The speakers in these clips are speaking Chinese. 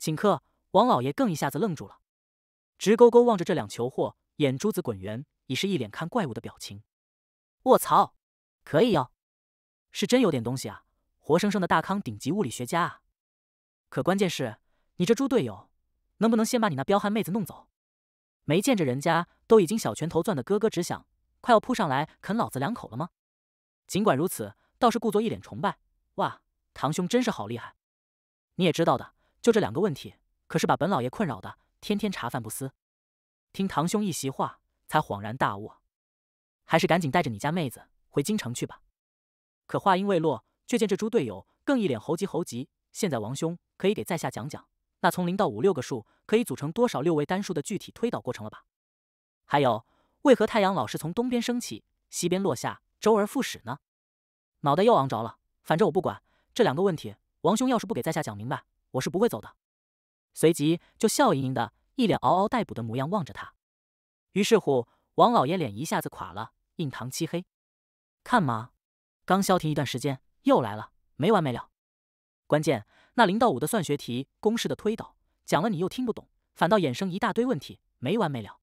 顷刻，王老爷更一下子愣住了，直勾勾望着这两球货，眼珠子滚圆，已是一脸看怪物的表情。卧槽，可以哟，是真有点东西啊，活生生的大康顶级物理学家啊！可关键是，你这猪队友，能不能先把你那彪悍妹子弄走？没见着人家都已经小拳头攥得咯咯直响，快要扑上来啃老子两口了吗？尽管如此，倒是故作一脸崇拜：“哇，堂兄真是好厉害！你也知道的。”就这两个问题，可是把本老爷困扰的天天茶饭不思。听堂兄一席话，才恍然大悟，还是赶紧带着你家妹子回京城去吧。可话音未落，却见这猪队友更一脸猴急猴急。现在王兄可以给在下讲讲，那从零到五六个数可以组成多少六位单数的具体推导过程了吧？还有，为何太阳老是从东边升起，西边落下，周而复始呢？脑袋又昂着了，反正我不管。这两个问题，王兄要是不给在下讲明白。我是不会走的，随即就笑盈盈的，一脸嗷嗷待哺的模样望着他。于是乎，王老爷脸一下子垮了，印堂漆黑。看嘛，刚消停一段时间，又来了，没完没了。关键那零到五的算学题，公式的推导讲了你又听不懂，反倒衍生一大堆问题，没完没了。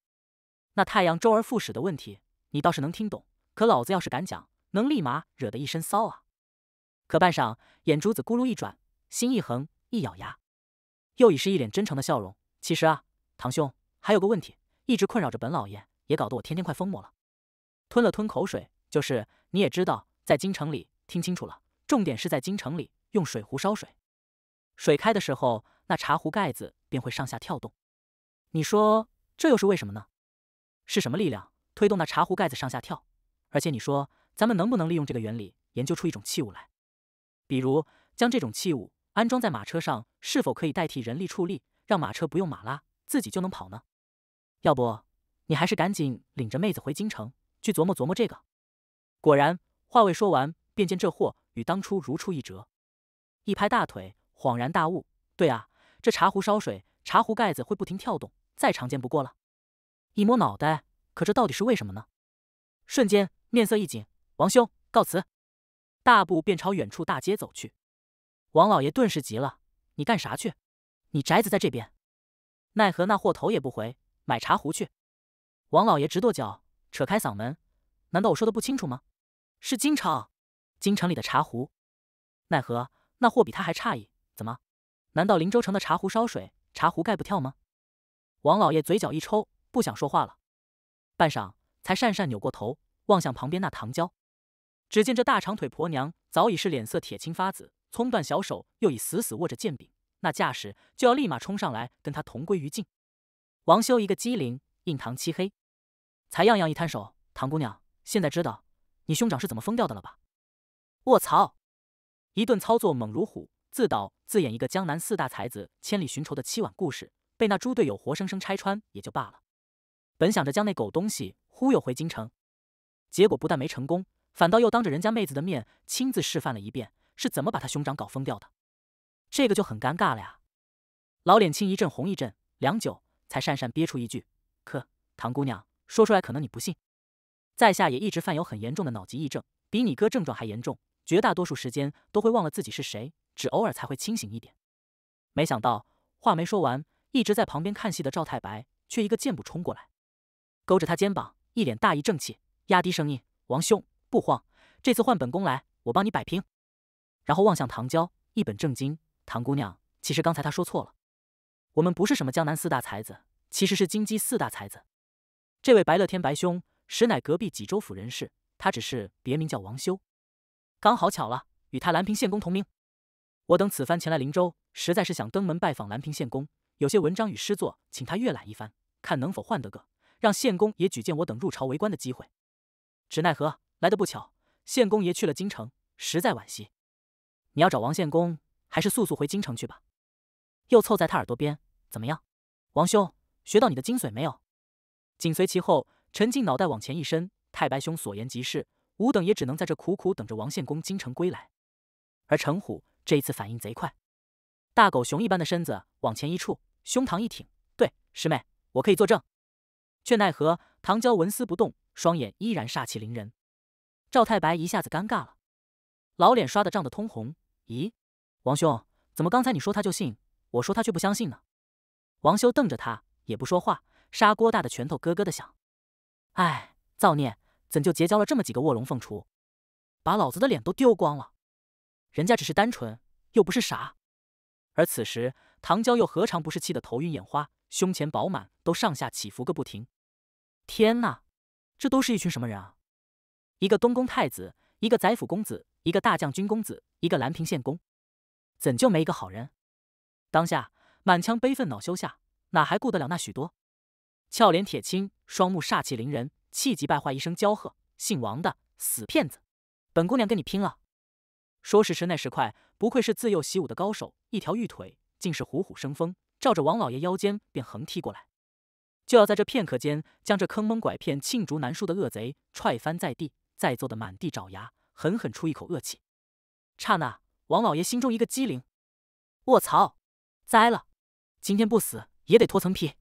那太阳周而复始的问题，你倒是能听懂，可老子要是敢讲，能立马惹得一身骚啊！可半晌，眼珠子咕噜一转，心一横。一咬牙，又已是一脸真诚的笑容。其实啊，堂兄还有个问题一直困扰着本老爷，也搞得我天天快疯魔了。吞了吞口水，就是你也知道，在京城里，听清楚了，重点是在京城里。用水壶烧水，水开的时候，那茶壶盖子便会上下跳动。你说这又是为什么呢？是什么力量推动那茶壶盖子上下跳？而且你说，咱们能不能利用这个原理研究出一种器物来？比如将这种器物。安装在马车上，是否可以代替人力处力，让马车不用马拉自己就能跑呢？要不，你还是赶紧领着妹子回京城去琢磨琢磨这个。果然，话未说完，便见这货与当初如出一辙，一拍大腿，恍然大悟：对啊，这茶壶烧水，茶壶盖子会不停跳动，再常见不过了。一摸脑袋，可这到底是为什么呢？瞬间面色一紧，王兄告辞，大步便朝远处大街走去。王老爷顿时急了：“你干啥去？你宅子在这边。”奈何那货头也不回，买茶壶去。王老爷直跺脚，扯开嗓门：“难道我说的不清楚吗？是京城，京城里的茶壶。”奈何那货比他还诧异，怎么？难道林州城的茶壶烧水，茶壶盖不跳吗？王老爷嘴角一抽，不想说话了，半晌才讪讪扭过头，望向旁边那唐娇。只见这大长腿婆娘早已是脸色铁青发紫。葱段小手又已死死握着剑柄，那架势就要立马冲上来跟他同归于尽。王修一个机灵，印堂漆黑，才样样一摊手：“唐姑娘，现在知道你兄长是怎么疯掉的了吧？”我操！一顿操作猛如虎，自导自演一个江南四大才子千里寻仇的凄婉故事，被那猪队友活生生拆穿也就罢了。本想着将那狗东西忽悠回京城，结果不但没成功，反倒又当着人家妹子的面亲自示范了一遍。是怎么把他兄长搞疯掉的？这个就很尴尬了呀！老脸青一阵红一阵，良久才讪讪憋出一句：“可唐姑娘说出来，可能你不信。在下也一直犯有很严重的脑疾异症，比你哥症状还严重，绝大多数时间都会忘了自己是谁，只偶尔才会清醒一点。”没想到话没说完，一直在旁边看戏的赵太白却一个箭步冲过来，勾着他肩膀，一脸大义正气，压低声音：“王兄不慌，这次换本宫来，我帮你摆平。”然后望向唐娇，一本正经：“唐姑娘，其实刚才他说错了，我们不是什么江南四大才子，其实是金鸡四大才子。这位白乐天白兄，实乃隔壁济州府人士，他只是别名叫王修，刚好巧了，与他兰平县公同名。我等此番前来灵州，实在是想登门拜访兰平县公，有些文章与诗作，请他阅览一番，看能否换得个让县公也举荐我等入朝为官的机会。只奈何来的不巧，县公爷去了京城，实在惋惜。”你要找王献公，还是速速回京城去吧？又凑在他耳朵边，怎么样，王兄学到你的精髓没有？紧随其后，陈静脑袋往前一伸，太白兄所言极是，吾等也只能在这苦苦等着王献公京城归来。而陈虎这一次反应贼快，大狗熊一般的身子往前一触，胸膛一挺，对师妹，我可以作证。却奈何唐娇纹丝不动，双眼依然煞气凌人。赵太白一下子尴尬了，老脸刷得涨得通红。咦，王兄，怎么刚才你说他就信，我说他却不相信呢？王修瞪着他，也不说话，砂锅大的拳头咯咯的响。哎，造孽，怎就结交了这么几个卧龙凤雏，把老子的脸都丢光了？人家只是单纯，又不是傻。而此时，唐娇又何尝不是气得头晕眼花，胸前饱满都上下起伏个不停。天哪，这都是一群什么人啊？一个东宫太子，一个宰府公子。一个大将军公子，一个兰平县公，怎就没一个好人？当下满腔悲愤、恼羞下，哪还顾得了那许多？俏脸铁青，双目煞气凌人，气急败坏一声娇喝：“姓王的死骗子！本姑娘跟你拼了！”说时迟，那时快，不愧是自幼习武的高手，一条玉腿竟是虎虎生风，照着王老爷腰间便横踢过来，就要在这片刻间将这坑蒙拐骗、罄竹难书的恶贼踹翻在地，再揍得满地找牙。狠狠出一口恶气，刹那，王老爷心中一个机灵，卧槽，栽了！今天不死也得脱层皮。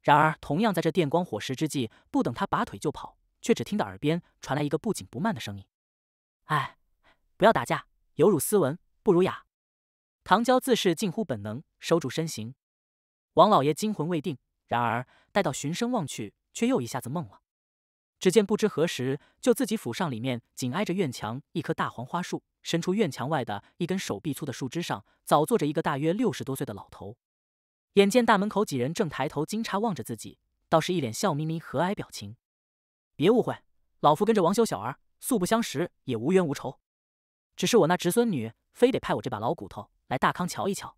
然而，同样在这电光火石之际，不等他拔腿就跑，却只听到耳边传来一个不紧不慢的声音：“哎，不要打架，有辱斯文，不儒雅。”唐娇自是近乎本能收住身形。王老爷惊魂未定，然而待到循声望去，却又一下子懵了。只见不知何时，就自己府上里面紧挨着院墙一棵大黄花树，伸出院墙外的一根手臂粗的树枝上，早坐着一个大约六十多岁的老头。眼见大门口几人正抬头惊诧望着自己，倒是一脸笑眯眯、和蔼表情。别误会，老夫跟着王修小儿素不相识，也无冤无仇，只是我那侄孙女非得派我这把老骨头来大康瞧一瞧。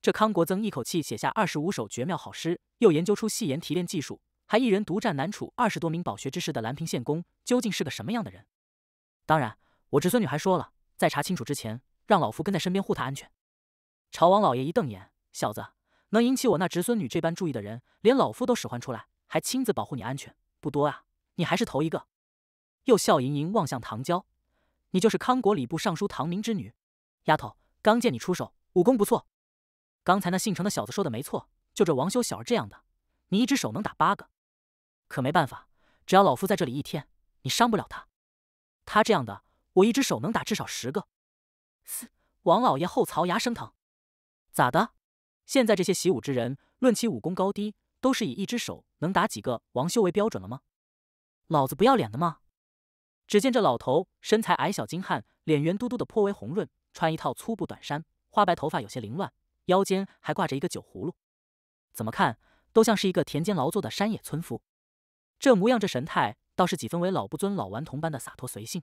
这康国增一口气写下二十五首绝妙好诗，又研究出细言提炼技术。还一人独占南楚二十多名饱学之士的兰平县公究竟是个什么样的人？当然，我侄孙女还说了，在查清楚之前，让老夫跟在身边护她安全。朝王老爷一瞪眼：“小子，能引起我那侄孙女这般注意的人，连老夫都使唤出来，还亲自保护你安全，不多啊！你还是头一个。”又笑盈盈望向唐娇：“你就是康国礼部尚书唐明之女，丫头，刚见你出手，武功不错。刚才那姓程的小子说的没错，就这王修小儿这样的，你一只手能打八个。”可没办法，只要老夫在这里一天，你伤不了他。他这样的，我一只手能打至少十个。嘶！王老爷后槽牙生疼。咋的？现在这些习武之人，论起武功高低，都是以一只手能打几个王修为标准了吗？老子不要脸的吗？只见这老头身材矮小精悍，脸圆嘟嘟的颇为红润，穿一套粗布短衫，花白头发有些凌乱，腰间还挂着一个酒葫芦，怎么看都像是一个田间劳作的山野村夫。这模样，这神态倒是几分为老不尊、老顽童般的洒脱随性。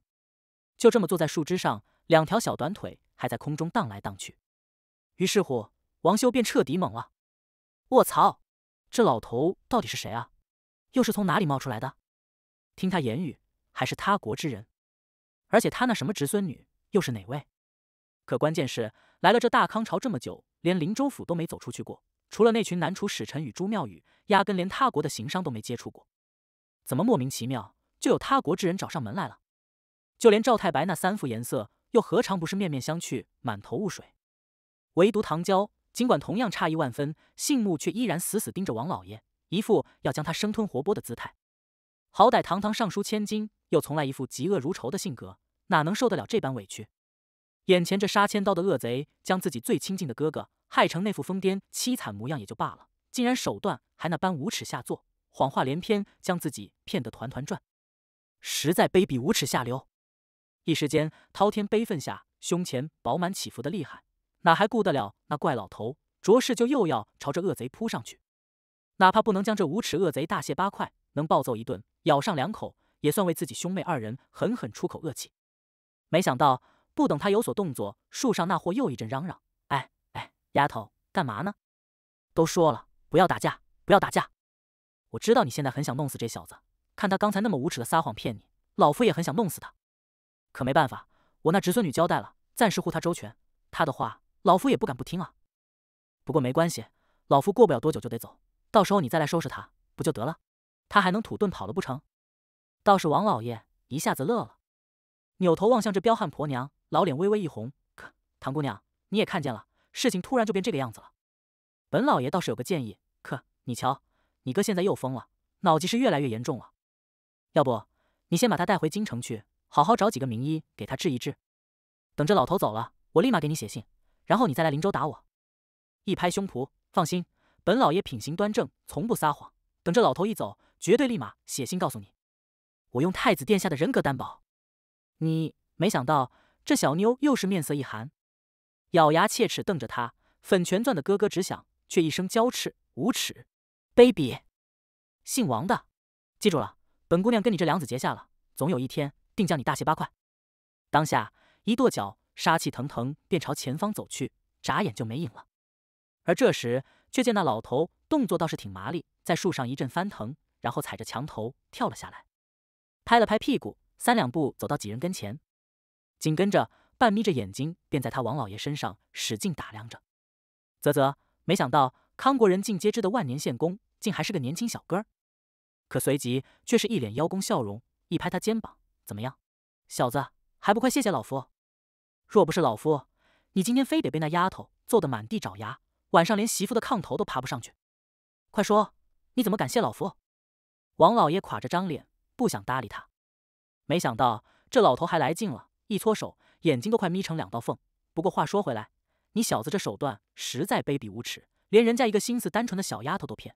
就这么坐在树枝上，两条小短腿还在空中荡来荡去。于是乎，王修便彻底懵了：“我操，这老头到底是谁啊？又是从哪里冒出来的？听他言语，还是他国之人？而且他那什么侄孙女又是哪位？可关键是来了这大康朝这么久，连林州府都没走出去过，除了那群南楚使臣与朱妙宇，压根连他国的行商都没接触过。”怎么莫名其妙就有他国之人找上门来了？就连赵太白那三副颜色，又何尝不是面面相觑、满头雾水？唯独唐娇，尽管同样诧异万分，信目却依然死死盯着王老爷，一副要将他生吞活剥的姿态。好歹堂堂尚书千金，又从来一副嫉恶如仇的性格，哪能受得了这般委屈？眼前这杀千刀的恶贼，将自己最亲近的哥哥害成那副疯癫凄惨模样也就罢了，竟然手段还那般无耻下作！谎话连篇，将自己骗得团团转，实在卑鄙无耻下流。一时间滔天悲愤下，胸前饱满起伏的厉害，哪还顾得了那怪老头？卓氏就又要朝着恶贼扑上去，哪怕不能将这无耻恶贼大卸八块，能暴揍一顿，咬上两口，也算为自己兄妹二人狠狠出口恶气。没想到，不等他有所动作，树上那货又一阵嚷嚷：“哎哎，丫头，干嘛呢？都说了不要打架，不要打架。”我知道你现在很想弄死这小子，看他刚才那么无耻的撒谎骗你，老夫也很想弄死他。可没办法，我那侄孙女交代了，暂时护他周全。他的话，老夫也不敢不听啊。不过没关系，老夫过不了多久就得走，到时候你再来收拾他不就得了？他还能土遁跑了不成？倒是王老爷一下子乐了，扭头望向这彪悍婆娘，老脸微微一红。可唐姑娘，你也看见了，事情突然就变这个样子了。本老爷倒是有个建议，可你瞧。你哥现在又疯了，脑疾是越来越严重了。要不你先把他带回京城去，好好找几个名医给他治一治。等这老头走了，我立马给你写信，然后你再来林州打我。一拍胸脯，放心，本老爷品行端正，从不撒谎。等这老头一走，绝对立马写信告诉你。我用太子殿下的人格担保。你没想到，这小妞又是面色一寒，咬牙切齿瞪着他，粉拳攥得咯咯直响，却一声娇斥：“无耻！” baby，姓王的，记住了，本姑娘跟你这梁子结下了，总有一天定将你大卸八块。当下一跺脚，杀气腾腾，便朝前方走去，眨眼就没影了。而这时，却见那老头动作倒是挺麻利，在树上一阵翻腾，然后踩着墙头跳了下来，拍了拍屁股，三两步走到几人跟前，紧跟着半眯着眼睛，便在他王老爷身上使劲打量着。啧啧，没想到康国人尽皆知的万年献公。竟还是个年轻小哥，可随即却是一脸邀功笑容，一拍他肩膀：“怎么样，小子，还不快谢谢老夫？若不是老夫，你今天非得被那丫头揍得满地找牙，晚上连媳妇的炕头都爬不上去。快说，你怎么感谢老夫？”王老爷垮着张脸，不想搭理他。没想到这老头还来劲了，一搓手，眼睛都快眯成两道缝。不过话说回来，你小子这手段实在卑鄙无耻，连人家一个心思单纯的小丫头都骗。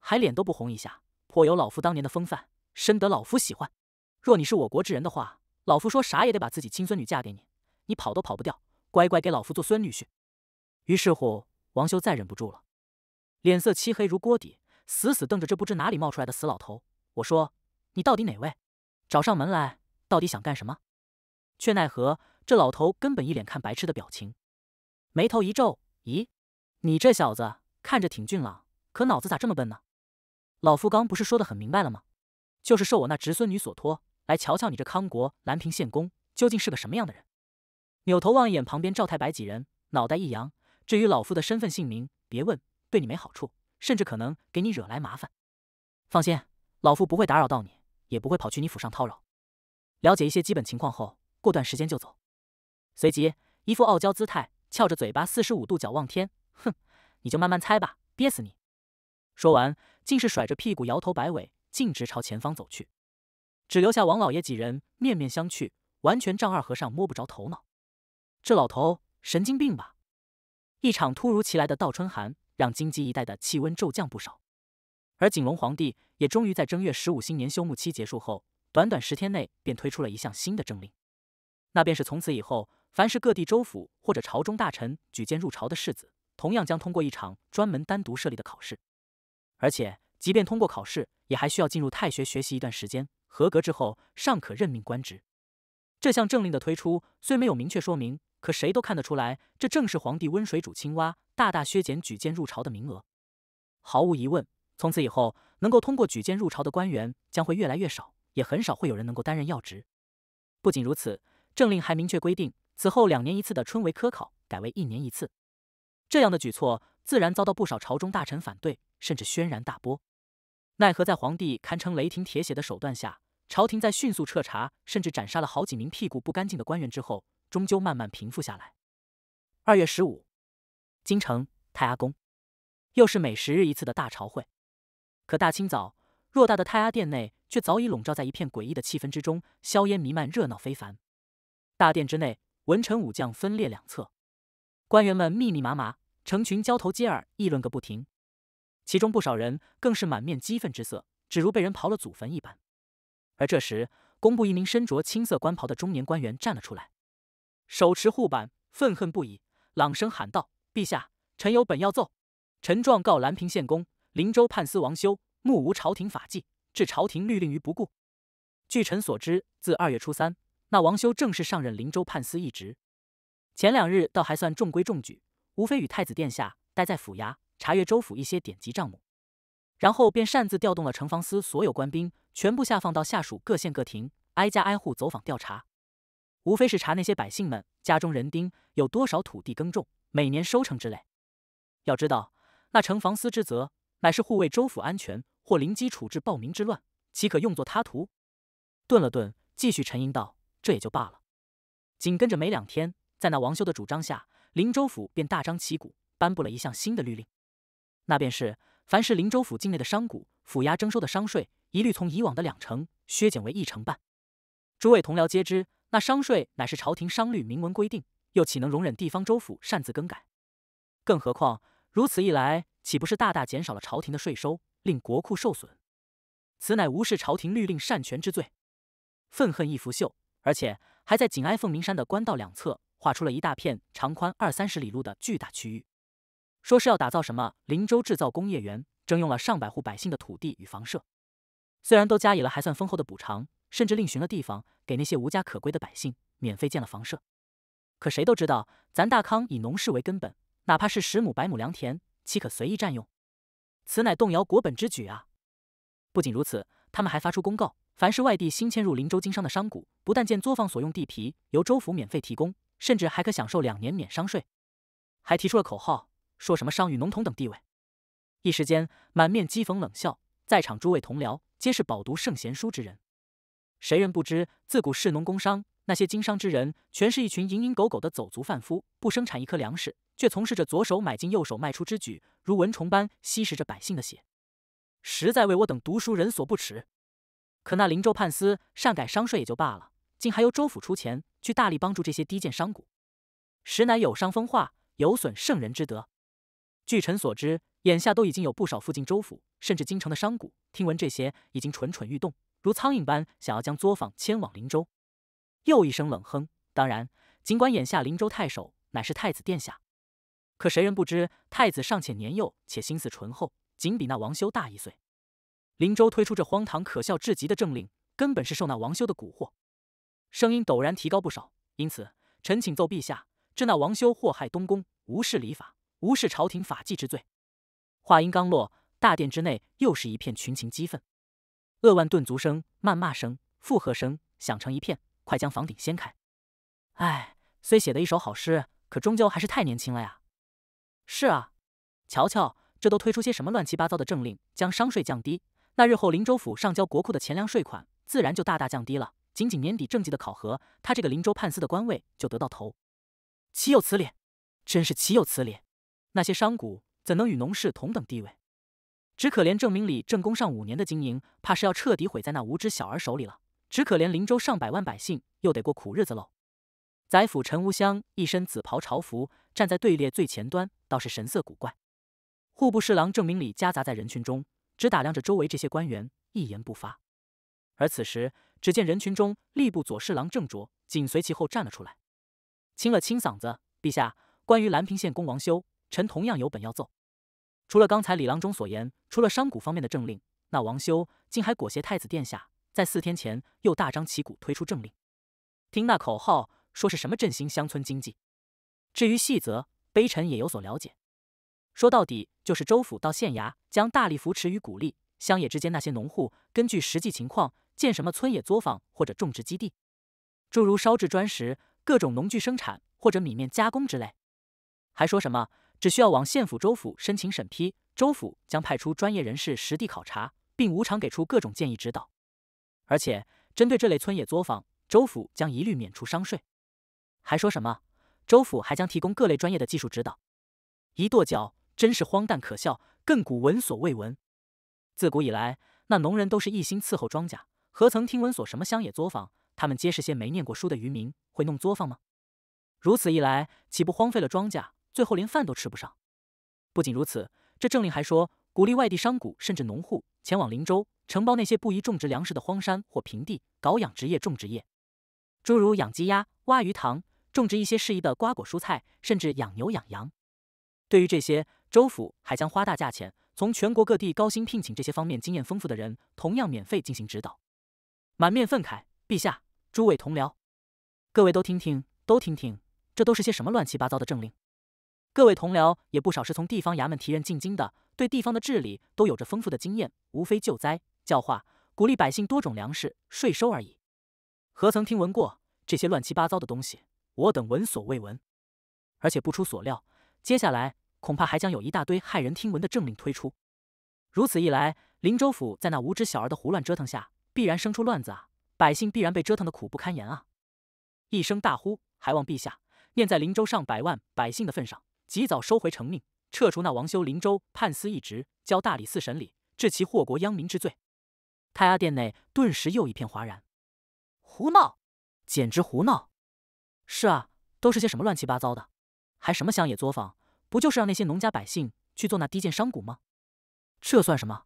还脸都不红一下，颇有老夫当年的风范，深得老夫喜欢。若你是我国之人的话，老夫说啥也得把自己亲孙女嫁给你，你跑都跑不掉，乖乖给老夫做孙女婿。于是乎，王修再忍不住了，脸色漆黑如锅底，死死瞪着这不知哪里冒出来的死老头。我说：“你到底哪位？找上门来，到底想干什么？”却奈何这老头根本一脸看白痴的表情，眉头一皱：“咦，你这小子看着挺俊朗，可脑子咋这么笨呢？”老夫刚不是说得很明白了吗？就是受我那侄孙女所托，来瞧瞧你这康国南平县公究竟是个什么样的人。扭头望一眼旁边赵太白几人，脑袋一扬。至于老夫的身份姓名，别问，对你没好处，甚至可能给你惹来麻烦。放心，老夫不会打扰到你，也不会跑去你府上叨扰。了解一些基本情况后，过段时间就走。随即一副傲娇姿态，翘着嘴巴四十五度角望天，哼，你就慢慢猜吧，憋死你！说完。竟是甩着屁股摇头摆尾，径直朝前方走去，只留下王老爷几人面面相觑，完全丈二和尚摸不着头脑。这老头神经病吧？一场突如其来的倒春寒，让金鸡一带的气温骤降不少。而景龙皇帝也终于在正月十五新年休沐期结束后，短短十天内便推出了一项新的政令，那便是从此以后，凡是各地州府或者朝中大臣举荐入朝的世子，同样将通过一场专门单独设立的考试。而且，即便通过考试，也还需要进入太学学习一段时间。合格之后，尚可任命官职。这项政令的推出虽没有明确说明，可谁都看得出来，这正是皇帝温水煮青蛙，大大削减举荐入朝的名额。毫无疑问，从此以后，能够通过举荐入朝的官员将会越来越少，也很少会有人能够担任要职。不仅如此，政令还明确规定，此后两年一次的春闱科考改为一年一次。这样的举措自然遭到不少朝中大臣反对，甚至轩然大波。奈何在皇帝堪称雷霆铁血的手段下，朝廷在迅速彻查，甚至斩杀了好几名屁股不干净的官员之后，终究慢慢平复下来。二月十五，京城泰阿宫，又是每十日一次的大朝会。可大清早，偌大的泰阿殿内却早已笼罩在一片诡异的气氛之中，硝烟弥漫，热闹非凡。大殿之内，文臣武将分列两侧。官员们密密麻麻，成群交头接耳，议论个不停。其中不少人更是满面激愤之色，只如被人刨了祖坟一般。而这时，工部一名身着青色官袍的中年官员站了出来，手持护板，愤恨不已，朗声喊道：“陛下，臣有本要奏。臣状告兰平县公、林州判司王修，目无朝廷法纪，置朝廷律令于不顾。据臣所知，自二月初三，那王修正式上任林州判司一职。”前两日倒还算中规中矩，无非与太子殿下待在府衙查阅州府一些典籍账目，然后便擅自调动了城防司所有官兵，全部下放到下属各县各庭，挨家挨户走访调查，无非是查那些百姓们家中人丁有多少土地耕种，每年收成之类。要知道，那城防司之责乃是护卫州府安全或临机处置暴民之乱，岂可用作他途？顿了顿，继续沉吟道：“这也就罢了。”紧跟着没两天。在那王修的主张下，林州府便大张旗鼓颁布了一项新的律令，那便是凡是林州府境内的商贾，府衙征收的商税，一律从以往的两成削减为一成半。诸位同僚皆知，那商税乃是朝廷商律明文规定，又岂能容忍地方州府擅自更改？更何况如此一来，岂不是大大减少了朝廷的税收，令国库受损？此乃无视朝廷律令、擅权之罪。愤恨一拂袖，而且还在紧挨凤鸣山的官道两侧。划出了一大片长宽二三十里路的巨大区域，说是要打造什么林州制造工业园，征用了上百户百姓的土地与房舍。虽然都加以了还算丰厚的补偿，甚至另寻了地方给那些无家可归的百姓免费建了房舍，可谁都知道咱大康以农事为根本，哪怕是十亩百亩良田，岂可随意占用？此乃动摇国本之举啊！不仅如此，他们还发出公告，凡是外地新迁入林州经商的商贾，不但建作坊所用地皮由州府免费提供。甚至还可享受两年免商税，还提出了口号，说什么“商与农同等地位”。一时间，满面讥讽冷笑，在场诸位同僚皆是饱读圣贤书之人，谁人不知？自古士农工商，那些经商之人全是一群蝇营狗苟的走卒贩夫，不生产一颗粮食，却从事着左手买进、右手卖出之举，如蚊虫般吸食着百姓的血，实在为我等读书人所不耻。可那林州判司擅改商税也就罢了，竟还由州府出钱。去大力帮助这些低贱商贾，实乃有伤风化，有损圣人之德。据臣所知，眼下都已经有不少附近州府甚至京城的商贾听闻这些，已经蠢蠢欲动，如苍蝇般想要将作坊迁往林州。又一声冷哼。当然，尽管眼下林州太守乃是太子殿下，可谁人不知，太子尚且年幼，且心思醇厚，仅比那王修大一岁。林州推出这荒唐可笑至极的政令，根本是受那王修的蛊惑。声音陡然提高不少，因此臣请奏陛下，治那王修祸害东宫、无视礼法、无视朝廷法纪之罪。话音刚落，大殿之内又是一片群情激愤，扼腕顿足声、谩骂声、附和声响成一片。快将房顶掀开！哎，虽写的一首好诗，可终究还是太年轻了呀。是啊，瞧瞧，这都推出些什么乱七八糟的政令？将商税降低，那日后林州府上交国库的钱粮税款自然就大大降低了。仅仅年底政绩的考核，他这个林州判司的官位就得到头，岂有此理！真是岂有此理！那些商贾怎能与农事同等地位？只可怜郑明礼正宫上五年的经营，怕是要彻底毁在那无知小儿手里了。只可怜林州上百万百姓又得过苦日子喽。宰府陈无香一身紫袍朝服，站在队列最前端，倒是神色古怪。户部侍郎郑明礼夹杂在人群中，只打量着周围这些官员，一言不发。而此时。只见人群中，吏部左侍郎郑卓紧随其后站了出来，清了清嗓子：“陛下，关于兰平县公王修，臣同样有本要奏。除了刚才李郎中所言，除了商贾方面的政令，那王修竟还裹挟太子殿下，在四天前又大张旗鼓推出政令。听那口号，说是什么振兴乡村经济。至于细则，卑臣也有所了解。说到底，就是州府到县衙将大力扶持与鼓励乡野之间那些农户，根据实际情况。”建什么村野作坊或者种植基地，诸如烧制砖石、各种农具生产或者米面加工之类，还说什么只需要往县府、州府申请审批，州府将派出专业人士实地考察，并无偿给出各种建议指导，而且针对这类村野作坊，州府将一律免除商税，还说什么州府还将提供各类专业的技术指导。一跺脚，真是荒诞可笑，亘古闻所未闻。自古以来，那农人都是一心伺候庄稼。何曾听闻所什么乡野作坊？他们皆是些没念过书的渔民，会弄作坊吗？如此一来，岂不荒废了庄稼，最后连饭都吃不上？不仅如此，这政令还说，鼓励外地商贾甚至农户前往林州，承包那些不宜种植粮食的荒山或平地，搞养殖业、种植业，诸如养鸡鸭、挖鱼塘、种植一些适宜的瓜果蔬菜，甚至养牛养羊。对于这些，州府还将花大价钱，从全国各地高薪聘请这些方面经验丰富的人，同样免费进行指导。满面愤慨，陛下，诸位同僚，各位都听听，都听听，这都是些什么乱七八糟的政令？各位同僚也不少是从地方衙门提任进京的，对地方的治理都有着丰富的经验，无非救灾、教化、鼓励百姓多种粮食、税收而已。何曾听闻过这些乱七八糟的东西？我等闻所未闻。而且不出所料，接下来恐怕还将有一大堆骇人听闻的政令推出。如此一来，林州府在那无知小儿的胡乱折腾下。必然生出乱子啊！百姓必然被折腾的苦不堪言啊！一声大呼，还望陛下念在灵州上百万百姓的份上，及早收回成命，撤除那王修灵州判司一职，交大理寺审理，治其祸国殃民之罪。太阿殿内顿时又一片哗然，胡闹，简直胡闹！是啊，都是些什么乱七八糟的？还什么乡野作坊？不就是让那些农家百姓去做那低贱商贾吗？这算什么？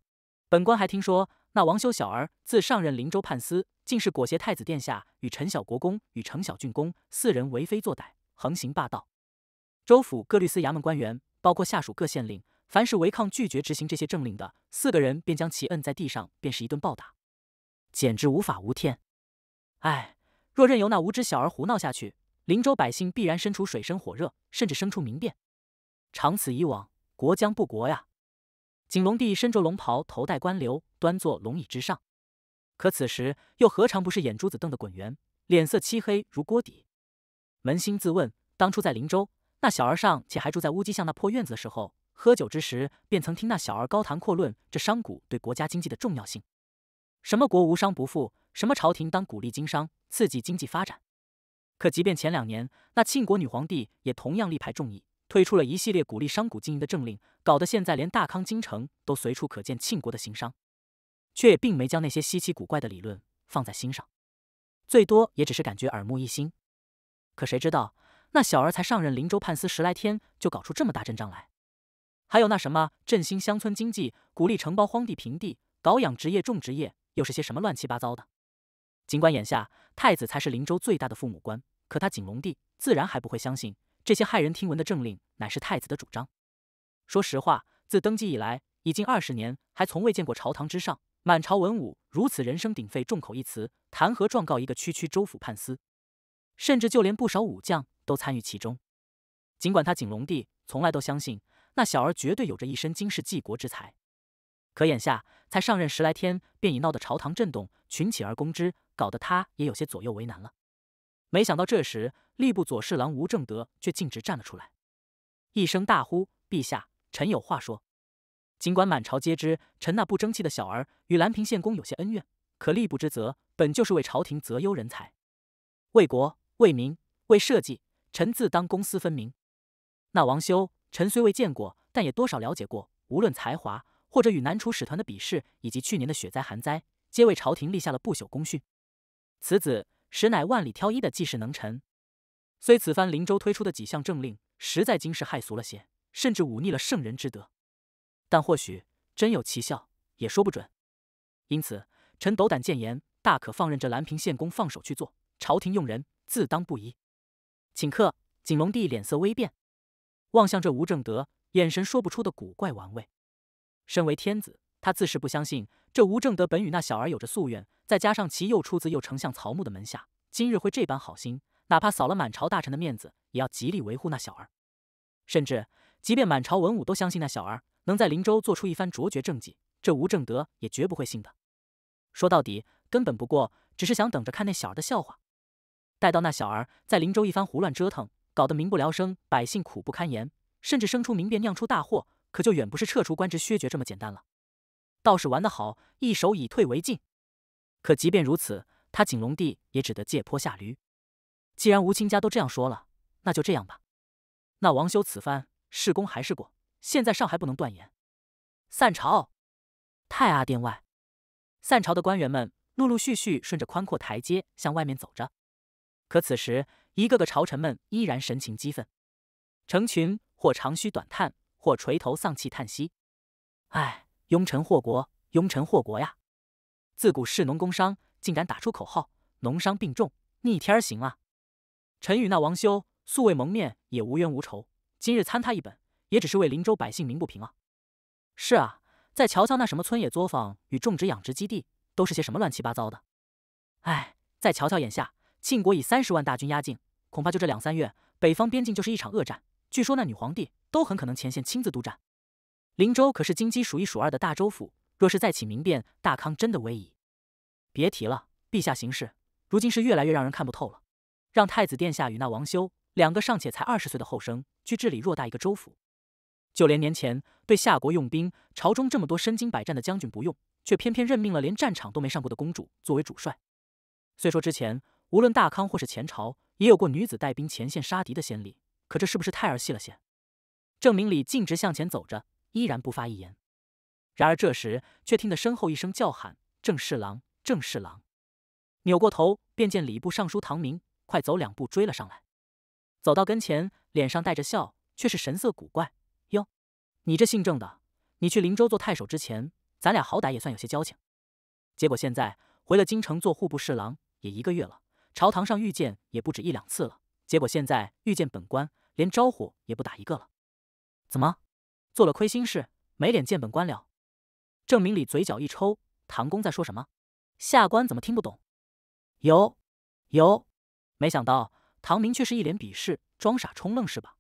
本官还听说。那王修小儿自上任林州判司，竟是裹挟太子殿下与陈小国公与程小郡公四人为非作歹，横行霸道。州府各律司衙门官员，包括下属各县令，凡是违抗拒绝执行这些政令的四个人，便将其摁在地上，便是一顿暴打，简直无法无天。唉，若任由那无知小儿胡闹下去，林州百姓必然身处水深火热，甚至生出民变。长此以往，国将不国呀！景龙帝身着龙袍，头戴冠旒，端坐龙椅之上。可此时又何尝不是眼珠子瞪得滚圆，脸色漆黑如锅底？扪心自问，当初在林州那小儿尚且还住在乌鸡巷那破院子的时候，喝酒之时便曾听那小儿高谈阔论这商贾对国家经济的重要性。什么国无商不富，什么朝廷当鼓励经商，刺激经济发展。可即便前两年那庆国女皇帝也同样力排众议。推出了一系列鼓励商贾经营的政令，搞得现在连大康京城都随处可见庆国的行商，却也并没将那些稀奇古怪的理论放在心上，最多也只是感觉耳目一新。可谁知道那小儿才上任林州判司十来天，就搞出这么大阵仗来？还有那什么振兴乡村经济，鼓励承包荒地平地，搞养殖业、种植业，又是些什么乱七八糟的？尽管眼下太子才是林州最大的父母官，可他景龙帝自然还不会相信。这些骇人听闻的政令，乃是太子的主张。说实话，自登基以来，已经二十年，还从未见过朝堂之上满朝文武如此人声鼎沸、众口一词，弹劾状告一个区区州府判司，甚至就连不少武将都参与其中。尽管他景龙帝从来都相信那小儿绝对有着一身经世济国之才，可眼下才上任十来天，便已闹得朝堂震动、群起而攻之，搞得他也有些左右为难了。没想到这时，吏部左侍郎吴正德却径直站了出来，一声大呼：“陛下，臣有话说。尽管满朝皆知，臣那不争气的小儿与兰平县公有些恩怨，可吏部之责本就是为朝廷择优人才，为国为民为社稷，臣自当公私分明。那王修，臣虽未见过，但也多少了解过。无论才华，或者与南楚使团的比试，以及去年的雪灾寒灾，皆为朝廷立下了不朽功勋。此子。”实乃万里挑一的济世能臣，虽此番灵州推出的几项政令实在惊世骇俗了些，甚至忤逆了圣人之德，但或许真有奇效，也说不准。因此，臣斗胆谏言，大可放任这兰平献公放手去做，朝廷用人自当不疑。顷刻，景龙帝脸色微变，望向这吴正德，眼神说不出的古怪玩味。身为天子。他自是不相信，这吴正德本与那小儿有着夙愿，再加上其又出自右丞相曹木的门下，今日会这般好心，哪怕扫了满朝大臣的面子，也要极力维护那小儿。甚至，即便满朝文武都相信那小儿能在林州做出一番卓绝政绩，这吴正德也绝不会信的。说到底，根本不过只是想等着看那小儿的笑话。待到那小儿在林州一番胡乱折腾，搞得民不聊生，百姓苦不堪言，甚至生出民变，酿出大祸，可就远不是撤除官职削爵这么简单了。倒是玩得好，一手以退为进。可即便如此，他景龙帝也只得借坡下驴。既然吴清家都这样说了，那就这样吧。那王修此番是功还是过，现在尚还不能断言。散朝，太阿殿外，散朝的官员们陆陆续续顺着宽阔台阶向外面走着。可此时，一个个朝臣们依然神情激愤，成群或长吁短叹，或垂头丧气叹息：“唉。”庸臣祸国，庸臣祸国呀！自古士农工商，竟敢打出口号，农商并重，逆天而行啊！臣与那王修，素未蒙面，也无冤无仇，今日参他一本，也只是为林州百姓鸣不平啊！是啊，再瞧瞧那什么村野作坊与种植养殖基地，都是些什么乱七八糟的！哎，再瞧瞧眼下，庆国以三十万大军压境，恐怕就这两三月，北方边境就是一场恶战。据说那女皇帝都很可能前线亲自督战。林州可是京畿数一数二的大州府，若是再起民变，大康真的危矣。别提了，陛下行事如今是越来越让人看不透了。让太子殿下与那王修两个尚且才二十岁的后生去治理偌大一个州府，就连年前对夏国用兵，朝中这么多身经百战的将军不用，却偏偏任命了连战场都没上过的公主作为主帅。虽说之前无论大康或是前朝也有过女子带兵前线杀敌的先例，可这是不是太儿戏了些？郑明礼径直向前走着。依然不发一言。然而这时，却听得身后一声叫喊：“郑侍郎，郑侍郎！”扭过头，便见礼部尚书唐明快走两步追了上来。走到跟前，脸上带着笑，却是神色古怪：“哟，你这姓郑的，你去灵州做太守之前，咱俩好歹也算有些交情。结果现在回了京城做户部侍郎，也一个月了，朝堂上遇见也不止一两次了。结果现在遇见本官，连招呼也不打一个了，怎么？”做了亏心事，没脸见本官了。郑明礼嘴角一抽，唐公在说什么？下官怎么听不懂？有有，没想到唐明却是一脸鄙视，装傻充愣是吧？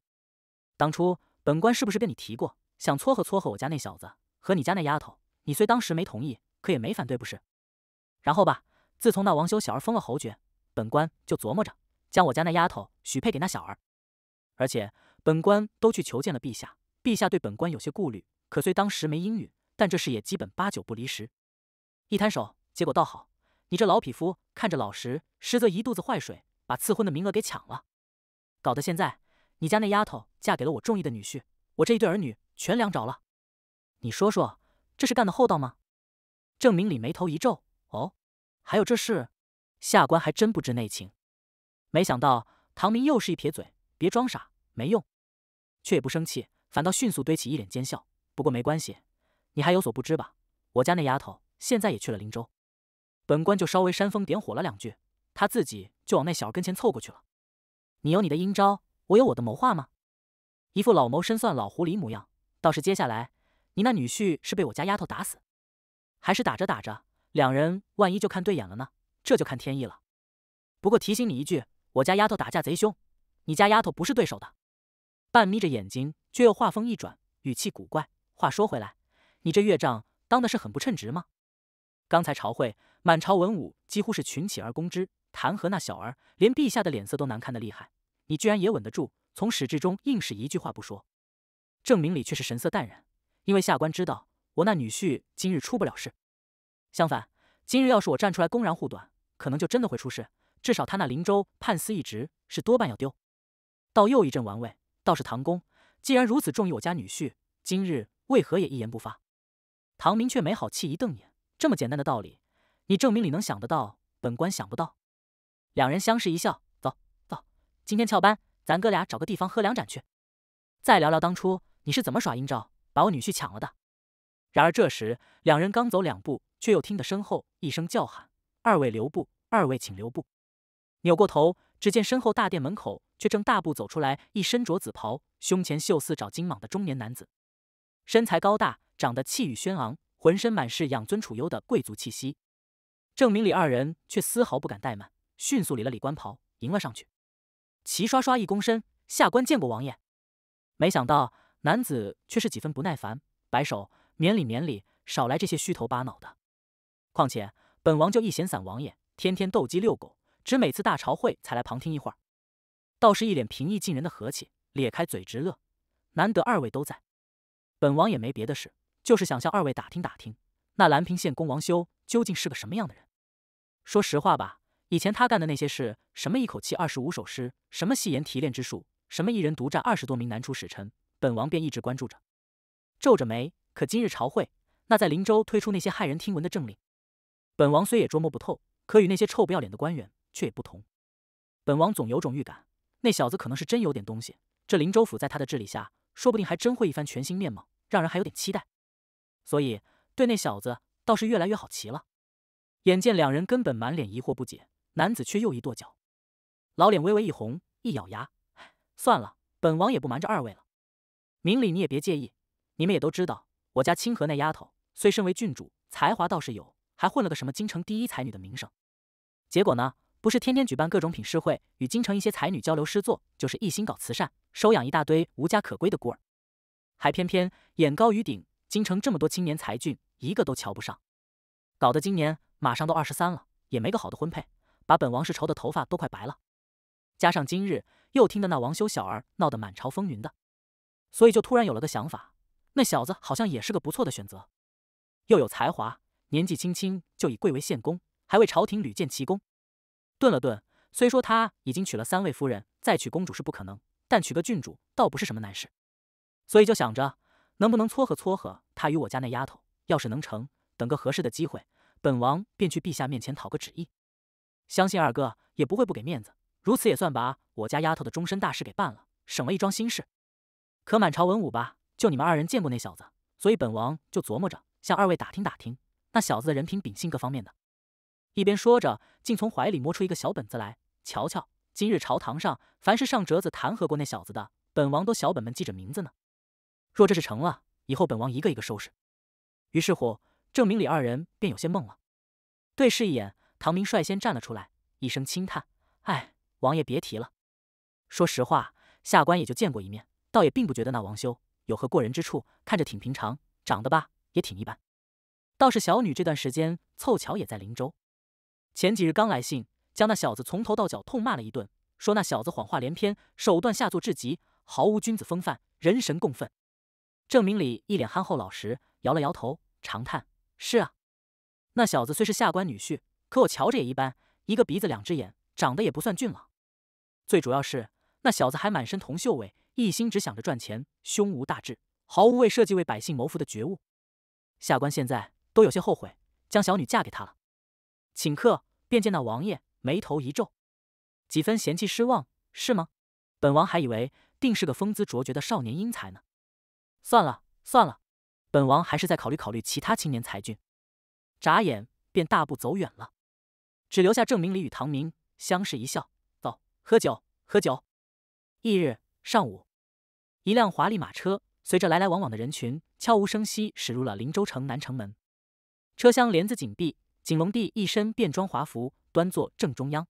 当初本官是不是跟你提过，想撮合撮合我家那小子和你家那丫头？你虽当时没同意，可也没反对，不是？然后吧，自从那王修小儿封了侯爵，本官就琢磨着将我家那丫头许配给那小儿，而且本官都去求见了陛下。陛下对本官有些顾虑，可虽当时没应允，但这事也基本八九不离十。一摊手，结果倒好，你这老匹夫看着老实，实则一肚子坏水，把赐婚的名额给抢了，搞得现在你家那丫头嫁给了我中意的女婿，我这一对儿女全凉着了。你说说，这是干的厚道吗？郑明礼眉头一皱，哦，还有这事，下官还真不知内情。没想到唐明又是一撇嘴，别装傻，没用，却也不生气。反倒迅速堆起一脸奸笑。不过没关系，你还有所不知吧？我家那丫头现在也去了林州，本官就稍微煽风点火了两句，她自己就往那小儿跟前凑过去了。你有你的阴招，我有我的谋划吗？一副老谋深算老狐狸模样。倒是接下来，你那女婿是被我家丫头打死，还是打着打着，两人万一就看对眼了呢？这就看天意了。不过提醒你一句，我家丫头打架贼凶，你家丫头不是对手的。半眯着眼睛，却又话锋一转，语气古怪。话说回来，你这岳丈当的是很不称职吗？刚才朝会，满朝文武几乎是群起而攻之，弹劾那小儿，连陛下的脸色都难看的厉害。你居然也稳得住，从始至终硬是一句话不说。郑明礼却是神色淡然，因为下官知道，我那女婿今日出不了事。相反，今日要是我站出来公然护短，可能就真的会出事。至少他那林州判司一职是多半要丢。道又一阵玩味。倒是唐公，既然如此重义，我家女婿今日为何也一言不发？唐明却没好气一瞪眼：“这么简单的道理，你证明你能想得到，本官想不到。”两人相视一笑，走走，今天翘班，咱哥俩找个地方喝两盏去，再聊聊当初你是怎么耍阴招把我女婿抢了的。然而这时，两人刚走两步，却又听得身后一声叫喊：“二位留步，二位请留步！”扭过头。只见身后大殿门口，却正大步走出来一身着紫袍、胸前绣似爪金蟒的中年男子，身材高大，长得气宇轩昂，浑身满是养尊处优的贵族气息。郑明礼二人却丝毫不敢怠慢，迅速理了理官袍，迎了上去，齐刷刷一躬身：“下官见过王爷。”没想到男子却是几分不耐烦，摆手：“免礼，免礼，少来这些虚头巴脑的。况且本王就一闲散王爷，天天斗鸡遛狗。”只每次大朝会才来旁听一会儿，倒是一脸平易近人的和气，咧开嘴直乐。难得二位都在，本王也没别的事，就是想向二位打听打听，那兰平县公王修究竟是个什么样的人。说实话吧，以前他干的那些事，什么一口气二十五首诗，什么戏言提炼之术，什么一人独占二十多名南楚使臣，本王便一直关注着。皱着眉，可今日朝会，那在林州推出那些骇人听闻的政令，本王虽也捉摸不透，可与那些臭不要脸的官员。却也不同，本王总有种预感，那小子可能是真有点东西。这林州府在他的治理下，说不定还真会一番全新面貌，让人还有点期待。所以对那小子倒是越来越好奇了。眼见两人根本满脸疑惑不解，男子却又一跺脚，老脸微微一红，一咬牙，算了，本王也不瞒着二位了。明里你也别介意，你们也都知道，我家清河那丫头虽身为郡主，才华倒是有，还混了个什么京城第一才女的名声，结果呢？不是天天举办各种品诗会，与京城一些才女交流诗作，就是一心搞慈善，收养一大堆无家可归的孤儿，还偏偏眼高于顶，京城这么多青年才俊，一个都瞧不上，搞得今年马上都二十三了，也没个好的婚配，把本王是愁的头发都快白了。加上今日又听得那王修小儿闹得满朝风云的，所以就突然有了个想法，那小子好像也是个不错的选择，又有才华，年纪轻轻就已贵为县公，还为朝廷屡建奇功。顿了顿，虽说他已经娶了三位夫人，再娶公主是不可能，但娶个郡主倒不是什么难事，所以就想着能不能撮合撮合他与我家那丫头。要是能成，等个合适的机会，本王便去陛下面前讨个旨意，相信二哥也不会不给面子。如此也算把我家丫头的终身大事给办了，省了一桩心事。可满朝文武吧，就你们二人见过那小子，所以本王就琢磨着向二位打听打听那小子的人品秉性各方面的。一边说着，竟从怀里摸出一个小本子来，瞧瞧今日朝堂上，凡是上折子弹劾过那小子的，本王都小本本记着名字呢。若这事成了，以后本王一个一个收拾。于是乎，郑明礼二人便有些懵了，对视一眼，唐明率先站了出来，一声轻叹：“哎，王爷别提了。说实话，下官也就见过一面，倒也并不觉得那王修有何过人之处，看着挺平常，长得吧也挺一般。倒是小女这段时间凑巧也在林州。”前几日刚来信，将那小子从头到脚痛骂了一顿，说那小子谎话连篇，手段下作至极，毫无君子风范，人神共愤。郑明礼一脸憨厚老实，摇了摇头，长叹：“是啊，那小子虽是下官女婿，可我瞧着也一般，一个鼻子两只眼，长得也不算俊朗。最主要是那小子还满身铜锈味，一心只想着赚钱，胸无大志，毫无为社稷、为百姓谋福的觉悟。下官现在都有些后悔，将小女嫁给他了。”顷刻，便见那王爷眉头一皱，几分嫌弃失望，是吗？本王还以为定是个风姿卓绝的少年英才呢。算了算了，本王还是再考虑考虑其他青年才俊。眨眼便大步走远了，只留下郑明礼与唐明相视一笑，走，喝酒喝酒。翌日上午，一辆华丽马车随着来来往往的人群悄无声息驶入了林州城南城门，车厢帘子紧闭。景隆帝一身便装华服，端坐正中央，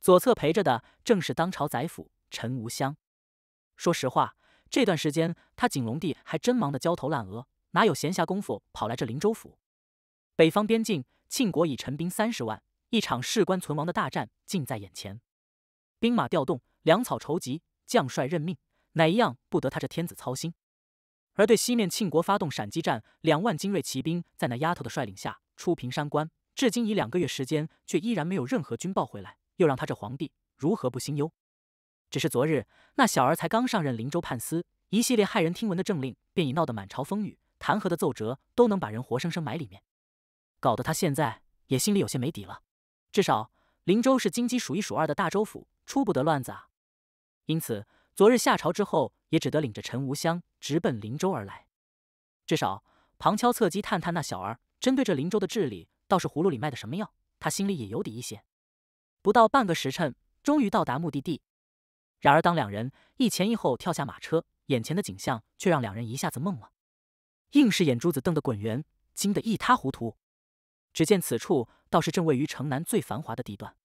左侧陪着的正是当朝宰辅陈无香。说实话，这段时间他景隆帝还真忙得焦头烂额，哪有闲暇功夫跑来这灵州府？北方边境，庆国已陈兵三十万，一场事关存亡的大战近在眼前。兵马调动、粮草筹集、将帅任命，哪一样不得他这天子操心？而对西面庆国发动闪击战，两万精锐骑兵在那丫头的率领下。出平山关至今已两个月时间，却依然没有任何军报回来，又让他这皇帝如何不心忧？只是昨日那小儿才刚上任林州判司，一系列骇人听闻的政令便已闹得满朝风雨，弹劾的奏折都能把人活生生埋里面，搞得他现在也心里有些没底了。至少林州是金鸡数一数二的大州府，出不得乱子啊。因此，昨日下朝之后，也只得领着陈无香直奔林州而来，至少旁敲侧击探探那小儿。针对这林州的治理，倒是葫芦里卖的什么药，他心里也有底一些。不到半个时辰，终于到达目的地。然而，当两人一前一后跳下马车，眼前的景象却让两人一下子懵了，硬是眼珠子瞪得滚圆，惊得一塌糊涂。只见此处倒是正位于城南最繁华的地段，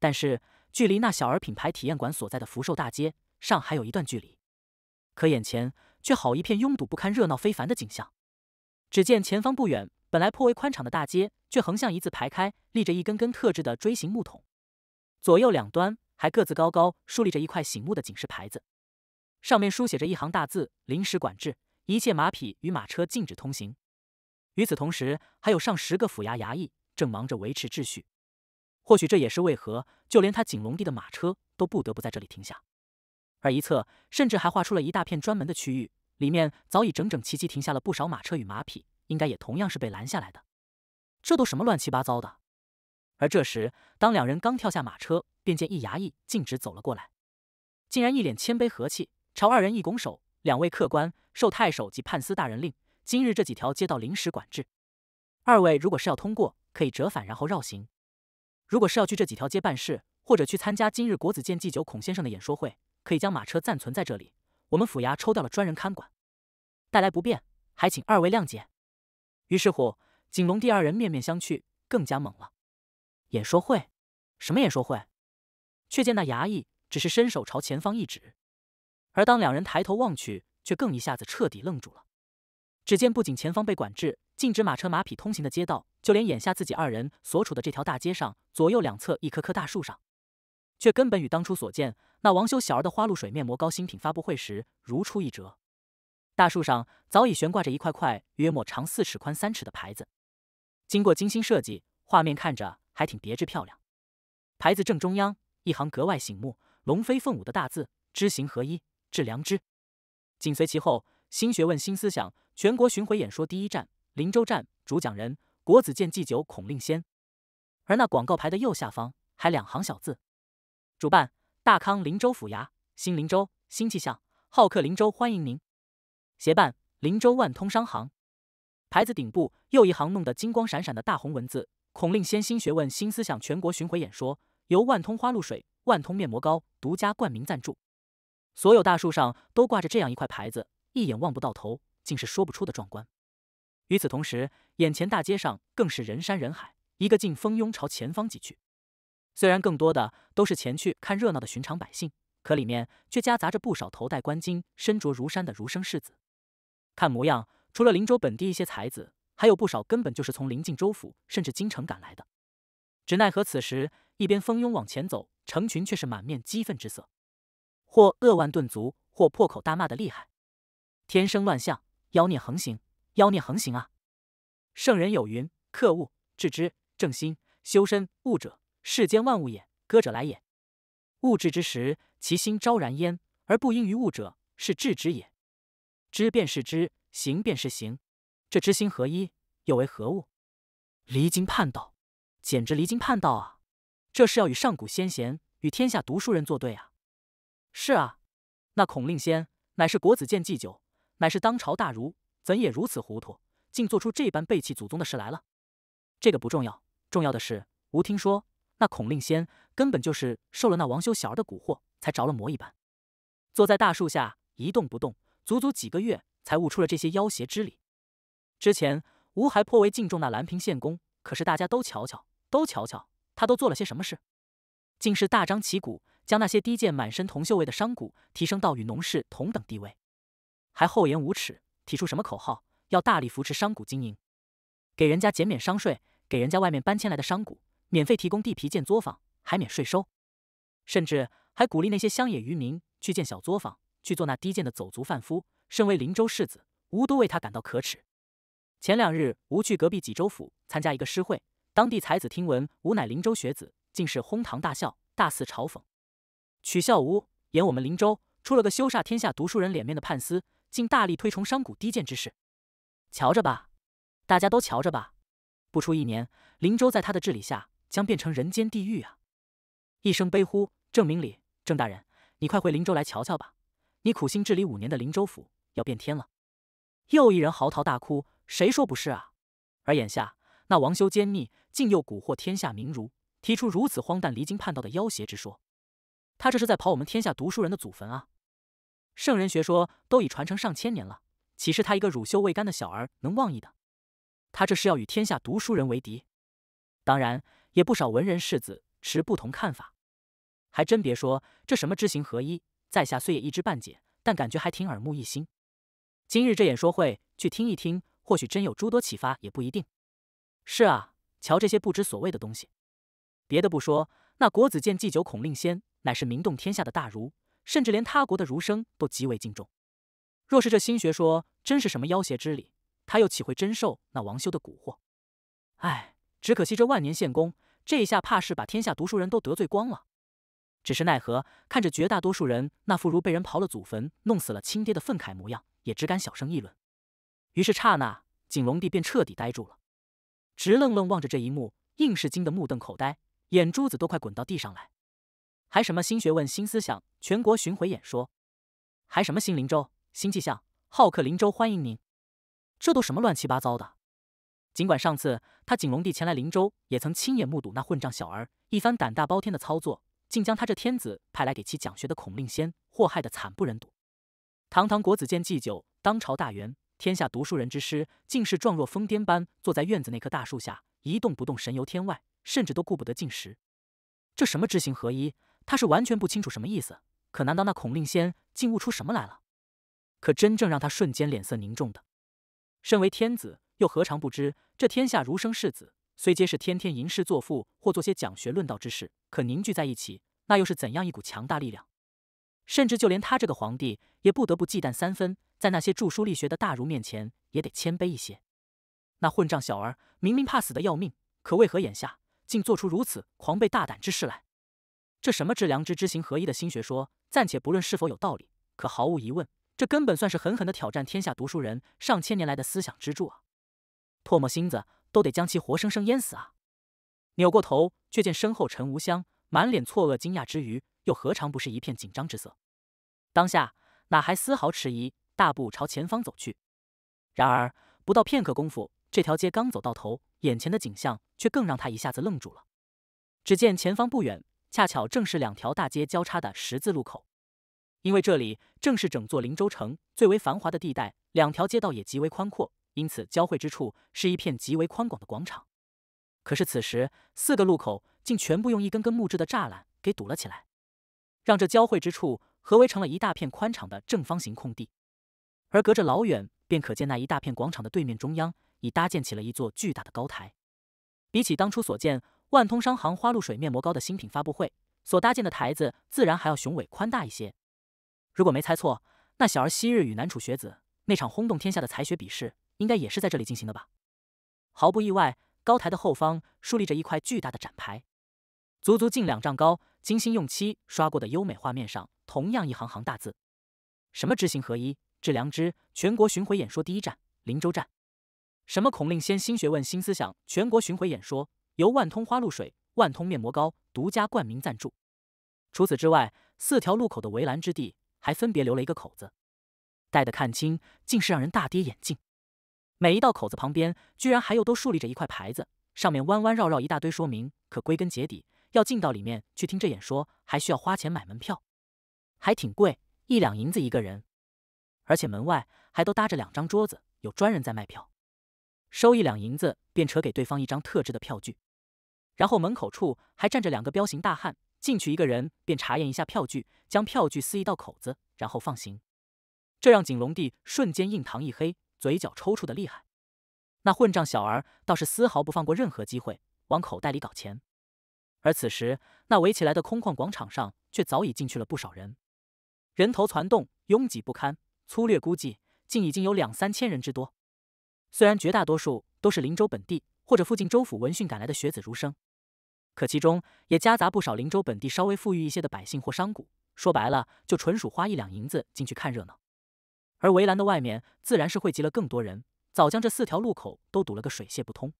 但是距离那小儿品牌体验馆所在的福寿大街上还有一段距离。可眼前却好一片拥堵不堪、热闹非凡的景象。只见前方不远。本来颇为宽敞的大街，却横向一字排开，立着一根根特制的锥形木桶，左右两端还各自高高竖立着一块醒目的警示牌子，上面书写着一行大字：“临时管制，一切马匹与马车禁止通行。”与此同时，还有上十个府衙衙役正忙着维持秩序。或许这也是为何，就连他景龙帝的马车都不得不在这里停下。而一侧甚至还划出了一大片专门的区域，里面早已整整齐齐停下了不少马车与马匹。应该也同样是被拦下来的，这都什么乱七八糟的！而这时，当两人刚跳下马车，便见一衙役径直走了过来，竟然一脸谦卑和气，朝二人一拱手：“两位客官，受太守及判司大人令，今日这几条街道临时管制。二位如果是要通过，可以折返然后绕行；如果是要去这几条街办事，或者去参加今日国子监祭酒孔先生的演说会，可以将马车暂存在这里。我们府衙抽调了专人看管，带来不便，还请二位谅解。”于是乎，景龙帝二人面面相觑，更加猛了。演说会？什么演说会？却见那衙役只是伸手朝前方一指，而当两人抬头望去，却更一下子彻底愣住了。只见不仅前方被管制，禁止马车马匹通行的街道，就连眼下自己二人所处的这条大街上，左右两侧一棵棵大树上，却根本与当初所见那王修小儿的花露水面膜膏新品发布会时如出一辙。大树上早已悬挂着一块块约莫长四尺、宽三尺的牌子，经过精心设计，画面看着还挺别致漂亮。牌子正中央一行格外醒目、龙飞凤舞的大字：“知行合一，致良知。”紧随其后，“新学问、新思想，全国巡回演说第一站，林州站，主讲人：国子监祭酒孔令先。”而那广告牌的右下方还两行小字：“主办：大康林州府衙，新林州，新气象，好客林州欢迎您。”协办林州万通商行牌子顶部又一行弄得金光闪闪的大红文字：“孔令先新学问新思想全国巡回演说，由万通花露水、万通面膜膏独家冠名赞助。”所有大树上都挂着这样一块牌子，一眼望不到头，竟是说不出的壮观。与此同时，眼前大街上更是人山人海，一个劲蜂拥朝前方挤去。虽然更多的都是前去看热闹的寻常百姓，可里面却夹杂着不少头戴官巾、身着儒衫的儒生世子。看模样，除了林州本地一些才子，还有不少根本就是从临近州府甚至京城赶来的。只奈何此时一边蜂拥往前走，成群却是满面激愤之色，或扼腕顿足，或破口大骂的厉害。天生乱象，妖孽横行，妖孽横行啊！圣人有云：“克物致知，正心修身。物者，世间万物也；歌者，来也。物至之时，其心昭然焉，而不应于物者，是致之也。”知便是知，行便是行，这知行合一又为何物？离经叛道，简直离经叛道啊！这是要与上古先贤、与天下读书人作对啊！是啊，那孔令先乃是国子监祭酒，乃是当朝大儒，怎也如此糊涂，竟做出这般背弃祖宗的事来了？这个不重要，重要的是，吴听说那孔令先根本就是受了那王修小儿的蛊惑，才着了魔一般，坐在大树下一动不动。足足几个月才悟出了这些妖邪之理。之前，吴还颇为敬重那蓝平县公，可是大家都瞧瞧，都瞧瞧，他都做了些什么事？竟是大张旗鼓将那些低贱满身铜锈味的商贾提升到与农事同等地位，还厚颜无耻提出什么口号，要大力扶持商贾经营，给人家减免商税，给人家外面搬迁来的商贾免费提供地皮建作坊，还免税收，甚至还鼓励那些乡野渔民去建小作坊。去做那低贱的走卒贩夫。身为林州世子，吾都为他感到可耻。前两日，吾去隔壁济州府参加一个诗会，当地才子听闻吾乃林州学子，竟是哄堂大笑，大肆嘲讽、取笑吾，言我们林州出了个羞煞天下读书人脸面的判司，竟大力推崇商贾低贱之事。瞧着吧，大家都瞧着吧，不出一年，林州在他的治理下将变成人间地狱啊！一声悲呼：“郑明礼，郑大人，你快回林州来瞧瞧吧！”你苦心治理五年的灵州府要变天了，又一人嚎啕大哭。谁说不是啊？而眼下那王修奸逆，竟又蛊惑天下名儒，提出如此荒诞离经叛道的妖邪之说。他这是在刨我们天下读书人的祖坟啊！圣人学说都已传承上千年了，岂是他一个乳臭未干的小儿能妄议的？他这是要与天下读书人为敌。当然，也不少文人士子持不同看法。还真别说，这什么知行合一。在下虽也一知半解，但感觉还挺耳目一新。今日这演说会去听一听，或许真有诸多启发，也不一定。是啊，瞧这些不知所谓的东西。别的不说，那国子监祭酒孔令先乃是名动天下的大儒，甚至连他国的儒生都极为敬重。若是这新学说真是什么妖邪之理，他又岂会真受那王修的蛊惑？唉，只可惜这万年献功，这一下怕是把天下读书人都得罪光了。只是奈何看着绝大多数人那副如被人刨了祖坟、弄死了亲爹的愤慨模样，也只敢小声议论。于是刹那，景龙帝便彻底呆住了，直愣愣望着这一幕，硬是惊得目瞪口呆，眼珠子都快滚到地上来。还什么新学问、新思想，全国巡回演说；还什么新灵州、新气象，好客林州欢迎您。这都什么乱七八糟的？尽管上次他景龙帝前来林州，也曾亲眼目睹那混账小儿一番胆大包天的操作。竟将他这天子派来给其讲学的孔令先祸害的惨不忍睹。堂堂国子监祭酒，当朝大员，天下读书人之师，竟是状若疯癫般坐在院子那棵大树下，一动不动，神游天外，甚至都顾不得进食。这什么知行合一？他是完全不清楚什么意思。可难道那孔令先竟悟出什么来了？可真正让他瞬间脸色凝重的，身为天子，又何尝不知这天下儒生士子？虽皆是天天吟诗作赋或做些讲学论道之事，可凝聚在一起，那又是怎样一股强大力量？甚至就连他这个皇帝也不得不忌惮三分，在那些著书立学的大儒面前，也得谦卑一些。那混账小儿明明怕死的要命，可为何眼下竟做出如此狂悖大胆之事来？这什么“知良知、知行合一”的新学说，暂且不论是否有道理，可毫无疑问，这根本算是狠狠的挑战天下读书人上千年来的思想支柱啊！唾沫星子。都得将其活生生淹死啊！扭过头，却见身后陈无香满脸错愕、惊讶之余，又何尝不是一片紧张之色？当下哪还丝毫迟疑，大步朝前方走去。然而不到片刻功夫，这条街刚走到头，眼前的景象却更让他一下子愣住了。只见前方不远，恰巧正是两条大街交叉的十字路口。因为这里正是整座灵州城最为繁华的地带，两条街道也极为宽阔。因此，交汇之处是一片极为宽广的广场。可是，此时四个路口竟全部用一根根木质的栅栏给堵了起来，让这交汇之处合围成了一大片宽敞的正方形空地。而隔着老远，便可见那一大片广场的对面中央已搭建起了一座巨大的高台。比起当初所见万通商行花露水、面膜膏的新品发布会所搭建的台子，自然还要雄伟宽大一些。如果没猜错，那小儿昔日与南楚学子那场轰动天下的才学比试。应该也是在这里进行的吧？毫不意外，高台的后方竖立着一块巨大的展牌，足足近两丈高，精心用漆刷过的优美画面上，同样一行行大字：什么“知行合一，致良知”全国巡回演说第一站，林州站；什么“孔令先新学问新思想全国巡回演说”由万通花露水、万通面膜膏独家冠名赞助。除此之外，四条路口的围栏之地还分别留了一个口子，待得看清，竟是让人大跌眼镜。每一道口子旁边，居然还又都竖立着一块牌子，上面弯弯绕绕一大堆说明。可归根结底，要进到里面去听这演说，还需要花钱买门票，还挺贵，一两银子一个人。而且门外还都搭着两张桌子，有专人在卖票，收一两银子便扯给对方一张特制的票据。然后门口处还站着两个彪形大汉，进去一个人便查验一下票据，将票据撕一道口子，然后放行。这让景龙帝瞬间印堂一黑。嘴角抽搐的厉害，那混账小儿倒是丝毫不放过任何机会，往口袋里搞钱。而此时，那围起来的空旷广场上却早已进去了不少人，人头攒动，拥挤不堪。粗略估计，竟已经有两三千人之多。虽然绝大多数都是林州本地或者附近州府闻讯赶来的学子儒生，可其中也夹杂不少林州本地稍微富裕一些的百姓或商贾。说白了，就纯属花一两银子进去看热闹。而围栏的外面自然是汇集了更多人，早将这四条路口都堵了个水泄不通。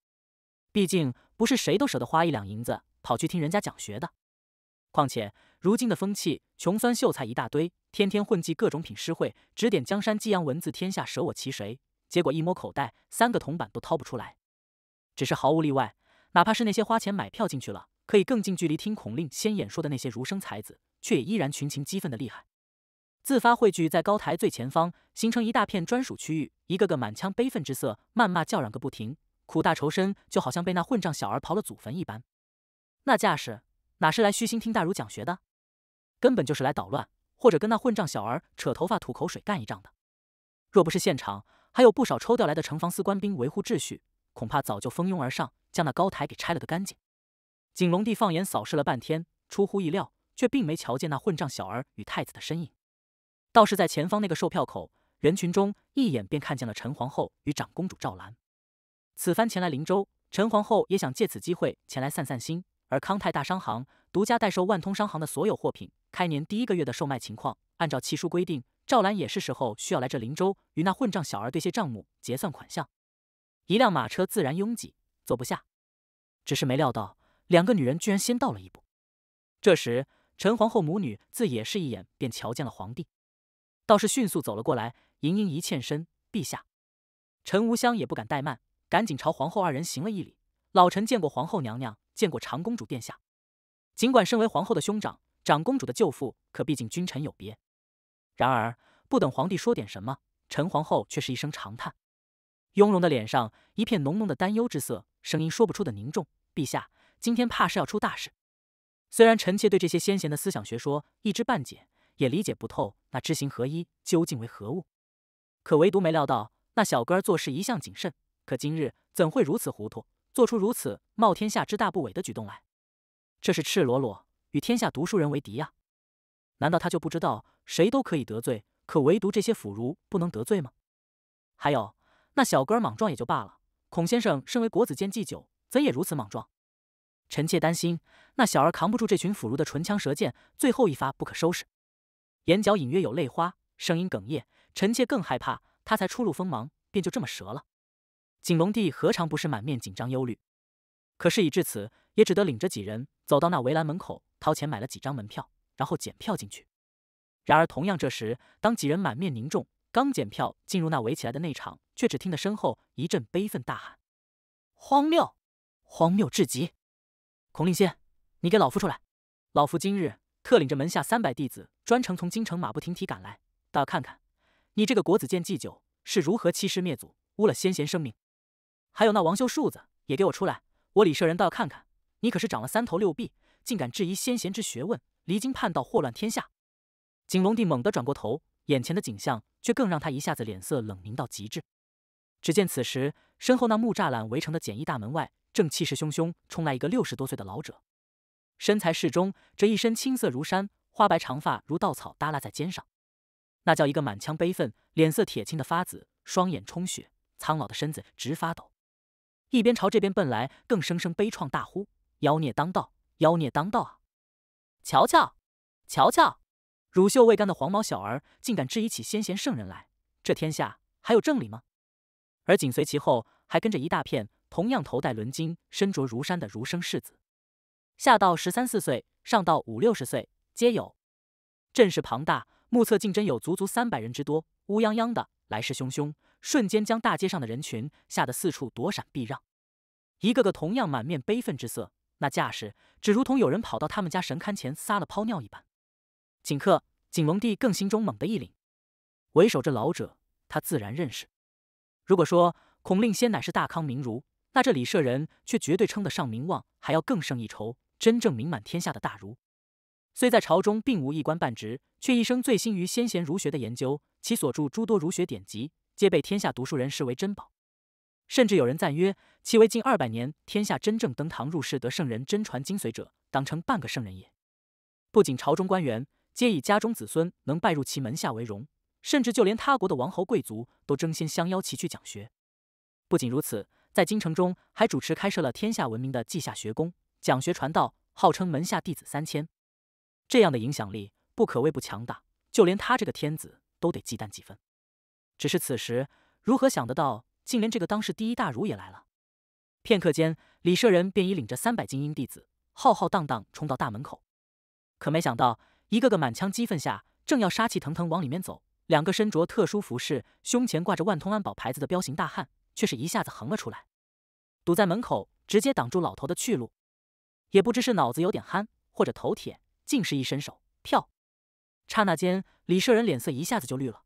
毕竟不是谁都舍得花一两银子跑去听人家讲学的。况且如今的风气，穷酸秀才一大堆，天天混迹各种品诗会，指点江山激扬文字，天下舍我其谁？结果一摸口袋，三个铜板都掏不出来。只是毫无例外，哪怕是那些花钱买票进去了，可以更近距离听孔令先演说的那些儒生才子，却也依然群情激愤的厉害。自发汇聚在高台最前方，形成一大片专属区域，一个个满腔悲愤之色，谩骂叫嚷个不停，苦大仇深，就好像被那混账小儿刨了祖坟一般。那架势哪是来虚心听大儒讲学的，根本就是来捣乱，或者跟那混账小儿扯头发、吐口水干一仗的。若不是现场还有不少抽调来的城防司官兵维护秩序，恐怕早就蜂拥而上，将那高台给拆了个干净。景龙帝放眼扫视了半天，出乎意料，却并没瞧见那混账小儿与太子的身影。倒是在前方那个售票口人群中，一眼便看见了陈皇后与长公主赵兰。此番前来林州，陈皇后也想借此机会前来散散心。而康泰大商行独家代售万通商行的所有货品，开年第一个月的售卖情况，按照契书规定，赵兰也是时候需要来这林州与那混账小儿对些账目，结算款项。一辆马车自然拥挤，坐不下。只是没料到，两个女人居然先到了一步。这时，陈皇后母女自也是一眼便瞧见了皇帝。倒是迅速走了过来，盈盈一欠身，陛下，陈无香也不敢怠慢，赶紧朝皇后二人行了一礼，老臣见过皇后娘娘，见过长公主殿下。尽管身为皇后的兄长，长公主的舅父，可毕竟君臣有别。然而，不等皇帝说点什么，陈皇后却是一声长叹，雍容的脸上一片浓浓的担忧之色，声音说不出的凝重。陛下，今天怕是要出大事。虽然臣妾对这些先贤的思想学说一知半解。也理解不透那知行合一究竟为何物，可唯独没料到那小哥儿做事一向谨慎，可今日怎会如此糊涂，做出如此冒天下之大不韪的举动来？这是赤裸裸与天下读书人为敌呀！难道他就不知道谁都可以得罪，可唯独这些腐儒不能得罪吗？还有那小哥儿莽撞也就罢了，孔先生身为国子监祭酒，怎也如此莽撞？臣妾担心那小儿扛不住这群腐儒的唇枪舌剑，最后一发不可收拾。眼角隐约有泪花，声音哽咽。臣妾更害怕，他才初露锋芒，便就这么折了。景龙帝何尝不是满面紧张忧虑？可事已至此，也只得领着几人走到那围栏门口，掏钱买了几张门票，然后检票进去。然而，同样这时，当几人满面凝重，刚检票进入那围起来的内场，却只听得身后一阵悲愤大喊：“荒谬！荒谬至极！孔令仙，你给老夫出来！老夫今日……”特领着门下三百弟子，专程从京城马不停蹄赶来，倒要看看你这个国子监祭酒是如何欺师灭祖、污了先贤生命。还有那王修树子，也给我出来！我李舍人倒要看看，你可是长了三头六臂，竟敢质疑先贤之学问，离经叛道，祸乱天下！景龙帝猛地转过头，眼前的景象却更让他一下子脸色冷凝到极致。只见此时身后那木栅栏围成的简易大门外，正气势汹汹冲来一个六十多岁的老者。身材适中，这一身青色如山，花白长发如稻草耷拉在肩上，那叫一个满腔悲愤，脸色铁青的发紫，双眼充血，苍老的身子直发抖，一边朝这边奔来，更声声悲怆大呼：“妖孽当道，妖孽当道啊！”瞧瞧，瞧瞧，乳臭未干的黄毛小儿竟敢质疑起先贤圣人来，这天下还有正理吗？而紧随其后还跟着一大片同样头戴纶巾、身着如山的儒生世子。下到十三四岁，上到五六十岁，皆有。阵势庞大，目测竟真有足足三百人之多，乌泱泱的，来势汹汹，瞬间将大街上的人群吓得四处躲闪避让。一个个同样满面悲愤之色，那架势，只如同有人跑到他们家神龛前撒了泡尿一般。顷刻，景龙帝更心中猛地一凛，为首这老者，他自然认识。如果说孔令先乃是大康名儒，那这李舍人却绝对称得上名望，还要更胜一筹。真正名满天下的大儒，虽在朝中并无一官半职，却一生醉心于先贤儒学的研究。其所著诸多儒学典籍，皆被天下读书人视为珍宝。甚至有人赞曰：“其为近二百年天下真正登堂入室得圣人真传精髓者，当称半个圣人也。”不仅朝中官员皆以家中子孙能拜入其门下为荣，甚至就连他国的王侯贵族都争先相邀其去讲学。不仅如此，在京城中还主持开设了天下闻名的稷下学宫。讲学传道，号称门下弟子三千，这样的影响力不可谓不强大，就连他这个天子都得忌惮几分。只是此时如何想得到，竟连这个当世第一大儒也来了？片刻间，李舍人便已领着三百精英弟子，浩浩荡荡冲到大门口。可没想到，一个个满腔激愤下，正要杀气腾腾往里面走，两个身着特殊服饰、胸前挂着万通安保牌子的彪形大汉，却是一下子横了出来，堵在门口，直接挡住老头的去路。也不知是脑子有点憨，或者头铁，竟是一伸手跳。刹那间，李舍人脸色一下子就绿了，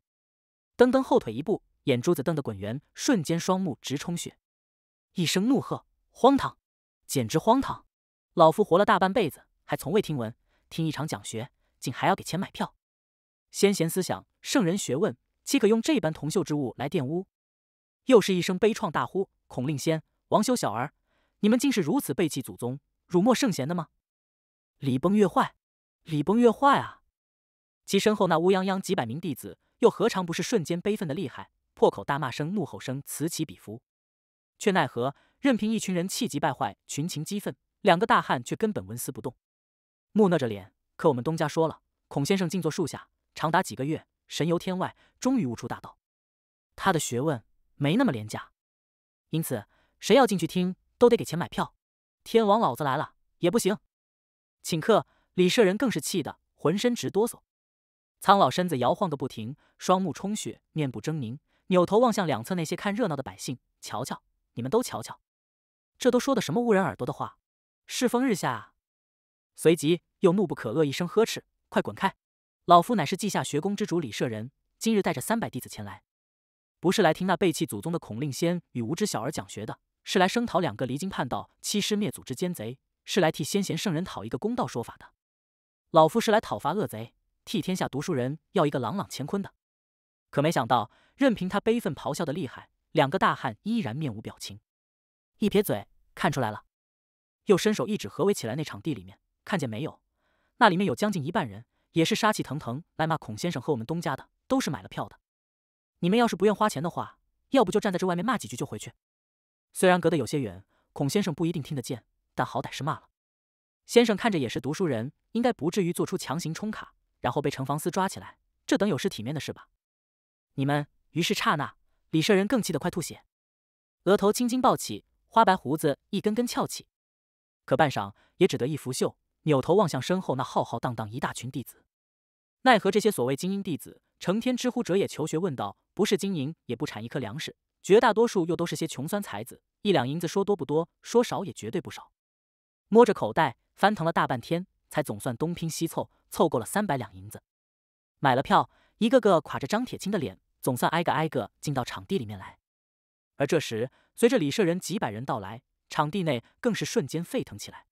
噔噔后腿一步，眼珠子瞪得滚圆，瞬间双目直充血，一声怒喝：“荒唐！简直荒唐！老夫活了大半辈子，还从未听闻，听一场讲学，竟还要给钱买票。先贤思想，圣人学问，岂可用这般铜锈之物来玷污？”又是一声悲怆大呼：“孔令先，王修小儿，你们竟是如此背弃祖宗！”辱没圣贤的吗？礼崩乐坏，礼崩乐坏啊！其身后那乌泱泱几百名弟子，又何尝不是瞬间悲愤的厉害，破口大骂声、怒吼声此起彼伏，却奈何，任凭一群人气急败坏、群情激愤，两个大汉却根本纹丝不动，木讷着脸。可我们东家说了，孔先生静坐树下长达几个月，神游天外，终于悟出大道。他的学问没那么廉价，因此谁要进去听，都得给钱买票。天王老子来了也不行！顷刻，李舍人更是气得浑身直哆嗦，苍老身子摇晃个不停，双目充血，面部狰狞，扭头望向两侧那些看热闹的百姓，瞧瞧，你们都瞧瞧，这都说的什么误人耳朵的话？世风日下。随即又怒不可遏，一声呵斥：“快滚开！老夫乃是稷下学宫之主李舍人，今日带着三百弟子前来，不是来听那背弃祖宗的孔令先与无知小儿讲学的。”是来声讨两个离经叛道、欺师灭祖之奸贼，是来替先贤圣人讨一个公道说法的。老夫是来讨伐恶贼，替天下读书人要一个朗朗乾坤的。可没想到，任凭他悲愤咆哮的厉害，两个大汉依然面无表情。一撇嘴，看出来了。又伸手一指，合围起来那场地里面，看见没有？那里面有将近一半人，也是杀气腾腾来骂孔先生和我们东家的，都是买了票的。你们要是不愿花钱的话，要不就站在这外面骂几句就回去。虽然隔得有些远，孔先生不一定听得见，但好歹是骂了。先生看着也是读书人，应该不至于做出强行冲卡，然后被城防司抓起来这等有失体面的事吧？你们于是刹那，李舍人更气得快吐血，额头青筋暴起，花白胡子一根根翘起。可半晌，也只得一拂袖，扭头望向身后那浩浩荡荡一大群弟子。奈何这些所谓精英弟子，成天知乎者也求学问道，不是经营，也不产一颗粮食。绝大多数又都是些穷酸才子，一两银子说多不多，说少也绝对不少。摸着口袋翻腾了大半天，才总算东拼西凑凑够了三百两银子，买了票。一个个垮着张铁青的脸，总算挨个挨个进到场地里面来。而这时，随着李社人几百人到来，场地内更是瞬间沸腾起来。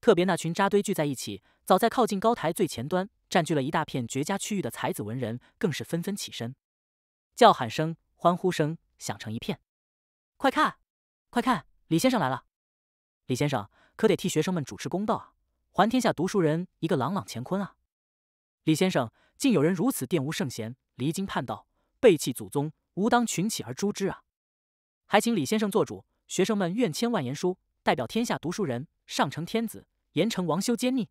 特别那群扎堆聚在一起，早在靠近高台最前端占据了一大片绝佳区域的才子文人，更是纷纷起身，叫喊声、欢呼声。响成一片，快看，快看！李先生来了！李先生可得替学生们主持公道啊，还天下读书人一个朗朗乾坤啊！李先生，竟有人如此玷污圣贤，离经叛道，背弃祖宗，吾当群起而诛之啊！还请李先生做主，学生们愿签万言书，代表天下读书人上承天子，严惩王修奸逆。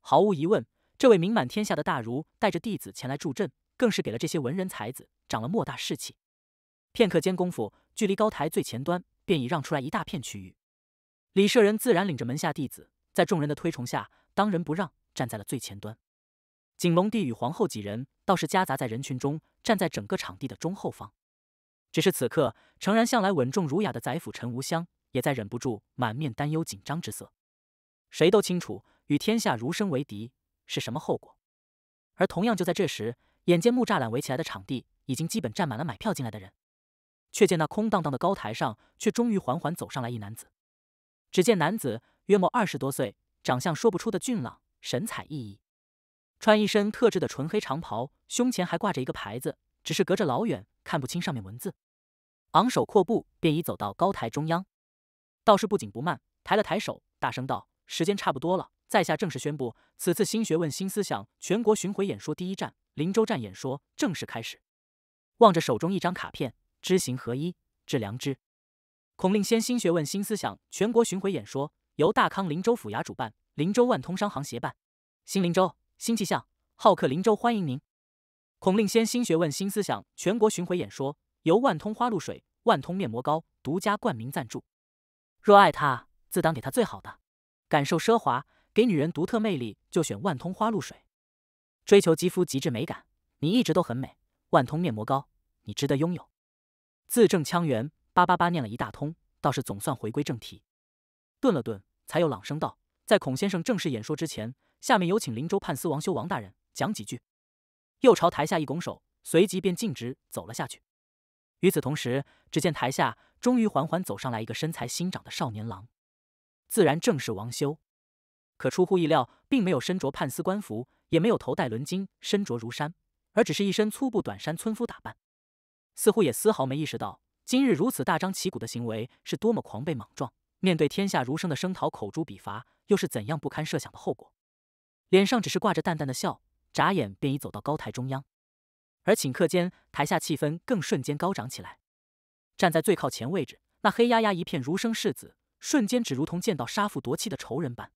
毫无疑问，这位名满天下的大儒带着弟子前来助阵，更是给了这些文人才子长了莫大士气。片刻间功夫，距离高台最前端便已让出来一大片区域。李舍人自然领着门下弟子，在众人的推崇下，当仁不让，站在了最前端。景龙帝与皇后几人倒是夹杂在人群中，站在整个场地的中后方。只是此刻，诚然向来稳重儒雅的宰辅陈无香，也在忍不住满面担忧、紧张之色。谁都清楚，与天下儒生为敌是什么后果。而同样，就在这时，眼见木栅栏围起来的场地已经基本站满了买票进来的人。却见那空荡荡的高台上，却终于缓缓走上来一男子。只见男子约莫二十多岁，长相说不出的俊朗，神采奕奕，穿一身特制的纯黑长袍，胸前还挂着一个牌子，只是隔着老远看不清上面文字。昂首阔步，便已走到高台中央。道士不紧不慢，抬了抬手，大声道：“时间差不多了，在下正式宣布，此次新学问、新思想全国巡回演说第一站——林州站演说正式开始。”望着手中一张卡片。知行合一，致良知。孔令先新学问新思想全国巡回演说，由大康林州府衙主办，林州万通商行协办。新林州，新气象，好客林州欢迎您。孔令先新学问新思想全国巡回演说，由万通花露水、万通面膜膏独家冠名赞助。若爱他，自当给他最好的感受奢华，给女人独特魅力，就选万通花露水。追求肌肤极致美感，你一直都很美。万通面膜膏，你值得拥有。字正腔圆，叭叭叭念了一大通，倒是总算回归正题。顿了顿，才又朗声道：“在孔先生正式演说之前，下面有请林州判司王修王大人讲几句。”又朝台下一拱手，随即便径直走了下去。与此同时，只见台下终于缓缓走上来一个身材新长的少年郎，自然正是王修。可出乎意料，并没有身着判司官服，也没有头戴纶巾，身着如衫，而只是一身粗布短衫村夫打扮。似乎也丝毫没意识到，今日如此大张旗鼓的行为是多么狂悖莽撞。面对天下儒生的声讨，口诛笔伐，又是怎样不堪设想的后果？脸上只是挂着淡淡的笑，眨眼便已走到高台中央。而顷刻间，台下气氛更瞬间高涨起来。站在最靠前位置，那黑压压一片儒生世子，瞬间只如同见到杀父夺妻的仇人般，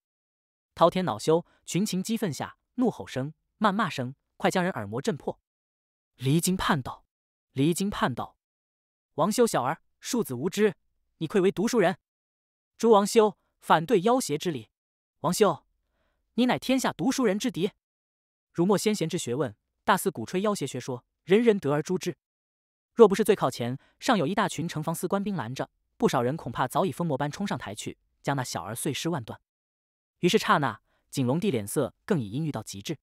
滔天恼羞，群情激愤下，怒吼声、谩骂声，快将人耳膜震破！离经叛道！离经叛道，王修小儿，庶子无知，你愧为读书人。诸王修反对妖邪之理，王修，你乃天下读书人之敌，辱没先贤之学问，大肆鼓吹妖邪学说，人人得而诛之。若不是最靠前，尚有一大群城防司官兵拦着，不少人恐怕早已疯魔般冲上台去，将那小儿碎尸万段。于是刹那，景龙帝脸色更已阴郁到极致。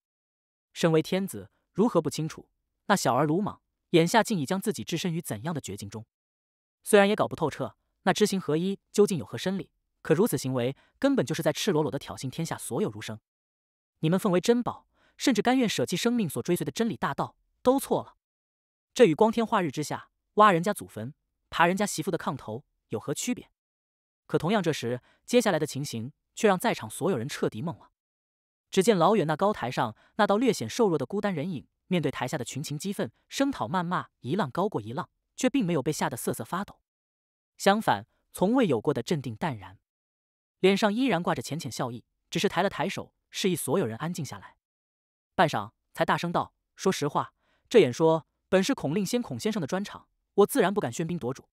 身为天子，如何不清楚？那小儿鲁莽。眼下竟已将自己置身于怎样的绝境中？虽然也搞不透彻，那知行合一究竟有何深理？可如此行为，根本就是在赤裸裸的挑衅天下所有儒生。你们奉为珍宝，甚至甘愿舍弃生命所追随的真理大道，都错了。这与光天化日之下挖人家祖坟、爬人家媳妇的炕头有何区别？可同样，这时接下来的情形却让在场所有人彻底懵了。只见老远那高台上那道略显瘦弱的孤单人影。面对台下的群情激愤、声讨谩骂，一浪高过一浪，却并没有被吓得瑟瑟发抖，相反，从未有过的镇定淡然，脸上依然挂着浅浅笑意，只是抬了抬手，示意所有人安静下来。半晌，才大声道：“说实话，这演说本是孔令先、孔先生的专场，我自然不敢喧宾夺主。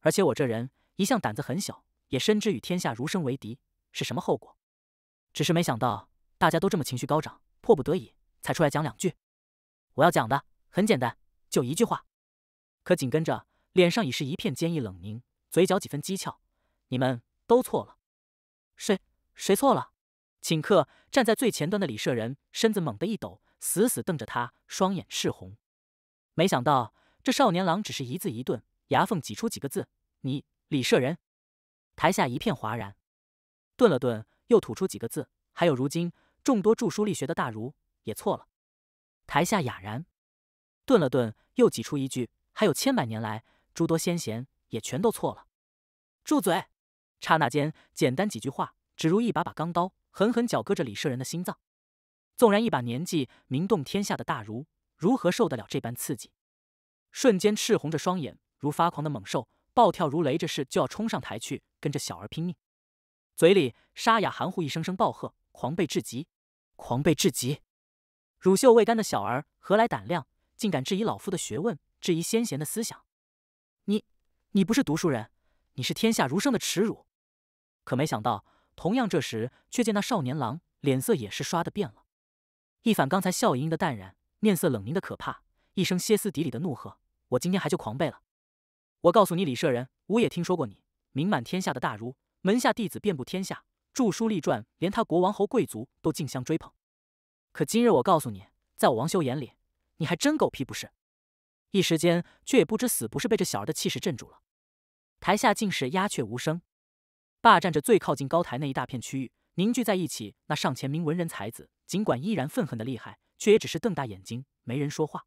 而且我这人一向胆子很小，也深知与天下儒生为敌是什么后果。只是没想到大家都这么情绪高涨，迫不得已才出来讲两句。”我要讲的很简单，就一句话。可紧跟着，脸上已是一片坚毅冷凝，嘴角几分讥诮。你们都错了，谁谁错了？顷刻，站在最前端的李舍人身子猛地一抖，死死瞪着他，双眼赤红。没想到这少年郎只是一字一顿，牙缝挤出几个字：“你李舍人！”台下一片哗然。顿了顿，又吐出几个字：“还有，如今众多著书立学的大儒也错了。”台下哑然，顿了顿，又挤出一句：“还有千百年来诸多先贤也全都错了。”住嘴！刹那间，简单几句话，只如一把把钢刀，狠狠绞割着李舍人的心脏。纵然一把年纪、名动天下的大儒，如何受得了这般刺激？瞬间赤红着双眼，如发狂的猛兽，暴跳如雷，这势就要冲上台去，跟着小儿拼命。嘴里沙哑含糊一声声暴喝，狂悖至极，狂悖至极。乳臭未干的小儿何来胆量，竟敢质疑老夫的学问，质疑先贤的思想？你，你不是读书人，你是天下儒生的耻辱！可没想到，同样这时，却见那少年郎脸色也是刷的变了，一反刚才笑盈盈的淡然，面色冷凝的可怕，一声歇斯底里的怒喝：“我今天还就狂背了！我告诉你，李舍人，吾也听说过你，名满天下的大儒，门下弟子遍布天下，著书立传，连他国王侯贵族都竞相追捧。”可今日我告诉你，在我王修眼里，你还真狗屁不是！一时间却也不知死不是，被这小儿的气势镇住了。台下尽是鸦雀无声，霸占着最靠近高台那一大片区域，凝聚在一起那上千名文人才子，尽管依然愤恨的厉害，却也只是瞪大眼睛，没人说话。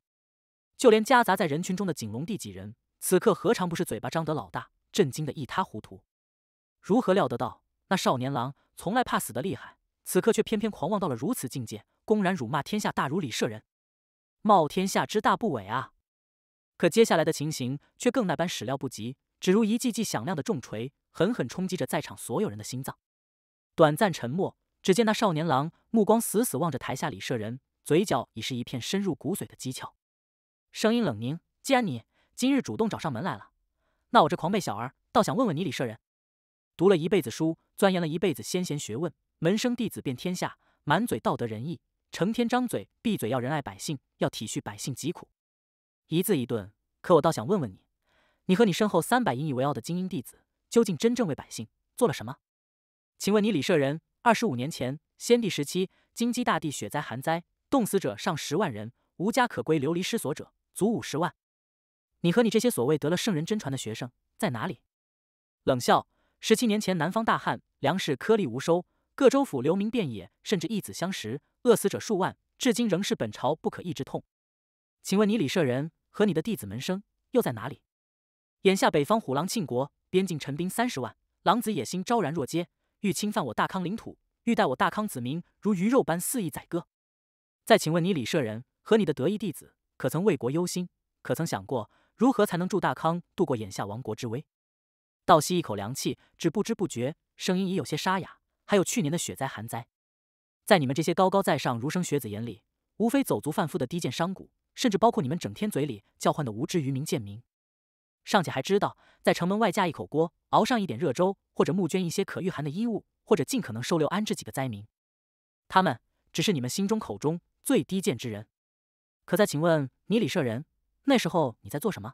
就连夹杂在人群中的景龙帝几人，此刻何尝不是嘴巴张得老大，震惊的一塌糊涂？如何料得到那少年郎从来怕死的厉害？此刻却偏偏狂妄到了如此境界，公然辱骂天下大儒李舍人，冒天下之大不韪啊！可接下来的情形却更那般始料不及，只如一记记响亮的重锤，狠狠冲击着在场所有人的心脏。短暂沉默，只见那少年郎目光死死望着台下李舍人，嘴角已是一片深入骨髓的讥诮，声音冷凝：“既然你今日主动找上门来了，那我这狂悖小儿倒想问问你，李舍人，读了一辈子书，钻研了一辈子先贤学问。”门生弟子遍天下，满嘴道德仁义，成天张嘴闭嘴要仁爱百姓，要体恤百姓疾苦，一字一顿。可我倒想问问你，你和你身后三百引以为傲的精英弟子，究竟真正为百姓做了什么？请问你李舍人，二十五年前，先帝时期，金鸡大地雪灾寒灾，冻死者上十万人，无家可归流离失所者足五十万。你和你这些所谓得了圣人真传的学生在哪里？冷笑。十七年前南方大旱，粮食颗粒无收。各州府流民遍野，甚至一子相食，饿死者数万，至今仍是本朝不可抑之痛。请问你李舍人和你的弟子门生又在哪里？眼下北方虎狼庆国边境陈兵三十万，狼子野心昭然若揭，欲侵犯我大康领土，欲待我大康子民如鱼肉般肆意宰割。再请问你李舍人和你的得意弟子，可曾为国忧心？可曾想过如何才能助大康度过眼下亡国之危？倒吸一口凉气，只不知不觉，声音已有些沙哑。还有去年的雪灾寒灾，在你们这些高高在上儒生学子眼里，无非走卒贩夫的低贱商贾，甚至包括你们整天嘴里叫唤的无知愚民贱民，尚且还知道在城门外架一口锅，熬上一点热粥，或者募捐一些可御寒的衣物，或者尽可能收留安置几个灾民。他们只是你们心中口中最低贱之人。可在，请问你李舍人，那时候你在做什么？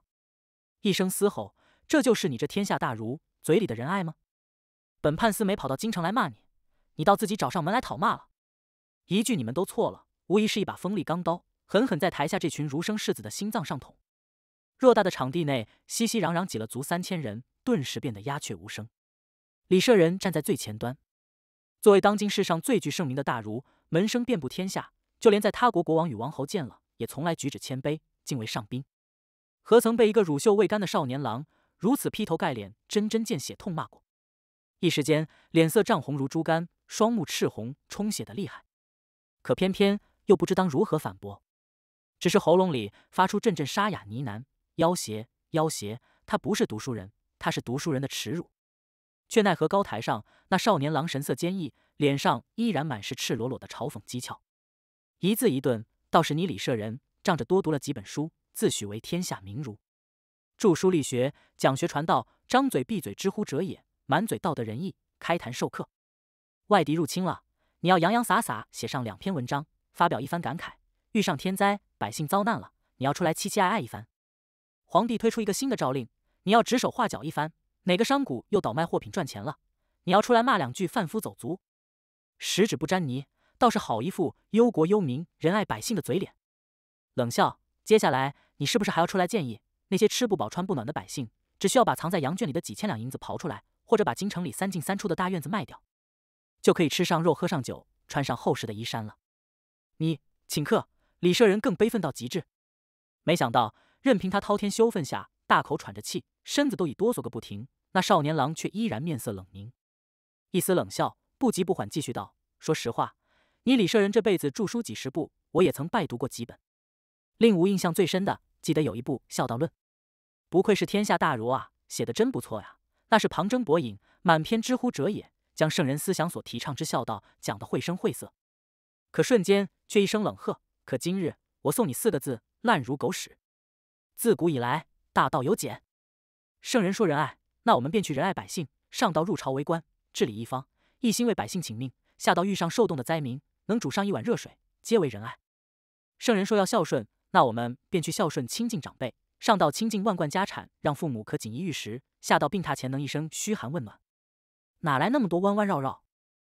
一声嘶吼，这就是你这天下大儒嘴里的仁爱吗？本判司没跑到京城来骂你。你倒自己找上门来讨骂了，一句“你们都错了”，无疑是一把锋利钢刀，狠狠在台下这群儒生士子的心脏上捅。偌大的场地内，熙熙攘攘挤了足三千人，顿时变得鸦雀无声。李舍人站在最前端，作为当今世上最具盛名的大儒，门生遍布天下，就连在他国国王与王侯见了，也从来举止谦卑，敬为上宾，何曾被一个乳臭未干的少年郎如此劈头盖脸、针针见血痛骂过？一时间，脸色涨红如猪肝。双目赤红，充血的厉害，可偏偏又不知当如何反驳，只是喉咙里发出阵阵沙哑呢喃：“妖邪，妖邪，他不是读书人，他是读书人的耻辱。”却奈何高台上那少年郎神色坚毅，脸上依然满是赤裸裸的嘲讽讥诮，一字一顿：“倒是你李舍人，仗着多读了几本书，自诩为天下名儒，著书立学，讲学传道，张嘴闭嘴之乎者也，满嘴道德仁义，开坛授课。”外敌入侵了，你要洋洋洒洒写上两篇文章，发表一番感慨；遇上天灾，百姓遭难了，你要出来凄凄哀哀一番；皇帝推出一个新的诏令，你要指手画脚一番；哪个商贾又倒卖货品赚钱了，你要出来骂两句贩夫走卒。十指不沾泥，倒是好一副忧国忧民、仁爱百姓的嘴脸。冷笑，接下来你是不是还要出来建议那些吃不饱穿不暖的百姓，只需要把藏在羊圈里的几千两银子刨出来，或者把京城里三进三出的大院子卖掉？就可以吃上肉，喝上酒，穿上厚实的衣衫了。你请客，李舍人更悲愤到极致。没想到，任凭他滔天羞愤下，大口喘着气，身子都已哆嗦个不停。那少年郎却依然面色冷凝，一丝冷笑，不急不缓，继续道：“说实话，你李舍人这辈子著书几十部，我也曾拜读过几本。令吾印象最深的，记得有一部《孝道论》，不愧是天下大儒啊，写的真不错呀。那是旁征博引，满篇知乎者也。”将圣人思想所提倡之孝道讲得绘声绘色，可瞬间却一声冷喝：“可今日我送你四个字，烂如狗屎！”自古以来，大道有简。圣人说仁爱，那我们便去仁爱百姓；上道入朝为官，治理一方，一心为百姓请命；下到遇上受冻的灾民，能煮上一碗热水，皆为仁爱。圣人说要孝顺，那我们便去孝顺亲近长辈；上到亲近万贯家产，让父母可锦衣玉食；下到病榻前能一声嘘寒问暖。哪来那么多弯弯绕绕？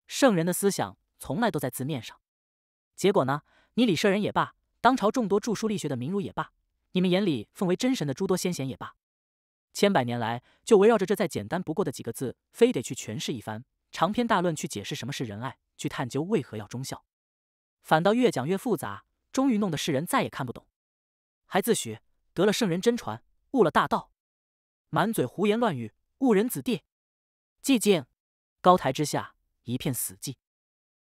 圣人的思想从来都在字面上。结果呢？你李舍人也罢，当朝众多著书立学的名儒也罢，你们眼里奉为真神的诸多先贤也罢，千百年来就围绕着这再简单不过的几个字，非得去诠释一番，长篇大论去解释什么是仁爱，去探究为何要忠孝，反倒越讲越复杂，终于弄得世人再也看不懂，还自诩得了圣人真传，悟了大道，满嘴胡言乱语，误人子弟。寂静。高台之下一片死寂，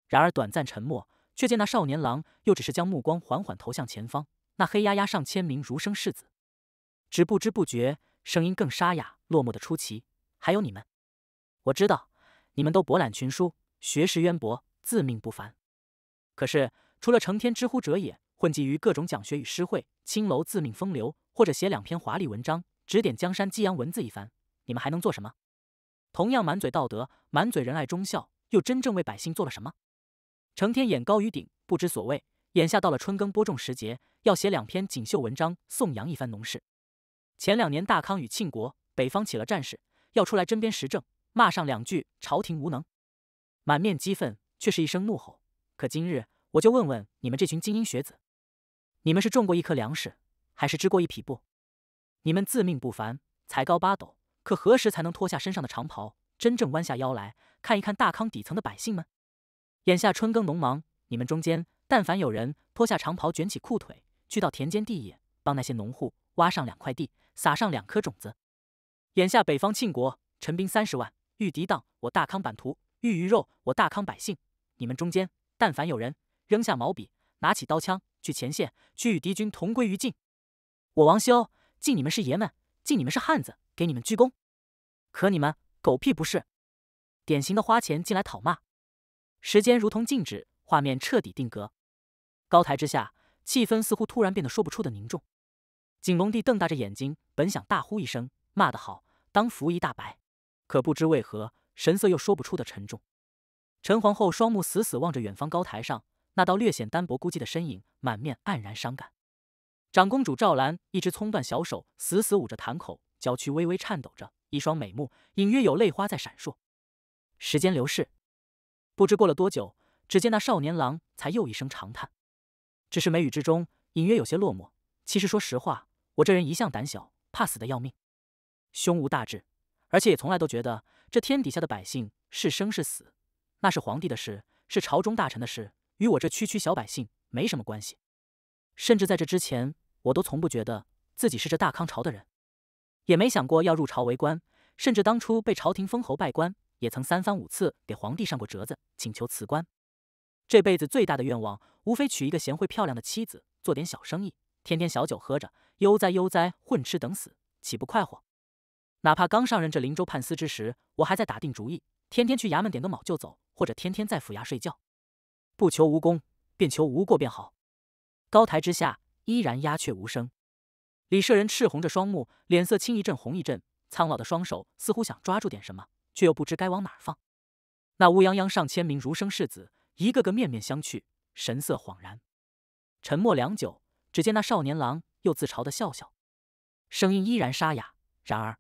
然而短暂沉默，却见那少年郎又只是将目光缓缓投向前方，那黑压压上千名儒生士子，只不知不觉，声音更沙哑，落寞的出奇。还有你们，我知道你们都博览群书，学识渊博，自命不凡，可是除了成天知乎者也，混迹于各种讲学与诗会，青楼自命风流，或者写两篇华丽文章，指点江山激扬文字一番，你们还能做什么？同样满嘴道德，满嘴仁爱忠孝，又真正为百姓做了什么？成天眼高于顶，不知所谓。眼下到了春耕播种时节，要写两篇锦绣文章颂扬一番农事。前两年大康与庆国北方起了战事，要出来针砭时政，骂上两句朝廷无能，满面激愤，却是一声怒吼。可今日，我就问问你们这群精英学子，你们是种过一颗粮食，还是织过一匹布？你们自命不凡，才高八斗。可何时才能脱下身上的长袍，真正弯下腰来看一看大康底层的百姓们？眼下春耕农忙，你们中间但凡有人脱下长袍，卷起裤腿，去到田间地野，帮那些农户挖上两块地，撒上两颗种子；眼下北方庆国陈兵三十万，欲抵挡我大康版图，欲鱼肉我大康百姓，你们中间但凡有人扔下毛笔，拿起刀枪，去前线，去与敌军同归于尽，我王修敬你们是爷们，敬你们是汉子，给你们鞠躬。可你们狗屁不是，典型的花钱进来讨骂。时间如同静止，画面彻底定格。高台之下，气氛似乎突然变得说不出的凝重。景龙帝瞪大着眼睛，本想大呼一声“骂得好”，当浮一大白，可不知为何，神色又说不出的沉重。陈皇后双目死死望着远方高台上那道略显单薄孤寂的身影，满面黯然伤感。长公主赵兰一只葱断小手死死捂着潭口，娇躯微微颤抖着。一双美目隐约有泪花在闪烁。时间流逝，不知过了多久，只见那少年郎才又一声长叹，只是眉宇之中隐约有些落寞。其实说实话，我这人一向胆小，怕死的要命，胸无大志，而且也从来都觉得这天底下的百姓是生是死，那是皇帝的事，是朝中大臣的事，与我这区区小百姓没什么关系。甚至在这之前，我都从不觉得自己是这大康朝的人。也没想过要入朝为官，甚至当初被朝廷封侯拜官，也曾三番五次给皇帝上过折子，请求辞官。这辈子最大的愿望，无非娶一个贤惠漂亮的妻子，做点小生意，天天小酒喝着，悠哉悠哉混吃等死，岂不快活？哪怕刚上任这林州判司之时，我还在打定主意，天天去衙门点个卯就走，或者天天在府衙睡觉，不求无功，便求无过便好。高台之下，依然鸦雀无声。李舍人赤红着双目，脸色青一阵红一阵，苍老的双手似乎想抓住点什么，却又不知该往哪儿放。那乌泱泱上千名儒生世子，一个个面面相觑，神色恍然，沉默良久。只见那少年郎又自嘲的笑笑，声音依然沙哑。然而，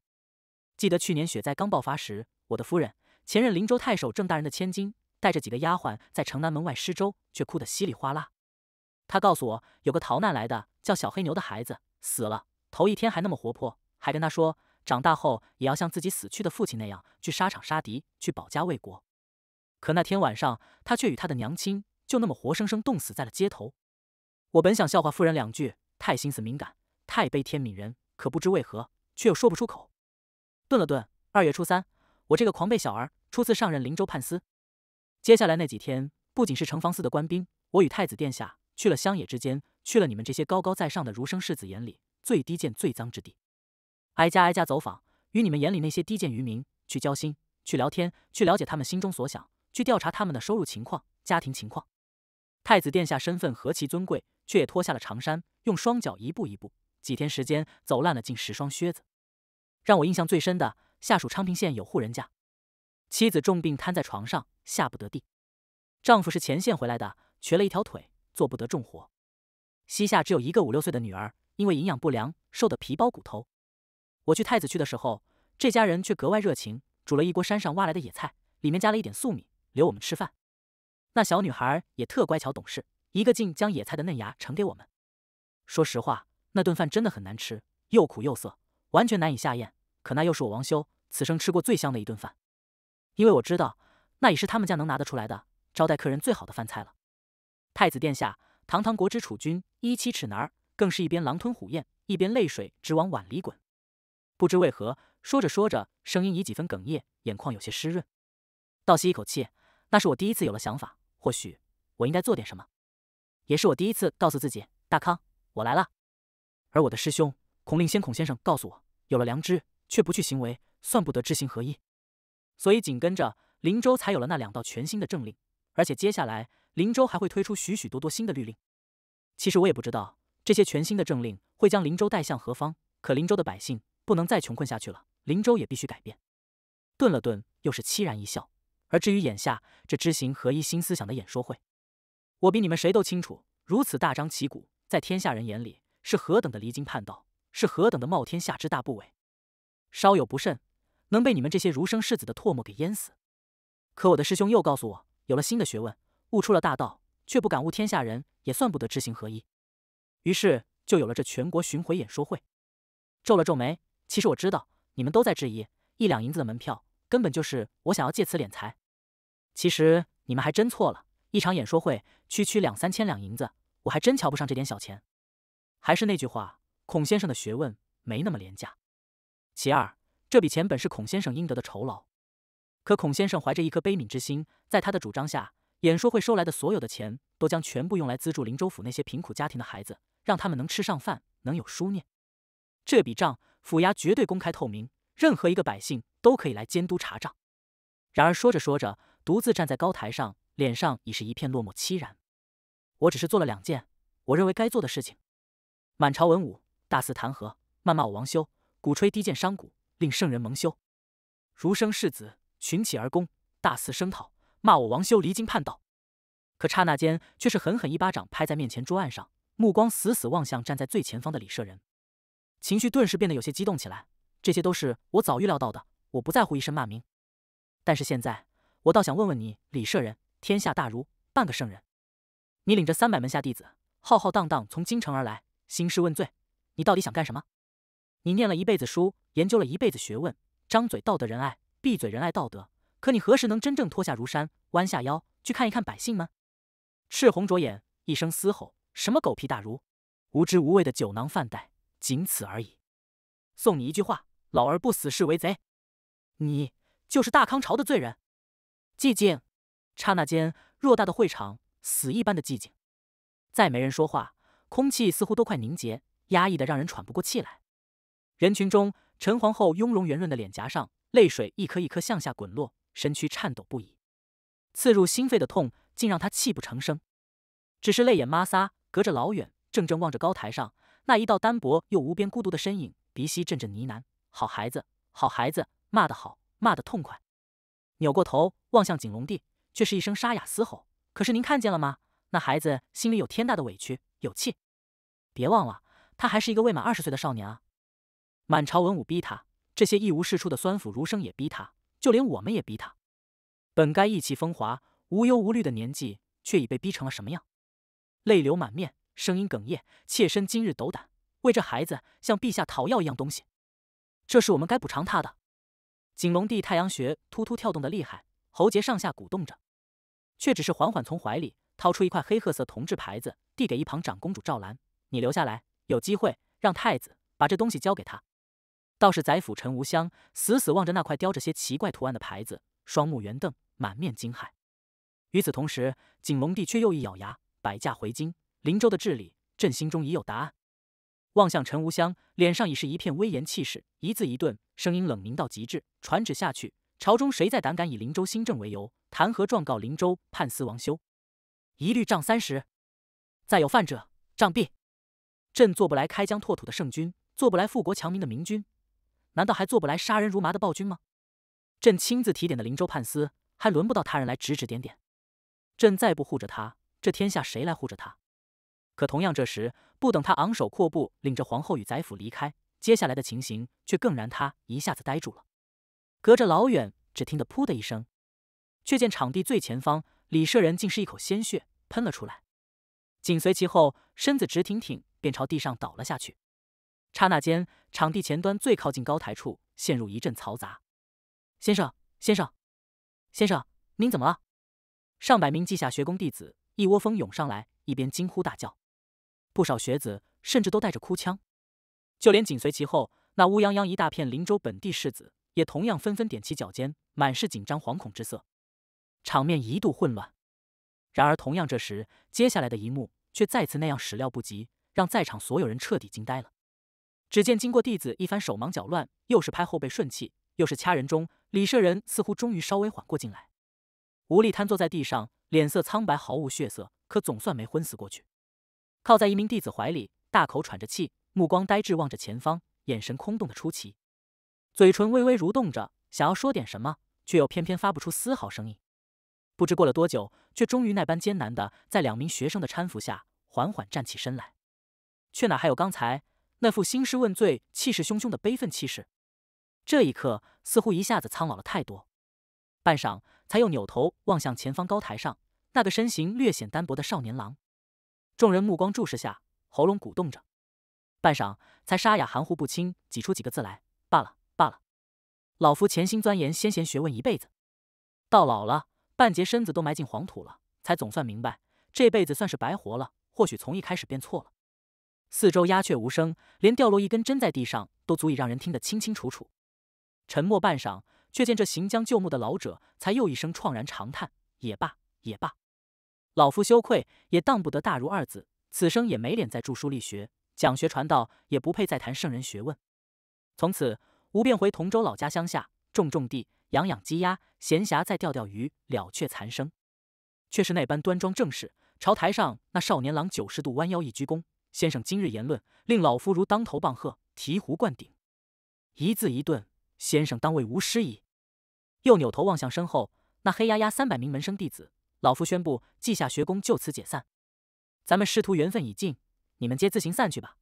记得去年雪灾刚爆发时，我的夫人，前任灵州太守郑大人的千金，带着几个丫鬟在城南门外施粥，却哭得稀里哗啦。他告诉我，有个逃难来的叫小黑牛的孩子。死了头一天还那么活泼，还跟他说长大后也要像自己死去的父亲那样去沙场杀敌，去保家卫国。可那天晚上，他却与他的娘亲就那么活生生冻死在了街头。我本想笑话夫人两句，太心思敏感，太悲天悯人，可不知为何却又说不出口。顿了顿，二月初三，我这个狂悖小儿初次上任林州判司。接下来那几天，不仅是城防司的官兵，我与太子殿下去了乡野之间。去了你们这些高高在上的儒生世子眼里最低贱最脏之地，挨家挨家走访，与你们眼里那些低贱渔民去交心、去聊天、去了解他们心中所想、去调查他们的收入情况、家庭情况。太子殿下身份何其尊贵，却也脱下了长衫，用双脚一步一步，几天时间走烂了近十双靴子。让我印象最深的，下属昌平县有户人家，妻子重病瘫在床上，下不得地，丈夫是前线回来的，瘸了一条腿，做不得重活。膝下只有一个五六岁的女儿，因为营养不良，瘦得皮包骨头。我去太子去的时候，这家人却格外热情，煮了一锅山上挖来的野菜，里面加了一点粟米，留我们吃饭。那小女孩也特乖巧懂事，一个劲将野菜的嫩芽盛给我们。说实话，那顿饭真的很难吃，又苦又涩，完全难以下咽。可那又是我王修此生吃过最香的一顿饭，因为我知道，那也是他们家能拿得出来的招待客人最好的饭菜了。太子殿下，堂堂国之储君。一七尺男儿，更是一边狼吞虎咽，一边泪水直往碗里滚。不知为何，说着说着，声音已几分哽咽，眼眶有些湿润。倒吸一口气，那是我第一次有了想法，或许我应该做点什么。也是我第一次告诉自己，大康，我来了。而我的师兄孔令先孔先生告诉我，有了良知，却不去行为，算不得知行合一。所以紧跟着，林州才有了那两道全新的政令，而且接下来，林州还会推出许许多多新的律令。其实我也不知道这些全新的政令会将林州带向何方，可林州的百姓不能再穷困下去了，林州也必须改变。顿了顿，又是凄然一笑。而至于眼下这知行合一新思想的演说会，我比你们谁都清楚，如此大张旗鼓，在天下人眼里是何等的离经叛道，是何等的冒天下之大不韪。稍有不慎，能被你们这些儒生世子的唾沫给淹死。可我的师兄又告诉我，有了新的学问，悟出了大道。却不感悟天下人也算不得知行合一，于是就有了这全国巡回演说会。皱了皱眉，其实我知道你们都在质疑，一两银子的门票根本就是我想要借此敛财。其实你们还真错了，一场演说会区区两三千两银子，我还真瞧不上这点小钱。还是那句话，孔先生的学问没那么廉价。其二，这笔钱本是孔先生应得的酬劳，可孔先生怀着一颗悲悯之心，在他的主张下。演说会收来的所有的钱，都将全部用来资助林州府那些贫苦家庭的孩子，让他们能吃上饭，能有书念。这笔账，府衙绝对公开透明，任何一个百姓都可以来监督查账。然而说着说着，独自站在高台上，脸上已是一片落寞凄然。我只是做了两件我认为该做的事情。满朝文武大肆弹劾，谩骂我王修，鼓吹低贱商贾，令圣人蒙羞；儒生士子群起而攻，大肆声讨。骂我王修离经叛道，可刹那间却是狠狠一巴掌拍在面前桌案上，目光死死望向站在最前方的李舍人，情绪顿时变得有些激动起来。这些都是我早预料到的，我不在乎一身骂名。但是现在，我倒想问问你，李舍人，天下大儒，半个圣人，你领着三百门下弟子，浩浩荡荡从京城而来，兴师问罪，你到底想干什么？你念了一辈子书，研究了一辈子学问，张嘴道德仁爱，闭嘴仁爱道德。可你何时能真正脱下如山，弯下腰去看一看百姓们？赤红着眼，一声嘶吼：“什么狗屁大儒，无知无畏的酒囊饭袋，仅此而已！”送你一句话：“老而不死是为贼。”你就是大康朝的罪人。寂静，刹那间，偌大的会场死一般的寂静，再没人说话，空气似乎都快凝结，压抑的让人喘不过气来。人群中，陈皇后雍容圆润的脸颊上，泪水一颗一颗向下滚落。身躯颤抖不已，刺入心肺的痛竟让他泣不成声。只是泪眼抹撒，隔着老远，怔怔望着高台上那一道单薄又无边孤独的身影，鼻息阵阵呢喃：“好孩子，好孩子，骂得好，骂得痛快。”扭过头望向景龙帝，却是一声沙哑嘶吼：“可是您看见了吗？那孩子心里有天大的委屈，有气。别忘了，他还是一个未满二十岁的少年啊！满朝文武逼他，这些一无是处的酸腐儒生也逼他。”就连我们也逼他，本该意气风华、无忧无虑的年纪，却已被逼成了什么样？泪流满面，声音哽咽。妾身今日斗胆为这孩子向陛下讨要一样东西，这是我们该补偿他的。景龙帝太阳穴突突跳动的厉害，喉结上下鼓动着，却只是缓缓从怀里掏出一块黑褐色铜制牌子，递给一旁长公主赵兰：“你留下来，有机会让太子把这东西交给他。”倒是宰府陈无香死死望着那块雕着些奇怪图案的牌子，双目圆瞪，满面惊骇。与此同时，景隆帝却又一咬牙，摆驾回京。林州的治理，朕心中已有答案。望向陈无香，脸上已是一片威严气势，一字一顿，声音冷凝到极致：“传旨下去，朝中谁再胆敢以林州新政为由弹劾状告林州判司王修，一律杖三十；再有犯者，杖毙。朕做不来开疆拓土的圣君，做不来富国强民的明君。”难道还做不来杀人如麻的暴君吗？朕亲自提点的灵州判司，还轮不到他人来指指点点。朕再不护着他，这天下谁来护着他？可同样这时，不等他昂首阔步领着皇后与宰府离开，接下来的情形却更让他一下子呆住了。隔着老远，只听得“噗”的一声，却见场地最前方李舍人竟是一口鲜血喷了出来，紧随其后，身子直挺挺便朝地上倒了下去。刹那间，场地前端最靠近高台处陷入一阵嘈杂。先生，先生，先生，您怎么了？上百名稷下学宫弟子一窝蜂涌上来，一边惊呼大叫，不少学子甚至都带着哭腔。就连紧随其后那乌泱泱一大片林州本地世子，也同样纷纷踮起脚尖，满是紧张惶恐之色。场面一度混乱。然而，同样这时，接下来的一幕却再次那样始料不及，让在场所有人彻底惊呆了。只见经过弟子一番手忙脚乱，又是拍后背顺气，又是掐人中，李舍人似乎终于稍微缓过劲来，无力瘫坐在地上，脸色苍白，毫无血色，可总算没昏死过去，靠在一名弟子怀里，大口喘着气，目光呆滞望着前方，眼神空洞的出奇，嘴唇微微蠕动着，想要说点什么，却又偏偏发不出丝毫声音。不知过了多久，却终于那般艰难的在两名学生的搀扶下，缓缓站起身来，却哪还有刚才。那副兴师问罪、气势汹汹的悲愤气势，这一刻似乎一下子苍老了太多。半晌，才又扭头望向前方高台上那个身形略显单薄的少年郎。众人目光注视下，喉咙鼓动着，半晌才沙哑、含糊不清，挤出几个字来：“罢了，罢了。老夫潜心钻研先贤学问一辈子，到老了，半截身子都埋进黄土了，才总算明白，这辈子算是白活了。或许从一开始便错了。”四周鸦雀无声，连掉落一根针在地上都足以让人听得清清楚楚。沉默半晌，却见这行将就木的老者，才又一声怆然长叹：“也罢，也罢，老夫羞愧也当不得‘大儒’二字，此生也没脸再著书立学、讲学传道，也不配再谈圣人学问。从此，吾便回同州老家乡下，种种地、养养鸡鸭，闲暇再钓钓鱼，了却残生。”却是那般端庄正式，朝台上那少年郎九十度弯腰一鞠躬。先生今日言论，令老夫如当头棒喝，醍醐灌顶。一字一顿，先生当为吾师矣。又扭头望向身后那黑压压三百名门生弟子，老夫宣布稷下学宫就此解散。咱们师徒缘分已尽，你们皆自行散去吧。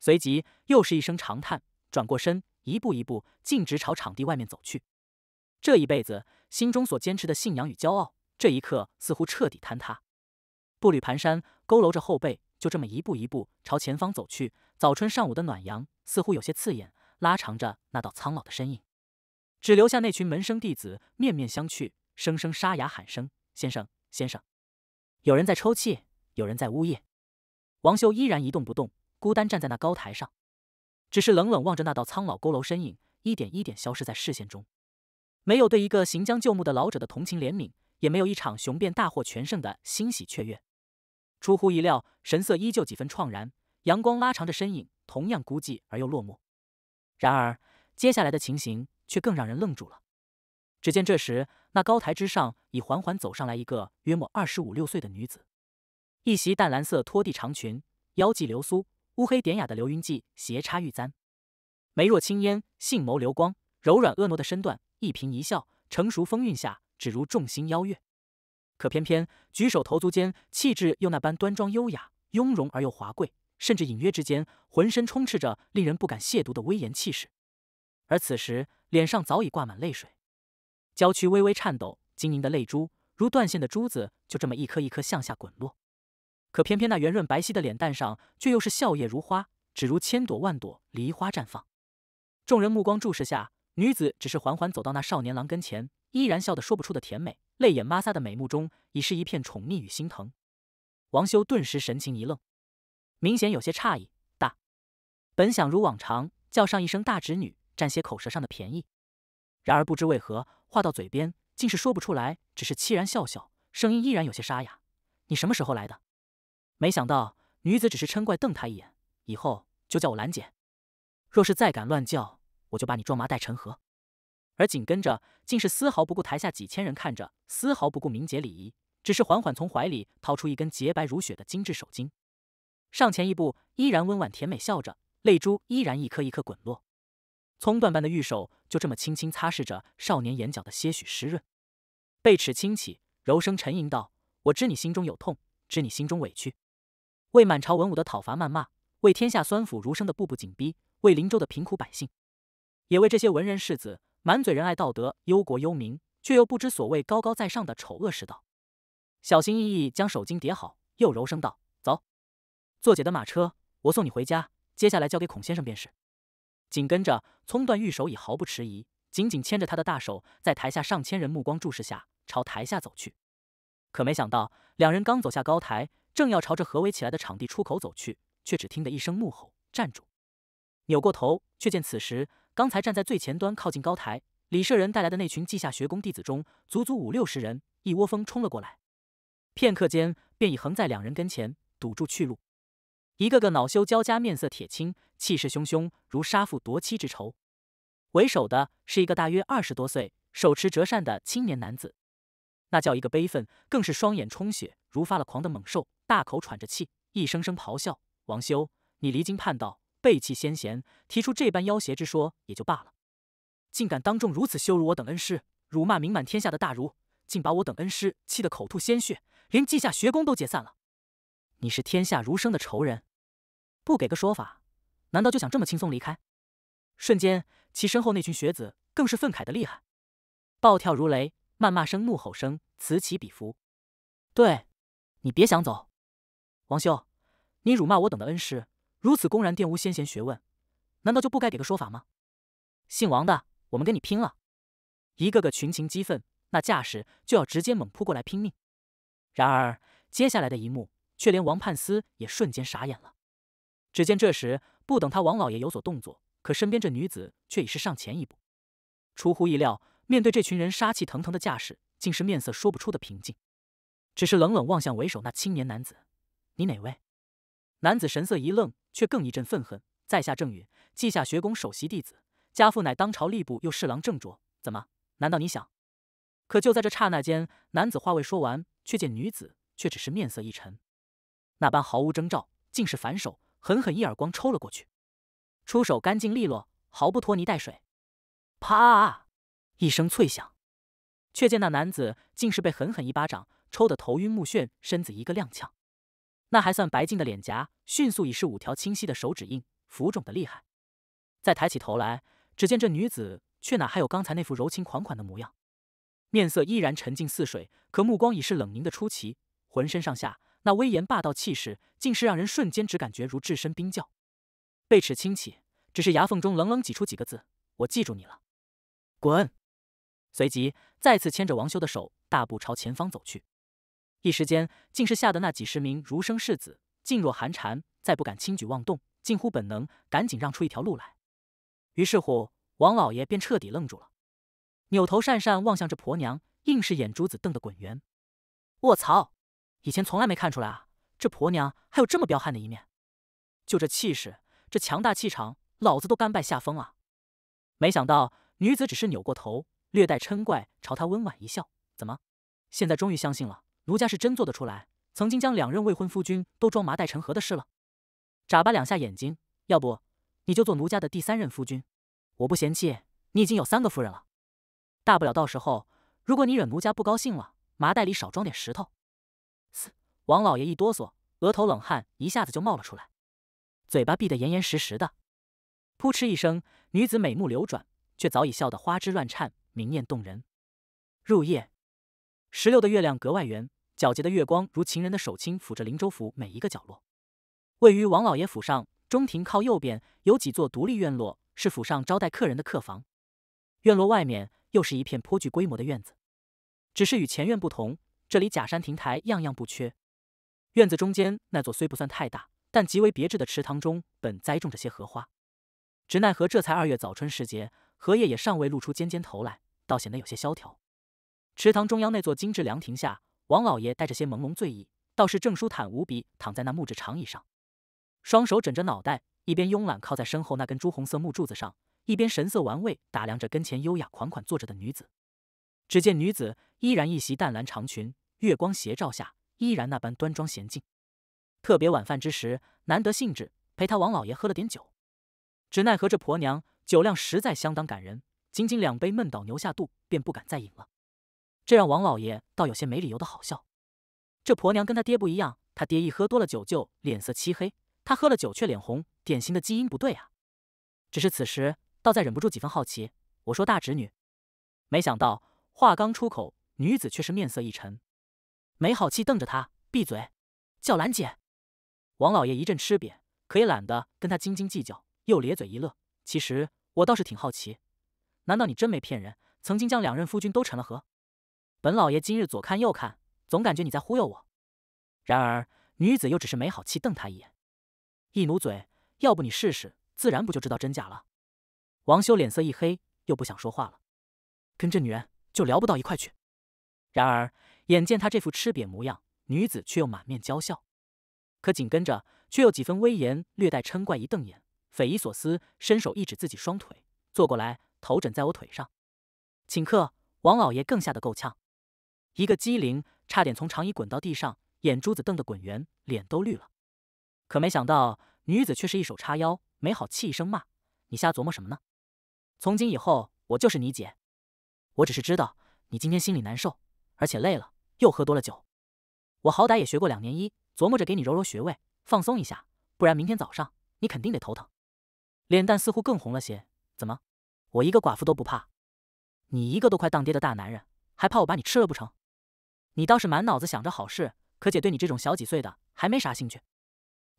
随即又是一声长叹，转过身，一步一步径直朝场地外面走去。这一辈子心中所坚持的信仰与骄傲，这一刻似乎彻底坍塌，步履蹒跚，佝偻着后背。就这么一步一步朝前方走去。早春上午的暖阳似乎有些刺眼，拉长着那道苍老的身影，只留下那群门生弟子面面相觑，声声沙哑喊声：“先生，先生！”有人在抽泣，有人在呜咽。王秀依然一动不动，孤单站在那高台上，只是冷冷望着那道苍老佝偻身影，一点一点消失在视线中。没有对一个行将就木的老者的同情怜悯，也没有一场雄辩大获全胜的欣喜雀跃。出乎意料，神色依旧几分怆然。阳光拉长着身影，同样孤寂而又落寞。然而接下来的情形却更让人愣住了。只见这时，那高台之上已缓缓走上来一个约莫二十五六岁的女子，一袭淡蓝色拖地长裙，腰系流苏，乌黑典雅的流云髻斜插玉簪，眉若轻烟，杏眸流光，柔软婀娜的身段，一颦一笑，成熟风韵下，只如众星邀月。可偏偏举手投足间，气质又那般端庄优雅、雍容而又华贵，甚至隐约之间，浑身充斥着令人不敢亵渎的威严气势。而此时，脸上早已挂满泪水，娇躯微微颤抖，晶莹的泪珠如断线的珠子，就这么一颗一颗向下滚落。可偏偏那圆润白皙的脸蛋上，却又是笑靥如花，只如千朵万朵梨花绽放。众人目光注视下，女子只是缓缓走到那少年郎跟前，依然笑得说不出的甜美。泪眼抹撒的美目中，已是一片宠溺与心疼。王修顿时神情一愣，明显有些诧异。大，本想如往常叫上一声大侄女，占些口舌上的便宜。然而不知为何，话到嘴边，竟是说不出来，只是凄然笑笑，声音依然有些沙哑。你什么时候来的？没想到女子只是嗔怪瞪他一眼，以后就叫我兰姐。若是再敢乱叫，我就把你装麻袋成河。而紧跟着，竟是丝毫不顾台下几千人看着，丝毫不顾名节礼仪，只是缓缓从怀里掏出一根洁白如雪的精致手巾，上前一步，依然温婉甜美笑着，泪珠依然一颗一颗滚落，葱缎般的玉手就这么轻轻擦拭着少年眼角的些许湿润，贝齿轻启，柔声沉吟道：“我知你心中有痛，知你心中委屈，为满朝文武的讨伐谩骂，为天下酸腐儒生的步步紧逼，为林州的贫苦百姓，也为这些文人世子。”满嘴仁爱道德、忧国忧民，却又不知所谓高高在上的丑恶世道。小心翼翼将手巾叠好，又柔声道：“走，坐姐的马车，我送你回家。接下来交给孔先生便是。”紧跟着，葱段玉手已毫不迟疑，紧紧牵着他的大手，在台下上千人目光注视下朝台下走去。可没想到，两人刚走下高台，正要朝着合围起来的场地出口走去，却只听得一声怒吼：“站住！”扭过头，却见此时。刚才站在最前端、靠近高台，李舍人带来的那群稷下学宫弟子中，足足五六十人，一窝蜂冲了过来，片刻间便已横在两人跟前，堵住去路。一个个恼羞交加，面色铁青，气势汹汹，如杀父夺妻之仇。为首的是一个大约二十多岁、手持折扇的青年男子，那叫一个悲愤，更是双眼充血，如发了狂的猛兽，大口喘着气，一声声咆哮：“王修，你离经叛道！”背弃先贤，提出这般妖邪之说也就罢了，竟敢当众如此羞辱我等恩师，辱骂名满天下的大儒，竟把我等恩师气得口吐鲜血，连稷下学宫都解散了。你是天下儒生的仇人，不给个说法，难道就想这么轻松离开？瞬间，其身后那群学子更是愤慨的厉害，暴跳如雷，谩骂声、怒吼声此起彼伏。对你别想走，王修，你辱骂我等的恩师！如此公然玷污先贤学问，难道就不该给个说法吗？姓王的，我们跟你拼了！一个个群情激愤，那架势就要直接猛扑过来拼命。然而接下来的一幕，却连王判司也瞬间傻眼了。只见这时，不等他王老爷有所动作，可身边这女子却已是上前一步。出乎意料，面对这群人杀气腾腾的架势，竟是面色说不出的平静，只是冷冷望向为首那青年男子：“你哪位？”男子神色一愣。却更一阵愤恨，在下郑允，稷下学宫首席弟子，家父乃当朝吏部右侍郎郑卓，怎么？难道你想？可就在这刹那间，男子话未说完，却见女子却只是面色一沉，那般毫无征兆，竟是反手狠狠一耳光抽了过去，出手干净利落，毫不拖泥带水，啪一声脆响，却见那男子竟是被狠狠一巴掌抽得头晕目眩，身子一个踉跄。那还算白净的脸颊，迅速已是五条清晰的手指印，浮肿的厉害。再抬起头来，只见这女子却哪还有刚才那副柔情款款的模样，面色依然沉静似水，可目光已是冷凝的出奇，浑身上下那威严霸道气势，竟是让人瞬间只感觉如置身冰窖。背齿轻启，只是牙缝中冷冷挤出几个字：“我记住你了，滚。”随即再次牵着王修的手，大步朝前方走去。一时间，竟是吓得那几十名儒生世子噤若寒蝉，再不敢轻举妄动，近乎本能，赶紧让出一条路来。于是乎，王老爷便彻底愣住了，扭头讪讪望向这婆娘，硬是眼珠子瞪得滚圆。卧槽！以前从来没看出来啊，这婆娘还有这么彪悍的一面。就这气势，这强大气场，老子都甘拜下风啊！没想到，女子只是扭过头，略带嗔怪，朝他温婉一笑：“怎么，现在终于相信了？”奴家是真做得出来，曾经将两任未婚夫君都装麻袋成盒的事了。眨巴两下眼睛，要不你就做奴家的第三任夫君，我不嫌弃。你已经有三个夫人了，大不了到时候如果你惹奴家不高兴了，麻袋里少装点石头。嘶！王老爷一哆嗦，额头冷汗一下子就冒了出来，嘴巴闭得严严实实的。噗嗤一声，女子美目流转，却早已笑得花枝乱颤，明艳动人。入夜，石榴的月亮格外圆。皎洁的月光如情人的手轻抚着林州府每一个角落。位于王老爷府上中庭靠右边有几座独立院落，是府上招待客人的客房。院落外面又是一片颇具规模的院子，只是与前院不同，这里假山亭台样样不缺。院子中间那座虽不算太大，但极为别致的池塘中本栽种着些荷花，只奈何这才二月早春时节，荷叶也尚未露出尖尖头来，倒显得有些萧条。池塘中央那座精致凉亭下。王老爷带着些朦胧醉意，倒是正舒坦无比，躺在那木质长椅上，双手枕着脑袋，一边慵懒靠在身后那根朱红色木柱子上，一边神色玩味打量着跟前优雅款款坐着的女子。只见女子依然一袭淡蓝长裙，月光斜照下依然那般端庄娴静。特别晚饭之时，难得兴致陪他王老爷喝了点酒，只奈何这婆娘酒量实在相当感人，仅仅两杯闷倒牛下肚，便不敢再饮了。这让王老爷倒有些没理由的好笑，这婆娘跟她爹不一样，她爹一喝多了酒就脸色漆黑，她喝了酒却脸红，典型的基因不对啊。只是此时，倒再忍不住几分好奇。我说大侄女，没想到话刚出口，女子却是面色一沉，没好气瞪着他，闭嘴，叫兰姐。王老爷一阵吃瘪，可也懒得跟他斤斤计较，又咧嘴一乐。其实我倒是挺好奇，难道你真没骗人，曾经将两任夫君都沉了河？本老爷今日左看右看，总感觉你在忽悠我。然而女子又只是没好气瞪他一眼，一努嘴：“要不你试试，自然不就知道真假了。”王修脸色一黑，又不想说话了，跟这女人就聊不到一块去。然而眼见他这副吃瘪模样，女子却又满面娇笑，可紧跟着却又几分威严，略带嗔怪一瞪眼，匪夷所思，伸手一指自己双腿，坐过来，头枕在我腿上。顷刻，王老爷更吓得够呛。一个机灵，差点从长椅滚到地上，眼珠子瞪得滚圆，脸都绿了。可没想到，女子却是一手叉腰，没好气一声骂：“你瞎琢磨什么呢？从今以后，我就是你姐。我只是知道你今天心里难受，而且累了，又喝多了酒。我好歹也学过两年医，琢磨着给你揉揉穴位，放松一下，不然明天早上你肯定得头疼。”脸蛋似乎更红了些。怎么？我一个寡妇都不怕，你一个都快当爹的大男人，还怕我把你吃了不成？你倒是满脑子想着好事，可姐对你这种小几岁的还没啥兴趣。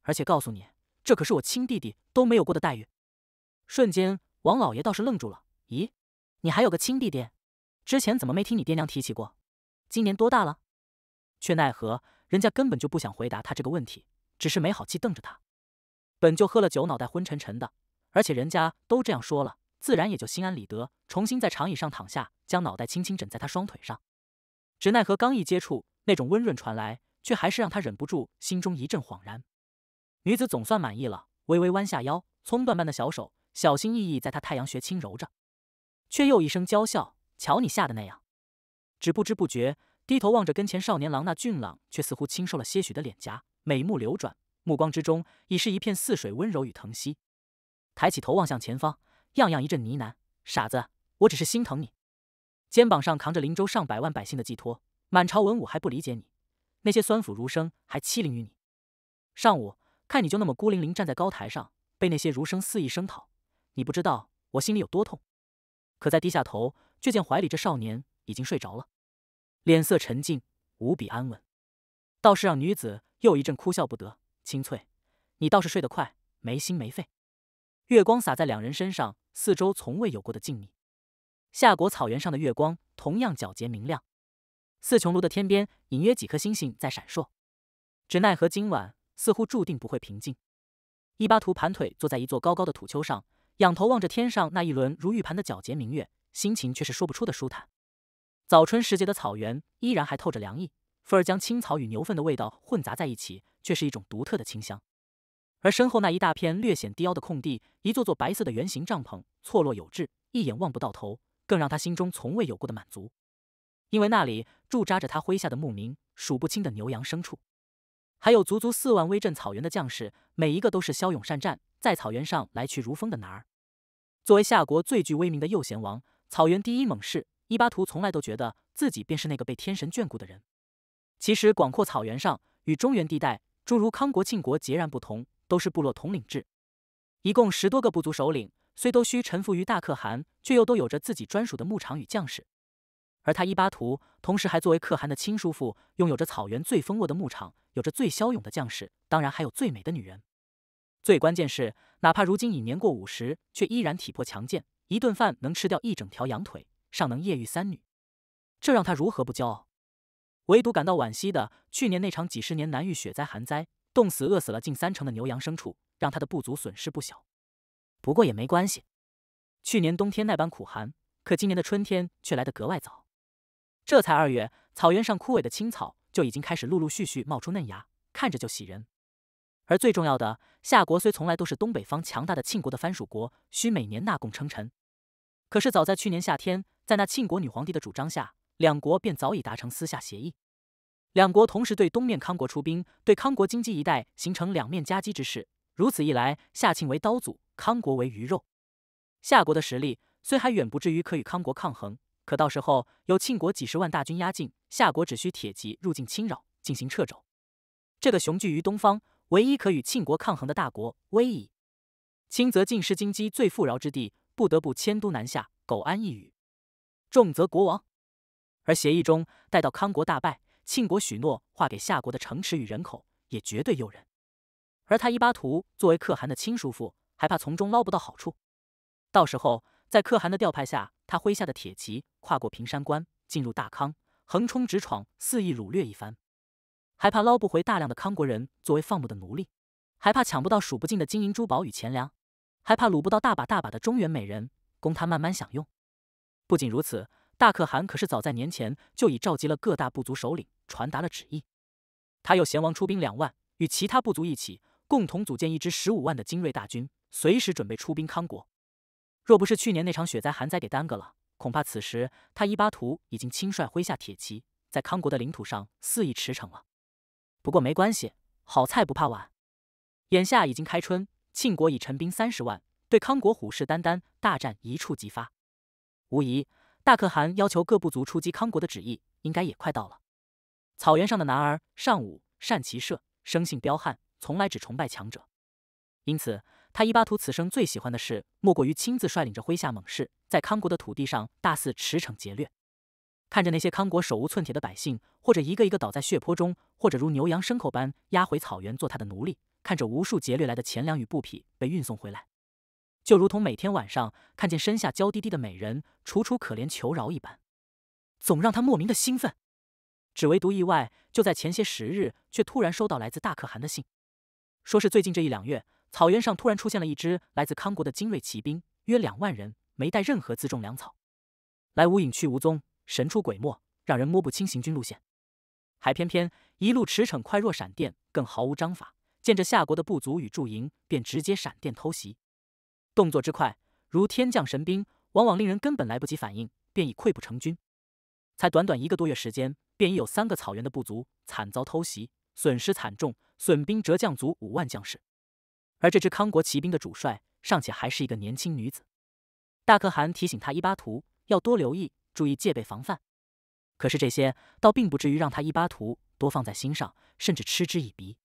而且告诉你，这可是我亲弟弟都没有过的待遇。瞬间，王老爷倒是愣住了：“咦，你还有个亲弟弟？之前怎么没听你爹娘提起过？今年多大了？”却奈何人家根本就不想回答他这个问题，只是没好气瞪着他。本就喝了酒，脑袋昏沉沉的，而且人家都这样说了，自然也就心安理得，重新在长椅上躺下，将脑袋轻轻枕在他双腿上。只奈何刚一接触，那种温润传来，却还是让他忍不住心中一阵恍然。女子总算满意了，微微弯下腰，葱段般的小手小心翼翼在他太阳穴轻揉着，却又一声娇笑：“瞧你吓的那样。”只不知不觉低头望着跟前少年郎那俊朗却似乎清瘦了些许的脸颊，美目流转，目光之中已是一片似水温柔与疼惜。抬起头望向前方，样样一阵呢喃：“傻子，我只是心疼你。”肩膀上扛着林州上百万百姓的寄托，满朝文武还不理解你，那些酸腐儒生还欺凌于你。上午看你就那么孤零零站在高台上，被那些儒生肆意声讨，你不知道我心里有多痛。可再低下头，却见怀里这少年已经睡着了，脸色沉静，无比安稳，倒是让女子又一阵哭笑不得。清脆，你倒是睡得快，没心没肺。月光洒在两人身上，四周从未有过的静谧。夏国草原上的月光同样皎洁明亮，四穹庐的天边隐约几颗星星在闪烁，只奈何今晚似乎注定不会平静。伊巴图盘腿坐在一座高高的土丘上，仰头望着天上那一轮如玉盘的皎洁明月，心情却是说不出的舒坦。早春时节的草原依然还透着凉意，风儿将青草与牛粪的味道混杂在一起，却是一种独特的清香。而身后那一大片略显低凹的空地，一座座白色的圆形帐篷错落有致，一眼望不到头。更让他心中从未有过的满足，因为那里驻扎着他麾下的牧民，数不清的牛羊牲畜，还有足足四万威震草原的将士，每一个都是骁勇善战，在草原上来去如风的男儿。作为夏国最具威名的右贤王，草原第一猛士伊巴图，从来都觉得自己便是那个被天神眷顾的人。其实，广阔草原上与中原地带，诸如康国、庆国截然不同，都是部落统领制，一共十多个部族首领。虽都需臣服于大可汗，却又都有着自己专属的牧场与将士。而他伊巴图，同时还作为可汗的亲叔父，拥有着草原最丰沃的牧场，有着最骁勇的将士，当然还有最美的女人。最关键是，哪怕如今已年过五十，却依然体魄强健，一顿饭能吃掉一整条羊腿，尚能夜遇三女，这让他如何不骄傲？唯独感到惋惜的，去年那场几十年难遇雪灾寒灾，冻死饿死了近三成的牛羊牲畜，让他的部族损失不小。不过也没关系。去年冬天那般苦寒，可今年的春天却来得格外早。这才二月，草原上枯萎的青草就已经开始陆陆续续冒出嫩芽，看着就喜人。而最重要的，夏国虽从来都是东北方强大的庆国的藩属国，需每年纳贡称臣，可是早在去年夏天，在那庆国女皇帝的主张下，两国便早已达成私下协议。两国同时对东面康国出兵，对康国金鸡一带形成两面夹击之势。如此一来，夏庆为刀俎。康国为鱼肉，夏国的实力虽还远不至于可与康国抗衡，可到时候有庆国几十万大军压境，夏国只需铁骑入境侵扰，进行掣肘。这个雄踞于东方，唯一可与庆国抗衡的大国，危矣。轻则尽失金鸡最富饶之地，不得不迁都南下，苟安一隅；重则国亡。而协议中，待到康国大败，庆国许诺划给夏国的城池与人口，也绝对诱人。而他伊巴图作为可汗的亲叔父。还怕从中捞不到好处？到时候在可汗的调派下，他麾下的铁骑跨过平山关，进入大康，横冲直闯，肆意掳掠一番。还怕捞不回大量的康国人作为放牧的奴隶？还怕抢不到数不尽的金银珠宝与钱粮？还怕掳不到大把大把的中原美人供他慢慢享用？不仅如此，大可汗可是早在年前就已召集了各大部族首领，传达了旨意。他又贤王出兵两万，与其他部族一起，共同组建一支十五万的精锐大军。随时准备出兵康国，若不是去年那场雪灾寒灾给耽搁了，恐怕此时他伊巴图已经亲率麾下铁骑，在康国的领土上肆意驰骋了。不过没关系，好菜不怕晚。眼下已经开春，庆国已陈兵三十万，对康国虎视眈眈，大战一触即发。无疑，大可汗要求各部族出击康国的旨意，应该也快到了。草原上的男儿善武善骑射，生性彪悍，从来只崇拜强者，因此。他伊巴图此生最喜欢的事，莫过于亲自率领着麾下猛士，在康国的土地上大肆驰骋劫掠。看着那些康国手无寸铁的百姓，或者一个一个倒在血泊中，或者如牛羊牲口般押回草原做他的奴隶；看着无数劫掠来的钱粮与布匹被运送回来，就如同每天晚上看见身下娇滴滴的美人楚楚可怜求饶一般，总让他莫名的兴奋。只唯独意外，就在前些时日，却突然收到来自大可汗的信，说是最近这一两月。草原上突然出现了一支来自康国的精锐骑兵，约两万人，没带任何辎重粮草，来无影去无踪，神出鬼没，让人摸不清行军路线。还偏偏一路驰骋快若闪电，更毫无章法。见着夏国的部族与驻营，便直接闪电偷袭，动作之快如天降神兵，往往令人根本来不及反应，便已溃不成军。才短短一个多月时间，便已有三个草原的部族惨遭偷袭，损失惨重，损兵折将足五万将士。而这支康国骑兵的主帅，尚且还是一个年轻女子。大可汗提醒他伊巴图要多留意、注意戒备、防范。可是这些倒并不至于让他伊巴图多放在心上，甚至嗤之以鼻。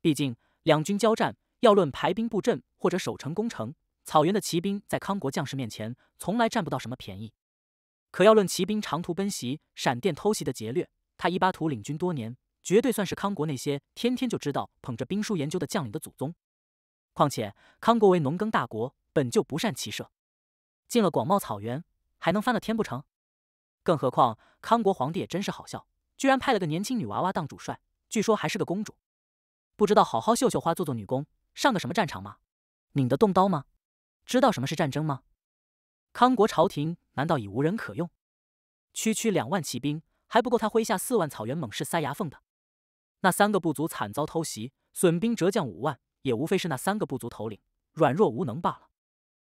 毕竟两军交战，要论排兵布阵或者守城攻城，草原的骑兵在康国将士面前从来占不到什么便宜。可要论骑兵长途奔袭、闪电偷袭的劫掠，他伊巴图领军多年，绝对算是康国那些天天就知道捧着兵书研究的将领的祖宗。况且康国为农耕大国，本就不善骑射，进了广袤草原还能翻了天不成？更何况康国皇帝也真是好笑，居然派了个年轻女娃娃当主帅，据说还是个公主，不知道好好绣绣花、做做女工，上个什么战场吗？拧得动刀吗？知道什么是战争吗？康国朝廷难道已无人可用？区区两万骑兵还不够他麾下四万草原猛士塞牙缝的？那三个部族惨遭偷袭，损兵折将五万。也无非是那三个部族头领软弱无能罢了。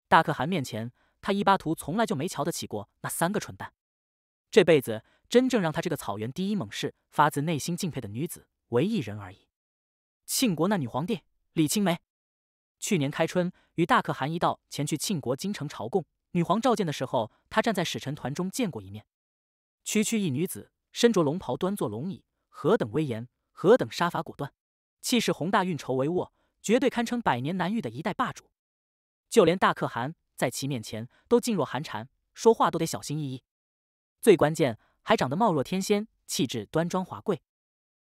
大可汗面前，他伊巴图从来就没瞧得起过那三个蠢蛋。这辈子真正让他这个草原第一猛士发自内心敬佩的女子，唯一人而已。庆国那女皇帝李青梅，去年开春与大可汗一道前去庆国京城朝贡，女皇召见的时候，他站在使臣团中见过一面。区区一女子，身着龙袍，端坐龙椅，何等威严，何等杀伐果断，气势宏大，运筹帷幄。绝对堪称百年难遇的一代霸主，就连大可汗在其面前都噤若寒蝉，说话都得小心翼翼。最关键还长得貌若天仙，气质端庄华贵，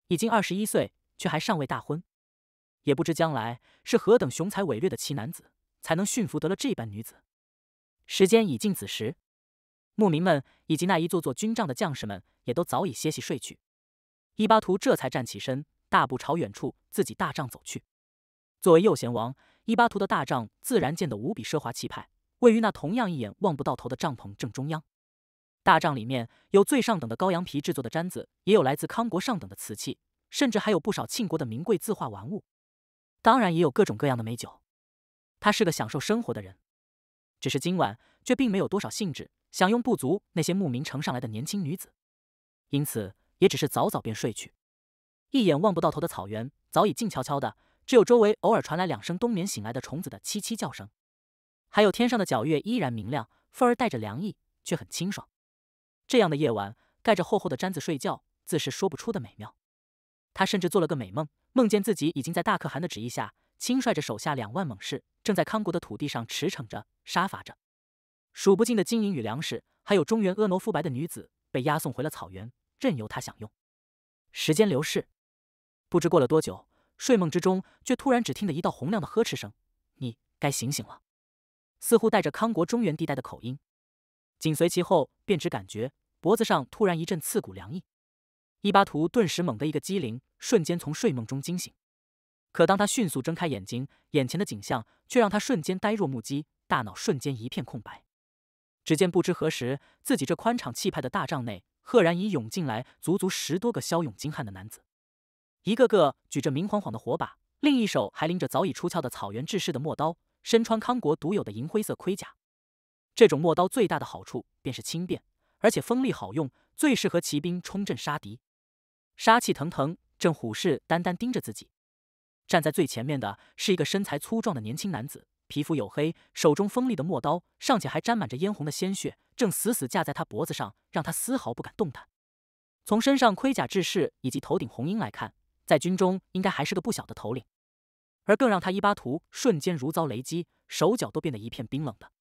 已经二十一岁，却还尚未大婚。也不知将来是何等雄才伟略的奇男子，才能驯服得了这般女子。时间已近子时，牧民们以及那一座座军帐的将士们也都早已歇息睡去。伊巴图这才站起身，大步朝远处自己大帐走去。作为右贤王伊巴图的大帐，自然建得无比奢华气派，位于那同样一眼望不到头的帐篷正中央。大帐里面有最上等的羔羊皮制作的毡子，也有来自康国上等的瓷器，甚至还有不少庆国的名贵字画玩物。当然，也有各种各样的美酒。他是个享受生活的人，只是今晚却并没有多少兴致享用部族那些慕名呈上来的年轻女子，因此也只是早早便睡去。一眼望不到头的草原早已静悄悄的。只有周围偶尔传来两声冬眠醒来的虫子的凄凄叫声，还有天上的皎月依然明亮，风儿带着凉意，却很清爽。这样的夜晚，盖着厚厚的毡子睡觉，自是说不出的美妙。他甚至做了个美梦，梦见自己已经在大可汗的旨意下，亲率着手下两万猛士，正在康国的土地上驰骋着，杀伐着，数不尽的金银与粮食，还有中原婀娜肤白的女子，被押送回了草原，任由他享用。时间流逝，不知过了多久。睡梦之中，却突然只听得一道洪亮的呵斥声：“你该醒醒了！”似乎带着康国中原地带的口音。紧随其后，便只感觉脖子上突然一阵刺骨凉意，伊巴图顿时猛地一个机灵，瞬间从睡梦中惊醒。可当他迅速睁开眼睛，眼前的景象却让他瞬间呆若木鸡，大脑瞬间一片空白。只见不知何时，自己这宽敞气派的大帐内，赫然已涌进来足足十多个骁勇精悍的男子。一个个举着明晃晃的火把，另一手还拎着早已出鞘的草原制式的陌刀，身穿康国独有的银灰色盔甲。这种陌刀最大的好处便是轻便，而且锋利好用，最适合骑兵冲阵杀敌。杀气腾腾，正虎视眈眈盯着自己。站在最前面的是一个身材粗壮的年轻男子，皮肤黝黑，手中锋利的陌刀尚且还沾满着嫣红的鲜血，正死死架在他脖子上，让他丝毫不敢动弹。从身上盔甲制式以及头顶红缨来看。在军中应该还是个不小的头领，而更让他伊巴图瞬间如遭雷击，手脚都变得一片冰冷的。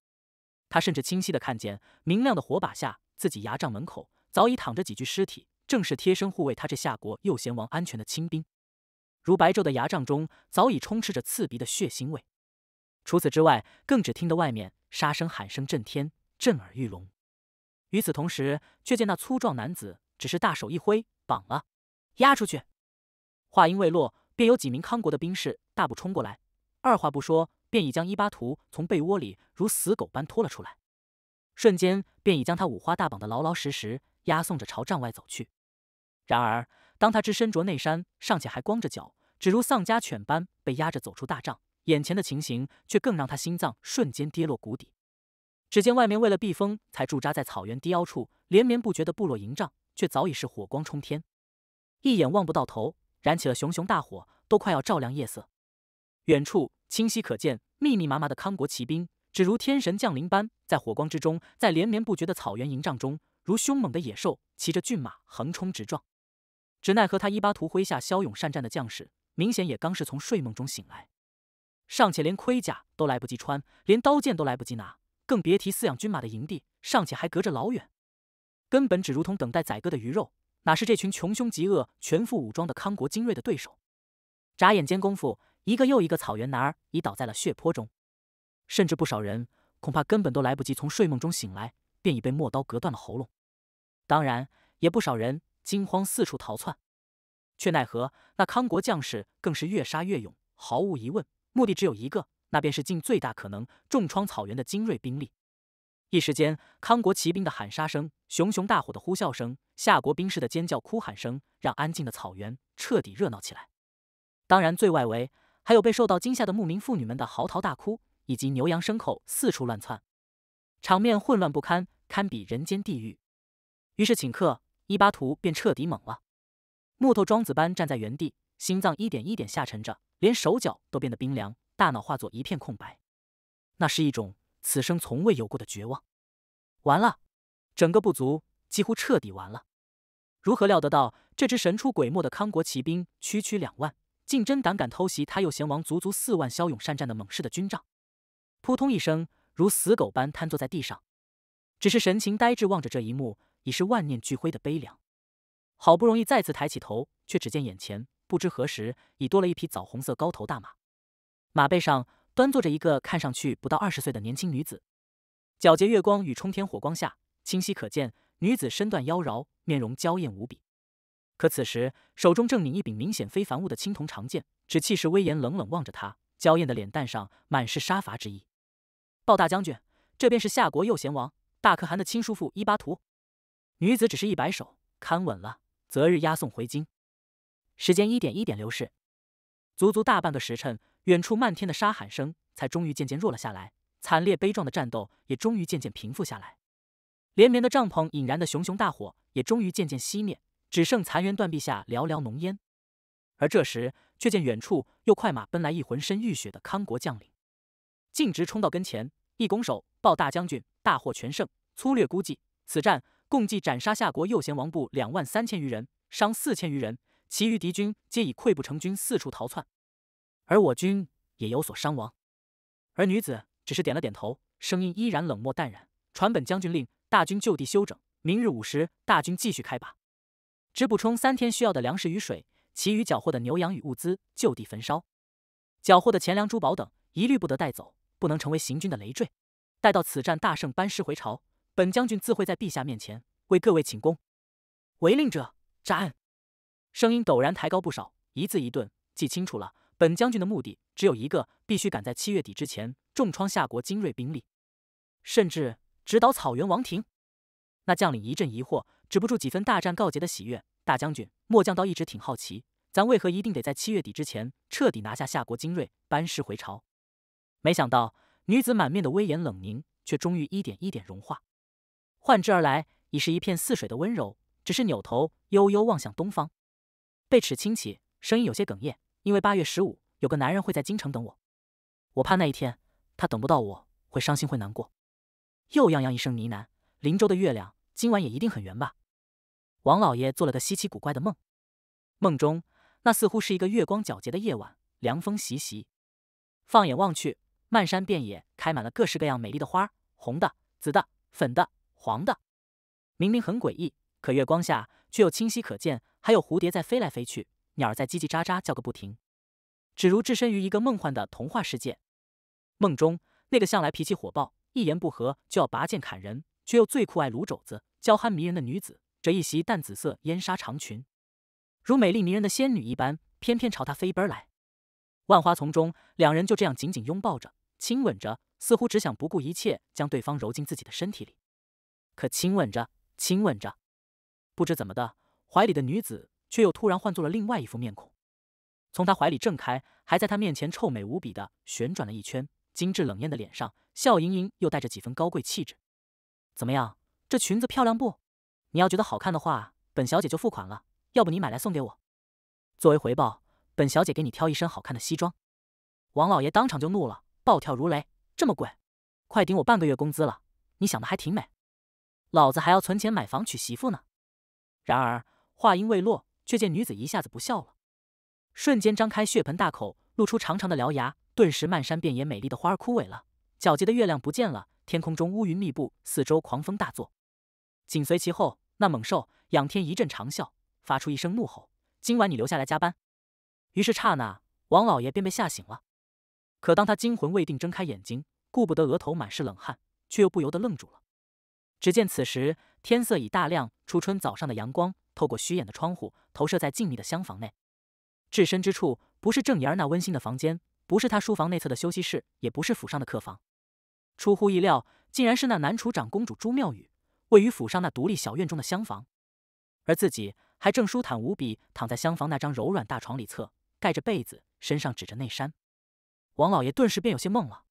他甚至清晰的看见，明亮的火把下，自己牙帐门口早已躺着几具尸体，正是贴身护卫他这夏国右贤王安全的亲兵。如白昼的牙帐中早已充斥着刺鼻的血腥味。除此之外，更只听得外面杀声喊声震天，震耳欲聋。与此同时，却见那粗壮男子只是大手一挥，绑了，押出去。话音未落，便有几名康国的兵士大步冲过来，二话不说，便已将伊巴图从被窝里如死狗般拖了出来，瞬间便已将他五花大绑的牢老实实押送着朝帐外走去。然而，当他只身着内衫，尚且还光着脚，只如丧家犬般被压着走出大帐，眼前的情形却更让他心脏瞬间跌落谷底。只见外面为了避风，才驻扎在草原低凹处，连绵不绝的部落营帐却早已是火光冲天，一眼望不到头。燃起了熊熊大火，都快要照亮夜色。远处清晰可见，密密麻麻的康国骑兵，只如天神降临般，在火光之中，在连绵不绝的草原营帐中，如凶猛的野兽，骑着骏马横冲直撞。只奈何他伊巴图麾下骁勇善战的将士，明显也刚是从睡梦中醒来，尚且连盔甲都来不及穿，连刀剑都来不及拿，更别提饲养军马的营地，尚且还隔着老远，根本只如同等待宰割的鱼肉。哪是这群穷凶极恶、全副武装的康国精锐的对手？眨眼间功夫，一个又一个草原男儿已倒在了血泊中，甚至不少人恐怕根本都来不及从睡梦中醒来，便已被陌刀割断了喉咙。当然，也不少人惊慌四处逃窜，却奈何那康国将士更是越杀越勇。毫无疑问，目的只有一个，那便是尽最大可能重创草原的精锐兵力。一时间，康国骑兵的喊杀声、熊熊大火的呼啸声、夏国兵士的尖叫哭喊声，让安静的草原彻底热闹起来。当然，最外围还有被受到惊吓的牧民妇女们的嚎啕大哭，以及牛羊牲口四处乱窜，场面混乱不堪，堪比人间地狱。于是，顷刻伊巴图便彻底懵了，木头桩子般站在原地，心脏一点一点下沉着，连手脚都变得冰凉，大脑化作一片空白。那是一种……此生从未有过的绝望，完了，整个部族几乎彻底完了。如何料得到这支神出鬼没的康国骑兵，区区两万，竟真胆敢偷袭他右贤王足足四万骁勇善战的猛士的军帐？扑通一声，如死狗般瘫坐在地上，只是神情呆滞，望着这一幕，已是万念俱灰的悲凉。好不容易再次抬起头，却只见眼前不知何时已多了一匹枣红色高头大马，马背上。端坐着一个看上去不到二十岁的年轻女子，皎洁月光与冲天火光下，清晰可见女子身段妖娆，面容娇艳无比。可此时手中正拧一柄明显非凡物的青铜长剑，只气势威严，冷冷望着她，娇艳的脸蛋上满是杀伐之意。鲍大将军，这便是夏国右贤王大可汗的亲叔父伊巴图。女子只是一摆手，看稳了，择日押送回京。时间一点一点流逝，足足大半个时辰。远处漫天的杀喊声才终于渐渐弱了下来，惨烈悲壮的战斗也终于渐渐平复下来，连绵的帐篷引燃的熊熊大火也终于渐渐熄灭，只剩残垣断壁下寥寥浓烟。而这时，却见远处又快马奔来一浑身浴血的康国将领，径直冲到跟前，一拱手，报大将军大获全胜。粗略估计，此战共计斩杀夏国右贤王部两万三千余人，伤四千余人，其余敌军皆已溃不成军，四处逃窜。而我军也有所伤亡，而女子只是点了点头，声音依然冷漠淡然。传本将军令，大军就地休整，明日午时，大军继续开拔，只补充三天需要的粮食与水，其余缴获的牛羊与物资就地焚烧，缴获的钱粮、珠宝等一律不得带走，不能成为行军的累赘。待到此战大胜，班师回朝，本将军自会在陛下面前为各位请功。违令者斩！声音陡然抬高不少，一字一顿，记清楚了。本将军的目的只有一个，必须赶在七月底之前重创夏国精锐兵力，甚至直捣草原王庭。那将领一阵疑惑，止不住几分大战告捷的喜悦。大将军，末将倒一直挺好奇，咱为何一定得在七月底之前彻底拿下夏国精锐，班师回朝？没想到，女子满面的威严冷凝，却终于一点一点融化，换之而来已是一片似水的温柔。只是扭头悠悠望向东方，被齿轻启，声音有些哽咽。因为八月十五有个男人会在京城等我，我怕那一天他等不到我会伤心会难过。又泱泱一声呢喃，林州的月亮今晚也一定很圆吧？王老爷做了个稀奇古怪的梦，梦中那似乎是一个月光皎洁的夜晚，凉风习习，放眼望去，漫山遍野开满了各式各样美丽的花，红的、紫的、粉的、黄的，明明很诡异，可月光下却又清晰可见，还有蝴蝶在飞来飞去。鸟儿在叽叽喳喳叫个不停，只如置身于一个梦幻的童话世界。梦中那个向来脾气火爆、一言不合就要拔剑砍人，却又最酷爱撸肘子、娇憨迷人的女子，这一袭淡紫色烟纱长裙，如美丽迷人的仙女一般，翩翩朝他飞奔来。万花丛中，两人就这样紧紧拥抱着、亲吻着，似乎只想不顾一切将对方揉进自己的身体里。可亲吻着，亲吻着，不知怎么的，怀里的女子。却又突然换作了另外一副面孔，从他怀里挣开，还在他面前臭美无比的旋转了一圈，精致冷艳的脸上笑盈盈，又带着几分高贵气质。怎么样，这裙子漂亮不？你要觉得好看的话，本小姐就付款了。要不你买来送给我，作为回报，本小姐给你挑一身好看的西装。王老爷当场就怒了，暴跳如雷：“这么贵，快顶我半个月工资了！你想的还挺美，老子还要存钱买房娶媳妇呢。”然而话音未落。却见女子一下子不笑了，瞬间张开血盆大口，露出长长的獠牙。顿时，漫山遍野美丽的花儿枯萎了，皎洁的月亮不见了，天空中乌云密布，四周狂风大作。紧随其后，那猛兽仰天一阵长啸，发出一声怒吼：“今晚你留下来加班。”于是，刹那，王老爷便被吓醒了。可当他惊魂未定，睁开眼睛，顾不得额头满是冷汗，却又不由得愣住了。只见此时天色已大亮，初春早上的阳光。透过虚掩的窗户投射在静谧的厢房内，置身之处不是郑言儿那温馨的房间，不是他书房内侧的休息室，也不是府上的客房。出乎意料，竟然是那南楚长公主朱妙语位于府上那独立小院中的厢房。而自己还正舒坦无比，躺在厢房那张柔软大床里侧，盖着被子，身上指着内衫。王老爷顿时便有些懵了，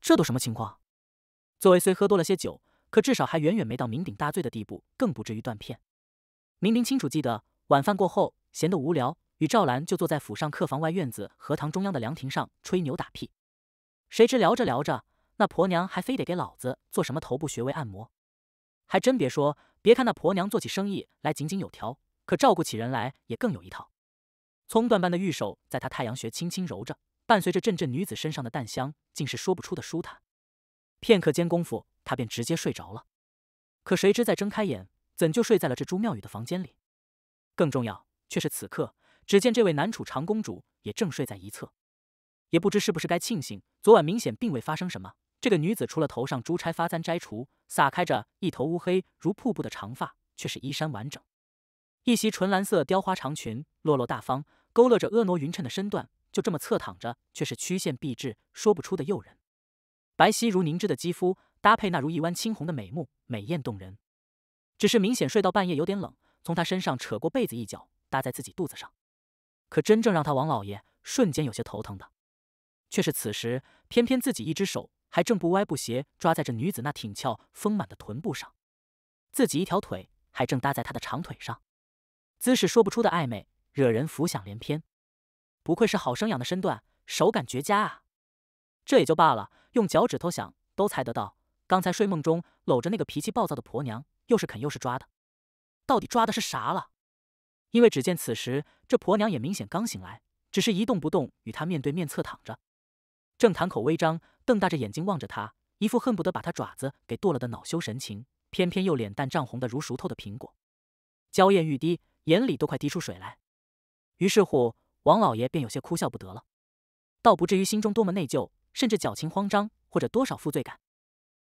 这都什么情况？作为虽喝多了些酒，可至少还远远没到酩酊大醉的地步，更不至于断片。明明清楚记得，晚饭过后闲得无聊，与赵兰就坐在府上客房外院子荷塘中央的凉亭上吹牛打屁。谁知聊着聊着，那婆娘还非得给老子做什么头部穴位按摩。还真别说，别看那婆娘做起生意来井井有条，可照顾起人来也更有一套。葱缎般的玉手在她太阳穴轻轻揉着，伴随着阵阵女子身上的淡香，竟是说不出的舒坦。片刻间功夫，他便直接睡着了。可谁知，在睁开眼。怎就睡在了这朱妙语的房间里？更重要却是此刻，只见这位南楚长公主也正睡在一侧，也不知是不是该庆幸，昨晚明显并未发生什么。这个女子除了头上珠钗发簪摘除，撒开着一头乌黑如瀑布的长发，却是衣衫完整，一袭纯蓝色雕花长裙，落落大方，勾勒着婀娜匀称的身段。就这么侧躺着，却是曲线毕至，说不出的诱人。白皙如凝脂的肌肤，搭配那如一弯青红的美目，美艳动人。只是明显睡到半夜有点冷，从他身上扯过被子，一角搭在自己肚子上。可真正让他王老爷瞬间有些头疼的，却是此时偏偏自己一只手还正不歪不斜抓在这女子那挺翘丰满的臀部上，自己一条腿还正搭在他的长腿上，姿势说不出的暧昧，惹人浮想联翩。不愧是好生养的身段，手感绝佳啊！这也就罢了，用脚趾头想都猜得到，刚才睡梦中搂着那个脾气暴躁的婆娘。又是啃又是抓的，到底抓的是啥了？因为只见此时这婆娘也明显刚醒来，只是一动不动与他面对面侧躺着，正谈口微张，瞪大着眼睛望着他，一副恨不得把他爪子给剁了的恼羞神情，偏偏又脸蛋涨红的如熟透的苹果，娇艳欲滴，眼里都快滴出水来。于是乎，王老爷便有些哭笑不得了，倒不至于心中多么内疚，甚至矫情慌张或者多少负罪感。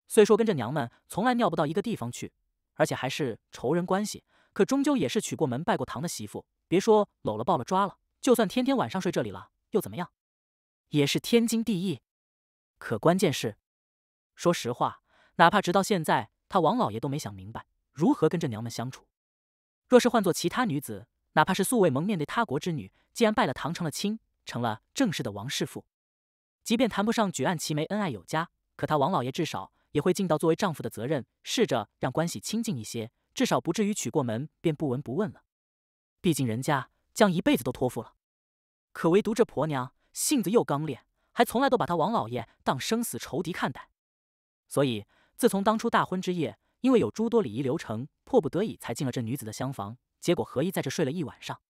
虽说跟这娘们从来尿不到一个地方去。而且还是仇人关系，可终究也是娶过门、拜过堂的媳妇。别说搂了、抱了、抓了，就算天天晚上睡这里了，又怎么样？也是天经地义。可关键是，说实话，哪怕直到现在，他王老爷都没想明白如何跟这娘们相处。若是换做其他女子，哪怕是素未蒙面的他国之女，既然拜了堂成了亲，成了正式的王氏妇，即便谈不上举案齐眉、恩爱有加，可他王老爷至少……也会尽到作为丈夫的责任，试着让关系亲近一些，至少不至于娶过门便不闻不问了。毕竟人家将一辈子都托付了，可唯独这婆娘性子又刚烈，还从来都把她王老爷当生死仇敌看待。所以自从当初大婚之夜，因为有诸多礼仪流程，迫不得已才进了这女子的厢房，结果何一在这睡了一晚上，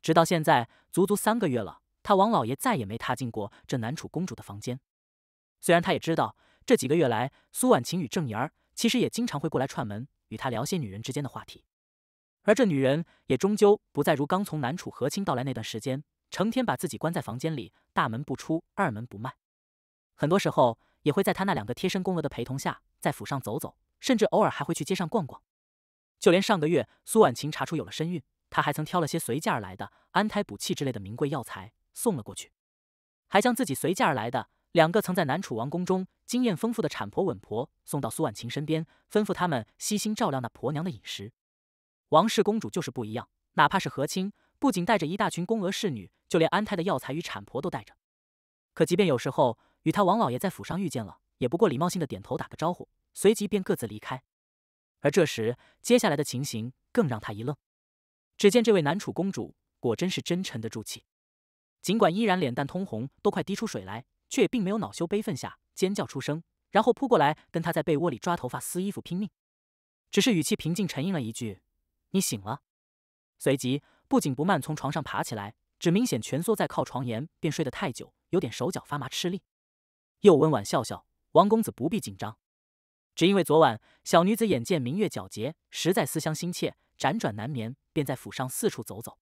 直到现在足足三个月了，他王老爷再也没踏进过这南楚公主的房间。虽然他也知道。这几个月来，苏婉晴与郑妍儿其实也经常会过来串门，与她聊些女人之间的话题。而这女人也终究不再如刚从南楚和亲到来那段时间，成天把自己关在房间里，大门不出，二门不迈。很多时候，也会在她那两个贴身宫娥的陪同下，在府上走走，甚至偶尔还会去街上逛逛。就连上个月，苏婉晴查出有了身孕，她还曾挑了些随嫁而来的安胎补气之类的名贵药材送了过去，还将自己随嫁而来的。两个曾在南楚王宫中经验丰富的产婆稳婆送到苏婉晴身边，吩咐他们悉心照料那婆娘的饮食。王氏公主就是不一样，哪怕是和亲，不仅带着一大群宫娥侍女，就连安胎的药材与产婆都带着。可即便有时候与他王老爷在府上遇见了，也不过礼貌性的点头打个招呼，随即便各自离开。而这时，接下来的情形更让他一愣。只见这位南楚公主果真是真沉得住气，尽管依然脸蛋通红，都快滴出水来。却也并没有恼羞悲愤下尖叫出声，然后扑过来跟他在被窝里抓头发撕衣服拼命。只是语气平静，沉吟了一句：“你醒了。”随即不紧不慢从床上爬起来，只明显蜷缩在靠床沿，便睡得太久，有点手脚发麻吃力。又温婉笑笑：“王公子不必紧张，只因为昨晚小女子眼见明月皎洁，实在思乡心切，辗转难眠，便在府上四处走走。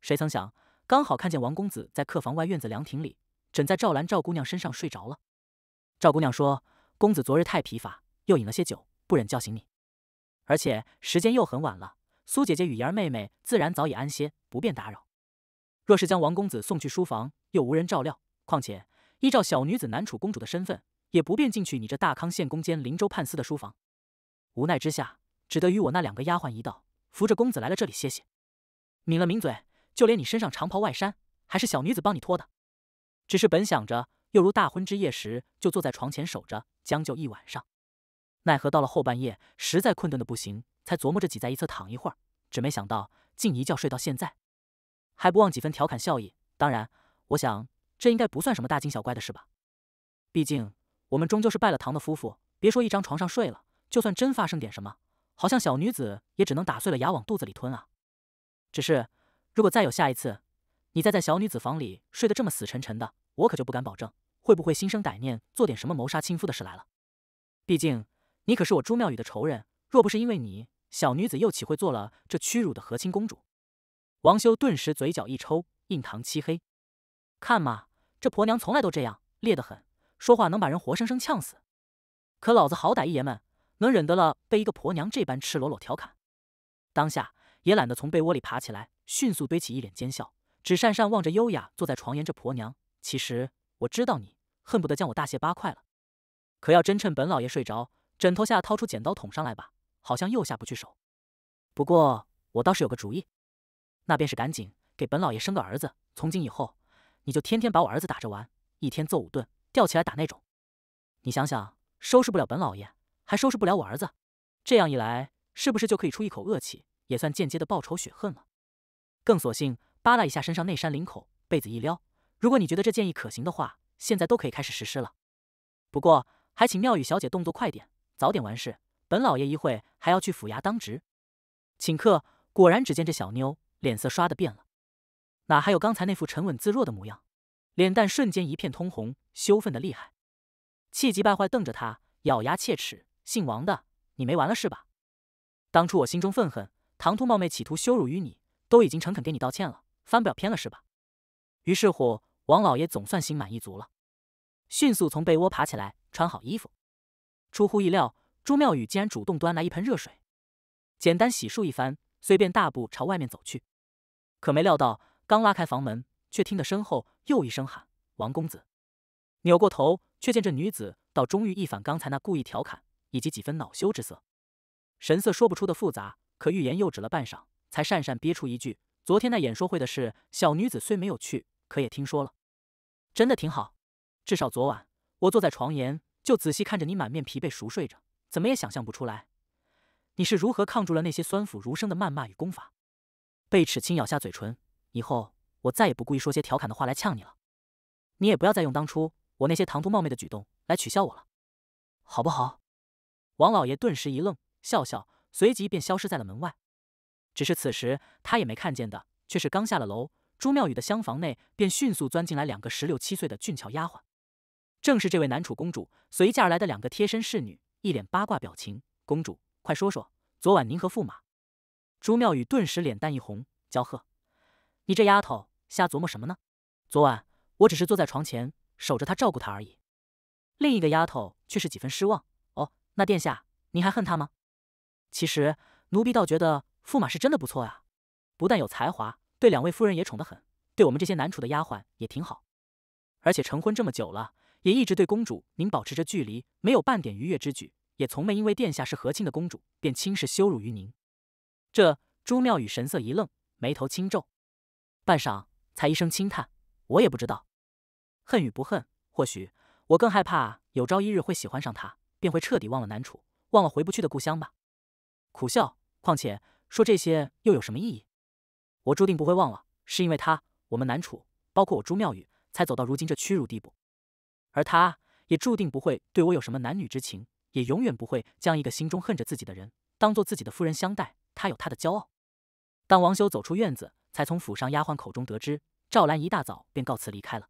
谁曾想，刚好看见王公子在客房外院子凉亭里。”枕在赵兰赵姑娘身上睡着了。赵姑娘说：“公子昨日太疲乏，又饮了些酒，不忍叫醒你，而且时间又很晚了。苏姐姐与妍儿妹妹自然早已安歇，不便打扰。若是将王公子送去书房，又无人照料。况且依照小女子南楚公主的身份，也不便进去你这大康县公兼林州判司的书房。无奈之下，只得与我那两个丫鬟一道，扶着公子来了这里歇歇。”抿了抿嘴，就连你身上长袍外衫，还是小女子帮你脱的。只是本想着，又如大婚之夜时，就坐在床前守着，将就一晚上。奈何到了后半夜，实在困顿的不行，才琢磨着挤在一侧躺一会儿。只没想到，竟一觉睡到现在，还不忘几分调侃笑意。当然，我想这应该不算什么大惊小怪的事吧。毕竟我们终究是拜了堂的夫妇，别说一张床上睡了，就算真发生点什么，好像小女子也只能打碎了牙往肚子里吞啊。只是，如果再有下一次，你再在小女子房里睡得这么死沉沉的，我可就不敢保证会不会心生歹念，做点什么谋杀亲夫的事来了。毕竟你可是我朱妙宇的仇人，若不是因为你，小女子又岂会做了这屈辱的和亲公主？王修顿时嘴角一抽，印堂漆黑。看嘛，这婆娘从来都这样，烈得很，说话能把人活生生呛死。可老子好歹一爷们，能忍得了被一个婆娘这般赤裸裸调侃？当下也懒得从被窝里爬起来，迅速堆起一脸奸笑。只讪讪望着优雅坐在床沿这婆娘。其实我知道你恨不得将我大卸八块了，可要真趁本老爷睡着，枕头下掏出剪刀捅上来吧，好像又下不去手。不过我倒是有个主意，那便是赶紧给本老爷生个儿子。从今以后，你就天天把我儿子打着玩，一天揍五顿，吊起来打那种。你想想，收拾不了本老爷，还收拾不了我儿子，这样一来，是不是就可以出一口恶气，也算间接的报仇雪恨了？更所幸。扒拉一下身上内衫领口，被子一撩。如果你觉得这建议可行的话，现在都可以开始实施了。不过，还请妙宇小姐动作快点，早点完事。本老爷一会还要去府衙当值。请客，果然只见这小妞脸色刷的变了，哪还有刚才那副沉稳自若的模样？脸蛋瞬间一片通红，羞愤的厉害，气急败坏瞪着他，咬牙切齿：“姓王的，你没完了是吧？当初我心中愤恨，唐突冒昧，企图羞辱于你，都已经诚恳给你道歉了。”翻不了篇了是吧？于是乎，王老爷总算心满意足了，迅速从被窝爬起来，穿好衣服。出乎意料，朱妙雨竟然主动端来一盆热水，简单洗漱一番，随便大步朝外面走去。可没料到，刚拉开房门，却听得身后又一声喊：“王公子！”扭过头，却见这女子倒终于一反刚才那故意调侃以及几分恼羞之色，神色说不出的复杂，可欲言又止了半晌，才讪讪憋出一句。昨天那演说会的事，小女子虽没有去，可也听说了，真的挺好。至少昨晚，我坐在床沿，就仔细看着你满面疲惫熟睡着，怎么也想象不出来，你是如何抗住了那些酸腐儒生的谩骂与攻伐。贝齿轻咬下嘴唇，以后我再也不故意说些调侃的话来呛你了，你也不要再用当初我那些唐突冒昧的举动来取笑我了，好不好？王老爷顿时一愣，笑笑，随即便消失在了门外。只是此时他也没看见的，却是刚下了楼，朱妙宇的厢房内便迅速钻进来两个十六七岁的俊俏丫鬟，正是这位南楚公主随嫁而来的两个贴身侍女，一脸八卦表情。公主，快说说昨晚您和驸马。朱妙宇顿时脸蛋一红，娇喝：“你这丫头瞎琢磨什么呢？昨晚我只是坐在床前守着他，照顾他而已。”另一个丫头却是几分失望：“哦，那殿下您还恨他吗？其实奴婢倒觉得。”驸马是真的不错呀，不但有才华，对两位夫人也宠得很，对我们这些难处的丫鬟也挺好。而且成婚这么久了，也一直对公主您保持着距离，没有半点逾越之举，也从没因为殿下是和亲的公主便轻视羞辱于您。这朱妙语神色一愣，眉头轻皱，半晌才一声轻叹：“我也不知道，恨与不恨，或许我更害怕有朝一日会喜欢上他，便会彻底忘了南楚，忘了回不去的故乡吧。”苦笑，况且。说这些又有什么意义？我注定不会忘了，是因为他，我们南楚，包括我朱妙玉，才走到如今这屈辱地步。而他也注定不会对我有什么男女之情，也永远不会将一个心中恨着自己的人当做自己的夫人相待。他有他的骄傲。当王修走出院子，才从府上丫鬟口中得知，赵兰一大早便告辞离开了。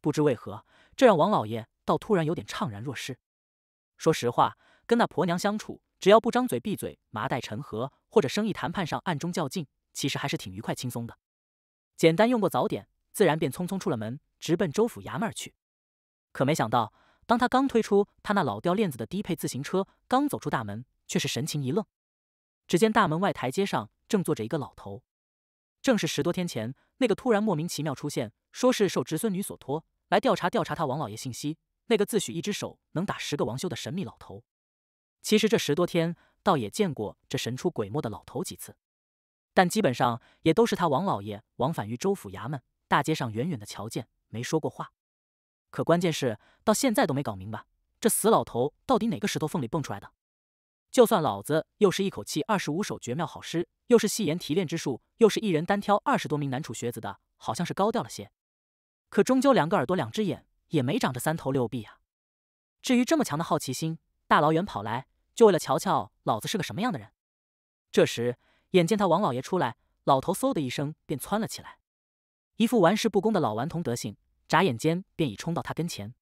不知为何，这让王老爷倒突然有点怅然若失。说实话，跟那婆娘相处，只要不张嘴闭嘴，麻袋成河。或者生意谈判上暗中较劲，其实还是挺愉快轻松的。简单用过早点，自然便匆匆出了门，直奔州府衙门去。可没想到，当他刚推出他那老掉链子的低配自行车，刚走出大门，却是神情一愣。只见大门外台阶上正坐着一个老头，正是十多天前那个突然莫名其妙出现，说是受侄孙女所托来调查调查他王老爷信息，那个自诩一只手能打十个王修的神秘老头。其实这十多天。倒也见过这神出鬼没的老头几次，但基本上也都是他王老爷往返于州府衙门大街上，远远的瞧见，没说过话。可关键是到现在都没搞明白，这死老头到底哪个石头缝里蹦出来的？就算老子又是一口气二十五首绝妙好诗，又是戏言提炼之术，又是一人单挑二十多名男楚学子的，好像是高调了些。可终究两个耳朵两只眼，也没长着三头六臂啊。至于这么强的好奇心，大老远跑来。就为了瞧瞧老子是个什么样的人。这时，眼见他王老爷出来，老头嗖的一声便窜了起来，一副玩世不恭的老顽童德行，眨眼间便已冲到他跟前。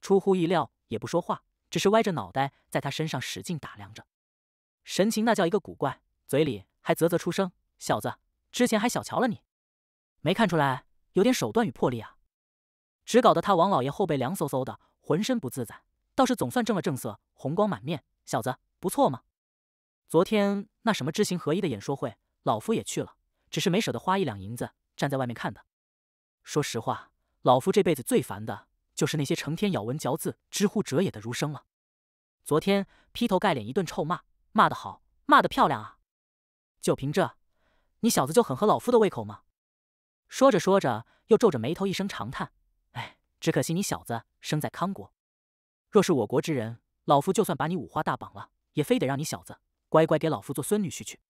出乎意料，也不说话，只是歪着脑袋在他身上使劲打量着，神情那叫一个古怪，嘴里还啧啧出声：“小子，之前还小瞧了你，没看出来有点手段与魄力啊！”只搞得他王老爷后背凉飕飕的，浑身不自在，倒是总算正了正色，红光满面。小子不错嘛！昨天那什么知行合一的演说会，老夫也去了，只是没舍得花一两银子，站在外面看的。说实话，老夫这辈子最烦的就是那些成天咬文嚼字、知乎者也的儒生了。昨天劈头盖脸一顿臭骂，骂得好，骂得漂亮啊！就凭这，你小子就很合老夫的胃口吗？说着说着，又皱着眉头一声长叹：“哎，只可惜你小子生在康国，若是我国之人……”老夫就算把你五花大绑了，也非得让你小子乖乖给老夫做孙女婿去。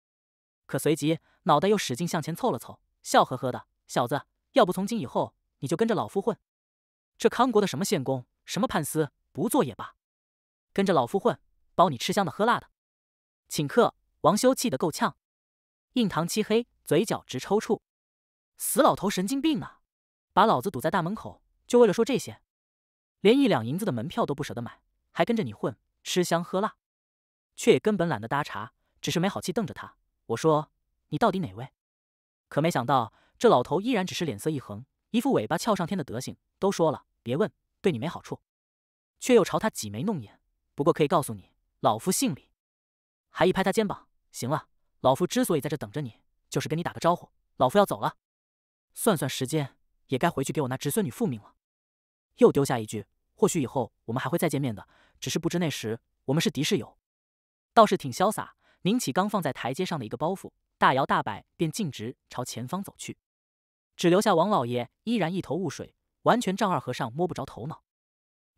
可随即脑袋又使劲向前凑了凑，笑呵呵的：“小子，要不从今以后你就跟着老夫混，这康国的什么县公、什么判司不做也罢，跟着老夫混，包你吃香的喝辣的，请客。”王修气得够呛，印堂漆黑，嘴角直抽搐，死老头神经病啊！把老子堵在大门口，就为了说这些，连一两银子的门票都不舍得买。还跟着你混吃香喝辣，却也根本懒得搭茬，只是没好气瞪着他。我说：“你到底哪位？”可没想到，这老头依然只是脸色一横，一副尾巴翘上天的德行。都说了，别问，对你没好处。却又朝他挤眉弄眼。不过可以告诉你，老夫姓李，还一拍他肩膀：“行了，老夫之所以在这等着你，就是跟你打个招呼。老夫要走了，算算时间，也该回去给我那侄孙女复命了。”又丢下一句：“或许以后我们还会再见面的。”只是不知那时我们是敌是友，倒是挺潇洒。拧起刚放在台阶上的一个包袱，大摇大摆便径直朝前方走去，只留下王老爷依然一头雾水，完全丈二和尚摸不着头脑。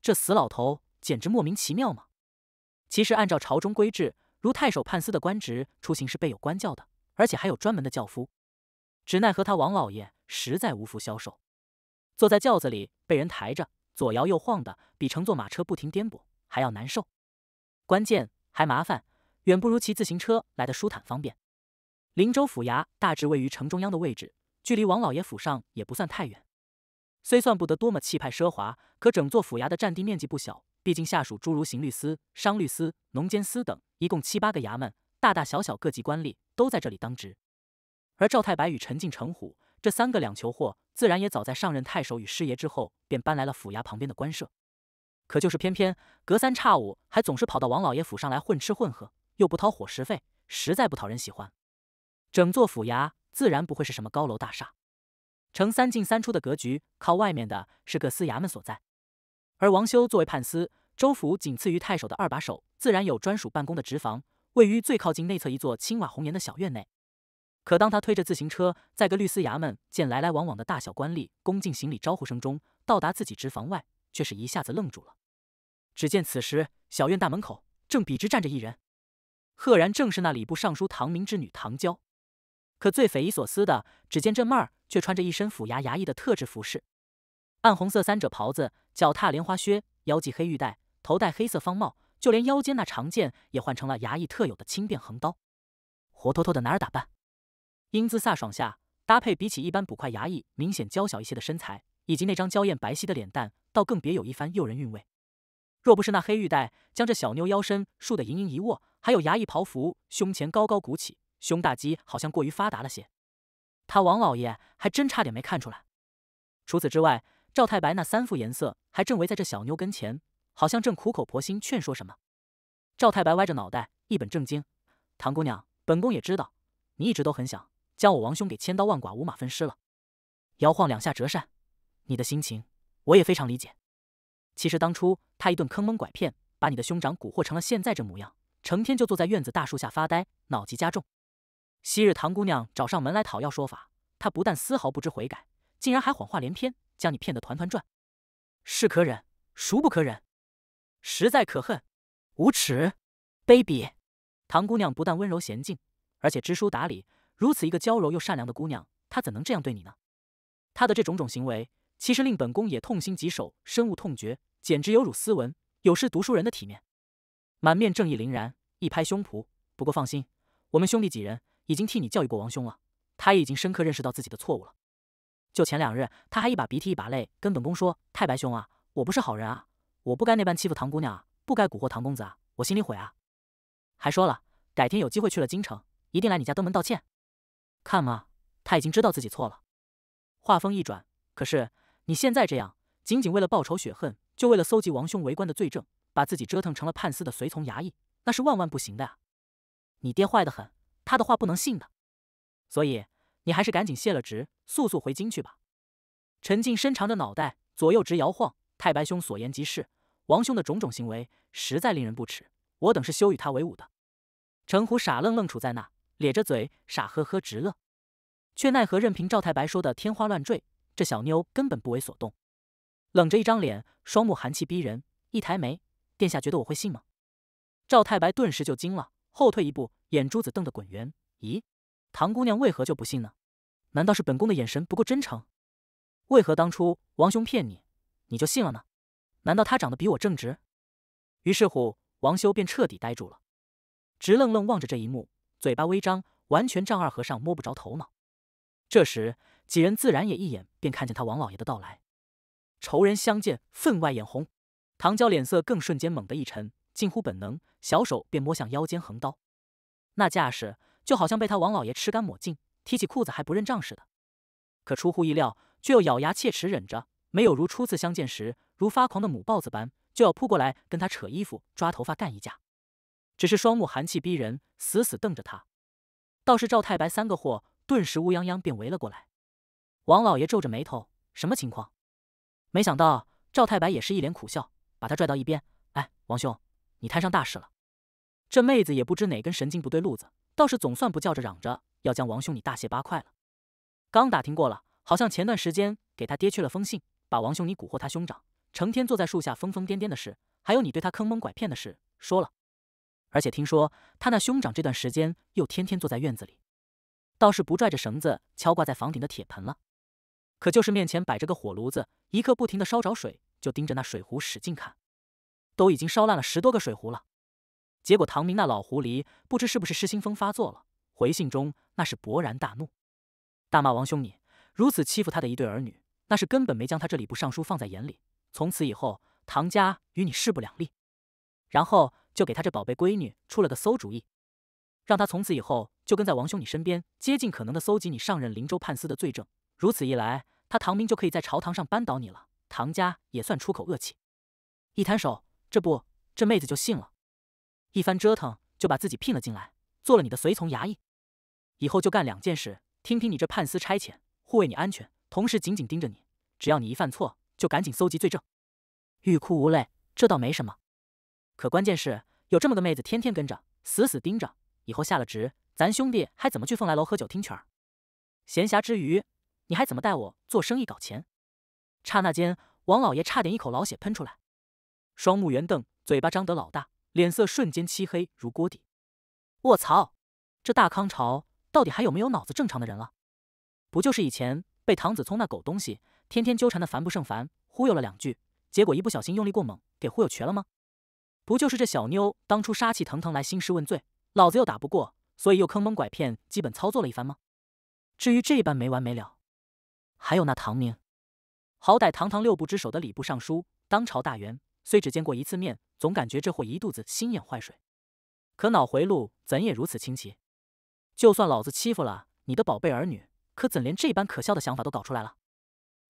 这死老头简直莫名其妙嘛！其实按照朝中规制，如太守判司的官职出行是备有官轿的，而且还有专门的轿夫。只奈何他王老爷实在无福消受，坐在轿子里被人抬着，左摇右晃的，比乘坐马车不停颠簸。还要难受，关键还麻烦，远不如骑自行车来的舒坦方便。林州府衙大致位于城中央的位置，距离王老爷府上也不算太远。虽算不得多么气派奢华，可整座府衙的占地面积不小，毕竟下属诸如刑律司、商律司、农监司等，一共七八个衙门，大大小小各级官吏都在这里当职。而赵太白与陈进、程虎这三个两球货，自然也早在上任太守与师爷之后，便搬来了府衙旁边的官舍。可就是偏偏隔三差五还总是跑到王老爷府上来混吃混喝，又不掏伙食费，实在不讨人喜欢。整座府衙自然不会是什么高楼大厦，呈三进三出的格局，靠外面的是各司衙门所在，而王修作为判司、州府仅次于太守的二把手，自然有专属办公的执房，位于最靠近内侧一座青瓦红檐的小院内。可当他推着自行车在各律司衙门见来来往往的大小官吏恭敬行礼、招呼声中到达自己职房外，却是一下子愣住了。只见此时小院大门口正笔直站着一人，赫然正是那礼部尚书唐明之女唐娇。可最匪夷所思的，只见这妹儿却穿着一身府衙衙役的特制服饰，暗红色三褶袍子，脚踏莲花靴，腰系黑玉带，头戴黑色方帽，就连腰间那长剑也换成了衙役特有的轻便横刀，活脱脱的男儿打扮。英姿飒爽下搭配比起一般捕快衙役明显娇小一些的身材，以及那张娇艳白皙的脸蛋，倒更别有一番诱人韵味。若不是那黑玉带将这小妞腰身束得盈盈一握，还有衙役袍服胸前高高鼓起，胸大肌好像过于发达了些，他王老爷还真差点没看出来。除此之外，赵太白那三副颜色还正围在这小妞跟前，好像正苦口婆心劝说什么。赵太白歪着脑袋，一本正经：“唐姑娘，本宫也知道，你一直都很想将我王兄给千刀万剐、五马分尸了。”摇晃两下折扇，你的心情我也非常理解。其实当初他一顿坑蒙拐骗，把你的兄长蛊惑成了现在这模样，成天就坐在院子大树下发呆，脑疾加重。昔日唐姑娘找上门来讨要说法，他不但丝毫不知悔改，竟然还谎话连篇，将你骗得团团转。是可忍，孰不可忍？实在可恨，无耻，卑鄙！唐姑娘不但温柔娴静，而且知书达理，如此一个娇柔又善良的姑娘，她怎能这样对你呢？她的这种种行为，其实令本宫也痛心疾首，深恶痛绝。简直有辱斯文，有失读书人的体面。满面正义凛然，一拍胸脯。不过放心，我们兄弟几人已经替你教育过王兄了，他也已经深刻认识到自己的错误了。就前两日，他还一把鼻涕一把泪跟本宫说：“太白兄啊，我不是好人啊，我不该那般欺负唐姑娘啊，不该蛊惑唐公子啊，我心里悔啊。”还说了，改天有机会去了京城，一定来你家登门道歉。看嘛，他已经知道自己错了。话锋一转，可是你现在这样，仅仅为了报仇雪恨。就为了搜集王兄为官的罪证，把自己折腾成了判司的随从衙役，那是万万不行的啊！你爹坏得很，他的话不能信的，所以你还是赶紧卸了职，速速回京去吧。陈静伸长着脑袋，左右直摇晃。太白兄所言极是，王兄的种种行为实在令人不齿，我等是羞与他为伍的。程虎傻愣愣杵在那，咧着嘴傻呵呵直乐，却奈何任凭赵太白说的天花乱坠，这小妞根本不为所动。冷着一张脸，双目寒气逼人，一抬眉，殿下觉得我会信吗？赵太白顿时就惊了，后退一步，眼珠子瞪得滚圆。咦，唐姑娘为何就不信呢？难道是本宫的眼神不够真诚？为何当初王兄骗你，你就信了呢？难道他长得比我正直？于是乎，王修便彻底呆住了，直愣愣望着这一幕，嘴巴微张，完全丈二和尚摸不着头脑。这时，几人自然也一眼便看见他王老爷的到来。仇人相见，分外眼红。唐娇脸色更瞬间猛地一沉，近乎本能，小手便摸向腰间横刀，那架势就好像被他王老爷吃干抹净，提起裤子还不认账似的。可出乎意料，却又咬牙切齿忍着，没有如初次相见时如发狂的母豹子般就要扑过来跟他扯衣服抓头发干一架。只是双目寒气逼人，死死瞪着他。倒是赵太白三个货，顿时乌泱泱便围了过来。王老爷皱着眉头，什么情况？没想到赵太白也是一脸苦笑，把他拽到一边。哎，王兄，你摊上大事了。这妹子也不知哪根神经不对路子，倒是总算不叫着嚷着要将王兄你大卸八块了。刚打听过了，好像前段时间给他爹去了封信，把王兄你蛊惑他兄长，成天坐在树下疯疯癫癫的事，还有你对他坑蒙拐骗的事说了。而且听说他那兄长这段时间又天天坐在院子里，倒是不拽着绳子敲挂在房顶的铁盆了。可就是面前摆着个火炉子，一刻不停的烧着水，就盯着那水壶使劲看，都已经烧烂了十多个水壶了。结果唐明那老狐狸不知是不是失心疯发作了，回信中那是勃然大怒，大骂王兄你如此欺负他的一对儿女，那是根本没将他这礼部尚书放在眼里。从此以后，唐家与你势不两立。然后就给他这宝贝闺女出了个馊主意，让他从此以后就跟在王兄你身边，竭尽可能的搜集你上任灵州判司的罪证。如此一来，他唐明就可以在朝堂上扳倒你了。唐家也算出口恶气。一摊手，这不，这妹子就信了。一番折腾，就把自己聘了进来，做了你的随从衙役。以后就干两件事：听听你这判司差遣，护卫你安全，同时紧紧盯着你。只要你一犯错，就赶紧搜集罪证。欲哭无泪，这倒没什么。可关键是，有这么个妹子天天跟着，死死盯着。以后下了职，咱兄弟还怎么去凤来楼喝酒听曲儿？闲暇之余。你还怎么带我做生意搞钱？刹那间，王老爷差点一口老血喷出来，双目圆瞪，嘴巴张得老大，脸色瞬间漆黑如锅底。我操！这大康朝到底还有没有脑子正常的人了？不就是以前被唐子聪那狗东西天天纠缠的烦不胜烦，忽悠了两句，结果一不小心用力过猛，给忽悠瘸了吗？不就是这小妞当初杀气腾腾来兴师问罪，老子又打不过，所以又坑蒙拐骗，基本操作了一番吗？至于这般没完没了？还有那唐明，好歹堂堂六部之首的礼部尚书，当朝大员，虽只见过一次面，总感觉这货一肚子心眼坏水，可脑回路怎也如此清奇？就算老子欺负了你的宝贝儿女，可怎连这般可笑的想法都搞出来了？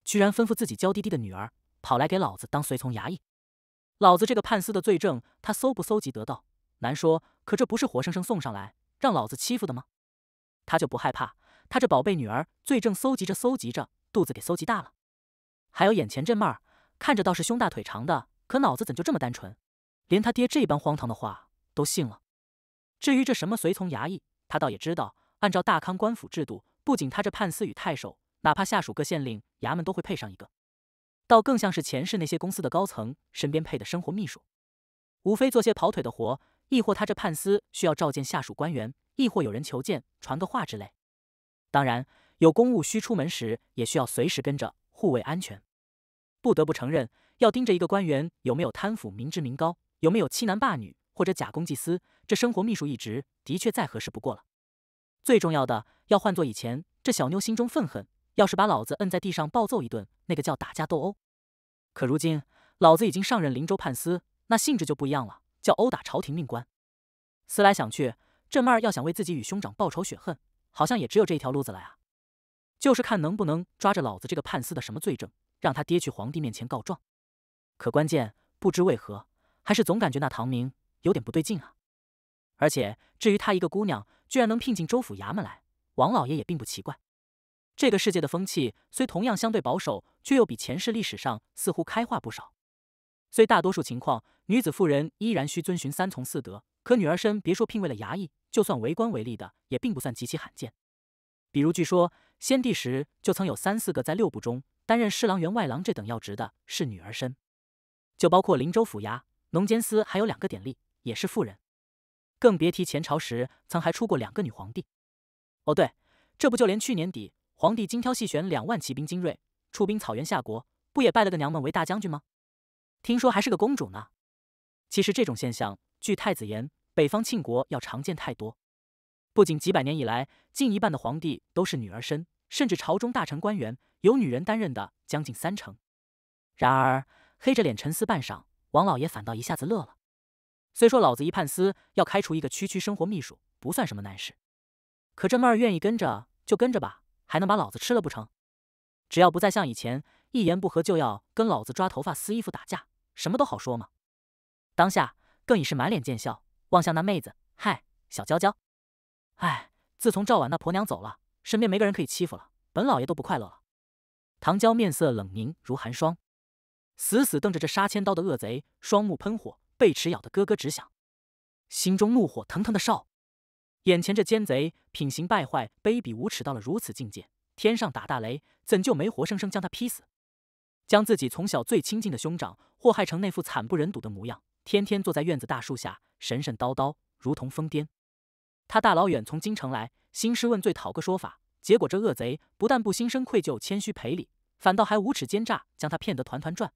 居然吩咐自己娇滴滴的女儿跑来给老子当随从衙役，老子这个判司的罪证他搜不搜集得到难说，可这不是活生生送上来让老子欺负的吗？他就不害怕？他这宝贝女儿罪证搜集着搜集着。肚子给搜集大了，还有眼前这妹儿，看着倒是胸大腿长的，可脑子怎就这么单纯？连他爹这般荒唐的话都信了。至于这什么随从衙役，他倒也知道，按照大康官府制度，不仅他这判司与太守，哪怕下属各县令衙门都会配上一个，倒更像是前世那些公司的高层身边配的生活秘书，无非做些跑腿的活，亦或他这判司需要召见下属官员，亦或有人求见传个话之类。当然。有公务需出门时，也需要随时跟着护卫安全。不得不承认，要盯着一个官员有没有贪腐、民脂民膏，有没有欺男霸女或者假公济私，这生活秘书一职的确再合适不过了。最重要的，要换做以前，这小妞心中愤恨，要是把老子摁在地上暴揍一顿，那个叫打架斗殴。可如今，老子已经上任林州判司，那性质就不一样了，叫殴打朝廷命官。思来想去，这妹儿要想为自己与兄长报仇雪恨，好像也只有这一条路子了呀。就是看能不能抓着老子这个判司的什么罪证，让他爹去皇帝面前告状。可关键不知为何，还是总感觉那唐明有点不对劲啊。而且至于他一个姑娘居然能聘进州府衙门来，王老爷也并不奇怪。这个世界的风气虽同样相对保守，却又比前世历史上似乎开化不少。虽大多数情况女子妇人依然需遵循三从四德，可女儿身别说聘为了衙役，就算为官为吏的也并不算极其罕见。比如据说。先帝时就曾有三四个在六部中担任侍郎、员外郎这等要职的是女儿身，就包括林州府衙农监司还有两个典吏，也是妇人。更别提前朝时曾还出过两个女皇帝。哦对，这不就连去年底皇帝精挑细选两万骑兵精锐出兵草原夏国，不也拜了个娘们为大将军吗？听说还是个公主呢。其实这种现象，据太子言，北方庆国要常见太多。不仅几百年以来，近一半的皇帝都是女儿身，甚至朝中大臣官员由女人担任的将近三成。然而，黑着脸沉思半晌，王老爷反倒一下子乐了。虽说老子一判司要开除一个区区生活秘书不算什么难事，可这妹儿愿意跟着就跟着吧，还能把老子吃了不成？只要不再像以前一言不合就要跟老子抓头发撕衣服打架，什么都好说嘛。当下更已是满脸见笑，望向那妹子：“嗨，小娇娇。”哎，自从赵婉那婆娘走了，身边没个人可以欺负了，本老爷都不快乐了。唐娇面色冷凝如寒霜，死死瞪着这杀千刀的恶贼，双目喷火，背齿咬得咯咯直响，心中怒火腾腾的烧。眼前这奸贼品行败坏、卑鄙无耻到了如此境界，天上打大雷，怎就没活生生将他劈死？将自己从小最亲近的兄长祸害成那副惨不忍睹的模样，天天坐在院子大树下神神叨叨，如同疯癫。他大老远从京城来，兴师问罪，讨个说法。结果这恶贼不但不心生愧疚、谦虚赔礼，反倒还无耻奸诈，将他骗得团团转。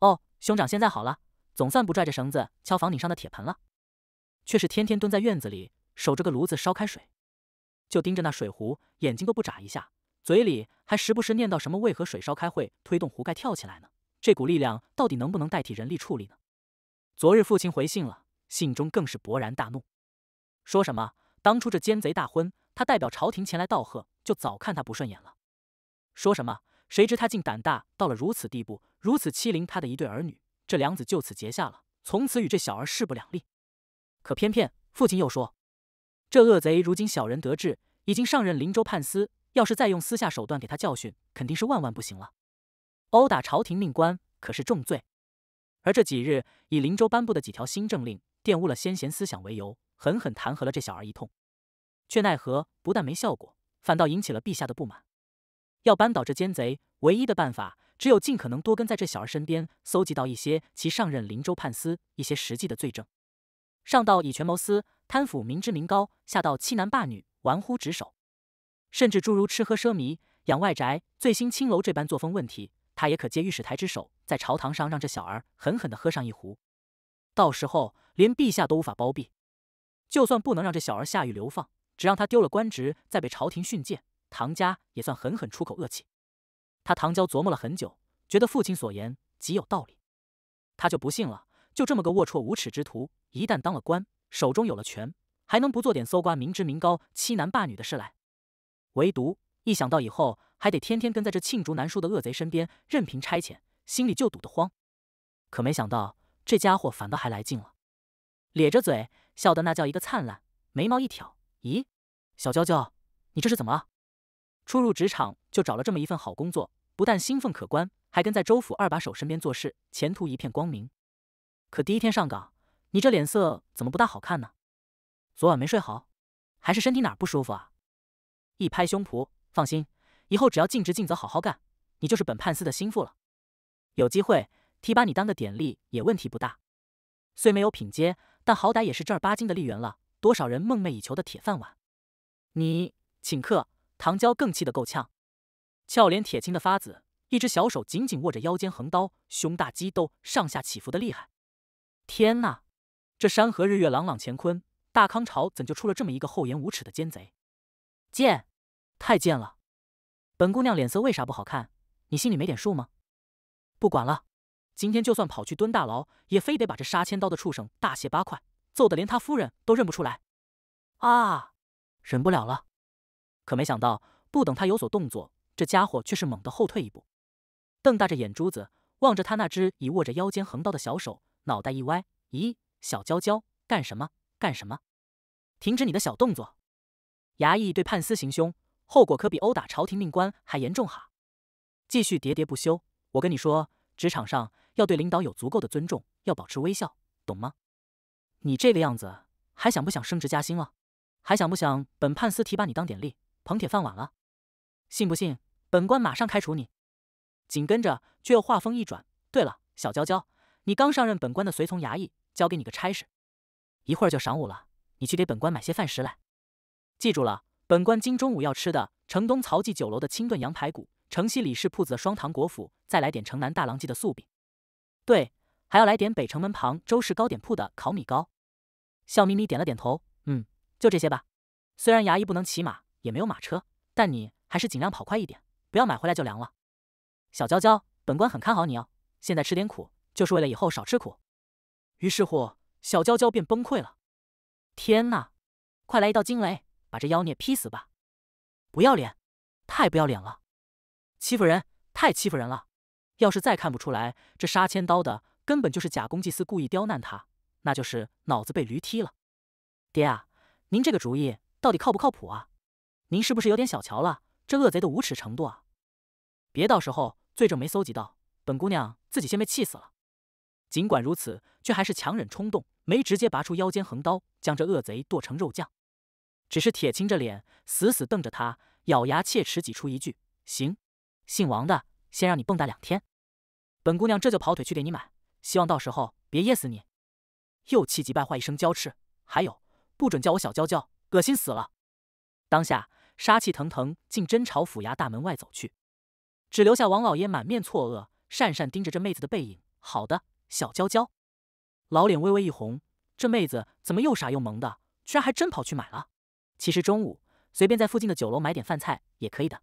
哦，兄长现在好了，总算不拽着绳子敲房顶上的铁盆了，却是天天蹲在院子里守着个炉子烧开水，就盯着那水壶，眼睛都不眨一下，嘴里还时不时念叨什么“为何水烧开会推动壶盖跳起来呢？这股力量到底能不能代替人力处理呢？”昨日父亲回信了，信中更是勃然大怒。说什么？当初这奸贼大婚，他代表朝廷前来道贺，就早看他不顺眼了。说什么？谁知他竟胆大到了如此地步，如此欺凌他的一对儿女，这梁子就此结下了，从此与这小儿势不两立。可偏偏父亲又说，这恶贼如今小人得志，已经上任林州判司，要是再用私下手段给他教训，肯定是万万不行了。殴打朝廷命官可是重罪，而这几日以林州颁布的几条新政令玷污了先贤思想为由。狠狠弹劾了这小儿一通，却奈何不但没效果，反倒引起了陛下的不满。要扳倒这奸贼，唯一的办法只有尽可能多跟在这小儿身边，搜集到一些其上任灵州判司一些实际的罪证，上到以权谋私、贪腐民脂民膏，下到欺男霸女、玩忽职守，甚至诸如吃喝奢靡、养外宅、醉心青楼这般作风问题，他也可借御史台之手，在朝堂上让这小儿狠狠地喝上一壶，到时候连陛下都无法包庇。就算不能让这小儿下狱流放，只让他丢了官职，再被朝廷训诫，唐家也算狠狠出口恶气。他唐娇琢磨了很久，觉得父亲所言极有道理。他就不信了，就这么个龌龊无耻之徒，一旦当了官，手中有了权，还能不做点搜刮民脂民膏、欺男霸女的事来？唯独一想到以后还得天天跟在这罄竹难书的恶贼身边，任凭差遣，心里就堵得慌。可没想到，这家伙反倒还来劲了，咧着嘴。笑得那叫一个灿烂，眉毛一挑：“咦，小娇娇，你这是怎么了？初入职场就找了这么一份好工作，不但薪俸可观，还跟在周府二把手身边做事，前途一片光明。可第一天上岗，你这脸色怎么不大好看呢？昨晚没睡好，还是身体哪儿不舒服啊？”一拍胸脯：“放心，以后只要尽职尽责，好好干，你就是本判司的心腹了。有机会提拔你当个典吏也问题不大，虽没有品阶。”但好歹也是正儿八经的丽媛了，多少人梦寐以求的铁饭碗。你请客，唐娇更气得够呛，俏脸铁青的发紫，一只小手紧紧握着腰间横刀，胸大肌都上下起伏的厉害。天哪，这山河日月朗朗乾坤，大康朝怎就出了这么一个厚颜无耻的奸贼？贱，太贱了！本姑娘脸色为啥不好看？你心里没点数吗？不管了。今天就算跑去蹲大牢，也非得把这杀千刀的畜生大卸八块，揍得连他夫人都认不出来！啊，忍不了了！可没想到，不等他有所动作，这家伙却是猛地后退一步，瞪大着眼珠子望着他那只已握着腰间横刀的小手，脑袋一歪：“咦，小娇娇干什么？干什么？停止你的小动作！”衙役对判司行凶，后果可比殴打朝廷命官还严重哈！继续喋喋不休，我跟你说，职场上……要对领导有足够的尊重，要保持微笑，懂吗？你这个样子，还想不想升职加薪了？还想不想本判司提拔你当典吏，捧铁饭碗了？信不信本官马上开除你？紧跟着却又话锋一转，对了，小娇娇，你刚上任本官的随从衙役，交给你个差事，一会儿就晌午了，你去给本官买些饭食来。记住了，本官今中午要吃的，城东曹记酒楼的清炖羊排骨，城西李氏铺子的双糖果脯，再来点城南大郎记的素饼。对，还要来点北城门旁周氏糕点铺的烤米糕。笑眯眯点了点头，嗯，就这些吧。虽然牙医不能骑马，也没有马车，但你还是尽量跑快一点，不要买回来就凉了。小娇娇，本官很看好你哦。现在吃点苦，就是为了以后少吃苦。于是乎，小娇娇便崩溃了。天哪！快来一道惊雷，把这妖孽劈死吧！不要脸，太不要脸了！欺负人，太欺负人了！要是再看不出来，这杀千刀的根本就是假公济私，故意刁难他，那就是脑子被驴踢了。爹啊，您这个主意到底靠不靠谱啊？您是不是有点小瞧了这恶贼的无耻程度啊？别到时候罪证没搜集到，本姑娘自己先被气死了。尽管如此，却还是强忍冲动，没直接拔出腰间横刀，将这恶贼剁成肉酱。只是铁青着脸，死死瞪着他，咬牙切齿挤出一句：“行，姓王的，先让你蹦跶两天。”本姑娘这就跑腿去给你买，希望到时候别噎死你。又气急败坏一声娇斥：“还有，不准叫我小娇娇，恶心死了！”当下杀气腾腾，竟真朝府衙大门外走去，只留下王老爷满面错愕，讪讪盯着这妹子的背影。好的，小娇娇，老脸微微一红，这妹子怎么又傻又萌的，居然还真跑去买了？其实中午随便在附近的酒楼买点饭菜也可以的。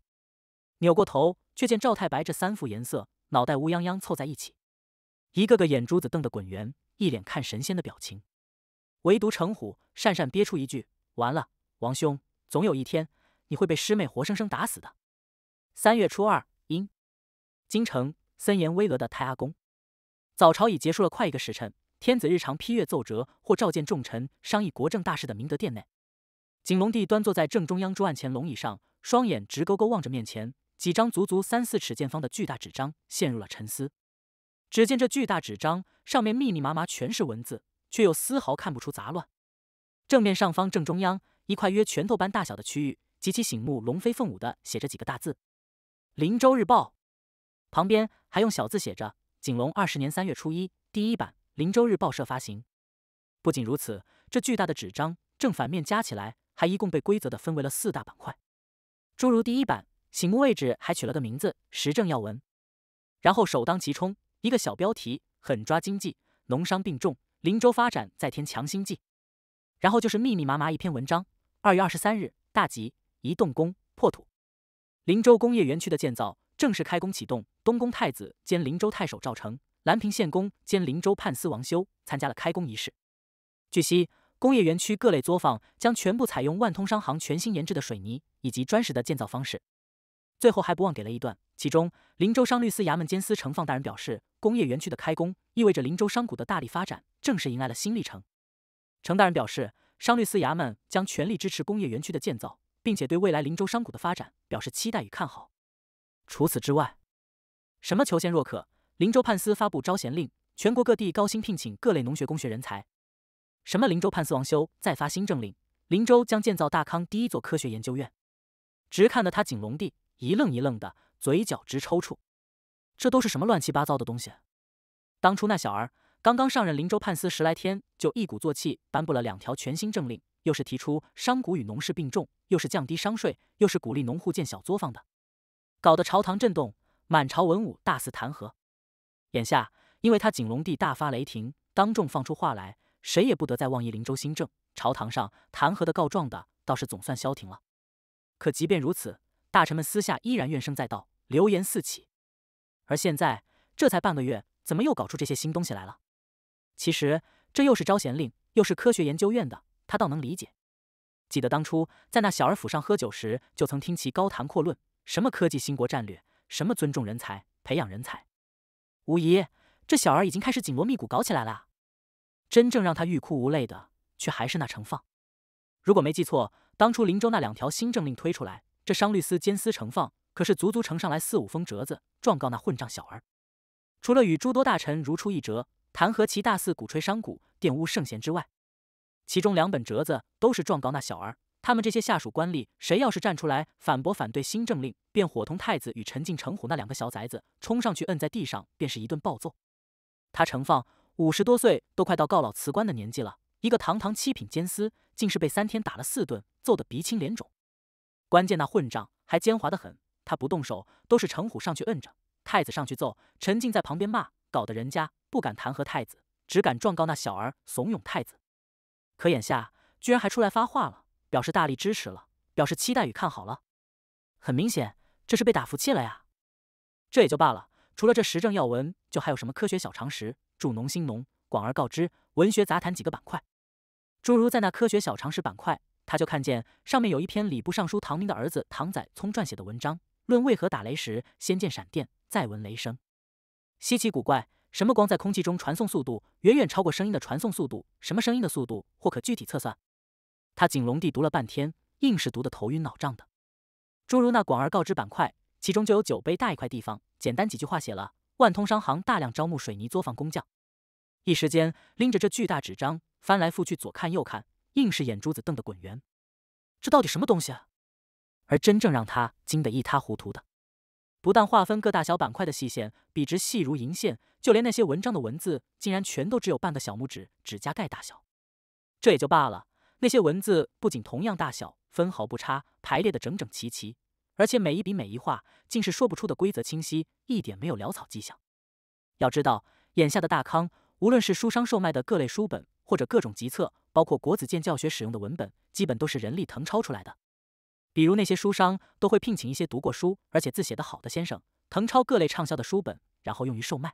扭过头，却见赵太白这三副颜色。脑袋乌泱泱凑在一起，一个个眼珠子瞪得滚圆，一脸看神仙的表情。唯独程虎讪讪憋出一句：“完了，王兄，总有一天你会被师妹活生生打死的。”三月初二，阴，京城森严巍峨的太阿宫，早朝已结束了快一个时辰。天子日常批阅奏折或召见重臣商议国政大事的明德殿内，景龙帝端坐在正中央桌案前龙椅上，双眼直勾勾望着面前。几张足足三四尺见方的巨大纸张陷入了沉思。只见这巨大纸张上面密密麻麻全是文字，却又丝毫看不出杂乱。正面上方正中央一块约拳头般大小的区域极其醒目，龙飞凤舞的写着几个大字：“林州日报”。旁边还用小字写着：“景龙二十年三月初一，第一版，林州日报社发行。”不仅如此，这巨大的纸张正反面加起来还一共被规则的分为了四大板块，诸如第一版。醒目位置还取了个名字《时政要闻》，然后首当其冲一个小标题，狠抓经济，农商并重，林州发展再添强心剂。然后就是密密麻麻一篇文章。二月二十三日，大吉，一动工破土，林州工业园区的建造正式开工启动。东宫太子兼林州太守赵成、兰平县公兼林州判司王修参加了开工仪式。据悉，工业园区各类作坊将全部采用万通商行全新研制的水泥以及砖石的建造方式。最后还不忘给了一段，其中林州商律司衙门监司程放大人表示，工业园区的开工意味着林州商谷的大力发展正式迎来了新历程。程大人表示，商律司衙门将全力支持工业园区的建造，并且对未来林州商谷的发展表示期待与看好。除此之外，什么求贤若渴，林州判司发布招贤令，全国各地高薪聘请各类农学、工学人才。什么林州判司王修再发新政令，林州将建造大康第一座科学研究院。直看得他紧龙地，一愣一愣的，嘴角直抽搐。这都是什么乱七八糟的东西？当初那小儿刚刚上任林州判司十来天，就一鼓作气颁布了两条全新政令，又是提出商贾与农事并重，又是降低商税，又是鼓励农户建小作坊的，搞得朝堂震动，满朝文武大肆弹劾。眼下，因为他景隆帝大发雷霆，当众放出话来，谁也不得再妄议林州新政，朝堂上弹劾的、告状的倒是总算消停了。可即便如此，大臣们私下依然怨声载道，流言四起。而现在这才半个月，怎么又搞出这些新东西来了？其实这又是招贤令，又是科学研究院的，他倒能理解。记得当初在那小儿府上喝酒时，就曾听其高谈阔论，什么科技兴国战略，什么尊重人才、培养人才。无疑，这小儿已经开始紧锣密鼓搞起来了。真正让他欲哭无泪的，却还是那盛放。如果没记错，当初林州那两条新政令推出来。商律司监司成放可是足足呈上来四五封折子，状告那混账小儿。除了与诸多大臣如出一辙，弹劾其大肆鼓吹商贾、玷污圣贤之外，其中两本折子都是状告那小儿。他们这些下属官吏，谁要是站出来反驳反对新政令，便伙同太子与陈进、陈虎那两个小崽子冲上去摁在地上，便是一顿暴揍。他程放五十多岁，都快到告老辞官的年纪了，一个堂堂七品监司，竟是被三天打了四顿，揍得鼻青脸肿。关键那混账还奸猾的很，他不动手，都是程虎上去摁着，太子上去揍，陈静在旁边骂，搞得人家不敢弹劾太子，只敢状告那小儿怂恿太子。可眼下居然还出来发话了，表示大力支持了，表示期待与看好了。很明显，这是被打服气了呀。这也就罢了，除了这时政要闻，就还有什么科学小常识、助农兴农、广而告之、文学杂谈几个板块。诸如在那科学小常识板块。他就看见上面有一篇礼部尚书唐明的儿子唐载聪撰写的文章，论为何打雷时先见闪电再闻雷声，稀奇古怪。什么光在空气中传送速度远远超过声音的传送速度？什么声音的速度或可具体测算？他景隆帝读了半天，硬是读得头晕脑胀的。诸如那广而告之板块，其中就有酒杯大一块地方，简单几句话写了万通商行大量招募水泥作坊工匠。一时间，拎着这巨大纸张，翻来覆去，左看右看。硬是眼珠子瞪得滚圆，这到底什么东西啊？而真正让他惊得一塌糊涂的，不但划分各大小板块的细线笔直细如银线，就连那些文章的文字，竟然全都只有半个小拇指指甲盖大小。这也就罢了，那些文字不仅同样大小，分毫不差，排列的整整齐齐，而且每一笔每一画，竟是说不出的规则清晰，一点没有潦草迹象。要知道，眼下的大康，无论是书商售卖的各类书本。或者各种集册，包括国子监教学使用的文本，基本都是人力誊抄出来的。比如那些书商都会聘请一些读过书而且字写得好的先生，誊抄各类畅销的书本，然后用于售卖。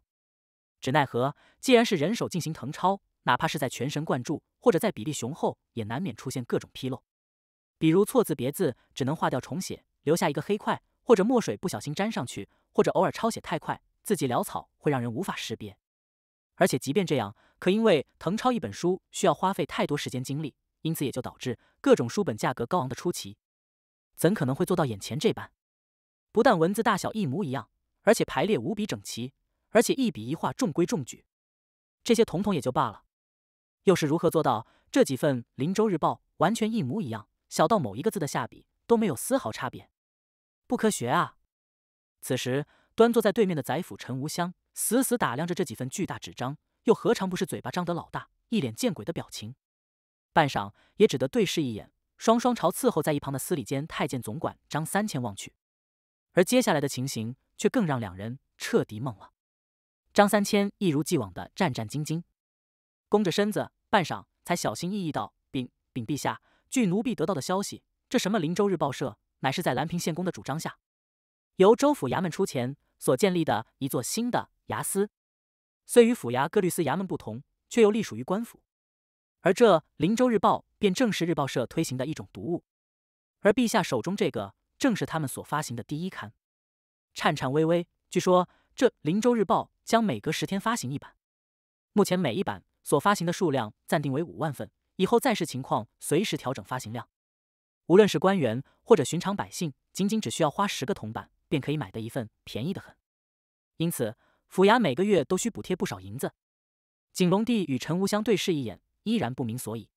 只奈何，既然是人手进行誊抄，哪怕是在全神贯注或者在比例雄厚，也难免出现各种纰漏，比如错字别字，只能划掉重写，留下一个黑块；或者墨水不小心沾上去；或者偶尔抄写太快，字迹潦草，会让人无法识别。而且即便这样，可因为誊抄一本书需要花费太多时间精力，因此也就导致各种书本价格高昂的出奇，怎可能会做到眼前这般？不但文字大小一模一样，而且排列无比整齐，而且一笔一画中规中矩。这些统统也就罢了，又是如何做到这几份《林州日报》完全一模一样？小到某一个字的下笔都没有丝毫差别，不科学啊！此时端坐在对面的宰府陈无香。死死打量着这几份巨大纸张，又何尝不是嘴巴张得老大，一脸见鬼的表情？半晌，也只得对视一眼，双双朝伺候在一旁的司礼监太监总管张三千望去。而接下来的情形却更让两人彻底懵了。张三千一如既往的战战兢兢，弓着身子，半晌才小心翼翼道：“禀禀陛下，据奴婢得到的消息，这什么林州日报社，乃是在兰平县公的主张下，由州府衙门出钱。”所建立的一座新的衙司，虽与府衙、各律司衙门不同，却又隶属于官府。而这《林州日报》便正是日报社推行的一种读物，而陛下手中这个正是他们所发行的第一刊。颤颤巍巍，据说这《林州日报》将每隔十天发行一版，目前每一版所发行的数量暂定为五万份，以后再视情况随时调整发行量。无论是官员或者寻常百姓，仅仅只需要花十个铜板。便可以买的一份，便宜的很。因此，府衙每个月都需补贴不少银子。景隆帝与陈无相对视一眼，依然不明所以。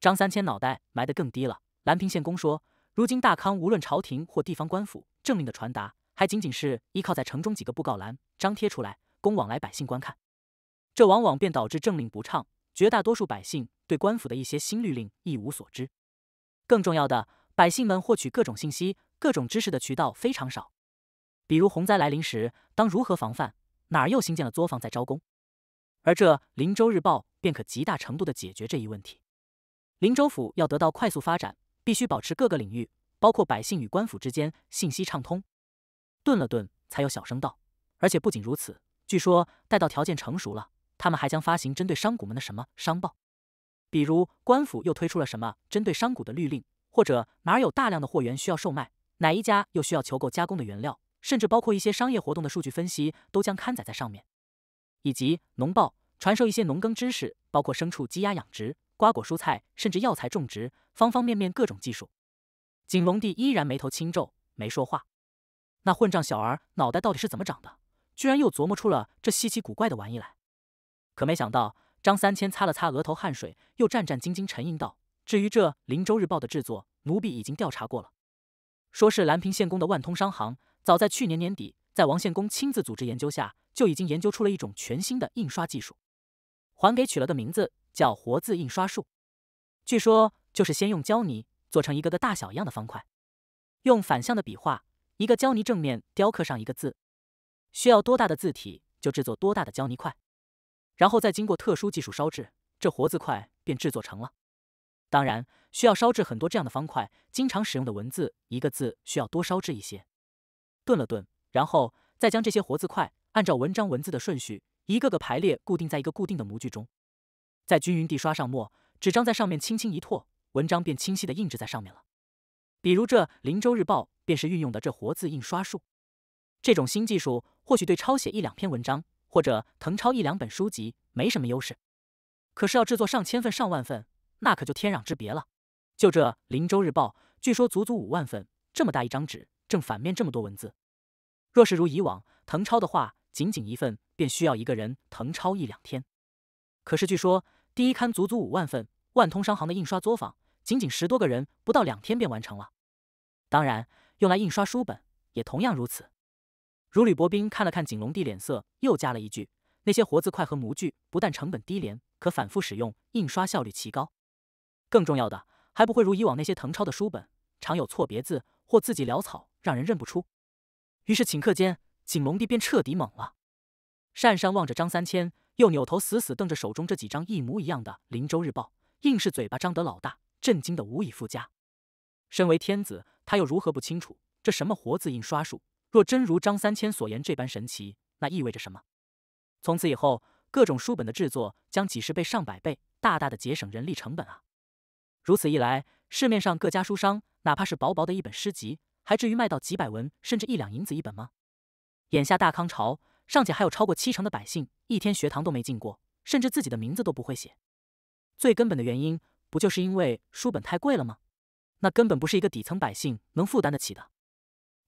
张三千脑袋埋得更低了。兰平县公说，如今大康无论朝廷或地方官府政令的传达，还仅仅是依靠在城中几个布告栏张贴出来，供往来百姓观看。这往往便导致政令不畅，绝大多数百姓对官府的一些新律令一无所知。更重要的，百姓们获取各种信息。各种知识的渠道非常少，比如洪灾来临时，当如何防范？哪儿又新建了作坊在招工？而这《林州日报》便可极大程度的解决这一问题。林州府要得到快速发展，必须保持各个领域，包括百姓与官府之间信息畅通。顿了顿，才有小声道：“而且不仅如此，据说待到条件成熟了，他们还将发行针对商贾们的什么商报，比如官府又推出了什么针对商贾的律令，或者哪儿有大量的货源需要售卖。”哪一家又需要求购加工的原料，甚至包括一些商业活动的数据分析，都将刊载在上面，以及农报传授一些农耕知识，包括牲畜、鸡鸭养殖、瓜果蔬菜，甚至药材种植，方方面面各种技术。景龙帝依然眉头轻皱，没说话。那混账小儿脑袋到底是怎么长的？居然又琢磨出了这稀奇古怪的玩意来！可没想到，张三千擦了擦额头汗水，又战战兢兢沉吟道：“至于这林州日报的制作，奴婢已经调查过了。”说是兰平县公的万通商行，早在去年年底，在王县公亲自组织研究下，就已经研究出了一种全新的印刷技术，还给取了个名字叫“活字印刷术”。据说就是先用胶泥做成一个个大小一样的方块，用反向的笔画，一个胶泥正面雕刻上一个字，需要多大的字体就制作多大的胶泥块，然后再经过特殊技术烧制，这活字块便制作成了。当然需要烧制很多这样的方块。经常使用的文字，一个字需要多烧制一些。顿了顿，然后再将这些活字块按照文章文字的顺序，一个个排列固定在一个固定的模具中，再均匀地刷上墨，纸张在上面轻轻一拓，文章便清晰地印制在上面了。比如这《林州日报》便是运用的这活字印刷术。这种新技术或许对抄写一两篇文章或者誊抄一两本书籍没什么优势，可是要制作上千份、上万份。那可就天壤之别了。就这《林州日报》，据说足足五万份，这么大一张纸，正反面这么多文字。若是如以往誊抄的话，仅仅一份便需要一个人誊抄一两天。可是据说第一刊足足五万份，万通商行的印刷作坊仅仅十多个人，不到两天便完成了。当然，用来印刷书本也同样如此。如履薄冰看了看景龙帝脸色，又加了一句：“那些活字块和模具不但成本低廉，可反复使用，印刷效率奇高。”更重要的还不会如以往那些誊抄的书本，常有错别字或字迹潦草，让人认不出。于是顷刻间，景龙帝便彻底懵了。善善望着张三千，又扭头死死瞪着手中这几张一模一样的《林州日报》，硬是嘴巴张得老大，震惊的无以复加。身为天子，他又如何不清楚这什么活字印刷术？若真如张三千所言这般神奇，那意味着什么？从此以后，各种书本的制作将几十倍、上百倍大大的节省人力成本啊！如此一来，市面上各家书商，哪怕是薄薄的一本诗集，还至于卖到几百文，甚至一两银子一本吗？眼下大康朝尚且还有超过七成的百姓，一天学堂都没进过，甚至自己的名字都不会写。最根本的原因，不就是因为书本太贵了吗？那根本不是一个底层百姓能负担得起的。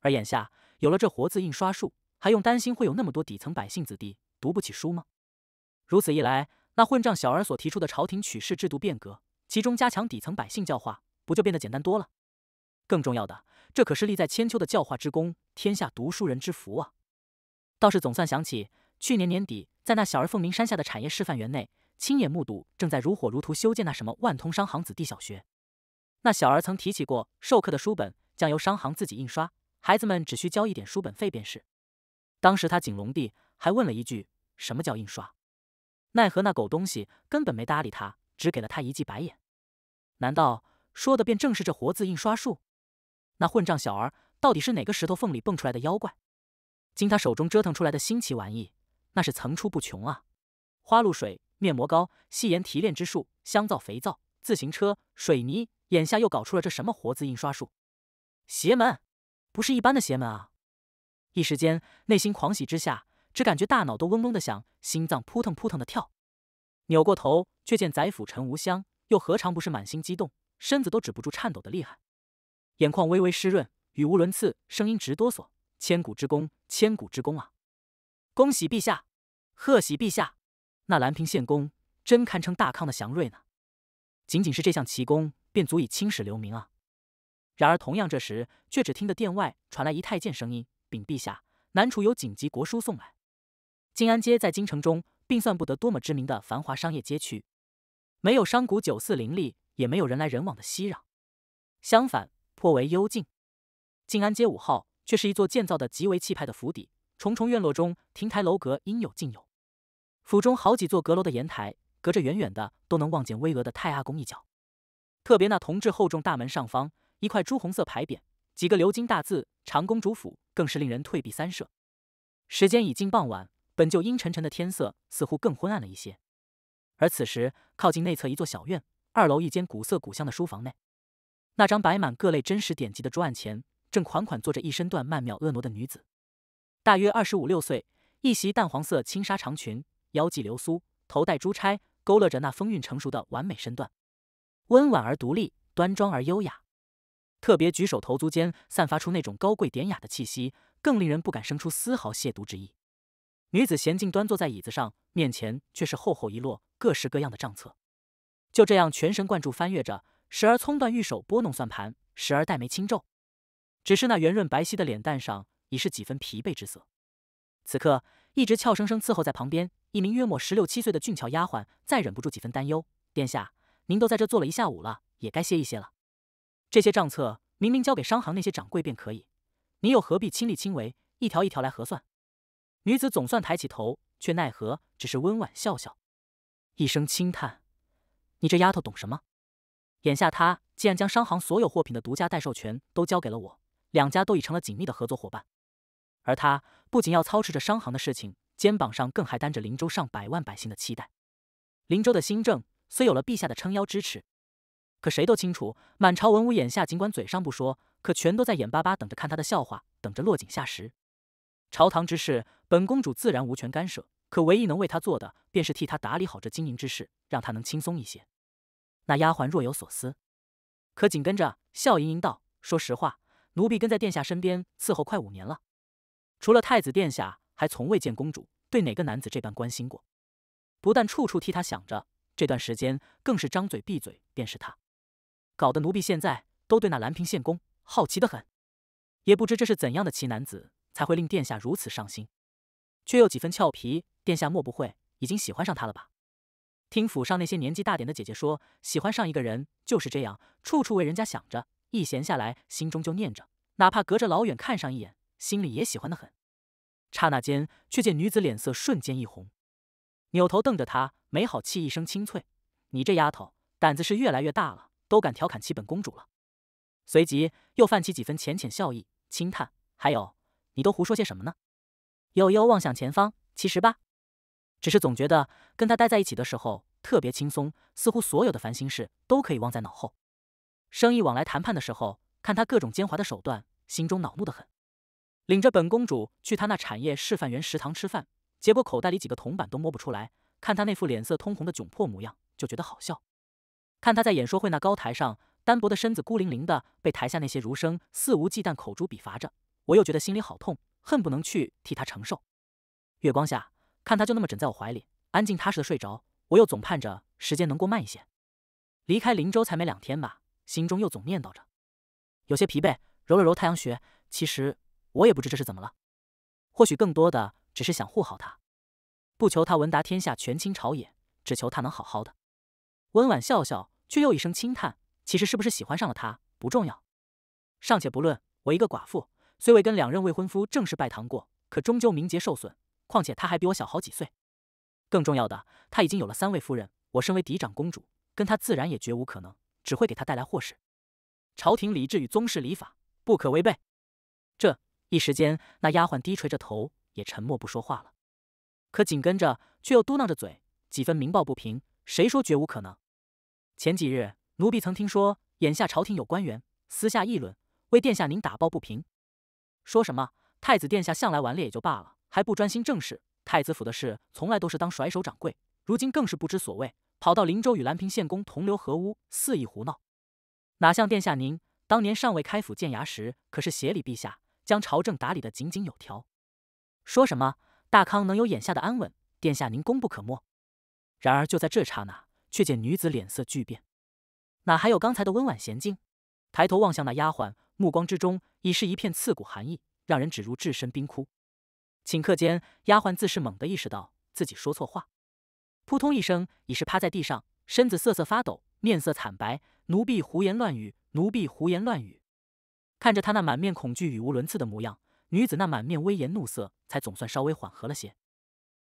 而眼下有了这活字印刷术，还用担心会有那么多底层百姓子弟读不起书吗？如此一来，那混账小儿所提出的朝廷取士制度变革。其中加强底层百姓教化，不就变得简单多了？更重要的，这可是利在千秋的教化之功，天下读书人之福啊！倒是总算想起，去年年底在那小儿凤鸣山下的产业示范园内，亲眼目睹正在如火如荼修建那什么万通商行子弟小学。那小儿曾提起过，授课的书本将由商行自己印刷，孩子们只需交一点书本费便是。当时他景隆帝还问了一句：“什么叫印刷？”奈何那狗东西根本没搭理他，只给了他一记白眼。难道说的便正是这活字印刷术？那混账小儿到底是哪个石头缝里蹦出来的妖怪？经他手中折腾出来的新奇玩意，那是层出不穷啊！花露水、面膜膏、细盐提炼之术、香皂、肥皂、自行车、水泥，眼下又搞出了这什么活字印刷术？邪门，不是一般的邪门啊！一时间内心狂喜之下，只感觉大脑都嗡嗡的响，心脏扑腾扑腾的跳。扭过头，却见宰府陈无香。又何尝不是满心激动，身子都止不住颤抖的厉害，眼眶微微湿润，语无伦次，声音直哆嗦。千古之功，千古之功啊！恭喜陛下，贺喜陛下！那兰平献功，真堪称大康的祥瑞呢。仅仅是这项奇功，便足以青史留名啊！然而，同样这时，却只听得殿外传来一太监声音：“禀陛下，南楚有紧急国书送来。”静安街在京城中，并算不得多么知名的繁华商业街区。没有商贾酒肆林立，也没有人来人往的熙攘，相反颇为幽静。静安街五号却是一座建造的极为气派的府邸，重重院落中亭台楼阁应有尽有。府中好几座阁楼的檐台，隔着远远的都能望见巍峨的泰阿宫一角。特别那铜制厚重大门上方一块朱红色牌匾，几个鎏金大字“长公主府”，更是令人退避三舍。时间已近傍晚，本就阴沉沉的天色似乎更昏暗了一些。而此时，靠近内侧一座小院二楼一间古色古香的书房内，那张摆满各类真实典籍的桌案前，正款款坐着一身段曼妙婀娜的女子，大约二十五六岁，一袭淡黄色轻纱长裙，腰系流苏，头戴珠钗，勾勒着那风韵成熟的完美身段，温婉而独立，端庄而优雅，特别举手投足间散发出那种高贵典雅的气息，更令人不敢生出丝毫亵渎之意。女子娴静端坐在椅子上，面前却是厚厚一摞。各式各样的账册，就这样全神贯注翻阅着，时而葱断玉手拨弄算盘，时而黛眉轻皱，只是那圆润白皙的脸蛋上已是几分疲惫之色。此刻，一直俏生生伺候在旁边一名约莫十六七岁的俊俏丫鬟，再忍不住几分担忧：“殿下，您都在这坐了一下午了，也该歇一歇了。这些账册明明交给商行那些掌柜便可以，您又何必亲力亲为，一条一条来核算？”女子总算抬起头，却奈何，只是温婉笑笑。一声轻叹，你这丫头懂什么？眼下他竟然将商行所有货品的独家代售权都交给了我，两家都已成了紧密的合作伙伴。而他不仅要操持着商行的事情，肩膀上更还担着林州上百万百姓的期待。林州的新政虽有了陛下的撑腰支持，可谁都清楚，满朝文武眼下尽管嘴上不说，可全都在眼巴巴等着看他的笑话，等着落井下石。朝堂之事，本公主自然无权干涉。可唯一能为他做的，便是替他打理好这经营之事，让他能轻松一些。那丫鬟若有所思，可紧跟着笑盈盈道：“说实话，奴婢跟在殿下身边伺候快五年了，除了太子殿下，还从未见公主对哪个男子这般关心过。不但处处替他想着，这段时间更是张嘴闭嘴便是他，搞得奴婢现在都对那兰平县公好奇的很，也不知这是怎样的奇男子，才会令殿下如此上心。”却又几分俏皮，殿下莫不会已经喜欢上她了吧？听府上那些年纪大点的姐姐说，喜欢上一个人就是这样，处处为人家想着，一闲下来，心中就念着，哪怕隔着老远看上一眼，心里也喜欢的很。刹那间，却见女子脸色瞬间一红，扭头瞪着他，没好气一声清脆：“你这丫头，胆子是越来越大了，都敢调侃起本公主了。”随即又泛起几分浅浅笑意，轻叹：“还有，你都胡说些什么呢？”悠悠望向前方，其实吧，只是总觉得跟他待在一起的时候特别轻松，似乎所有的烦心事都可以忘在脑后。生意往来谈判的时候，看他各种奸猾的手段，心中恼怒的很。领着本公主去他那产业示范园食堂吃饭，结果口袋里几个铜板都摸不出来，看他那副脸色通红的窘迫模样，就觉得好笑。看他在演说会那高台上，单薄的身子孤零零的被台下那些儒生肆无忌惮口诛笔伐着，我又觉得心里好痛。恨不能去替他承受。月光下，看他就那么枕在我怀里，安静踏实的睡着。我又总盼着时间能过慢一些。离开林州才没两天吧，心中又总念叨着，有些疲惫，揉了揉太阳穴。其实我也不知这是怎么了，或许更多的只是想护好他，不求他文达天下，权倾朝野，只求他能好好的。温婉笑笑，却又一声轻叹。其实是不是喜欢上了他不重要，尚且不论，我一个寡妇。虽未跟两任未婚夫正式拜堂过，可终究名节受损。况且他还比我小好几岁。更重要的，他已经有了三位夫人，我身为嫡长公主，跟他自然也绝无可能，只会给他带来祸事。朝廷礼制与宗室礼法不可违背。这一时间，那丫鬟低垂着头，也沉默不说话了。可紧跟着，却又嘟囔着嘴，几分鸣报不平：“谁说绝无可能？前几日，奴婢曾听说，眼下朝廷有官员私下议论，为殿下您打抱不平。”说什么？太子殿下向来顽劣也就罢了，还不专心正事。太子府的事从来都是当甩手掌柜，如今更是不知所谓，跑到林州与兰平县公同流合污，肆意胡闹。哪像殿下您，当年尚未开府建衙时，可是协理陛下将朝政打理的井井有条。说什么大康能有眼下的安稳，殿下您功不可没。然而就在这刹那，却见女子脸色巨变，哪还有刚才的温婉娴静？抬头望向那丫鬟。目光之中已是一片刺骨寒意，让人只如置身冰窟。顷刻间，丫鬟自是猛地意识到自己说错话，扑通一声，已是趴在地上，身子瑟瑟发抖，面色惨白。奴婢胡言乱语，奴婢胡言乱语。看着她那满面恐惧、语无伦次的模样，女子那满面威严怒色才总算稍微缓和了些。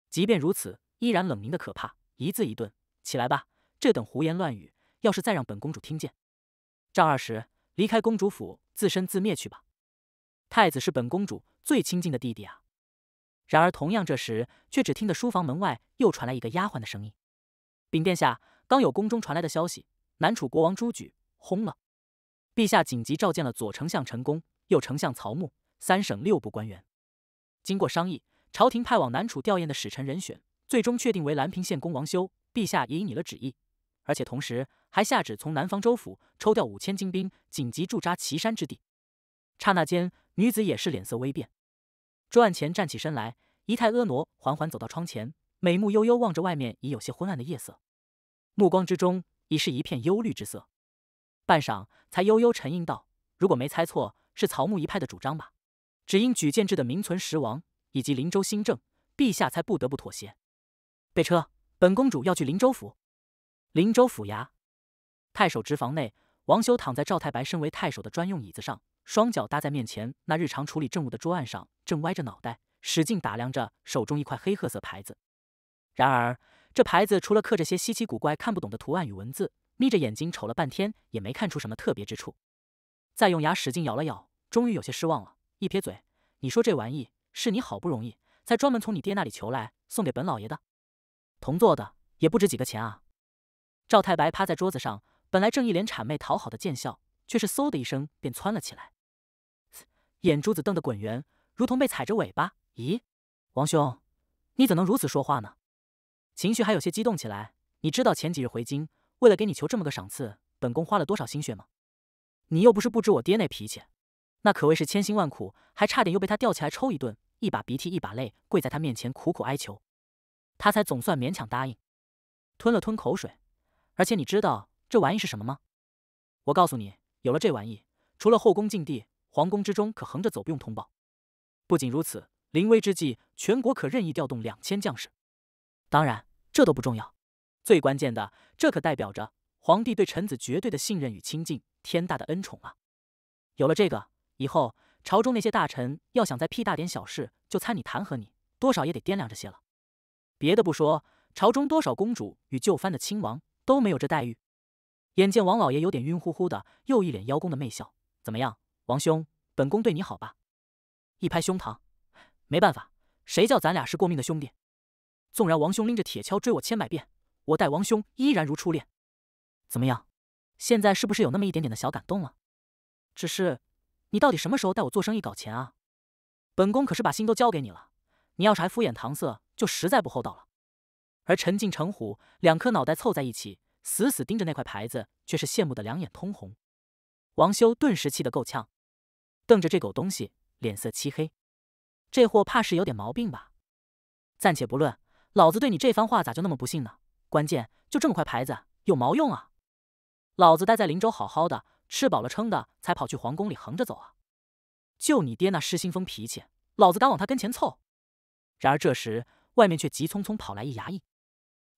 即便如此，依然冷凝的可怕，一字一顿：“起来吧，这等胡言乱语，要是再让本公主听见，赵二十。”离开公主府，自生自灭去吧！太子是本公主最亲近的弟弟啊。然而，同样这时，却只听得书房门外又传来一个丫鬟的声音：“禀殿下，刚有宫中传来的消息，南楚国王朱举轰了。陛下紧急召见了左丞相陈宫、右丞相曹木、三省六部官员，经过商议，朝廷派往南楚吊唁的使臣人选，最终确定为兰平县公王修。陛下也已拟了旨意。”而且同时，还下旨从南方州府抽调五千精兵，紧急驻扎岐山之地。刹那间，女子也是脸色微变，桌案前站起身来，仪态婀娜，缓缓走到窗前，美目悠悠望着外面已有些昏暗的夜色，目光之中已是一片忧虑之色。半晌，才悠悠沉吟道：“如果没猜错，是草木一派的主张吧？只因举荐制的名存实亡，以及林州新政，陛下才不得不妥协。”备车，本公主要去林州府。林州府衙，太守执房内，王修躺在赵太白身为太守的专用椅子上，双脚搭在面前那日常处理政务的桌案上，正歪着脑袋使劲打量着手中一块黑褐色牌子。然而，这牌子除了刻着些稀奇古怪看不懂的图案与文字，眯着眼睛瞅了半天也没看出什么特别之处。再用牙使劲咬了咬，终于有些失望了，一撇嘴：“你说这玩意是你好不容易才专门从你爹那里求来送给本老爷的，铜做的也不值几个钱啊！”赵太白趴在桌子上，本来正一脸谄媚讨好的见笑，却是嗖的一声便窜了起来，眼珠子瞪得滚圆，如同被踩着尾巴。咦，王兄，你怎能如此说话呢？情绪还有些激动起来。你知道前几日回京，为了给你求这么个赏赐，本宫花了多少心血吗？你又不是不知我爹那脾气，那可谓是千辛万苦，还差点又被他吊起来抽一顿，一把鼻涕一把泪跪在他面前苦苦哀求，他才总算勉强答应。吞了吞口水。而且你知道这玩意是什么吗？我告诉你，有了这玩意，除了后宫禁地，皇宫之中可横着走，不用通报。不仅如此，临危之际，全国可任意调动两千将士。当然，这都不重要，最关键的，这可代表着皇帝对臣子绝对的信任与亲近，天大的恩宠啊！有了这个以后，朝中那些大臣要想再屁大点小事就参你弹劾你，多少也得掂量这些了。别的不说，朝中多少公主与旧藩的亲王。都没有这待遇。眼见王老爷有点晕乎乎的，又一脸邀功的媚笑。怎么样，王兄，本宫对你好吧？一拍胸膛，没办法，谁叫咱俩是过命的兄弟。纵然王兄拎着铁锹追我千百遍，我待王兄依然如初恋。怎么样，现在是不是有那么一点点的小感动了？只是，你到底什么时候带我做生意搞钱啊？本宫可是把心都交给你了，你要是还敷衍搪塞，就实在不厚道了。而陈静、陈虎两颗脑袋凑在一起，死死盯着那块牌子，却是羡慕的两眼通红。王修顿时气得够呛，瞪着这狗东西，脸色漆黑。这货怕是有点毛病吧？暂且不论，老子对你这番话咋就那么不信呢？关键就这么块牌子有毛用啊？老子待在林州好好的，吃饱了撑的才跑去皇宫里横着走啊！就你爹那失心疯脾气，老子敢往他跟前凑？然而这时，外面却急匆匆跑来一衙役。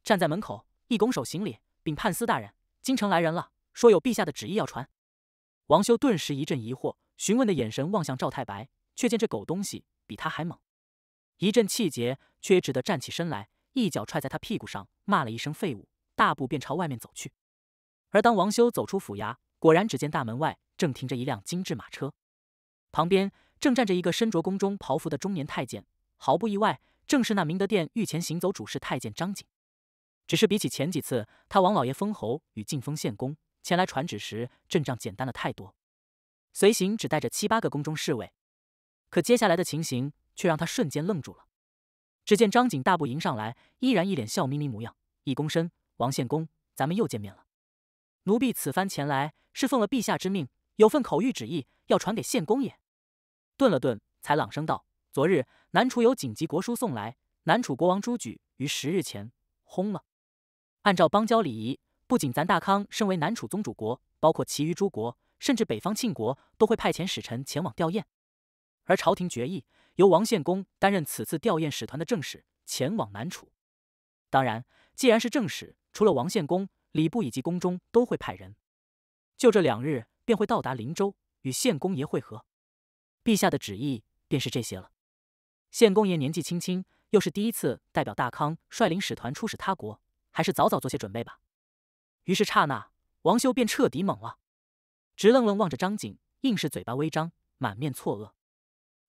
站在门口，一拱手行礼，禀判司大人：“京城来人了，说有陛下的旨意要传。”王修顿时一阵疑惑，询问的眼神望向赵太白，却见这狗东西比他还猛，一阵气结，却也只得站起身来，一脚踹在他屁股上，骂了一声“废物”，大步便朝外面走去。而当王修走出府衙，果然只见大门外正停着一辆精致马车，旁边正站着一个身着宫中袍服的中年太监，毫不意外，正是那明德殿御前行走主事太监张景。只是比起前几次，他王老爷封侯与晋封县公前来传旨时，阵仗简单了太多，随行只带着七八个宫中侍卫。可接下来的情形却让他瞬间愣住了。只见张景大步迎上来，依然一脸笑眯眯模样，一躬身：“王献公，咱们又见面了。奴婢此番前来是奉了陛下之命，有份口谕旨意要传给献公爷。”顿了顿，才朗声道：“昨日南楚有紧急国书送来，南楚国王朱举于十日前轰了。”按照邦交礼仪，不仅咱大康身为南楚宗主国，包括其余诸国，甚至北方庆国都会派遣使臣前往吊唁。而朝廷决议由王献公担任此次吊唁使团的正使，前往南楚。当然，既然是正使，除了王献公，礼部以及宫中都会派人。就这两日便会到达林州，与献公爷会合。陛下的旨意便是这些了。献公爷年纪轻轻，又是第一次代表大康率领使团出使他国。还是早早做些准备吧。于是刹那，王修便彻底懵了，直愣愣望着张景，硬是嘴巴微张，满面错愕。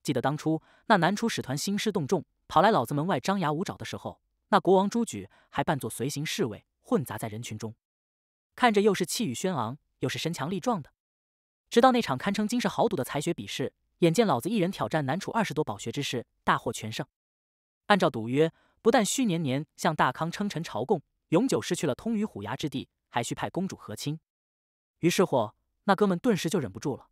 记得当初那南楚使团兴师动众，跑来老子门外张牙舞爪的时候，那国王朱举还扮作随行侍卫，混杂在人群中，看着又是气宇轩昂，又是身强力壮的。直到那场堪称惊世豪赌的才学比试，眼见老子一人挑战南楚二十多饱学之士，大获全胜。按照赌约，不但需年年向大康称臣朝贡。永久失去了通于虎牙之地，还需派公主和亲。于是乎，那哥们顿时就忍不住了，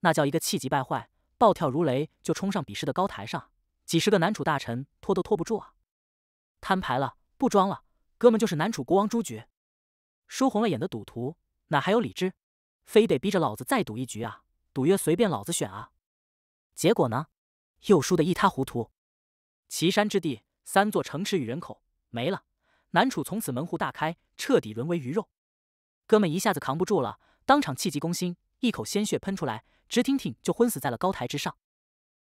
那叫一个气急败坏、暴跳如雷，就冲上比试的高台上。几十个南楚大臣拖都拖不住啊！摊牌了，不装了，哥们就是南楚国王朱爵。输红了眼的赌徒哪还有理智？非得逼着老子再赌一局啊！赌约随便老子选啊！结果呢，又输得一塌糊涂。岐山之地三座城池与人口没了。南楚从此门户大开，彻底沦为鱼肉。哥们一下子扛不住了，当场气急攻心，一口鲜血喷出来，直挺挺就昏死在了高台之上。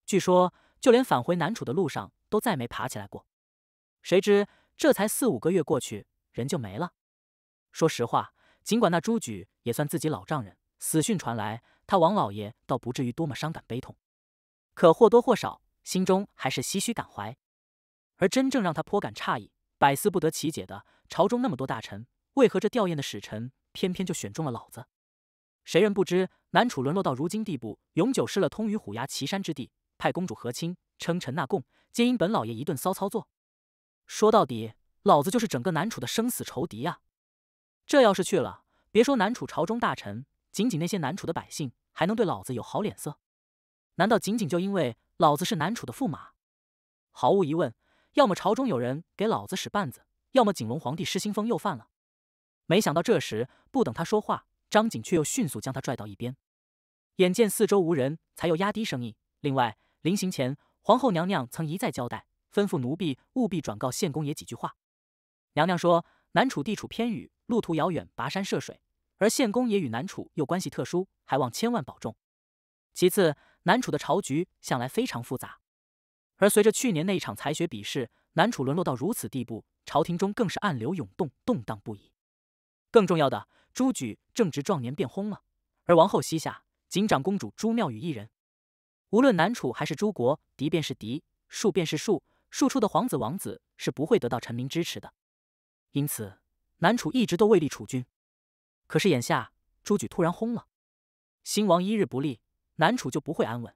据说就连返回南楚的路上都再没爬起来过。谁知这才四五个月过去，人就没了。说实话，尽管那朱举也算自己老丈人，死讯传来，他王老爷倒不至于多么伤感悲痛，可或多或少心中还是唏嘘感怀。而真正让他颇感诧异。百思不得其解的朝中那么多大臣，为何这吊唁的使臣偏偏就选中了老子？谁人不知南楚沦落到如今地步，永久失了通于虎牙岐山之地，派公主和亲、称臣纳贡，皆因本老爷一顿骚操作。说到底，老子就是整个南楚的生死仇敌呀！这要是去了，别说南楚朝中大臣，仅仅那些南楚的百姓，还能对老子有好脸色？难道仅仅就因为老子是南楚的驸马？毫无疑问。要么朝中有人给老子使绊子，要么景龙皇帝失心疯又犯了。没想到这时不等他说话，张景却又迅速将他拽到一边。眼见四周无人，才又压低声音。另外，临行前皇后娘娘曾一再交代，吩咐奴婢务必转告献公爷几句话。娘娘说：“南楚地处偏隅，路途遥远，跋山涉水；而献公爷与南楚又关系特殊，还望千万保重。”其次，南楚的朝局向来非常复杂。而随着去年那一场采血比试，南楚沦落到如此地步，朝廷中更是暗流涌动，动荡不已。更重要的，朱举正值壮年便轰了，而王后膝下仅长公主朱妙宇一人。无论南楚还是诸国，敌便是敌，庶便是庶，庶出的皇子王子是不会得到臣民支持的。因此，南楚一直都未立储君。可是眼下，朱举突然轰了，新王一日不立，南楚就不会安稳。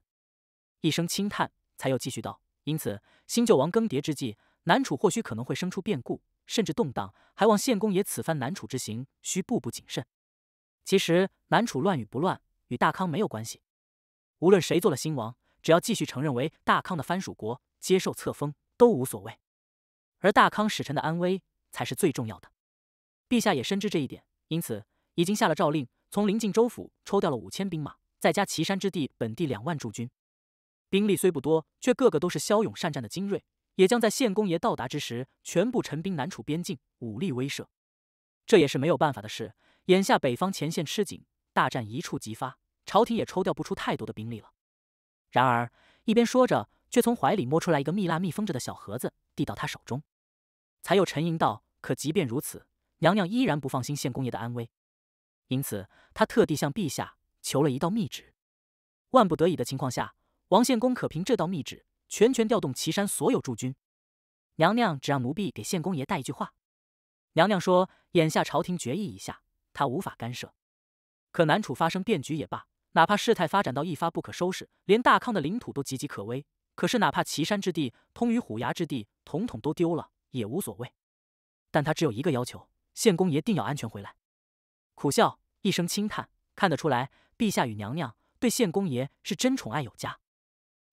一声轻叹，才又继续道。因此，新旧王更迭之际，南楚或许可能会生出变故，甚至动荡。还望献公爷此番南楚之行，需步步谨慎。其实，南楚乱与不乱，与大康没有关系。无论谁做了新王，只要继续承认为大康的藩属国，接受册封，都无所谓。而大康使臣的安危才是最重要的。陛下也深知这一点，因此已经下了诏令，从临近州府抽调了五千兵马，再加岐山之地本地两万驻军。兵力虽不多，却个个都是骁勇善战的精锐，也将在县公爷到达之时，全部陈兵南楚边境，武力威慑。这也是没有办法的事。眼下北方前线吃紧，大战一触即发，朝廷也抽调不出太多的兵力了。然而一边说着，却从怀里摸出来一个蜜蜡密封着的小盒子，递到他手中，才又沉吟道：“可即便如此，娘娘依然不放心县公爷的安危，因此他特地向陛下求了一道密旨，万不得已的情况下。”王献公可凭这道密旨，全权调动岐山所有驻军。娘娘只让奴婢给献公爷带一句话：，娘娘说，眼下朝廷决议一下，他无法干涉。可南楚发生变局也罢，哪怕事态发展到一发不可收拾，连大康的领土都岌岌可危，可是哪怕岐山之地、通于虎牙之地，统统都丢了也无所谓。但他只有一个要求：，献公爷定要安全回来。苦笑一声，轻叹，看得出来，陛下与娘娘对献公爷是真宠爱有加。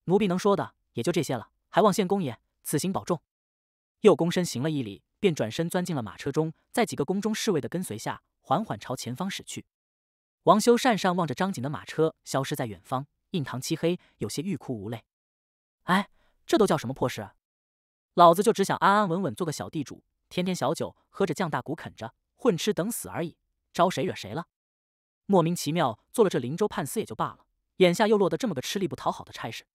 奴婢能说的也就这些了，还望县公爷此行保重。又躬身行了一礼，便转身钻进了马车中，在几个宫中侍卫的跟随下，缓缓朝前方驶去。王修讪讪望着张景的马车消失在远方，印堂漆黑，有些欲哭无泪。哎，这都叫什么破事？老子就只想安安稳稳做个小地主，天天小酒喝着，酱大骨啃着，混吃等死而已。招谁惹谁了？莫名其妙做了这林州判司也就罢了，眼下又落得这么个吃力不讨好的差事。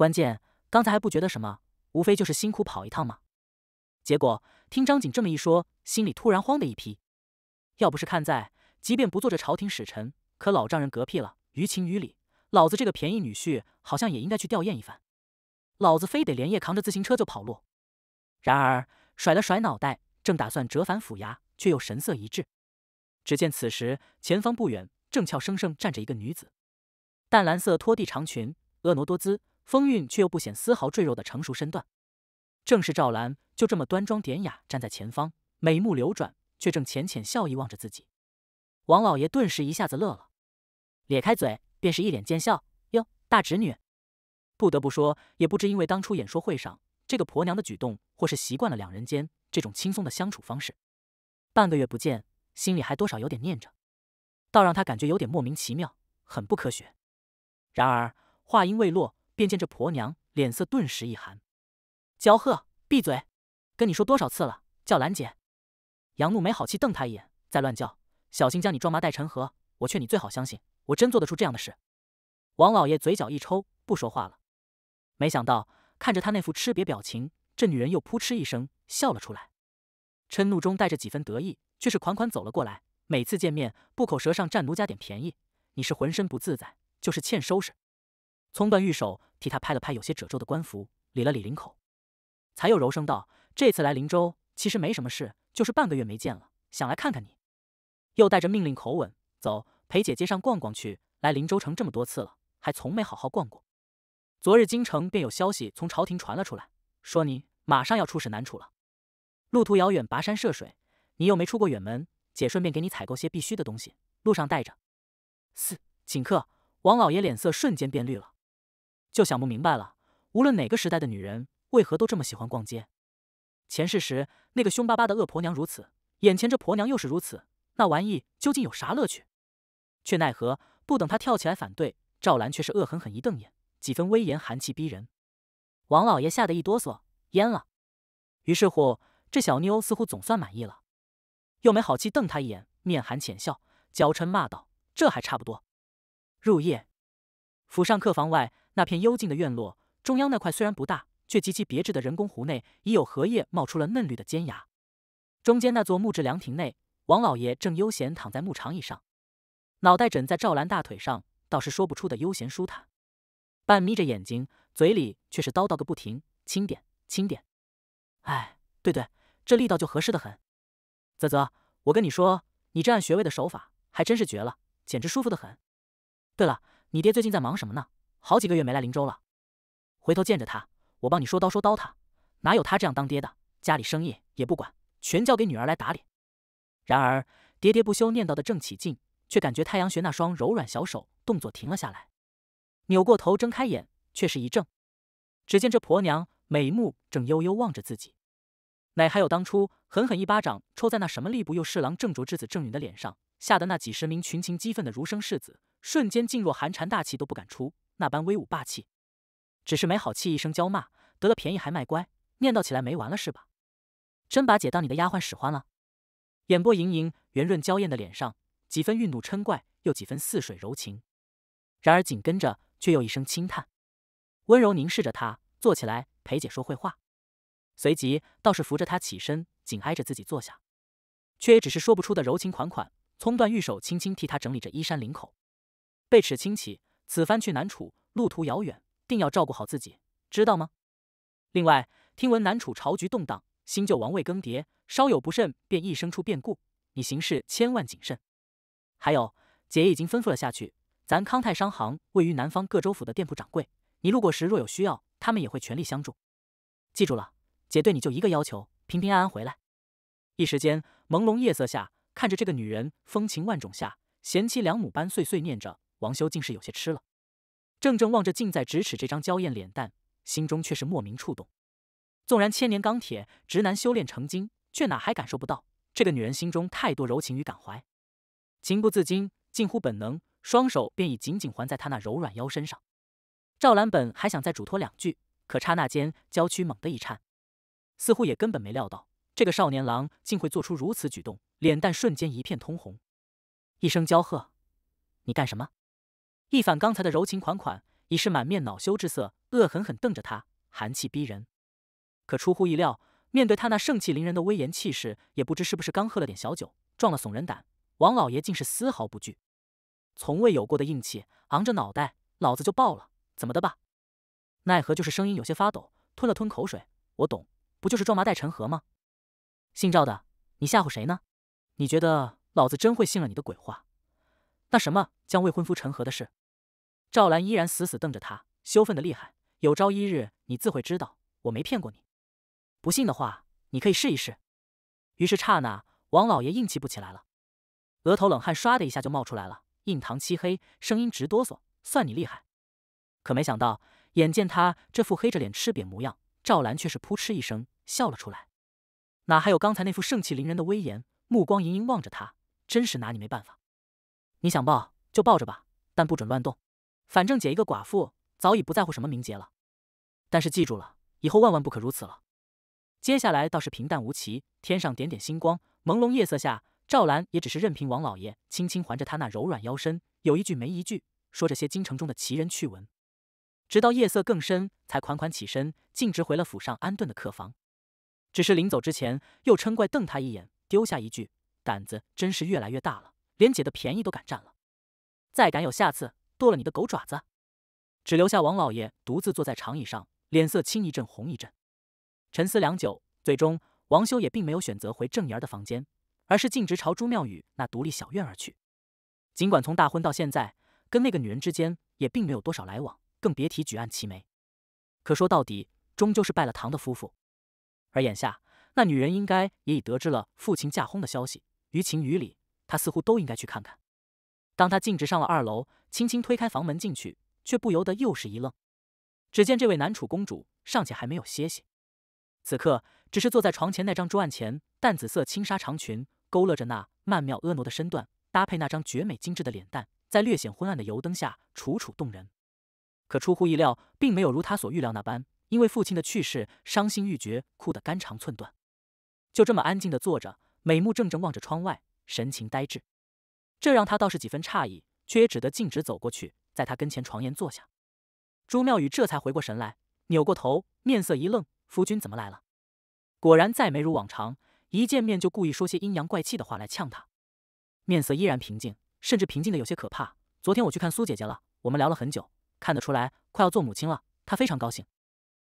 关键刚才还不觉得什么，无非就是辛苦跑一趟嘛。结果听张景这么一说，心里突然慌的一批。要不是看在即便不做这朝廷使臣，可老丈人嗝屁了，于情于理，老子这个便宜女婿好像也应该去吊唁一番。老子非得连夜扛着自行车就跑路。然而甩了甩脑袋，正打算折返府衙，却又神色一滞。只见此时前方不远，正俏生生站着一个女子，淡蓝色拖地长裙，婀娜多姿。风韵却又不显丝毫赘肉的成熟身段，正是赵兰，就这么端庄典雅站在前方，眉目流转，却正浅浅笑意望着自己。王老爷顿时一下子乐了，咧开嘴便是一脸奸笑：“哟，大侄女，不得不说，也不知因为当初演说会上这个婆娘的举动，或是习惯了两人间这种轻松的相处方式，半个月不见，心里还多少有点念着，倒让他感觉有点莫名其妙，很不科学。”然而话音未落。便见这婆娘脸色顿时一寒，焦鹤，闭嘴，跟你说多少次了，叫兰姐。杨木没好气瞪他一眼，再乱叫，小心将你装麻袋沉河。我劝你最好相信，我真做得出这样的事。王老爷嘴角一抽，不说话了。没想到看着他那副吃瘪表情，这女人又扑哧一声笑了出来，嗔怒中带着几分得意，却是款款走了过来。每次见面不口舌上占奴家点便宜，你是浑身不自在，就是欠收拾。葱断玉手。替他拍了拍有些褶皱的官服，理了理领口，才又柔声道：“这次来林州其实没什么事，就是半个月没见了，想来看看你。”又带着命令口吻：“走，陪姐姐上逛逛去。来林州城这么多次了，还从没好好逛过。昨日京城便有消息从朝廷传了出来，说你马上要出使南楚了。路途遥远，跋山涉水，你又没出过远门，姐顺便给你采购些必须的东西，路上带着。”四请客王老爷脸色瞬间变绿了。就想不明白了，无论哪个时代的女人，为何都这么喜欢逛街？前世时，那个凶巴巴的恶婆娘如此，眼前这婆娘又是如此，那玩意究竟有啥乐趣？却奈何不等她跳起来反对，赵兰却是恶狠狠一瞪眼，几分威严，寒气逼人。王老爷吓得一哆嗦，焉了。于是乎，这小妞似乎总算满意了，又没好气瞪他一眼，面含浅笑，娇嗔骂道：“这还差不多。”入夜，府上客房外。那片幽静的院落中央，那块虽然不大，却极其别致的人工湖内，已有荷叶冒出了嫩绿的尖芽。中间那座木质凉亭内，王老爷正悠闲躺在木长椅上，脑袋枕在赵兰大腿上，倒是说不出的悠闲舒坦。半眯着眼睛，嘴里却是叨叨个不停：“轻点，轻点。哎，对对，这力道就合适的很。啧啧，我跟你说，你这按穴位的手法还真是绝了，简直舒服的很。对了，你爹最近在忙什么呢？”好几个月没来林州了，回头见着他，我帮你说叨说叨他，哪有他这样当爹的？家里生意也不管，全交给女儿来打理。然而喋喋不休念叨的正起劲，却感觉太阳穴那双柔软小手动作停了下来。扭过头睁开眼，却是一怔，只见这婆娘美目正悠悠望着自己，乃还有当初狠狠一巴掌抽在那什么吏部右侍郎郑卓之子郑允的脸上，吓得那几十名群情激愤的儒生士子瞬间噤若寒蝉，大气都不敢出。那般威武霸气，只是没好气一声娇骂，得了便宜还卖乖，念叨起来没完了是吧？真把姐当你的丫鬟使唤了？眼波盈盈、圆润娇艳的脸上，几分愠怒嗔怪，又几分似水柔情。然而紧跟着却又一声轻叹，温柔凝视着她，坐起来陪姐说会话。随即倒是扶着她起身，紧挨着自己坐下，却也只是说不出的柔情款款，葱断玉手轻轻替她整理着衣衫领口，被齿轻启。此番去南楚，路途遥远，定要照顾好自己，知道吗？另外，听闻南楚朝局动荡，新旧王位更迭，稍有不慎便易生出变故，你行事千万谨慎。还有，姐已经吩咐了下去，咱康泰商行位于南方各州府的店铺掌柜，你路过时若有需要，他们也会全力相助。记住了，姐对你就一个要求，平平安安回来。一时间，朦胧夜色下，看着这个女人风情万种下贤妻良母般碎碎念着。王修竟是有些吃了，怔怔望着近在咫尺这张娇艳脸蛋，心中却是莫名触动。纵然千年钢铁直男修炼成精，却哪还感受不到这个女人心中太多柔情与感怀？情不自禁，近乎本能，双手便已紧紧环在他那柔软腰身上。赵兰本还想再嘱托两句，可刹那间娇躯猛地一颤，似乎也根本没料到这个少年郎竟会做出如此举动，脸蛋瞬间一片通红，一声娇喝：“你干什么？”一反刚才的柔情款款，已是满面恼羞之色，恶狠狠瞪着他，寒气逼人。可出乎意料，面对他那盛气凌人的威严气势，也不知是不是刚喝了点小酒，壮了怂人胆，王老爷竟是丝毫不惧，从未有过的硬气，昂着脑袋：“老子就爆了，怎么的吧？”奈何就是声音有些发抖，吞了吞口水。我懂，不就是装麻袋陈和吗？姓赵的，你吓唬谁呢？你觉得老子真会信了你的鬼话？那什么将未婚夫陈和的事？赵兰依然死死瞪着他，羞愤的厉害。有朝一日，你自会知道我没骗过你。不信的话，你可以试一试。于是刹那，王老爷硬气不起来了，额头冷汗唰的一下就冒出来了，印堂漆黑，声音直哆嗦。算你厉害。可没想到，眼见他这副黑着脸吃瘪模样，赵兰却是扑哧一声笑了出来，哪还有刚才那副盛气凌人的威严？目光盈盈望着他，真是拿你没办法。你想抱就抱着吧，但不准乱动。反正姐一个寡妇，早已不在乎什么名节了。但是记住了，以后万万不可如此了。接下来倒是平淡无奇，天上点点星光，朦胧夜色下，赵兰也只是任凭王老爷轻轻环着她那柔软腰身，有一句没一句说着些京城中的奇人趣闻。直到夜色更深，才款款起身，径直回了府上安顿的客房。只是临走之前，又嗔怪瞪他一眼，丢下一句：“胆子真是越来越大了，连姐的便宜都敢占了。再敢有下次！”剁了你的狗爪子，只留下王老爷独自坐在长椅上，脸色青一阵红一阵，沉思良久。最终，王修也并没有选择回郑姨儿的房间，而是径直朝朱妙雨那独立小院而去。尽管从大婚到现在，跟那个女人之间也并没有多少来往，更别提举案齐眉。可说到底，终究是拜了堂的夫妇。而眼下，那女人应该也已得知了父亲驾崩的消息，于情于理，她似乎都应该去看看。当他径直上了二楼，轻轻推开房门进去，却不由得又是一愣。只见这位南楚公主尚且还没有歇息，此刻只是坐在床前那张桌案前，淡紫色轻纱长裙勾勒着那曼妙婀娜的身段，搭配那张绝美精致的脸蛋，在略显昏暗的油灯下楚楚动人。可出乎意料，并没有如他所预料那般，因为父亲的去世伤心欲绝，哭得肝肠寸断，就这么安静的坐着，美目怔怔望着窗外，神情呆滞。这让他倒是几分诧异，却也只得径直走过去，在他跟前床沿坐下。朱妙雨这才回过神来，扭过头，面色一愣：“夫君怎么来了？”果然再没如往常，一见面就故意说些阴阳怪气的话来呛他。面色依然平静，甚至平静的有些可怕。昨天我去看苏姐姐了，我们聊了很久，看得出来快要做母亲了，她非常高兴。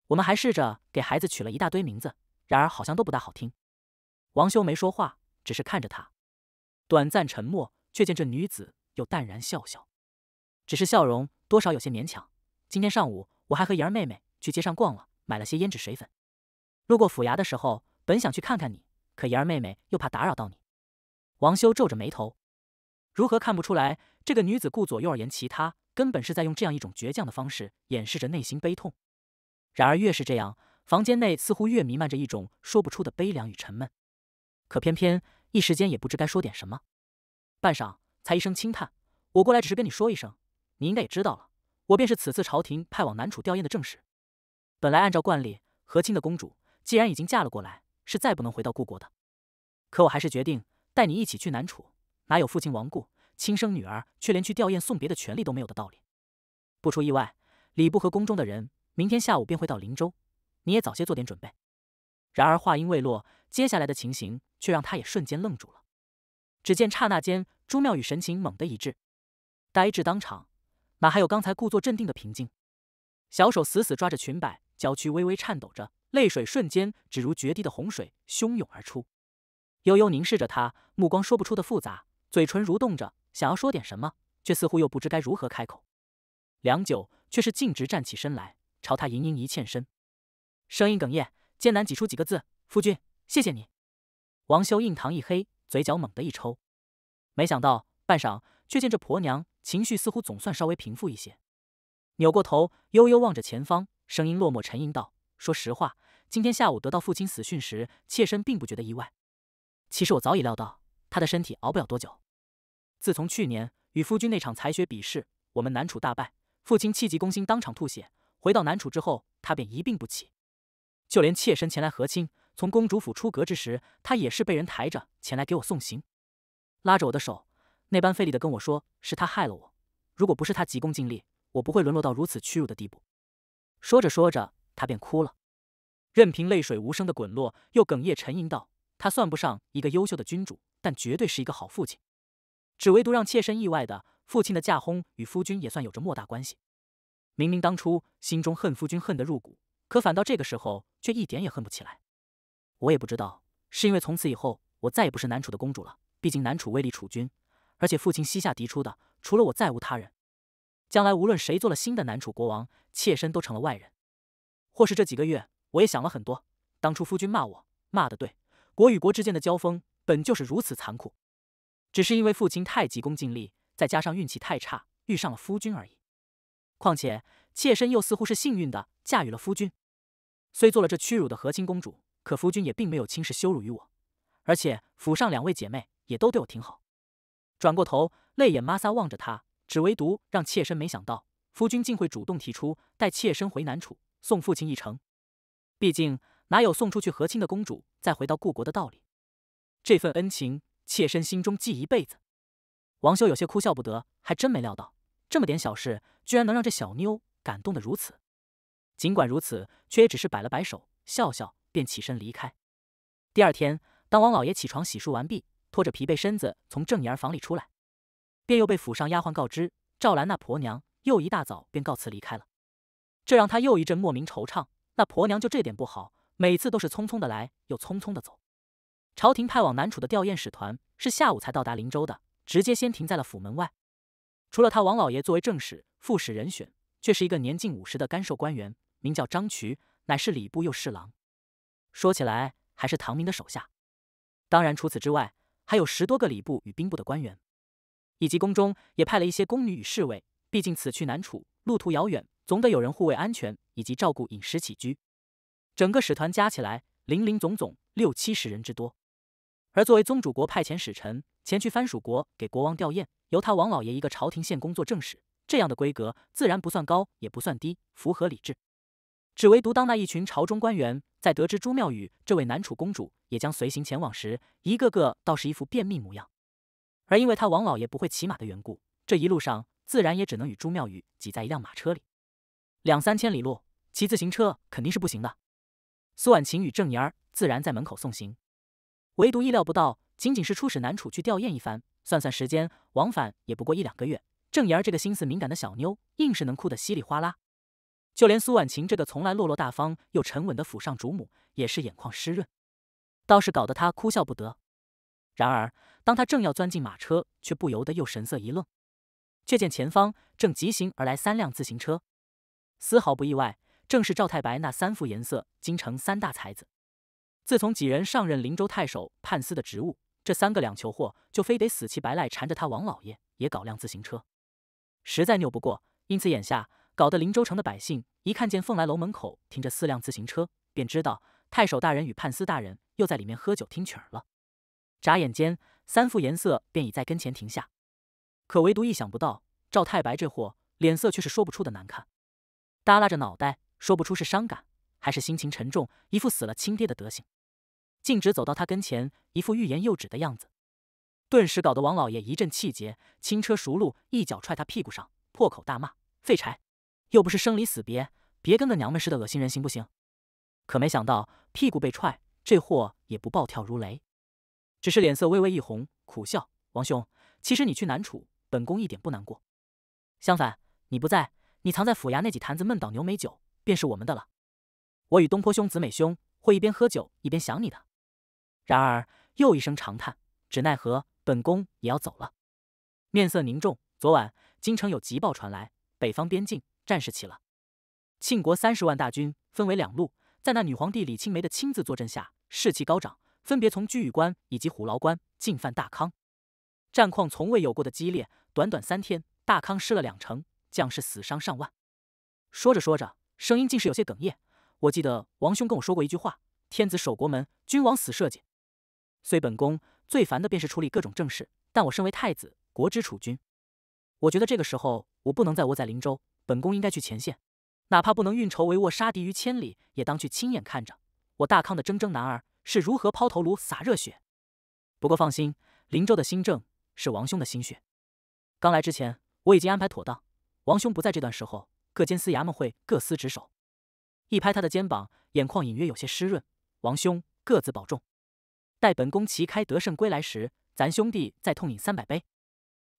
我们还试着给孩子取了一大堆名字，然而好像都不大好听。王修没说话，只是看着他，短暂沉默。却见这女子又淡然笑笑，只是笑容多少有些勉强。今天上午我还和妍儿妹妹去街上逛了，买了些胭脂水粉。路过府衙的时候，本想去看看你，可妍儿妹妹又怕打扰到你。王修皱着眉头，如何看不出来？这个女子顾左右而言其他，根本是在用这样一种倔强的方式掩饰着内心悲痛。然而越是这样，房间内似乎越弥漫着一种说不出的悲凉与沉闷。可偏偏一时间也不知该说点什么。半晌，才一声轻叹：“我过来只是跟你说一声，你应该也知道了。我便是此次朝廷派往南楚吊唁的正使。本来按照惯例，和亲的公主既然已经嫁了过来，是再不能回到故国的。可我还是决定带你一起去南楚。哪有父亲亡故，亲生女儿却连去吊唁送别的权利都没有的道理？不出意外，礼部和宫中的人明天下午便会到林州，你也早些做点准备。”然而话音未落，接下来的情形却让他也瞬间愣住了。只见刹那间，朱妙语神情猛地一滞，呆滞当场，哪还有刚才故作镇定的平静？小手死死抓着裙摆，娇躯微微颤抖着，泪水瞬间只如决堤的洪水汹涌而出。悠悠凝视着他，目光说不出的复杂，嘴唇蠕动着，想要说点什么，却似乎又不知该如何开口。良久，却是径直站起身来，朝他盈盈一欠身，声音哽咽，艰难挤出几个字：“夫君，谢谢你。”王修印堂一黑。嘴角猛地一抽，没想到，半晌，却见这婆娘情绪似乎总算稍微平复一些，扭过头，悠悠望着前方，声音落寞沉吟道：“说实话，今天下午得到父亲死讯时，妾身并不觉得意外。其实我早已料到，他的身体熬不了多久。自从去年与夫君那场才学比试，我们南楚大败，父亲气急攻心，当场吐血。回到南楚之后，他便一病不起，就连妾身前来和亲。”从公主府出阁之时，他也是被人抬着前来给我送行，拉着我的手，那般费力的跟我说：“是他害了我，如果不是他急功近利，我不会沦落到如此屈辱的地步。”说着说着，他便哭了，任凭泪水无声的滚落，又哽咽沉吟道：“他算不上一个优秀的君主，但绝对是一个好父亲。只唯独让妾身意外的，父亲的驾薨与夫君也算有着莫大关系。明明当初心中恨夫君恨得入骨，可反倒这个时候却一点也恨不起来。”我也不知道，是因为从此以后我再也不是南楚的公主了。毕竟南楚未立楚君，而且父亲膝下嫡出的除了我再无他人。将来无论谁做了新的南楚国王，妾身都成了外人。或是这几个月，我也想了很多。当初夫君骂我，骂得对。国与国之间的交锋本就是如此残酷，只是因为父亲太急功近利，再加上运气太差，遇上了夫君而已。况且妾身又似乎是幸运的，嫁与了夫君，虽做了这屈辱的和亲公主。可夫君也并没有轻视羞辱于我，而且府上两位姐妹也都对我挺好。转过头，泪眼抹挲望着他，只唯独让妾身没想到，夫君竟会主动提出带妾身回南楚送父亲一程。毕竟哪有送出去和亲的公主再回到故国的道理？这份恩情，妾身心中记一辈子。王修有些哭笑不得，还真没料到这么点小事，居然能让这小妞感动的如此。尽管如此，却也只是摆了摆手，笑笑。便起身离开。第二天，当王老爷起床洗漱完毕，拖着疲惫身子从正妍儿房里出来，便又被府上丫鬟告知，赵兰那婆娘又一大早便告辞离开了。这让他又一阵莫名惆怅。那婆娘就这点不好，每次都是匆匆的来，又匆匆的走。朝廷派往南楚的吊唁使团是下午才到达林州的，直接先停在了府门外。除了他王老爷作为正使，副使人选却是一个年近五十的干瘦官员，名叫张渠，乃是礼部右侍郎。说起来还是唐明的手下，当然除此之外还有十多个礼部与兵部的官员，以及宫中也派了一些宫女与侍卫。毕竟此去南楚路途遥远，总得有人护卫安全以及照顾饮食起居。整个使团加起来，林林总总六七十人之多。而作为宗主国派遣使臣前去藩属国给国王吊唁，由他王老爷一个朝廷县工作正使，这样的规格自然不算高，也不算低，符合理制。只唯独当那一群朝中官员。在得知朱妙宇这位南楚公主也将随行前往时，一个个倒是一副便秘模样。而因为他王老爷不会骑马的缘故，这一路上自然也只能与朱妙宇挤在一辆马车里。两三千里路骑自行车肯定是不行的。苏婉晴与郑妍儿自然在门口送行，唯独意料不到，仅仅是出使南楚去吊唁一番，算算时间，往返也不过一两个月。郑妍儿这个心思敏感的小妞，硬是能哭得稀里哗啦。就连苏婉晴这个从来落落大方又沉稳的府上主母，也是眼眶湿润，倒是搞得她哭笑不得。然而，当她正要钻进马车，却不由得又神色一愣，却见前方正疾行而来三辆自行车，丝毫不意外，正是赵太白那三副颜色，京城三大才子。自从几人上任林州太守判司的职务，这三个两球货就非得死乞白赖缠着他王老爷也搞辆自行车，实在拗不过，因此眼下。搞得林州城的百姓一看见凤来楼门口停着四辆自行车，便知道太守大人与判司大人又在里面喝酒听曲儿了。眨眼间，三副颜色便已在跟前停下，可唯独意想不到，赵太白这货脸色却是说不出的难看，耷拉着脑袋，说不出是伤感还是心情沉重，一副死了亲爹的德行，径直走到他跟前，一副欲言又止的样子，顿时搞得王老爷一阵气结，轻车熟路一脚踹他屁股上，破口大骂：“废柴！”又不是生离死别，别跟个娘们似的恶心人行不行？可没想到屁股被踹，这货也不暴跳如雷，只是脸色微微一红，苦笑：“王兄，其实你去南楚，本宫一点不难过。相反，你不在，你藏在府衙那几坛子闷倒牛美酒，便是我们的了。我与东坡兄、子美兄会一边喝酒一边想你的。”然而又一声长叹，只奈何本宫也要走了，面色凝重。昨晚京城有急报传来，北方边境。战事起了，庆国三十万大军分为两路，在那女皇帝李青梅的亲自坐镇下，士气高涨，分别从居玉关以及虎牢关进犯大康。战况从未有过的激烈，短短三天，大康失了两城，将士死伤上万。说着说着，声音竟是有些哽咽。我记得王兄跟我说过一句话：“天子守国门，君王死社稷。”虽本宫最烦的便是处理各种政事，但我身为太子，国之储君，我觉得这个时候我不能再窝在林州。本宫应该去前线，哪怕不能运筹帷幄，杀敌于千里，也当去亲眼看着我大康的铮铮男儿是如何抛头颅、洒热血。不过放心，林州的新政是王兄的心血，刚来之前我已经安排妥当。王兄不在这段时候，各监司衙门会各司职守。一拍他的肩膀，眼眶隐约有些湿润。王兄，各自保重。待本宫旗开得胜归来时，咱兄弟再痛饮三百杯。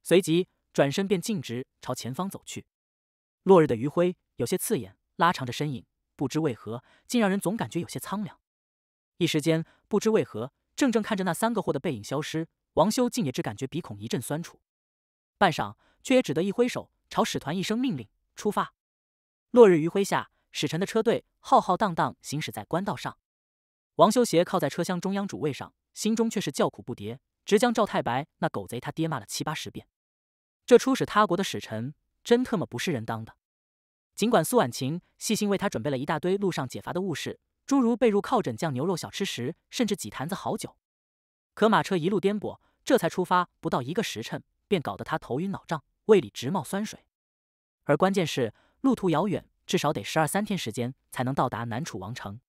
随即转身便径直朝前方走去。落日的余晖有些刺眼，拉长着身影。不知为何，竟让人总感觉有些苍凉。一时间，不知为何，怔怔看着那三个货的背影消失，王修竟也只感觉鼻孔一阵酸楚。半晌，却也只得一挥手，朝使团一声命令：“出发！”落日余晖下，使臣的车队浩浩荡荡行驶在官道上。王修斜靠在车厢中央主位上，心中却是叫苦不迭，直将赵太白那狗贼他爹骂了七八十遍。这出使他国的使臣。真特么不是人当的！尽管苏婉晴细心为他准备了一大堆路上解乏的物事，诸如被褥、靠枕、酱牛肉、小吃食，甚至几坛子好酒，可马车一路颠簸，这才出发不到一个时辰，便搞得他头晕脑胀，胃里直冒酸水。而关键是路途遥远，至少得十二三天时间才能到达南楚王城。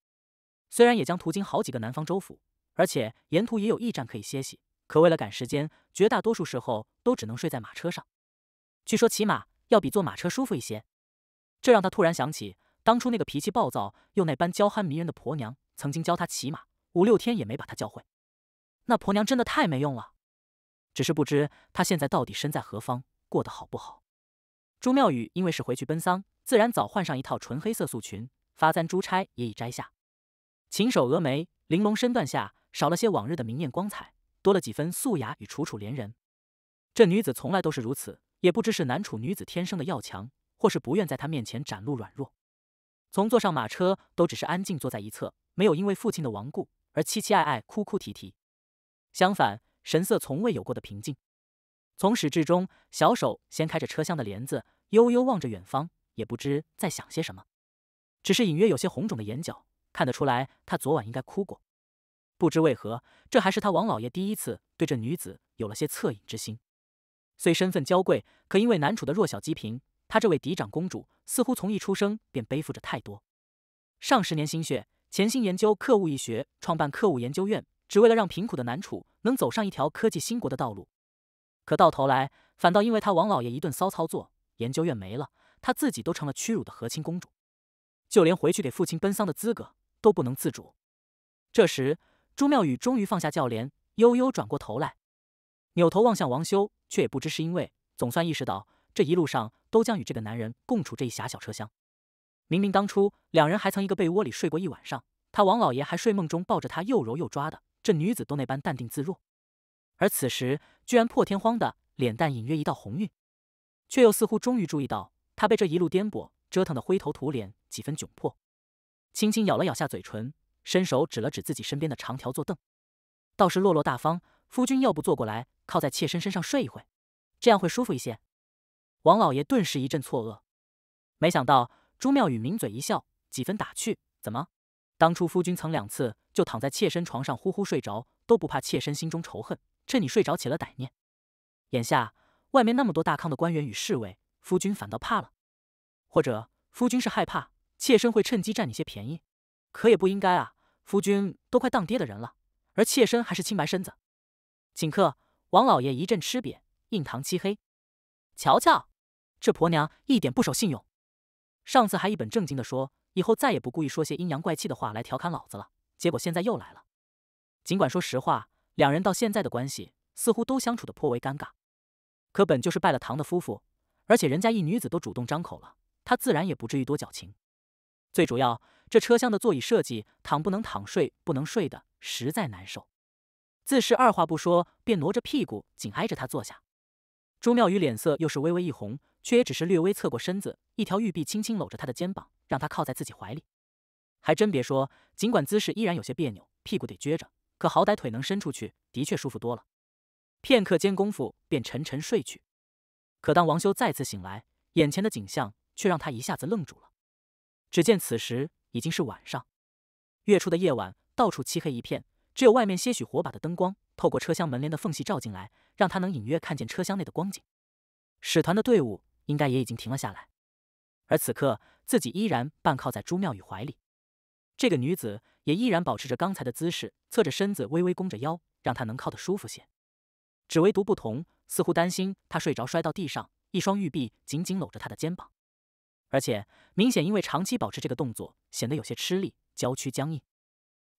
虽然也将途经好几个南方州府，而且沿途也有驿站可以歇息，可为了赶时间，绝大多数时候都只能睡在马车上。据说骑马。要比坐马车舒服一些，这让他突然想起当初那个脾气暴躁又那般娇憨迷人的婆娘，曾经教他骑马五六天也没把他教会，那婆娘真的太没用了。只是不知她现在到底身在何方，过得好不好。朱妙雨因为是回去奔丧，自然早换上一套纯黑色素裙，发簪珠钗也已摘下，秦手峨眉，玲珑身段下少了些往日的明艳光彩，多了几分素雅与楚楚怜人。这女子从来都是如此。也不知是南楚女子天生的要强，或是不愿在他面前展露软弱，从坐上马车都只是安静坐在一侧，没有因为父亲的亡故而凄凄爱爱、哭哭啼啼，相反神色从未有过的平静。从始至终，小手掀开着车厢的帘子，悠悠望着远方，也不知在想些什么，只是隐约有些红肿的眼角，看得出来他昨晚应该哭过。不知为何，这还是他王老爷第一次对这女子有了些恻隐之心。虽身份娇贵，可因为南楚的弱小积贫，她这位嫡长公主似乎从一出生便背负着太多。上十年心血，潜心研究克物一学，创办克物研究院，只为了让贫苦的南楚能走上一条科技兴国的道路。可到头来，反倒因为他王老爷一顿骚操作，研究院没了，她自己都成了屈辱的和亲公主，就连回去给父亲奔丧的资格都不能自主。这时，朱妙雨终于放下教帘，悠悠转过头来。扭头望向王修，却也不知是因为总算意识到这一路上都将与这个男人共处这一狭小车厢。明明当初两人还曾一个被窝里睡过一晚上，他王老爷还睡梦中抱着他又揉又抓的，这女子都那般淡定自若，而此时居然破天荒的脸蛋隐约一道红晕，却又似乎终于注意到他被这一路颠簸折腾的灰头土脸，几分窘迫，轻轻咬了咬下嘴唇，伸手指了指自己身边的长条坐凳，倒是落落大方，夫君要不坐过来。靠在妾身身上睡一会，这样会舒服一些。王老爷顿时一阵错愕，没想到朱妙语抿嘴一笑，几分打趣：“怎么？当初夫君曾两次就躺在妾身床上呼呼睡着，都不怕妾身心中仇恨，趁你睡着起了歹念。眼下外面那么多大康的官员与侍卫，夫君反倒怕了？或者夫君是害怕妾身会趁机占你些便宜？可也不应该啊！夫君都快当爹的人了，而妾身还是清白身子，请客。”王老爷一阵吃瘪，印堂漆黑。瞧瞧，这婆娘一点不守信用，上次还一本正经的说以后再也不故意说些阴阳怪气的话来调侃老子了，结果现在又来了。尽管说实话，两人到现在的关系似乎都相处的颇为尴尬，可本就是拜了堂的夫妇，而且人家一女子都主动张口了，他自然也不至于多矫情。最主要，这车厢的座椅设计，躺不能躺，睡不能睡的，实在难受。自是二话不说，便挪着屁股紧挨着他坐下。朱妙宇脸色又是微微一红，却也只是略微侧过身子，一条玉臂轻轻搂着他的肩膀，让他靠在自己怀里。还真别说，尽管姿势依然有些别扭，屁股得撅着，可好歹腿能伸出去，的确舒服多了。片刻间功夫，便沉沉睡去。可当王修再次醒来，眼前的景象却让他一下子愣住了。只见此时已经是晚上，月初的夜晚，到处漆黑一片。只有外面些许火把的灯光透过车厢门帘的缝隙照进来，让他能隐约看见车厢内的光景。使团的队伍应该也已经停了下来，而此刻自己依然半靠在朱妙宇怀里，这个女子也依然保持着刚才的姿势，侧着身子微微弓着腰，让他能靠得舒服些。只唯独不同，似乎担心他睡着摔到地上，一双玉臂紧紧搂着他的肩膀，而且明显因为长期保持这个动作显得有些吃力，娇躯僵硬。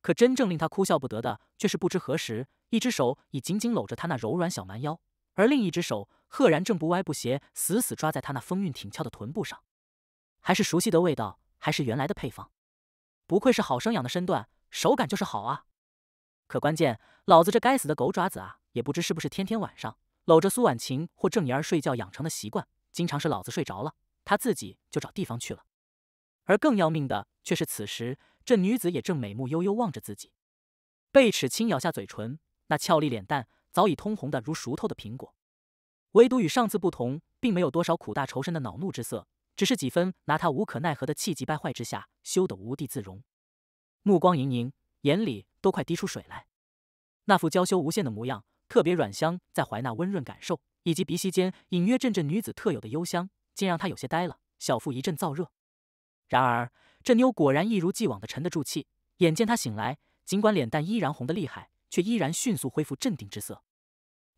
可真正令他哭笑不得的，却是不知何时，一只手已紧紧搂着他那柔软小蛮腰，而另一只手赫然正不歪不斜，死死抓在他那风韵挺翘的臀部上。还是熟悉的味道，还是原来的配方。不愧是好生养的身段，手感就是好啊！可关键，老子这该死的狗爪子啊，也不知是不是天天晚上搂着苏婉晴或郑妍儿睡觉养成的习惯，经常是老子睡着了，他自己就找地方去了。而更要命的，却是此时。这女子也正美目悠悠望着自己，贝齿轻咬下嘴唇，那俏丽脸蛋早已通红的如熟透的苹果，唯独与上次不同，并没有多少苦大仇深的恼怒之色，只是几分拿他无可奈何的气急败坏之下羞得无地自容，目光盈盈，眼里都快滴出水来，那副娇羞无限的模样特别软香，在怀那温润感受，以及鼻息间隐约阵阵女子特有的幽香，竟让他有些呆了，小腹一阵燥热，然而。这妞果然一如既往的沉得住气，眼见她醒来，尽管脸蛋依然红得厉害，却依然迅速恢复镇定之色，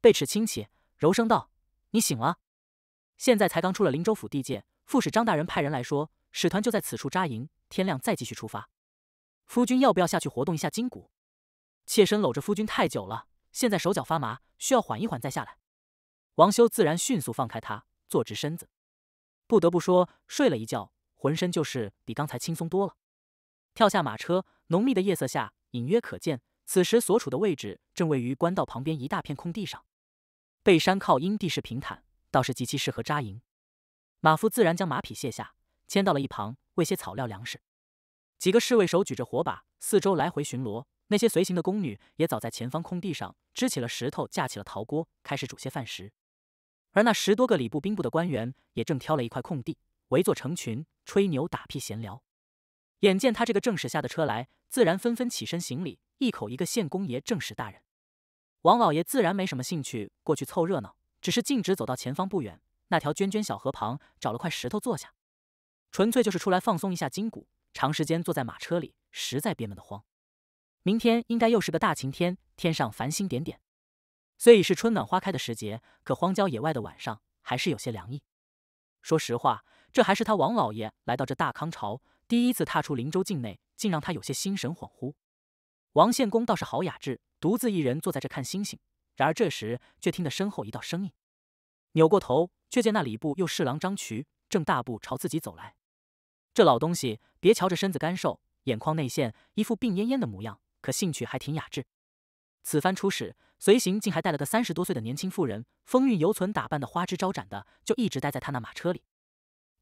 贝齿轻启，柔声道：“你醒了，现在才刚出了林州府地界，副使张大人派人来说，使团就在此处扎营，天亮再继续出发。夫君要不要下去活动一下筋骨？妾身搂着夫君太久了，现在手脚发麻，需要缓一缓再下来。”王修自然迅速放开他，坐直身子，不得不说，睡了一觉。浑身就是比刚才轻松多了。跳下马车，浓密的夜色下隐约可见，此时所处的位置正位于官道旁边一大片空地上。背山靠阴，地势平坦，倒是极其适合扎营。马夫自然将马匹卸下，牵到了一旁，喂些草料粮食。几个侍卫手举着火把，四周来回巡逻。那些随行的宫女也早在前方空地上支起了石头，架起了陶锅，开始煮些饭食。而那十多个礼部、兵部的官员也正挑了一块空地。围坐成群，吹牛打屁闲聊。眼见他这个正史下的车来，自然纷纷起身行礼，一口一个县公爷、正史大人。王老爷自然没什么兴趣过去凑热闹，只是径直走到前方不远那条涓涓小河旁，找了块石头坐下，纯粹就是出来放松一下筋骨。长时间坐在马车里，实在憋闷的慌。明天应该又是个大晴天，天上繁星点点。虽已是春暖花开的时节，可荒郊野外的晚上还是有些凉意。说实话。这还是他王老爷来到这大康朝第一次踏出林州境内，竟让他有些心神恍惚。王献公倒是好雅致，独自一人坐在这看星星。然而这时，却听得身后一道声音，扭过头，却见那礼部右侍郎张渠正大步朝自己走来。这老东西，别瞧这身子干瘦，眼眶内陷，一副病恹恹的模样，可兴趣还挺雅致。此番出使，随行竟还带了个三十多岁的年轻妇人，风韵犹存，打扮的花枝招展的，就一直待在他那马车里。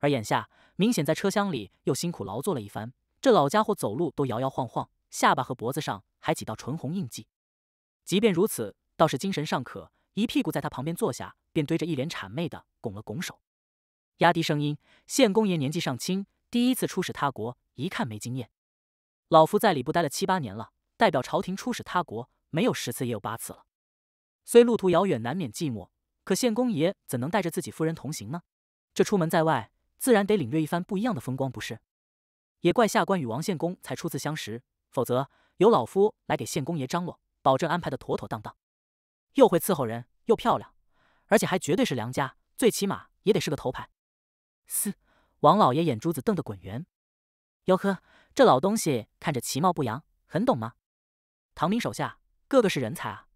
而眼下，明显在车厢里又辛苦劳作了一番，这老家伙走路都摇摇晃晃，下巴和脖子上还几道唇红印记。即便如此，倒是精神尚可，一屁股在他旁边坐下，便堆着一脸谄媚的拱了拱手，压低声音：“县公爷年纪尚轻，第一次出使他国，一看没经验。老夫在礼部待了七八年了，代表朝廷出使他国，没有十次也有八次了。虽路途遥远，难免寂寞，可县公爷怎能带着自己夫人同行呢？这出门在外。”自然得领略一番不一样的风光，不是？也怪下官与王献公才初次相识，否则由老夫来给献公爷张罗，保证安排的妥妥当当。又会伺候人，又漂亮，而且还绝对是良家，最起码也得是个头牌。嘶！王老爷眼珠子瞪得滚圆。哟呵，这老东西看着其貌不扬，很懂吗？唐明手下个个是人才啊！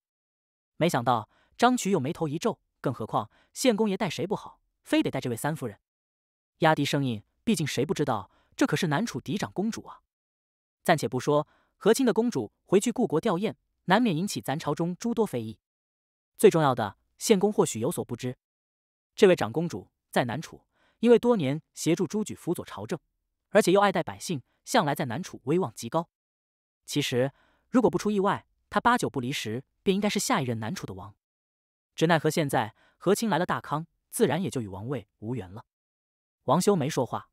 没想到张渠又眉头一皱，更何况献公爷待谁不好，非得带这位三夫人。压低声音，毕竟谁不知道这可是南楚嫡长公主啊！暂且不说和亲的公主回去故国吊唁，难免引起咱朝中诸多非议。最重要的，献公或许有所不知，这位长公主在南楚，因为多年协助诸举辅佐朝政，而且又爱戴百姓，向来在南楚威望极高。其实，如果不出意外，她八九不离十便应该是下一任南楚的王。只奈何现在和亲来了大康，自然也就与王位无缘了。王修没说话，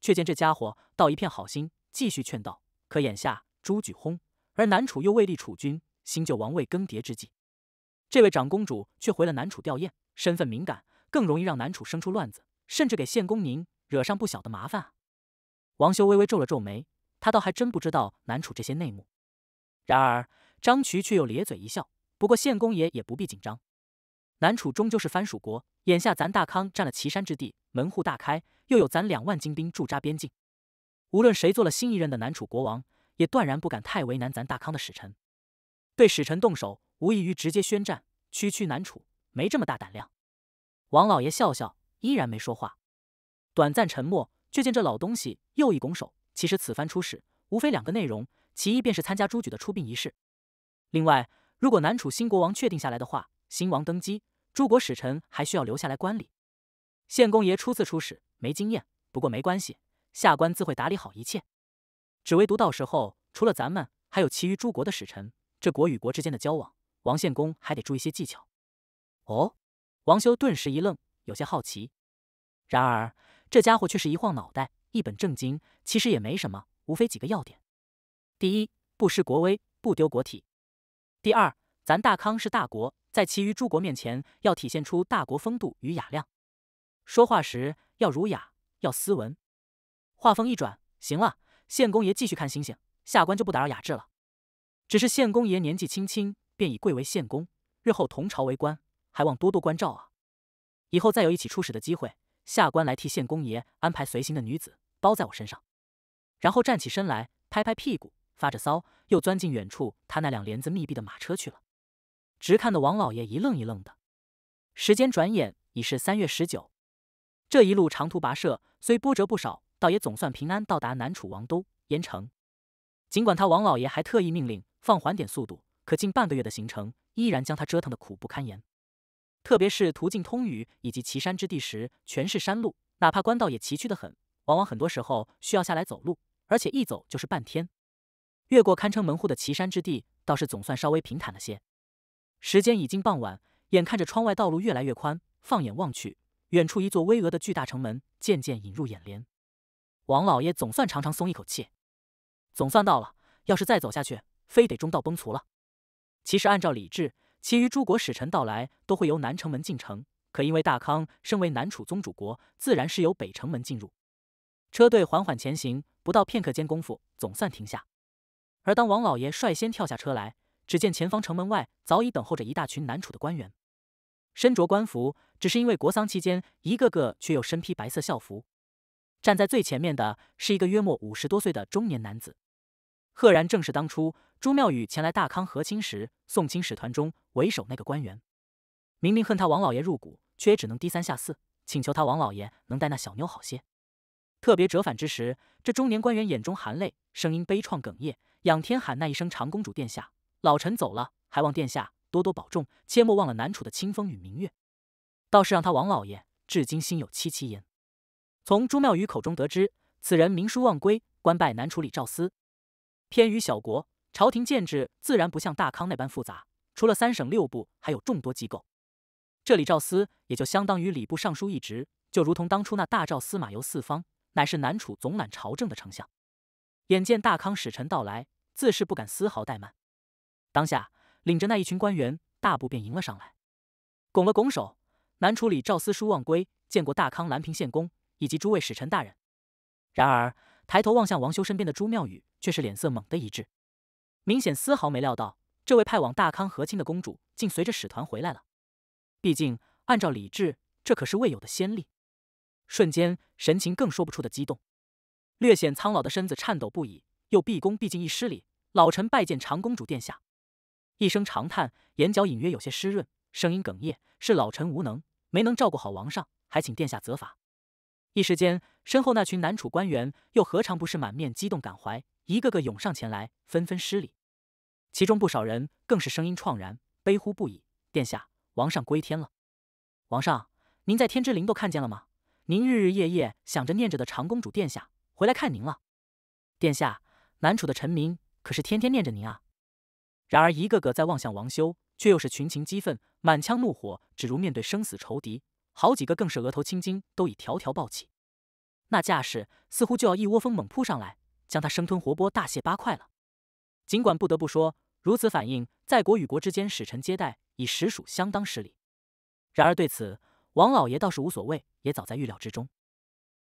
却见这家伙倒一片好心，继续劝道：“可眼下朱举薨，而南楚又未立储君，新旧王位更迭之际，这位长公主却回了南楚吊唁，身份敏感，更容易让南楚生出乱子，甚至给献公您惹上不小的麻烦。”王修微微皱了皱眉，他倒还真不知道南楚这些内幕。然而张渠却又咧嘴一笑：“不过献公爷也不必紧张，南楚终究是藩属国。”眼下咱大康占了岐山之地，门户大开，又有咱两万精兵驻扎边境。无论谁做了新一任的南楚国王，也断然不敢太为难咱大康的使臣。对使臣动手，无异于直接宣战。区区南楚，没这么大胆量。王老爷笑笑，依然没说话。短暂沉默，却见这老东西又一拱手。其实此番出使，无非两个内容：其一便是参加朱举的出殡仪式；另外，如果南楚新国王确定下来的话，新王登基。诸国使臣还需要留下来观礼。献公爷初次出使，没经验，不过没关系，下官自会打理好一切。只为独到时候，除了咱们，还有其余诸国的使臣，这国与国之间的交往，王献公还得注意些技巧。哦，王修顿时一愣，有些好奇。然而这家伙却是一晃脑袋，一本正经。其实也没什么，无非几个要点：第一，不失国威，不丢国体；第二。咱大康是大国，在其余诸国面前要体现出大国风度与雅量，说话时要儒雅，要斯文。话锋一转，行了，县公爷继续看星星，下官就不打扰雅致了。只是县公爷年纪轻轻便已贵为县公，日后同朝为官，还望多多关照啊！以后再有一起出使的机会，下官来替县公爷安排随行的女子，包在我身上。然后站起身来，拍拍屁股，发着骚，又钻进远处他那辆帘子密闭的马车去了。直看的王老爷一愣一愣的。时间转眼已是三月十九，这一路长途跋涉虽波折不少，倒也总算平安到达南楚王都燕城。尽管他王老爷还特意命令放缓点速度，可近半个月的行程依然将他折腾的苦不堪言。特别是途经通宇以及岐山之地时，全是山路，哪怕官道也崎岖的很，往往很多时候需要下来走路，而且一走就是半天。越过堪称门户的岐山之地，倒是总算稍微平坦了些。时间已经傍晚，眼看着窗外道路越来越宽，放眼望去，远处一座巍峨的巨大城门渐渐引入眼帘。王老爷总算长长松一口气，总算到了。要是再走下去，非得中道崩殂了。其实按照礼制，其余诸国使臣到来都会由南城门进城，可因为大康身为南楚宗主国，自然是由北城门进入。车队缓缓前行，不到片刻间功夫，总算停下。而当王老爷率先跳下车来。只见前方城门外早已等候着一大群南楚的官员，身着官服，只是因为国丧期间，一个个却又身披白色孝服。站在最前面的是一个约莫五十多岁的中年男子，赫然正是当初朱妙宇前来大康和亲时送亲使团中为首那个官员。明明恨他王老爷入骨，却也只能低三下四，请求他王老爷能待那小妞好些。特别折返之时，这中年官员眼中含泪，声音悲怆哽咽，仰天喊那一声长公主殿下。老臣走了，还望殿下多多保重，切莫忘了南楚的清风与明月。倒是让他王老爷至今心有戚戚焉。从朱妙宇口中得知，此人名书望归，官拜南楚李赵司。偏于小国，朝廷建制自然不像大康那般复杂，除了三省六部，还有众多机构。这李赵司也就相当于礼部尚书一职，就如同当初那大赵司马游四方，乃是南楚总揽朝政的丞相。眼见大康使臣到来，自是不敢丝毫怠慢。当下，领着那一群官员，大步便迎了上来，拱了拱手：“南楚李赵思书望归，见过大康兰平献公以及诸位使臣大人。”然而，抬头望向王修身边的朱妙语，却是脸色猛地一滞，明显丝毫没料到这位派往大康和亲的公主，竟随着使团回来了。毕竟，按照礼制，这可是未有的先例。瞬间，神情更说不出的激动，略显苍老的身子颤抖不已，又毕恭毕敬一失礼：“老臣拜见长公主殿下。”一声长叹，眼角隐约有些湿润，声音哽咽：“是老臣无能，没能照顾好王上，还请殿下责罚。”一时间，身后那群南楚官员又何尝不是满面激动感怀，一个个涌上前来，纷纷施礼。其中不少人更是声音怆然，悲呼不已：“殿下，王上归天了！王上，您在天之灵都看见了吗？您日日夜夜想着念着的长公主殿下，回来看您了。殿下，南楚的臣民可是天天念着您啊！”然而，一个个在望向王修，却又是群情激愤，满腔怒火，只如面对生死仇敌。好几个更是额头青筋都已条条暴起，那架势似乎就要一窝蜂猛扑上来，将他生吞活剥、大卸八块了。尽管不得不说，如此反应在国与国之间使臣接待，已实属相当失礼。然而对此，王老爷倒是无所谓，也早在预料之中。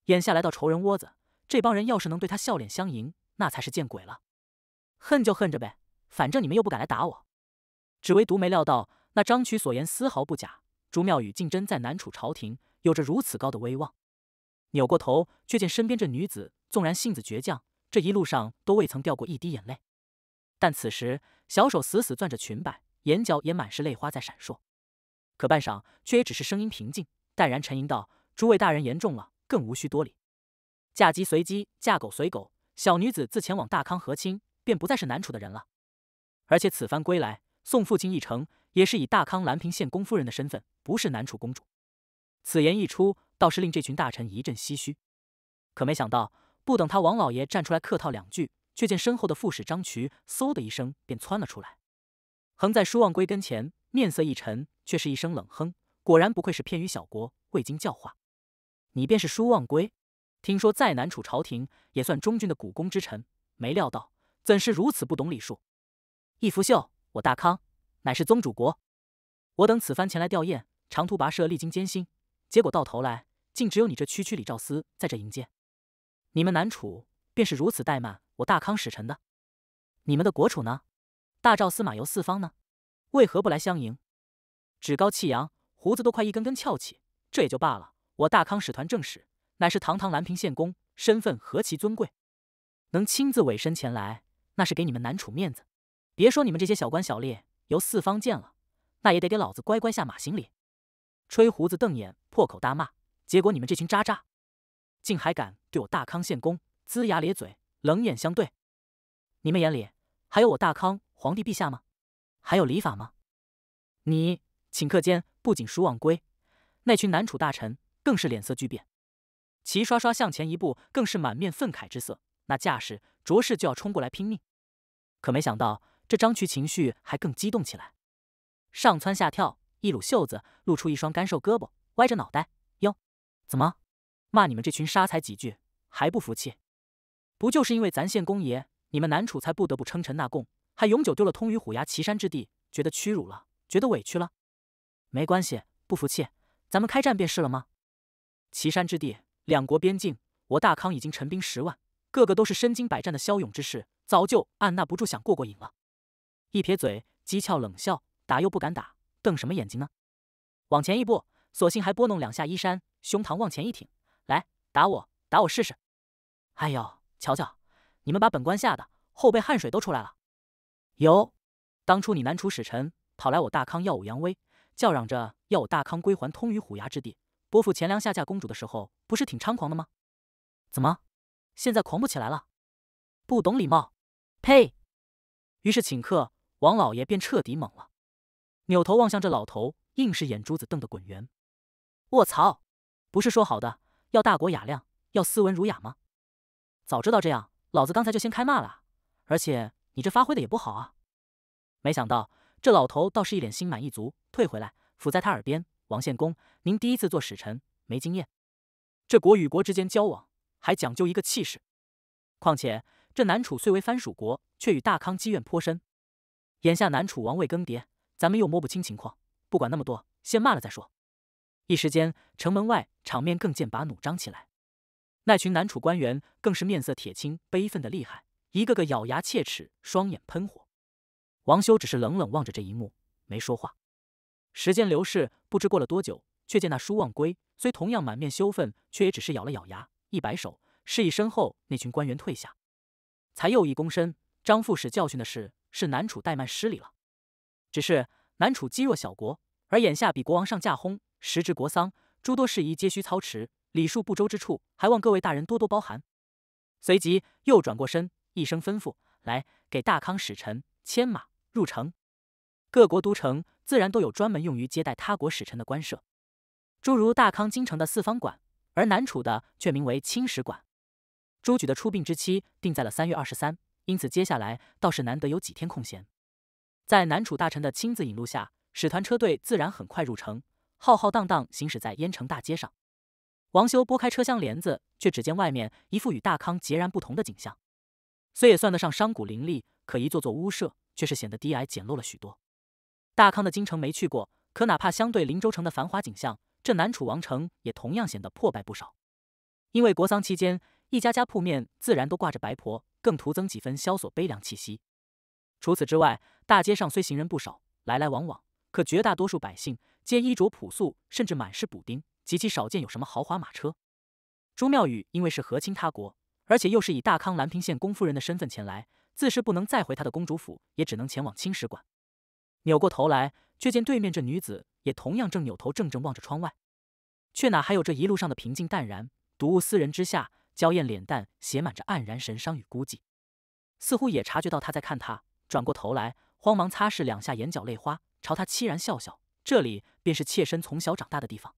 眼下来到仇人窝子，这帮人要是能对他笑脸相迎，那才是见鬼了。恨就恨着呗。反正你们又不敢来打我，只为独没料到那张曲所言丝毫不假。朱妙语竟真在南楚朝廷有着如此高的威望。扭过头，却见身边这女子纵然性子倔强，这一路上都未曾掉过一滴眼泪，但此时小手死死攥着裙摆，眼角也满是泪花在闪烁。可半晌，却也只是声音平静、淡然沉吟道：“诸位大人言重了，更无需多礼。嫁鸡随鸡，嫁狗随狗。小女子自前往大康和亲，便不再是南楚的人了。”而且此番归来送父亲一程，也是以大康兰平县公夫人的身份，不是南楚公主。此言一出，倒是令这群大臣一阵唏嘘。可没想到，不等他王老爷站出来客套两句，却见身后的副使张渠嗖的一声便窜了出来，横在舒望归跟前，面色一沉，却是一声冷哼：“果然不愧是偏于小国，未经教化。你便是舒望归，听说在南楚朝廷也算中君的股肱之臣，没料到怎是如此不懂礼数。”易福秀，我大康乃是宗主国，我等此番前来吊唁，长途跋涉，历经艰辛，结果到头来，竟只有你这区区李照司在这迎接。你们南楚便是如此怠慢我大康使臣的？你们的国储呢？大赵司马游四方呢？为何不来相迎？趾高气扬，胡子都快一根根翘起，这也就罢了。我大康使团正使乃是堂堂兰平县公，身份何其尊贵，能亲自委身前来，那是给你们南楚面子。别说你们这些小官小吏，由四方见了，那也得给老子乖乖下马行礼。吹胡子瞪眼，破口大骂。结果你们这群渣渣，竟还敢对我大康献功，龇牙咧嘴，冷眼相对。你们眼里还有我大康皇帝陛下吗？还有礼法吗？你！顷刻间，不仅舒望归，那群南楚大臣更是脸色巨变，齐刷刷向前一步，更是满面愤慨之色。那架势，着实就要冲过来拼命。可没想到。这张渠情绪还更激动起来，上蹿下跳，一撸袖子，露出一双干瘦胳膊，歪着脑袋，哟，怎么骂你们这群杀才几句还不服气？不就是因为咱县公爷，你们南楚才不得不称臣纳贡，还永久丢了通于虎牙岐山之地，觉得屈辱了，觉得委屈了？没关系，不服气，咱们开战便是了吗？岐山之地，两国边境，我大康已经陈兵十万，个个都是身经百战的骁勇之士，早就按捺不住，想过过瘾了。一撇嘴，讥诮冷笑，打又不敢打，瞪什么眼睛呢？往前一步，索性还拨弄两下衣衫，胸膛往前一挺，来打我，打我试试！哎呦，瞧瞧，你们把本官吓得后背汗水都出来了。有，当初你南楚使臣跑来我大康耀武扬威，叫嚷着要我大康归还通于虎牙之地，拨付钱粮下嫁公主的时候，不是挺猖狂的吗？怎么，现在狂不起来了？不懂礼貌，呸！于是请客。王老爷便彻底懵了，扭头望向这老头，硬是眼珠子瞪得滚圆。卧槽！不是说好的要大国雅量，要斯文儒雅吗？早知道这样，老子刚才就先开骂了。而且你这发挥的也不好啊！没想到这老头倒是一脸心满意足，退回来，伏在他耳边：“王献公，您第一次做使臣，没经验。这国与国之间交往，还讲究一个气势。况且这南楚虽为藩属国，却与大康积怨颇深。”眼下南楚王位更迭，咱们又摸不清情况，不管那么多，先骂了再说。一时间，城门外场面更剑拔弩张起来，那群南楚官员更是面色铁青，悲愤的厉害，一个个咬牙切齿，双眼喷火。王修只是冷冷望着这一幕，没说话。时间流逝，不知过了多久，却见那舒望归虽同样满面羞愤，却也只是咬了咬牙，一摆手，示意身后那群官员退下，才又一躬身，张副使教训的是。是南楚怠慢失礼了，只是南楚积弱小国，而眼下比国王上驾轰，时值国丧，诸多事宜皆需操持，礼数不周之处，还望各位大人多多包涵。随即又转过身，一声吩咐：“来，给大康使臣牵马入城。”各国都城自然都有专门用于接待他国使臣的官舍，诸如大康京城的四方馆，而南楚的却名为青使馆。朱举的出殡之期定在了三月二十三。因此，接下来倒是难得有几天空闲。在南楚大臣的亲自引路下，使团车队自然很快入城，浩浩荡荡行驶在燕城大街上。王修拨开车厢帘子，却只见外面一副与大康截然不同的景象。虽也算得上商贾林立，可一座座屋舍却是显得低矮简陋了许多。大康的京城没去过，可哪怕相对林州城的繁华景象，这南楚王城也同样显得破败不少。因为国丧期间。一家家铺面自然都挂着白婆，更徒增几分萧索悲凉气息。除此之外，大街上虽行人不少，来来往往，可绝大多数百姓皆衣着朴素，甚至满是补丁，极其少见有什么豪华马车。朱妙宇因为是和亲他国，而且又是以大康兰平县公夫人的身份前来，自是不能再回他的公主府，也只能前往青使馆。扭过头来，却见对面这女子也同样正扭头怔怔望着窗外，却哪还有这一路上的平静淡然？睹物思人之下。娇艳脸蛋写满着黯然神伤与孤寂，似乎也察觉到他在看她，转过头来，慌忙擦拭两下眼角泪花，朝他凄然笑笑。这里便是妾身从小长大的地方，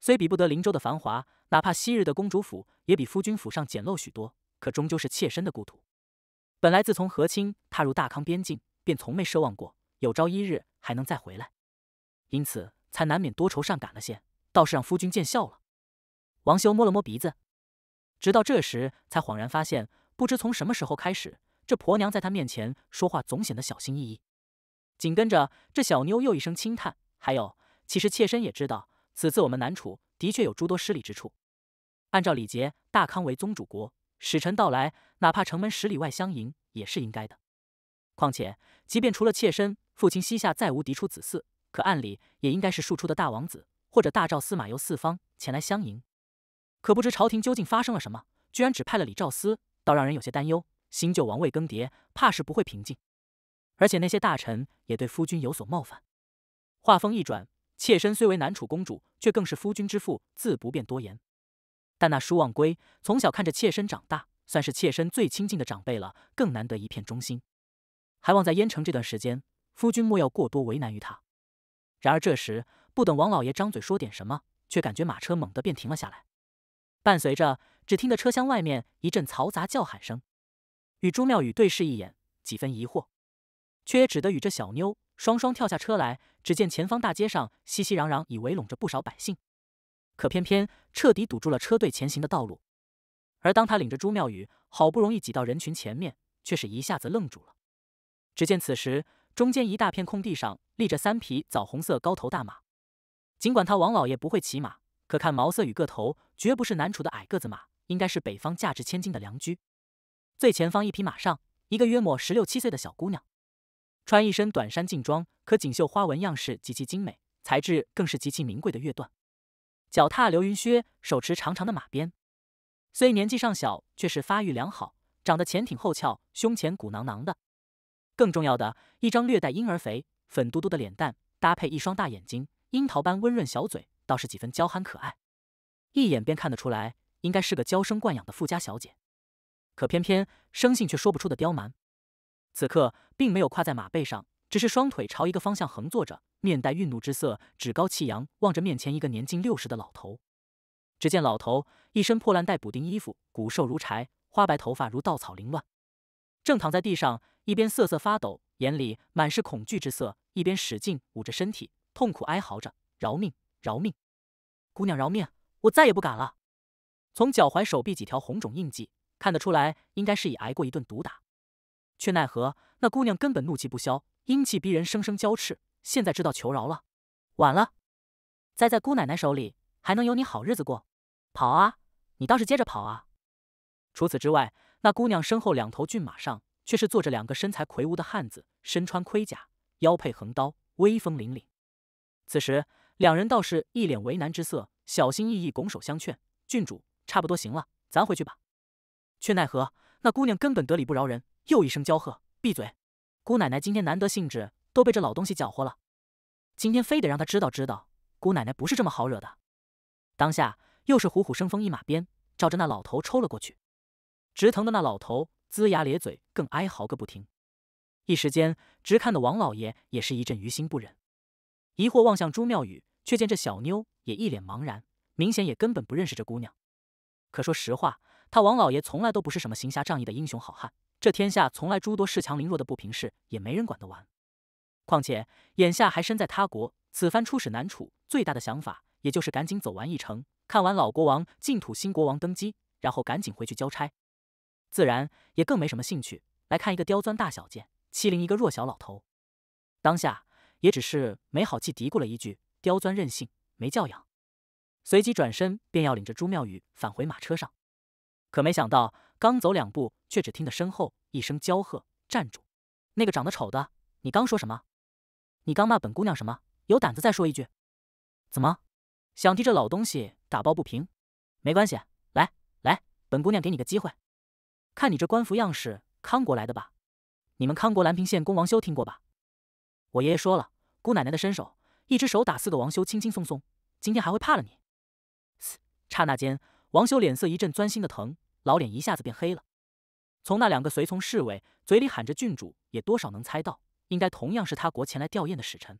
虽比不得林州的繁华，哪怕昔日的公主府也比夫君府上简陋许多，可终究是妾身的故土。本来自从和亲踏入大康边境，便从没奢望过有朝一日还能再回来，因此才难免多愁善感了些，倒是让夫君见笑了。王修摸了摸鼻子。直到这时，才恍然发现，不知从什么时候开始，这婆娘在他面前说话总显得小心翼翼。紧跟着，这小妞又一声轻叹：“还有，其实妾身也知道，此次我们南楚的确有诸多失礼之处。按照礼节，大康为宗主国，使臣到来，哪怕城门十里外相迎也是应该的。况且，即便除了妾身，父亲膝下再无嫡出子嗣，可按理也应该是庶出的大王子或者大赵司马游四方前来相迎。”可不知朝廷究竟发生了什么，居然只派了李兆思，倒让人有些担忧。新旧王位更迭，怕是不会平静。而且那些大臣也对夫君有所冒犯。话锋一转，妾身虽为南楚公主，却更是夫君之父，自不便多言。但那舒望归从小看着妾身长大，算是妾身最亲近的长辈了，更难得一片忠心。还望在燕城这段时间，夫君莫要过多为难于他。然而这时，不等王老爷张嘴说点什么，却感觉马车猛地便停了下来。伴随着，只听得车厢外面一阵嘈杂叫喊声，与朱妙语对视一眼，几分疑惑，却也只得与这小妞双双跳下车来。只见前方大街上熙熙攘攘，已围拢着不少百姓，可偏偏彻底堵住了车队前行的道路。而当他领着朱妙语好不容易挤到人群前面，却是一下子愣住了。只见此时中间一大片空地上立着三匹枣红色高头大马，尽管他王老爷不会骑马。可看毛色与个头，绝不是南楚的矮个子马，应该是北方价值千金的良驹。最前方一匹马上，一个约莫十六七岁的小姑娘，穿一身短衫劲装，可锦绣花纹样式极其精美，材质更是极其名贵的月缎。脚踏流云靴，手持长长的马鞭，虽年纪尚小，却是发育良好，长得前挺后翘，胸前鼓囊囊的。更重要的，一张略带婴儿肥、粉嘟嘟的脸蛋，搭配一双大眼睛，樱桃般温润小嘴。倒是几分娇憨可爱，一眼便看得出来，应该是个娇生惯养的富家小姐。可偏偏生性却说不出的刁蛮。此刻并没有跨在马背上，只是双腿朝一个方向横坐着，面带愠怒之色，趾高气扬望着面前一个年近六十的老头。只见老头一身破烂带补丁衣服，骨瘦如柴，花白头发如稻草凌乱，正躺在地上，一边瑟瑟发抖，眼里满是恐惧之色，一边使劲捂着身体，痛苦哀嚎着：“饶命！”饶命，姑娘饶命！我再也不敢了。从脚踝、手臂几条红肿印记看得出来，应该是已挨过一顿毒打。却奈何那姑娘根本怒气不消，阴气逼人，声声交斥。现在知道求饶了，晚了！栽在姑奶奶手里，还能有你好日子过？跑啊！你倒是接着跑啊！除此之外，那姑娘身后两头骏马上却是坐着两个身材魁梧的汉子，身穿盔甲，腰佩横刀，威风凛凛。此时。两人倒是一脸为难之色，小心翼翼拱手相劝：“郡主，差不多行了，咱回去吧。”却奈何那姑娘根本得理不饶人，又一声娇喝：“闭嘴！”姑奶奶今天难得兴致，都被这老东西搅和了。今天非得让他知道知道，姑奶奶不是这么好惹的。当下又是虎虎生风一马鞭，照着那老头抽了过去，直疼的那老头龇牙咧嘴，更哀嚎个不停。一时间，直看的王老爷也是一阵于心不忍。疑惑望向朱妙语，却见这小妞也一脸茫然，明显也根本不认识这姑娘。可说实话，他王老爷从来都不是什么行侠仗义的英雄好汉，这天下从来诸多恃强凌弱的不平事，也没人管得完。况且眼下还身在他国，此番出使南楚，最大的想法也就是赶紧走完一程，看完老国王、净土新国王登基，然后赶紧回去交差。自然也更没什么兴趣来看一个刁钻大小姐欺凌一个弱小老头。当下。也只是没好气嘀咕了一句：“刁钻任性，没教养。”随即转身便要领着朱妙语返回马车上，可没想到刚走两步，却只听得身后一声娇喝：“站住！那个长得丑的，你刚说什么？你刚骂本姑娘什么？有胆子再说一句？怎么想替这老东西打抱不平？没关系，来来，本姑娘给你个机会，看你这官服样式，康国来的吧？你们康国兰平县公王修听过吧？”我爷爷说了，姑奶奶的身手，一只手打四个王修，轻轻松松。今天还会怕了你？刹那间，王修脸色一阵钻心的疼，老脸一下子变黑了。从那两个随从侍卫嘴里喊着“郡主”，也多少能猜到，应该同样是他国前来吊唁的使臣。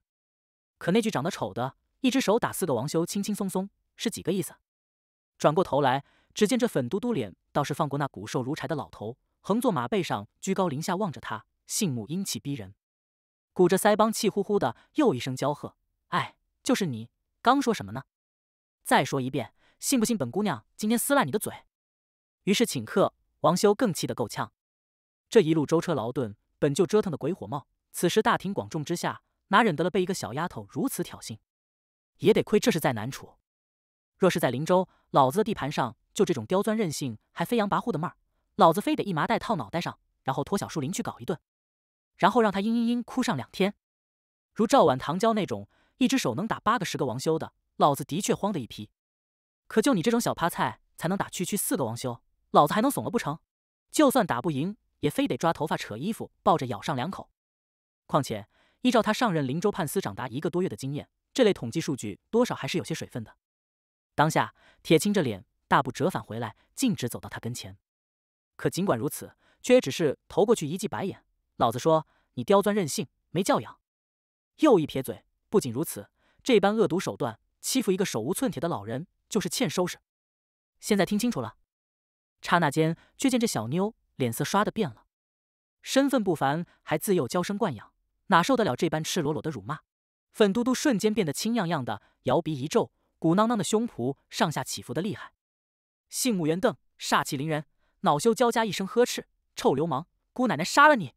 可那句“长得丑的一只手打四个王修，轻轻松松”是几个意思？转过头来，只见这粉嘟嘟脸倒是放过那骨瘦如柴的老头，横坐马背上，居高临下望着他，杏目英气逼人。鼓着腮帮，气呼呼的，又一声娇喝：“哎，就是你！刚说什么呢？再说一遍，信不信本姑娘今天撕烂你的嘴？”于是，请客王修更气得够呛。这一路舟车劳顿，本就折腾的鬼火冒，此时大庭广众之下，哪忍得了被一个小丫头如此挑衅？也得亏这是在南楚，若是在林州，老子的地盘上，就这种刁钻任性还飞扬跋扈的妹儿，老子非得一麻袋套脑袋上，然后拖小树林去搞一顿。然后让他嘤嘤嘤哭上两天，如赵婉唐娇那种，一只手能打八个十个王修的，老子的确慌的一批。可就你这种小趴菜，才能打区区四个王修，老子还能怂了不成？就算打不赢，也非得抓头发、扯衣服、抱着咬上两口。况且，依照他上任林州判司长达一个多月的经验，这类统计数据多少还是有些水分的。当下，铁青着脸，大步折返回来，径直走到他跟前。可尽管如此，却也只是投过去一记白眼。老子说你刁钻任性，没教养。又一撇嘴，不仅如此，这般恶毒手段欺负一个手无寸铁的老人，就是欠收拾。现在听清楚了！刹那间，却见这小妞脸色刷的变了。身份不凡，还自幼娇生惯养，哪受得了这般赤裸裸的辱骂？粉嘟嘟瞬间变得青漾漾的，摇鼻一皱，鼓囊囊的胸脯上下起伏的厉害。杏木圆瞪，煞气凌人，恼羞交加，一声呵斥：“臭流氓，姑奶奶杀了你！”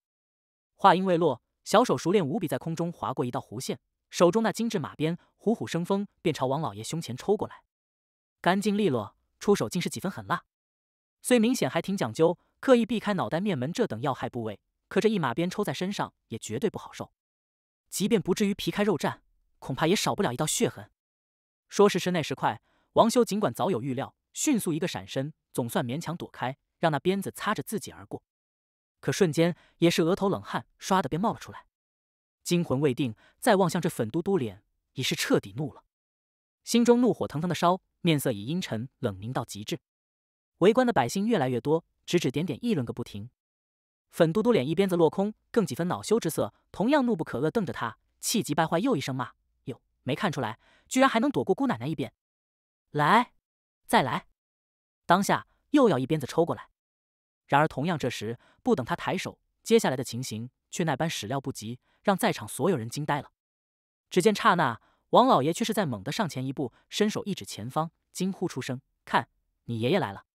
话音未落，小手熟练无比，在空中划过一道弧线，手中那精致马鞭虎虎生风，便朝王老爷胸前抽过来，干净利落，出手竟是几分狠辣。虽明显还挺讲究，刻意避开脑袋、面门这等要害部位，可这一马鞭抽在身上也绝对不好受，即便不至于皮开肉绽，恐怕也少不了一道血痕。说时迟，那时快，王修尽管早有预料，迅速一个闪身，总算勉强躲开，让那鞭子擦着自己而过。可瞬间也是额头冷汗唰的便冒了出来，惊魂未定，再望向这粉嘟嘟脸，已是彻底怒了，心中怒火腾腾的烧，面色已阴沉冷凝到极致。围观的百姓越来越多，指指点点议论个不停。粉嘟嘟脸一鞭子落空，更几分恼羞之色，同样怒不可遏瞪着他，气急败坏又一声骂：“哟，没看出来，居然还能躲过姑奶奶一鞭！来，再来！”当下又要一鞭子抽过来。然而，同样这时，不等他抬手，接下来的情形却那般始料不及，让在场所有人惊呆了。只见刹那，王老爷却是在猛的上前一步，伸手一指前方，惊呼出声：“看，你爷爷来了！”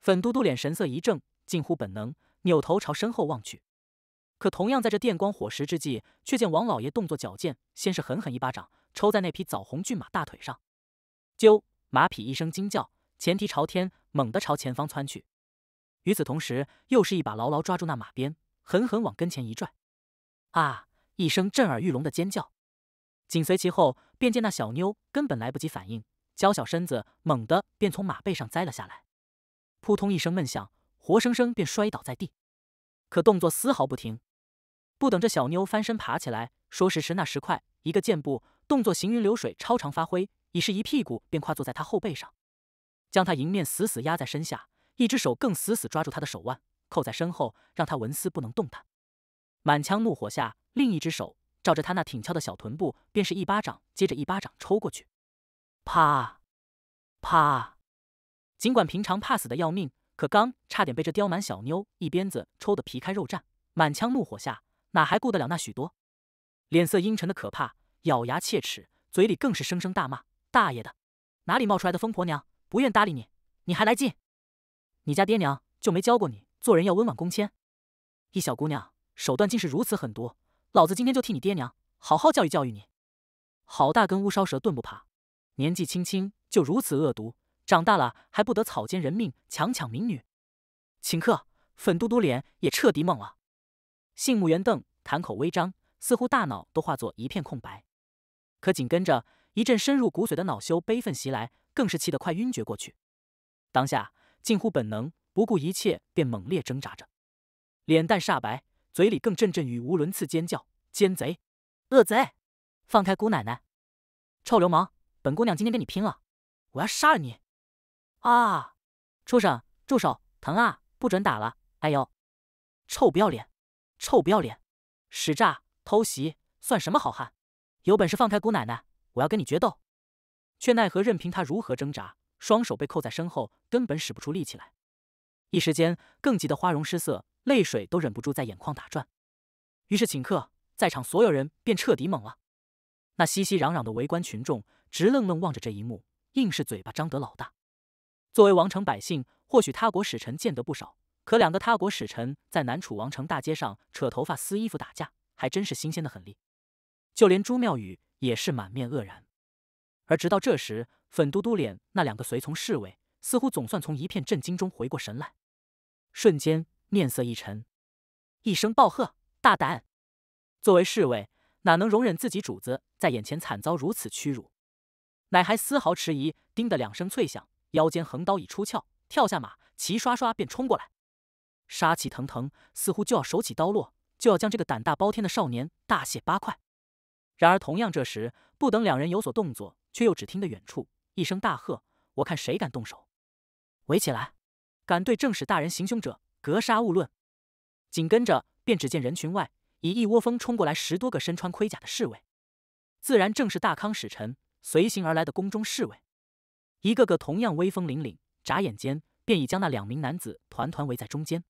粉嘟嘟脸神色一正，近乎本能，扭头朝身后望去。可同样在这电光火石之际，却见王老爷动作矫健，先是狠狠一巴掌抽在那匹枣红骏马大腿上，啾，马匹一声惊叫，前蹄朝天，猛地朝前方窜去。与此同时，又是一把牢牢抓住那马鞭，狠狠往跟前一拽。啊！一声震耳欲聋的尖叫，紧随其后，便见那小妞根本来不及反应，娇小身子猛地便从马背上栽了下来，扑通一声闷响，活生生便摔倒在地。可动作丝毫不停，不等这小妞翻身爬起来，说时迟那时快，一个箭步，动作行云流水，超常发挥，已是一屁股便跨坐在她后背上，将她迎面死死压在身下。一只手更死死抓住他的手腕，扣在身后，让他纹丝不能动弹。满腔怒火下，另一只手照着他那挺翘的小臀部，便是一巴掌，接着一巴掌抽过去。啪啪！尽管平常怕死的要命，可刚差点被这刁蛮小妞一鞭子抽得皮开肉绽。满腔怒火下，哪还顾得了那许多？脸色阴沉的可怕，咬牙切齿，嘴里更是声声大骂：“大爷的，哪里冒出来的疯婆娘？不愿搭理你，你还来劲！”你家爹娘就没教过你做人要温婉恭谦？一小姑娘手段竟是如此狠毒，老子今天就替你爹娘好好教育教育你！好大根乌梢蛇，顿不怕，年纪轻轻就如此恶毒，长大了还不得草菅人命，强抢民女？顷刻，粉嘟嘟脸也彻底懵了，杏木圆瞪，檀口微张，似乎大脑都化作一片空白。可紧跟着一阵深入骨髓的恼羞悲愤袭来，更是气得快晕厥过去。当下。近乎本能，不顾一切，便猛烈挣扎着，脸蛋煞白，嘴里更阵阵语无伦次尖叫：“奸贼，恶贼，放开姑奶奶！臭流氓，本姑娘今天跟你拼了！我要杀了你！”啊！畜生，住手！疼啊！不准打了！哎呦！臭不要脸，臭不要脸，使诈偷袭，算什么好汉？有本事放开姑奶奶，我要跟你决斗！却奈何任凭他如何挣扎。双手被扣在身后，根本使不出力气来。一时间，更急得花容失色，泪水都忍不住在眼眶打转。于是，请客在场所有人便彻底懵了。那熙熙攘攘的围观群众直愣愣望着这一幕，硬是嘴巴张得老大。作为王城百姓，或许他国使臣见得不少，可两个他国使臣在南楚王城大街上扯头发、撕衣服、打架，还真是新鲜的很哩。就连朱妙语也是满面愕然。而直到这时，粉嘟嘟脸那两个随从侍卫似乎总算从一片震惊中回过神来，瞬间面色一沉，一声暴喝：“大胆！”作为侍卫，哪能容忍自己主子在眼前惨遭如此屈辱？乃还丝毫迟疑，叮的两声脆响，腰间横刀已出鞘，跳下马，齐刷刷便冲过来，杀气腾腾，似乎就要手起刀落，就要将这个胆大包天的少年大卸八块。然而，同样这时，不等两人有所动作。却又只听得远处一声大喝：“我看谁敢动手！围起来，敢对正史大人行凶者，格杀勿论！”紧跟着，便只见人群外已一窝蜂冲过来十多个身穿盔甲的侍卫，自然正是大康使臣随行而来的宫中侍卫，一个个同样威风凛凛，眨眼间便已将那两名男子团团围在中间，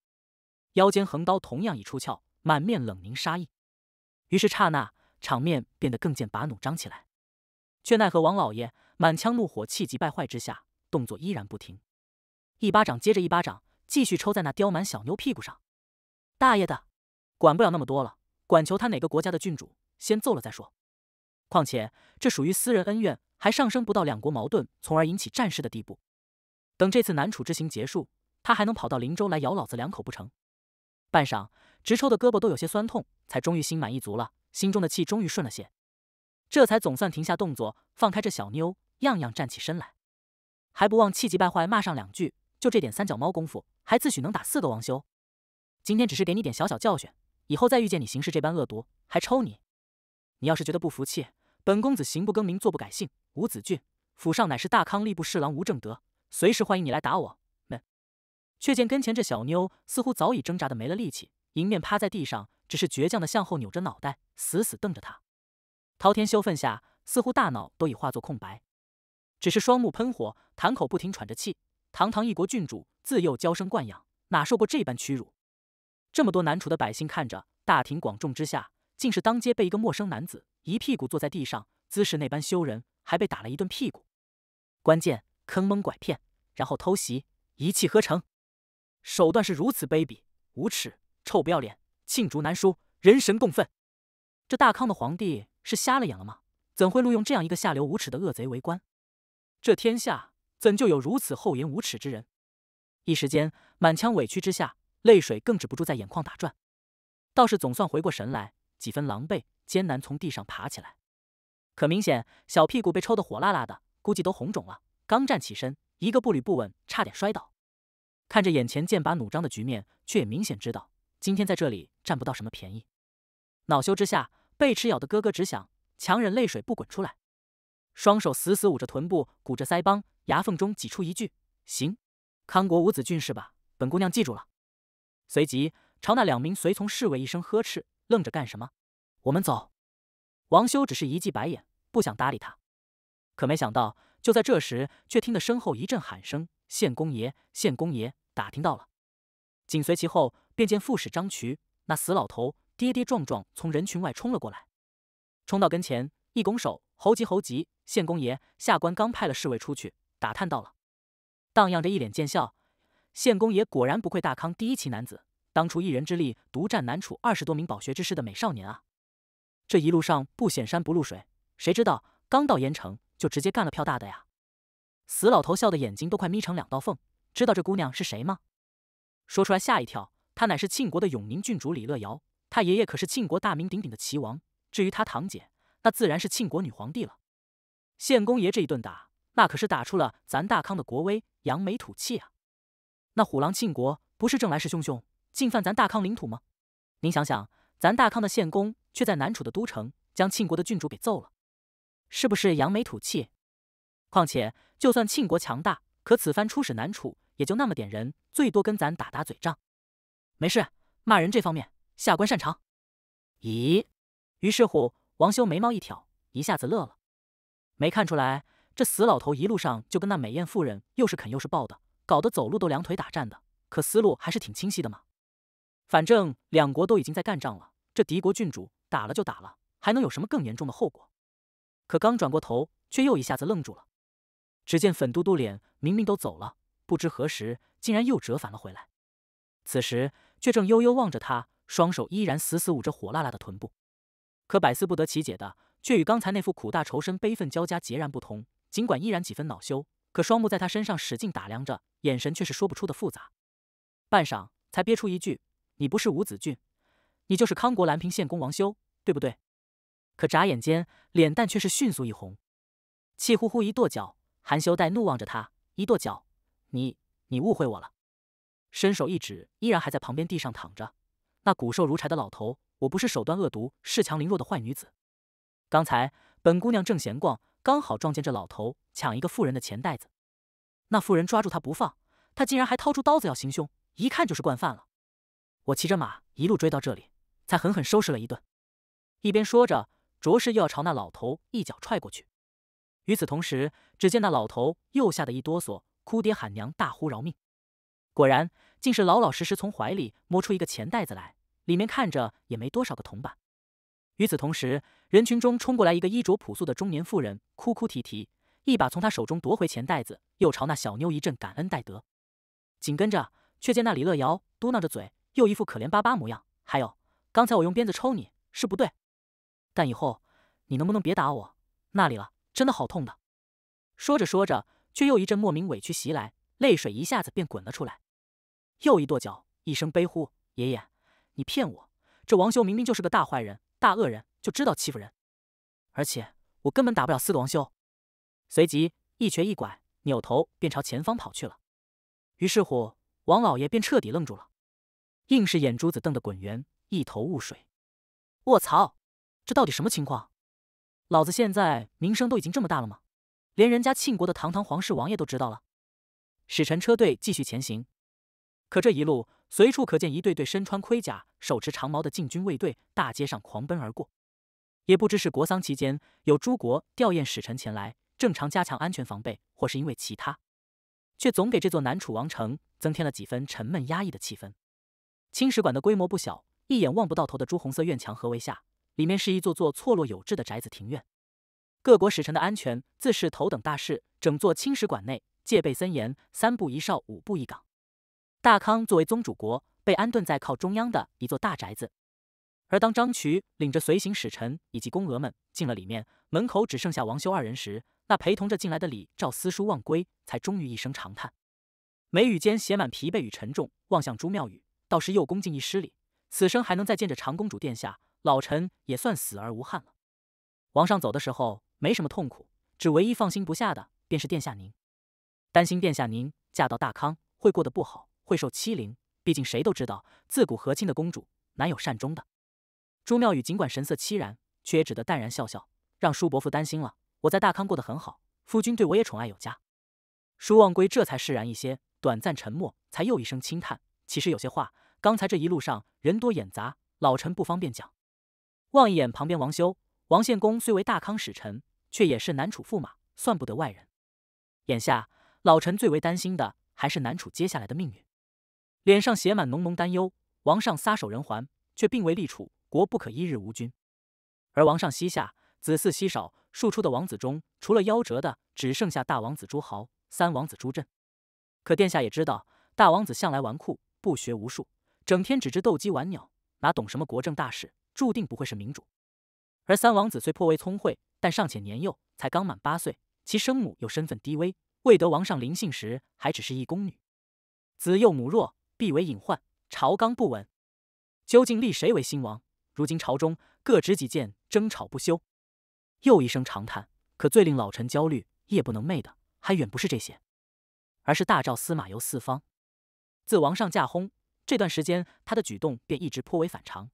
腰间横刀同样已出鞘，满面冷凝杀意。于是刹那，场面变得更见拔弩张起来。却奈何王老爷满腔怒火，气急败坏之下，动作依然不停，一巴掌接着一巴掌，继续抽在那刁蛮小妞屁股上。大爷的，管不了那么多了，管求他哪个国家的郡主，先揍了再说。况且这属于私人恩怨，还上升不到两国矛盾，从而引起战事的地步。等这次南楚之行结束，他还能跑到林州来咬老子两口不成？半晌，直抽的胳膊都有些酸痛，才终于心满意足了，心中的气终于顺了些。这才总算停下动作，放开这小妞，样样站起身来，还不忘气急败坏骂上两句：“就这点三脚猫功夫，还自诩能打四个王修！今天只是给你点小小教训，以后再遇见你行事这般恶毒，还抽你！你要是觉得不服气，本公子行不更名，坐不改姓，吴子俊府上乃是大康吏部侍郎吴正德，随时欢迎你来打我们。”却见跟前这小妞似乎早已挣扎的没了力气，迎面趴在地上，只是倔强的向后扭着脑袋，死死瞪着他。滔天羞愤下，似乎大脑都已化作空白，只是双目喷火，谈口不停喘着气。堂堂一国郡主，自幼娇生惯养，哪受过这般屈辱？这么多南楚的百姓看着，大庭广众之下，竟是当街被一个陌生男子一屁股坐在地上，姿势那般羞人，还被打了一顿屁股。关键坑蒙拐骗，然后偷袭，一气呵成，手段是如此卑鄙无耻、臭不要脸，罄竹难书，人神共愤。这大康的皇帝。是瞎了眼了吗？怎会录用这样一个下流无耻的恶贼为官？这天下怎就有如此厚颜无耻之人？一时间满腔委屈之下，泪水更止不住在眼眶打转。道士总算回过神来，几分狼狈，艰难从地上爬起来。可明显小屁股被抽得火辣辣的，估计都红肿了。刚站起身，一个步履不稳，差点摔倒。看着眼前剑拔弩张的局面，却也明显知道今天在这里占不到什么便宜。恼羞之下。被齿咬得咯咯直响，强忍泪水不滚出来，双手死死捂着臀部，鼓着腮帮，牙缝中挤出一句：“行，康国五子俊是吧？本姑娘记住了。”随即朝那两名随从侍卫一声呵斥：“愣着干什么？我们走！”王修只是一记白眼，不想搭理他。可没想到，就在这时，却听得身后一阵喊声：“县公爷！县公爷！”打听到了，紧随其后，便见副使张渠那死老头。跌跌撞撞从人群外冲了过来，冲到跟前一拱手：“猴急猴急，县公爷，下官刚派了侍卫出去打探到了。”荡漾着一脸贱笑：“县公爷果然不愧大康第一奇男子，当初一人之力独占南楚二十多名饱学之士的美少年啊！这一路上不显山不露水，谁知道刚到盐城就直接干了票大的呀！”死老头笑的眼睛都快眯成两道缝，知道这姑娘是谁吗？说出来吓一跳，她乃是庆国的永宁郡主李乐瑶。他爷爷可是庆国大名鼎鼎的齐王，至于他堂姐，那自然是庆国女皇帝了。献公爷这一顿打，那可是打出了咱大康的国威，扬眉吐气啊！那虎狼庆国不是正来势汹汹，进犯咱大康领土吗？您想想，咱大康的献公却在南楚的都城将庆国的郡主给揍了，是不是扬眉吐气？况且，就算庆国强大，可此番出使南楚，也就那么点人，最多跟咱打打嘴仗。没事，骂人这方面。下官擅长。咦？于是乎，王修眉毛一挑，一下子乐了。没看出来，这死老头一路上就跟那美艳妇人又是啃又是抱的，搞得走路都两腿打颤的。可思路还是挺清晰的嘛。反正两国都已经在干仗了，这敌国郡主打了就打了，还能有什么更严重的后果？可刚转过头，却又一下子愣住了。只见粉嘟嘟脸明明都走了，不知何时竟然又折返了回来。此时却正悠悠望着他。双手依然死死捂着火辣辣的臀部，可百思不得其解的，却与刚才那副苦大仇深、悲愤交加截然不同。尽管依然几分恼羞，可双目在他身上使劲打量着，眼神却是说不出的复杂。半晌，才憋出一句：“你不是吴子俊，你就是康国兰平县公王修，对不对？”可眨眼间，脸蛋却是迅速一红，气呼呼一跺脚，含羞带怒望着他，一跺脚：“你你误会我了！”伸手一指，依然还在旁边地上躺着。那骨瘦如柴的老头，我不是手段恶毒、恃强凌弱的坏女子。刚才本姑娘正闲逛，刚好撞见这老头抢一个妇人的钱袋子。那妇人抓住他不放，他竟然还掏出刀子要行凶，一看就是惯犯了。我骑着马一路追到这里，才狠狠收拾了一顿。一边说着，着实又要朝那老头一脚踹过去。与此同时，只见那老头又吓得一哆嗦，哭爹喊娘，大呼饶命。果然，竟是老老实实从怀里摸出一个钱袋子来，里面看着也没多少个铜板。与此同时，人群中冲过来一个衣着朴素的中年妇人，哭哭啼啼，一把从他手中夺回钱袋子，又朝那小妞一阵感恩戴德。紧跟着，却见那李乐瑶嘟囔着嘴，又一副可怜巴巴模样。还有，刚才我用鞭子抽你是不对，但以后你能不能别打我那里了？真的好痛的。说着说着，却又一阵莫名委屈袭来，泪水一下子便滚了出来。又一跺脚，一声悲呼：“爷爷，你骗我！这王修明明就是个大坏人、大恶人，就知道欺负人。而且我根本打不了四个王修。”随即一瘸一拐，扭头便朝前方跑去了。于是乎，王老爷便彻底愣住了，硬是眼珠子瞪得滚圆，一头雾水。我操，这到底什么情况？老子现在名声都已经这么大了吗？连人家庆国的堂堂皇室王爷都知道了？使臣车队继续前行。可这一路随处可见一队队身穿盔甲、手持长矛的禁军卫队，大街上狂奔而过。也不知是国丧期间有诸国吊唁使臣前来，正常加强安全防备，或是因为其他，却总给这座南楚王城增添了几分沉闷压抑的气氛。青史馆的规模不小，一眼望不到头的朱红色院墙合围下，里面是一座座错落有致的宅子庭院。各国使臣的安全自是头等大事，整座青史馆内戒备森严，三步一哨，五步一岗。大康作为宗主国，被安顿在靠中央的一座大宅子。而当张渠领着随行使臣以及宫娥们进了里面，门口只剩下王修二人时，那陪同着进来的李赵思书忘归才终于一声长叹，眉宇间写满疲惫与沉重，望向朱妙宇，倒是又恭敬一失礼。此生还能再见着长公主殿下，老臣也算死而无憾了。王上走的时候没什么痛苦，只唯一放心不下的便是殿下您，担心殿下您嫁到大康会过得不好。会受欺凌，毕竟谁都知道，自古和亲的公主难有善终的。朱妙语尽管神色凄然，却也只得淡然笑笑，让叔伯父担心了。我在大康过得很好，夫君对我也宠爱有加。舒望归这才释然一些，短暂沉默，才又一声轻叹。其实有些话，刚才这一路上人多眼杂，老臣不方便讲。望一眼旁边王修、王献公，虽为大康使臣，却也是南楚驸马，算不得外人。眼下老臣最为担心的，还是南楚接下来的命运。脸上写满浓浓担忧。王上撒手人寰，却并未立储，国不可一日无君。而王上膝下子嗣稀少，庶出的王子中，除了夭折的，只剩下大王子朱豪、三王子朱振。可殿下也知道，大王子向来纨绔，不学无术，整天只知斗鸡玩鸟，哪懂什么国政大事，注定不会是明主。而三王子虽颇为聪慧，但尚且年幼，才刚满八岁，其生母又身份低微，未得王上临幸时还只是一宫女，子幼母弱。必为隐患，朝纲不稳。究竟立谁为新王？如今朝中各执己见，争吵不休。又一声长叹。可最令老臣焦虑、夜不能寐的，还远不是这些，而是大赵司马游四方。自王上驾崩这段时间，他的举动便一直颇为反常。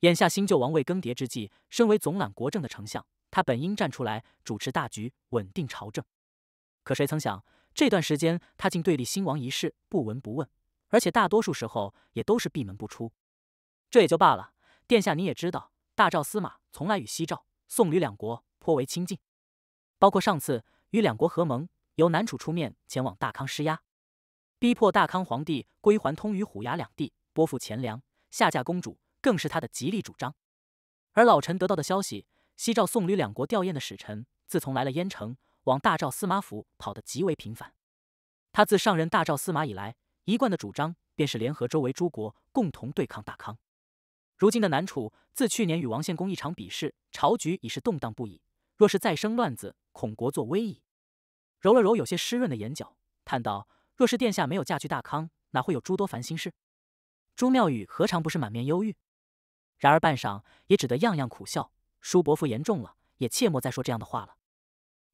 眼下新旧王位更迭之际，身为总揽国政的丞相，他本应站出来主持大局，稳定朝政。可谁曾想，这段时间他竟对立新王一事不闻不问。而且大多数时候也都是闭门不出，这也就罢了。殿下你也知道，大赵司马从来与西赵、宋吕两国颇为亲近，包括上次与两国合盟，由南楚出面前往大康施压，逼迫大康皇帝归还通于虎牙两地，拨付钱粮，下嫁公主，更是他的极力主张。而老臣得到的消息，西赵、宋吕两国吊唁的使臣，自从来了燕城，往大赵司马府跑得极为频繁。他自上任大赵司马以来。一贯的主张便是联合周围诸国，共同对抗大康。如今的南楚，自去年与王献公一场比试，朝局已是动荡不已。若是再生乱子，恐国祚危矣。揉了揉有些湿润的眼角，叹道：“若是殿下没有嫁去大康，哪会有诸多烦心事？”朱妙语何尝不是满面忧郁？然而半晌，也只得样样苦笑。叔伯父言重了，也切莫再说这样的话了。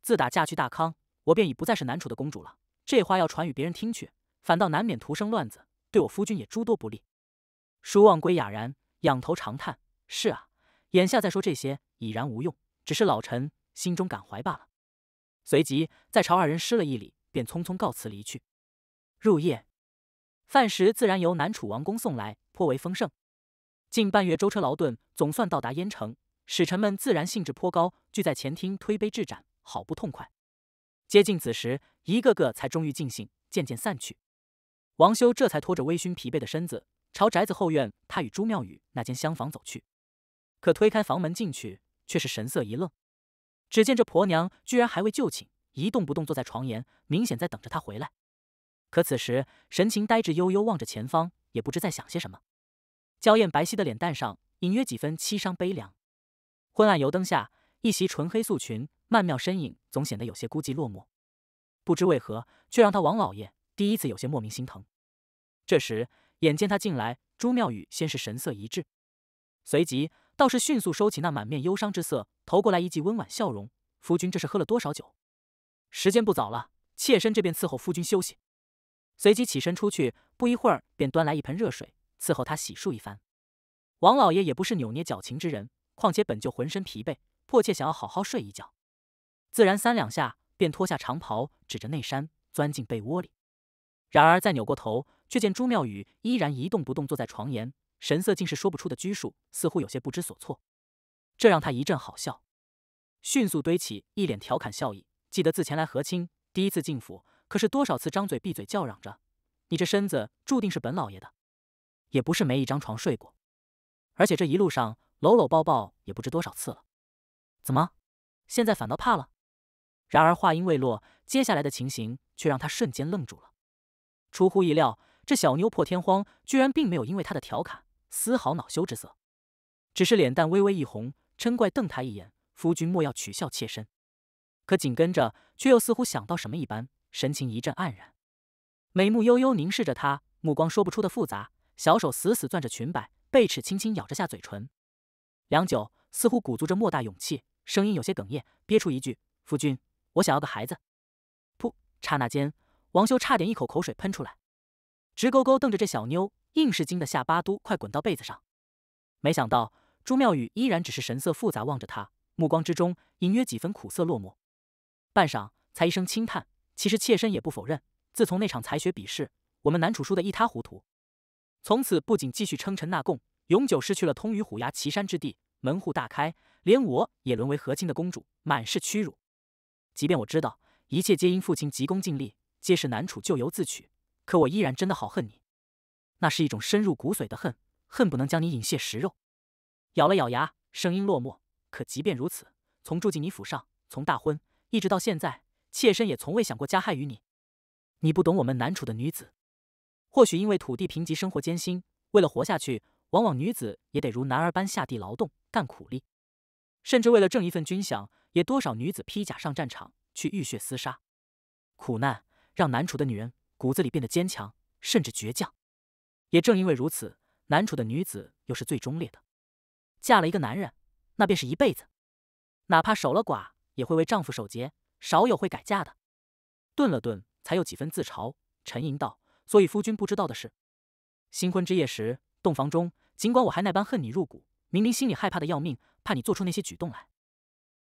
自打嫁去大康，我便已不再是南楚的公主了。这话要传与别人听去。反倒难免徒生乱子，对我夫君也诸多不利。舒望归哑然，仰头长叹：“是啊，眼下再说这些已然无用，只是老臣心中感怀罢了。”随即再朝二人施了一礼，便匆匆告辞离去。入夜，饭食自然由南楚王宫送来，颇为丰盛。近半月舟车劳顿，总算到达燕城，使臣们自然兴致颇高，聚在前厅推杯置盏，好不痛快。接近子时，一个个才终于尽兴，渐渐散去。王修这才拖着微醺疲惫的身子朝宅子后院，他与朱妙语那间厢房走去。可推开房门进去，却是神色一愣。只见这婆娘居然还未就寝，一动不动坐在床沿，明显在等着他回来。可此时神情呆滞，悠悠望着前方，也不知在想些什么。娇艳白皙的脸蛋上隐约几分凄伤悲凉，昏暗油灯下，一袭纯黑素裙，曼妙身影总显得有些孤寂落寞。不知为何，却让他王老爷。第一次有些莫名心疼，这时眼见他进来，朱妙雨先是神色一滞，随即倒是迅速收起那满面忧伤之色，投过来一记温婉笑容：“夫君这是喝了多少酒？时间不早了，妾身这边伺候夫君休息。”随即起身出去，不一会儿便端来一盆热水，伺候他洗漱一番。王老爷也不是扭捏矫情之人，况且本就浑身疲惫，迫切想要好好睡一觉，自然三两下便脱下长袍，指着内衫，钻进被窝里。然而再扭过头，却见朱妙语依然一动不动坐在床沿，神色竟是说不出的拘束，似乎有些不知所措。这让他一阵好笑，迅速堆起一脸调侃笑意。记得自前来和亲，第一次进府，可是多少次张嘴闭嘴叫嚷着：“你这身子注定是本老爷的，也不是没一张床睡过。”而且这一路上搂搂抱抱也不知多少次了。怎么，现在反倒怕了？然而话音未落，接下来的情形却让他瞬间愣住了。出乎意料，这小妞破天荒，居然并没有因为他的调侃丝毫恼羞之色，只是脸蛋微微一红，嗔怪瞪他一眼：“夫君莫要取笑妾身。”可紧跟着，却又似乎想到什么一般，神情一阵黯然，眉目悠悠凝视着他，目光说不出的复杂。小手死死攥着裙摆，背齿轻轻咬着下嘴唇，良久，似乎鼓足着莫大勇气，声音有些哽咽，憋出一句：“夫君，我想要个孩子。”噗！刹那间。王修差点一口口水喷出来，直勾勾瞪着这小妞，硬是惊得下巴都快滚到被子上。没想到朱妙宇依然只是神色复杂望着他，目光之中隐约几分苦涩落寞。半晌，才一声轻叹：“其实妾身也不否认，自从那场才学比试，我们南楚输得一塌糊涂，从此不仅继续称臣纳贡，永久失去了通于虎牙岐山之地，门户大开，连我也沦为和亲的公主，满是屈辱。即便我知道一切皆因父亲急功近利。”皆是难楚咎由自取，可我依然真的好恨你。那是一种深入骨髓的恨，恨不能将你饮血食肉。咬了咬牙，声音落寞。可即便如此，从住进你府上，从大婚一直到现在，妾身也从未想过加害于你。你不懂我们南楚的女子。或许因为土地贫瘠，生活艰辛，为了活下去，往往女子也得如男儿般下地劳动，干苦力。甚至为了挣一份军饷，也多少女子披甲上战场，去浴血厮杀。苦难。让南楚的女人骨子里变得坚强，甚至倔强。也正因为如此，南楚的女子又是最忠烈的。嫁了一个男人，那便是一辈子，哪怕守了寡，也会为丈夫守节，少有会改嫁的。顿了顿，才有几分自嘲，沉吟道：“所以夫君不知道的是，新婚之夜时，洞房中，尽管我还那般恨你入骨，明明心里害怕的要命，怕你做出那些举动来，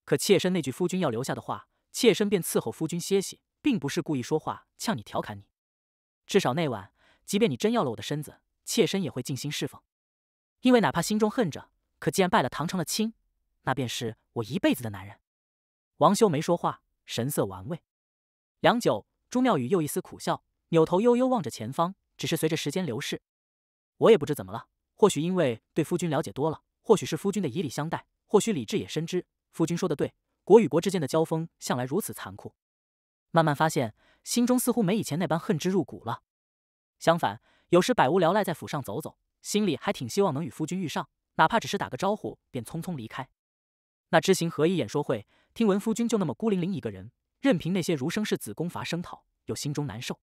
可妾身那句夫君要留下的话，妾身便伺候夫君歇息。”并不是故意说话呛你、调侃你，至少那晚，即便你真要了我的身子，妾身也会尽心侍奉。因为哪怕心中恨着，可既然拜了堂成了亲，那便是我一辈子的男人。王修没说话，神色玩味。良久，朱妙宇又一丝苦笑，扭头悠悠望着前方。只是随着时间流逝，我也不知怎么了，或许因为对夫君了解多了，或许是夫君的以礼相待，或许李治也深知夫君说的对，国与国之间的交锋向来如此残酷。慢慢发现，心中似乎没以前那般恨之入骨了。相反，有时百无聊赖在府上走走，心里还挺希望能与夫君遇上，哪怕只是打个招呼便匆匆离开。那知行合一演说会，听闻夫君就那么孤零零一个人，任凭那些儒生士子攻伐声讨，又心中难受。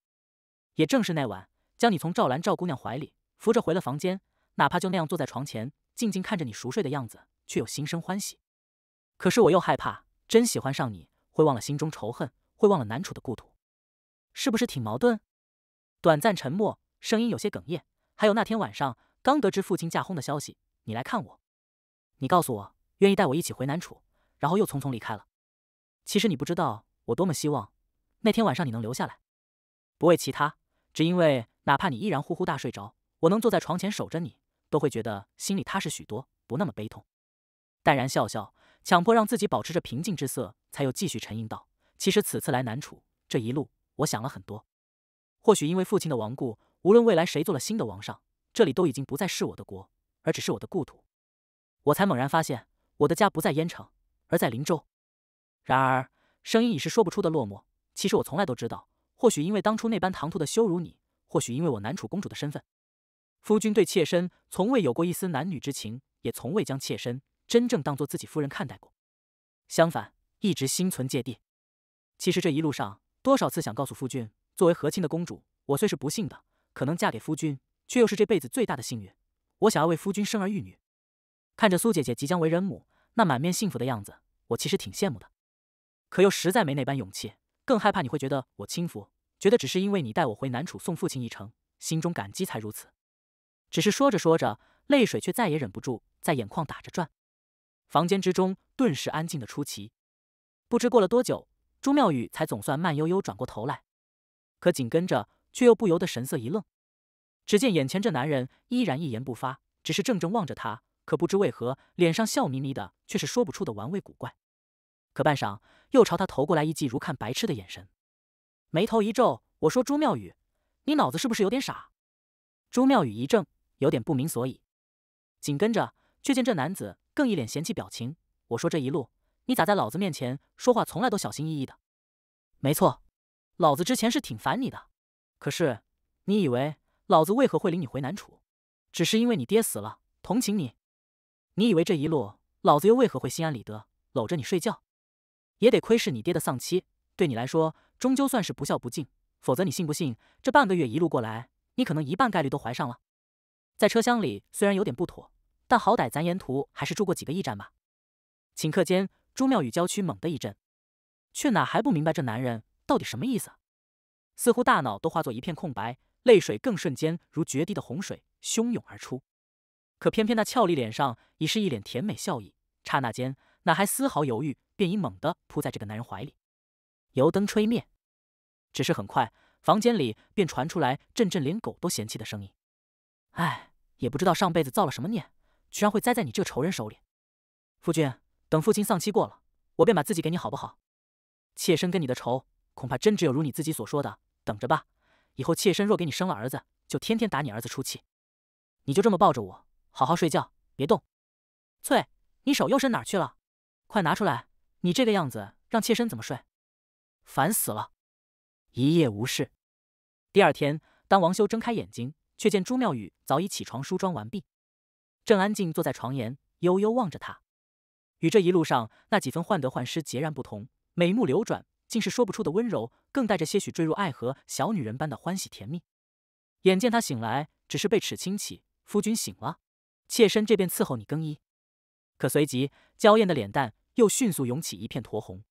也正是那晚，将你从赵兰赵姑娘怀里扶着回了房间，哪怕就那样坐在床前静静看着你熟睡的样子，却又心生欢喜。可是我又害怕，真喜欢上你会忘了心中仇恨。会忘了南楚的故土，是不是挺矛盾？短暂沉默，声音有些哽咽。还有那天晚上，刚得知父亲驾崩的消息，你来看我，你告诉我愿意带我一起回南楚，然后又匆匆离开了。其实你不知道我多么希望，那天晚上你能留下来，不为其他，只因为哪怕你依然呼呼大睡着，我能坐在床前守着你，都会觉得心里踏实许多，不那么悲痛。淡然笑笑，强迫让自己保持着平静之色，才又继续沉吟道。其实此次来南楚，这一路我想了很多。或许因为父亲的亡故，无论未来谁做了新的王上，这里都已经不再是我的国，而只是我的故土。我才猛然发现，我的家不在燕城，而在林州。然而，声音已是说不出的落寞。其实我从来都知道，或许因为当初那般唐突的羞辱你，或许因为我南楚公主的身份，夫君对妾身从未有过一丝男女之情，也从未将妾身真正当做自己夫人看待过。相反，一直心存芥蒂。其实这一路上，多少次想告诉夫君，作为和亲的公主，我虽是不幸的，可能嫁给夫君，却又是这辈子最大的幸运。我想要为夫君生儿育女，看着苏姐姐即将为人母，那满面幸福的样子，我其实挺羡慕的，可又实在没那般勇气，更害怕你会觉得我轻浮，觉得只是因为你带我回南楚送父亲一程，心中感激才如此。只是说着说着，泪水却再也忍不住，在眼眶打着转。房间之中顿时安静的出奇，不知过了多久。朱妙雨才总算慢悠悠转过头来，可紧跟着却又不由得神色一愣。只见眼前这男人依然一言不发，只是怔怔望着他，可不知为何脸上笑眯眯的，却是说不出的玩味古怪。可半晌，又朝他投过来一记如看白痴的眼神，眉头一皱：“我说朱妙雨，你脑子是不是有点傻？”朱妙雨一怔，有点不明所以。紧跟着，却见这男子更一脸嫌弃表情：“我说这一路……”你咋在老子面前说话从来都小心翼翼的？没错，老子之前是挺烦你的。可是你以为老子为何会领你回南楚？只是因为你爹死了，同情你。你以为这一路老子又为何会心安理得搂着你睡觉？也得亏是你爹的丧妻，对你来说终究算是不孝不敬。否则你信不信，这半个月一路过来，你可能一半概率都怀上了。在车厢里虽然有点不妥，但好歹咱沿途还是住过几个驿站吧。顷刻间。朱妙语娇躯猛地一震，却哪还不明白这男人到底什么意思？似乎大脑都化作一片空白，泪水更瞬间如决堤的洪水汹涌而出。可偏偏那俏丽脸上已是一脸甜美笑意，刹那间哪还丝毫犹豫，便已猛地扑在这个男人怀里。油灯吹灭，只是很快房间里便传出来阵阵连狗都嫌弃的声音：“哎，也不知道上辈子造了什么孽，居然会栽在你这仇人手里，夫君。”等父亲丧期过了，我便把自己给你，好不好？妾身跟你的仇，恐怕真只有如你自己所说的，等着吧。以后妾身若给你生了儿子，就天天打你儿子出气。你就这么抱着我，好好睡觉，别动。翠，你手又伸哪儿去了？快拿出来！你这个样子，让妾身怎么睡？烦死了！一夜无事。第二天，当王修睁开眼睛，却见朱妙雨早已起床梳妆完毕，正安静坐在床沿，悠悠望着他。与这一路上那几分患得患失截然不同，美目流转，竟是说不出的温柔，更带着些许坠入爱河小女人般的欢喜甜蜜。眼见他醒来，只是被齿轻启，夫君醒了，妾身这便伺候你更衣。可随即，娇艳的脸蛋又迅速涌起一片酡红，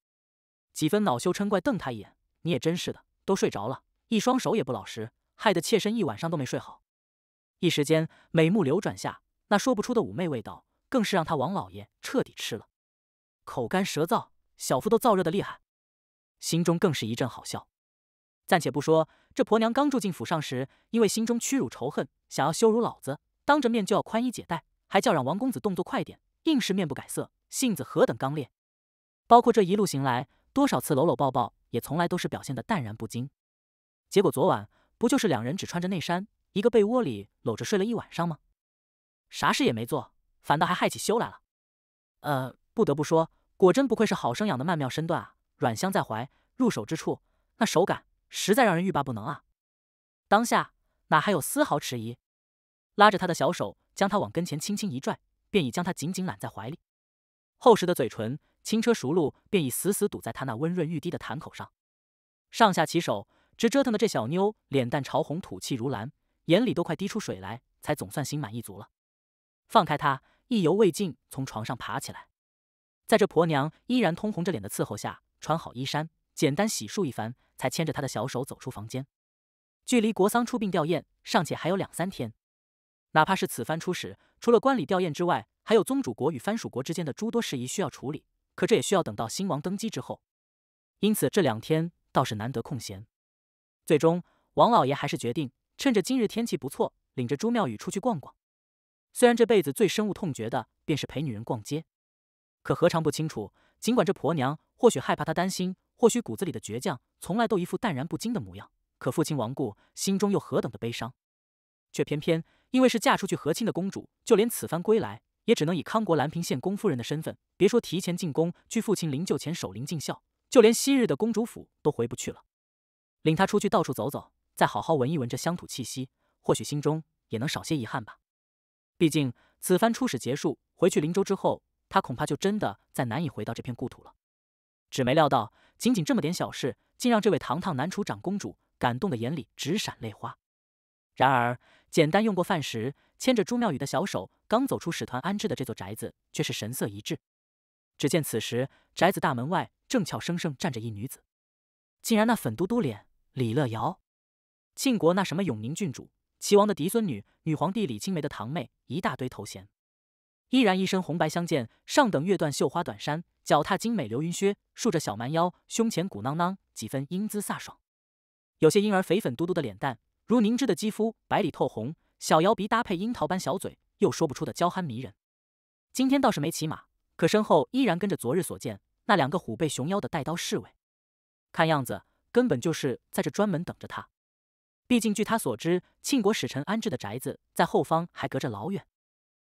几分恼羞嗔怪，瞪他一眼：“你也真是的，都睡着了，一双手也不老实，害得妾身一晚上都没睡好。”一时间，美目流转下那说不出的妩媚味道。更是让他王老爷彻底吃了，口干舌燥，小腹都燥热的厉害，心中更是一阵好笑。暂且不说这婆娘刚住进府上时，因为心中屈辱仇恨，想要羞辱老子，当着面就要宽衣解带，还叫嚷王公子动作快点，硬是面不改色，性子何等刚烈。包括这一路行来，多少次搂搂抱抱，也从来都是表现的淡然不惊。结果昨晚不就是两人只穿着内衫，一个被窝里搂着睡了一晚上吗？啥事也没做。反倒还害起羞来了。呃，不得不说，果真不愧是好生养的曼妙身段啊，软香在怀，入手之处，那手感实在让人欲罢不能啊！当下哪还有丝毫迟疑，拉着他的小手，将他往跟前轻轻一拽，便已将他紧紧揽在怀里。厚实的嘴唇，轻车熟路，便已死死堵在他那温润欲滴的檀口上，上下其手，直折腾的这小妞脸蛋潮红，吐气如兰，眼里都快滴出水来，才总算心满意足了。放开他。意犹未尽，从床上爬起来，在这婆娘依然通红着脸的伺候下，穿好衣衫，简单洗漱一番，才牵着她的小手走出房间。距离国丧出殡吊唁尚且还有两三天，哪怕是此番出使，除了观礼吊唁之外，还有宗主国与藩属国之间的诸多事宜需要处理，可这也需要等到新王登基之后。因此这两天倒是难得空闲。最终，王老爷还是决定趁着今日天气不错，领着朱妙宇出去逛逛。虽然这辈子最深恶痛绝的便是陪女人逛街，可何尝不清楚？尽管这婆娘或许害怕他担心，或许骨子里的倔强从来都一副淡然不惊的模样，可父亲亡故，心中又何等的悲伤？却偏偏因为是嫁出去和亲的公主，就连此番归来，也只能以康国兰平县公夫人的身份。别说提前进宫去父亲灵柩前守灵尽孝，就连昔日的公主府都回不去了。领她出去到处走走，再好好闻一闻这乡土气息，或许心中也能少些遗憾吧。毕竟，此番出使结束，回去林州之后，他恐怕就真的再难以回到这片故土了。只没料到，仅仅这么点小事，竟让这位堂堂南楚长公主感动的眼里直闪泪花。然而，简单用过饭时，牵着朱妙语的小手，刚走出使团安置的这座宅子，却是神色一滞。只见此时，宅子大门外正俏生生站着一女子，竟然那粉嘟嘟脸，李乐瑶，庆国那什么永宁郡主。齐王的嫡孙女，女皇帝李青梅的堂妹，一大堆头衔，依然一身红白相间上等月缎绣花短衫，脚踏精美流云靴，束着小蛮腰，胸前鼓囊囊，几分英姿飒爽。有些婴儿肥粉嘟嘟的脸蛋，如凝脂的肌肤，白里透红，小摇鼻搭配樱桃般小嘴，又说不出的娇憨迷人。今天倒是没骑马，可身后依然跟着昨日所见那两个虎背熊腰的带刀侍卫，看样子根本就是在这专门等着他。毕竟，据他所知，庆国使臣安置的宅子在后方还隔着老远，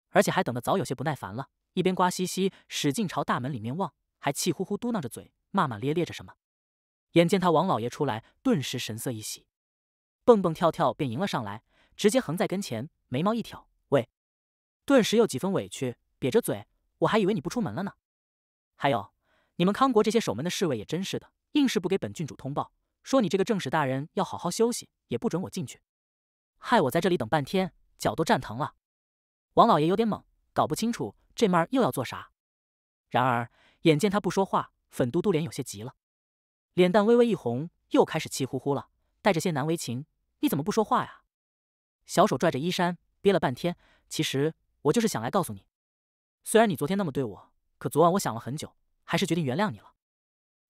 而且还等得早有些不耐烦了。一边瓜兮兮使劲朝大门里面望，还气呼呼嘟囔着嘴，骂骂咧咧着什么。眼见他王老爷出来，顿时神色一喜，蹦蹦跳跳便迎了上来，直接横在跟前，眉毛一挑：“喂！”顿时又几分委屈，瘪着嘴：“我还以为你不出门了呢。还有，你们康国这些守门的侍卫也真是的，硬是不给本郡主通报。”说：“你这个正使大人要好好休息，也不准我进去，害我在这里等半天，脚都站疼了。”王老爷有点懵，搞不清楚这妹儿又要做啥。然而眼见他不说话，粉嘟嘟脸有些急了，脸蛋微微一红，又开始气呼呼了，带着些难为情：“你怎么不说话呀？”小手拽着衣衫，憋了半天，其实我就是想来告诉你，虽然你昨天那么对我，可昨晚我想了很久，还是决定原谅你了。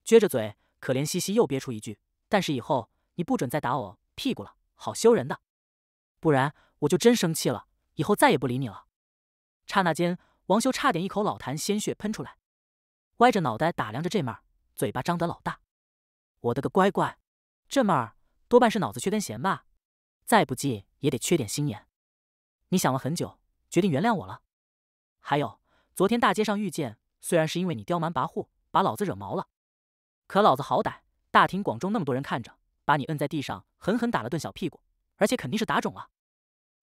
撅着嘴，可怜兮兮，又憋出一句。但是以后你不准再打我屁股了，好羞人的，不然我就真生气了，以后再也不理你了。刹那间，王修差点一口老痰鲜血喷出来，歪着脑袋打量着这妹儿，嘴巴张得老大。我的个乖乖，这妹儿多半是脑子缺根弦吧，再不济也得缺点心眼。你想了很久，决定原谅我了？还有昨天大街上遇见，虽然是因为你刁蛮跋扈把老子惹毛了，可老子好歹……大庭广众那么多人看着，把你摁在地上狠狠打了顿小屁股，而且肯定是打肿了。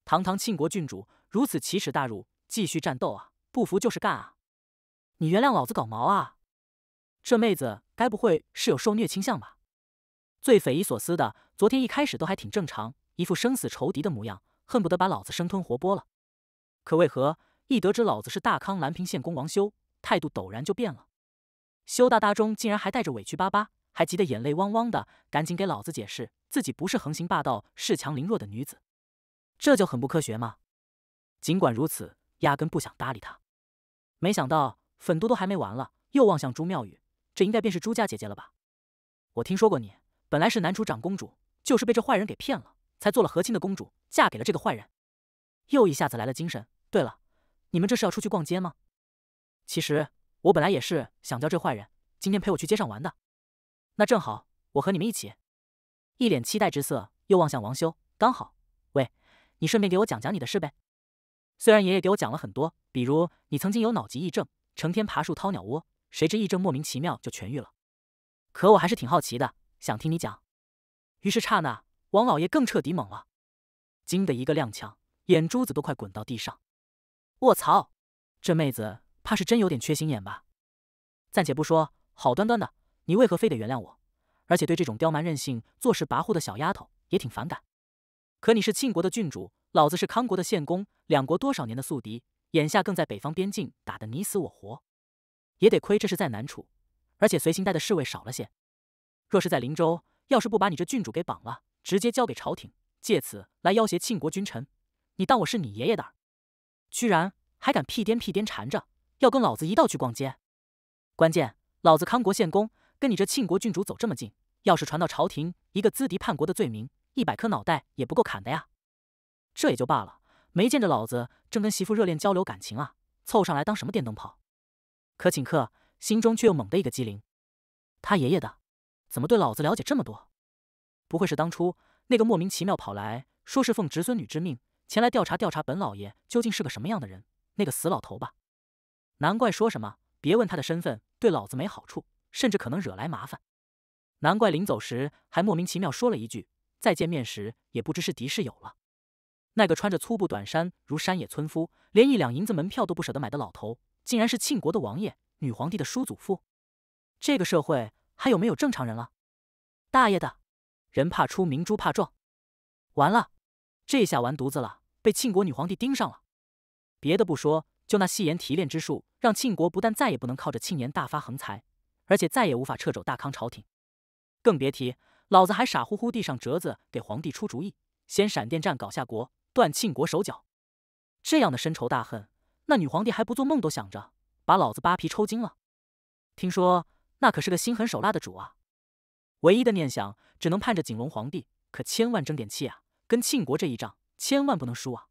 堂堂庆国郡主如此奇耻大辱，继续战斗啊！不服就是干啊！你原谅老子搞毛啊！这妹子该不会是有受虐倾向吧？最匪夷所思的，昨天一开始都还挺正常，一副生死仇敌的模样，恨不得把老子生吞活剥了。可为何一得知老子是大康兰平县公王修，态度陡然就变了，羞答答中竟然还带着委屈巴巴。还急得眼泪汪汪的，赶紧给老子解释，自己不是横行霸道、恃强凌弱的女子，这就很不科学吗？尽管如此，压根不想搭理他。没想到粉嘟嘟还没完了，又望向朱妙玉。这应该便是朱家姐姐了吧？我听说过你，本来是男主长公主，就是被这坏人给骗了，才做了和亲的公主，嫁给了这个坏人。又一下子来了精神。对了，你们这是要出去逛街吗？其实我本来也是想叫这坏人今天陪我去街上玩的。那正好，我和你们一起，一脸期待之色，又望向王修。刚好，喂，你顺便给我讲讲你的事呗。虽然爷爷给我讲了很多，比如你曾经有脑疾癔症，成天爬树掏鸟窝，谁知癔症莫名其妙就痊愈了。可我还是挺好奇的，想听你讲。于是刹那，王老爷更彻底懵了，惊得一个踉跄，眼珠子都快滚到地上。卧槽，这妹子怕是真有点缺心眼吧？暂且不说，好端端的。你为何非得原谅我？而且对这种刁蛮任性、做事跋扈的小丫头也挺反感。可你是庆国的郡主，老子是康国的县公，两国多少年的宿敌，眼下更在北方边境打得你死我活。也得亏这是在南楚，而且随行带的侍卫少了些。若是在林州，要是不把你这郡主给绑了，直接交给朝廷，借此来要挟庆国君臣，你当我是你爷爷的？居然还敢屁颠屁颠缠着，要跟老子一道去逛街？关键，老子康国县公。跟你这庆国郡主走这么近，要是传到朝廷，一个资敌叛国的罪名，一百颗脑袋也不够砍的呀！这也就罢了，没见着老子正跟媳妇热恋交流感情啊，凑上来当什么电灯泡？可顷刻，心中却又猛的一个机灵，他爷爷的，怎么对老子了解这么多？不会是当初那个莫名其妙跑来说是奉侄孙女之命前来调查调查本老爷究竟是个什么样的人那个死老头吧？难怪说什么别问他的身份，对老子没好处。甚至可能惹来麻烦，难怪临走时还莫名其妙说了一句：“再见面时也不知是敌是友了。”那个穿着粗布短衫、如山野村夫，连一两银子门票都不舍得买的老头，竟然是庆国的王爷、女皇帝的叔祖父。这个社会还有没有正常人了？大爷的，人怕出名猪怕壮，完了，这下完犊子了，被庆国女皇帝盯上了。别的不说，就那细言提炼之术，让庆国不但再也不能靠着庆年大发横财。而且再也无法掣肘大康朝廷，更别提老子还傻乎乎递上折子给皇帝出主意，先闪电战搞下国，断庆国手脚。这样的深仇大恨，那女皇帝还不做梦都想着把老子扒皮抽筋了。听说那可是个心狠手辣的主啊。唯一的念想只能盼着景龙皇帝，可千万争点气啊！跟庆国这一仗，千万不能输啊！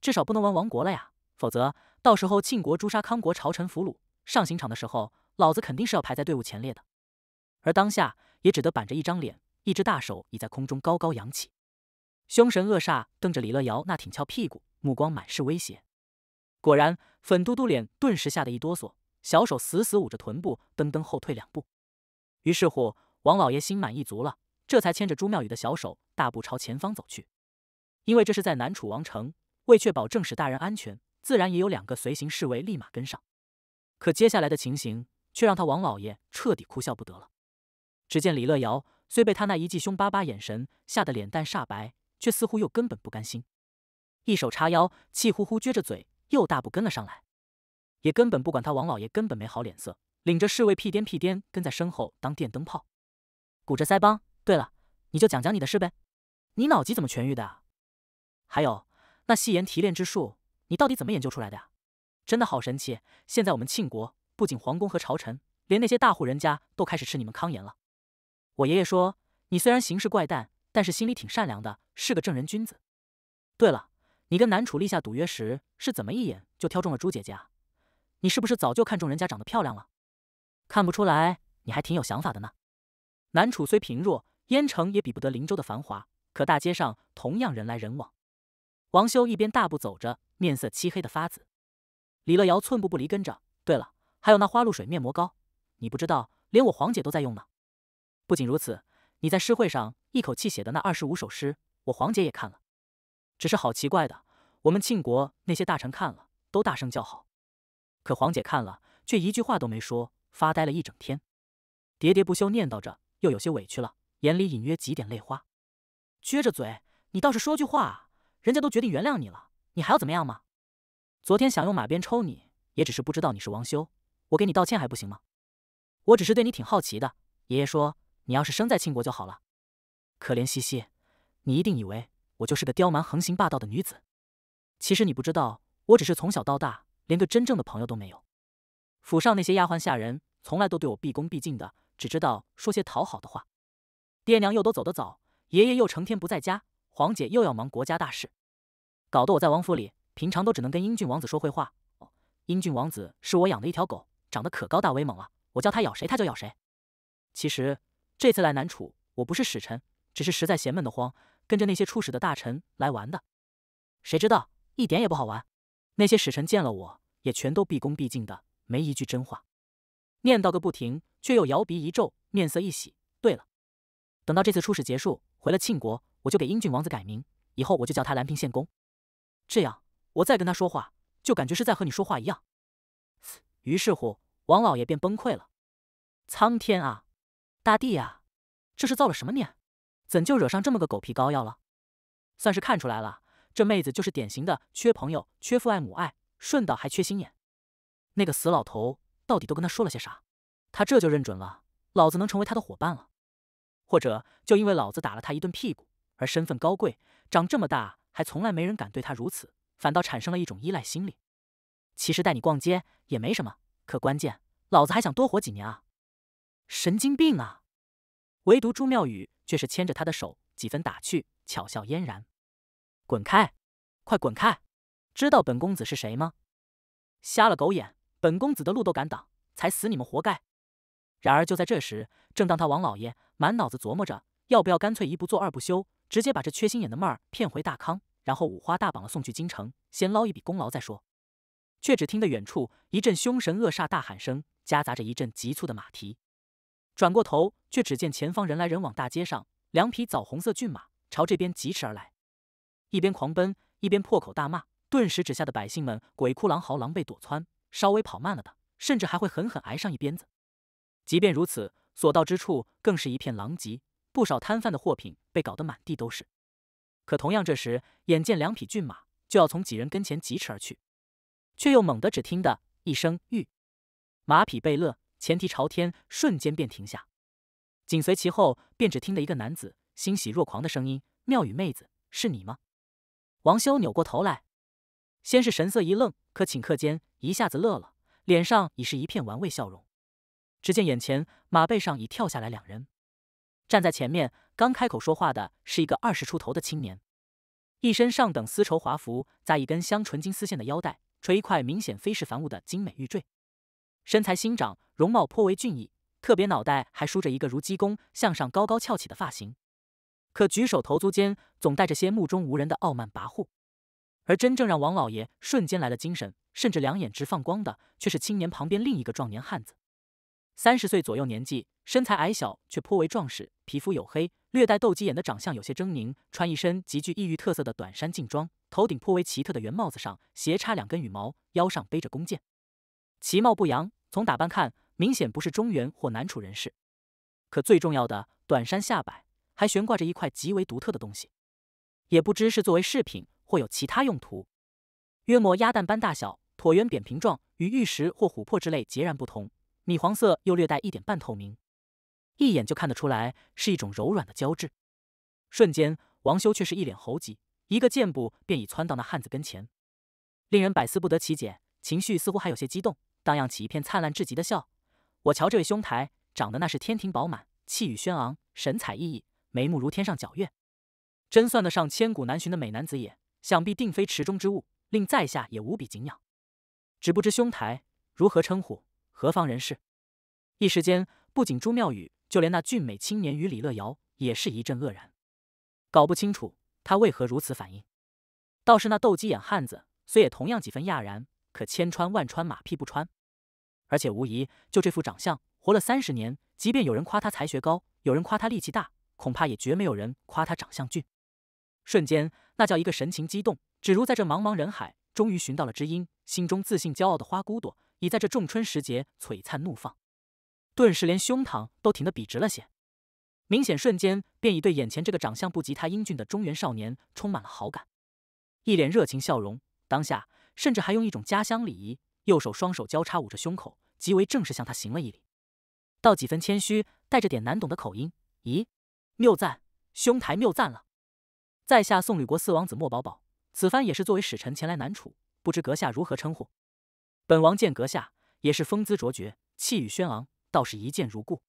至少不能玩亡国了呀，否则到时候庆国诛杀康国朝臣俘虏，上刑场的时候。老子肯定是要排在队伍前列的，而当下也只得板着一张脸，一只大手已在空中高高扬起，凶神恶煞瞪着李乐瑶那挺翘屁股，目光满是威胁。果然，粉嘟嘟脸顿时吓得一哆嗦，小手死死捂着臀部，噔噔后退两步。于是乎，王老爷心满意足了，这才牵着朱妙语的小手，大步朝前方走去。因为这是在南楚王城，为确保正使大人安全，自然也有两个随行侍卫立马跟上。可接下来的情形。却让他王老爷彻底哭笑不得了。只见李乐瑶虽被他那一记凶巴巴眼神吓得脸蛋煞白，却似乎又根本不甘心，一手叉腰，气呼呼撅着嘴，又大步跟了上来，也根本不管他王老爷根本没好脸色，领着侍卫屁颠屁颠跟在身后当电灯泡，鼓着腮帮。对了，你就讲讲你的事呗，你脑疾怎么痊愈的？还有那细言提炼之术，你到底怎么研究出来的呀？真的好神奇！现在我们庆国。不仅皇宫和朝臣，连那些大户人家都开始吃你们康盐了。我爷爷说，你虽然行事怪诞，但是心里挺善良的，是个正人君子。对了，你跟南楚立下赌约时，是怎么一眼就挑中了朱姐姐？啊？你是不是早就看中人家长得漂亮了？看不出来，你还挺有想法的呢。南楚虽贫弱，燕城也比不得林州的繁华，可大街上同样人来人往。王修一边大步走着，面色漆黑的发紫。李乐瑶寸步不离跟着。对了。还有那花露水、面膜膏，你不知道，连我黄姐都在用呢。不仅如此，你在诗会上一口气写的那二十五首诗，我黄姐也看了。只是好奇怪的，我们庆国那些大臣看了都大声叫好，可黄姐看了却一句话都没说，发呆了一整天，喋喋不休念叨着，又有些委屈了，眼里隐约几点泪花，撅着嘴。你倒是说句话啊！人家都决定原谅你了，你还要怎么样吗？昨天想用马鞭抽你，也只是不知道你是王修。我给你道歉还不行吗？我只是对你挺好奇的。爷爷说你要是生在庆国就好了。可怜兮兮，你一定以为我就是个刁蛮横行霸道的女子。其实你不知道，我只是从小到大连个真正的朋友都没有。府上那些丫鬟下人从来都对我毕恭毕敬的，只知道说些讨好的话。爹娘又都走得早，爷爷又成天不在家，皇姐又要忙国家大事，搞得我在王府里平常都只能跟英俊王子说会话。哦，英俊王子是我养的一条狗。长得可高大威猛了，我叫他咬谁他就咬谁。其实这次来南楚，我不是使臣，只是实在闲闷得慌，跟着那些出使的大臣来玩的。谁知道一点也不好玩。那些使臣见了我也全都毕恭毕敬的，没一句真话，念叨个不停，却又摇鼻一皱，面色一喜。对了，等到这次出使结束，回了庆国，我就给英俊王子改名，以后我就叫他兰平献公。这样，我再跟他说话，就感觉是在和你说话一样。于是乎。王老爷便崩溃了，苍天啊，大地呀，这是造了什么孽？怎就惹上这么个狗皮膏药了？算是看出来了，这妹子就是典型的缺朋友、缺父爱母爱，顺道还缺心眼。那个死老头到底都跟他说了些啥？他这就认准了，老子能成为他的伙伴了。或者就因为老子打了他一顿屁股，而身份高贵，长这么大还从来没人敢对他如此，反倒产生了一种依赖心理。其实带你逛街也没什么。可关键，老子还想多活几年啊！神经病啊！唯独朱妙语却是牵着他的手，几分打趣，巧笑嫣然。滚开，快滚开！知道本公子是谁吗？瞎了狗眼，本公子的路都敢挡，才死你们活该！然而就在这时，正当他王老爷满脑子琢磨着要不要干脆一不做二不休，直接把这缺心眼的妹儿骗回大康，然后五花大绑了送去京城，先捞一笔功劳再说。却只听得远处一阵凶神恶煞大喊声，夹杂着一阵急促的马蹄。转过头，却只见前方人来人往大街上，两匹枣红色骏马朝这边疾驰而来，一边狂奔，一边破口大骂，顿时只吓得百姓们鬼哭狼嚎，狼狈躲窜。稍微跑慢了的，甚至还会狠狠挨上一鞭子。即便如此，所到之处更是一片狼藉，不少摊贩的货品被搞得满地都是。可同样，这时眼见两匹骏马就要从几人跟前疾驰而去。却又猛地只听得一声“吁”，马匹被勒，前蹄朝天，瞬间便停下。紧随其后，便只听得一个男子欣喜若狂的声音：“妙语妹子，是你吗？”王修扭过头来，先是神色一愣，可顷刻间一下子乐了，脸上已是一片玩味笑容。只见眼前马背上已跳下来两人，站在前面刚开口说话的是一个二十出头的青年，一身上等丝绸华服，扎一根镶纯金丝线的腰带。垂一块明显非是凡物的精美玉坠，身材新长，容貌颇为俊逸，特别脑袋还梳着一个如鸡公向上高高翘起的发型，可举手投足间总带着些目中无人的傲慢跋扈。而真正让王老爷瞬间来了精神，甚至两眼直放光的，却是青年旁边另一个壮年汉子，三十岁左右年纪，身材矮小却颇为壮实，皮肤黝黑，略带斗鸡眼的长相有些狰狞，穿一身极具异域特色的短衫劲装。头顶颇为奇特的圆帽子上斜插两根羽毛，腰上背着弓箭，其貌不扬。从打扮看，明显不是中原或南楚人士。可最重要的，短衫下摆还悬挂着一块极为独特的东西，也不知是作为饰品或有其他用途。约莫鸭蛋般大小，椭圆扁平状，与玉石或琥珀之类截然不同，米黄色又略带一点半透明，一眼就看得出来是一种柔软的胶质。瞬间，王修却是一脸猴急。一个箭步便已窜到那汉子跟前，令人百思不得其解，情绪似乎还有些激动，荡漾起一片灿烂至极的笑。我瞧这位兄台长得那是天庭饱满，气宇轩昂，神采奕奕，眉目如天上皎月，真算得上千古难寻的美男子也。想必定非池中之物，令在下也无比景仰。只不知兄台如何称呼，何方人士？一时间，不仅朱妙语，就连那俊美青年与李乐瑶也是一阵愕然，搞不清楚。他为何如此反应？倒是那斗鸡眼汉子，虽也同样几分讶然，可千穿万穿马屁不穿。而且无疑，就这副长相，活了三十年，即便有人夸他才学高，有人夸他力气大，恐怕也绝没有人夸他长相俊。瞬间，那叫一个神情激动，只如在这茫茫人海，终于寻到了知音，心中自信骄傲的花骨朵，已在这仲春时节璀璨怒放，顿时连胸膛都挺得笔直了些。明显瞬间便已对眼前这个长相不及他英俊的中原少年充满了好感，一脸热情笑容，当下甚至还用一种家乡礼仪，右手双手交叉捂着胸口，极为正式向他行了一礼，道几分谦虚，带着点难懂的口音：“咦，谬赞，兄台谬赞了，在下宋吕国四王子莫宝宝，此番也是作为使臣前来南楚，不知阁下如何称呼？本王见阁下也是风姿卓绝，气宇轩昂，倒是一见如故。”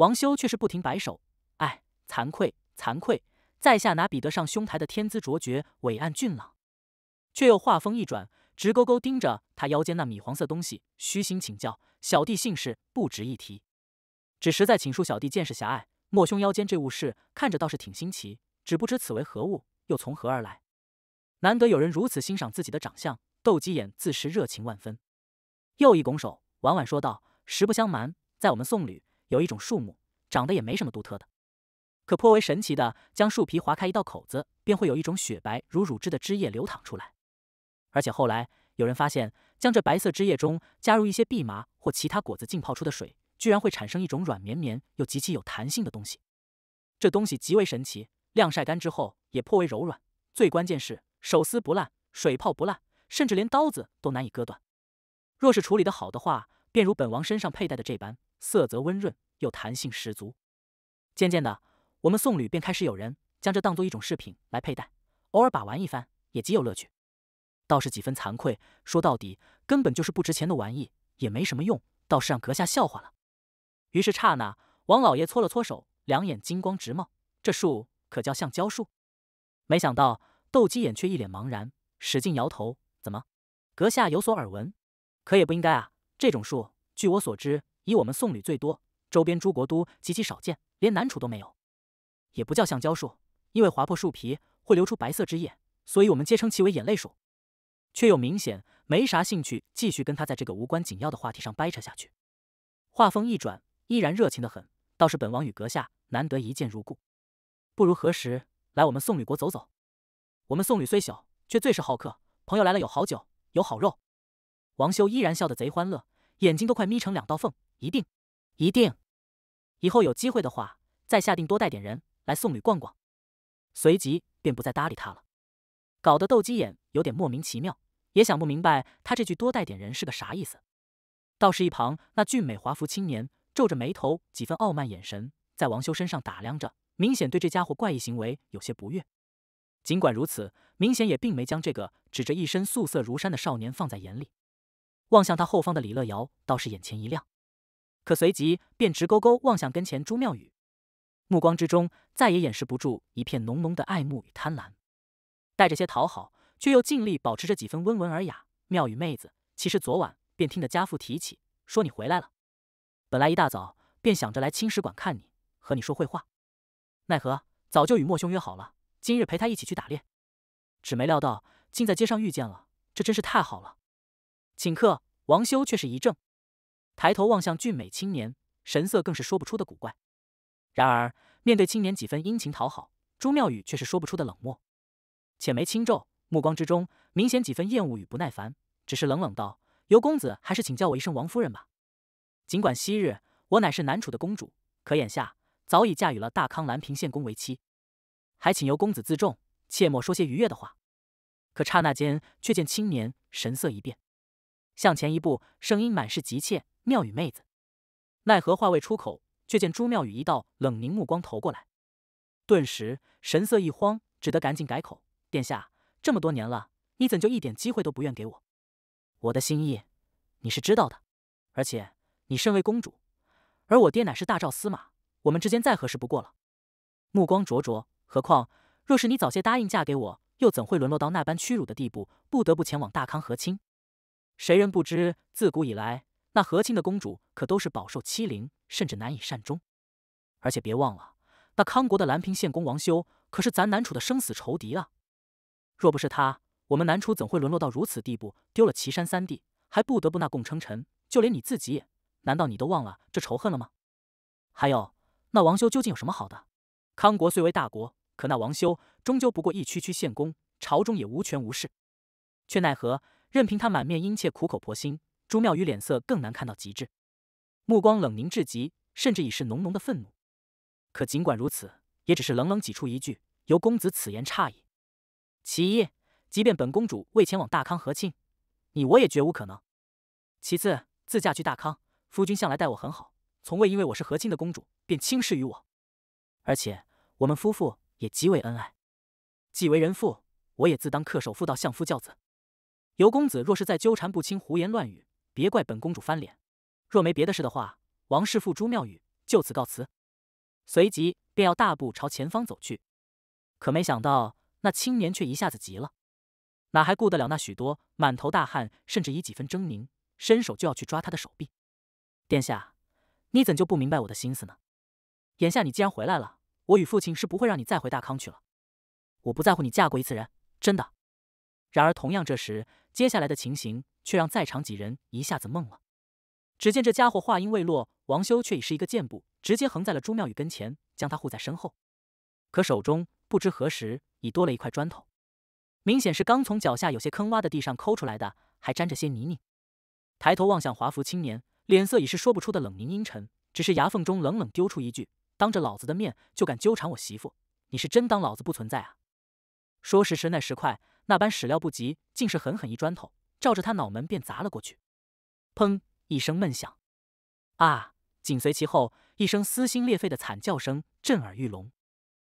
王修却是不停摆手，哎，惭愧惭愧，在下哪比得上兄台的天资卓绝、伟岸俊朗？却又话锋一转，直勾勾盯着他腰间那米黄色东西，虚心请教：“小弟姓氏不值一提，只实在请恕小弟见识狭隘。莫兄腰间这物事看着倒是挺新奇，只不知此为何物，又从何而来？”难得有人如此欣赏自己的长相，斗鸡眼自是热情万分，又一拱手，婉婉说道：“实不相瞒，在我们宋旅……”有一种树木长得也没什么独特的，可颇为神奇的，将树皮划开一道口子，便会有一种雪白如乳汁的汁液流淌出来。而且后来有人发现，将这白色汁液中加入一些蓖麻或其他果子浸泡出的水，居然会产生一种软绵绵又极其有弹性的东西。这东西极为神奇，晾晒干之后也颇为柔软，最关键是手撕不烂，水泡不烂，甚至连刀子都难以割断。若是处理的好的话，便如本王身上佩戴的这般。色泽温润，又弹性十足。渐渐的，我们宋旅便开始有人将这当做一种饰品来佩戴，偶尔把玩一番，也极有乐趣。倒是几分惭愧，说到底，根本就是不值钱的玩意，也没什么用，倒是让阁下笑话了。于是，刹那，王老爷搓了搓手，两眼金光直冒。这树可叫橡胶树。没想到，斗鸡眼却一脸茫然，使劲摇头。怎么，阁下有所耳闻？可也不应该啊！这种树，据我所知。以我们宋旅最多，周边诸国都极其少见，连南楚都没有。也不叫橡胶树，因为划破树皮会流出白色汁液，所以我们皆称其为眼泪树。却又明显没啥兴趣，继续跟他在这个无关紧要的话题上掰扯下去。话锋一转，依然热情的很。倒是本王与阁下难得一见如故，不如何时来我们宋旅国走走？我们宋旅虽小，却最是好客，朋友来了有好酒有好肉。王修依然笑得贼欢乐，眼睛都快眯成两道缝。一定，一定，以后有机会的话，再下定多带点人来送礼逛逛。随即便不再搭理他了，搞得斗鸡眼有点莫名其妙，也想不明白他这句“多带点人”是个啥意思。倒是一旁那俊美华服青年皱着眉头，几分傲慢眼神在王修身上打量着，明显对这家伙怪异行为有些不悦。尽管如此，明显也并没将这个指着一身素色如山的少年放在眼里。望向他后方的李乐瑶倒是眼前一亮。可随即便直勾勾望向跟前朱妙语，目光之中再也掩饰不住一片浓浓的爱慕与贪婪，带着些讨好，却又尽力保持着几分温文尔雅。妙语妹子，其实昨晚便听得家父提起，说你回来了。本来一大早便想着来青石馆看你，和你说会话，奈何早就与莫兄约好了，今日陪他一起去打猎，只没料到竟在街上遇见了，这真是太好了。顷刻，王修却是一怔。抬头望向俊美青年，神色更是说不出的古怪。然而面对青年几分殷勤讨好，朱妙语却是说不出的冷漠，浅眉轻皱，目光之中明显几分厌恶与不耐烦，只是冷冷道：“尤公子还是请叫我一声王夫人吧。尽管昔日我乃是南楚的公主，可眼下早已嫁与了大康兰平县公为妻，还请尤公子自重，切莫说些逾越的话。”可刹那间，却见青年神色一变，向前一步，声音满是急切。妙语妹子，奈何话未出口，却见朱妙语一道冷凝目光投过来，顿时神色一慌，只得赶紧改口：“殿下，这么多年了，你怎就一点机会都不愿给我？我的心意，你是知道的。而且你身为公主，而我爹乃是大赵司马，我们之间再合适不过了。目光灼灼，何况若是你早些答应嫁给我，又怎会沦落到那般屈辱的地步，不得不前往大康和亲？谁人不知，自古以来。”那和亲的公主可都是饱受欺凌，甚至难以善终。而且别忘了，那康国的兰平县公王修可是咱南楚的生死仇敌啊！若不是他，我们南楚怎会沦落到如此地步，丢了岐山三地，还不得不纳贡称臣？就连你自己，难道你都忘了这仇恨了吗？还有，那王修究竟有什么好的？康国虽为大国，可那王修终究不过一区区县公，朝中也无权无势，却奈何，任凭他满面殷切，苦口婆心。朱妙玉脸色更难看到极致，目光冷凝至极，甚至已是浓浓的愤怒。可尽管如此，也只是冷冷挤出一句：“尤公子，此言差矣。其一，即便本公主未前往大康和亲，你我也绝无可能；其次，自嫁去大康，夫君向来待我很好，从未因为我是和亲的公主便轻视于我。而且，我们夫妇也极为恩爱。既为人父，我也自当恪守妇道，相夫教子。尤公子若是再纠缠不清、胡言乱语。”别怪本公主翻脸，若没别的事的话，王氏父朱妙宇就此告辞。随即便要大步朝前方走去，可没想到那青年却一下子急了，哪还顾得了那许多？满头大汗，甚至以几分狰狞，伸手就要去抓他的手臂。殿下，你怎就不明白我的心思呢？眼下你既然回来了，我与父亲是不会让你再回大康去了。我不在乎你嫁过一次人，真的。然而，同样这时，接下来的情形却让在场几人一下子懵了。只见这家伙话音未落，王修却已是一个箭步，直接横在了朱妙语跟前，将他护在身后。可手中不知何时已多了一块砖头，明显是刚从脚下有些坑洼的地上抠出来的，还沾着些泥泞。抬头望向华服青年，脸色已是说不出的冷凝阴沉，只是牙缝中冷冷丢出一句：“当着老子的面就敢纠缠我媳妇，你是真当老子不存在啊？”说时迟，那时快。那般始料不及，竟是狠狠一砖头照着他脑门便砸了过去，砰一声闷响，啊！紧随其后一声撕心裂肺的惨叫声震耳欲聋，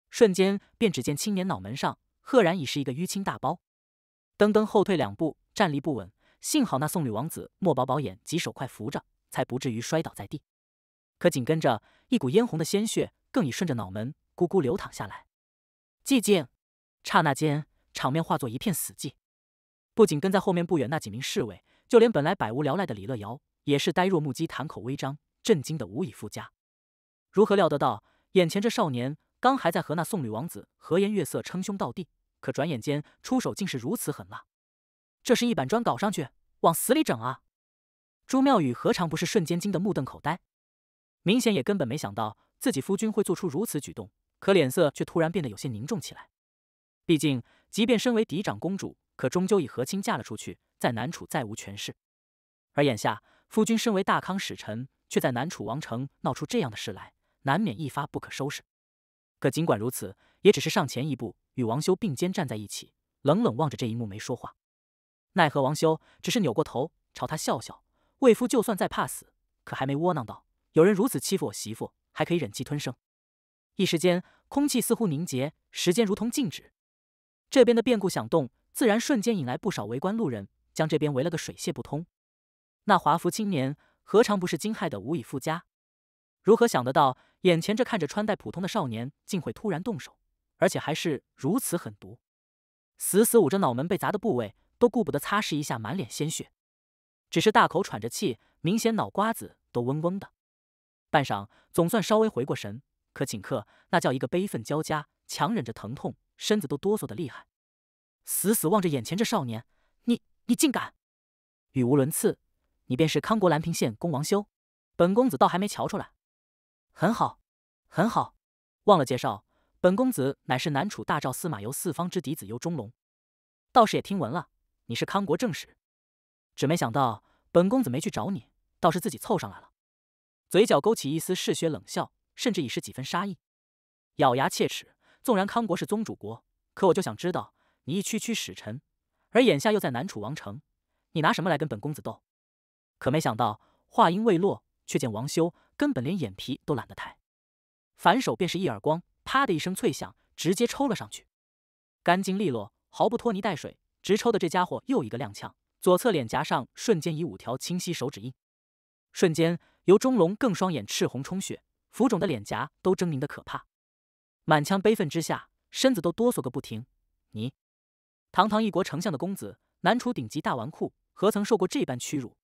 瞬间便只见青年脑门上赫然已是一个淤青大包，噔噔后退两步，站立不稳，幸好那宋女王子莫宝宝眼疾手快扶着，才不至于摔倒在地。可紧跟着一股嫣红的鲜血更已顺着脑门咕咕流淌下来。寂静，刹那间。场面化作一片死寂，不仅跟在后面不远那几名侍卫，就连本来百无聊赖的李乐瑶也是呆若木鸡，谈口微张，震惊的无以复加。如何料得到，眼前这少年刚还在和那宋女王子和颜悦色称兄道弟，可转眼间出手竟是如此狠辣！这是一板砖搞上去，往死里整啊！朱妙雨何尝不是瞬间惊得目瞪口呆，明显也根本没想到自己夫君会做出如此举动，可脸色却突然变得有些凝重起来。毕竟，即便身为嫡长公主，可终究已和亲嫁了出去，在南楚再无权势。而眼下，夫君身为大康使臣，却在南楚王城闹出这样的事来，难免一发不可收拾。可尽管如此，也只是上前一步，与王修并肩站在一起，冷冷望着这一幕，没说话。奈何王修只是扭过头朝他笑笑：“魏夫就算再怕死，可还没窝囊到有人如此欺负我媳妇，还可以忍气吞声。”一时间，空气似乎凝结，时间如同静止。这边的变故响动，自然瞬间引来不少围观路人，将这边围了个水泄不通。那华服青年何尝不是惊骇的无以复加？如何想得到，眼前这看着穿戴普通的少年，竟会突然动手，而且还是如此狠毒？死死捂着脑门被砸的部位，都顾不得擦拭一下满脸鲜血，只是大口喘着气，明显脑瓜子都嗡嗡的。半晌，总算稍微回过神，可顷刻那叫一个悲愤交加，强忍着疼痛。身子都哆嗦的厉害，死死望着眼前这少年。你你竟敢！语无伦次。你便是康国兰平县公王修？本公子倒还没瞧出来。很好，很好。忘了介绍，本公子乃是南楚大赵司马游四方之嫡子尤中龙。倒是也听闻了，你是康国正史，只没想到本公子没去找你，倒是自己凑上来了。嘴角勾起一丝嗜血冷笑，甚至已是几分杀意，咬牙切齿。纵然康国是宗主国，可我就想知道，你一区区使臣，而眼下又在南楚王城，你拿什么来跟本公子斗？可没想到，话音未落，却见王修根本连眼皮都懒得抬，反手便是一耳光，啪的一声脆响，直接抽了上去，干净利落，毫不拖泥带水，直抽的这家伙又一个踉跄，左侧脸颊上瞬间以五条清晰手指印，瞬间由钟龙更双眼赤红充血，浮肿的脸颊都狰狞的可怕。满腔悲愤之下，身子都哆嗦个不停。你，堂堂一国丞相的公子，南楚顶级大纨绔，何曾受过这般屈辱？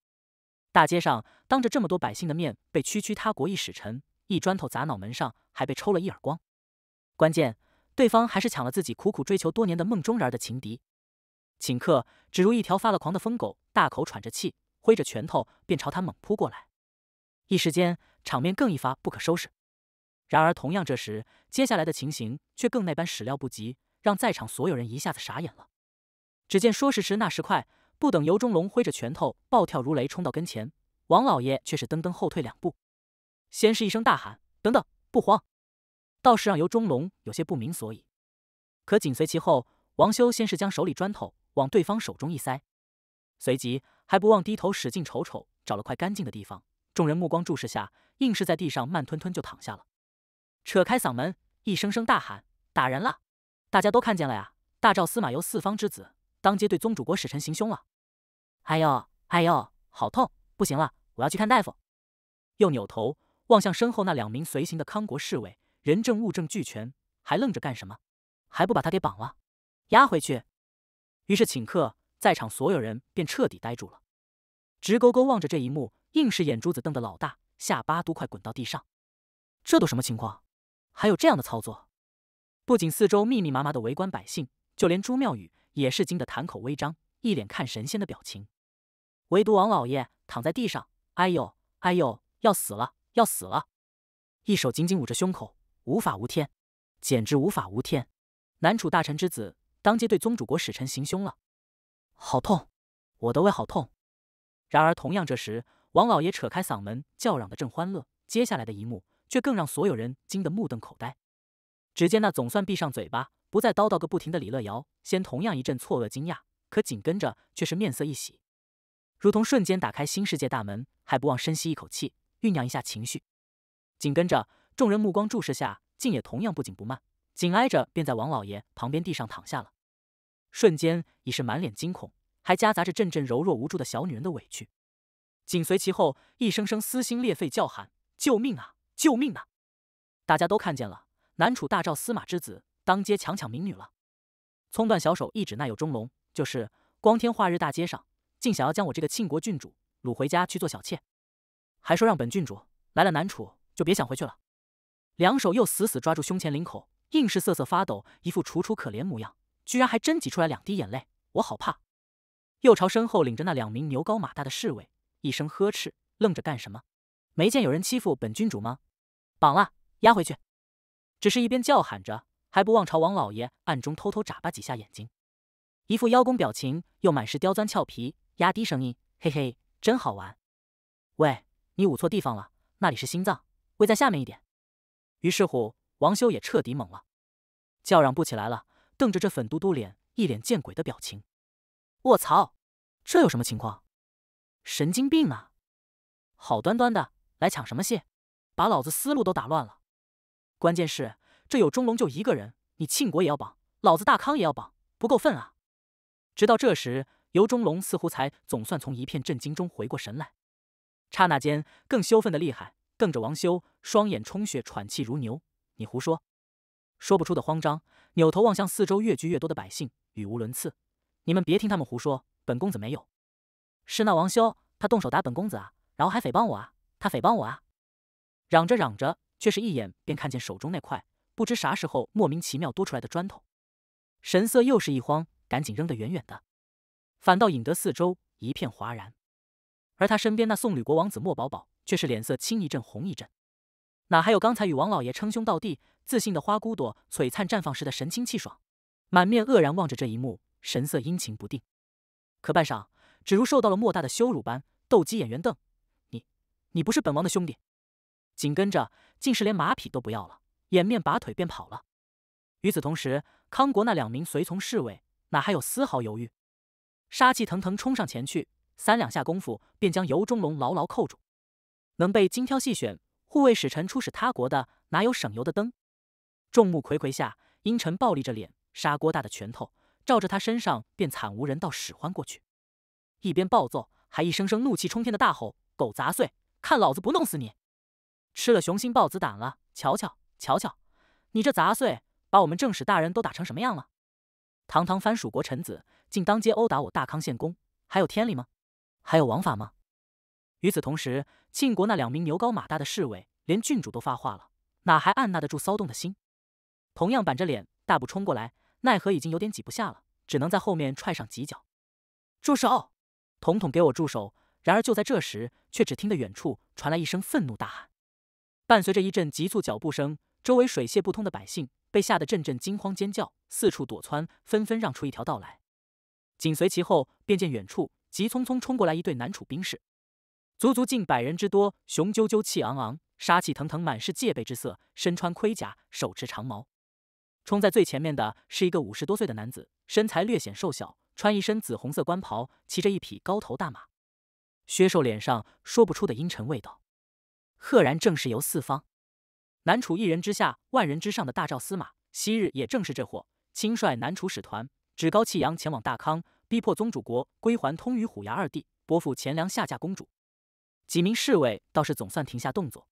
大街上，当着这么多百姓的面，被区区他国一使臣一砖头砸脑门上，还被抽了一耳光。关键，对方还是抢了自己苦苦追求多年的梦中人的情敌。顷刻，只如一条发了狂的疯狗，大口喘着气，挥着拳头，便朝他猛扑过来。一时间，场面更一发不可收拾。然而，同样，这时接下来的情形却更那般始料不及，让在场所有人一下子傻眼了。只见说时迟，那时快，不等尤中龙挥着拳头暴跳如雷冲到跟前，王老爷却是噔噔后退两步，先是一声大喊：“等等，不慌！”倒是让尤中龙有些不明所以。可紧随其后，王修先是将手里砖头往对方手中一塞，随即还不忘低头使劲瞅瞅，找了块干净的地方，众人目光注视下，硬是在地上慢吞吞就躺下了。扯开嗓门，一声声大喊：“打人了！大家都看见了呀！大赵司马由四方之子，当街对宗主国使臣行凶了！”哎呦，哎呦，好痛，不行了，我要去看大夫。又扭头望向身后那两名随行的康国侍卫，人证物证俱全，还愣着干什么？还不把他给绑了，押回去？于是顷刻，在场所有人便彻底呆住了，直勾勾望着这一幕，硬是眼珠子瞪得老大，下巴都快滚到地上。这都什么情况？还有这样的操作！不仅四周密密麻麻的围观百姓，就连朱妙宇也是惊得谈口微张，一脸看神仙的表情。唯独王老爷躺在地上，哎呦哎呦，要死了要死了！一手紧紧捂着胸口，无法无天，简直无法无天！南楚大臣之子当街对宗主国使臣行凶了，好痛，我的胃好痛！然而，同样这时，王老爷扯开嗓门叫嚷的正欢乐，接下来的一幕。却更让所有人惊得目瞪口呆。只见那总算闭上嘴巴，不再叨叨个不停的李乐瑶，先同样一阵错愕惊讶，可紧跟着却是面色一喜，如同瞬间打开新世界大门，还不忘深吸一口气，酝酿一下情绪。紧跟着，众人目光注视下，竟也同样不紧不慢，紧挨着便在王老爷旁边地上躺下了。瞬间已是满脸惊恐，还夹杂着阵阵柔弱无助的小女人的委屈。紧随其后，一声声撕心裂肺叫喊：“救命啊！”救命呐！大家都看见了，南楚大赵司马之子当街强抢民女了。葱段小手一指，那有钟龙，就是光天化日大街上，竟想要将我这个庆国郡主掳回家去做小妾，还说让本郡主来了南楚就别想回去了。两手又死死抓住胸前领口，硬是瑟瑟发抖，一副楚楚可怜模样，居然还真挤出来两滴眼泪。我好怕！又朝身后领着那两名牛高马大的侍卫一声呵斥：“愣着干什么？没见有人欺负本郡主吗？”绑了，押回去。只是一边叫喊着，还不忘朝王老爷暗中偷偷眨巴几下眼睛，一副邀功表情，又满是刁钻俏皮。压低声音：“嘿嘿，真好玩。”“喂，你捂错地方了，那里是心脏，位在下面一点。”于是乎，王修也彻底懵了，叫嚷不起来了，瞪着这粉嘟嘟脸，一脸见鬼的表情。“卧槽，这有什么情况？神经病啊！好端端的，来抢什么戏？”把老子思路都打乱了，关键是这有钟龙就一个人，你庆国也要绑，老子大康也要绑，不够分啊！直到这时，尤钟龙似乎才总算从一片震惊中回过神来，刹那间更羞愤的厉害，瞪着王修，双眼充血，喘气如牛。你胡说，说不出的慌张，扭头望向四周越聚越多的百姓，语无伦次：“你们别听他们胡说，本公子没有。是那王修，他动手打本公子啊，然后还诽谤我啊，他诽谤我啊！”嚷着嚷着，却是一眼便看见手中那块不知啥时候莫名其妙多出来的砖头，神色又是一慌，赶紧扔得远远的，反倒引得四周一片哗然。而他身边那宋吕国王子莫宝宝却是脸色青一阵红一阵，哪还有刚才与王老爷称兄道弟、自信的花骨朵璀璨绽放时的神清气爽，满面愕然望着这一幕，神色阴晴不定。可半晌，只如受到了莫大的羞辱般，斗鸡眼圆瞪：“你，你不是本王的兄弟！”紧跟着，竟是连马匹都不要了，掩面拔腿便跑了。与此同时，康国那两名随从侍卫哪还有丝毫犹豫，杀气腾腾冲上前去，三两下功夫便将尤中龙牢牢扣住。能被精挑细选护卫使臣出使他国的，哪有省油的灯？众目睽睽下，阴沉暴戾着脸，砂锅大的拳头照着他身上便惨无人道使唤过去，一边暴揍，还一声声怒气冲天的大吼：“狗杂碎，看老子不弄死你！”吃了雄心豹子胆了！瞧瞧，瞧瞧，你这杂碎，把我们正史大人都打成什么样了？堂堂藩属国臣子，竟当街殴打我大康献公，还有天理吗？还有王法吗？与此同时，庆国那两名牛高马大的侍卫，连郡主都发话了，哪还按捺得住骚动的心？同样板着脸，大步冲过来，奈何已经有点挤不下了，只能在后面踹上几脚。住手！统统给我住手！然而就在这时，却只听得远处传来一声愤怒大喊。伴随着一阵急促脚步声，周围水泄不通的百姓被吓得阵阵惊慌尖叫，四处躲窜，纷纷让出一条道来。紧随其后，便见远处急匆匆冲过来一队南楚兵士，足足近百人之多，雄赳赳气昂昂，杀气腾腾，满是戒备之色，身穿盔甲，手持长矛。冲在最前面的是一个五十多岁的男子，身材略显瘦小，穿一身紫红色官袍，骑着一匹高头大马，削瘦脸上说不出的阴沉味道。赫然正是由四方，南楚一人之下万人之上的大赵司马。昔日也正是这货亲率南楚使团，趾高气扬前往大康，逼迫宗主国归还通于虎牙二弟，拨付钱粮下嫁公主。几名侍卫倒是总算停下动作，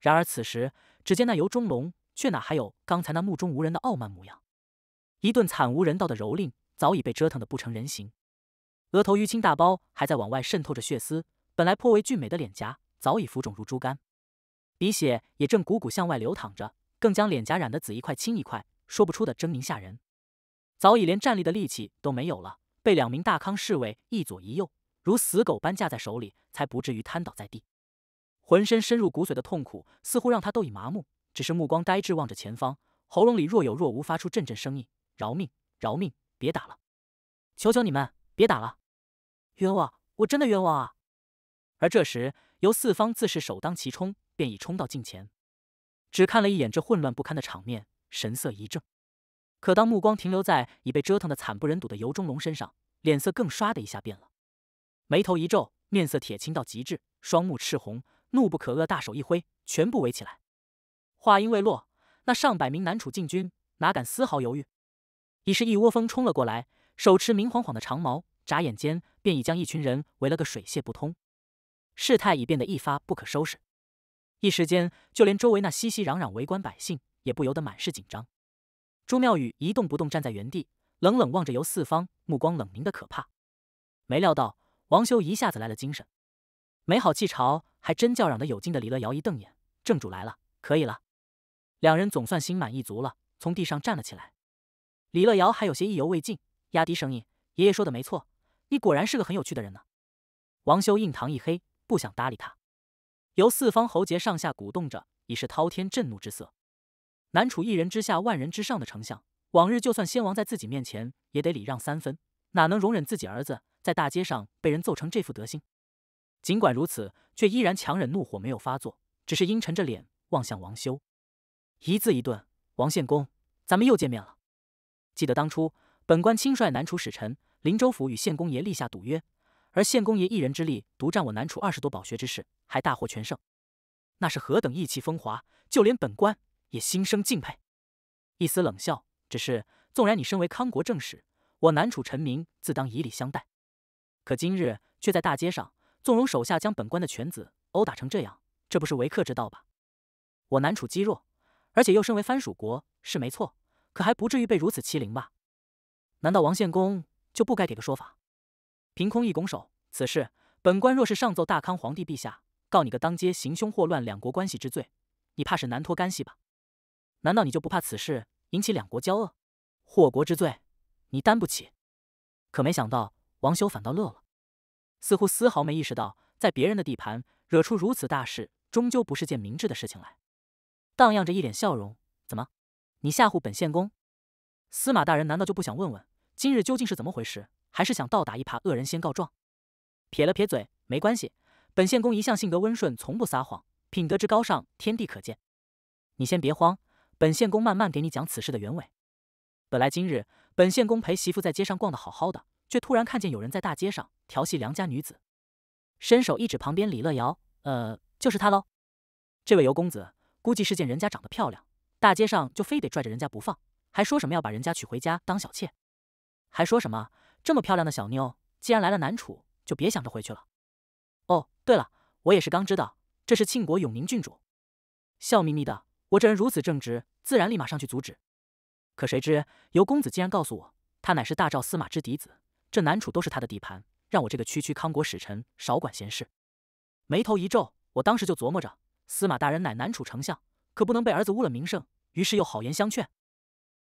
然而此时，只见那由中龙却哪还有刚才那目中无人的傲慢模样？一顿惨无人道的蹂躏，早已被折腾得不成人形，额头淤青大包还在往外渗透着血丝，本来颇为俊美的脸颊。早已浮肿如猪肝，鼻血也正汩汩向外流淌着，更将脸颊染得紫一块青一块，说不出的狰狞吓人。早已连站立的力气都没有了，被两名大康侍卫一左一右如死狗般架在手里，才不至于瘫倒在地。浑身深入骨髓的痛苦似乎让他都已麻木，只是目光呆滞望着前方，喉咙里若有若无发出阵阵声音：“饶命，饶命，别打了，求求你们别打了，冤枉，我真的冤枉啊！”而这时。由四方自是首当其冲，便已冲到近前，只看了一眼这混乱不堪的场面，神色一怔。可当目光停留在已被折腾的惨不忍睹的尤中龙身上，脸色更唰的一下变了，眉头一皱，面色铁青到极致，双目赤红，怒不可遏，大手一挥，全部围起来。话音未落，那上百名南楚禁军哪敢丝毫犹豫，已是一窝蜂冲了过来，手持明晃晃的长矛，眨眼间便已将一群人围了个水泄不通。事态已变得一发不可收拾，一时间，就连周围那熙熙攘攘围观百姓也不由得满是紧张。朱妙宇一动不动站在原地，冷冷望着游四方，目光冷凝的可怕。没料到王修一下子来了精神，没好气朝还真叫嚷的有劲的李乐瑶一瞪眼：“正主来了，可以了。”两人总算心满意足了，从地上站了起来。李乐瑶还有些意犹未尽，压低声音：“爷爷说的没错，你果然是个很有趣的人呢。”王修印堂一黑。不想搭理他，由四方喉结上下鼓动着，已是滔天震怒之色。南楚一人之下万人之上的丞相，往日就算先王在自己面前也得礼让三分，哪能容忍自己儿子在大街上被人揍成这副德行？尽管如此，却依然强忍怒火没有发作，只是阴沉着脸望向王修，一字一顿：“王献公，咱们又见面了。记得当初本官亲率南楚使臣林州府与献公爷立下赌约。”而县公爷一人之力独占我南楚二十多饱学之士，还大获全胜，那是何等意气风华！就连本官也心生敬佩。一丝冷笑，只是纵然你身为康国正使，我南楚臣民自当以礼相待。可今日却在大街上纵容手下将本官的犬子殴打成这样，这不是违客之道吧？我南楚积弱，而且又身为藩属国，是没错，可还不至于被如此欺凌吧？难道王献公就不该给个说法？凭空一拱手，此事本官若是上奏大康皇帝陛下，告你个当街行凶祸乱两国关系之罪，你怕是难脱干系吧？难道你就不怕此事引起两国交恶，祸国之罪？你担不起。可没想到，王修反倒乐了，似乎丝毫没意识到，在别人的地盘惹出如此大事，终究不是件明智的事情来。荡漾着一脸笑容，怎么？你吓唬本县公？司马大人难道就不想问问，今日究竟是怎么回事？还是想倒打一耙，恶人先告状。撇了撇嘴，没关系，本县公一向性格温顺，从不撒谎，品德之高尚，天地可见。你先别慌，本县公慢慢给你讲此事的原委。本来今日，本县公陪媳妇在街上逛得好好的，却突然看见有人在大街上调戏良家女子，伸手一指旁边李乐瑶，呃，就是她喽。这位尤公子，估计是见人家长得漂亮，大街上就非得拽着人家不放，还说什么要把人家娶回家当小妾，还说什么。这么漂亮的小妞，既然来了南楚，就别想着回去了。哦，对了，我也是刚知道，这是庆国永宁郡主。笑眯眯的，我这人如此正直，自然立马上去阻止。可谁知尤公子竟然告诉我，他乃是大赵司马之嫡子，这南楚都是他的底盘，让我这个区区康国使臣少管闲事。眉头一皱，我当时就琢磨着，司马大人乃南楚丞相，可不能被儿子污了名声。于是又好言相劝。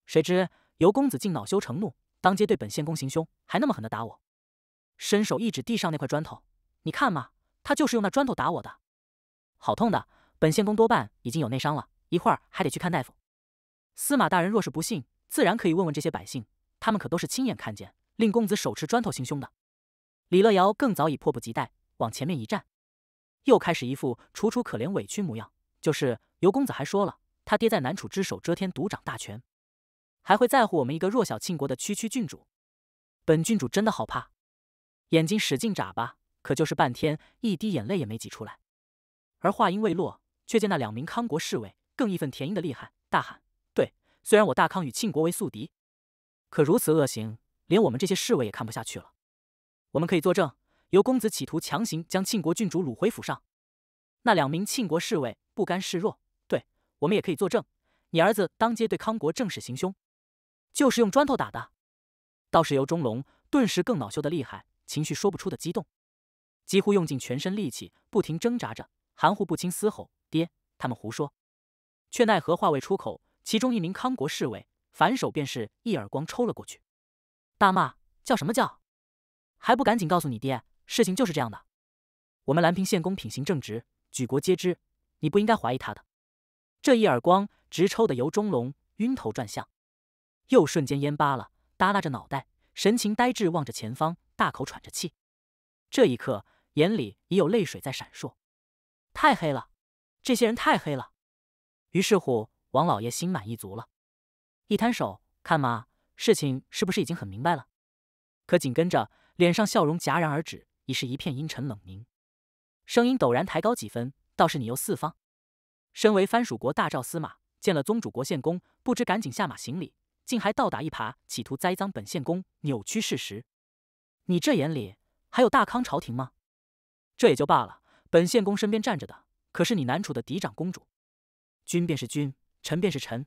谁知尤公子竟恼羞成怒。当街对本县公行凶，还那么狠的打我！伸手一指地上那块砖头，你看嘛，他就是用那砖头打我的，好痛的！本县公多半已经有内伤了，一会儿还得去看大夫。司马大人若是不信，自然可以问问这些百姓，他们可都是亲眼看见令公子手持砖头行凶的。李乐瑶更早已迫不及待往前面一站，又开始一副楚楚可怜、委屈模样。就是尤公子还说了，他爹在南楚之手遮天独掌大权。还会在乎我们一个弱小庆国的区区郡主？本郡主真的好怕，眼睛使劲眨巴，可就是半天一滴眼泪也没挤出来。而话音未落，却见那两名康国侍卫更义愤填膺的厉害，大喊：“对！虽然我大康与庆国为宿敌，可如此恶行，连我们这些侍卫也看不下去了。我们可以作证，由公子企图强行将庆国郡主掳回府上。”那两名庆国侍卫不甘示弱：“对我们也可以作证，你儿子当街对康国正使行凶。”就是用砖头打的，倒是尤忠龙顿时更恼羞的厉害，情绪说不出的激动，几乎用尽全身力气，不停挣扎着，含糊不清嘶吼：“爹，他们胡说！”却奈何话未出口，其中一名康国侍卫反手便是一耳光抽了过去，大骂：“叫什么叫？还不赶紧告诉你爹，事情就是这样的！我们兰平县公品行正直，举国皆知，你不应该怀疑他的。”这一耳光直抽的尤忠龙晕头转向。又瞬间蔫巴了，耷拉着脑袋，神情呆滞，望着前方，大口喘着气。这一刻，眼里已有泪水在闪烁。太黑了，这些人太黑了。于是乎，王老爷心满意足了，一摊手，看嘛，事情是不是已经很明白了？可紧跟着，脸上笑容戛然而止，已是一片阴沉冷凝，声音陡然抬高几分：“倒是你，又四方，身为藩属国大赵司马，见了宗主国献公，不知赶紧下马行礼。”竟还倒打一耙，企图栽赃本县公，扭曲事实。你这眼里还有大康朝廷吗？这也就罢了，本县公身边站着的可是你南楚的嫡长公主。君便是君，臣便是臣，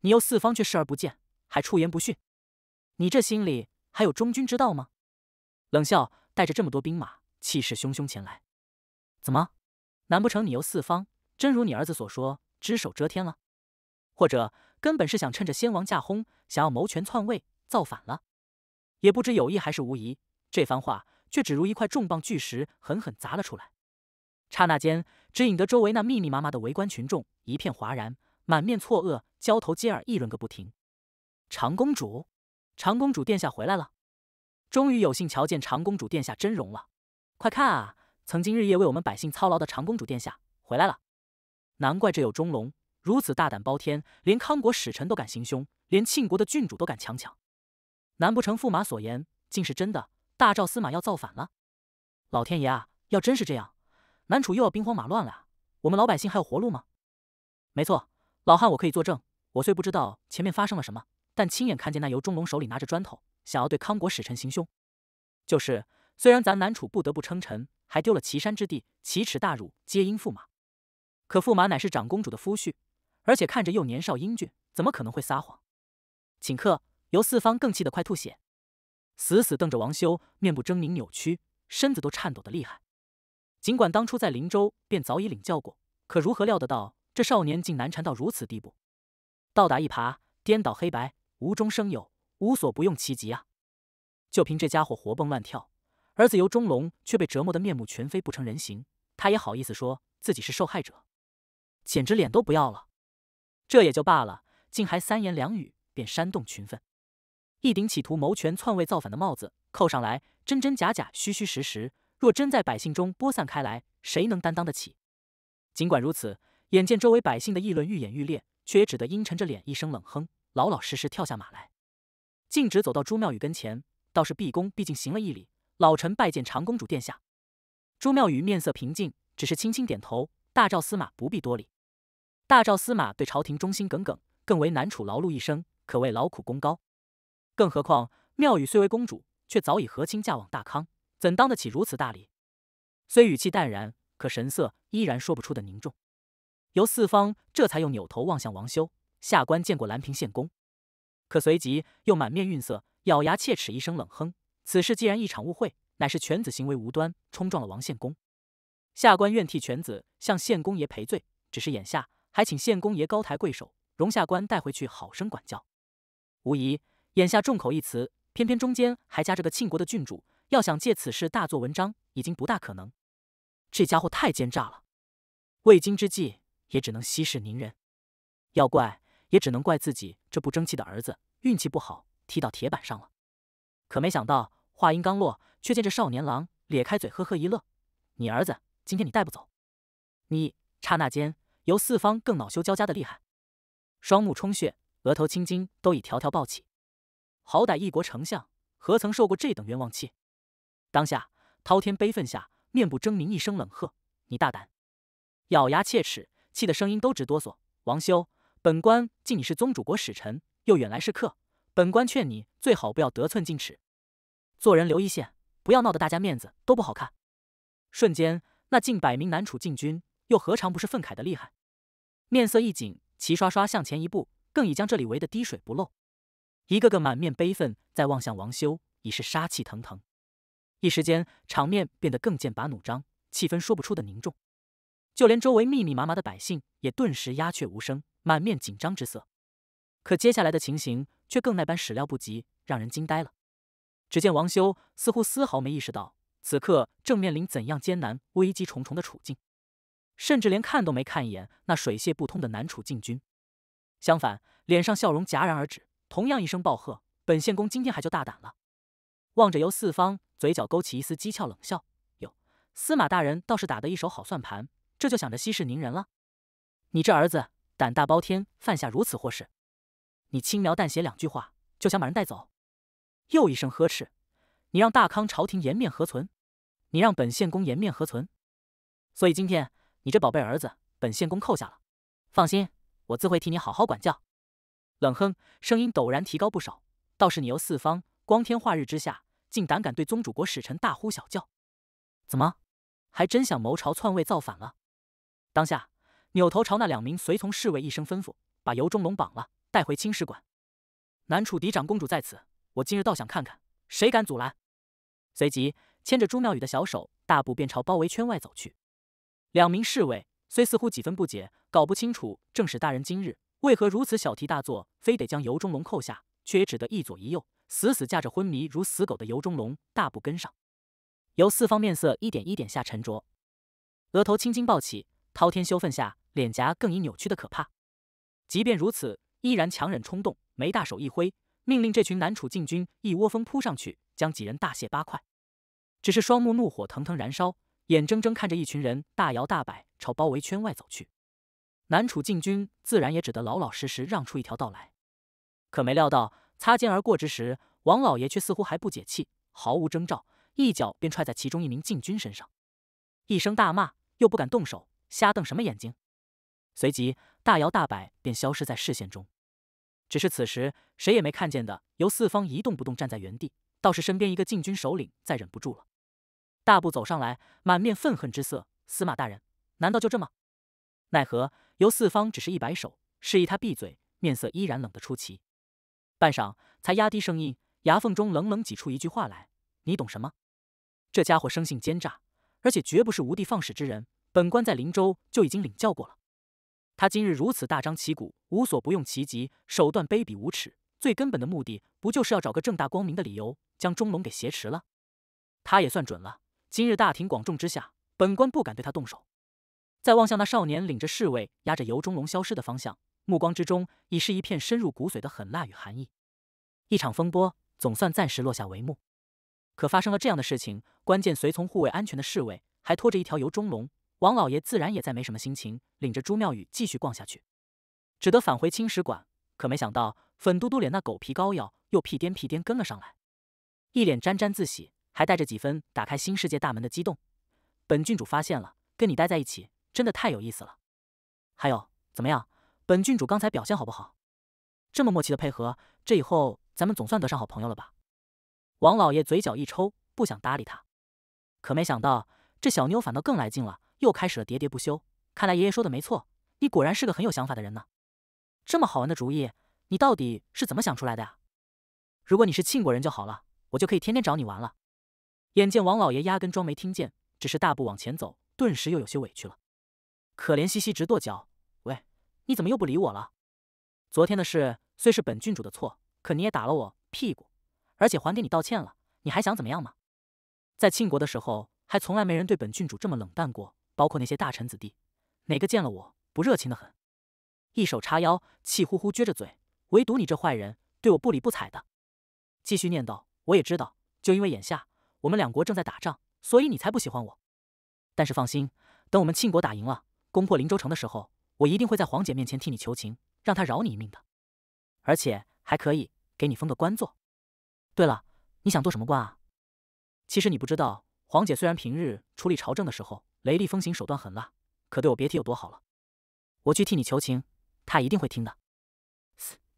你又四方却视而不见，还出言不逊。你这心里还有忠君之道吗？冷笑，带着这么多兵马，气势汹汹前来。怎么？难不成你又四方真如你儿子所说，只手遮天了？或者？根本是想趁着先王驾崩，想要谋权篡位、造反了。也不知有意还是无意，这番话却只如一块重磅巨石，狠狠砸了出来。刹那间，只引得周围那密密麻麻的围观群众一片哗然，满面错愕，交头接耳议论个不停。长公主，长公主殿下回来了！终于有幸瞧见长公主殿下真容了。快看啊，曾经日夜为我们百姓操劳的长公主殿下回来了！难怪这有钟龙、如此大胆包天，连康国使臣都敢行凶，连庆国的郡主都敢强抢，难不成驸马所言竟是真的？大赵司马要造反了？老天爷啊！要真是这样，南楚又要兵荒马乱了我们老百姓还有活路吗？没错，老汉我可以作证。我虽不知道前面发生了什么，但亲眼看见那由中龙手里拿着砖头，想要对康国使臣行凶。就是，虽然咱南楚不得不称臣，还丢了岐山之地，奇耻大辱皆因驸马。可驸马乃是长公主的夫婿。而且看着又年少英俊，怎么可能会撒谎？顷刻，尤四方更气得快吐血，死死瞪着王修，面部狰狞扭曲，身子都颤抖的厉害。尽管当初在林州便早已领教过，可如何料得到这少年竟难缠到如此地步？倒打一耙，颠倒黑白，无中生有，无所不用其极啊！就凭这家伙活蹦乱跳，儿子尤中龙却被折磨的面目全非，不成人形，他也好意思说自己是受害者？简直脸都不要了！这也就罢了，竟还三言两语便煽动群愤，一顶企图谋权篡位造反的帽子扣上来，真真假假，虚虚实实，若真在百姓中播散开来，谁能担当得起？尽管如此，眼见周围百姓的议论愈演愈烈，却也只得阴沉着脸，一声冷哼，老老实实跳下马来，径直走到朱妙宇跟前，倒是毕恭毕敬行了一礼：“老臣拜见长公主殿下。”朱妙宇面色平静，只是轻轻点头：“大赵司马不必多礼。”大赵司马对朝廷忠心耿耿，更为南楚劳碌一生，可谓劳苦功高。更何况妙语虽为公主，却早已和亲嫁往大康，怎当得起如此大礼？虽语气淡然，可神色依然说不出的凝重。由四方这才又扭头望向王修，下官见过兰平献公。可随即又满面愠色，咬牙切齿一声冷哼：“此事既然一场误会，乃是犬子行为无端，冲撞了王献公。下官愿替犬子向献公爷赔罪。只是眼下。”还请县公爷高抬贵手，容下官带回去好生管教。无疑，眼下众口一词，偏偏中间还夹着个庆国的郡主，要想借此事大做文章，已经不大可能。这家伙太奸诈了，为今之计，也只能息事宁人。要怪，也只能怪自己这不争气的儿子，运气不好，踢到铁板上了。可没想到，话音刚落，却见这少年郎咧开嘴呵呵一乐：“你儿子今天你带不走。”你刹那间。由四方更恼羞交加的厉害，双目充血，额头青筋都已条条暴起。好歹一国丞相，何曾受过这等冤枉气？当下滔天悲愤下，面部狰狞，一声冷喝：“你大胆！”咬牙切齿，气得声音都直哆嗦。王修，本官敬你是宗主国使臣，又远来是客，本官劝你最好不要得寸进尺，做人留一线，不要闹得大家面子都不好看。瞬间，那近百名南楚禁军。又何尝不是愤慨的厉害？面色一紧，齐刷刷向前一步，更已将这里围得滴水不漏。一个个满面悲愤，在望向王修，已是杀气腾腾。一时间，场面变得更剑拔弩张，气氛说不出的凝重。就连周围密密麻麻的百姓，也顿时鸦雀无声，满面紧张之色。可接下来的情形，却更那般始料不及，让人惊呆了。只见王修似乎丝毫没意识到，此刻正面临怎样艰难、危机重重的处境。甚至连看都没看一眼那水泄不通的南楚禁军，相反，脸上笑容戛然而止。同样一声暴喝：“本县公今天还就大胆了！”望着游四方，嘴角勾起一丝讥诮冷笑：“哟，司马大人倒是打得一手好算盘，这就想着息事宁人了。你这儿子胆大包天，犯下如此祸事，你轻描淡写两句话就想把人带走？又一声呵斥，你让大康朝廷颜面何存？你让本县公颜面何存？所以今天。”你这宝贝儿子，本县公扣下了。放心，我自会替你好好管教。冷哼，声音陡然提高不少。倒是你由四方，光天化日之下，竟胆敢对宗主国使臣大呼小叫？怎么，还真想谋朝篡位造反了？当下扭头朝那两名随从侍卫一声吩咐：“把尤忠龙绑了，带回青史馆。”南楚嫡长公主在此，我今日倒想看看谁敢阻拦。随即牵着朱妙雨的小手，大步便朝包围圈外走去。两名侍卫虽似乎几分不解，搞不清楚正史大人今日为何如此小题大做，非得将尤中龙扣下，却也只得一左一右，死死架着昏迷如死狗的尤中龙，大步跟上。尤四方面色一点一点下沉着，额头青筋暴起，滔天羞愤下，脸颊更已扭曲的可怕。即便如此，依然强忍冲动，没大手一挥，命令这群南楚禁军一窝蜂扑上去，将几人大卸八块。只是双目怒火腾腾燃烧。眼睁睁看着一群人大摇大摆朝包围圈外走去，南楚禁军自然也只得老老实实让出一条道来。可没料到，擦肩而过之时，王老爷却似乎还不解气，毫无征兆，一脚便踹在其中一名禁军身上，一声大骂，又不敢动手，瞎瞪什么眼睛？随即大摇大摆便消失在视线中。只是此时谁也没看见的，由四方一动不动站在原地，倒是身边一个禁军首领再忍不住了。大步走上来，满面愤恨之色。司马大人，难道就这么？奈何由四方只是一摆手，示意他闭嘴，面色依然冷得出奇。半晌，才压低声音，牙缝中冷冷挤出一句话来：“你懂什么？”这家伙生性奸诈，而且绝不是无地放矢之人。本官在林州就已经领教过了。他今日如此大张旗鼓，无所不用其极，手段卑鄙无耻。最根本的目的，不就是要找个正大光明的理由，将钟龙给挟持了？他也算准了。今日大庭广众之下，本官不敢对他动手。再望向那少年领着侍卫压着油中龙消失的方向，目光之中已是一片深入骨髓的狠辣与寒意。一场风波总算暂时落下帷幕。可发生了这样的事情，关键随从护卫安全的侍卫还拖着一条油中龙，王老爷自然也再没什么心情领着朱妙雨继续逛下去，只得返回青石馆。可没想到，粉嘟嘟脸那狗皮膏药又屁颠屁颠跟了上来，一脸沾沾自喜。还带着几分打开新世界大门的激动，本郡主发现了，跟你待在一起真的太有意思了。还有怎么样？本郡主刚才表现好不好？这么默契的配合，这以后咱们总算得上好朋友了吧？王老爷嘴角一抽，不想搭理他，可没想到这小妞反倒更来劲了，又开始了喋喋不休。看来爷爷说的没错，你果然是个很有想法的人呢。这么好玩的主意，你到底是怎么想出来的呀？如果你是庆国人就好了，我就可以天天找你玩了。眼见王老爷压根装没听见，只是大步往前走，顿时又有些委屈了，可怜兮兮直跺脚。喂，你怎么又不理我了？昨天的事虽是本郡主的错，可你也打了我屁股，而且还给你道歉了，你还想怎么样吗？在庆国的时候，还从来没人对本郡主这么冷淡过，包括那些大臣子弟，哪个见了我不热情的很？一手叉腰，气呼呼撅着嘴，唯独你这坏人对我不理不睬的。继续念叨，我也知道，就因为眼下。我们两国正在打仗，所以你才不喜欢我。但是放心，等我们庆国打赢了，攻破林州城的时候，我一定会在皇姐面前替你求情，让她饶你一命的。而且还可以给你封个官做。对了，你想做什么官啊？其实你不知道，皇姐虽然平日处理朝政的时候雷厉风行，手段狠辣，可对我别提有多好了。我去替你求情，她一定会听的。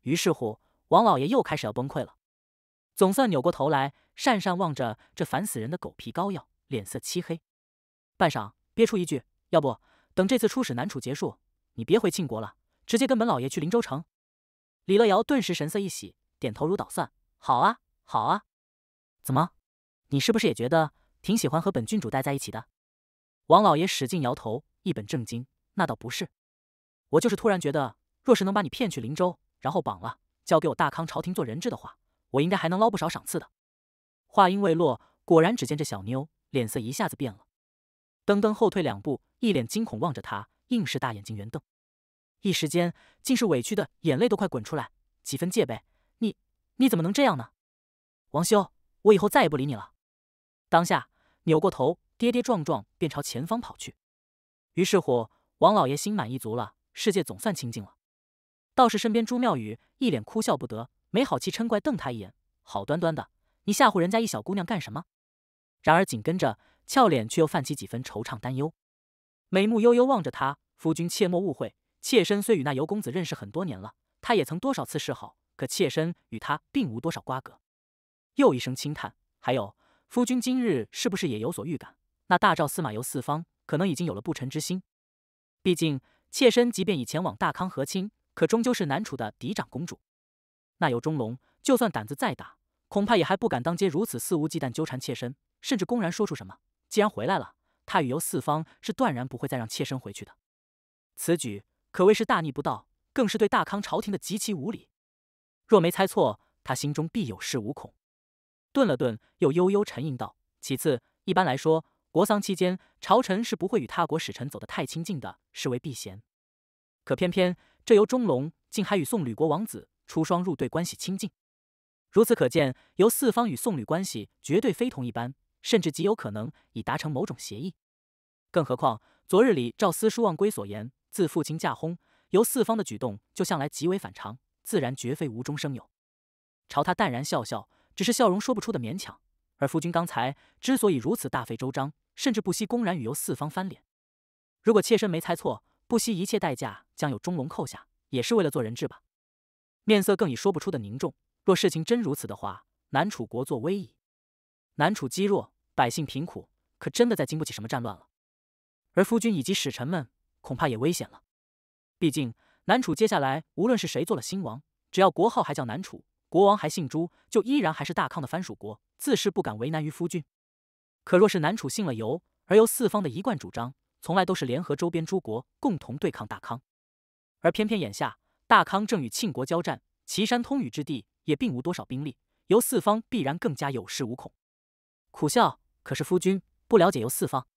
于是乎，王老爷又开始要崩溃了。总算扭过头来，讪讪望着这烦死人的狗皮膏药，脸色漆黑。半晌，憋出一句：“要不等这次出使南楚结束，你别回庆国了，直接跟本老爷去灵州城。”李乐瑶顿时神色一喜，点头如捣蒜：“好啊，好啊！”怎么，你是不是也觉得挺喜欢和本郡主待在一起的？”王老爷使劲摇头，一本正经：“那倒不是，我就是突然觉得，若是能把你骗去灵州，然后绑了交给我大康朝廷做人质的话。”我应该还能捞不少赏赐的。话音未落，果然只见这小妞脸色一下子变了，噔噔后退两步，一脸惊恐望着他，硬是大眼睛圆瞪，一时间竟是委屈的眼泪都快滚出来，几分戒备：“你你怎么能这样呢？”王修，我以后再也不理你了。当下扭过头，跌跌撞撞便朝前方跑去。于是乎，王老爷心满意足了，世界总算清净了。倒是身边朱妙语一脸哭笑不得。没好气嗔怪，瞪他一眼。好端端的，你吓唬人家一小姑娘干什么？然而紧跟着，俏脸却又泛起几分惆怅担忧，眉目悠悠望着他：“夫君切莫误会，妾身虽与那尤公子认识很多年了，他也曾多少次示好，可妾身与他并无多少瓜葛。”又一声轻叹：“还有，夫君今日是不是也有所预感？那大赵司马游四方可能已经有了不臣之心。毕竟，妾身即便已前往大康和亲，可终究是南楚的嫡长公主。”那尤钟龙就算胆子再大，恐怕也还不敢当街如此肆无忌惮纠缠妾身，甚至公然说出什么。既然回来了，他与尤四方是断然不会再让妾身回去的。此举可谓是大逆不道，更是对大康朝廷的极其无礼。若没猜错，他心中必有恃无恐。顿了顿，又悠悠沉吟道：“其次，一般来说，国丧期间，朝臣是不会与他国使臣走得太亲近的，是为避嫌。可偏偏这由中龙竟还与宋吕国王子……”出双入对，关系亲近，如此可见，由四方与宋吕关系绝对非同一般，甚至极有可能已达成某种协议。更何况昨日里赵思书望归所言，自父亲驾轰，由四方的举动就向来极为反常，自然绝非无中生有。朝他淡然笑笑，只是笑容说不出的勉强。而夫君刚才之所以如此大费周章，甚至不惜公然与由四方翻脸，如果妾身没猜错，不惜一切代价将有钟龙扣下，也是为了做人质吧？面色更已说不出的凝重。若事情真如此的话，南楚国作危矣。南楚积弱，百姓贫苦，可真的再经不起什么战乱了。而夫君以及使臣们，恐怕也危险了。毕竟南楚接下来无论是谁做了新王，只要国号还叫南楚，国王还姓朱，就依然还是大康的藩属国，自是不敢为难于夫君。可若是南楚姓了尤，而由四方的一贯主张，从来都是联合周边诸国共同对抗大康，而偏偏眼下。大康正与庆国交战，岐山通宇之地也并无多少兵力，游四方必然更加有恃无恐。苦笑，可是夫君不了解游四方，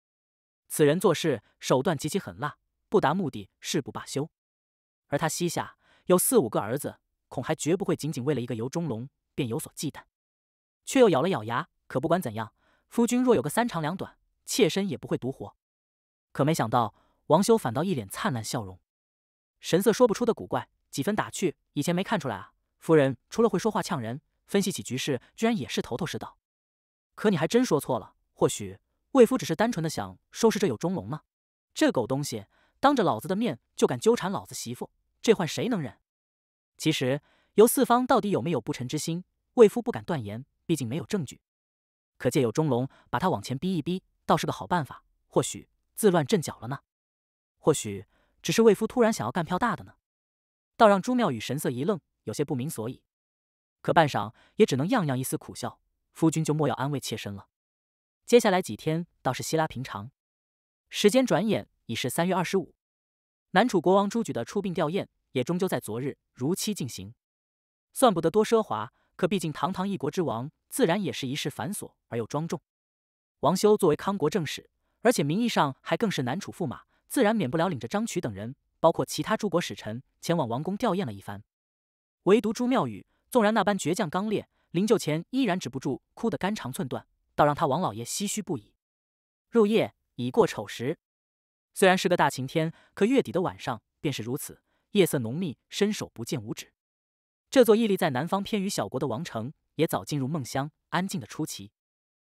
此人做事手段极其狠辣，不达目的誓不罢休。而他膝下有四五个儿子，恐还绝不会仅仅为了一个游中龙便有所忌惮。却又咬了咬牙，可不管怎样，夫君若有个三长两短，妾身也不会独活。可没想到，王修反倒一脸灿烂笑容，神色说不出的古怪。几分打趣，以前没看出来啊，夫人除了会说话呛人，分析起局势居然也是头头是道。可你还真说错了，或许魏夫只是单纯的想收拾这有钟龙呢。这狗东西，当着老子的面就敢纠缠老子媳妇，这换谁能忍？其实由四方到底有没有不臣之心，魏夫不敢断言，毕竟没有证据。可借有钟龙把他往前逼一逼，倒是个好办法。或许自乱阵脚了呢？或许只是魏夫突然想要干票大的呢？倒让朱妙语神色一愣，有些不明所以，可半晌也只能样样一丝苦笑。夫君就莫要安慰妾身了。接下来几天倒是稀拉平常。时间转眼已是三月二十五，南楚国王朱举的出殡吊唁也终究在昨日如期进行，算不得多奢华，可毕竟堂堂一国之王，自然也是仪式繁琐而又庄重。王修作为康国正史，而且名义上还更是南楚驸马，自然免不了领着张曲等人。包括其他诸国使臣前往王宫吊唁了一番，唯独朱妙宇，纵然那般倔强刚烈，临柩前依然止不住哭得肝肠寸断，倒让他王老爷唏嘘不已。入夜已过丑时，虽然是个大晴天，可月底的晚上便是如此，夜色浓密，伸手不见五指。这座屹立在南方偏隅小国的王城，也早进入梦乡，安静的出奇。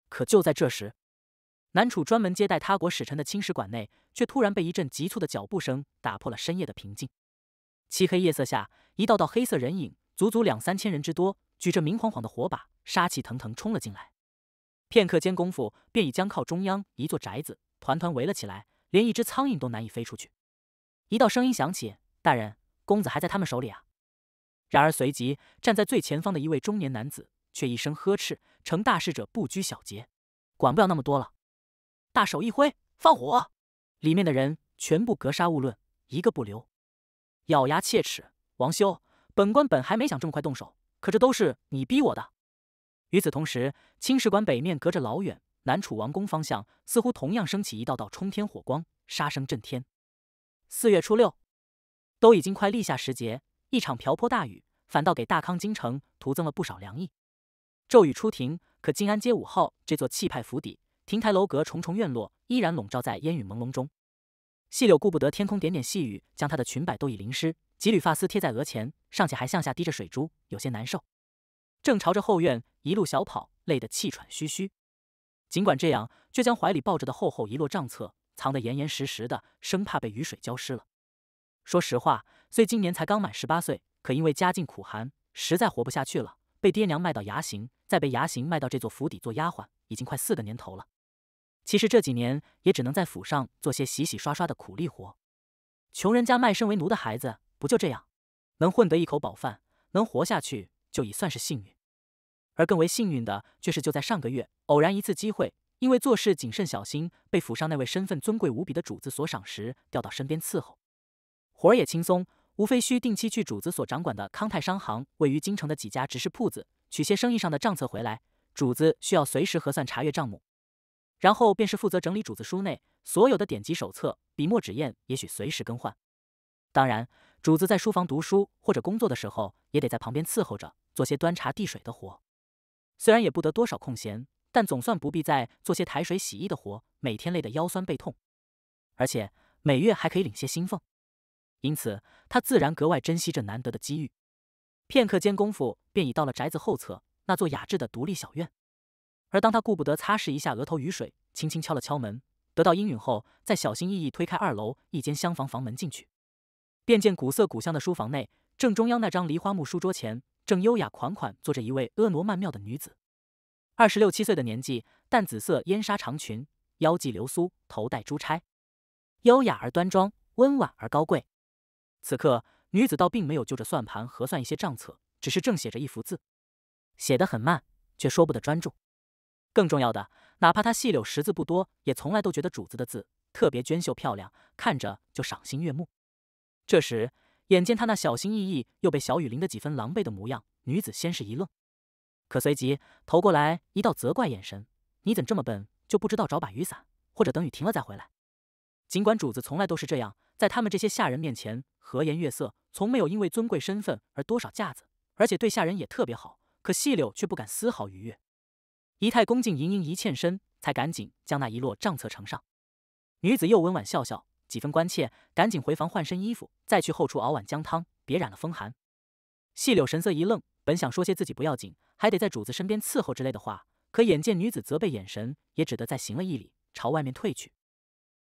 可就在这时，南楚专门接待他国使臣的青石馆内，却突然被一阵急促的脚步声打破了深夜的平静。漆黑夜色下，一道道黑色人影，足足两三千人之多，举着明晃晃的火把，杀气腾腾冲了进来。片刻间功夫，便已将靠中央一座宅子团团围了起来，连一只苍蝇都难以飞出去。一道声音响起：“大人，公子还在他们手里啊！”然而随即，站在最前方的一位中年男子却一声呵斥：“成大事者不拘小节，管不了那么多了。”大手一挥，放火！里面的人全部格杀勿论，一个不留！咬牙切齿，王修，本官本还没想这么快动手，可这都是你逼我的！与此同时，青石馆北面隔着老远，南楚王宫方向似乎同样升起一道道冲天火光，杀声震天。四月初六，都已经快立夏时节，一场瓢泼大雨，反倒给大康京城徒增了不少凉意。骤雨初停，可静安街五号这座气派府邸。亭台楼阁，重重院落，依然笼罩在烟雨朦胧中。细柳顾不得天空点点细雨，将她的裙摆都已淋湿，几缕发丝贴在额前，尚且还向下滴着水珠，有些难受。正朝着后院一路小跑，累得气喘吁吁。尽管这样，却将怀里抱着的厚厚一摞账册藏得严严实实的，生怕被雨水浇湿了。说实话，虽今年才刚满十八岁，可因为家境苦寒，实在活不下去了，被爹娘卖到牙行，再被牙行卖到这座府邸做丫鬟，已经快四个年头了。其实这几年也只能在府上做些洗洗刷刷的苦力活，穷人家卖身为奴的孩子不就这样，能混得一口饱饭，能活下去就已算是幸运。而更为幸运的却是，就在上个月，偶然一次机会，因为做事谨慎小心，被府上那位身份尊贵无比的主子所赏识，调到身边伺候。活儿也轻松，无非需定期去主子所掌管的康泰商行位于京城的几家执事铺子取些生意上的账册回来，主子需要随时核算查阅账目。然后便是负责整理主子书内所有的典籍手册，笔墨纸砚也许随时更换。当然，主子在书房读书或者工作的时候，也得在旁边伺候着，做些端茶递水的活。虽然也不得多少空闲，但总算不必再做些抬水洗衣的活，每天累得腰酸背痛。而且每月还可以领些薪俸，因此他自然格外珍惜这难得的机遇。片刻间功夫，便已到了宅子后侧那座雅致的独立小院。而当他顾不得擦拭一下额头雨水，轻轻敲了敲门，得到应允后，再小心翼翼推开二楼一间厢房房门进去，便见古色古香的书房内，正中央那张梨花木书桌前，正优雅款款坐着一位婀娜曼妙的女子，二十六七岁的年纪，淡紫色烟纱长裙，腰系流苏，头戴珠钗，优雅而端庄，温婉而高贵。此刻，女子倒并没有就着算盘核算一些账册，只是正写着一幅字，写得很慢，却说不得专注。更重要的，哪怕他细柳识字不多，也从来都觉得主子的字特别娟秀漂亮，看着就赏心悦目。这时，眼见他那小心翼翼又被小雨淋得几分狼狈的模样，女子先是一愣，可随即投过来一道责怪眼神：“你怎这么笨，就不知道找把雨伞，或者等雨停了再回来？”尽管主子从来都是这样，在他们这些下人面前和颜悦色，从没有因为尊贵身份而多少架子，而且对下人也特别好，可细柳却不敢丝毫逾越。仪态恭敬，盈盈一欠身，才赶紧将那一摞账册呈上。女子又温婉笑笑，几分关切，赶紧回房换身衣服，再去后厨熬碗姜汤，别染了风寒。细柳神色一愣，本想说些自己不要紧，还得在主子身边伺候之类的话，可眼见女子责备眼神，也只得再行了一礼，朝外面退去。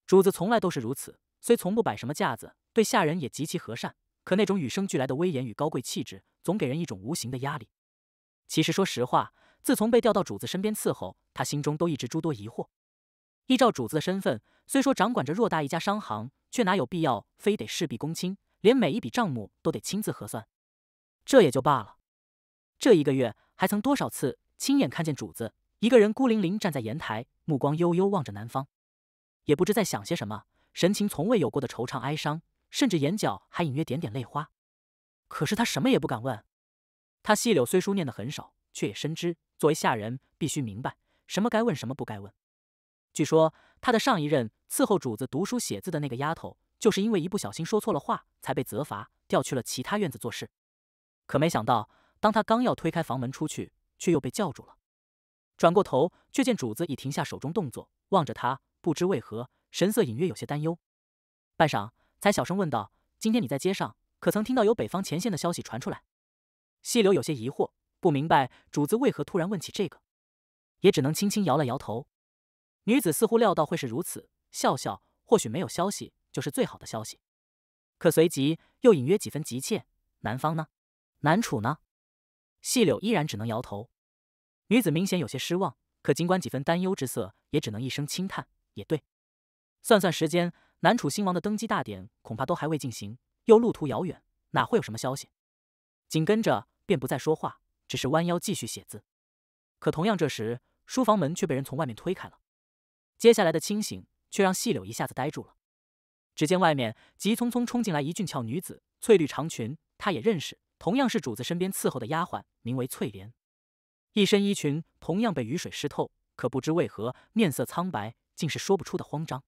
主子从来都是如此，虽从不摆什么架子，对下人也极其和善，可那种与生俱来的威严与高贵气质，总给人一种无形的压力。其实，说实话。自从被调到主子身边伺候，他心中都一直诸多疑惑。依照主子的身份，虽说掌管着偌大一家商行，却哪有必要非得事必躬亲，连每一笔账目都得亲自核算。这也就罢了。这一个月，还曾多少次亲眼看见主子一个人孤零零站在檐台，目光悠悠望着南方，也不知在想些什么，神情从未有过的惆怅哀伤，甚至眼角还隐约点点泪花。可是他什么也不敢问。他细柳虽书念得很少。却也深知，作为下人，必须明白什么该问，什么不该问。据说他的上一任伺候主子读书写字的那个丫头，就是因为一不小心说错了话，才被责罚，调去了其他院子做事。可没想到，当他刚要推开房门出去，却又被叫住了。转过头，却见主子已停下手中动作，望着他，不知为何神色隐约有些担忧。半晌，才小声问道：“今天你在街上，可曾听到有北方前线的消息传出来？”细流有些疑惑。不明白主子为何突然问起这个，也只能轻轻摇了摇头。女子似乎料到会是如此，笑笑，或许没有消息就是最好的消息。可随即又隐约几分急切：“南方呢？南楚呢？”细柳依然只能摇头。女子明显有些失望，可尽管几分担忧之色，也只能一声轻叹：“也对。”算算时间，南楚新王的登基大典恐怕都还未进行，又路途遥远，哪会有什么消息？紧跟着便不再说话。只是弯腰继续写字，可同样这时，书房门却被人从外面推开了。接下来的清醒却让细柳一下子呆住了。只见外面急匆匆冲进来一俊俏女子，翠绿长裙，她也认识，同样是主子身边伺候的丫鬟，名为翠莲。一身衣裙同样被雨水湿透，可不知为何面色苍白，竟是说不出的慌张。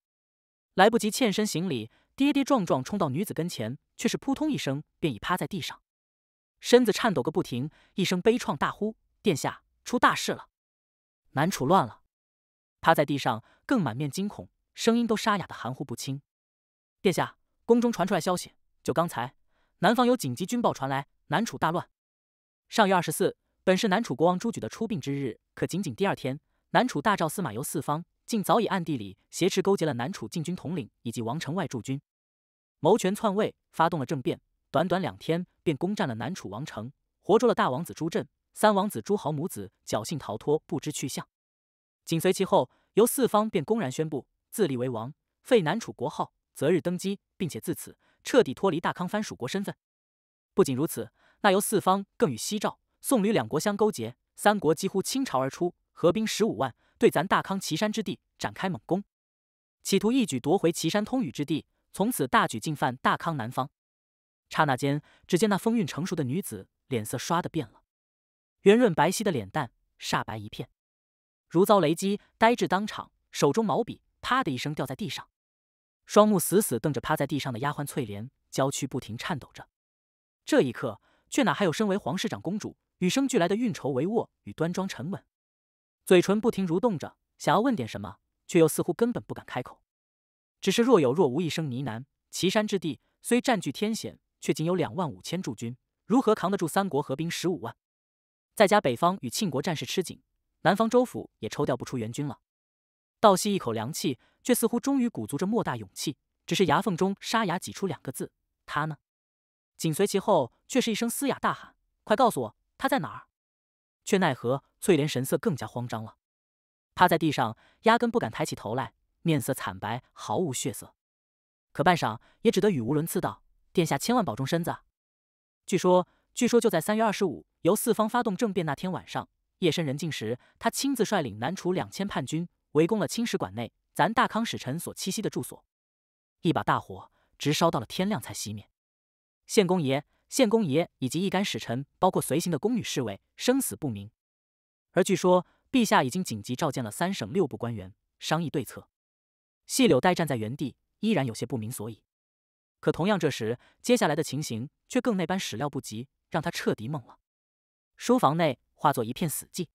来不及欠身行礼，跌跌撞撞冲到女子跟前，却是扑通一声便已趴在地上。身子颤抖个不停，一声悲怆大呼：“殿下，出大事了！南楚乱了！”趴在地上，更满面惊恐，声音都沙哑的含糊不清。“殿下，宫中传出来消息，就刚才，南方有紧急军报传来，南楚大乱。上月二十四，本是南楚国王朱举的出殡之日，可仅仅第二天，南楚大赵司马游四方竟早已暗地里挟持勾结了南楚禁军统领以及王城外驻军，谋权篡位，发动了政变。短短两天。”便攻占了南楚王城，活捉了大王子朱振，三王子朱豪母子侥幸逃脱，不知去向。紧随其后，由四方便公然宣布自立为王，废南楚国号，择日登基，并且自此彻底脱离大康藩属国身份。不仅如此，那由四方更与西赵、宋吕两国相勾结，三国几乎倾巢而出，合兵十五万，对咱大康岐山之地展开猛攻，企图一举夺回岐山通宇之地，从此大举进犯大康南方。刹那间，只见那风韵成熟的女子脸色唰的变了，圆润白皙的脸蛋煞白一片，如遭雷击，呆滞当场。手中毛笔“啪”的一声掉在地上，双目死死瞪着趴在地上的丫鬟翠莲，娇躯不停颤抖着。这一刻，却哪还有身为皇室长公主与生俱来的运筹帷幄与端庄沉稳？嘴唇不停蠕动着，想要问点什么，却又似乎根本不敢开口，只是若有若无一声呢喃：“岐山之地虽占据天险。”却仅有两万五千驻军，如何扛得住三国合兵十五万？再加北方与庆国战事吃紧，南方州府也抽调不出援军了。倒吸一口凉气，却似乎终于鼓足着莫大勇气，只是牙缝中沙哑挤出两个字：“他呢？”紧随其后，却是一声嘶哑大喊：“快告诉我，他在哪儿！”却奈何翠莲神色更加慌张了，趴在地上，压根不敢抬起头来，面色惨白，毫无血色。可半晌，也只得语无伦次道。殿下千万保重身子。据说，据说就在三月二十五由四方发动政变那天晚上，夜深人静时，他亲自率领南楚两千叛军，围攻了青史馆内咱大康使臣所栖息的住所，一把大火直烧到了天亮才熄灭。献公爷、献公爷以及一干使臣，包括随行的宫女侍卫，生死不明。而据说，陛下已经紧急召见了三省六部官员，商议对策。细柳呆站在原地，依然有些不明所以。可同样，这时接下来的情形却更那般始料不及，让他彻底懵了。书房内化作一片死寂，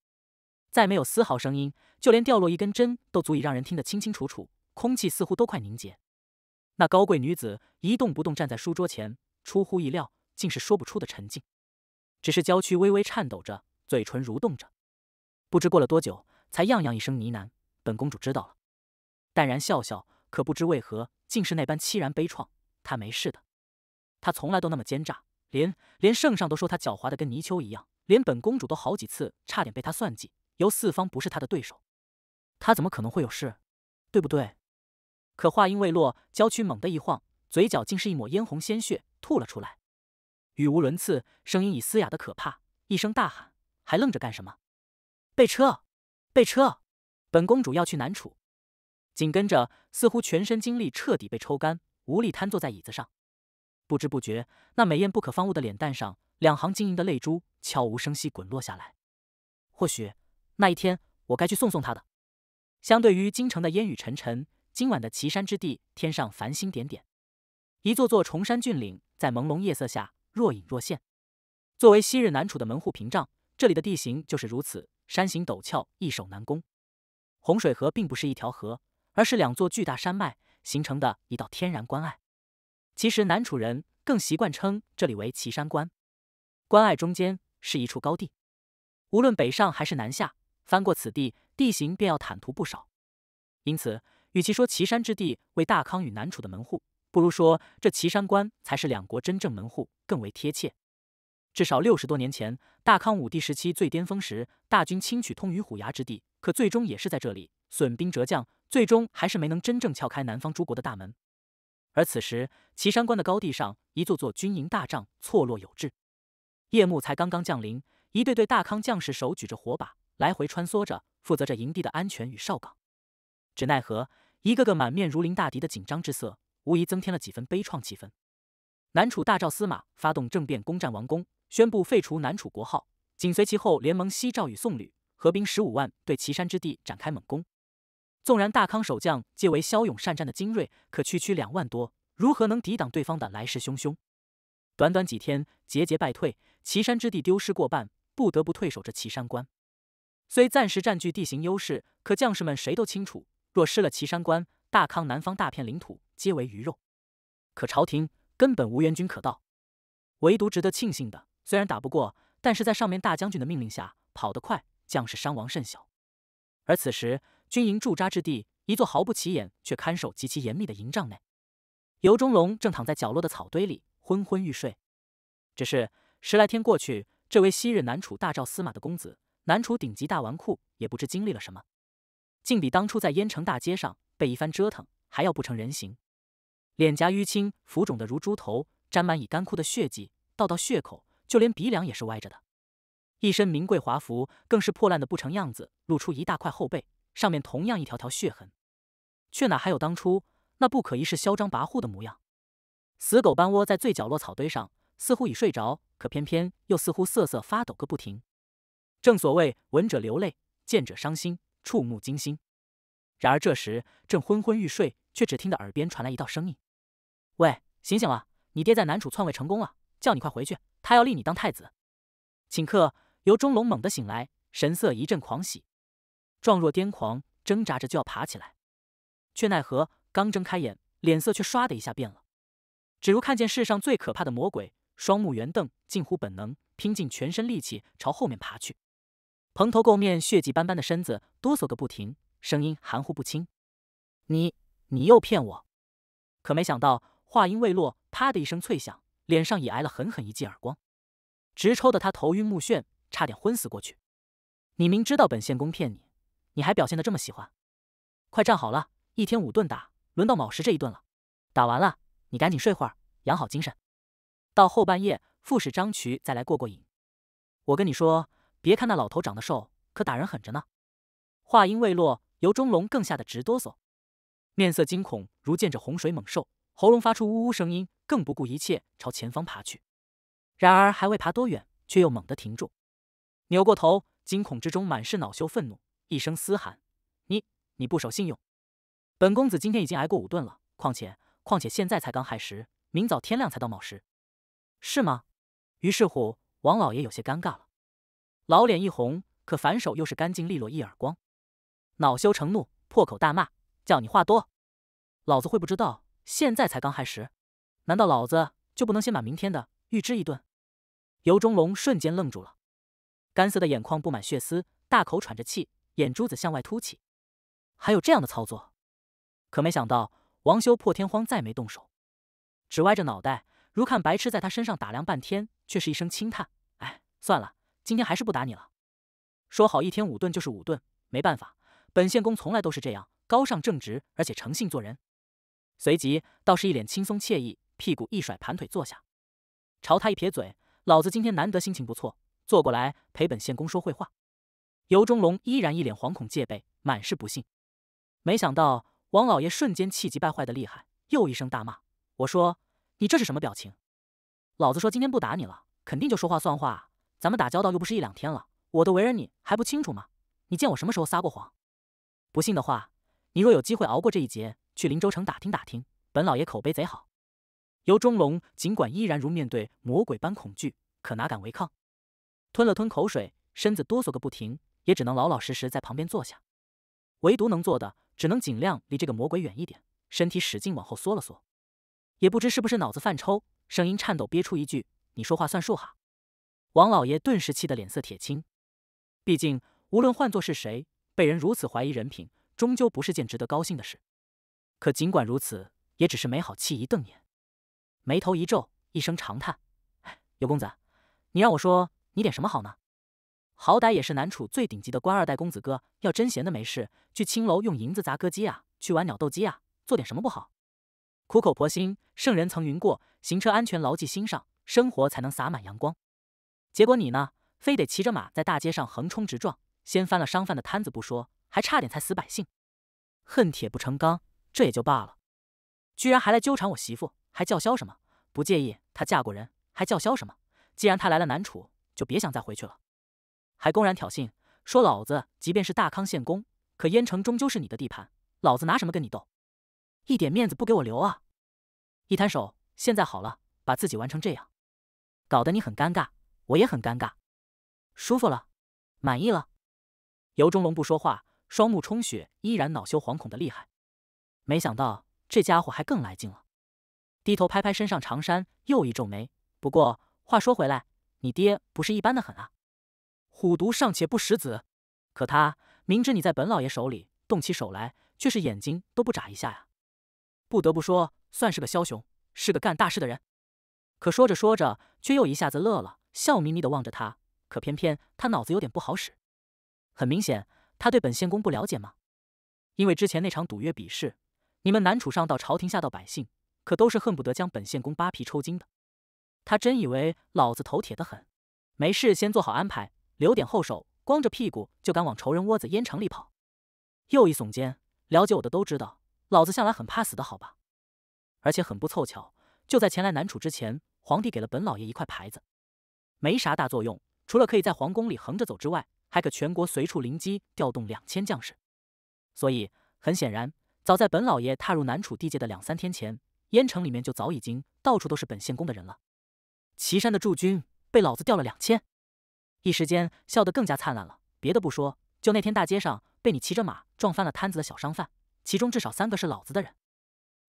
再没有丝毫声音，就连掉落一根针都足以让人听得清清楚楚。空气似乎都快凝结。那高贵女子一动不动站在书桌前，出乎意料，竟是说不出的沉静，只是娇躯微微颤抖着，嘴唇蠕动着。不知过了多久，才样样一声呢喃：“本公主知道了。”淡然笑笑，可不知为何，竟是那般凄然悲怆。他没事的，他从来都那么奸诈，连连圣上都说他狡猾的跟泥鳅一样，连本公主都好几次差点被他算计，由四方不是他的对手，他怎么可能会有事？对不对？可话音未落，娇躯猛地一晃，嘴角竟是一抹嫣红鲜血吐了出来，语无伦次，声音已嘶哑的可怕，一声大喊：“还愣着干什么？备车，备车！本公主要去南楚。”紧跟着，似乎全身精力彻底被抽干。无力瘫坐在椅子上，不知不觉，那美艳不可方物的脸蛋上，两行晶莹的泪珠悄无声息滚落下来。或许那一天，我该去送送他的。相对于京城的烟雨沉沉，今晚的岐山之地，天上繁星点点，一座座崇山峻岭在朦胧夜色下若隐若现。作为昔日南楚的门户屏障，这里的地形就是如此，山形陡峭，易守难攻。洪水河并不是一条河，而是两座巨大山脉。形成的一道天然关隘。其实南楚人更习惯称这里为岐山关。关隘中间是一处高地，无论北上还是南下，翻过此地，地形便要坦途不少。因此，与其说岐山之地为大康与南楚的门户，不如说这岐山关才是两国真正门户更为贴切。至少六十多年前，大康武帝时期最巅峰时，大军轻取通于虎牙之地，可最终也是在这里损兵折将。最终还是没能真正撬开南方诸国的大门。而此时，岐山关的高地上，一座座军营大帐错落有致。夜幕才刚刚降临，一队队大康将士手举着火把，来回穿梭着，负责着营地的安全与哨岗。只奈何，一个个满面如临大敌的紧张之色，无疑增添了几分悲怆气氛。南楚大赵司马发动政变，攻占王宫，宣布废除南楚国号。紧随其后，联盟西赵与宋吕合兵十五万，对岐山之地展开猛攻。纵然大康守将皆为骁勇善战的精锐，可区区两万多，如何能抵挡对方的来势汹汹？短短几天，节节败退，岐山之地丢失过半，不得不退守这岐山关。虽暂时占据地形优势，可将士们谁都清楚，若失了岐山关，大康南方大片领土皆为鱼肉。可朝廷根本无援军可到，唯独值得庆幸的，虽然打不过，但是在上面大将军的命令下跑得快，将士伤亡甚小。而此时。军营驻扎之地，一座毫不起眼却看守极其严密的营帐内，尤忠龙正躺在角落的草堆里昏昏欲睡。只是十来天过去，这位昔日南楚大赵司马的公子，南楚顶级大纨绔，也不知经历了什么，竟比当初在燕城大街上被一番折腾还要不成人形。脸颊淤青浮肿的如猪头，沾满已干枯的血迹，道道血口，就连鼻梁也是歪着的。一身名贵华服更是破烂的不成样子，露出一大块后背。上面同样一条条血痕，却哪还有当初那不可一世、嚣张跋扈的模样？死狗般窝在最角落草堆上，似乎已睡着，可偏偏又似乎瑟瑟发抖个不停。正所谓闻者流泪，见者伤心，触目惊心。然而这时正昏昏欲睡，却只听得耳边传来一道声音：“喂，醒醒了！你爹在南楚篡位成功了，叫你快回去，他要立你当太子。”顷刻，由钟龙猛地醒来，神色一阵狂喜。状若癫狂，挣扎着就要爬起来，却奈何刚睁开眼，脸色却唰的一下变了。只如看见世上最可怕的魔鬼，双目圆瞪，近乎本能，拼尽全身力气朝后面爬去。蓬头垢面、血迹斑斑的身子哆嗦个不停，声音含糊不清：“你你又骗我！”可没想到，话音未落，啪的一声脆响，脸上也挨了狠狠一记耳光，直抽的他头晕目眩，差点昏死过去。你明知道本县公骗你。你还表现得这么喜欢，快站好了！一天五顿打，轮到卯时这一顿了。打完了，你赶紧睡会儿，养好精神，到后半夜副使张渠再来过过瘾。我跟你说，别看那老头长得瘦，可打人狠着呢。话音未落，尤忠龙更吓得直哆嗦，面色惊恐如见着洪水猛兽，喉咙发出呜呜声音，更不顾一切朝前方爬去。然而还未爬多远，却又猛地停住，扭过头，惊恐之中满是恼羞愤怒。一声嘶喊：“你你不守信用！本公子今天已经挨过五顿了。况且况且，现在才刚亥时，明早天亮才到卯时，是吗？”于是乎，王老爷有些尴尬了，老脸一红，可反手又是干净利落一耳光，恼羞成怒，破口大骂：“叫你话多！老子会不知道现在才刚亥时？难道老子就不能先把明天的预支一顿？”尤中龙瞬间愣住了，干涩的眼眶布满血丝，大口喘着气。眼珠子向外凸起，还有这样的操作？可没想到，王修破天荒再没动手，只歪着脑袋，如看白痴，在他身上打量半天，却是一声轻叹：“哎，算了，今天还是不打你了。说好一天五顿就是五顿，没办法，本县公从来都是这样，高尚正直，而且诚信做人。”随即，倒是一脸轻松惬意，屁股一甩，盘腿坐下，朝他一撇嘴：“老子今天难得心情不错，坐过来陪本县公说会话。”尤忠龙依然一脸惶恐戒备，满是不信。没想到王老爷瞬间气急败坏的厉害，又一声大骂：“我说你这是什么表情？老子说今天不打你了，肯定就说话算话。咱们打交道又不是一两天了，我的为人你还不清楚吗？你见我什么时候撒过谎？不信的话，你若有机会熬过这一劫，去林州城打听打听，本老爷口碑贼好。”尤忠龙尽管依然如面对魔鬼般恐惧，可哪敢违抗？吞了吞口水，身子哆嗦个不停。也只能老老实实在旁边坐下，唯独能做的，只能尽量离这个魔鬼远一点，身体使劲往后缩了缩。也不知是不是脑子犯抽，声音颤抖，憋出一句：“你说话算数哈。”王老爷顿时气得脸色铁青。毕竟，无论换作是谁，被人如此怀疑人品，终究不是件值得高兴的事。可尽管如此，也只是没好气一瞪眼，眉头一皱，一声长叹：“刘公子，你让我说，你点什么好呢？”好歹也是南楚最顶级的官二代公子哥，要真闲的没事，去青楼用银子砸歌姬啊，去玩鸟斗鸡啊，做点什么不好？苦口婆心，圣人曾云过：行车安全牢记心上，生活才能洒满阳光。结果你呢，非得骑着马在大街上横冲直撞，掀翻了商贩的摊子不说，还差点踩死百姓。恨铁不成钢，这也就罢了，居然还来纠缠我媳妇，还叫嚣什么？不介意她嫁过人，还叫嚣什么？既然她来了南楚，就别想再回去了。还公然挑衅，说老子即便是大康献公，可燕城终究是你的地盘，老子拿什么跟你斗？一点面子不给我留啊！一摊手，现在好了，把自己玩成这样，搞得你很尴尬，我也很尴尬，舒服了，满意了。尤中龙不说话，双目充血，依然恼羞惶恐的厉害。没想到这家伙还更来劲了，低头拍拍身上长衫，又一皱眉。不过话说回来，你爹不是一般的狠啊！虎毒尚且不食子，可他明知你在本老爷手里动起手来，却是眼睛都不眨一下呀！不得不说，算是个枭雄，是个干大事的人。可说着说着，却又一下子乐了，笑眯眯地望着他。可偏偏他脑子有点不好使，很明显，他对本县公不了解吗？因为之前那场赌约比试，你们南楚上到朝廷，下到百姓，可都是恨不得将本县公扒皮抽筋的。他真以为老子头铁得很？没事，先做好安排。留点后手，光着屁股就敢往仇人窝子燕城里跑，又一耸肩，了解我的都知道，老子向来很怕死的，好吧？而且很不凑巧，就在前来南楚之前，皇帝给了本老爷一块牌子，没啥大作用，除了可以在皇宫里横着走之外，还可全国随处临机调动两千将士。所以很显然，早在本老爷踏入南楚地界的两三天前，燕城里面就早已经到处都是本县公的人了。岐山的驻军被老子调了两千。一时间笑得更加灿烂了。别的不说，就那天大街上被你骑着马撞翻了摊子的小商贩，其中至少三个是老子的人。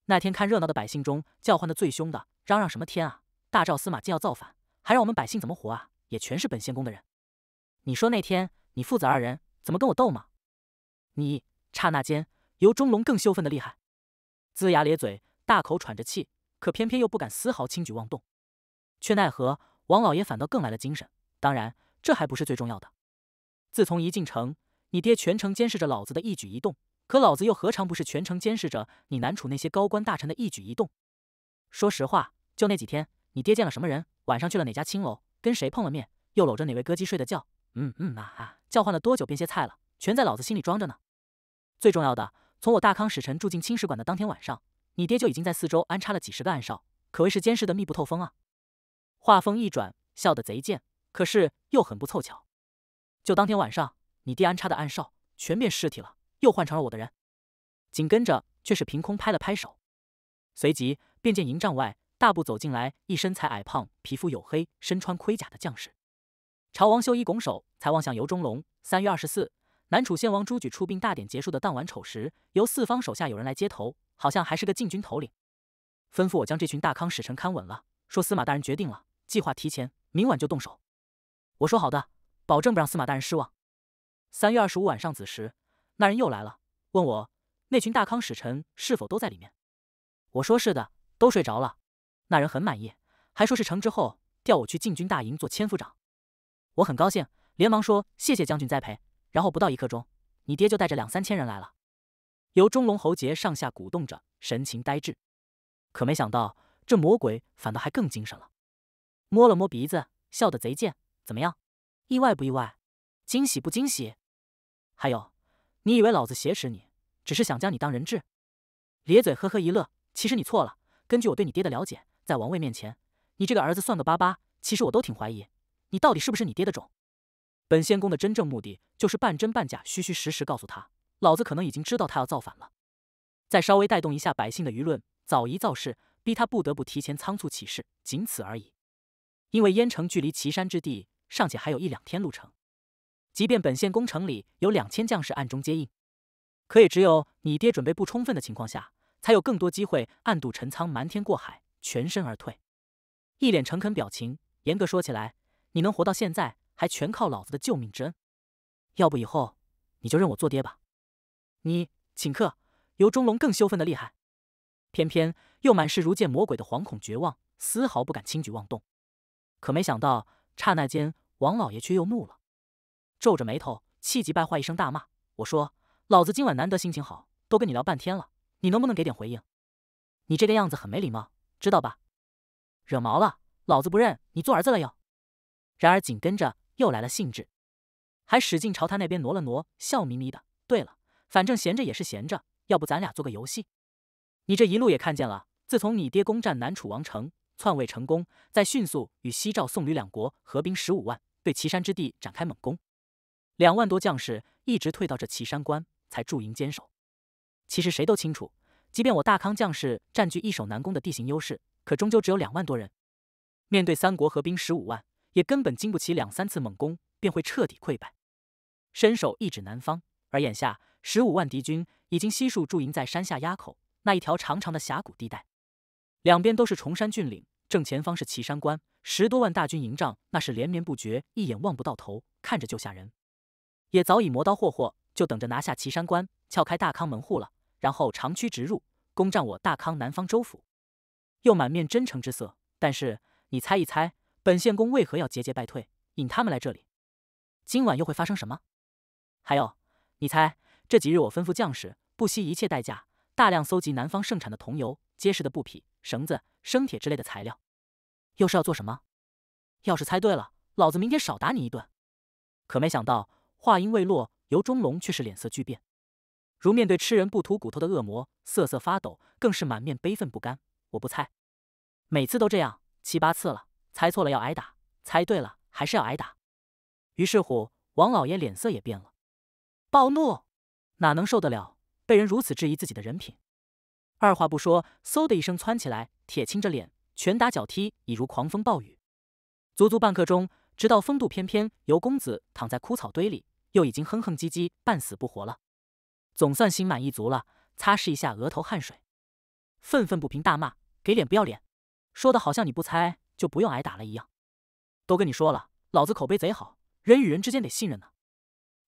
那天看热闹的百姓中，叫唤的最凶的，嚷嚷什么天啊！大赵司马竟要造反，还让我们百姓怎么活啊？也全是本县公的人。你说那天你父子二人怎么跟我斗吗？你刹那间由钟龙更羞愤的厉害，龇牙咧嘴，大口喘着气，可偏偏又不敢丝毫轻举妄动，却奈何王老爷反倒更来了精神。当然。这还不是最重要的。自从一进城，你爹全程监视着老子的一举一动，可老子又何尝不是全程监视着你南楚那些高官大臣的一举一动？说实话，就那几天，你爹见了什么人，晚上去了哪家青楼，跟谁碰了面，又搂着哪位歌姬睡的觉，嗯嗯啊啊，叫唤了多久变些菜了，全在老子心里装着呢。最重要的，从我大康使臣住进青史馆的当天晚上，你爹就已经在四周安插了几十个暗哨，可谓是监视的密不透风啊。话锋一转，笑得贼贱。可是又很不凑巧，就当天晚上，你爹安插的暗哨全变尸体了，又换成了我的人。紧跟着却是凭空拍了拍手，随即便见营帐外大步走进来一身材矮胖、皮肤黝黑、身穿盔甲的将士，朝王修一拱手，才望向尤中龙。三月二十四，南楚先王朱举出殡大典结束的当晚丑时，由四方手下有人来接头，好像还是个禁军头领，吩咐我将这群大康使臣看稳了，说司马大人决定了，计划提前，明晚就动手。我说好的，保证不让司马大人失望。三月二十五晚上子时，那人又来了，问我那群大康使臣是否都在里面。我说是的，都睡着了。那人很满意，还说是成之后调我去禁军大营做千夫长。我很高兴，连忙说谢谢将军栽培。然后不到一刻钟，你爹就带着两三千人来了。由中龙喉结上下鼓动着，神情呆滞。可没想到，这魔鬼反倒还更精神了，摸了摸鼻子，笑得贼贱。怎么样，意外不意外，惊喜不惊喜？还有，你以为老子挟持你，只是想将你当人质？咧嘴呵呵一乐。其实你错了。根据我对你爹的了解，在王位面前，你这个儿子算个巴巴。其实我都挺怀疑，你到底是不是你爹的种。本仙宫的真正目的，就是半真半假、虚虚实实告诉他，老子可能已经知道他要造反了。再稍微带动一下百姓的舆论，早疑造势，逼他不得不提前仓促起事，仅此而已。因为燕城距离岐山之地。尚且还有一两天路程，即便本县工程里有两千将士暗中接应，可也只有你爹准备不充分的情况下，才有更多机会暗度陈仓、瞒天过海、全身而退。一脸诚恳表情，严格说起来，你能活到现在，还全靠老子的救命之恩。要不以后你就认我做爹吧。你请客，尤中龙更羞愤的厉害，偏偏又满是如见魔鬼的惶恐绝望，丝毫不敢轻举妄动。可没想到。刹那间，王老爷却又怒了，皱着眉头，气急败坏一声大骂：“我说，老子今晚难得心情好，都跟你聊半天了，你能不能给点回应？你这个样子很没礼貌，知道吧？惹毛了，老子不认你做儿子了哟！”然而紧跟着又来了兴致，还使劲朝他那边挪了挪，笑眯眯的。对了，反正闲着也是闲着，要不咱俩做个游戏？你这一路也看见了，自从你爹攻占南楚王城。篡位成功，再迅速与西赵、宋吕两国合兵十五万，对岐山之地展开猛攻。两万多将士一直退到这岐山关，才驻营坚守。其实谁都清楚，即便我大康将士占据易守难攻的地形优势，可终究只有两万多人，面对三国合兵十五万，也根本经不起两三次猛攻，便会彻底溃败。伸手一指南方，而眼下十五万敌军已经悉数驻营在山下垭口那一条长长的峡谷地带，两边都是崇山峻岭。正前方是岐山关，十多万大军营帐那是连绵不绝，一眼望不到头，看着就吓人。也早已磨刀霍霍，就等着拿下岐山关，撬开大康门户了，然后长驱直入，攻占我大康南方州府。又满面真诚之色，但是你猜一猜，本县公为何要节节败退，引他们来这里？今晚又会发生什么？还有，你猜这几日我吩咐将士，不惜一切代价，大量搜集南方盛产的桐油、结实的布匹。绳子、生铁之类的材料，又是要做什么？要是猜对了，老子明天少打你一顿。可没想到，话音未落，尤忠龙却是脸色巨变，如面对吃人不吐骨头的恶魔，瑟瑟发抖，更是满面悲愤不甘。我不猜，每次都这样，七八次了，猜错了要挨打，猜对了还是要挨打。于是乎，王老爷脸色也变了，暴怒，哪能受得了被人如此质疑自己的人品？二话不说，嗖的一声窜起来，铁青着脸，拳打脚踢，已如狂风暴雨。足足半刻钟，直到风度翩翩由公子躺在枯草堆里，又已经哼哼唧唧，半死不活了。总算心满意足了，擦拭一下额头汗水，愤愤不平大骂：“给脸不要脸！说的好像你不猜就不用挨打了一样。都跟你说了，老子口碑贼好，人与人之间得信任呢。”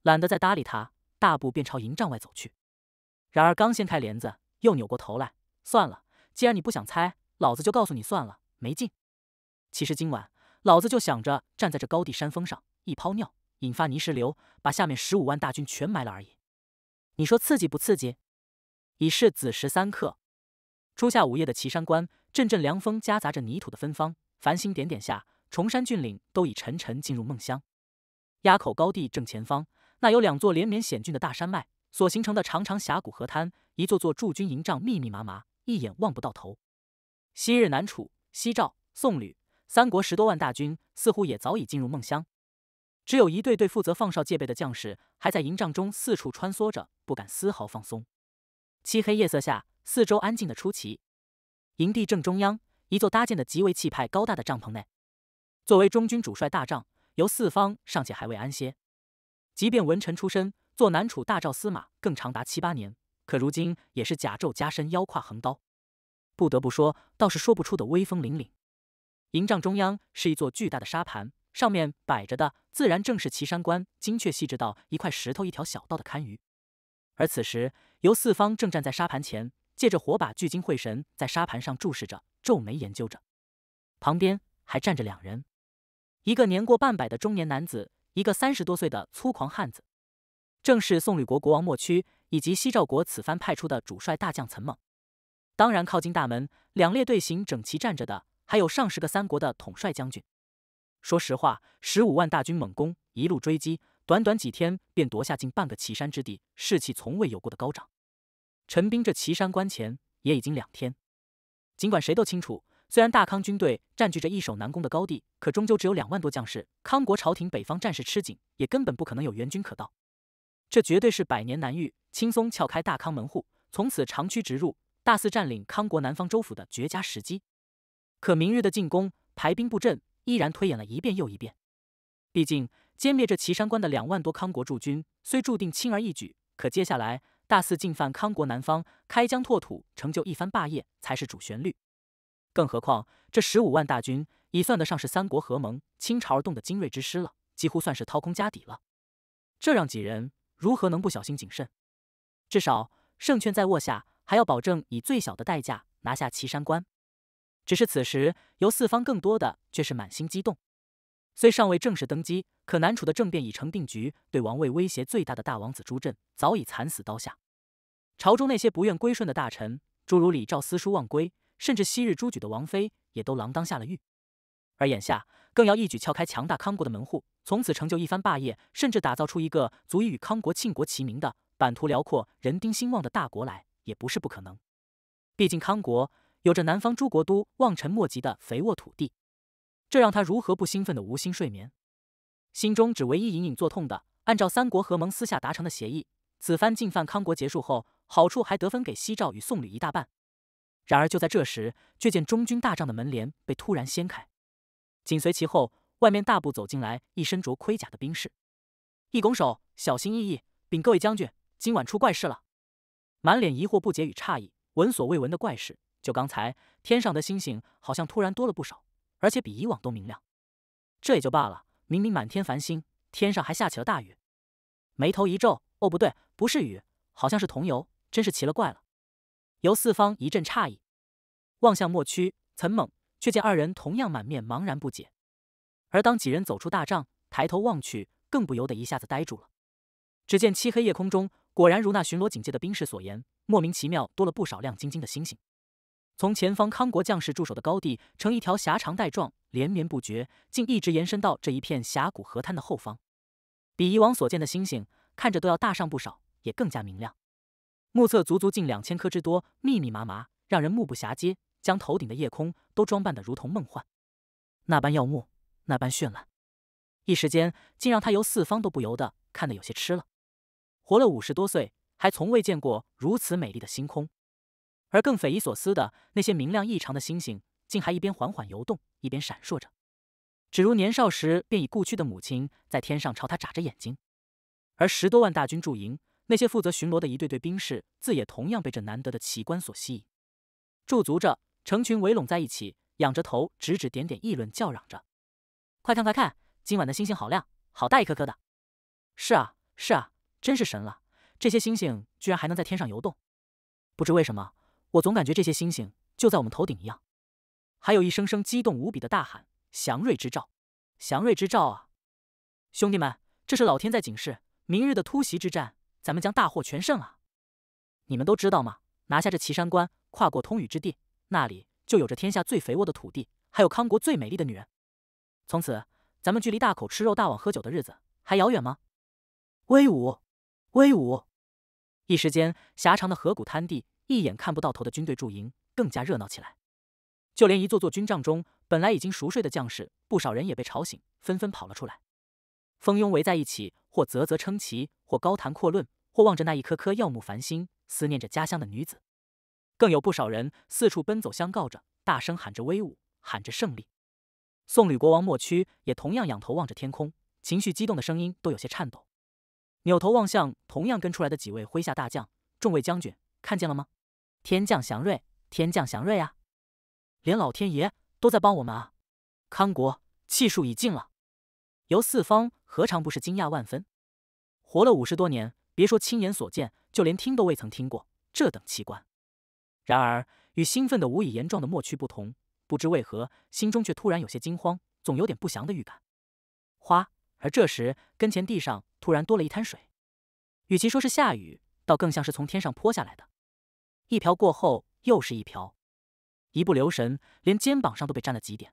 懒得再搭理他，大步便朝营帐外走去。然而刚掀开帘子，又扭过头来，算了，既然你不想猜，老子就告诉你算了，没劲。其实今晚老子就想着站在这高地山峰上一泡尿，引发泥石流，把下面十五万大军全埋了而已。你说刺激不刺激？已是子时三刻，初夏午夜的岐山关，阵阵凉风夹杂着泥土的芬芳，繁星点点下，崇山峻岭都已沉沉进入梦乡。垭口高地正前方，那有两座连绵险峻的大山脉。所形成的长长峡谷河滩，一座座驻军营帐密密麻麻，一眼望不到头。昔日南楚、西赵、宋吕三国十多万大军，似乎也早已进入梦乡。只有一队队负责放哨戒备的将士，还在营帐中四处穿梭着，不敢丝毫放松。漆黑夜色下，四周安静的出奇。营地正中央，一座搭建的极为气派、高大的帐篷内，作为中军主帅大帐，由四方尚且还未安歇。即便文臣出身。做南楚大赵司马更长达七八年，可如今也是甲胄加身，腰挎横刀，不得不说，倒是说不出的威风凛凛。营帐中央是一座巨大的沙盘，上面摆着的自然正是岐山关，精确细致到一块石头、一条小道的堪舆。而此时，由四方正站在沙盘前，借着火把聚精会神在沙盘上注视着，皱眉研究着。旁边还站着两人，一个年过半百的中年男子，一个三十多岁的粗狂汉子。正是宋吕国国王莫屈以及西赵国此番派出的主帅大将岑猛。当然，靠近大门，两列队形整齐站着的，还有上十个三国的统帅将军。说实话，十五万大军猛攻，一路追击，短短几天便夺下近半个岐山之地，士气从未有过的高涨。陈兵这岐山关前也已经两天。尽管谁都清楚，虽然大康军队占据着易守难攻的高地，可终究只有两万多将士。康国朝廷北方战事吃紧，也根本不可能有援军可到。这绝对是百年难遇，轻松撬开大康门户，从此长驱直入，大肆占领康国南方州府的绝佳时机。可明日的进攻、排兵布阵，依然推演了一遍又一遍。毕竟歼灭这岐山关的两万多康国驻军，虽注定轻而易举，可接下来大肆进犯康国南方，开疆拓土，成就一番霸业才是主旋律。更何况这十五万大军，已算得上是三国合盟倾巢而动的精锐之师了，几乎算是掏空家底了。这让几人。如何能不小心谨慎？至少胜券在握下，还要保证以最小的代价拿下岐山关。只是此时，由四方更多的却是满心激动。虽尚未正式登基，可南楚的政变已成定局，对王位威胁最大的大王子朱镇早已惨死刀下。朝中那些不愿归顺的大臣，诸如李昭、司书望归，甚至昔日朱举的王妃，也都锒铛下了狱。而眼下，更要一举撬开强大康国的门户。从此成就一番霸业，甚至打造出一个足以与康国、庆国齐名的版图辽阔、人丁兴旺的大国来，也不是不可能。毕竟康国有着南方诸国都望尘莫及的肥沃土地，这让他如何不兴奋的无心睡眠？心中只唯一隐隐作痛的，按照三国合盟私下达成的协议，此番进犯康国结束后，好处还得分给西赵与宋吕一大半。然而就在这时，却见中军大帐的门帘被突然掀开，紧随其后。外面大步走进来一身着盔甲的兵士，一拱手，小心翼翼禀各位将军：“今晚出怪事了。”满脸疑惑不解与诧异，闻所未闻的怪事。就刚才，天上的星星好像突然多了不少，而且比以往都明亮。这也就罢了，明明满天繁星，天上还下起了大雨。眉头一皱：“哦，不对，不是雨，好像是桐油，真是奇了怪了。”由四方一阵诧异，望向莫屈、岑猛，却见二人同样满面茫然不解。而当几人走出大帐，抬头望去，更不由得一下子呆住了。只见漆黑夜空中，果然如那巡逻警戒的兵士所言，莫名其妙多了不少亮晶晶的星星。从前方康国将士驻守的高地，呈一条狭长带状，连绵不绝，竟一直延伸到这一片峡谷河滩的后方。比以往所见的星星，看着都要大上不少，也更加明亮。目测足足近两千颗之多，密密麻麻，让人目不暇接，将头顶的夜空都装扮得如同梦幻，那般耀目。那般绚烂，一时间竟让他由四方都不由得看得有些痴了。活了五十多岁，还从未见过如此美丽的星空。而更匪夷所思的，那些明亮异常的星星，竟还一边缓缓游动，一边闪烁着，只如年少时便已故去的母亲在天上朝他眨着眼睛。而十多万大军驻营，那些负责巡逻的一队队兵士，自也同样被这难得的奇观所吸引，驻足着，成群围拢在一起，仰着头指指点点，议论叫嚷着。快看快看，今晚的星星好亮，好大一颗颗的。是啊是啊，真是神了！这些星星居然还能在天上游动。不知为什么，我总感觉这些星星就在我们头顶一样。还有一声声激动无比的大喊：“祥瑞之兆，祥瑞之兆啊！兄弟们，这是老天在警示，明日的突袭之战，咱们将大获全胜啊！你们都知道吗？拿下这岐山关，跨过通宇之地，那里就有着天下最肥沃的土地，还有康国最美丽的女人。”从此，咱们距离大口吃肉、大碗喝酒的日子还遥远吗？威武，威武！一时间，狭长的河谷滩地一眼看不到头的军队驻营更加热闹起来。就连一座座军帐中本来已经熟睡的将士，不少人也被吵醒，纷纷跑了出来，蜂拥围在一起，或啧啧称奇，或高谈阔论，或望着那一颗颗耀目繁星，思念着家乡的女子。更有不少人四处奔走相告着，大声喊着威武，喊着胜利。宋吕国王莫屈也同样仰头望着天空，情绪激动的声音都有些颤抖，扭头望向同样跟出来的几位麾下大将。众位将军看见了吗？天降祥瑞，天降祥瑞啊！连老天爷都在帮我们啊！康国气数已尽了，由四方何尝不是惊讶万分？活了五十多年，别说亲眼所见，就连听都未曾听过这等奇观。然而，与兴奋的无以言状的莫屈不同。不知为何，心中却突然有些惊慌，总有点不祥的预感。花，而这时跟前地上突然多了一滩水，与其说是下雨，倒更像是从天上泼下来的。一瓢过后，又是一瓢，一不留神，连肩膀上都被沾了几点。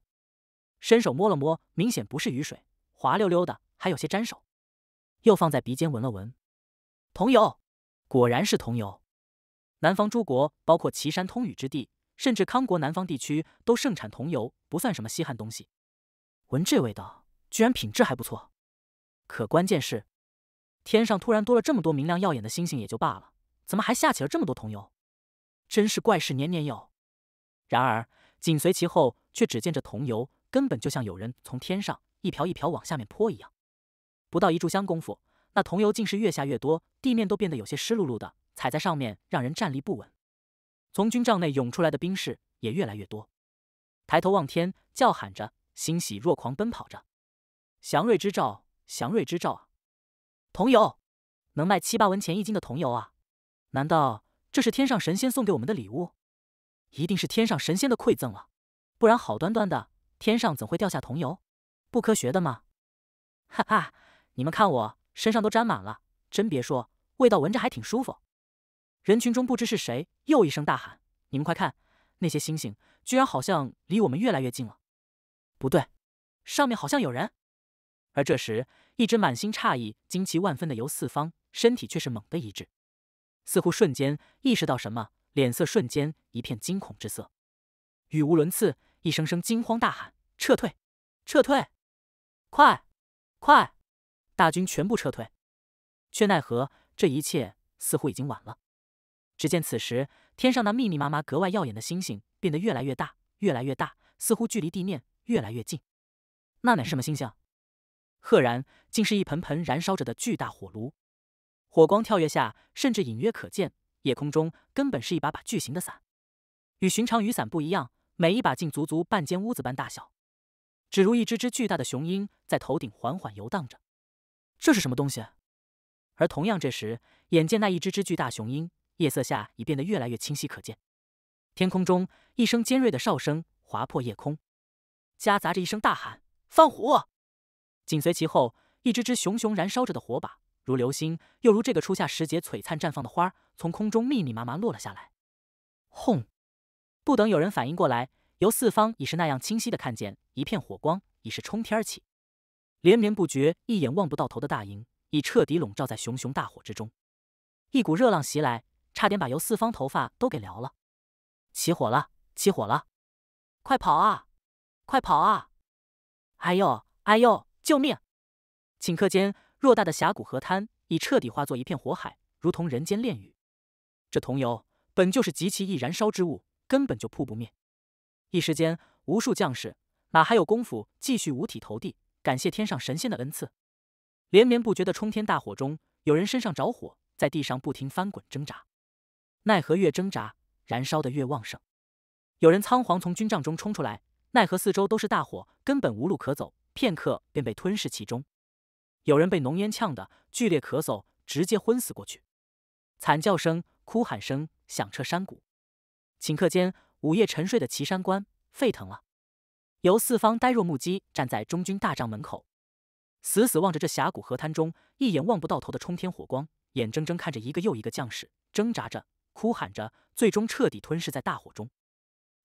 伸手摸了摸，明显不是雨水，滑溜溜的，还有些沾手。又放在鼻尖闻了闻，桐油，果然是桐油。南方诸国，包括岐山通雨之地。甚至康国南方地区都盛产桐油，不算什么稀罕东西。闻这味道，居然品质还不错。可关键是，天上突然多了这么多明亮耀眼的星星，也就罢了，怎么还下起了这么多桐油？真是怪事年年有。然而紧随其后，却只见这桐油根本就像有人从天上一瓢一瓢往下面泼一样。不到一炷香功夫，那桐油竟是越下越多，地面都变得有些湿漉漉的，踩在上面让人站立不稳。从军帐内涌出来的兵士也越来越多，抬头望天，叫喊着，欣喜若狂，奔跑着。祥瑞之兆，祥瑞之兆啊！桐油，能卖七八文钱一斤的桐油啊！难道这是天上神仙送给我们的礼物？一定是天上神仙的馈赠了，不然好端端的天上怎会掉下桐油？不科学的吗？哈哈，你们看我身上都沾满了，真别说，味道闻着还挺舒服。人群中不知是谁又一声大喊：“你们快看，那些星星居然好像离我们越来越近了！”不对，上面好像有人。而这时，一直满心诧异、惊奇万分的游四方，身体却是猛的一滞，似乎瞬间意识到什么，脸色瞬间一片惊恐之色，语无伦次，一声声惊慌大喊：“撤退！撤退！快！快！大军全部撤退！”却奈何这一切似乎已经晚了。只见此时天上那密密麻麻、格外耀眼的星星变得越来越大、越来越大，似乎距离地面越来越近。那乃什么星星？赫然竟是一盆盆燃烧着的巨大火炉。火光跳跃下，甚至隐约可见夜空中根本是一把把巨型的伞。与寻常雨伞不一样，每一把竟足足半间屋子般大小，只如一只只巨大的雄鹰在头顶缓缓游荡着。这是什么东西？而同样这时，眼见那一只只巨大雄鹰。夜色下已变得越来越清晰可见，天空中一声尖锐的哨声划破夜空，夹杂着一声大喊：“放火！”紧随其后，一只只熊熊燃烧着的火把，如流星，又如这个初夏时节璀璨绽放的花，从空中密密麻麻落了下来。轰！不等有人反应过来，由四方已是那样清晰的看见，一片火光已是冲天而起，连绵不绝、一眼望不到头的大营已彻底笼罩在熊熊大火之中。一股热浪袭来。差点把游四方头发都给燎了，起火了！起火了！快跑啊！快跑啊！哎呦！哎呦！救命！顷刻间，偌大的峡谷河滩已彻底化作一片火海，如同人间炼狱。这桐油本就是极其易燃烧之物，根本就扑不灭。一时间，无数将士哪还有功夫继续五体投地感谢天上神仙的恩赐？连绵不绝的冲天大火中，有人身上着火，在地上不停翻滚挣扎。奈何越挣扎，燃烧的越旺盛。有人仓皇从军帐中冲出来，奈何四周都是大火，根本无路可走，片刻便被吞噬其中。有人被浓烟呛得剧烈咳嗽，直接昏死过去。惨叫声、哭喊声响彻山谷。顷刻间，午夜沉睡的岐山关沸腾了。由四方呆若木鸡，站在中军大帐门口，死死望着这峡谷河滩中一眼望不到头的冲天火光，眼睁睁看着一个又一个将士挣扎着。哭喊着，最终彻底吞噬在大火中。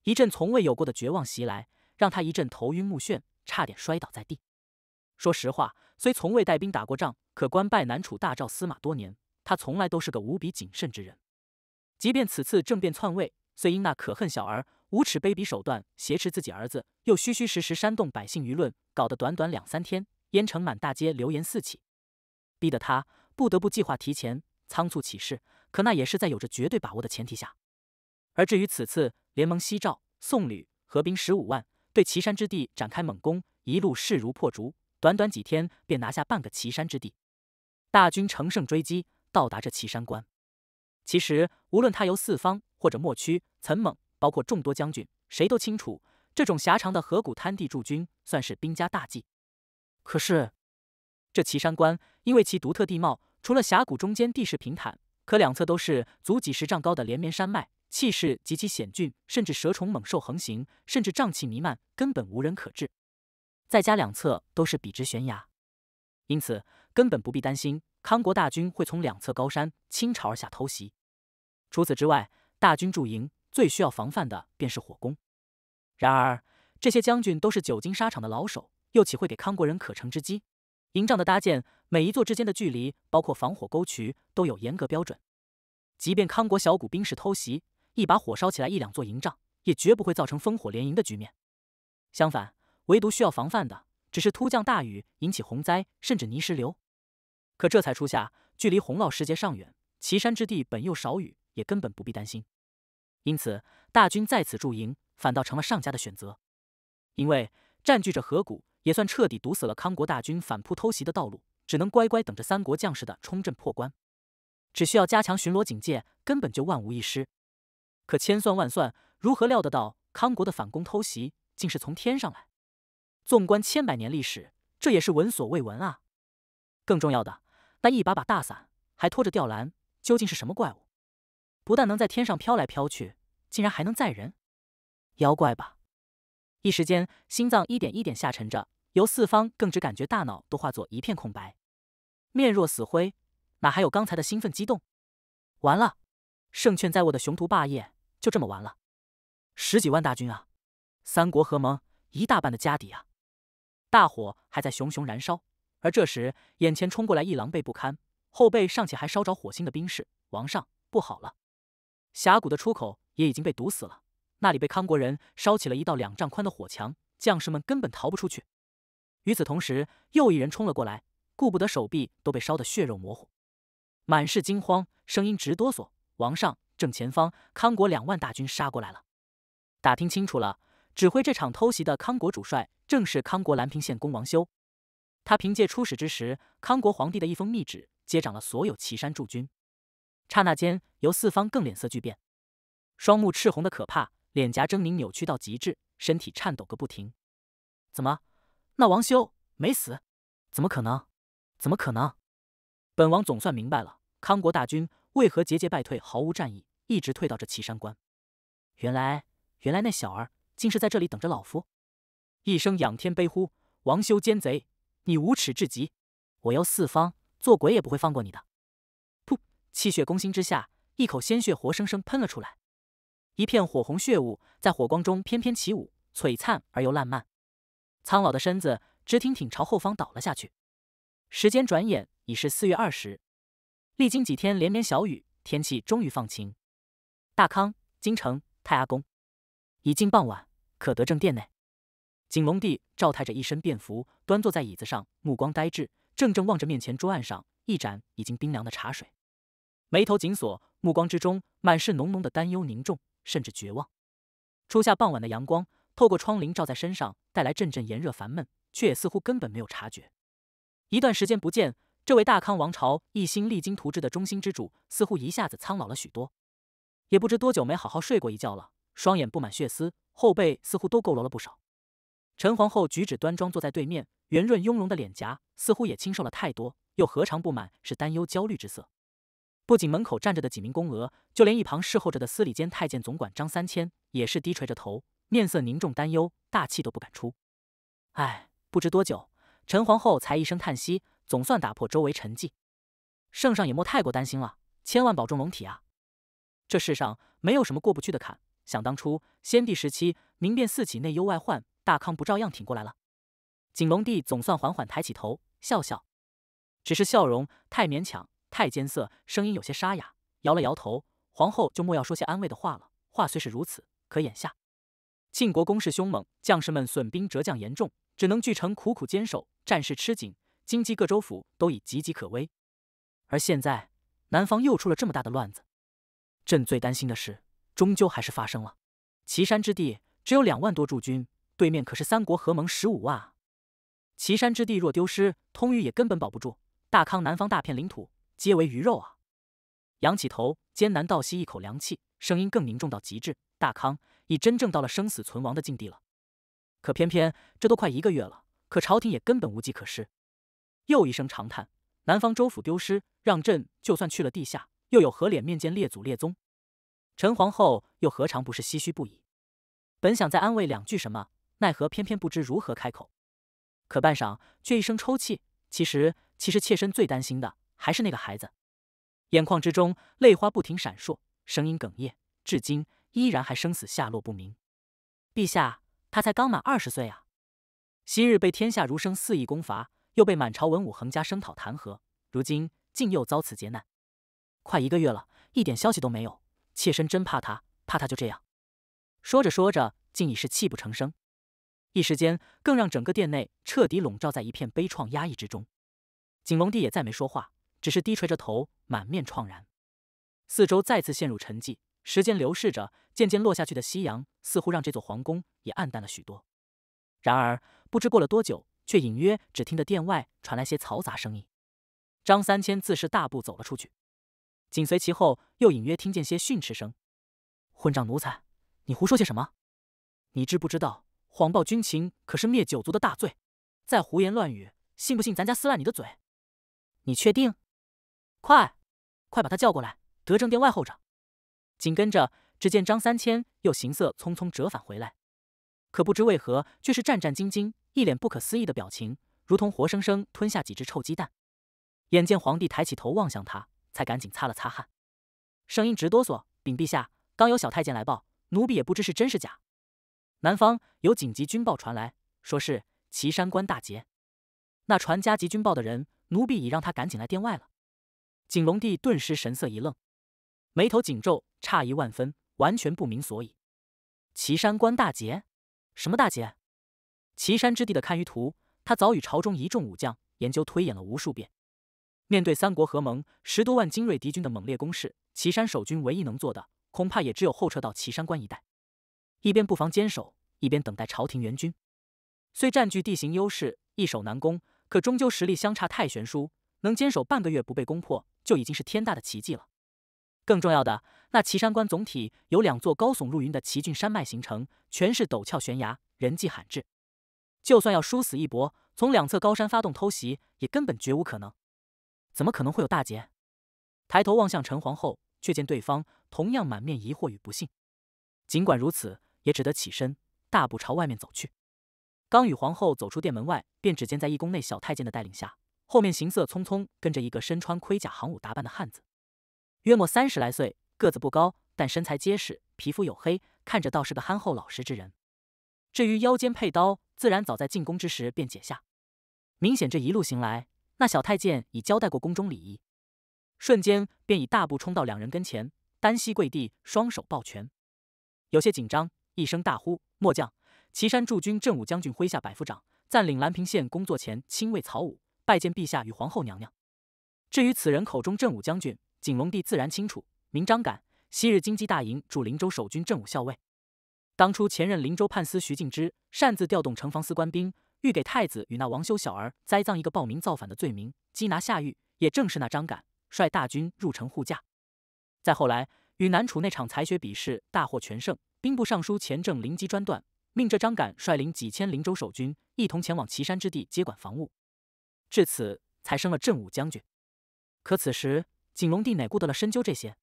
一阵从未有过的绝望袭来，让他一阵头晕目眩，差点摔倒在地。说实话，虽从未带兵打过仗，可官拜南楚大赵司马多年，他从来都是个无比谨慎之人。即便此次政变篡位，虽因那可恨小儿无耻卑鄙手段挟持自己儿子，又虚虚实实煽动百姓舆论，搞得短短两三天，燕城满大街流言四起，逼得他不得不计划提前仓促起事。可那也是在有着绝对把握的前提下，而至于此次联盟西赵宋吕合兵十五万，对岐山之地展开猛攻，一路势如破竹，短短几天便拿下半个岐山之地。大军乘胜追击，到达这岐山关。其实，无论他由四方或者莫区、岑猛，包括众多将军，谁都清楚，这种狭长的河谷滩地驻军，算是兵家大忌。可是，这岐山关因为其独特地貌，除了峡谷中间地势平坦。可两侧都是足几十丈高的连绵山脉，气势极其险峻，甚至蛇虫猛兽横行，甚至瘴气弥漫，根本无人可治。再加两侧都是笔直悬崖，因此根本不必担心康国大军会从两侧高山倾巢而下偷袭。除此之外，大军驻营最需要防范的便是火攻。然而这些将军都是久经沙场的老手，又岂会给康国人可乘之机？营帐的搭建，每一座之间的距离，包括防火沟渠，都有严格标准。即便康国小股兵士偷袭，一把火烧起来一两座营帐，也绝不会造成烽火连营的局面。相反，唯独需要防范的，只是突降大雨引起洪灾，甚至泥石流。可这才初夏，距离洪涝时节尚远，岐山之地本又少雨，也根本不必担心。因此，大军在此驻营，反倒成了上佳的选择，因为占据着河谷。也算彻底堵死了康国大军反扑偷袭的道路，只能乖乖等着三国将士的冲阵破关。只需要加强巡逻警戒，根本就万无一失。可千算万算，如何料得到康国的反攻偷袭竟是从天上来？纵观千百年历史，这也是闻所未闻啊！更重要的，那一把把大伞还拖着吊篮，究竟是什么怪物？不但能在天上飘来飘去，竟然还能载人？妖怪吧！一时间，心脏一点一点下沉着。由四方更只感觉大脑都化作一片空白，面若死灰，哪还有刚才的兴奋激动？完了，胜券在握的雄图霸业就这么完了！十几万大军啊，三国合盟一大半的家底啊，大火还在熊熊燃烧。而这时，眼前冲过来一狼狈不堪、后背尚且还烧着火星的兵士：“王上，不好了！峡谷的出口也已经被堵死了，那里被康国人烧起了一道两丈宽的火墙，将士们根本逃不出去。”与此同时，又一人冲了过来，顾不得手臂都被烧得血肉模糊，满是惊慌，声音直哆嗦：“王上，正前方，康国两万大军杀过来了！”打听清楚了，指挥这场偷袭的康国主帅正是康国兰平县公王修，他凭借出使之时康国皇帝的一封密旨，接掌了所有岐山驻军。刹那间，由四方更脸色巨变，双目赤红的可怕，脸颊狰狞扭曲到极致，身体颤抖个不停。怎么？那王修没死？怎么可能？怎么可能？本王总算明白了，康国大军为何节节败退，毫无战意，一直退到这岐山关。原来，原来那小儿竟是在这里等着老夫！一声仰天悲呼：“王修奸贼，你无耻至极！我妖四方，做鬼也不会放过你的！”噗，气血攻心之下，一口鲜血活生生喷了出来，一片火红血雾在火光中翩翩起舞，璀璨而又烂漫。苍老的身子直挺挺朝后方倒了下去。时间转眼已是四月二十，历经几天连绵小雨，天气终于放晴。大康京城泰阿宫，已近傍晚，可得正殿内，景龙帝赵太着一身便服，端坐在椅子上，目光呆滞，怔怔望着面前桌案上一盏已经冰凉的茶水，眉头紧锁，目光之中满是浓浓的担忧、凝重，甚至绝望。初夏傍晚的阳光。透过窗棂照在身上，带来阵阵炎热烦闷，却也似乎根本没有察觉。一段时间不见，这位大康王朝一心励精图治的中心之主，似乎一下子苍老了许多。也不知多久没好好睡过一觉了，双眼布满血丝，后背似乎都佝偻了不少。陈皇后举止端庄，坐在对面，圆润雍容的脸颊似乎也清瘦了太多，又何尝不满？是担忧、焦虑之色。不仅门口站着的几名宫娥，就连一旁侍候着的司礼监太监总管张三千也是低垂着头。面色凝重，担忧，大气都不敢出。唉，不知多久，陈皇后才一声叹息，总算打破周围沉寂。圣上也莫太过担心了，千万保重龙体啊！这世上没有什么过不去的坎。想当初，先帝时期，明变四起，内忧外患，大康不照样挺过来了？景龙帝总算缓缓抬起头，笑笑，只是笑容太勉强，太艰涩，声音有些沙哑，摇了摇头。皇后就莫要说些安慰的话了。话虽是如此，可眼下……晋国攻势凶猛，将士们损兵折将严重，只能据城苦苦坚守，战事吃紧。京畿各州府都已岌岌可危，而现在南方又出了这么大的乱子，朕最担心的事终究还是发生了。岐山之地只有两万多驻军，对面可是三国合盟十五万啊！岐山之地若丢失，通豫也根本保不住，大康南方大片领土皆为鱼肉啊！仰起头，艰难倒吸一口凉气，声音更凝重到极致。大康。已真正到了生死存亡的境地了，可偏偏这都快一个月了，可朝廷也根本无计可施。又一声长叹，南方州府丢失，让朕就算去了地下，又有何脸面见列祖列宗？陈皇后又何尝不是唏嘘不已？本想再安慰两句什么，奈何偏偏不知如何开口。可半晌，却一声抽泣。其实，其实妾身最担心的还是那个孩子，眼眶之中泪花不停闪烁，声音哽咽，至今。依然还生死下落不明，陛下，他才刚满二十岁啊！昔日被天下儒生肆意攻伐，又被满朝文武横加声讨弹劾，如今竟又遭此劫难，快一个月了，一点消息都没有。妾身真怕他，怕他就这样。说着说着，竟已是泣不成声，一时间更让整个殿内彻底笼罩在一片悲怆压抑之中。景隆帝也再没说话，只是低垂着头，满面怆然。四周再次陷入沉寂。时间流逝着，渐渐落下去的夕阳似乎让这座皇宫也暗淡了许多。然而，不知过了多久，却隐约只听得殿外传来些嘈杂声音。张三千自是大步走了出去，紧随其后，又隐约听见些训斥声：“混账奴才，你胡说些什么？你知不知道谎报军情可是灭九族的大罪？再胡言乱语，信不信咱家撕烂你的嘴？”你确定？快，快把他叫过来，德政殿外候着。紧跟着，只见张三千又行色匆匆折返回来，可不知为何，却是战战兢兢，一脸不可思议的表情，如同活生生吞下几只臭鸡蛋。眼见皇帝抬起头望向他，才赶紧擦了擦汗，声音直哆嗦：“禀陛下，刚有小太监来报，奴婢也不知是真是假。南方有紧急军报传来，说是岐山关大捷。那传加急军报的人，奴婢已让他赶紧来殿外了。”景龙帝顿时神色一愣，眉头紧皱。诧异万分，完全不明所以。岐山关大捷？什么大捷？岐山之地的堪舆图，他早与朝中一众武将研究推演了无数遍。面对三国合盟十多万精锐敌军的猛烈攻势，岐山守军唯一能做的，恐怕也只有后撤到岐山关一带，一边布防坚守，一边等待朝廷援军。虽占据地形优势，易守难攻，可终究实力相差太悬殊，能坚守半个月不被攻破，就已经是天大的奇迹了。更重要的，那岐山关总体由两座高耸入云的奇峻山脉形成，全是陡峭悬崖，人迹罕至。就算要殊死一搏，从两侧高山发动偷袭，也根本绝无可能。怎么可能会有大劫？抬头望向陈皇后，却见对方同样满面疑惑与不信。尽管如此，也只得起身，大步朝外面走去。刚与皇后走出殿门外，便只见在一宫内小太监的带领下，后面行色匆匆跟着一个身穿盔甲、行武打扮的汉子。约莫三十来岁，个子不高，但身材结实，皮肤黝黑，看着倒是个憨厚老实之人。至于腰间佩刀，自然早在进宫之时便解下。明显这一路行来，那小太监已交代过宫中礼仪，瞬间便已大步冲到两人跟前，单膝跪地，双手抱拳，有些紧张，一声大呼：“末将岐山驻军镇武将军麾下百夫长，暂领兰平县工作前亲卫曹武，拜见陛下与皇后娘娘。”至于此人口中镇武将军。景隆帝自然清楚，明张敢，昔日金鸡大营驻灵州守军政武校尉。当初前任灵州判司徐敬之擅自调动城防司官兵，欲给太子与那王修小儿栽赃一个暴民造反的罪名，缉拿下狱。也正是那张敢率大军入城护驾。再后来，与南楚那场采血比试大获全胜，兵部尚书钱政灵机专断，命这张敢率领几千灵州守军一同前往岐山之地接管防务。至此，才升了镇武将军。可此时。景龙帝哪顾得了深究这些，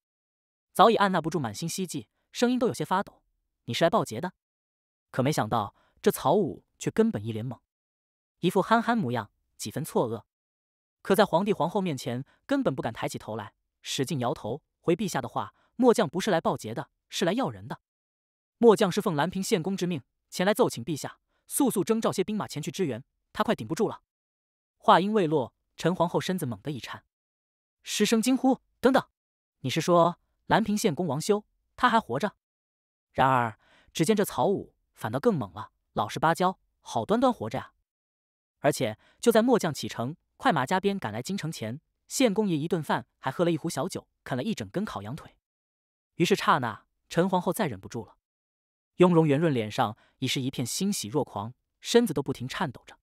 早已按捺不住，满心希冀，声音都有些发抖。你是来报捷的？可没想到，这曹武却根本一脸懵，一副憨憨模样，几分错愕。可在皇帝皇后面前，根本不敢抬起头来，使劲摇头。回陛下的话，末将不是来报捷的，是来要人的。末将是奉兰平献公之命前来奏请陛下，速速征召些兵马前去支援，他快顶不住了。话音未落，陈皇后身子猛地一颤。师生惊呼：“等等，你是说兰平县公王修他还活着？”然而，只见这曹武反倒更猛了，老实巴交，好端端活着啊！而且就在末将启程，快马加鞭赶来京城前，县公爷一顿饭，还喝了一壶小酒，啃了一整根烤羊腿。于是刹那，陈皇后再忍不住了，雍容圆润脸上已是一片欣喜若狂，身子都不停颤抖着，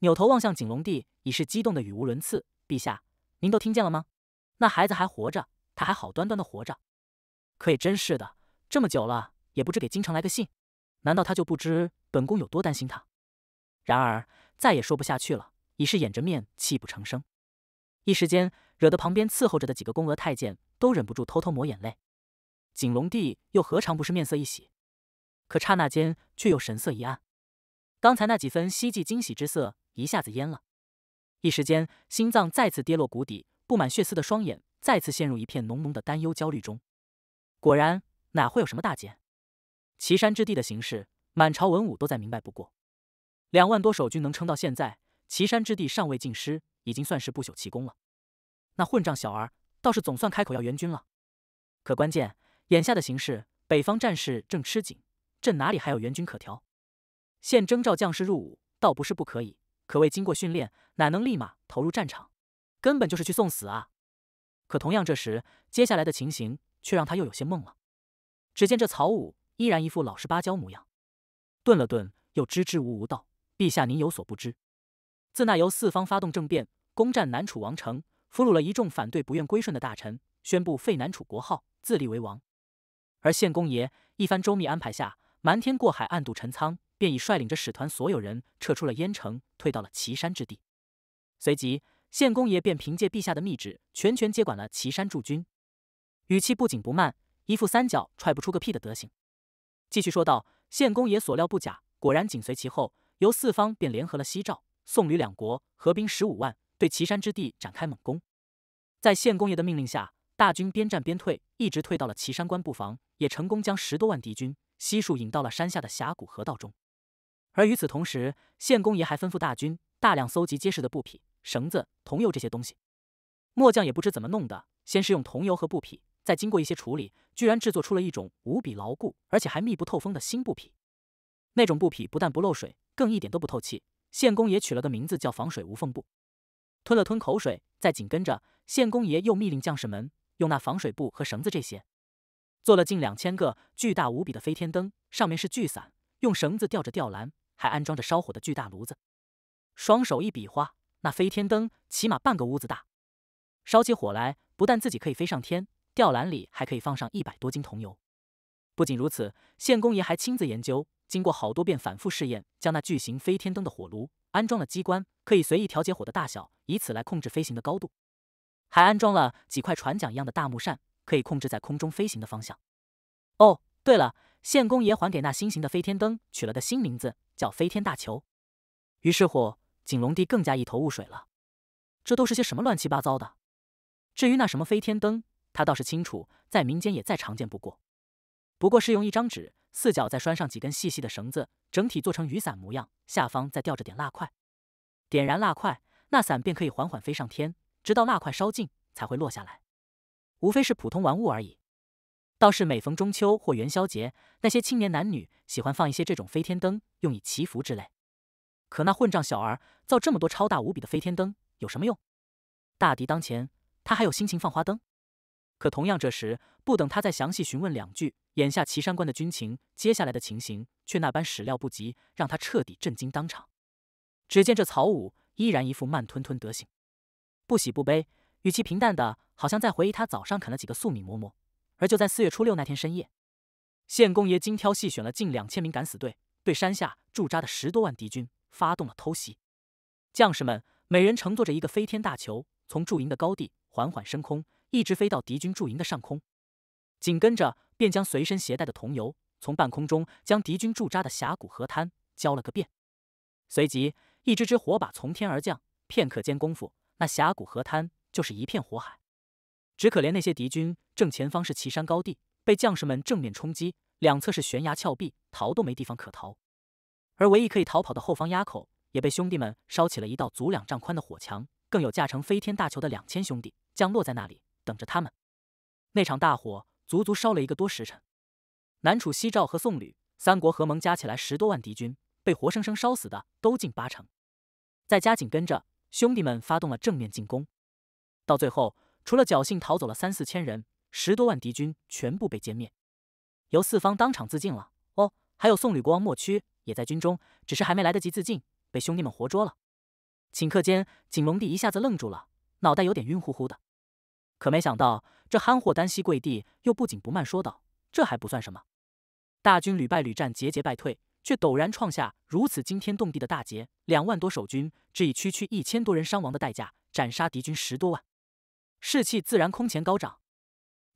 扭头望向景龙帝，已是激动的语无伦次：“陛下！”您都听见了吗？那孩子还活着，他还好端端的活着。可也真是的，这么久了也不知给京城来个信，难道他就不知本宫有多担心他？然而再也说不下去了，已是掩着面泣不成声。一时间，惹得旁边伺候着的几个宫娥太监都忍不住偷偷抹眼泪。景隆帝又何尝不是面色一喜？可刹那间却又神色一暗，刚才那几分希冀惊喜之色一下子淹了。一时间，心脏再次跌落谷底，布满血丝的双眼再次陷入一片浓浓的担忧、焦虑中。果然，哪会有什么大劫？岐山之地的形势，满朝文武都再明白不过。两万多守军能撑到现在，岐山之地尚未尽失，已经算是不朽奇功了。那混账小儿倒是总算开口要援军了。可关键，眼下的形势，北方战事正吃紧，朕哪里还有援军可调？现征召将士入伍，倒不是不可以。可未经过训练，哪能立马投入战场？根本就是去送死啊！可同样，这时接下来的情形却让他又有些懵了。只见这曹武依然一副老实巴交模样，顿了顿，又支支吾吾道：“陛下，您有所不知，自那由四方发动政变，攻占南楚王城，俘虏了一众反对、不愿归顺的大臣，宣布废南楚国号，自立为王。而献公爷一番周密安排下，瞒天过海，暗度陈仓。”便已率领着使团所有人撤出了燕城，退到了岐山之地。随即，献公爷便凭借陛下的密旨，全权接管了岐山驻军。语气不紧不慢，一副三脚踹不出个屁的德行，继续说道：“献公爷所料不假，果然紧随其后，由四方便联合了西赵、宋、吕两国，合兵十五万，对岐山之地展开猛攻。在献公爷的命令下，大军边战边退，一直退到了岐山关布防，也成功将十多万敌军悉数引到了山下的峡谷河道中。”而与此同时，县公爷还吩咐大军大量搜集结实的布匹、绳子、桐油这些东西。末将也不知怎么弄的，先是用桐油和布匹，再经过一些处理，居然制作出了一种无比牢固，而且还密不透风的新布匹。那种布匹不但不漏水，更一点都不透气。县公爷取了个名字叫“防水无缝布”。吞了吞口水，再紧跟着，县公爷又命令将士们用那防水布和绳子这些，做了近两千个巨大无比的飞天灯，上面是巨伞，用绳子吊着吊篮。还安装着烧火的巨大炉子，双手一比划，那飞天灯起码半个屋子大。烧起火来，不但自己可以飞上天，吊篮里还可以放上一百多斤桐油。不仅如此，县公爷还亲自研究，经过好多遍反复试验，将那巨型飞天灯的火炉安装了机关，可以随意调节火的大小，以此来控制飞行的高度。还安装了几块船桨一样的大木扇，可以控制在空中飞行的方向。哦，对了，县公爷还给那新型的飞天灯取了个新名字。叫飞天大球，于是乎景龙帝更加一头雾水了。这都是些什么乱七八糟的？至于那什么飞天灯，他倒是清楚，在民间也再常见不过。不过是用一张纸，四角再拴上几根细细的绳子，整体做成雨伞模样，下方再吊着点蜡块，点燃蜡块，那伞便可以缓缓飞上天，直到蜡块烧尽才会落下来。无非是普通玩物而已。倒是每逢中秋或元宵节，那些青年男女喜欢放一些这种飞天灯，用以祈福之类。可那混账小儿造这么多超大无比的飞天灯有什么用？大敌当前，他还有心情放花灯？可同样这时，不等他再详细询问两句，眼下岐山关的军情，接下来的情形却那般始料不及，让他彻底震惊当场。只见这曹武依然一副慢吞吞德行，不喜不悲，语气平淡的，好像在回忆他早上啃了几个粟米馍馍。而就在四月初六那天深夜，县公爷精挑细选了近两千名敢死队，对山下驻扎的十多万敌军发动了偷袭。将士们每人乘坐着一个飞天大球，从驻营的高地缓缓升空，一直飞到敌军驻营的上空，紧跟着便将随身携带的桐油从半空中将敌军驻扎的峡谷河滩浇了个遍。随即，一支支火把从天而降，片刻间功夫，那峡谷河滩就是一片火海。只可怜那些敌军，正前方是岐山高地，被将士们正面冲击；两侧是悬崖峭壁，逃都没地方可逃。而唯一可以逃跑的后方垭口，也被兄弟们烧起了一道足两丈宽的火墙，更有驾乘飞天大球的两千兄弟降落在那里，等着他们。那场大火足足烧了一个多时辰。南楚、西赵和宋吕三国合盟，加起来十多万敌军，被活生生烧死的都近八成。再加紧跟着，兄弟们发动了正面进攻，到最后。除了侥幸逃走了三四千人，十多万敌军全部被歼灭。由四方当场自尽了。哦，还有宋吕国王莫屈也在军中，只是还没来得及自尽，被兄弟们活捉了。顷刻间，景隆帝一下子愣住了，脑袋有点晕乎乎的。可没想到，这憨货单膝跪地，又不紧不慢说道：“这还不算什么，大军屡败屡战，节节败退，却陡然创下如此惊天动地的大捷。两万多守军，只以区区一千多人伤亡的代价，斩杀敌军十多万。”士气自然空前高涨。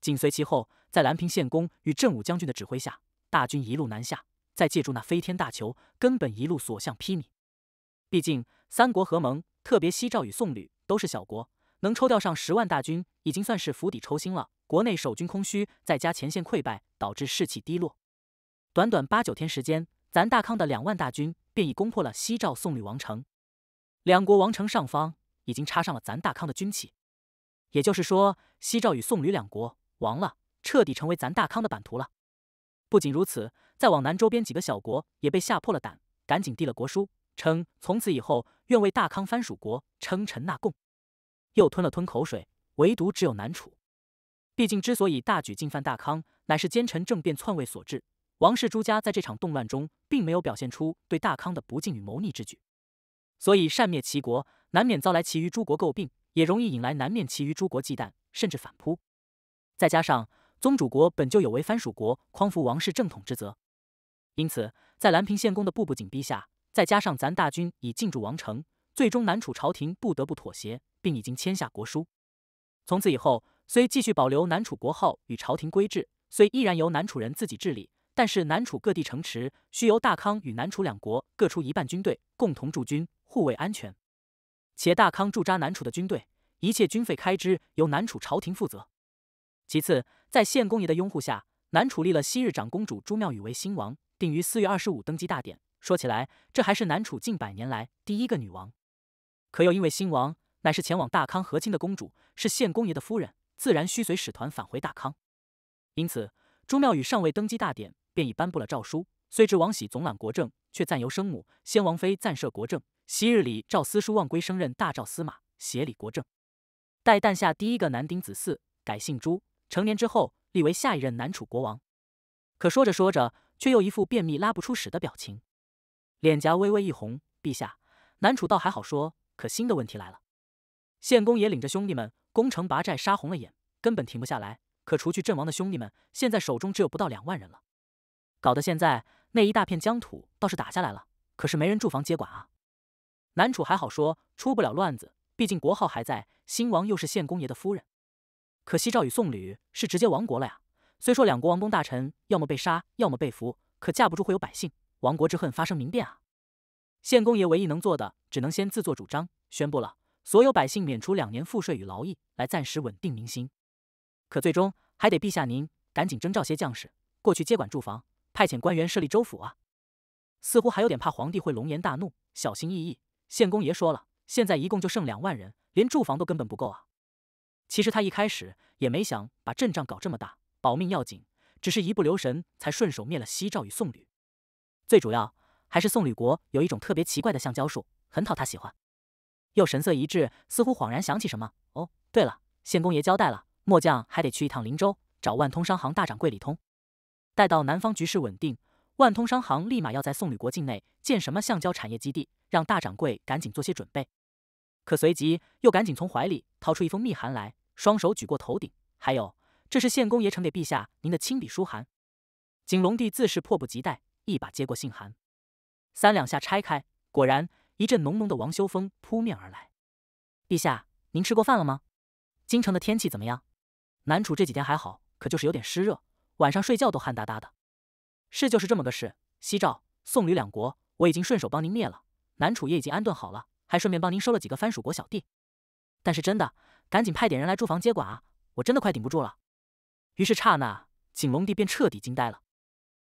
紧随其后，在兰平县公与镇武将军的指挥下，大军一路南下。再借助那飞天大球，根本一路所向披靡。毕竟三国合盟，特别西赵与宋吕都是小国，能抽调上十万大军，已经算是釜底抽薪了。国内守军空虚，再加前线溃败，导致士气低落。短短八九天时间，咱大康的两万大军便已攻破了西赵宋吕王城。两国王城上方已经插上了咱大康的军旗。也就是说，西赵与宋吕两国亡了，彻底成为咱大康的版图了。不仅如此，再往南周边几个小国也被吓破了胆，赶紧递了国书，称从此以后愿为大康藩属国，称臣纳贡。又吞了吞口水，唯独只有南楚。毕竟之所以大举进犯大康，乃是奸臣政变篡位所致。王氏朱家在这场动乱中，并没有表现出对大康的不敬与谋逆之举，所以善灭齐国，难免遭来其余诸国诟病。也容易引来南面其余诸国忌惮，甚至反扑。再加上宗主国本就有为藩属国匡扶王室正统之责，因此在兰平献公的步步紧逼下，再加上咱大军已进驻王城，最终南楚朝廷不得不妥协，并已经签下国书。从此以后，虽继续保留南楚国号与朝廷规制，虽依然由南楚人自己治理，但是南楚各地城池需由大康与南楚两国各出一半军队，共同驻军护卫安全。且大康驻扎南楚的军队，一切军费开支由南楚朝廷负责。其次，在献公爷的拥护下，南楚立了昔日长公主朱妙宇为新王，定于四月二十五登基大典。说起来，这还是南楚近百年来第一个女王。可又因为新王乃是前往大康和亲的公主，是献公爷的夫人，自然需随使团返回大康。因此，朱妙宇尚未登基大典，便已颁布了诏书。虽知王喜总揽国政，却暂由生母先王妃暂摄国政。昔日里赵司叔望归升任大赵司马，协理国政。待诞下第一个男丁子嗣，改姓朱。成年之后，立为下一任南楚国王。可说着说着，却又一副便秘拉不出屎的表情，脸颊微微一红。陛下，南楚倒还好说，可新的问题来了。献公也领着兄弟们攻城拔寨，杀红了眼，根本停不下来。可除去阵亡的兄弟们，现在手中只有不到两万人了，搞得现在。那一大片疆土倒是打下来了，可是没人驻防接管啊。南楚还好说，出不了乱子，毕竟国号还在，新王又是献公爷的夫人。可惜赵与宋吕是直接亡国了呀。虽说两国王公大臣要么被杀，要么被俘，可架不住会有百姓亡国之恨，发生民变啊。献公爷唯一能做的，只能先自作主张，宣布了所有百姓免除两年赋税与劳役，来暂时稳定民心。可最终还得陛下您赶紧征召些将士过去接管驻防。派遣官员设立州府啊，似乎还有点怕皇帝会龙颜大怒，小心翼翼。县公爷说了，现在一共就剩两万人，连住房都根本不够啊。其实他一开始也没想把阵仗搞这么大，保命要紧。只是一不留神，才顺手灭了西赵与宋吕。最主要还是宋吕国有一种特别奇怪的橡胶树，很讨他喜欢。又神色一滞，似乎恍然想起什么。哦，对了，县公爷交代了，末将还得去一趟林州，找万通商行大掌柜李通。待到南方局势稳定，万通商行立马要在宋吕国境内建什么橡胶产业基地，让大掌柜赶紧做些准备。可随即又赶紧从怀里掏出一封密函来，双手举过头顶。还有，这是献公爷呈给陛下您的亲笔书函。景隆帝自是迫不及待，一把接过信函，三两下拆开，果然一阵浓浓的王修风扑面而来。陛下，您吃过饭了吗？京城的天气怎么样？南楚这几天还好，可就是有点湿热。晚上睡觉都汗哒哒的，事就是这么个事。西赵、宋、吕两国我已经顺手帮您灭了，南楚也已经安顿好了，还顺便帮您收了几个藩属国小弟。但是真的，赶紧派点人来驻防接管啊！我真的快顶不住了。于是刹那，景龙帝便彻底惊呆了，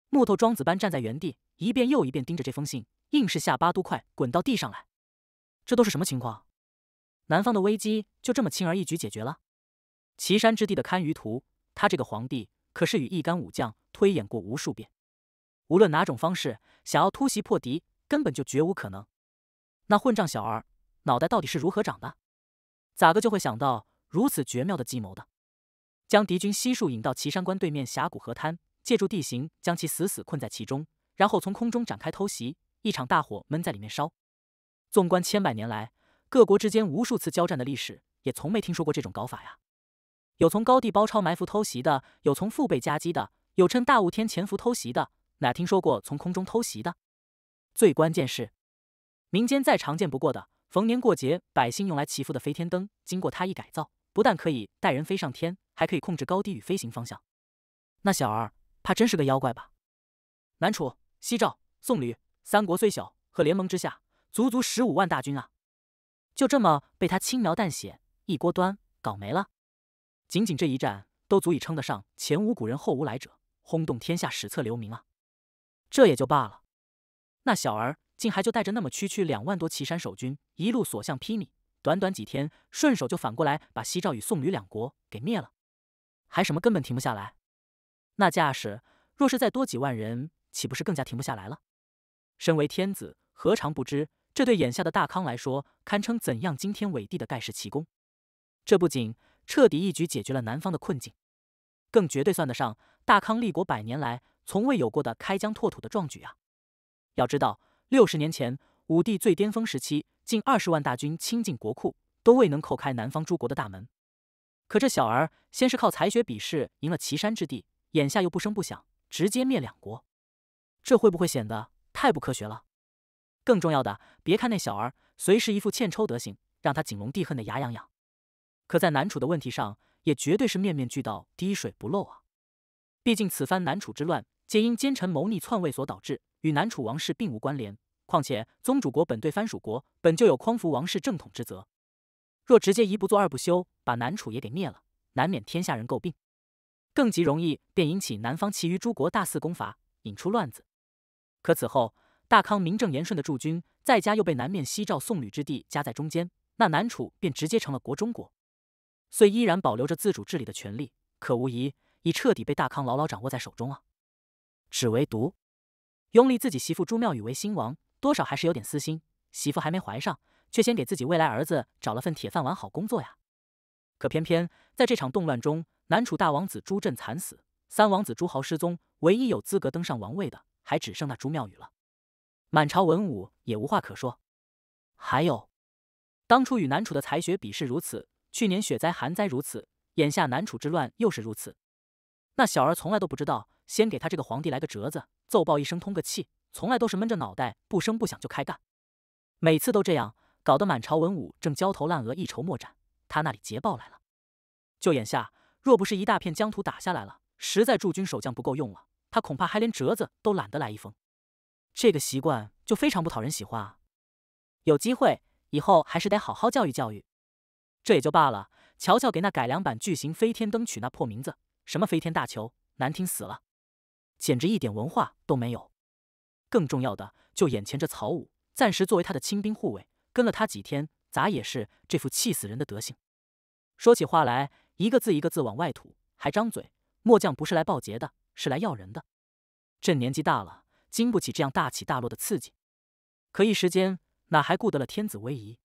木头桩子般站在原地，一遍又一遍盯着这封信，硬是下巴都快滚到地上来。这都是什么情况？南方的危机就这么轻而易举解决了？岐山之地的堪舆图，他这个皇帝。可是与一干武将推演过无数遍，无论哪种方式，想要突袭破敌，根本就绝无可能。那混账小儿脑袋到底是如何长的？咋个就会想到如此绝妙的计谋的？将敌军悉数引到岐山关对面峡谷河滩，借助地形将其死死困在其中，然后从空中展开偷袭，一场大火闷在里面烧。纵观千百年来各国之间无数次交战的历史，也从没听说过这种搞法呀。有从高地包抄埋伏偷袭的，有从腹背夹击的，有趁大雾天潜伏偷袭的，哪听说过从空中偷袭的？最关键是，民间再常见不过的，逢年过节百姓用来祈福的飞天灯，经过他一改造，不但可以带人飞上天，还可以控制高低与飞行方向。那小儿怕真是个妖怪吧？南楚、西赵、宋吕三国虽小，和联盟之下，足足十五万大军啊，就这么被他轻描淡写一锅端搞没了。仅仅这一战，都足以称得上前无古人后无来者，轰动天下，史册留名啊！这也就罢了，那小儿竟还就带着那么区区两万多岐山守军，一路所向披靡，短短几天，顺手就反过来把西赵与宋吕两国给灭了，还什么根本停不下来！那架势，若是再多几万人，岂不是更加停不下来了？身为天子，何尝不知，这对眼下的大康来说，堪称怎样惊天伟地的盖世奇功！这不仅……彻底一举解决了南方的困境，更绝对算得上大康立国百年来从未有过的开疆拓土的壮举啊！要知道，六十年前武帝最巅峰时期，近二十万大军倾尽国库，都未能叩开南方诸国的大门。可这小儿先是靠才学比试赢了岐山之地，眼下又不声不响直接灭两国，这会不会显得太不科学了？更重要的，别看那小儿随时一副欠抽德行，让他景龙帝恨得牙痒痒。可在南楚的问题上，也绝对是面面俱到、滴水不漏啊！毕竟此番南楚之乱，皆因奸臣谋逆篡位所导致，与南楚王室并无关联。况且宗主国本对藩属国本就有匡扶王室、正统之责，若直接一不做二不休，把南楚也给灭了，难免天下人诟病，更极容易便引起南方其余诸国大肆攻伐，引出乱子。可此后大康名正言顺的驻军，在家又被南面西赵、宋吕之地夹在中间，那南楚便直接成了国中国。虽依然保留着自主治理的权利，可无疑已彻底被大康牢牢掌握在手中了。只为独拥立自己媳妇朱妙语为新王，多少还是有点私心。媳妇还没怀上，却先给自己未来儿子找了份铁饭碗好工作呀。可偏偏在这场动乱中，南楚大王子朱震惨死，三王子朱豪失踪，唯一有资格登上王位的还只剩那朱妙语了。满朝文武也无话可说。还有，当初与南楚的才学比试如此。去年雪灾寒灾如此，眼下南楚之乱又是如此，那小儿从来都不知道。先给他这个皇帝来个折子奏报一声通个气，从来都是闷着脑袋不声不响就开干，每次都这样，搞得满朝文武正焦头烂额一筹莫展。他那里捷报来了，就眼下若不是一大片疆土打下来了，实在驻军守将不够用了，他恐怕还连折子都懒得来一封。这个习惯就非常不讨人喜欢啊！有机会以后还是得好好教育教育。这也就罢了，瞧瞧给那改良版巨型飞天灯取那破名字，什么飞天大球，难听死了，简直一点文化都没有。更重要的，就眼前这曹武，暂时作为他的亲兵护卫，跟了他几天，咋也是这副气死人的德行。说起话来，一个字一个字往外吐，还张嘴。末将不是来报捷的，是来要人的。朕年纪大了，经不起这样大起大落的刺激，可一时间哪还顾得了天子威仪？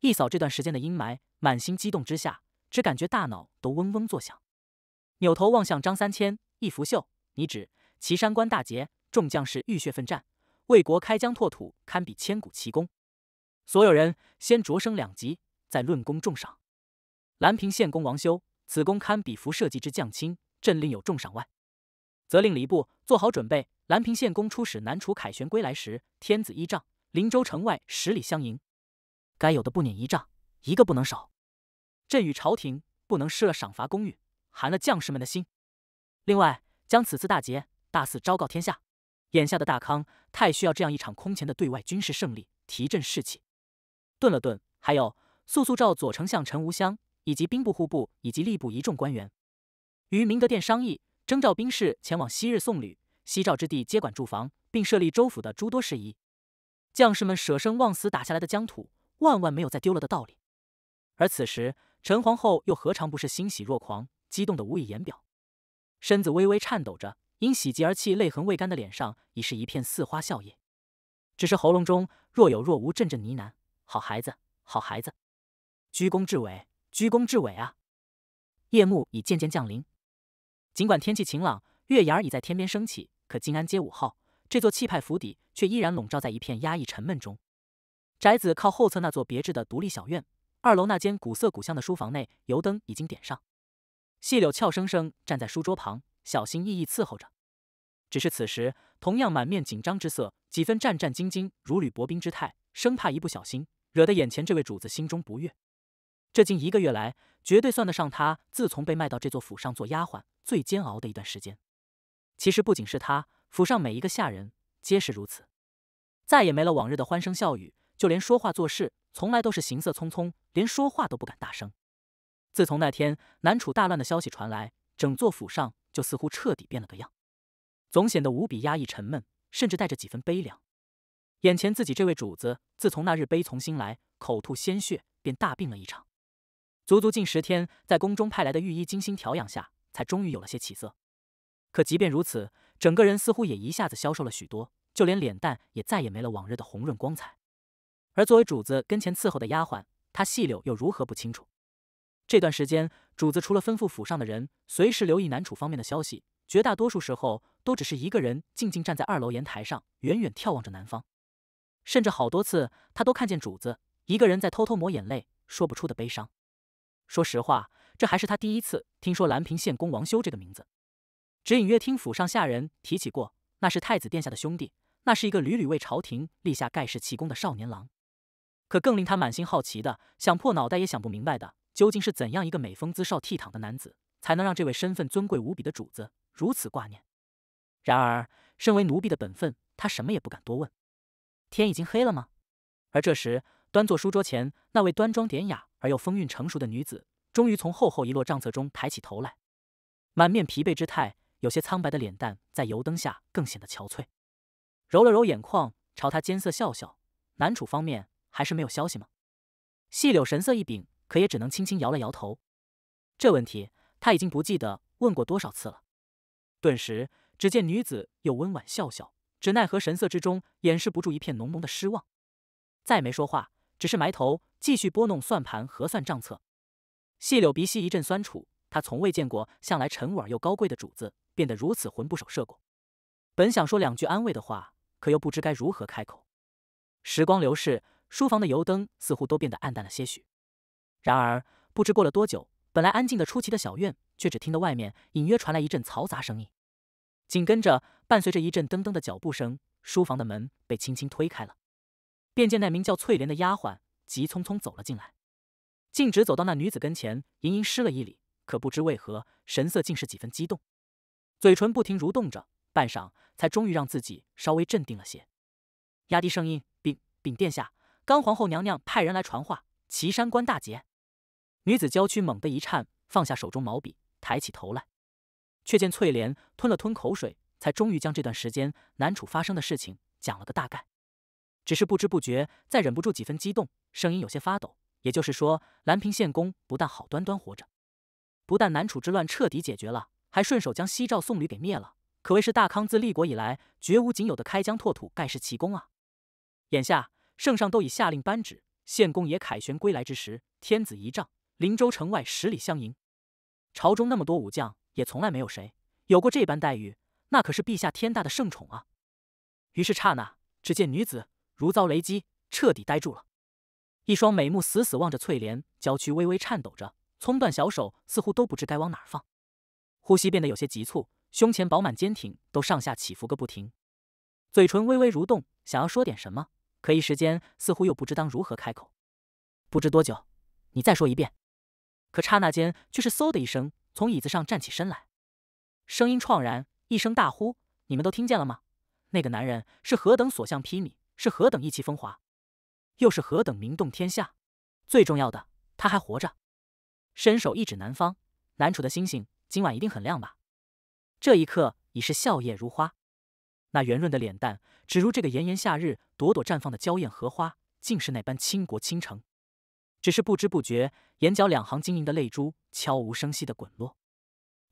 一扫这段时间的阴霾。满心激动之下，只感觉大脑都嗡嗡作响。扭头望向张三千，一拂袖：“你指岐山关大捷，众将士浴血奋战，为国开疆拓土，堪比千古奇功。所有人先擢升两级，再论功重赏。兰平献公王修，此功堪比辐社稷之将卿，朕另有重赏外，责令礼部做好准备。兰平献公出使南楚凯旋归来时，天子仪仗，临州城外十里相迎，该有的不撵仪仗。”一个不能少，朕与朝廷不能失了赏罚公允，寒了将士们的心。另外，将此次大捷大肆昭告天下。眼下的大康太需要这样一场空前的对外军事胜利，提振士气。顿了顿，还有速速召左丞相陈无香以及兵部、户部以及吏部一众官员，于明德殿商议征召兵士前往昔日宋旅西赵之地接管驻防，并设立州府的诸多事宜。将士们舍生忘死打下来的疆土，万万没有再丢了的道理。而此时，陈皇后又何尝不是欣喜若狂、激动的无以言表，身子微微颤抖着，因喜极而泣、泪痕未干的脸上已是一片似花笑靥，只是喉咙中若有若无阵阵呢喃：“好孩子，好孩子，居功至伟，居功至伟啊！”夜幕已渐渐降临，尽管天气晴朗，月牙儿已在天边升起，可静安街五号这座气派府邸却依然笼罩在一片压抑沉闷中。宅子靠后侧那座别致的独立小院。二楼那间古色古香的书房内，油灯已经点上。细柳俏生生站在书桌旁，小心翼翼伺候着。只是此时，同样满面紧张之色，几分战战兢兢、如履薄冰之态，生怕一不小心惹得眼前这位主子心中不悦。这近一个月来，绝对算得上他自从被卖到这座府上做丫鬟最煎熬的一段时间。其实不仅是他，府上每一个下人皆是如此，再也没了往日的欢声笑语。就连说话做事，从来都是行色匆匆，连说话都不敢大声。自从那天南楚大乱的消息传来，整座府上就似乎彻底变了个样，总显得无比压抑、沉闷，甚至带着几分悲凉。眼前自己这位主子，自从那日悲从心来，口吐鲜血，便大病了一场，足足近十天，在宫中派来的御医精心调养下，才终于有了些起色。可即便如此，整个人似乎也一下子消瘦了许多，就连脸蛋也再也没了往日的红润光彩。而作为主子跟前伺候的丫鬟，她细柳又如何不清楚？这段时间，主子除了吩咐府上的人随时留意南楚方面的消息，绝大多数时候都只是一个人静静站在二楼阳台上，远远眺望着南方。甚至好多次，他都看见主子一个人在偷偷抹眼泪，说不出的悲伤。说实话，这还是他第一次听说兰平县公王修这个名字，只隐约听府上下人提起过，那是太子殿下的兄弟，那是一个屡屡为朝廷立下盖世奇功的少年郎。可更令他满心好奇的，想破脑袋也想不明白的，究竟是怎样一个美风姿少、倜傥的男子，才能让这位身份尊贵无比的主子如此挂念？然而，身为奴婢的本分，他什么也不敢多问。天已经黑了吗？而这时，端坐书桌前那位端庄典雅而又风韵成熟的女子，终于从厚厚一摞账册中抬起头来，满面疲惫之态，有些苍白的脸蛋在油灯下更显得憔悴。揉了揉眼眶，朝他艰涩笑笑。男主方面。还是没有消息吗？细柳神色一凛，可也只能轻轻摇了摇头。这问题他已经不记得问过多少次了。顿时，只见女子又温婉笑笑，只奈何神色之中掩饰不住一片浓浓的失望。再没说话，只是埋头继续拨弄算盘，核算账册。细柳鼻息一阵酸楚，她从未见过向来沉稳又高贵的主子变得如此魂不守舍过。本想说两句安慰的话，可又不知该如何开口。时光流逝。书房的油灯似乎都变得暗淡了些许，然而不知过了多久，本来安静的出奇的小院，却只听得外面隐约传来一阵嘈杂声音。紧跟着，伴随着一阵噔噔的脚步声，书房的门被轻轻推开了，便见那名叫翠莲的丫鬟急匆匆走了进来，径直走到那女子跟前，盈盈施了一礼，可不知为何，神色竟是几分激动，嘴唇不停蠕动着，半晌才终于让自己稍微镇定了些，压低声音：“禀禀殿下。”刚皇后娘娘派人来传话，岐山关大捷。女子娇躯猛地一颤，放下手中毛笔，抬起头来，却见翠莲吞了吞口水，才终于将这段时间南楚发生的事情讲了个大概。只是不知不觉，再忍不住几分激动，声音有些发抖。也就是说，兰平献公不但好端端活着，不但南楚之乱彻底解决了，还顺手将西赵宋吕给灭了，可谓是大康自立国以来绝无仅有的开疆拓土、盖世奇功啊！眼下。圣上都已下令颁旨，献公也凯旋归来之时，天子仪仗，灵州城外十里相迎。朝中那么多武将，也从来没有谁有过这般待遇，那可是陛下天大的圣宠啊！于是刹那，只见女子如遭雷击，彻底呆住了，一双美目死死望着翠莲，娇躯微微颤抖着，葱断小手似乎都不知该往哪放，呼吸变得有些急促，胸前饱满坚挺都上下起伏个不停，嘴唇微微蠕动，想要说点什么。可一时间似乎又不知当如何开口，不知多久，你再说一遍。可刹那间却是嗖的一声从椅子上站起身来，声音怆然，一声大呼：“你们都听见了吗？那个男人是何等所向披靡，是何等意气风华，又是何等名动天下。最重要的，他还活着。”伸手一指南方，南楚的星星今晚一定很亮吧？这一刻已是笑靥如花。那圆润的脸蛋，只如这个炎炎夏日，朵朵绽放的娇艳荷花，竟是那般倾国倾城。只是不知不觉，眼角两行晶莹的泪珠，悄无声息的滚落。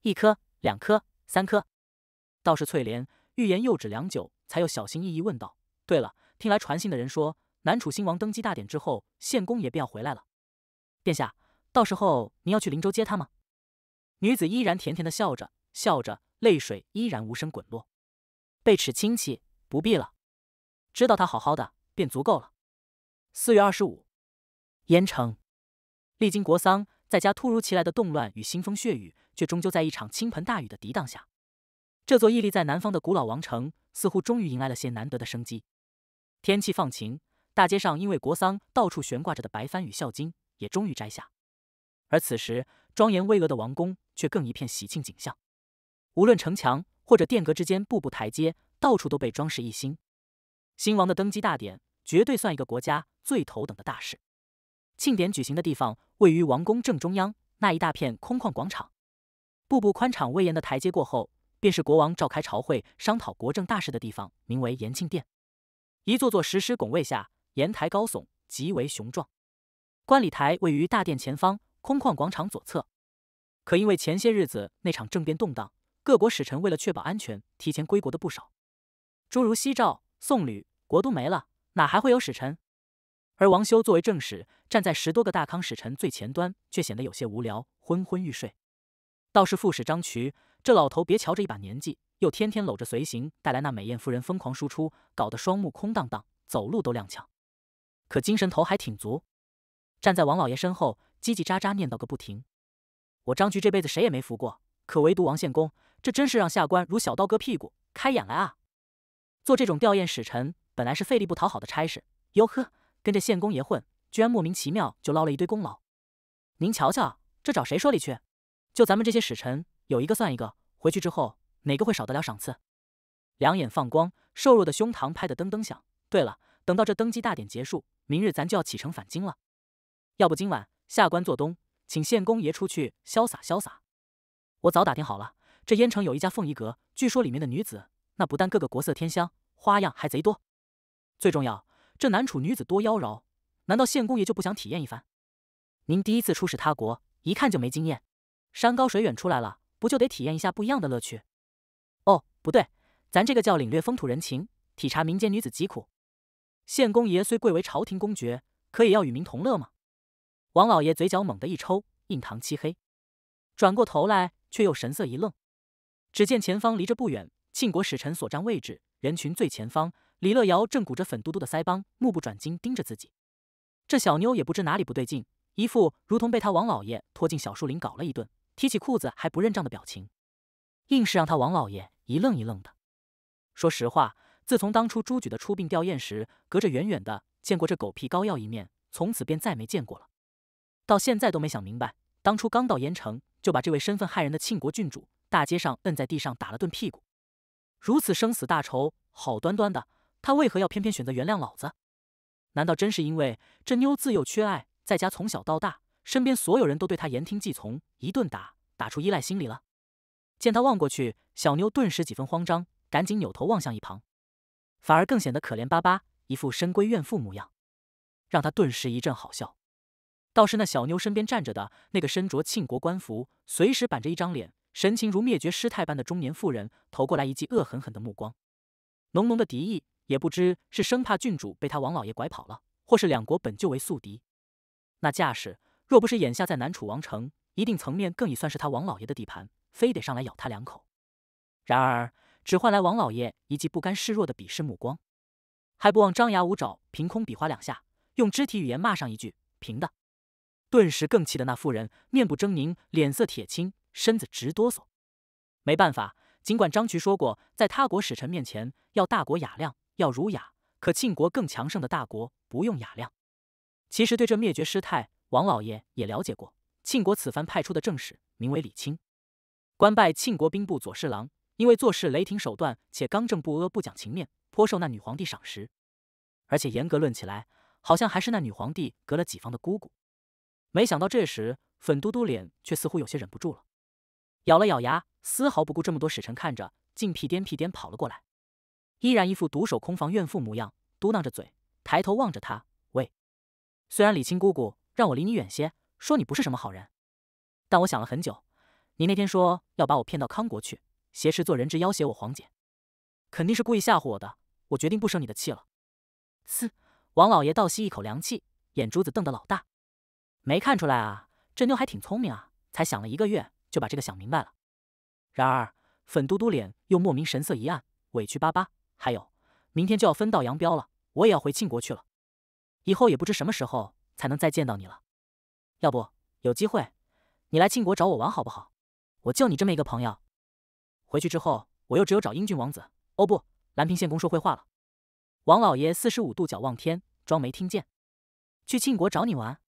一颗，两颗，三颗。倒是翠莲，欲言又止，良久，才又小心翼翼问道：“对了，听来传信的人说，南楚新王登基大典之后，献公爷便要回来了。殿下，到时候您要去林州接他吗？”女子依然甜甜的笑着，笑着，泪水依然无声滚落。被齿亲戚不必了，知道他好好的便足够了。四月二十五，燕城，历经国丧，在家突如其来的动乱与腥风血雨，却终究在一场倾盆大雨的涤荡下，这座屹立在南方的古老王城，似乎终于迎来了些难得的生机。天气放晴，大街上因为国丧到处悬挂着的白帆与孝经也终于摘下，而此时庄严巍峨的王宫却更一片喜庆景象。无论城墙。或者殿阁之间步步台阶，到处都被装饰一新。新王的登基大典绝对算一个国家最头等的大事。庆典举行的地方位于王宫正中央那一大片空旷广场。步步宽敞威严的台阶过后，便是国王召开朝会商讨国政大事的地方，名为延庆殿。一座座石狮拱卫下，檐台高耸，极为雄壮。观礼台位于大殿前方空旷广场左侧，可因为前些日子那场政变动荡。各国使臣为了确保安全，提前归国的不少。诸如西赵、宋吕，国都没了，哪还会有使臣？而王修作为正使，站在十多个大康使臣最前端，却显得有些无聊，昏昏欲睡。倒是副使张渠，这老头别瞧着一把年纪，又天天搂着随行带来那美艳夫人疯狂输出，搞得双目空荡荡，走路都踉跄，可精神头还挺足。站在王老爷身后，叽叽喳喳念叨个不停。我张渠这辈子谁也没服过，可唯独王献公。这真是让下官如小刀割屁股，开眼了啊！做这种吊唁使臣本来是费力不讨好的差事，哟呵，跟着县公爷混，居然莫名其妙就捞了一堆功劳。您瞧瞧，这找谁说理去？就咱们这些使臣，有一个算一个，回去之后哪个会少得了赏赐？两眼放光，瘦弱的胸膛拍得噔噔响。对了，等到这登基大典结束，明日咱就要启程返京了。要不今晚下官做东，请县公爷出去潇洒潇洒。我早打听好了。这燕城有一家凤仪阁，据说里面的女子那不但个个国色天香，花样还贼多。最重要，这南楚女子多妖娆，难道县公爷就不想体验一番？您第一次出使他国，一看就没经验。山高水远出来了，不就得体验一下不一样的乐趣？哦，不对，咱这个叫领略风土人情，体察民间女子疾苦。县公爷虽贵为朝廷公爵，可也要与民同乐吗？王老爷嘴角猛地一抽，印堂漆黑，转过头来却又神色一愣。只见前方离着不远，庆国使臣所站位置，人群最前方，李乐瑶正鼓着粉嘟嘟的腮帮，目不转睛盯着自己。这小妞也不知哪里不对劲，一副如同被他王老爷拖进小树林搞了一顿，提起裤子还不认账的表情，硬是让他王老爷一愣一愣的。说实话，自从当初朱举的出殡吊唁时，隔着远远的见过这狗屁膏药一面，从此便再没见过了。到现在都没想明白，当初刚到燕城，就把这位身份骇人的庆国郡主。大街上摁在地上打了顿屁股，如此生死大仇，好端端的他为何要偏偏选择原谅老子？难道真是因为这妞自幼缺爱，在家从小到大，身边所有人都对她言听计从，一顿打打出依赖心理了？见他望过去，小妞顿时几分慌张，赶紧扭头望向一旁，反而更显得可怜巴巴，一副深闺怨妇模样，让他顿时一阵好笑。倒是那小妞身边站着的那个身着庆国官服，随时板着一张脸。神情如灭绝师太般的中年妇人投过来一记恶狠狠的目光，浓浓的敌意。也不知是生怕郡主被他王老爷拐跑了，或是两国本就为宿敌。那架势，若不是眼下在南楚王城，一定层面更已算是他王老爷的地盘，非得上来咬他两口。然而，只换来王老爷一记不甘示弱的鄙视目光，还不忘张牙舞爪，凭空比划两下，用肢体语言骂上一句“平的”。顿时更气的那妇人面部狰狞，脸色铁青。身子直哆嗦，没办法。尽管张渠说过，在他国使臣面前要大国雅量，要儒雅，可庆国更强盛的大国不用雅量。其实对这灭绝师太，王老爷也了解过。庆国此番派出的正使名为李清，官拜庆国兵部左侍郎，因为做事雷霆手段且刚正不阿，不讲情面，颇受那女皇帝赏识。而且严格论起来，好像还是那女皇帝隔了几房的姑姑。没想到这时粉嘟嘟脸却似乎有些忍不住了。咬了咬牙，丝毫不顾这么多使臣看着，竟屁颠屁颠跑了过来，依然一副独守空房怨妇模样，嘟囔着嘴，抬头望着他：“喂，虽然李青姑姑让我离你远些，说你不是什么好人，但我想了很久，你那天说要把我骗到康国去，挟持做人质要挟我黄姐，肯定是故意吓唬我的。我决定不生你的气了。”嘶！王老爷倒吸一口凉气，眼珠子瞪得老大，没看出来啊，这妞还挺聪明啊，才想了一个月。就把这个想明白了。然而，粉嘟嘟脸又莫名神色一暗，委屈巴巴。还有，明天就要分道扬镳了，我也要回庆国去了。以后也不知什么时候才能再见到你了。要不有机会，你来庆国找我玩好不好？我就你这么一个朋友。回去之后，我又只有找英俊王子，哦不，兰平县公说会话了。王老爷四十五度角望天，装没听见。去庆国找你玩？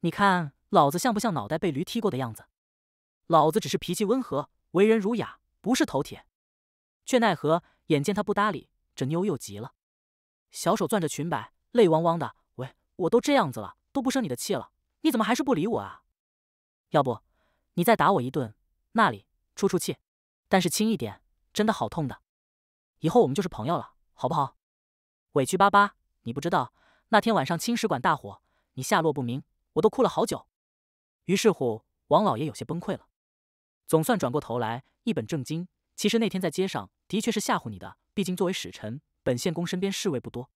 你看老子像不像脑袋被驴踢过的样子？老子只是脾气温和，为人儒雅，不是头铁，却奈何眼见他不搭理，这妞又急了，小手攥着裙摆，泪汪汪的。喂，我都这样子了，都不生你的气了，你怎么还是不理我啊？要不你再打我一顿，那里出出气，但是轻一点，真的好痛的。以后我们就是朋友了，好不好？委屈巴巴，你不知道那天晚上青石馆大火，你下落不明，我都哭了好久。于是乎，王老爷有些崩溃了。总算转过头来，一本正经。其实那天在街上的确是吓唬你的，毕竟作为使臣，本县公身边侍卫不多。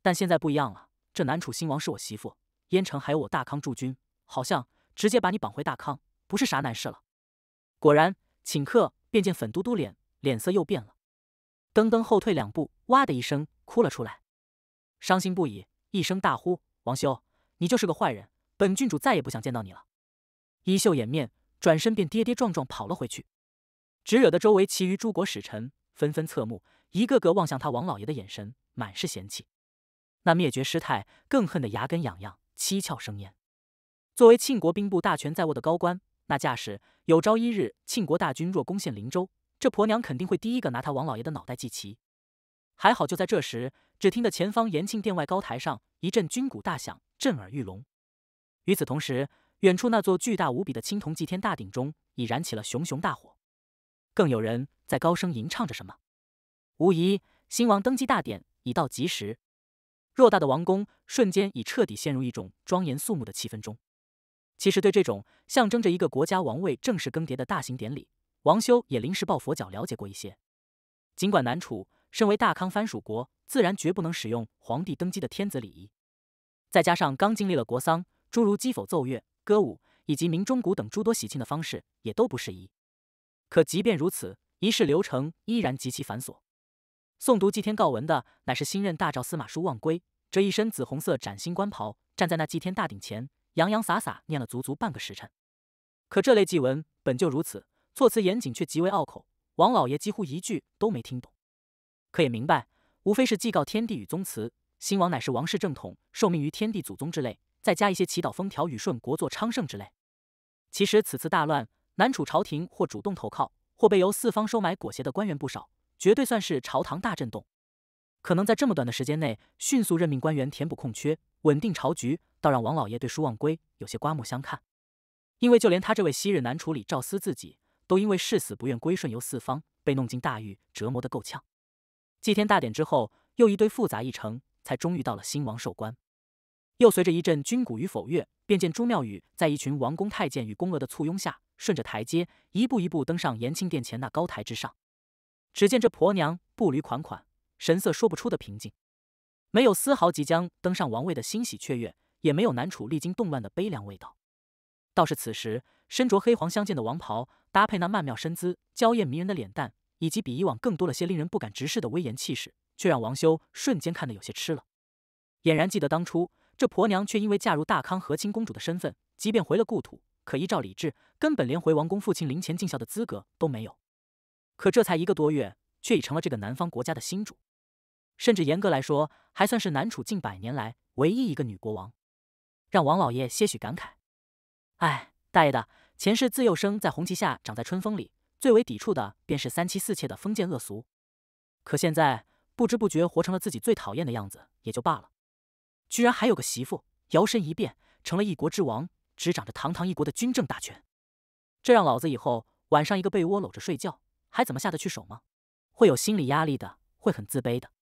但现在不一样了，这南楚新王是我媳妇，燕城还有我大康驻军，好像直接把你绑回大康不是啥难事了。果然，顷刻便见粉嘟嘟脸，脸色又变了，噔噔后退两步，哇的一声哭了出来，伤心不已，一声大呼：“王修，你就是个坏人！本郡主再也不想见到你了！”衣袖掩面。转身便跌跌撞撞跑了回去，只惹得周围其余诸国使臣纷纷侧目，一个个望向他王老爷的眼神满是嫌弃。那灭绝师太更恨得牙根痒痒，七窍生烟。作为庆国兵部大权在握的高官，那架势，有朝一日庆国大军若攻陷林州，这婆娘肯定会第一个拿他王老爷的脑袋祭旗。还好，就在这时，只听得前方延庆殿外高台上一阵军鼓大响，震耳欲聋。与此同时，远处那座巨大无比的青铜祭天大鼎中已燃起了熊熊大火，更有人在高声吟唱着什么。无疑，新王登基大典已到吉时。偌大的王宫瞬间已彻底陷入一种庄严肃穆的气氛中。其实，对这种象征着一个国家王位正式更迭的大型典礼，王修也临时抱佛脚了解过一些。尽管南楚身为大康藩属国，自然绝不能使用皇帝登基的天子礼仪，再加上刚经历了国丧，诸如击讽奏乐。歌舞以及鸣钟鼓等诸多喜庆的方式也都不适宜。可即便如此，仪式流程依然极其繁琐。诵读祭天告文的乃是新任大赵司马叔望归，这一身紫红色崭新官袍，站在那祭天大鼎前，洋洋洒洒念了足足半个时辰。可这类祭文本就如此，措辞严谨却极为拗口，王老爷几乎一句都没听懂。可也明白，无非是祭告天地与宗祠，新王乃是王室正统，受命于天地祖宗之类。再加一些祈祷，风调雨顺，国祚昌盛之类。其实此次大乱，南楚朝廷或主动投靠，或被由四方收买裹挟的官员不少，绝对算是朝堂大震动。可能在这么短的时间内迅速任命官员填补空缺，稳定朝局，倒让王老爷对舒望归有些刮目相看。因为就连他这位昔日南楚李赵司自己，都因为誓死不愿归顺由四方，被弄进大狱折磨得够呛。祭天大典之后，又一堆复杂议程，才终于到了新王寿官。又随着一阵军鼓与否乐，便见朱妙语在一群王公太监与宫娥的簇拥下，顺着台阶一步一步登上延庆殿前那高台之上。只见这婆娘步履款款，神色说不出的平静，没有丝毫即将登上王位的欣喜雀跃，也没有难处历经动乱的悲凉味道。倒是此时身着黑黄相间的王袍，搭配那曼妙身姿、娇艳迷人的脸蛋，以及比以往更多了些令人不敢直视的威严气势，却让王修瞬间看得有些痴了，俨然记得当初。这婆娘却因为嫁入大康和亲公主的身份，即便回了故土，可依照礼制，根本连回王宫父亲灵前尽孝的资格都没有。可这才一个多月，却已成了这个南方国家的新主，甚至严格来说，还算是南楚近百年来唯一一个女国王，让王老爷些许感慨。哎，大爷的，前世自幼生在红旗下，长在春风里，最为抵触的便是三妻四妾的封建恶俗。可现在不知不觉活成了自己最讨厌的样子，也就罢了。居然还有个媳妇，摇身一变成了一国之王，执掌着堂堂一国的军政大权，这让老子以后晚上一个被窝搂着睡觉，还怎么下得去手吗？会有心理压力的，会很自卑的。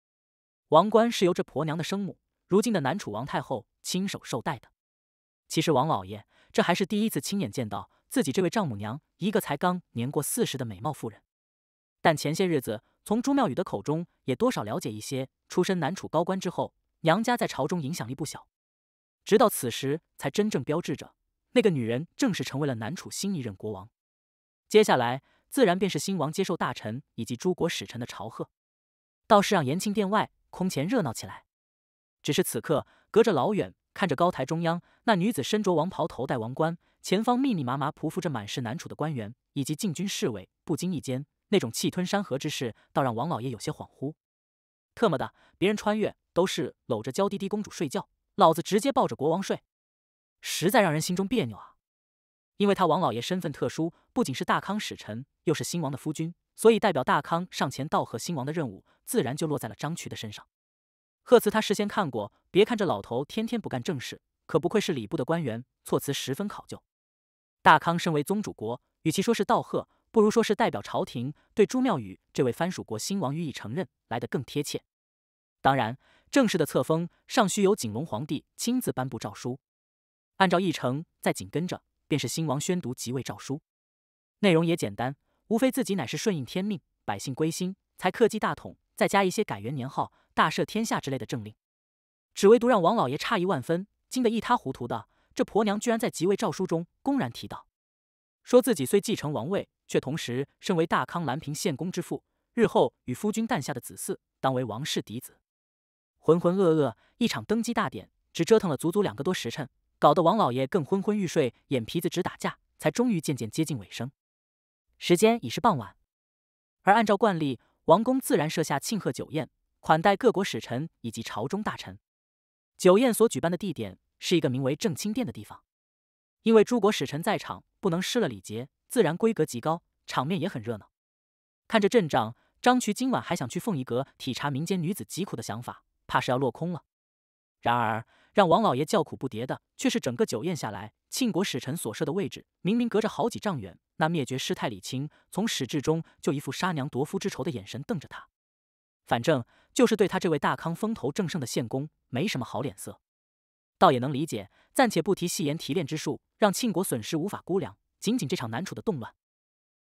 王冠是由这婆娘的生母，如今的南楚王太后亲手授戴的。其实王老爷这还是第一次亲眼见到自己这位丈母娘，一个才刚年过四十的美貌妇人。但前些日子从朱妙语的口中也多少了解一些，出身南楚高官之后。娘家在朝中影响力不小，直到此时才真正标志着那个女人正式成为了南楚新一任国王。接下来自然便是新王接受大臣以及诸国使臣的朝贺，倒是让延庆殿外空前热闹起来。只是此刻隔着老远看着高台中央那女子身着王袍头戴王冠，前方密密麻麻匍匐着满是南楚的官员以及禁军侍卫，不经意间那种气吞山河之势，倒让王老爷有些恍惚。特么的，别人穿越。都是搂着娇滴滴公主睡觉，老子直接抱着国王睡，实在让人心中别扭啊！因为他王老爷身份特殊，不仅是大康使臣，又是新王的夫君，所以代表大康上前道贺新王的任务，自然就落在了张渠的身上。贺词他事先看过，别看这老头天天不干正事，可不愧是礼部的官员，措辞十分考究。大康身为宗主国，与其说是道贺，不如说是代表朝廷对朱妙宇这位藩属国新王予以承认，来的更贴切。当然。正式的册封尚需由景龙皇帝亲自颁布诏书，按照议程，再紧跟着便是新王宣读即位诏书，内容也简单，无非自己乃是顺应天命，百姓归心，才克继大统，再加一些改元年号、大赦天下之类的政令。只唯独让王老爷诧异万分、惊得一塌糊涂的，这婆娘居然在即位诏书中公然提到，说自己虽继承王位，却同时身为大康兰平献公之父，日后与夫君诞下的子嗣当为王室嫡子。浑浑噩噩，一场登基大典只折腾了足足两个多时辰，搞得王老爷更昏昏欲睡，眼皮子直打架，才终于渐渐接近尾声。时间已是傍晚，而按照惯例，王宫自然设下庆贺酒宴，款待各国使臣以及朝中大臣。酒宴所举办的地点是一个名为正清殿的地方，因为诸国使臣在场，不能失了礼节，自然规格极高，场面也很热闹。看着阵仗，张渠今晚还想去凤仪阁体察民间女子疾苦的想法。怕是要落空了。然而，让王老爷叫苦不迭的却是整个酒宴下来，庆国使臣所设的位置明明隔着好几丈远，那灭绝师太李清从始至终就一副杀娘夺夫之仇的眼神瞪着他，反正就是对他这位大康风头正盛的献公没什么好脸色。倒也能理解，暂且不提戏言提炼之术让庆国损失无法估量，仅仅这场南楚的动乱，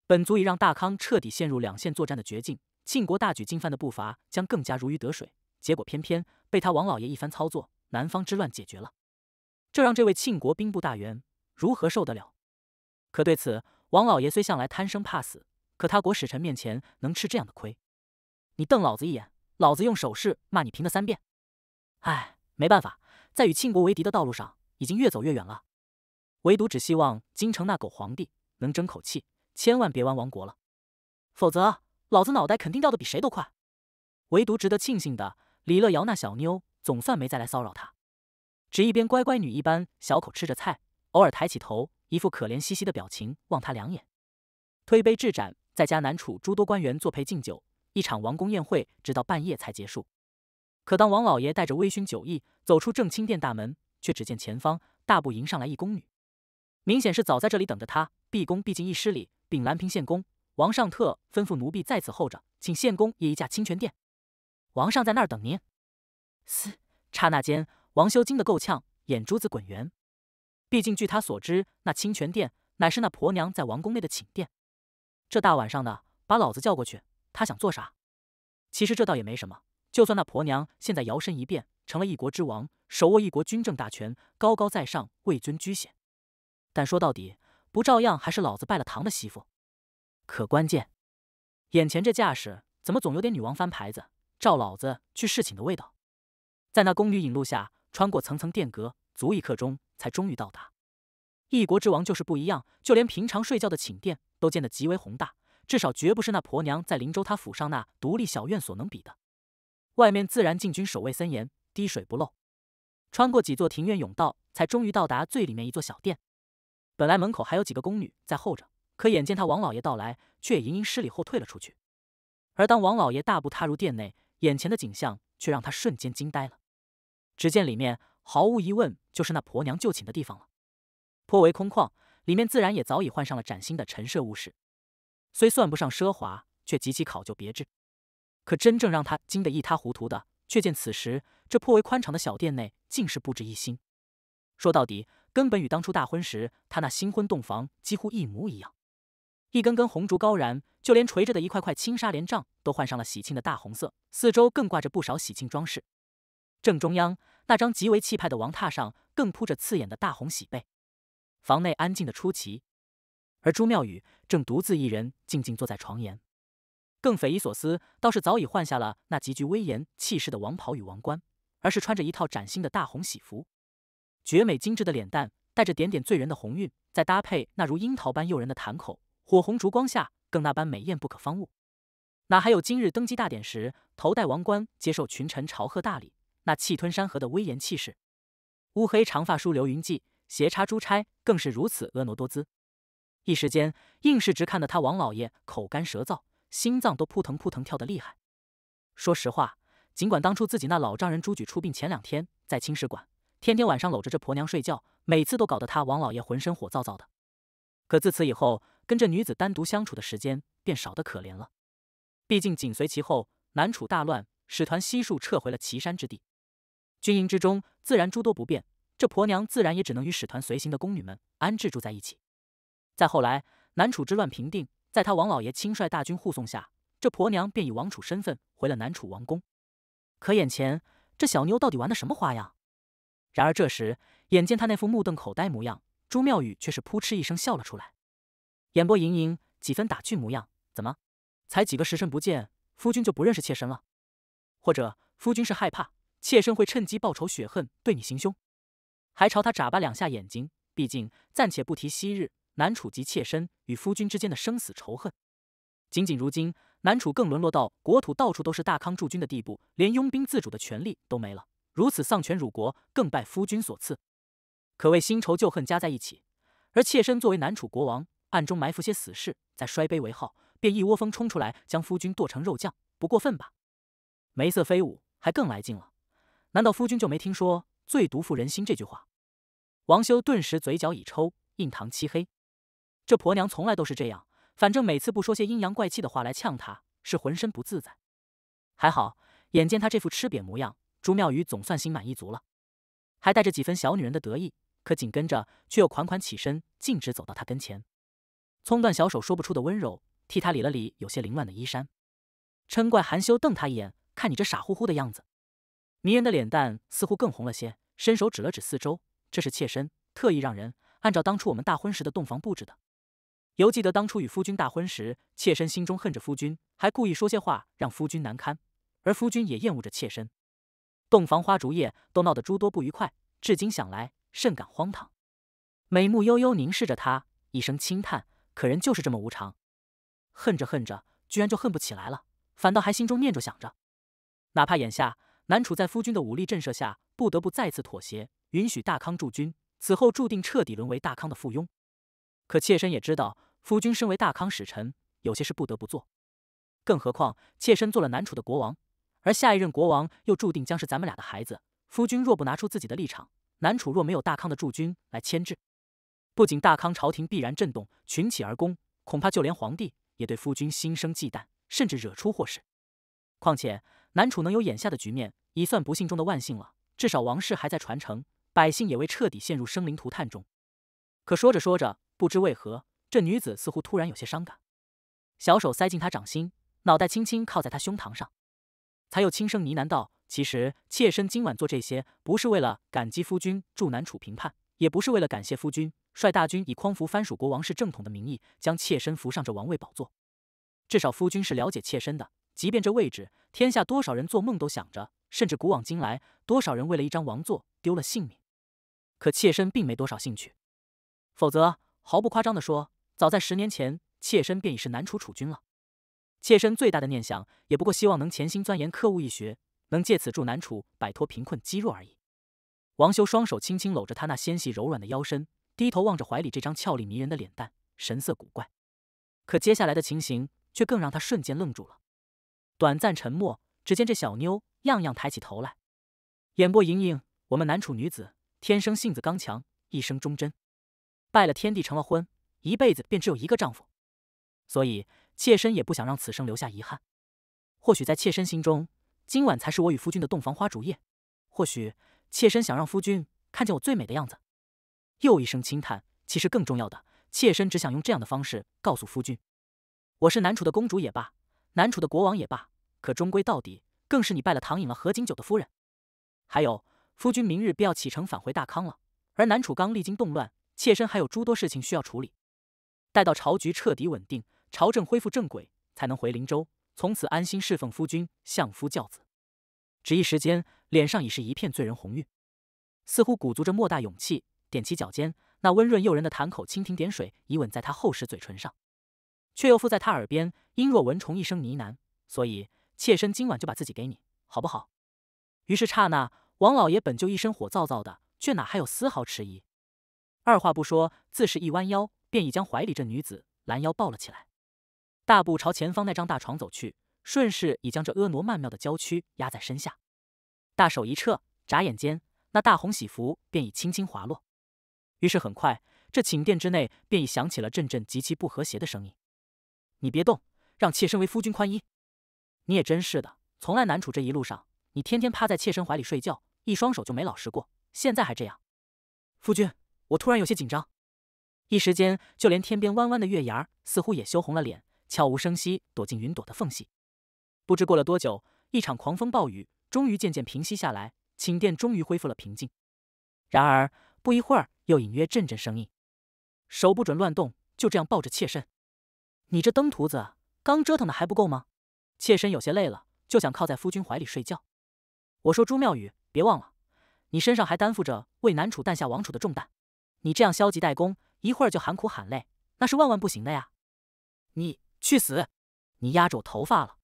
本足以让大康彻底陷入两线作战的绝境，庆国大举进犯的步伐将更加如鱼得水。结果偏偏被他王老爷一番操作，南方之乱解决了，这让这位庆国兵部大员如何受得了？可对此，王老爷虽向来贪生怕死，可他国使臣面前能吃这样的亏？你瞪老子一眼，老子用手势骂你平了三遍。哎，没办法，在与庆国为敌的道路上已经越走越远了。唯独只希望京城那狗皇帝能争口气，千万别玩亡国了，否则老子脑袋肯定掉的比谁都快。唯独值得庆幸的。李乐瑶那小妞总算没再来骚扰他，只一边乖乖女一般小口吃着菜，偶尔抬起头，一副可怜兮兮的表情望他两眼。推杯置盏，在家南楚诸多官员作陪敬酒，一场王宫宴会直到半夜才结束。可当王老爷带着微醺酒意走出正清殿大门，却只见前方大步迎上来一宫女，明显是早在这里等着他，毕恭毕敬一失礼，禀兰平县公王上特吩咐奴婢在此候着，请县公爷一驾清泉殿。王上在那儿等您。嘶！刹那间，王修惊得够呛，眼珠子滚圆。毕竟，据他所知，那清泉殿乃是那婆娘在王宫内的寝殿。这大晚上的把老子叫过去，他想做啥？其实这倒也没什么。就算那婆娘现在摇身一变成了一国之王，手握一国军政大权，高高在上，位尊居显，但说到底，不照样还是老子拜了堂的媳妇？可关键，眼前这架势，怎么总有点女王翻牌子？赵老子去侍寝的味道，在那宫女引路下，穿过层层殿阁，足一刻钟才终于到达。一国之王就是不一样，就连平常睡觉的寝殿都建得极为宏大，至少绝不是那婆娘在林州她府上那独立小院所能比的。外面自然禁军守卫森严，滴水不漏。穿过几座庭院甬道，才终于到达最里面一座小殿。本来门口还有几个宫女在候着，可眼见他王老爷到来，却也盈盈施礼后退了出去。而当王老爷大步踏入殿内，眼前的景象却让他瞬间惊呆了。只见里面毫无疑问就是那婆娘就寝的地方了，颇为空旷，里面自然也早已换上了崭新的陈设物事，虽算不上奢华，却极其考究别致。可真正让他惊得一塌糊涂的，却见此时这颇为宽敞的小殿内竟是布置一新，说到底根本与当初大婚时他那新婚洞房几乎一模一样。一根根红烛高燃。就连垂着的一块块青纱帘帐都换上了喜庆的大红色，四周更挂着不少喜庆装饰。正中央那张极为气派的王榻上，更铺着刺眼的大红喜被。房内安静的出奇，而朱妙语正独自一人静静坐在床沿。更匪夷所思，倒是早已换下了那极具威严气势的王袍与王冠，而是穿着一套崭新的大红喜服。绝美精致的脸蛋带着点点醉人的红晕，再搭配那如樱桃般诱人的檀口，火红烛光下。更那般美艳不可方物，哪还有今日登基大典时头戴王冠接受群臣朝贺大礼那气吞山河的威严气势？乌黑长发梳流云髻，斜插珠钗，更是如此婀娜多姿。一时间，硬是直看得他王老爷口干舌燥，心脏都扑腾扑腾跳得厉害。说实话，尽管当初自己那老丈人朱举出殡前两天在青史馆，天天晚上搂着这婆娘睡觉，每次都搞得他王老爷浑身火燥燥的，可自此以后。跟这女子单独相处的时间便少得可怜了，毕竟紧随其后，南楚大乱，使团悉数撤回了岐山之地，军营之中自然诸多不便，这婆娘自然也只能与使团随行的宫女们安置住在一起。再后来，南楚之乱平定，在他王老爷亲率大军护送下，这婆娘便以王楚身份回了南楚王宫。可眼前这小妞到底玩的什么花样？然而这时，眼见她那副目瞪口呆模样，朱妙语却是扑哧一声笑了出来。眼波盈盈，几分打趣模样。怎么，才几个时辰不见，夫君就不认识妾身了？或者夫君是害怕妾身会趁机报仇雪恨，对你行凶？还朝他眨巴两下眼睛。毕竟暂且不提昔日南楚及妾身与夫君之间的生死仇恨，仅仅如今南楚更沦落到国土到处都是大康驻军的地步，连拥兵自主的权利都没了。如此丧权辱国，更拜夫君所赐，可谓新仇旧恨加在一起。而妾身作为南楚国王。暗中埋伏些死士，再摔杯为号，便一窝蜂冲出来，将夫君剁成肉酱，不过分吧？眉色飞舞，还更来劲了。难道夫君就没听说“最毒妇人心”这句话？王修顿时嘴角已抽，印堂漆黑。这婆娘从来都是这样，反正每次不说些阴阳怪气的话来呛他，是浑身不自在。还好，眼见他这副吃瘪模样，朱妙语总算心满意足了，还带着几分小女人的得意。可紧跟着，却又款款起身，径直走到他跟前。葱断小手说不出的温柔，替他理了理有些凌乱的衣衫，嗔怪含羞瞪他一眼：“看你这傻乎乎的样子。”迷人的脸蛋似乎更红了些，伸手指了指四周：“这是妾身特意让人按照当初我们大婚时的洞房布置的。”犹记得当初与夫君大婚时，妾身心中恨着夫君，还故意说些话让夫君难堪，而夫君也厌恶着妾身，洞房花烛夜都闹得诸多不愉快，至今想来甚感荒唐。美目悠悠凝视着他，一声轻叹。可人就是这么无常，恨着恨着，居然就恨不起来了，反倒还心中念着想着。哪怕眼下南楚在夫君的武力震慑下，不得不再次妥协，允许大康驻军，此后注定彻底沦为大康的附庸。可妾身也知道，夫君身为大康使臣，有些事不得不做。更何况，妾身做了南楚的国王，而下一任国王又注定将是咱们俩的孩子。夫君若不拿出自己的立场，南楚若没有大康的驻军来牵制。不仅大康朝廷必然震动，群起而攻，恐怕就连皇帝也对夫君心生忌惮，甚至惹出祸事。况且南楚能有眼下的局面，已算不幸中的万幸了，至少王室还在传承，百姓也未彻底陷入生灵涂炭中。可说着说着，不知为何，这女子似乎突然有些伤感，小手塞进他掌心，脑袋轻轻靠在他胸膛上，才又轻声呢喃道：“其实妾身今晚做这些，不是为了感激夫君助南楚平叛，也不是为了感谢夫君。”率大军以匡扶藩属国王室正统的名义，将妾身扶上这王位宝座。至少夫君是了解妾身的。即便这位置，天下多少人做梦都想着，甚至古往今来，多少人为了一张王座丢了性命。可妾身并没多少兴趣。否则，毫不夸张的说，早在十年前，妾身便已是南楚储君了。妾身最大的念想，也不过希望能潜心钻研科物易学，能借此助南楚摆脱贫困积弱而已。王修双手轻轻搂着他那纤细柔软的腰身。低头望着怀里这张俏丽迷人的脸蛋，神色古怪。可接下来的情形却更让他瞬间愣住了。短暂沉默，只见这小妞样样抬起头来，眼波盈盈。我们南楚女子天生性子刚强，一生忠贞，拜了天地，成了婚，一辈子便只有一个丈夫。所以，妾身也不想让此生留下遗憾。或许在妾身心中，今晚才是我与夫君的洞房花烛夜。或许，妾身想让夫君看见我最美的样子。又一声轻叹。其实更重要的，妾身只想用这样的方式告诉夫君，我是南楚的公主也罢，南楚的国王也罢，可终归到底，更是你拜了唐饮了何景九的夫人。还有，夫君明日便要启程返回大康了，而南楚刚历经动乱，妾身还有诸多事情需要处理。待到朝局彻底稳定，朝政恢复正轨，才能回灵州，从此安心侍奉夫君，相夫教子。只一时间，脸上已是一片醉人红晕，似乎鼓足着莫大勇气。踮起脚尖，那温润诱人的潭口蜻蜓点水，已吻在他厚实嘴唇上，却又附在他耳边，音若蚊虫，一声呢喃。所以，妾身今晚就把自己给你，好不好？于是，刹那，王老爷本就一身火燥燥的，却哪还有丝毫迟疑？二话不说，自是一弯腰，便已将怀里这女子拦腰抱了起来，大步朝前方那张大床走去，顺势已将这婀娜曼妙的娇躯压在身下，大手一撤，眨眼间，那大红喜服便已轻轻滑落。于是很快，这寝殿之内便已响起了阵阵极其不和谐的声音。你别动，让妾身为夫君宽衣。你也真是的，从来难处这一路上，你天天趴在妾身怀里睡觉，一双手就没老实过，现在还这样。夫君，我突然有些紧张。一时间，就连天边弯弯的月牙儿似乎也羞红了脸，悄无声息躲进云朵的缝隙。不知过了多久，一场狂风暴雨终于渐渐平息下来，寝殿终于恢复了平静。然而，不一会儿。又隐约阵阵声音，手不准乱动，就这样抱着妾身。你这登徒子，刚折腾的还不够吗？妾身有些累了，就想靠在夫君怀里睡觉。我说朱妙语，别忘了，你身上还担负着为南楚诞下王储的重担，你这样消极怠工，一会儿就喊苦喊累，那是万万不行的呀！你去死！你压着我头发了。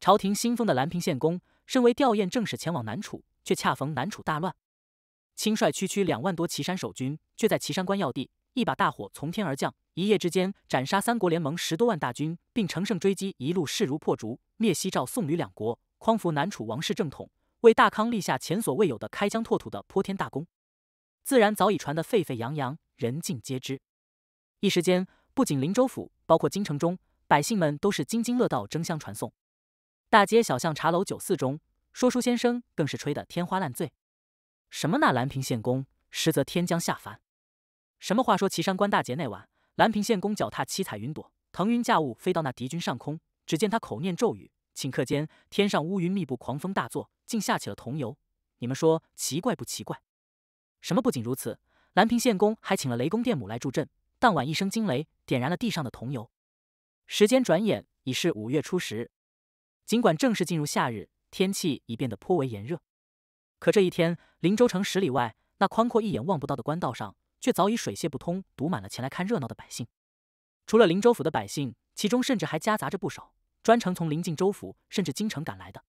朝廷新封的兰平县公，身为吊唁正使前往南楚，却恰逢南楚大乱。亲率区区两万多岐山守军，却在岐山关要地一把大火从天而降，一夜之间斩杀三国联盟十多万大军，并乘胜追击，一路势如破竹，灭西赵、宋、吕两国，匡扶南楚王室正统，为大康立下前所未有的开疆拓土的破天大功，自然早已传得沸沸扬扬，人尽皆知。一时间，不仅林州府，包括京城中百姓们都是津津乐道，争相传颂。大街小巷、茶楼酒肆中，说书先生更是吹得天花乱坠。什么那兰平献公，实则天将下凡。什么话说岐山关大捷那晚，兰平献公脚踏七彩云朵，腾云驾雾飞到那敌军上空。只见他口念咒语，顷刻间天上乌云密布，狂风大作，竟下起了桐油。你们说奇怪不奇怪？什么不仅如此，兰平献公还请了雷公电母来助阵。当晚一声惊雷，点燃了地上的桐油。时间转眼已是五月初十，尽管正式进入夏日，天气已变得颇为炎热。可这一天，林州城十里外那宽阔一眼望不到的官道上，却早已水泄不通，堵满了前来看热闹的百姓。除了林州府的百姓，其中甚至还夹杂着不少专程从临近州府甚至京城赶来的，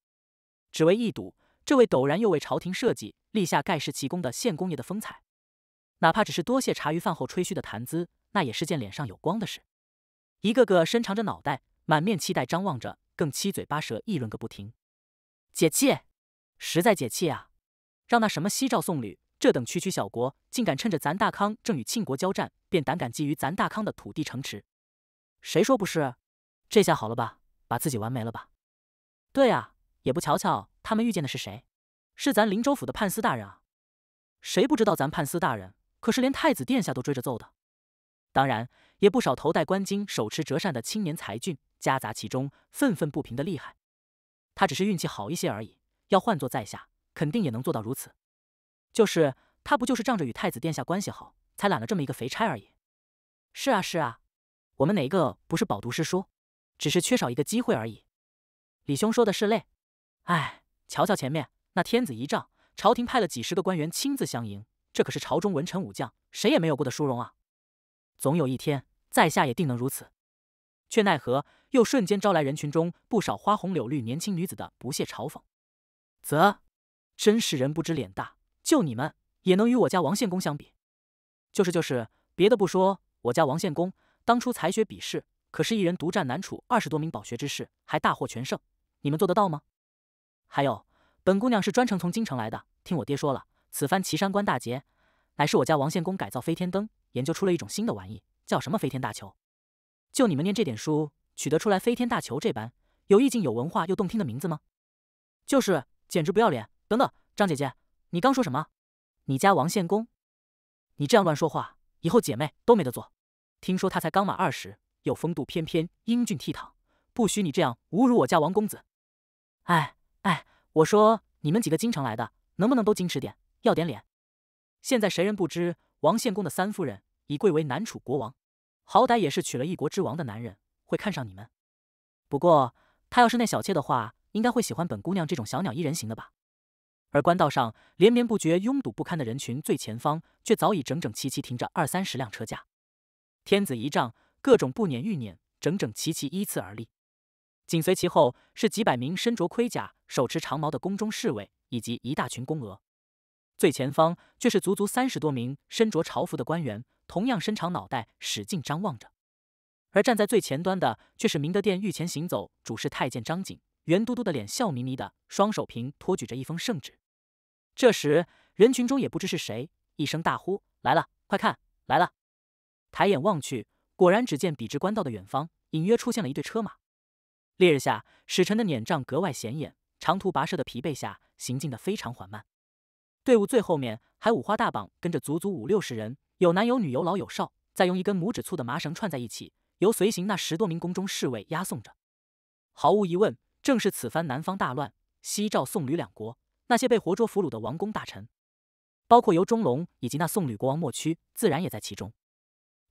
只为一睹这位陡然又为朝廷社稷立下盖世奇功的献公爷的风采。哪怕只是多谢茶余饭后吹嘘的谈资，那也是件脸上有光的事。一个个伸长着脑袋，满面期待张望着，更七嘴八舌议论个不停，解气，实在解气啊！让那什么西赵宋吕这等区区小国，竟敢趁着咱大康正与庆国交战，便胆敢觊觎咱大康的土地城池，谁说不是？这下好了吧，把自己玩没了吧？对啊，也不瞧瞧他们遇见的是谁，是咱林州府的判司大人啊！谁不知道咱判司大人可是连太子殿下都追着揍的？当然，也不少头戴官巾、手持折扇的青年才俊夹杂其中，愤愤不平的厉害。他只是运气好一些而已，要换作在下。肯定也能做到如此，就是他不就是仗着与太子殿下关系好，才揽了这么一个肥差而已。是啊是啊，我们哪个不是饱读诗书，只是缺少一个机会而已。李兄说的是累，哎，瞧瞧前面那天子仪仗，朝廷派了几十个官员亲自相迎，这可是朝中文臣武将谁也没有过的殊荣啊！总有一天，在下也定能如此，却奈何又瞬间招来人群中不少花红柳绿年轻女子的不屑嘲讽，则。真是人不知脸大，就你们也能与我家王献公相比？就是就是，别的不说，我家王献公当初才学比试，可是一人独占南楚二十多名饱学之士，还大获全胜。你们做得到吗？还有，本姑娘是专程从京城来的，听我爹说了，此番岐山关大捷，乃是我家王献公改造飞天灯，研究出了一种新的玩意，叫什么飞天大球。就你们念这点书，取得出来飞天大球这般有意境、有文化又动听的名字吗？就是，简直不要脸！等等，张姐姐，你刚说什么？你家王献公，你这样乱说话，以后姐妹都没得做。听说他才刚满二十，又风度翩翩，英俊倜傥，不许你这样侮辱我家王公子。哎哎，我说你们几个京城来的，能不能都矜持点，要点脸？现在谁人不知王献公的三夫人已贵为南楚国王，好歹也是娶了一国之王的男人，会看上你们。不过他要是那小妾的话，应该会喜欢本姑娘这种小鸟依人型的吧？而官道上连绵不绝、拥堵不堪的人群，最前方却早已整整齐齐停着二三十辆车架。天子仪仗，各种不撵玉撵，整整齐齐依次而立。紧随其后是几百名身着盔甲、手持长矛的宫中侍卫以及一大群宫娥。最前方却是足足三十多名身着朝服的官员，同样伸长脑袋使劲张望着。而站在最前端的却是明德殿御前行走主事太监张景。圆嘟嘟的脸，笑眯眯的，双手平托举着一封圣旨。这时，人群中也不知是谁一声大呼：“来了，快看，来了！”抬眼望去，果然只见笔直官道的远方，隐约出现了一队车马。烈日下，使臣的辇杖格外显眼。长途跋涉的疲惫下，行进的非常缓慢。队伍最后面还五花大绑，跟着足足五六十人，有男有女，有老有少，再用一根拇指粗的麻绳串在一起，由随行那十多名宫中侍卫押送着。毫无疑问。正是此番南方大乱，西赵、宋、吕两国那些被活捉俘虏的王公大臣，包括由忠龙以及那宋吕国王莫屈，自然也在其中。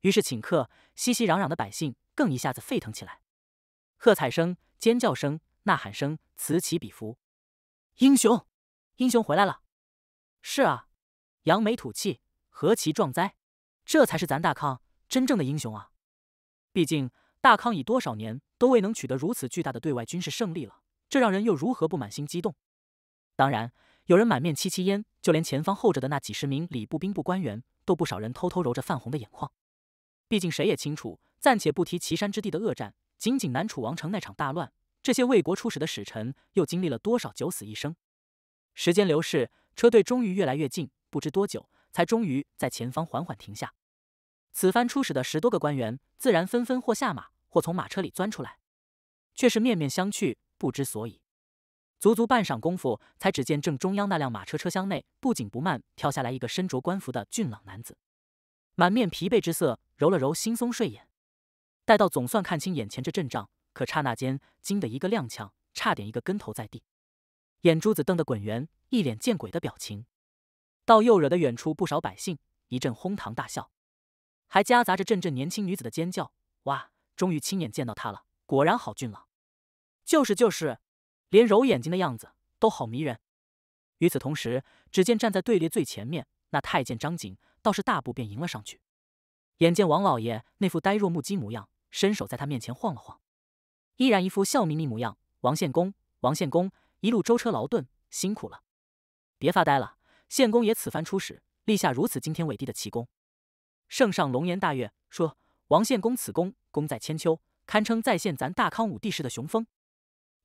于是，顷刻，熙熙攘攘的百姓更一下子沸腾起来，喝彩声、尖叫声、呐喊声此起彼伏。英雄，英雄回来了！是啊，扬眉吐气，何其壮哉！这才是咱大康真正的英雄啊！毕竟。大康已多少年都未能取得如此巨大的对外军事胜利了，这让人又如何不满心激动？当然，有人满面戚戚焉，就连前方候着的那几十名礼部兵部官员，都不少人偷偷揉着泛红的眼眶。毕竟谁也清楚，暂且不提岐山之地的恶战，仅仅南楚王城那场大乱，这些为国出使的使臣又经历了多少九死一生？时间流逝，车队终于越来越近，不知多久，才终于在前方缓缓停下。此番出使的十多个官员，自然纷纷或下马。或从马车里钻出来，却是面面相觑，不知所以。足足半晌功夫，才只见正中央那辆马车车厢内，不紧不慢跳下来一个身着官服的俊朗男子，满面疲惫之色，揉了揉惺忪睡眼。待到总算看清眼前这阵仗，可刹那间惊得一个踉跄，差点一个跟头在地，眼珠子瞪得滚圆，一脸见鬼的表情，倒又惹得远处不少百姓一阵哄堂大笑，还夹杂着阵阵年轻女子的尖叫：“哇！”终于亲眼见到他了，果然好俊朗，就是就是，连揉眼睛的样子都好迷人。与此同时，只见站在队列最前面那太监张景倒是大步便迎了上去，眼见王老爷那副呆若木鸡模样，伸手在他面前晃了晃，依然一副笑眯眯模样。王献公，王献公，一路舟车劳顿，辛苦了，别发呆了。献公爷此番出使，立下如此惊天伟地的奇功，圣上龙颜大悦，说。王献公此功功在千秋，堪称再现咱大康武帝时的雄风。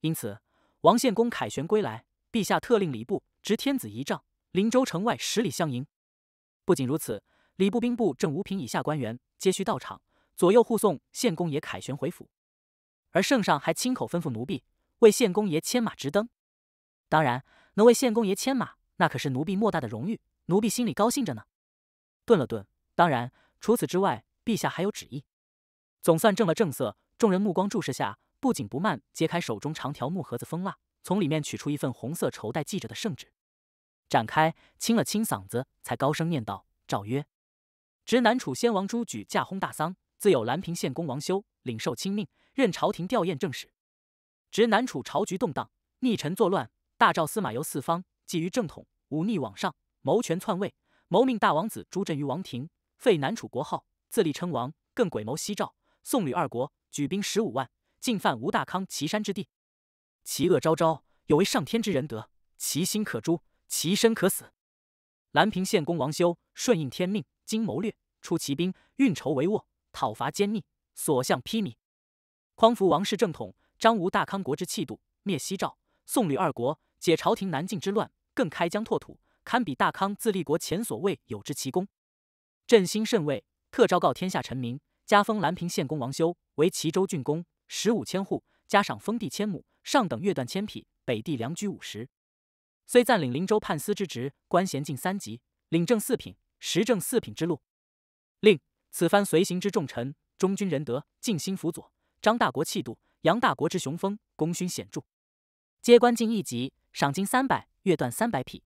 因此，王献公凯旋归来，陛下特令礼部执天子仪仗，临州城外十里相迎。不仅如此，礼部、兵部正五品以下官员皆需到场，左右护送献公爷凯旋回府。而圣上还亲口吩咐奴婢为献公爷牵马执灯。当然，能为献公爷牵马，那可是奴婢莫大的荣誉，奴婢心里高兴着呢。顿了顿，当然，除此之外。陛下还有旨意，总算正了正色，众人目光注视下，不紧不慢揭开手中长条木盒子封蜡，从里面取出一份红色绸带系着的圣旨，展开，清了清嗓子，才高声念道：“诏曰，执南楚先王朱举驾轰大丧，自有兰平县公王修领受亲命，任朝廷吊唁正使。执南楚朝局动荡，逆臣作乱，大赵司马由四方觊觎正统，忤逆往上，谋权篡位，谋命大王子朱振于王庭，废南楚国号。”自立称王，更鬼谋西赵、宋吕二国，举兵十五万，进犯吴大康岐山之地。其恶昭昭，有违上天之仁德，其心可诛，其身可死。兰平县公王修顺应天命，经谋略，出奇兵，运筹帷幄，讨伐奸逆，所向披靡，匡扶王室正统，彰吴大康国之气度，灭西赵、宋吕二国，解朝廷南境之乱，更开疆拓土，堪比大康自立国前所未有之奇功，振兴甚慰。特昭告天下臣民，加封兰平县公王修为齐州郡公，十五千户，加赏封地千亩，上等月段千匹，北地良驹五十。虽暂领灵州判司之职，官衔进三级，领正四品，实正四品之路。令此番随行之重臣，忠君仁德，尽心辅佐，张大国气度，杨大国之雄风，功勋显著，皆官进一级，赏金三百，月段三百匹。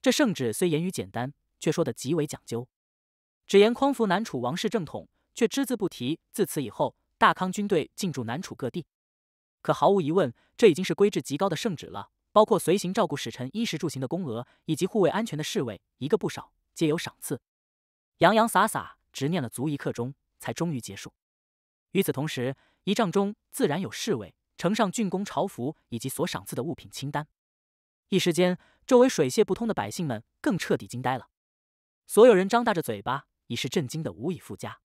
这圣旨虽言语简单，却说得极为讲究。只言匡扶南楚王室正统，却只字不提。自此以后，大康军队进驻南楚各地。可毫无疑问，这已经是规制极高的圣旨了。包括随行照顾使臣衣食住行的宫娥，以及护卫安全的侍卫，一个不少，皆有赏赐。洋洋洒洒，执念了足一刻钟，才终于结束。与此同时，仪仗中自然有侍卫呈上竣工朝服以及所赏赐的物品清单。一时间，周围水泄不通的百姓们更彻底惊呆了，所有人张大着嘴巴。已是震惊的无以复加。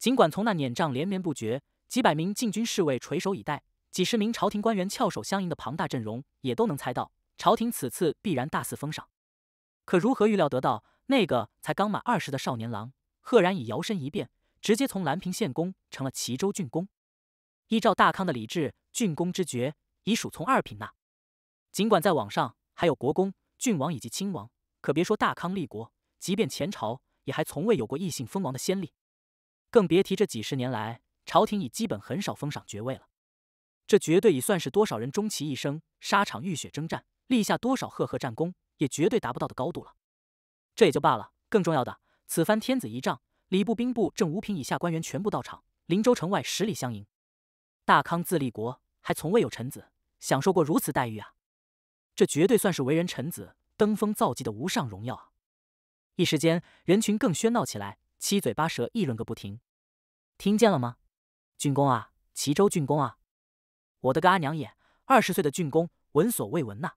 尽管从那撵仗连绵不绝、几百名禁军侍卫垂首以待、几十名朝廷官员翘首相迎的庞大阵容，也都能猜到朝廷此次必然大肆封赏。可如何预料得到，那个才刚满二十的少年郎，赫然已摇身一变，直接从兰平县公成了齐州郡公？依照大康的礼制，郡公之爵已属从二品呐。尽管在网上还有国公、郡王以及亲王，可别说大康立国，即便前朝。也还从未有过异姓封王的先例，更别提这几十年来朝廷已基本很少封赏爵位了。这绝对已算是多少人终其一生，沙场浴血征战，立下多少赫赫战功，也绝对达不到的高度了。这也就罢了，更重要的，此番天子仪仗，礼部、兵部正五品以下官员全部到场，临州城外十里相迎。大康自立国，还从未有臣子享受过如此待遇啊！这绝对算是为人臣子登峰造极的无上荣耀啊！一时间，人群更喧闹起来，七嘴八舌议论个不停。听见了吗？郡公啊，齐州郡公啊！我的个阿娘也，二十岁的郡公，闻所未闻呐！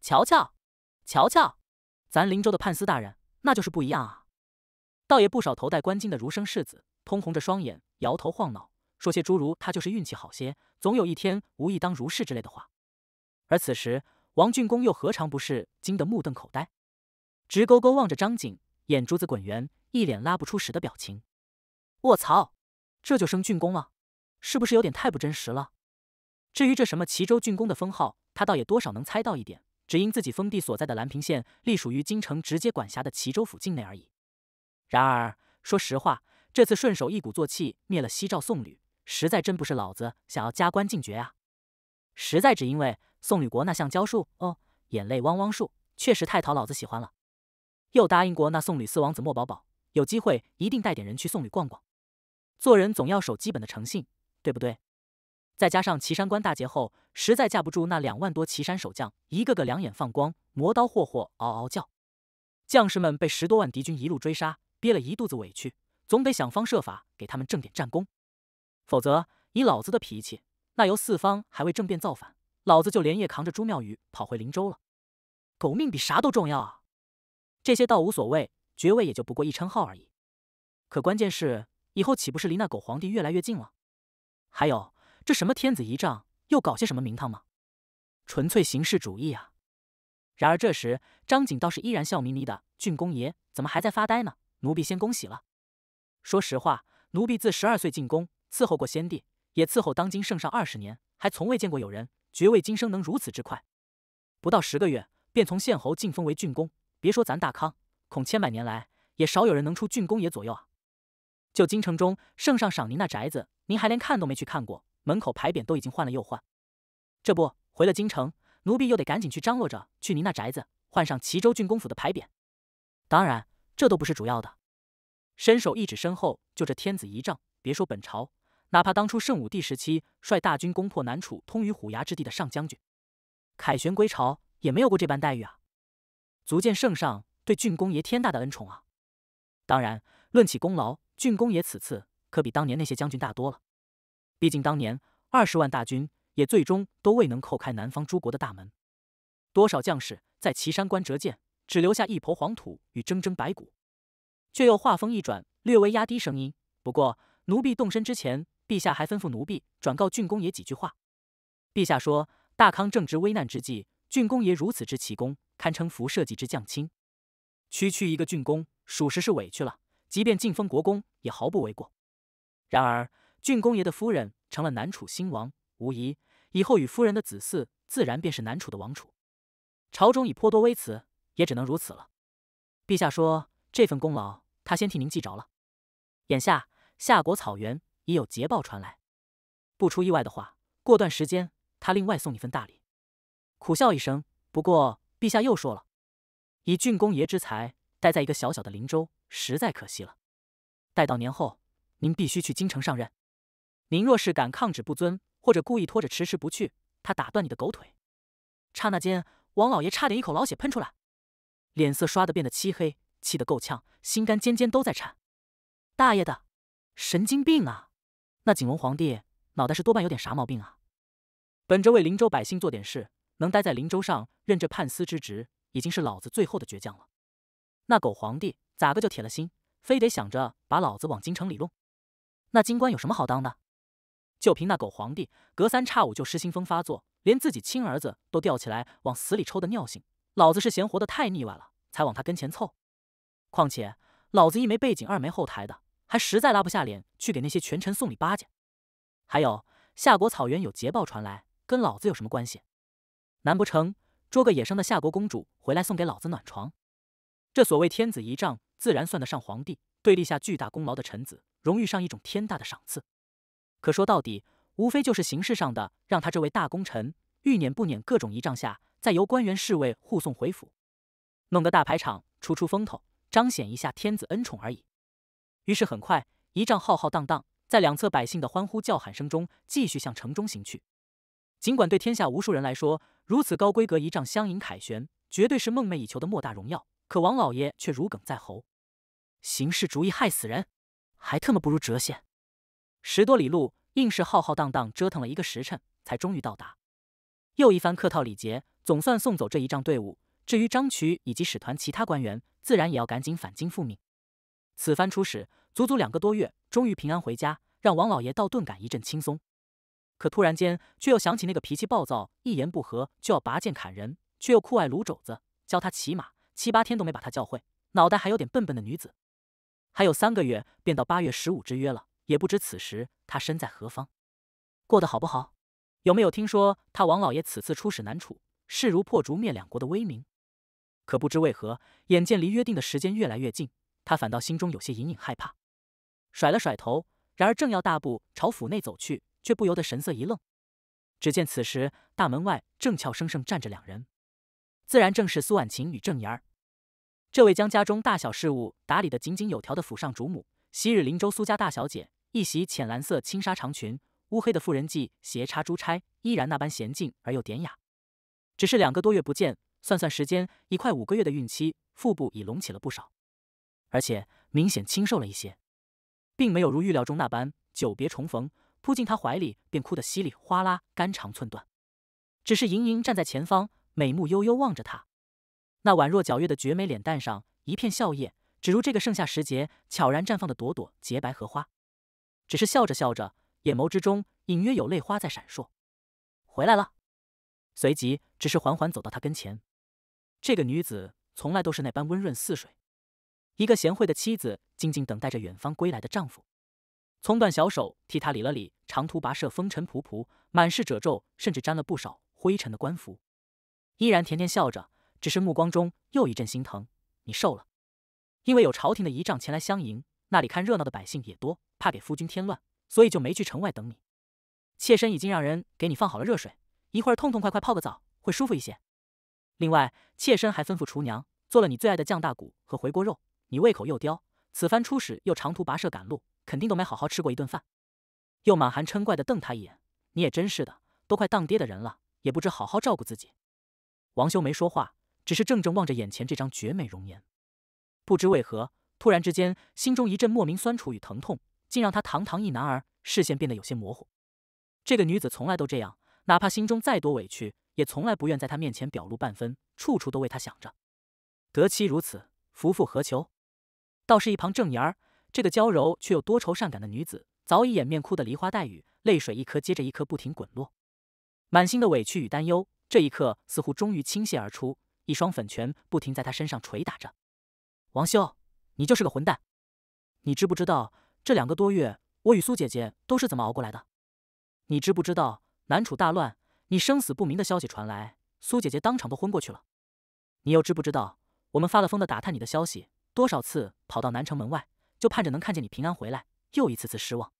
瞧瞧，瞧瞧，咱林州的判司大人，那就是不一样啊！倒也不少头戴官巾的儒生世子，通红着双眼，摇头晃脑，说些诸如“他就是运气好些，总有一天无意当儒士”之类的话。而此时，王俊公又何尝不是惊得目瞪口呆？直勾勾望着张景，眼珠子滚圆，一脸拉不出屎的表情。我操，这就升郡公了，是不是有点太不真实了？至于这什么齐州郡公的封号，他倒也多少能猜到一点，只因自己封地所在的兰坪县隶属于京城直接管辖的齐州府境内而已。然而，说实话，这次顺手一鼓作气灭了西赵宋吕，实在真不是老子想要加官进爵啊，实在只因为宋吕国那橡胶树哦，眼泪汪汪树，确实太讨老子喜欢了。又答应过那送吕四王子莫宝宝，有机会一定带点人去送吕逛逛。做人总要守基本的诚信，对不对？再加上岐山关大捷后，实在架不住那两万多岐山守将，一个个两眼放光，磨刀霍霍，嗷嗷叫。将士们被十多万敌军一路追杀，憋了一肚子委屈，总得想方设法给他们挣点战功，否则以老子的脾气，那由四方还未政变造反，老子就连夜扛着朱妙宇跑回林州了。狗命比啥都重要啊！这些倒无所谓，爵位也就不过一称号而已。可关键是，以后岂不是离那狗皇帝越来越近了？还有，这什么天子仪仗，又搞些什么名堂吗？纯粹形式主义啊！然而这时，张景倒是依然笑眯眯的：“郡公爷怎么还在发呆呢？奴婢先恭喜了。说实话，奴婢自十二岁进宫，伺候过先帝，也伺候当今圣上二十年，还从未见过有人爵位晋升能如此之快，不到十个月便从县侯晋封为郡公。”别说咱大康，恐千百年来也少有人能出郡公爷左右啊！就京城中，圣上赏您那宅子，您还连看都没去看过，门口牌匾都已经换了又换。这不，回了京城，奴婢又得赶紧去张罗着去您那宅子换上齐州郡公府的牌匾。当然，这都不是主要的。伸手一指身后，就这天子仪仗，别说本朝，哪怕当初圣武帝时期率大军攻破南楚通于虎牙之地的上将军，凯旋归朝，也没有过这般待遇啊！足见圣上对郡公爷天大的恩宠啊！当然，论起功劳，郡公爷此次可比当年那些将军大多了。毕竟当年二十万大军也最终都未能叩开南方诸国的大门，多少将士在岐山关折剑，只留下一抔黄土与铮铮白骨。却又话锋一转，略微压低声音。不过奴婢动身之前，陛下还吩咐奴婢转告郡公爷几句话。陛下说，大康正值危难之际。郡公爷如此之奇功，堪称福社稷之将亲。区区一个郡公，属实是委屈了。即便晋封国公，也毫不为过。然而，郡公爷的夫人成了南楚新王，无疑，以后与夫人的子嗣，自然便是南楚的王储。朝中已颇多微词，也只能如此了。陛下说，这份功劳，他先替您记着了。眼下，夏国草原已有捷报传来，不出意外的话，过段时间，他另外送一份大礼。苦笑一声，不过陛下又说了，以郡公爷之才，待在一个小小的林州，实在可惜了。待到年后，您必须去京城上任。您若是敢抗旨不遵，或者故意拖着迟迟不去，他打断你的狗腿！刹那间，王老爷差点一口老血喷出来，脸色刷得变得漆黑，气得够呛，心肝尖尖都在颤。大爷的，神经病啊！那景龙皇帝脑袋是多半有点啥毛病啊？本着为林州百姓做点事。能待在灵州上任这判司之职，已经是老子最后的倔强了。那狗皇帝咋个就铁了心，非得想着把老子往京城里弄？那京官有什么好当的？就凭那狗皇帝隔三差五就失心疯发作，连自己亲儿子都吊起来往死里抽的尿性，老子是嫌活得太腻歪了，才往他跟前凑。况且老子一没背景，二没后台的，还实在拉不下脸去给那些权臣送礼巴结。还有夏国草原有捷报传来，跟老子有什么关系？难不成捉个野生的夏国公主回来送给老子暖床？这所谓天子仪仗，自然算得上皇帝对立下巨大功劳的臣子荣誉上一种天大的赏赐。可说到底，无非就是形式上的，让他这位大功臣欲撵不撵各种仪仗下，再由官员侍卫护送回府，弄个大排场，出出风头，彰显一下天子恩宠而已。于是很快，仪仗浩浩荡荡，在两侧百姓的欢呼叫喊声中，继续向城中行去。尽管对天下无数人来说，如此高规格仪仗相迎凯旋，绝对是梦寐以求的莫大荣耀。可王老爷却如鲠在喉，形事主义害死人，还特么不如折现。十多里路，硬是浩浩荡荡折腾了一个时辰，才终于到达。又一番客套礼节，总算送走这一仗队伍。至于张渠以及使团其他官员，自然也要赶紧返京复命。此番出使，足足两个多月，终于平安回家，让王老爷倒顿感一阵轻松。可突然间，却又想起那个脾气暴躁、一言不合就要拔剑砍人，却又酷爱撸肘子、教他骑马七八天都没把他教会，脑袋还有点笨笨的女子。还有三个月便到八月十五之约了，也不知此时他身在何方，过得好不好？有没有听说他王老爷此次出使南楚，势如破竹灭两国的威名？可不知为何，眼见离约定的时间越来越近，他反倒心中有些隐隐害怕。甩了甩头，然而正要大步朝府内走去。却不由得神色一愣，只见此时大门外正俏生生站着两人，自然正是苏婉晴与郑妍儿。这位将家中大小事务打理得井井有条的府上主母，昔日林州苏家大小姐，一袭浅蓝色轻纱长裙，乌黑的妇人髻斜插珠钗，依然那般娴静而又典雅。只是两个多月不见，算算时间，一快五个月的孕期，腹部已隆起了不少，而且明显清瘦了一些，并没有如预料中那般久别重逢。扑进他怀里，便哭得稀里哗啦，肝肠寸断。只是盈盈站在前方，美目悠悠望着他，那宛若皎月的绝美脸蛋上，一片笑靥，只如这个盛夏时节悄然绽放的朵朵洁白荷花。只是笑着笑着，眼眸之中隐约有泪花在闪烁。回来了。随即，只是缓缓走到他跟前。这个女子从来都是那般温润似水，一个贤惠的妻子，静静等待着远方归来的丈夫。葱段小手替他理了理长途跋涉风尘仆仆满是褶皱甚至沾了不少灰尘的官服，依然甜甜笑着，只是目光中又一阵心疼。你瘦了，因为有朝廷的仪仗前来相迎，那里看热闹的百姓也多，怕给夫君添乱，所以就没去城外等你。妾身已经让人给你放好了热水，一会儿痛痛快快泡个澡会舒服一些。另外，妾身还吩咐厨娘做了你最爱的酱大骨和回锅肉，你胃口又刁，此番出使又长途跋涉赶路。肯定都没好好吃过一顿饭，又满含嗔怪的瞪他一眼。你也真是的，都快当爹的人了，也不知好好照顾自己。王修没说话，只是怔怔望着眼前这张绝美容颜，不知为何，突然之间心中一阵莫名酸楚与疼痛，竟让他堂堂一男儿视线变得有些模糊。这个女子从来都这样，哪怕心中再多委屈，也从来不愿在他面前表露半分，处处都为他想着。得妻如此，夫复何求？倒是，一旁郑言儿。这个娇柔却又多愁善感的女子早已掩面哭得梨花带雨，泪水一颗接着一颗不停滚落，满心的委屈与担忧，这一刻似乎终于倾泻而出，一双粉拳不停在她身上捶打着。王修，你就是个混蛋！你知不知道这两个多月我与苏姐姐都是怎么熬过来的？你知不知道南楚大乱，你生死不明的消息传来，苏姐姐当场都昏过去了？你又知不知道我们发了疯的打探你的消息，多少次跑到南城门外？就盼着能看见你平安回来，又一次次失望。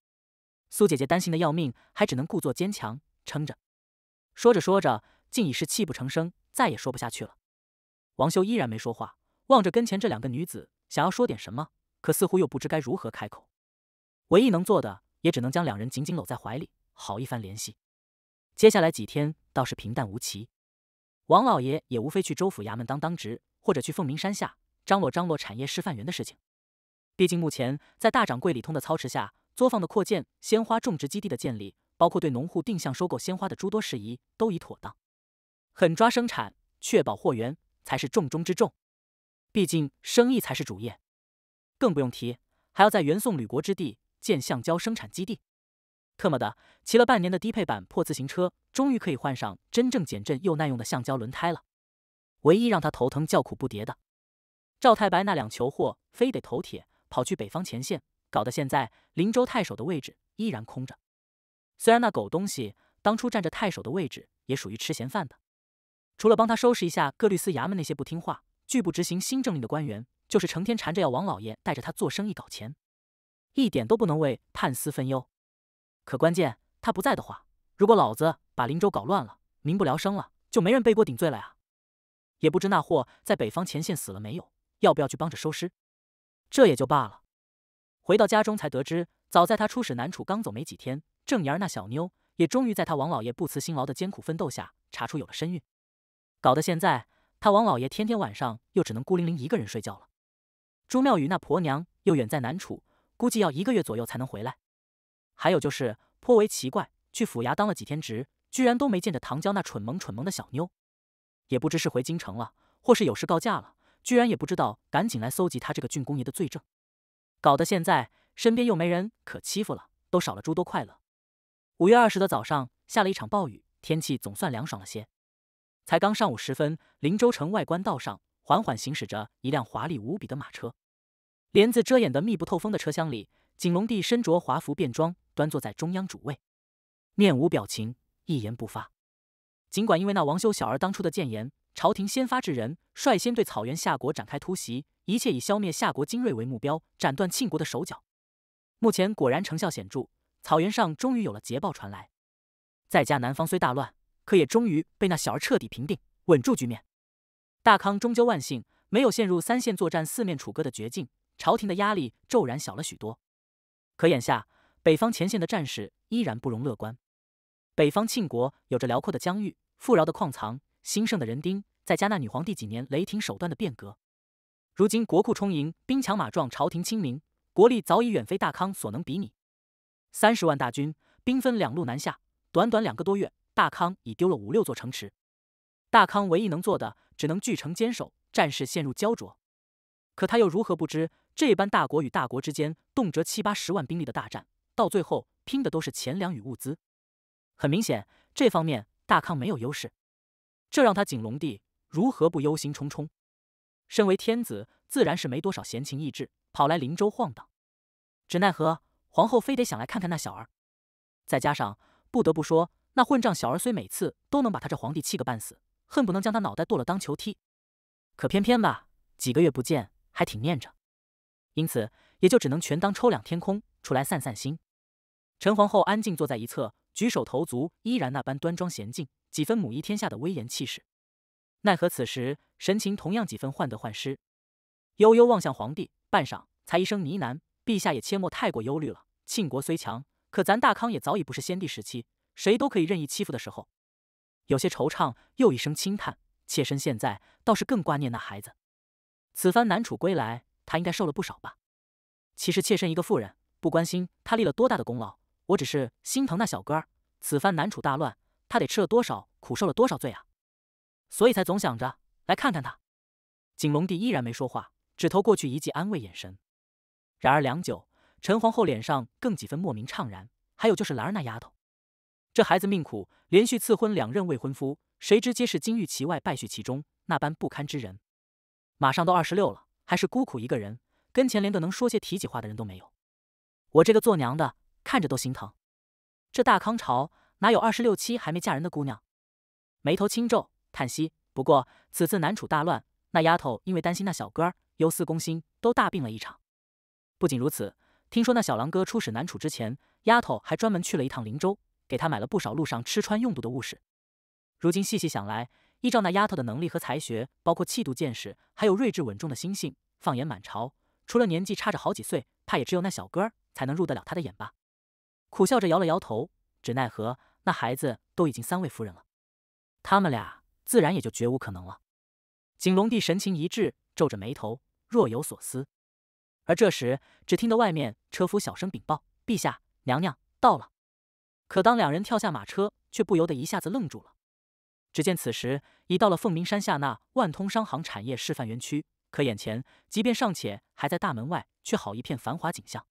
苏姐姐担心的要命，还只能故作坚强，撑着。说着说着，竟已是泣不成声，再也说不下去了。王修依然没说话，望着跟前这两个女子，想要说点什么，可似乎又不知该如何开口。唯一能做的，也只能将两人紧紧搂在怀里，好一番联系。接下来几天倒是平淡无奇，王老爷也无非去州府衙门当当值，或者去凤鸣山下张罗张罗产业示范园的事情。毕竟目前在大掌柜李通的操持下，作坊的扩建、鲜花种植基地的建立，包括对农户定向收购鲜花的诸多事宜，都已妥当。狠抓生产，确保货源，才是重中之重。毕竟生意才是主业，更不用提还要在元宋吕国之地建橡胶生产基地。特么的，骑了半年的低配版破自行车，终于可以换上真正减震又耐用的橡胶轮胎了。唯一让他头疼叫苦不迭的，赵太白那两球货非得头铁。跑去北方前线，搞得现在林州太守的位置依然空着。虽然那狗东西当初占着太守的位置，也属于吃闲饭的。除了帮他收拾一下各律司衙门那些不听话、拒不执行新政令的官员，就是成天缠着要王老爷带着他做生意搞钱，一点都不能为判司分忧。可关键他不在的话，如果老子把林州搞乱了，民不聊生了，就没人背锅顶罪了呀！也不知那货在北方前线死了没有，要不要去帮着收尸？这也就罢了。回到家中才得知，早在他出使南楚刚走没几天，郑妍儿那小妞也终于在他王老爷不辞辛劳的艰苦奋斗下查出有了身孕，搞得现在他王老爷天天晚上又只能孤零零一个人睡觉了。朱妙宇那婆娘又远在南楚，估计要一个月左右才能回来。还有就是颇为奇怪，去府衙当了几天职，居然都没见着唐娇那蠢萌蠢萌的小妞，也不知是回京城了，或是有事告假了。居然也不知道赶紧来搜集他这个郡公爷的罪证，搞得现在身边又没人可欺负了，都少了诸多快乐。五月二十的早上下了一场暴雨，天气总算凉爽了些。才刚上午时分，林州城外官道上缓缓行驶着一辆华丽无比的马车，帘子遮掩得密不透风的车厢里，景隆帝身着华服便装，端坐在中央主位，面无表情，一言不发。尽管因为那王修小儿当初的谏言。朝廷先发制人，率先对草原夏国展开突袭，一切以消灭夏国精锐为目标，斩断庆国的手脚。目前果然成效显著，草原上终于有了捷报传来。再加南方虽大乱，可也终于被那小儿彻底平定，稳住局面。大康终究万幸，没有陷入三线作战、四面楚歌的绝境，朝廷的压力骤然小了许多。可眼下北方前线的战事依然不容乐观。北方庆国有着辽阔的疆域，富饶的矿藏。兴盛的人丁，再加那女皇帝几年雷霆手段的变革，如今国库充盈，兵强马壮，朝廷清明，国力早已远非大康所能比拟。三十万大军兵分两路南下，短短两个多月，大康已丢了五六座城池。大康唯一能做的，只能据城坚守，战事陷入焦灼。可他又如何不知，这般大国与大国之间，动辄七八十万兵力的大战，到最后拼的都是钱粮与物资。很明显，这方面大康没有优势。这让他景龙帝如何不忧心忡忡？身为天子，自然是没多少闲情逸致跑来林州晃荡。只奈何皇后非得想来看看那小儿，再加上不得不说，那混账小儿虽每次都能把他这皇帝气个半死，恨不能将他脑袋剁了当球踢，可偏偏吧，几个月不见，还挺念着，因此也就只能权当抽两天空出来散散心。陈皇后安静坐在一侧。举手投足依然那般端庄娴静，几分母仪天下的威严气势。奈何此时神情同样几分患得患失，悠悠望向皇帝，半晌才一声呢喃：“陛下也切莫太过忧虑了。庆国虽强，可咱大康也早已不是先帝时期，谁都可以任意欺负的时候。”有些惆怅，又一声轻叹：“妾身现在倒是更挂念那孩子。此番南楚归来，他应该瘦了不少吧？其实妾身一个妇人，不关心他立了多大的功劳。”我只是心疼那小哥儿，此番南楚大乱，他得吃了多少苦，受了多少罪啊！所以才总想着来看看他。景龙帝依然没说话，只投过去一记安慰眼神。然而良久，陈皇后脸上更几分莫名怅然。还有就是兰儿那丫头，这孩子命苦，连续赐婚两任未婚夫，谁知皆是金玉其外，败絮其中，那般不堪之人。马上都二十六了，还是孤苦一个人，跟前连个能说些体己话的人都没有。我这个做娘的。看着都心疼，这大康朝哪有二十六七还没嫁人的姑娘？眉头轻皱，叹息。不过此次南楚大乱，那丫头因为担心那小哥儿忧思攻心，都大病了一场。不仅如此，听说那小郎哥出使南楚之前，丫头还专门去了一趟灵州，给他买了不少路上吃穿用度的物事。如今细细想来，依照那丫头的能力和才学，包括气度见识，还有睿智稳重的心性，放眼满朝，除了年纪差着好几岁，怕也只有那小哥儿才能入得了她的眼吧。苦笑着摇了摇头，只奈何那孩子都已经三位夫人了，他们俩自然也就绝无可能了。景龙帝神情一滞，皱着眉头，若有所思。而这时，只听得外面车夫小声禀报：“陛下，娘娘到了。”可当两人跳下马车，却不由得一下子愣住了。只见此时已到了凤鸣山下那万通商行产业示范园区，可眼前即便尚且还在大门外，却好一片繁华景象。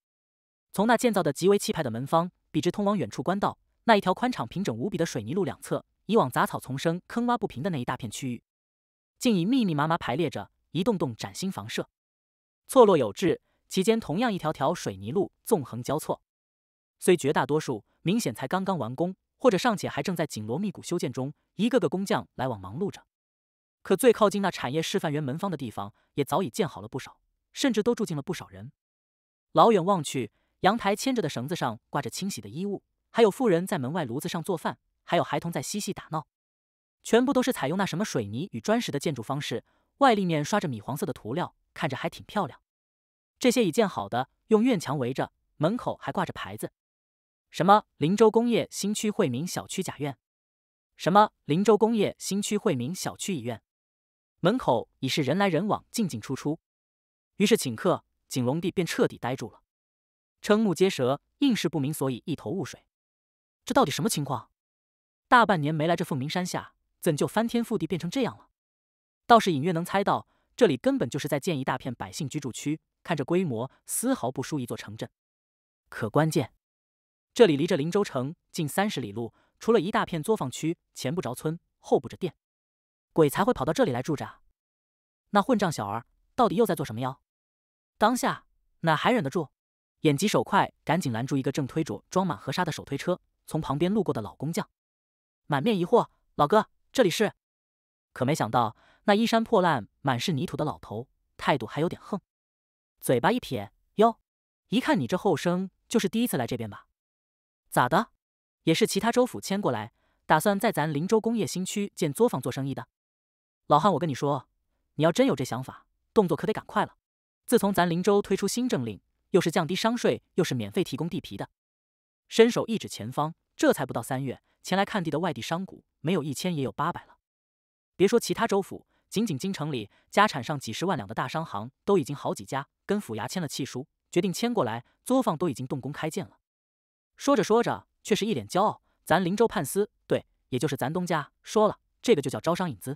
从那建造的极为气派的门方，笔直通往远处官道，那一条宽敞平整无比的水泥路两侧，以往杂草丛生、坑洼不平的那一大片区域，竟已密密麻麻排列着一栋栋崭新房舍，错落有致。其间同样一条条水泥路纵横交错，虽绝大多数明显才刚刚完工，或者尚且还正在紧锣密鼓修建中，一个个工匠来往忙碌着。可最靠近那产业示范园门方的地方，也早已建好了不少，甚至都住进了不少人。老远望去。阳台牵着的绳子上挂着清洗的衣物，还有妇人在门外炉子上做饭，还有孩童在嬉戏打闹，全部都是采用那什么水泥与砖石的建筑方式，外立面刷着米黄色的涂料，看着还挺漂亮。这些已建好的，用院墙围着，门口还挂着牌子，什么林州工业新区惠民小区甲院，什么林州工业新区惠民小区乙院，门口已是人来人往，进进出出。于是请客，景龙帝便彻底呆住了。瞠目结舌，硬是不明所以，一头雾水。这到底什么情况？大半年没来这凤鸣山下，怎就翻天覆地变成这样了？倒是隐约能猜到，这里根本就是在建一大片百姓居住区。看这规模，丝毫不输一座城镇。可关键，这里离这林州城近三十里路，除了一大片作坊区，前不着村，后不着店，鬼才会跑到这里来住着？那混账小儿到底又在做什么妖？当下哪还忍得住？眼疾手快，赶紧拦住一个正推着装满河沙的手推车从旁边路过的老工匠，满面疑惑：“老哥，这里是？”可没想到，那衣衫破烂、满是泥土的老头态度还有点横，嘴巴一撇：“哟，一看你这后生就是第一次来这边吧？咋的？也是其他州府迁过来，打算在咱林州工业新区建作坊做生意的？老汉，我跟你说，你要真有这想法，动作可得赶快了。自从咱林州推出新政令。”又是降低商税，又是免费提供地皮的。伸手一指前方，这才不到三月，前来看地的外地商贾没有一千也有八百了。别说其他州府，仅仅京城里，家产上几十万两的大商行都已经好几家跟府衙签了契书，决定迁过来。作坊都已经动工开建了。说着说着，却是一脸骄傲：“咱林州判司，对，也就是咱东家说了，这个就叫招商引资。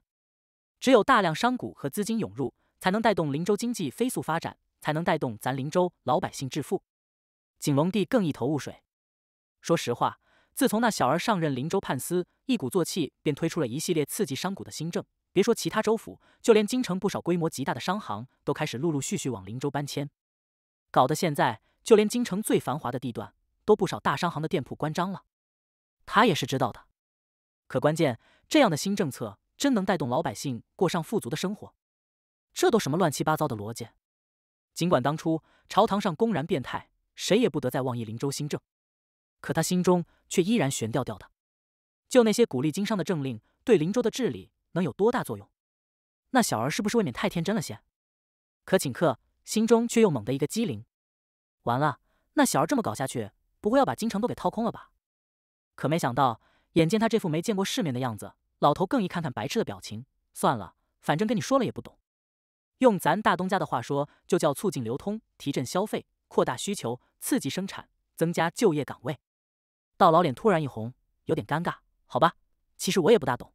只有大量商贾和资金涌入，才能带动林州经济飞速发展。”才能带动咱林州老百姓致富。景龙帝更一头雾水。说实话，自从那小儿上任林州判司，一鼓作气便推出了一系列刺激商贾的新政。别说其他州府，就连京城不少规模极大的商行都开始陆陆续续往林州搬迁，搞得现在就连京城最繁华的地段都不少大商行的店铺关张了。他也是知道的，可关键，这样的新政策真能带动老百姓过上富足的生活？这都什么乱七八糟的逻辑？尽管当初朝堂上公然变态，谁也不得再妄议林州新政，可他心中却依然悬吊吊的。就那些鼓励经商的政令，对林州的治理能有多大作用？那小儿是不是未免太天真了些？可顷刻心中却又猛地一个机灵，完了，那小儿这么搞下去，不会要把京城都给掏空了吧？可没想到，眼见他这副没见过世面的样子，老头更一看看白痴的表情，算了，反正跟你说了也不懂。用咱大东家的话说，就叫促进流通、提振消费、扩大需求、刺激生产、增加就业岗位。到老脸突然一红，有点尴尬。好吧，其实我也不大懂。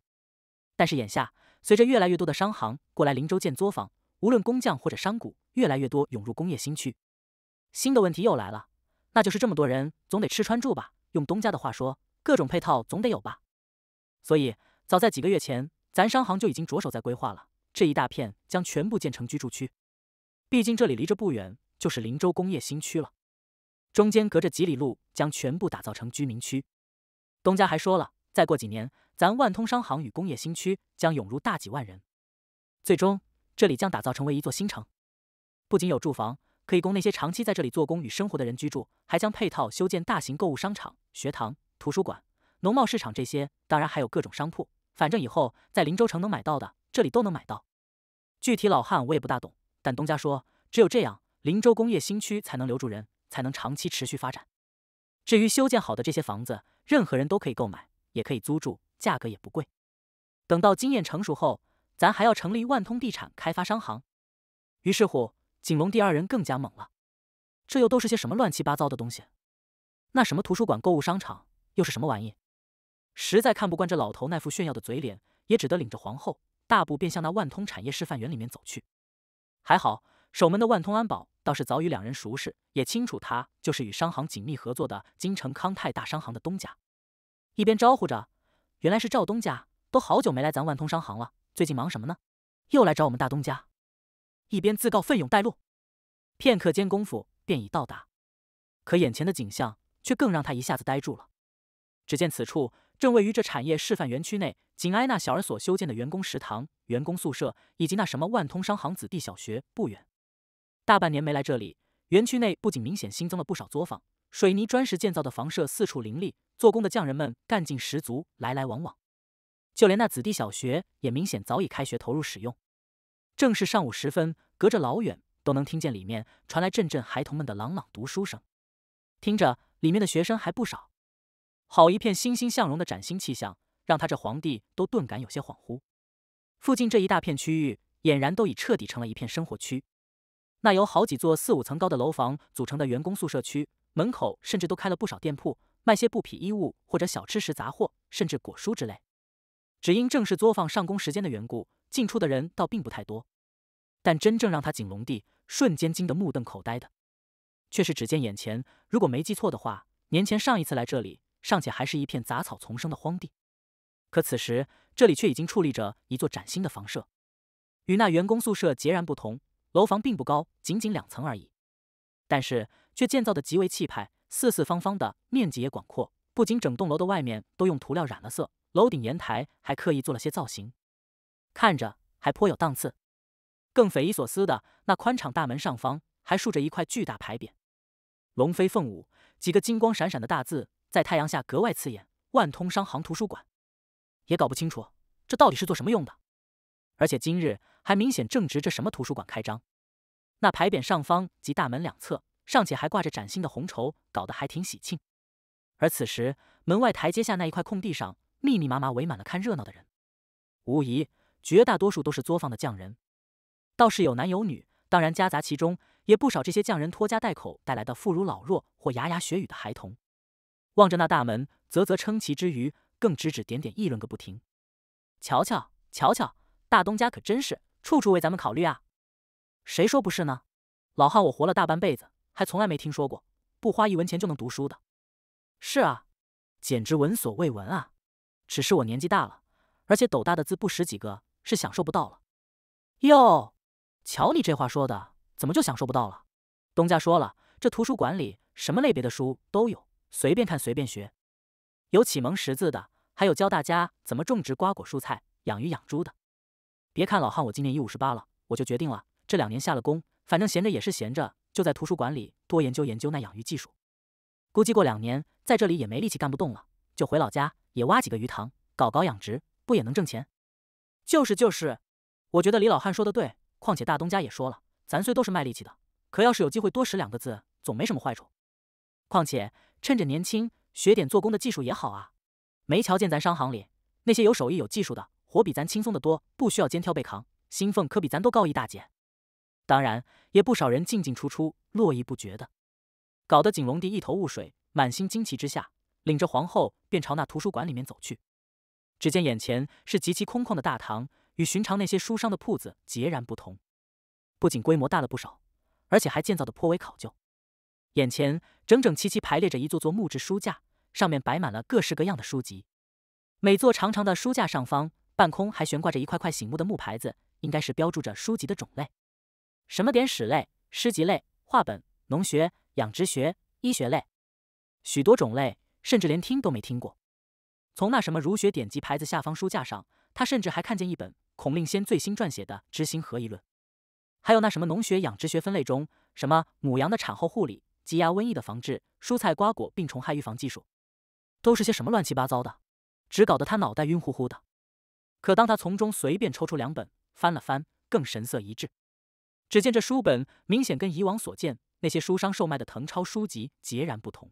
但是眼下，随着越来越多的商行过来林州建作坊，无论工匠或者商贾，越来越多涌入工业新区。新的问题又来了，那就是这么多人，总得吃穿住吧？用东家的话说，各种配套总得有吧？所以，早在几个月前，咱商行就已经着手在规划了。这一大片将全部建成居住区，毕竟这里离着不远，就是林州工业新区了。中间隔着几里路，将全部打造成居民区。东家还说了，再过几年，咱万通商行与工业新区将涌入大几万人，最终这里将打造成为一座新城。不仅有住房，可以供那些长期在这里做工与生活的人居住，还将配套修建大型购物商场、学堂、图书馆、农贸市场这些，当然还有各种商铺。反正以后在林州城能买到的，这里都能买到。具体老汉我也不大懂，但东家说，只有这样，林州工业新区才能留住人才，能长期持续发展。至于修建好的这些房子，任何人都可以购买，也可以租住，价格也不贵。等到经验成熟后，咱还要成立万通地产开发商行。于是乎，景龙第二人更加猛了。这又都是些什么乱七八糟的东西？那什么图书馆、购物商场又是什么玩意？实在看不惯这老头那副炫耀的嘴脸，也只得领着皇后，大步便向那万通产业示范园里面走去。还好，守门的万通安保倒是早与两人熟识，也清楚他就是与商行紧密合作的京城康泰大商行的东家。一边招呼着：“原来是赵东家，都好久没来咱万通商行了，最近忙什么呢？又来找我们大东家？”一边自告奋勇带路。片刻间功夫便已到达，可眼前的景象却更让他一下子呆住了。只见此处。正位于这产业示范园区内，紧挨那小儿所修建的员工食堂、员工宿舍，以及那什么万通商行子弟小学不远。大半年没来这里，园区内不仅明显新增了不少作坊，水泥砖石建造的房舍四处林立，做工的匠人们干劲十足，来来往往。就连那子弟小学也明显早已开学投入使用。正是上午时分，隔着老远都能听见里面传来阵阵孩童们的朗朗读书声，听着里面的学生还不少。好一片欣欣向荣的崭新气象，让他这皇帝都顿感有些恍惚。附近这一大片区域，俨然都已彻底成了一片生活区。那由好几座四五层高的楼房组成的员工宿舍区，门口甚至都开了不少店铺，卖些布匹衣物或者小吃食杂货，甚至果蔬之类。只因正是作坊上工时间的缘故，进出的人倒并不太多。但真正让他景龙帝瞬间惊得目瞪口呆的，却是只见眼前，如果没记错的话，年前上一次来这里。尚且还是一片杂草丛生的荒地，可此时这里却已经矗立着一座崭新的房舍，与那员工宿舍截然不同。楼房并不高，仅仅两层而已，但是却建造的极为气派，四四方方的，面积也广阔。不仅整栋楼的外面都用涂料染了色，楼顶阳台还刻意做了些造型，看着还颇有档次。更匪夷所思的，那宽敞大门上方还竖着一块巨大牌匾，龙飞凤舞几个金光闪闪的大字。在太阳下格外刺眼。万通商行图书馆，也搞不清楚这到底是做什么用的。而且今日还明显正值这什么图书馆开张，那牌匾上方及大门两侧尚且还挂着崭新的红绸，搞得还挺喜庆。而此时门外台阶下那一块空地上，密密麻麻围满了看热闹的人，无疑绝大多数都是作坊的匠人，倒是有男有女，当然夹杂其中也不少这些匠人拖家带口带来的妇孺老弱或牙牙学语的孩童。望着那大门，啧啧称奇之余，更指指点点议论个不停。瞧瞧，瞧瞧，大东家可真是处处为咱们考虑啊！谁说不是呢？老汉我活了大半辈子，还从来没听说过不花一文钱就能读书的。是啊，简直闻所未闻啊！只是我年纪大了，而且斗大的字不识几个，是享受不到了。哟，瞧你这话说的，怎么就享受不到了？东家说了，这图书馆里什么类别的书都有。随便看，随便学，有启蒙识字的，还有教大家怎么种植瓜果蔬菜、养鱼养猪的。别看老汉我今年已五十八了，我就决定了，这两年下了工，反正闲着也是闲着，就在图书馆里多研究研究那养鱼技术。估计过两年在这里也没力气干不动了，就回老家也挖几个鱼塘，搞搞养殖，不也能挣钱？就是就是，我觉得李老汉说的对。况且大东家也说了，咱虽都是卖力气的，可要是有机会多识两个字，总没什么坏处。况且。趁着年轻学点做工的技术也好啊！没瞧见咱商行里那些有手艺、有技术的活比咱轻松的多，不需要肩挑背扛，薪俸可比咱都高一大截。当然，也不少人进进出出，络绎不绝的，搞得景隆帝一头雾水，满心惊奇之下，领着皇后便朝那图书馆里面走去。只见眼前是极其空旷的大堂，与寻常那些书商的铺子截然不同，不仅规模大了不少，而且还建造的颇为考究。眼前整整齐齐排列着一座座木质书架，上面摆满了各式各样的书籍。每座长长的书架上方半空还悬挂着一块块醒目的木牌子，应该是标注着书籍的种类。什么典史类、诗集类、话本、农学、养殖学、医学类，许多种类，甚至连听都没听过。从那什么儒学典籍牌子下方书架上，他甚至还看见一本孔令先最新撰写的《知心合一论》，还有那什么农学养殖学分类中，什么母羊的产后护理。积压瘟疫的防治、蔬菜瓜果病虫害预防技术，都是些什么乱七八糟的？只搞得他脑袋晕乎乎的。可当他从中随便抽出两本翻了翻，更神色一致。只见这书本明显跟以往所见那些书商售卖的誊抄书籍截然不同，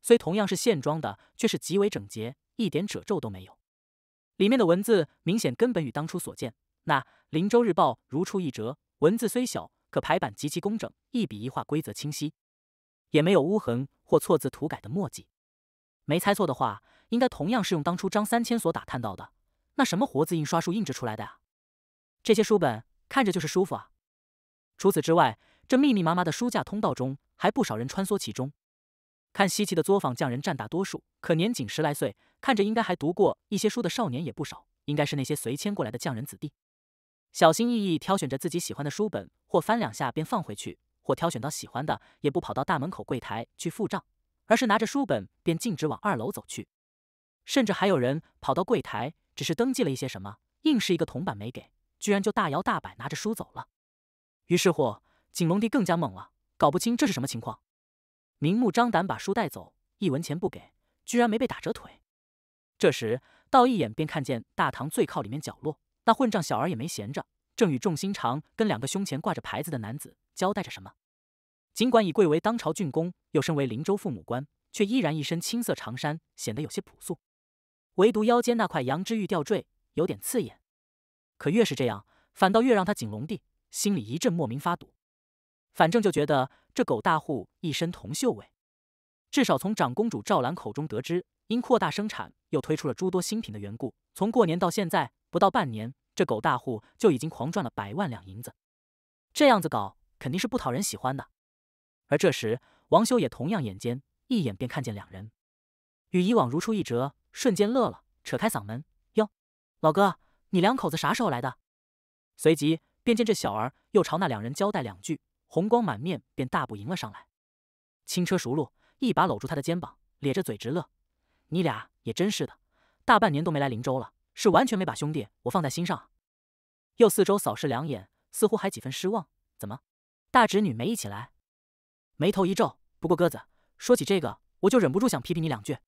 虽同样是线装的，却是极为整洁，一点褶皱都没有。里面的文字明显根本与当初所见那《林州日报》如出一辙，文字虽小，可排版极其工整，一笔一画规则清晰。也没有污痕或错字涂改的墨迹，没猜错的话，应该同样是用当初张三千所打探到的那什么活字印刷术印制出来的啊。这些书本看着就是舒服啊。除此之外，这密密麻麻的书架通道中，还不少人穿梭其中，看稀奇的作坊匠人占大多数，可年仅十来岁，看着应该还读过一些书的少年也不少，应该是那些随迁过来的匠人子弟，小心翼翼挑选着自己喜欢的书本，或翻两下便放回去。或挑选到喜欢的，也不跑到大门口柜台去付账，而是拿着书本便径直往二楼走去。甚至还有人跑到柜台，只是登记了一些什么，硬是一个铜板没给，居然就大摇大摆拿着书走了。于是乎，景龙帝更加懵了，搞不清这是什么情况，明目张胆把书带走，一文钱不给，居然没被打折腿。这时，道一眼便看见大堂最靠里面角落那混账小儿也没闲着。正与众心长跟两个胸前挂着牌子的男子交代着什么。尽管已贵为当朝郡公，又身为林州父母官，却依然一身青色长衫，显得有些朴素。唯独腰间那块羊脂玉吊坠有点刺眼。可越是这样，反倒越让他景龙帝心里一阵莫名发堵。反正就觉得这狗大户一身铜锈味。至少从长公主赵兰口中得知，因扩大生产又推出了诸多新品的缘故，从过年到现在不到半年。这狗大户就已经狂赚了百万两银子，这样子搞肯定是不讨人喜欢的。而这时，王修也同样眼尖，一眼便看见两人，与以往如出一辙，瞬间乐了，扯开嗓门：“哟，老哥，你两口子啥时候来的？”随即便见这小儿又朝那两人交代两句，红光满面，便大步迎了上来，轻车熟路，一把搂住他的肩膀，咧着嘴直乐：“你俩也真是的，大半年都没来林州了。”是完全没把兄弟我放在心上，又四周扫视两眼，似乎还几分失望。怎么，大侄女没一起来？眉头一皱。不过鸽子，说起这个，我就忍不住想批评你两句。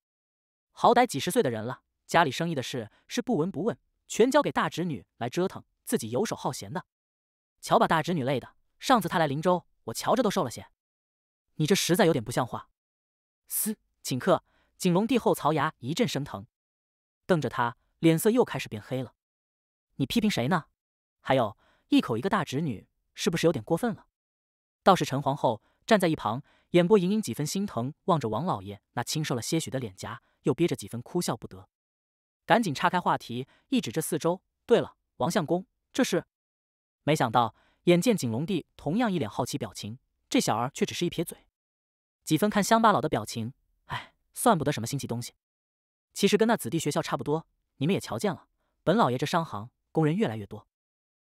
好歹几十岁的人了，家里生意的事是不闻不问，全交给大侄女来折腾，自己游手好闲的，瞧把大侄女累的。上次她来林州，我瞧着都瘦了些。你这实在有点不像话。嘶！顷刻，景龙帝后槽牙一阵生疼，瞪着他。脸色又开始变黑了，你批评谁呢？还有，一口一个大侄女，是不是有点过分了？倒是陈皇后站在一旁，眼波隐隐几分心疼，望着王老爷那清瘦了些许的脸颊，又憋着几分哭笑不得，赶紧岔开话题，一指这四周。对了，王相公，这是没想到，眼见景龙帝同样一脸好奇表情，这小儿却只是一撇嘴，几分看乡巴佬的表情。哎，算不得什么新奇东西，其实跟那子弟学校差不多。你们也瞧见了，本老爷这商行工人越来越多，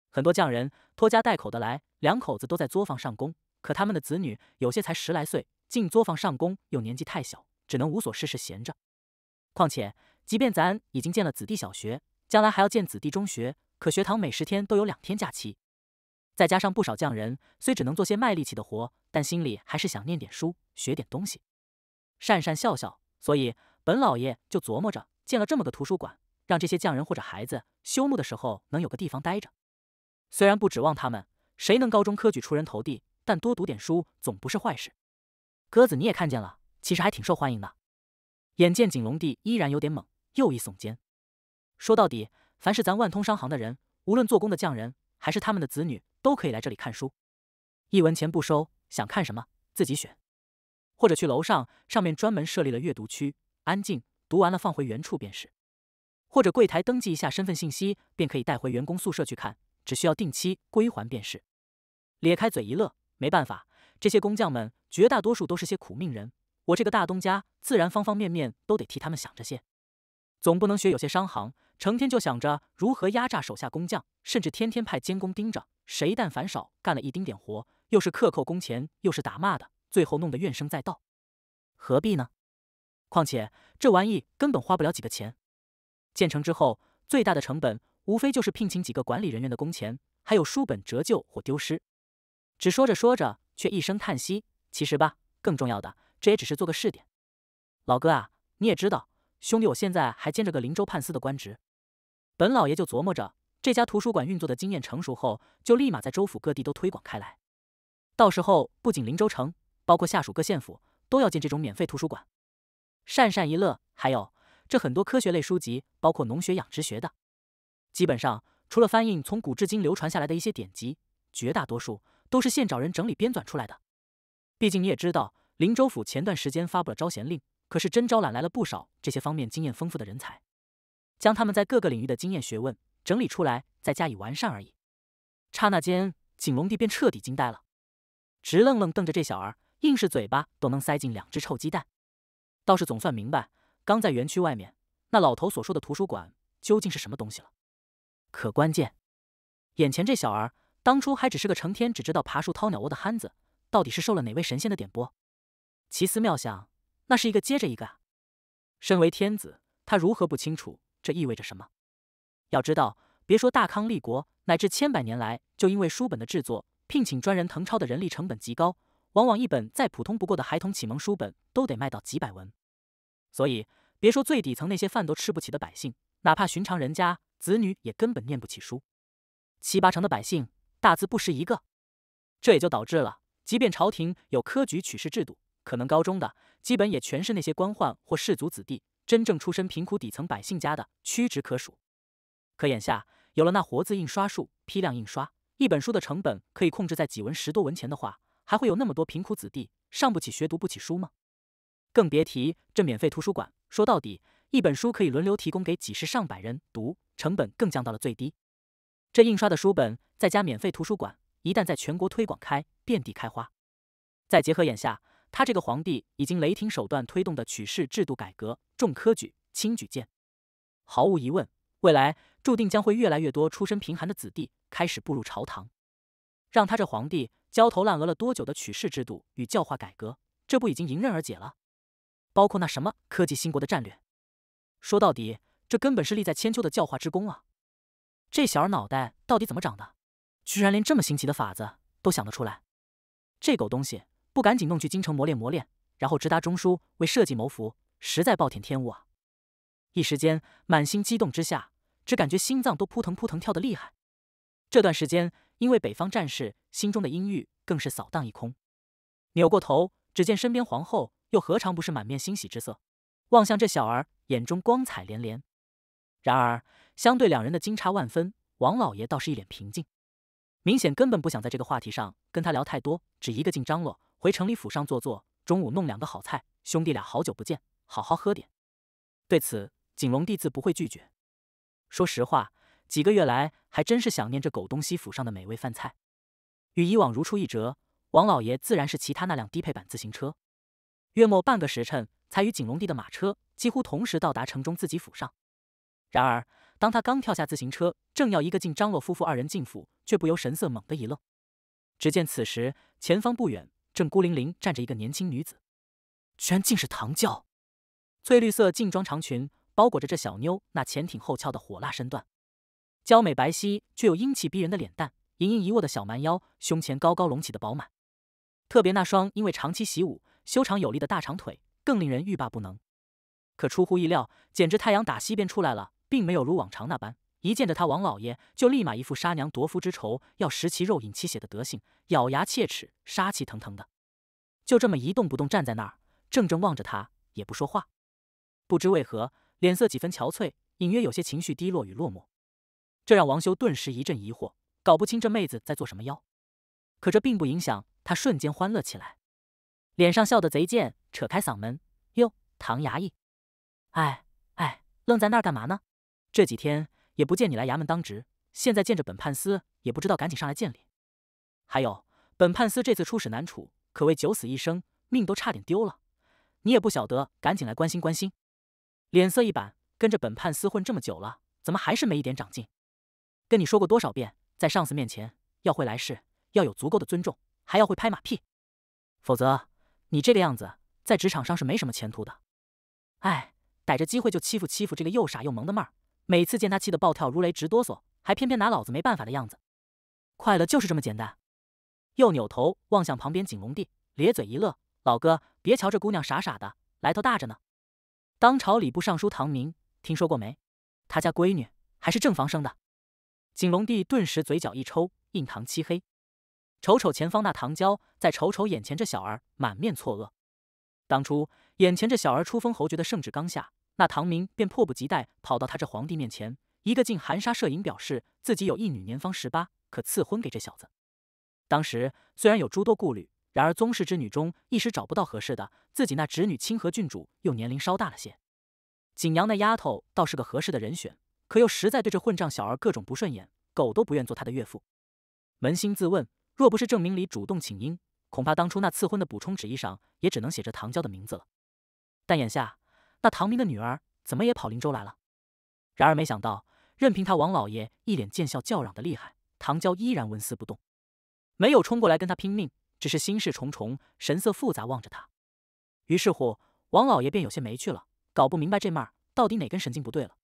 很多匠人拖家带口的来，两口子都在作坊上工，可他们的子女有些才十来岁，进作坊上工又年纪太小，只能无所事事闲着。况且，即便咱已经建了子弟小学，将来还要建子弟中学，可学堂每十天都有两天假期，再加上不少匠人虽只能做些卖力气的活，但心里还是想念点书，学点东西。讪讪笑笑，所以本老爷就琢磨着建了这么个图书馆。让这些匠人或者孩子修墓的时候能有个地方待着，虽然不指望他们谁能高中科举出人头地，但多读点书总不是坏事。鸽子你也看见了，其实还挺受欢迎的。眼见景龙帝依然有点懵，又一耸肩，说到底，凡是咱万通商行的人，无论做工的匠人还是他们的子女，都可以来这里看书，一文钱不收，想看什么自己选，或者去楼上，上面专门设立了阅读区，安静，读完了放回原处便是。或者柜台登记一下身份信息，便可以带回员工宿舍去看，只需要定期归还便是。咧开嘴一乐，没办法，这些工匠们绝大多数都是些苦命人，我这个大东家自然方方面面都得替他们想着些，总不能学有些商行，成天就想着如何压榨手下工匠，甚至天天派监工盯着谁，但凡少干了一丁点活，又是克扣工钱，又是打骂的，最后弄得怨声载道。何必呢？况且这玩意根本花不了几个钱。建成之后，最大的成本无非就是聘请几个管理人员的工钱，还有书本折旧或丢失。只说着说着，却一声叹息。其实吧，更重要的，这也只是做个试点。老哥啊，你也知道，兄弟我现在还兼着个林州判司的官职。本老爷就琢磨着，这家图书馆运作的经验成熟后，就立马在州府各地都推广开来。到时候，不仅林州城，包括下属各县府，都要建这种免费图书馆。善善一乐，还有。这很多科学类书籍，包括农学、养殖学的，基本上除了翻译从古至今流传下来的一些典籍，绝大多数都是现找人整理编纂出来的。毕竟你也知道，林州府前段时间发布了招贤令，可是真招揽来了不少这些方面经验丰富的人才，将他们在各个领域的经验学问整理出来，再加以完善而已。刹那间，景龙帝便彻底惊呆了，直愣愣瞪着这小儿，硬是嘴巴都能塞进两只臭鸡蛋，倒是总算明白。刚在园区外面，那老头所说的图书馆究竟是什么东西了？可关键，眼前这小儿当初还只是个成天只知道爬树掏鸟窝的憨子，到底是受了哪位神仙的点拨？奇思妙想，那是一个接着一个。啊！身为天子，他如何不清楚这意味着什么？要知道，别说大康立国，乃至千百年来，就因为书本的制作，聘请专人誊抄的人力成本极高，往往一本再普通不过的孩童启蒙书本都得卖到几百文。所以，别说最底层那些饭都吃不起的百姓，哪怕寻常人家子女也根本念不起书，七八成的百姓大字不识一个。这也就导致了，即便朝廷有科举取士制度，可能高中的基本也全是那些官宦或士族子弟，真正出身贫苦底层百姓家的屈指可数。可眼下有了那活字印刷术，批量印刷一本书的成本可以控制在几文十多文钱的话，还会有那么多贫苦子弟上不起学、读不起书吗？更别提这免费图书馆，说到底，一本书可以轮流提供给几十上百人读，成本更降到了最低。这印刷的书本再加免费图书馆，一旦在全国推广开，遍地开花。再结合眼下他这个皇帝已经雷霆手段推动的取士制度改革，重科举、轻举荐，毫无疑问，未来注定将会越来越多出身贫寒的子弟开始步入朝堂，让他这皇帝焦头烂额了多久的取士制度与教化改革，这不已经迎刃而解了？包括那什么科技兴国的战略，说到底，这根本是立在千秋的教化之功啊！这小儿脑袋到底怎么长的，居然连这么新奇的法子都想得出来！这狗东西不赶紧弄去京城磨练磨练，然后直达中枢为社稷谋福，实在暴殄天物啊！一时间满心激动之下，只感觉心脏都扑腾扑腾跳的厉害。这段时间因为北方战事，心中的阴郁更是扫荡一空。扭过头，只见身边皇后。又何尝不是满面欣喜之色，望向这小儿，眼中光彩连连。然而，相对两人的惊诧万分，王老爷倒是一脸平静，明显根本不想在这个话题上跟他聊太多，只一个劲张罗回城里府上坐坐，中午弄两个好菜，兄弟俩好久不见，好好喝点。对此，景龙弟自不会拒绝。说实话，几个月来还真是想念这狗东西府上的美味饭菜，与以往如出一辙。王老爷自然是骑他那辆低配版自行车。约莫半个时辰，才与景龙帝的马车几乎同时到达城中自己府上。然而，当他刚跳下自行车，正要一个劲张罗夫妇二人进府，却不由神色猛地一愣。只见此时前方不远，正孤零零站着一个年轻女子，居然竟是唐娇。翠绿色劲装长裙包裹着这小妞那前挺后翘的火辣身段，娇美白皙却又英气逼人的脸蛋，盈盈一握的小蛮腰，胸前高高隆起的饱满，特别那双因为长期习武。修长有力的大长腿更令人欲罢不能，可出乎意料，简直太阳打西边出来了，并没有如往常那般，一见着他王老爷就立马一副杀娘夺夫之仇要食其肉饮其血的德性，咬牙切齿，杀气腾腾的，就这么一动不动站在那儿，怔怔望着他，也不说话。不知为何，脸色几分憔悴，隐约有些情绪低落与落寞，这让王修顿时一阵疑惑，搞不清这妹子在做什么妖。可这并不影响他瞬间欢乐起来。脸上笑得贼贱，扯开嗓门：“哟，唐衙役，哎哎，愣在那儿干嘛呢？这几天也不见你来衙门当值，现在见着本判司，也不知道赶紧上来见礼。还有，本判司这次出使南楚，可谓九死一生，命都差点丢了。你也不晓得，赶紧来关心关心。”脸色一板，跟着本判司混这么久了，怎么还是没一点长进？跟你说过多少遍，在上司面前要会来事，要有足够的尊重，还要会拍马屁，否则……你这个样子，在职场上是没什么前途的。哎，逮着机会就欺负欺负这个又傻又萌的妹儿，每次见他气得暴跳如雷、直哆嗦，还偏偏拿老子没办法的样子。快乐就是这么简单。又扭头望向旁边景龙帝，咧嘴一乐：“老哥，别瞧这姑娘傻傻的，来头大着呢。当朝礼部尚书唐明，听说过没？他家闺女还是正房生的。”景龙帝顿时嘴角一抽，印堂漆黑。瞅瞅前方那唐娇，再瞅瞅眼前这小儿，满面错愕。当初眼前这小儿出封侯爵的圣旨刚下，那唐明便迫不及待跑到他这皇帝面前，一个劲含沙射影，表示自己有一女年方十八，可赐婚给这小子。当时虽然有诸多顾虑，然而宗室之女中一时找不到合适的，自己那侄女清河郡主又年龄稍大了些。景阳那丫头倒是个合适的人选，可又实在对这混账小儿各种不顺眼，狗都不愿做他的岳父。扪心自问。若不是郑明礼主动请缨，恐怕当初那赐婚的补充旨意上也只能写着唐娇的名字了。但眼下，那唐明的女儿怎么也跑林州来了？然而没想到，任凭他王老爷一脸见笑叫嚷的厉害，唐娇依然纹丝不动，没有冲过来跟他拼命，只是心事重重，神色复杂望着他。于是乎，王老爷便有些没趣了，搞不明白这妹儿到底哪根神经不对了。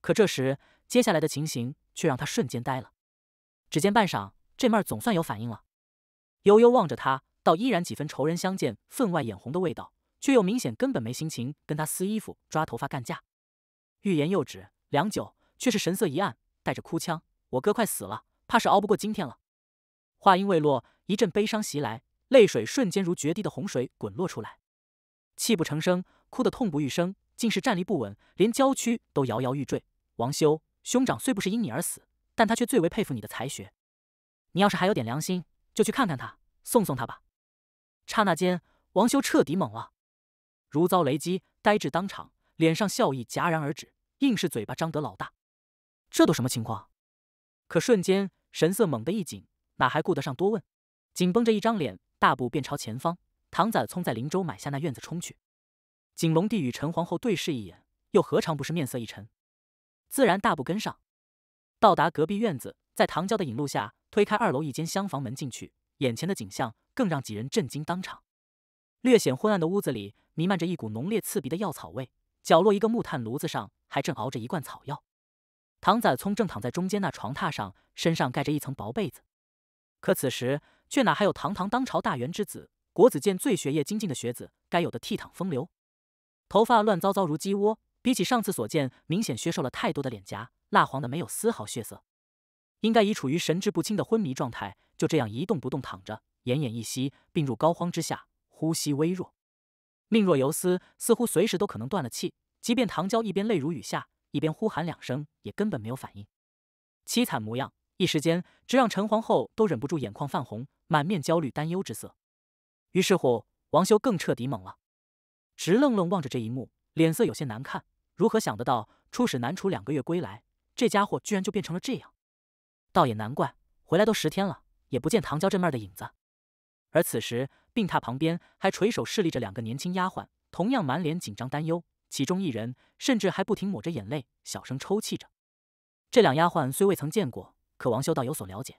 可这时，接下来的情形却让他瞬间呆了。只见半晌。这妹儿总算有反应了，悠悠望着他，倒依然几分仇人相见，分外眼红的味道，却又明显根本没心情跟他撕衣服、抓头发、干架。欲言又止，良久，却是神色一暗，带着哭腔：“我哥快死了，怕是熬不过今天了。”话音未落，一阵悲伤袭来，泪水瞬间如决堤的洪水滚落出来，泣不成声，哭得痛不欲生，竟是站立不稳，连娇躯都摇摇欲坠。王修，兄长虽不是因你而死，但他却最为佩服你的才学。你要是还有点良心，就去看看他，送送他吧。刹那间，王修彻底懵了，如遭雷击，呆滞当场，脸上笑意戛然而止，硬是嘴巴张得老大。这都什么情况？可瞬间神色猛地一紧，哪还顾得上多问？紧绷着一张脸，大步便朝前方唐宰聪在林州买下那院子冲去。景龙帝与陈皇后对视一眼，又何尝不是面色一沉？自然大步跟上。到达隔壁院子，在唐娇的引路下。推开二楼一间厢房门进去，眼前的景象更让几人震惊当场。略显昏暗的屋子里弥漫着一股浓烈刺鼻的药草味，角落一个木炭炉子上还正熬着一罐草药。唐宰聪正躺在中间那床榻上，身上盖着一层薄被子，可此时却哪还有堂堂当朝大员之子、国子监最学业精进的学子该有的倜傥风流？头发乱糟糟如鸡窝，比起上次所见，明显削瘦了太多，的脸颊蜡黄的没有丝毫血色。应该已处于神志不清的昏迷状态，就这样一动不动躺着，奄奄一息，病入膏肓之下，呼吸微弱，命若游丝，似乎随时都可能断了气。即便唐娇一边泪如雨下，一边呼喊两声，也根本没有反应，凄惨模样，一时间直让陈皇后都忍不住眼眶泛红，满面焦虑担忧之色。于是乎，王修更彻底懵了，直愣愣望着这一幕，脸色有些难看。如何想得到，出使南楚两个月归来，这家伙居然就变成了这样？倒也难怪，回来都十天了，也不见唐娇这妹儿的影子。而此时病榻旁边还垂手侍立着两个年轻丫鬟，同样满脸紧张担忧，其中一人甚至还不停抹着眼泪，小声抽泣着。这两丫鬟虽未曾见过，可王修道有所了解。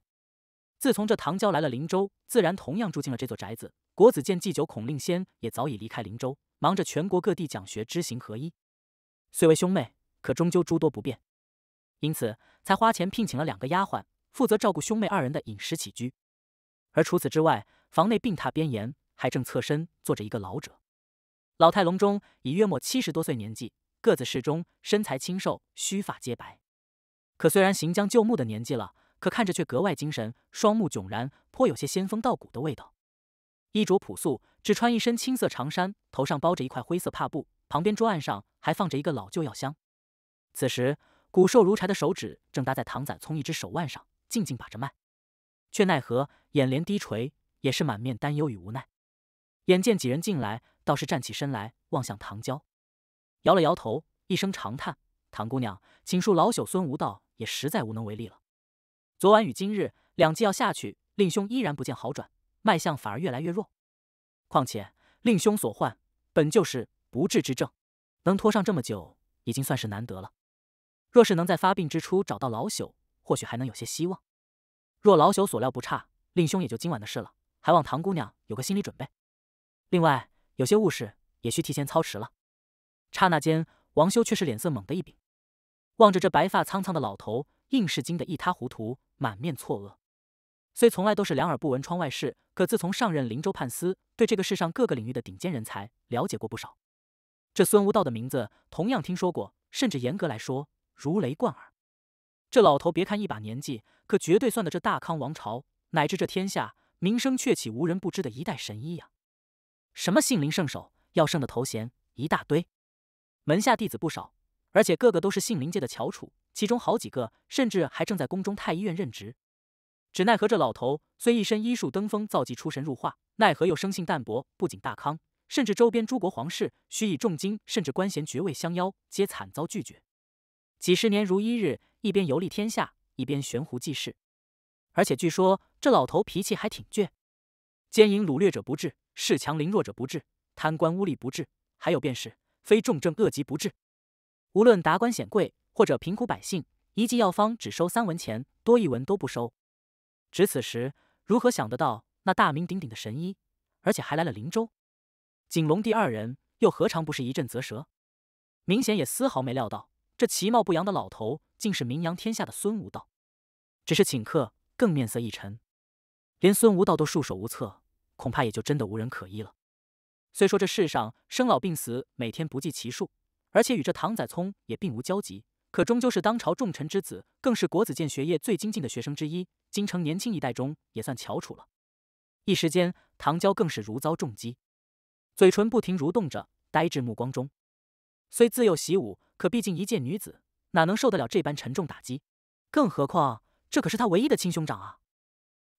自从这唐娇来了灵州，自然同样住进了这座宅子。国子监祭酒孔令先也早已离开灵州，忙着全国各地讲学，知行合一。虽为兄妹，可终究诸多不便。因此才花钱聘请了两个丫鬟，负责照顾兄妹二人的饮食起居。而除此之外，房内病榻边沿还正侧身坐着一个老者，老态龙钟，已约莫七十多岁年纪，个子适中，身材清瘦，须发皆白。可虽然行将就木的年纪了，可看着却格外精神，双目迥然，颇有些仙风道骨的味道。衣着朴素，只穿一身青色长衫，头上包着一块灰色帕布。旁边桌案上还放着一个老旧药箱。此时。骨瘦如柴的手指正搭在唐赞聪一只手腕上，静静把着脉，却奈何眼帘低垂，也是满面担忧与无奈。眼见几人进来，倒是站起身来望向唐娇，摇了摇头，一声长叹：“唐姑娘，请恕老朽孙无道也实在无能为力了。昨晚与今日两剂药下去，令兄依然不见好转，脉象反而越来越弱。况且令兄所患本就是不治之症，能拖上这么久，已经算是难得了。”若是能在发病之初找到老朽，或许还能有些希望。若老朽所料不差，令兄也就今晚的事了，还望唐姑娘有个心理准备。另外，有些物事也需提前操持了。刹那间，王修却是脸色猛地一变，望着这白发苍苍的老头，硬是惊得一塌糊涂，满面错愕。虽从来都是两耳不闻窗外事，可自从上任灵州判司，对这个世上各个领域的顶尖人才了解过不少。这孙无道的名字同样听说过，甚至严格来说。如雷贯耳，这老头别看一把年纪，可绝对算得这大康王朝乃至这天下名声鹊起、无人不知的一代神医呀！什么杏林圣手、药圣的头衔一大堆，门下弟子不少，而且个个都是杏林界的翘楚，其中好几个甚至还正在宫中太医院任职。只奈何这老头虽一身医术登峰造极、出神入化，奈何又生性淡泊，不仅大康，甚至周边诸国皇室许以重金甚至官衔爵位相邀，皆惨遭拒绝。几十年如一日，一边游历天下，一边悬壶济世。而且据说这老头脾气还挺倔，奸淫掳掠者不治，恃强凌弱者不治，贪官污吏不治，还有便是非重症恶疾不治。无论达官显贵或者贫苦百姓，一剂药方只收三文钱，多一文都不收。只此时如何想得到那大名鼎鼎的神医，而且还来了林州？景龙帝二人又何尝不是一阵啧舌？明显也丝毫没料到。这其貌不扬的老头竟是名扬天下的孙无道，只是请客更面色一沉，连孙无道都束手无策，恐怕也就真的无人可依了。虽说这世上生老病死每天不计其数，而且与这唐宰聪也并无交集，可终究是当朝重臣之子，更是国子监学业最精进的学生之一，京城年轻一代中也算翘楚了。一时间，唐娇更是如遭重击，嘴唇不停蠕动着，呆滞目光中，虽自幼习武。可毕竟一介女子，哪能受得了这般沉重打击？更何况这可是他唯一的亲兄长啊！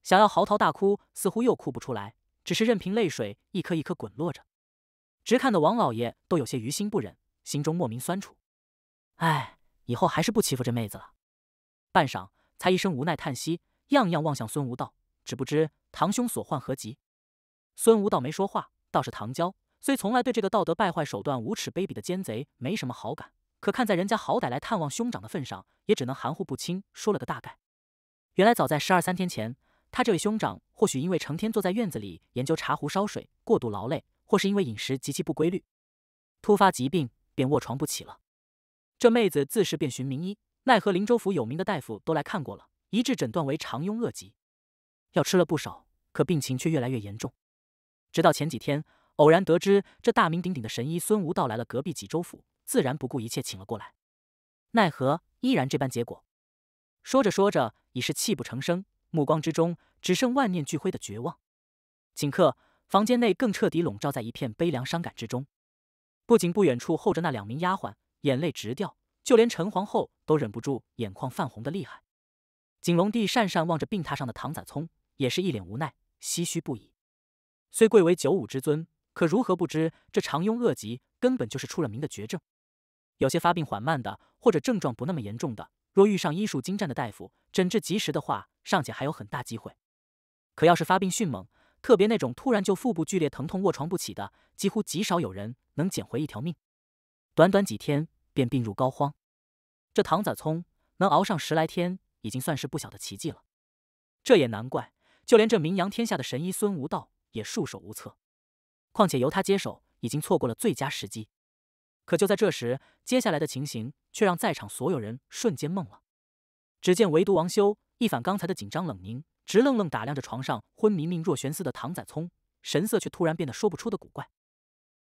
想要嚎啕大哭，似乎又哭不出来，只是任凭泪水一颗一颗滚落着，直看的王老爷都有些于心不忍，心中莫名酸楚。唉，以后还是不欺负这妹子了。半晌，才一声无奈叹息，样样望向孙无道，只不知堂兄所患何疾。孙无道没说话，倒是唐娇，虽从来对这个道德败坏、手段无耻、卑鄙的奸贼没什么好感。可看在人家好歹来探望兄长的份上，也只能含糊不清说了个大概。原来早在十二三天前，他这位兄长或许因为成天坐在院子里研究茶壶烧水过度劳累，或是因为饮食极其不规律，突发疾病便卧床不起了。这妹子自是便寻名医，奈何林州府有名的大夫都来看过了，一致诊断为肠痈恶疾，药吃了不少，可病情却越来越严重。直到前几天，偶然得知这大名鼎鼎的神医孙吴道来了隔壁济州府。自然不顾一切请了过来，奈何依然这般结果。说着说着，已是泣不成声，目光之中只剩万念俱灰的绝望。顷刻，房间内更彻底笼罩在一片悲凉伤感之中。不仅不远处候着那两名丫鬟，眼泪直掉，就连陈皇后都忍不住眼眶泛红的厉害。景龙帝讪讪望着病榻上的唐宰聪，也是一脸无奈，唏嘘不已。虽贵为九五之尊，可如何不知这长痈恶疾根本就是出了名的绝症。有些发病缓慢的，或者症状不那么严重的，若遇上医术精湛的大夫，诊治及时的话，尚且还有很大机会。可要是发病迅猛，特别那种突然就腹部剧烈疼痛、卧床不起的，几乎极少有人能捡回一条命。短短几天便病入膏肓，这唐子聪能熬上十来天，已经算是不小的奇迹了。这也难怪，就连这名扬天下的神医孙无道也束手无策。况且由他接手，已经错过了最佳时机。可就在这时，接下来的情形却让在场所有人瞬间懵了。只见唯独王修一反刚才的紧张冷凝，直愣愣打量着床上昏迷命若悬丝的唐载聪，神色却突然变得说不出的古怪。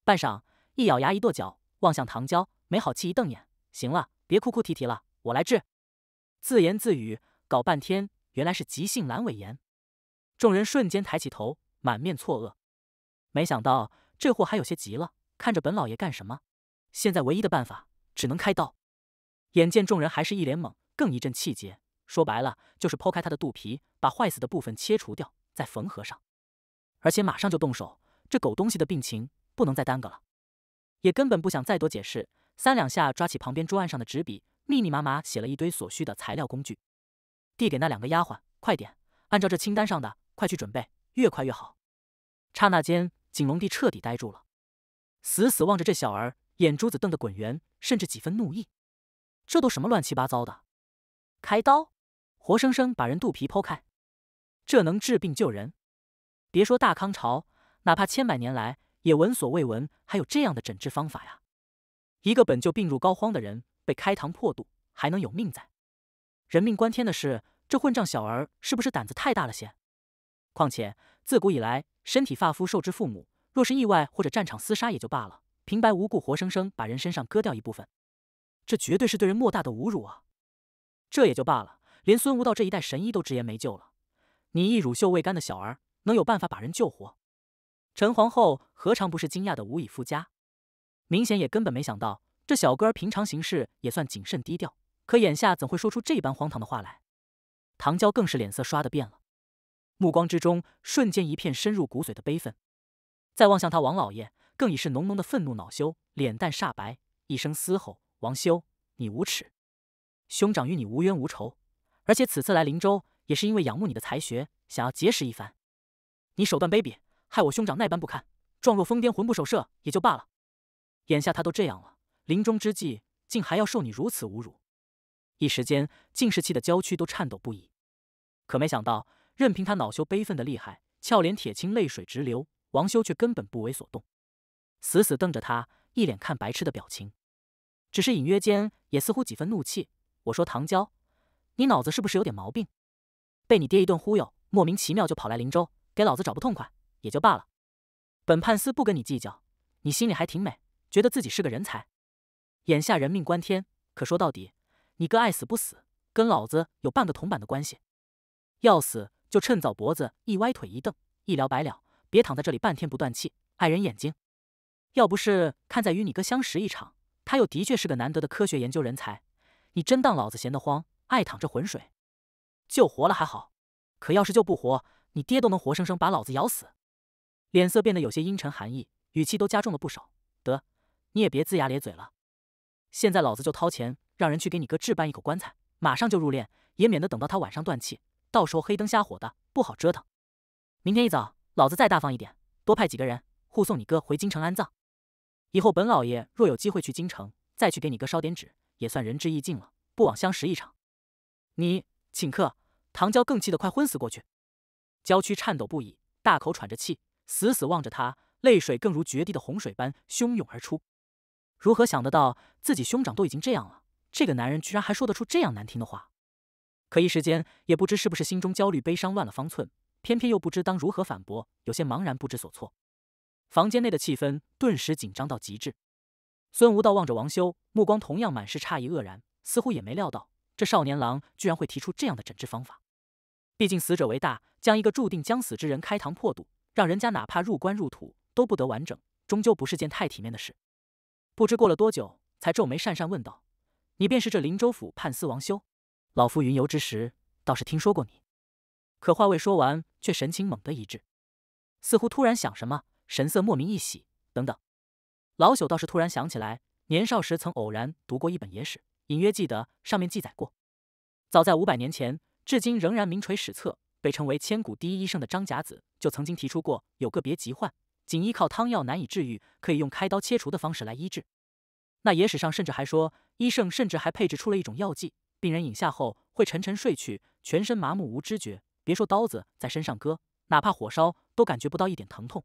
半晌，一咬牙，一跺脚，望向唐娇，没好气一瞪眼：“行了，别哭哭啼啼了，我来治。”自言自语，搞半天原来是急性阑尾炎。众人瞬间抬起头，满面错愕。没想到这货还有些急了，看着本老爷干什么？现在唯一的办法只能开刀，眼见众人还是一脸懵，更一阵气结。说白了就是剖开他的肚皮，把坏死的部分切除掉，再缝合上，而且马上就动手。这狗东西的病情不能再耽搁了，也根本不想再多解释，三两下抓起旁边桌案上的纸笔，密密麻麻写了一堆所需的材料工具，递给那两个丫鬟：“快点，按照这清单上的，快去准备，越快越好。”刹那间，景龙帝彻底呆住了，死死望着这小儿。眼珠子瞪得滚圆，甚至几分怒意。这都什么乱七八糟的？开刀，活生生把人肚皮剖开，这能治病救人？别说大康朝，哪怕千百年来也闻所未闻，还有这样的诊治方法呀！一个本就病入膏肓的人，被开膛破肚，还能有命在？人命关天的事，这混账小儿是不是胆子太大了些？况且自古以来，身体发肤受之父母，若是意外或者战场厮杀也就罢了。平白无故活生生把人身上割掉一部分，这绝对是对人莫大的侮辱啊！这也就罢了，连孙无道这一代神医都直言没救了。你一乳臭未干的小儿，能有办法把人救活？陈皇后何尝不是惊讶的无以复加？明显也根本没想到，这小哥儿平常行事也算谨慎低调，可眼下怎会说出这般荒唐的话来？唐娇更是脸色刷的变了，目光之中瞬间一片深入骨髓的悲愤。再望向他王老爷。更已是浓浓的愤怒、恼羞，脸蛋煞白，一声嘶吼：“王修，你无耻！兄长与你无冤无仇，而且此次来灵州也是因为仰慕你的才学，想要结识一番。你手段卑鄙，害我兄长那般不堪，状若疯癫，魂不守舍，也就罢了。眼下他都这样了，临终之际，竟还要受你如此侮辱！一时间，近是气的娇躯都颤抖不已。可没想到，任凭他恼羞悲愤的厉害，俏脸铁青，泪水直流，王修却根本不为所动。”死死瞪着他，一脸看白痴的表情，只是隐约间也似乎几分怒气。我说：“唐娇，你脑子是不是有点毛病？被你爹一顿忽悠，莫名其妙就跑来林州，给老子找不痛快也就罢了。本判司不跟你计较，你心里还挺美，觉得自己是个人才。眼下人命关天，可说到底，你哥爱死不死，跟老子有半个铜板的关系。要死就趁早脖子一歪腿一蹬，一了百了，别躺在这里半天不断气，碍人眼睛。”要不是看在与你哥相识一场，他又的确是个难得的科学研究人才，你真当老子闲得慌，爱淌这浑水？救活了还好，可要是救不活，你爹都能活生生把老子咬死。脸色变得有些阴沉寒意，语气都加重了不少。得，你也别龇牙咧嘴了。现在老子就掏钱让人去给你哥置办一口棺材，马上就入殓，也免得等到他晚上断气，到时候黑灯瞎火的不好折腾。明天一早，老子再大方一点，多派几个人护送你哥回京城安葬。以后本老爷若有机会去京城，再去给你哥烧点纸，也算仁至义尽了，不枉相识一场。你请客，唐娇更气得快昏死过去，娇躯颤抖不已，大口喘着气，死死望着他，泪水更如决堤的洪水般汹涌而出。如何想得到，自己兄长都已经这样了，这个男人居然还说得出这样难听的话？可一时间也不知是不是心中焦虑悲伤乱了方寸，偏偏又不知当如何反驳，有些茫然不知所措。房间内的气氛顿时紧张到极致。孙无道望着王修，目光同样满是诧异愕然，似乎也没料到这少年郎居然会提出这样的诊治方法。毕竟死者为大，将一个注定将死之人开膛破肚，让人家哪怕入棺入土都不得完整，终究不是件太体面的事。不知过了多久，才皱眉讪讪问道：“你便是这林州府判司王修？老夫云游之时倒是听说过你。”可话未说完，却神情猛地一滞，似乎突然想什么。神色莫名一喜。等等，老朽倒是突然想起来，年少时曾偶然读过一本野史，隐约记得上面记载过，早在五百年前，至今仍然名垂史册，被称为千古第一医圣的张甲子，就曾经提出过，有个别疾患仅依靠汤药难以治愈，可以用开刀切除的方式来医治。那野史上甚至还说，医圣甚至还配置出了一种药剂，病人饮下后会沉沉睡去，全身麻木无知觉，别说刀子在身上割，哪怕火烧都感觉不到一点疼痛。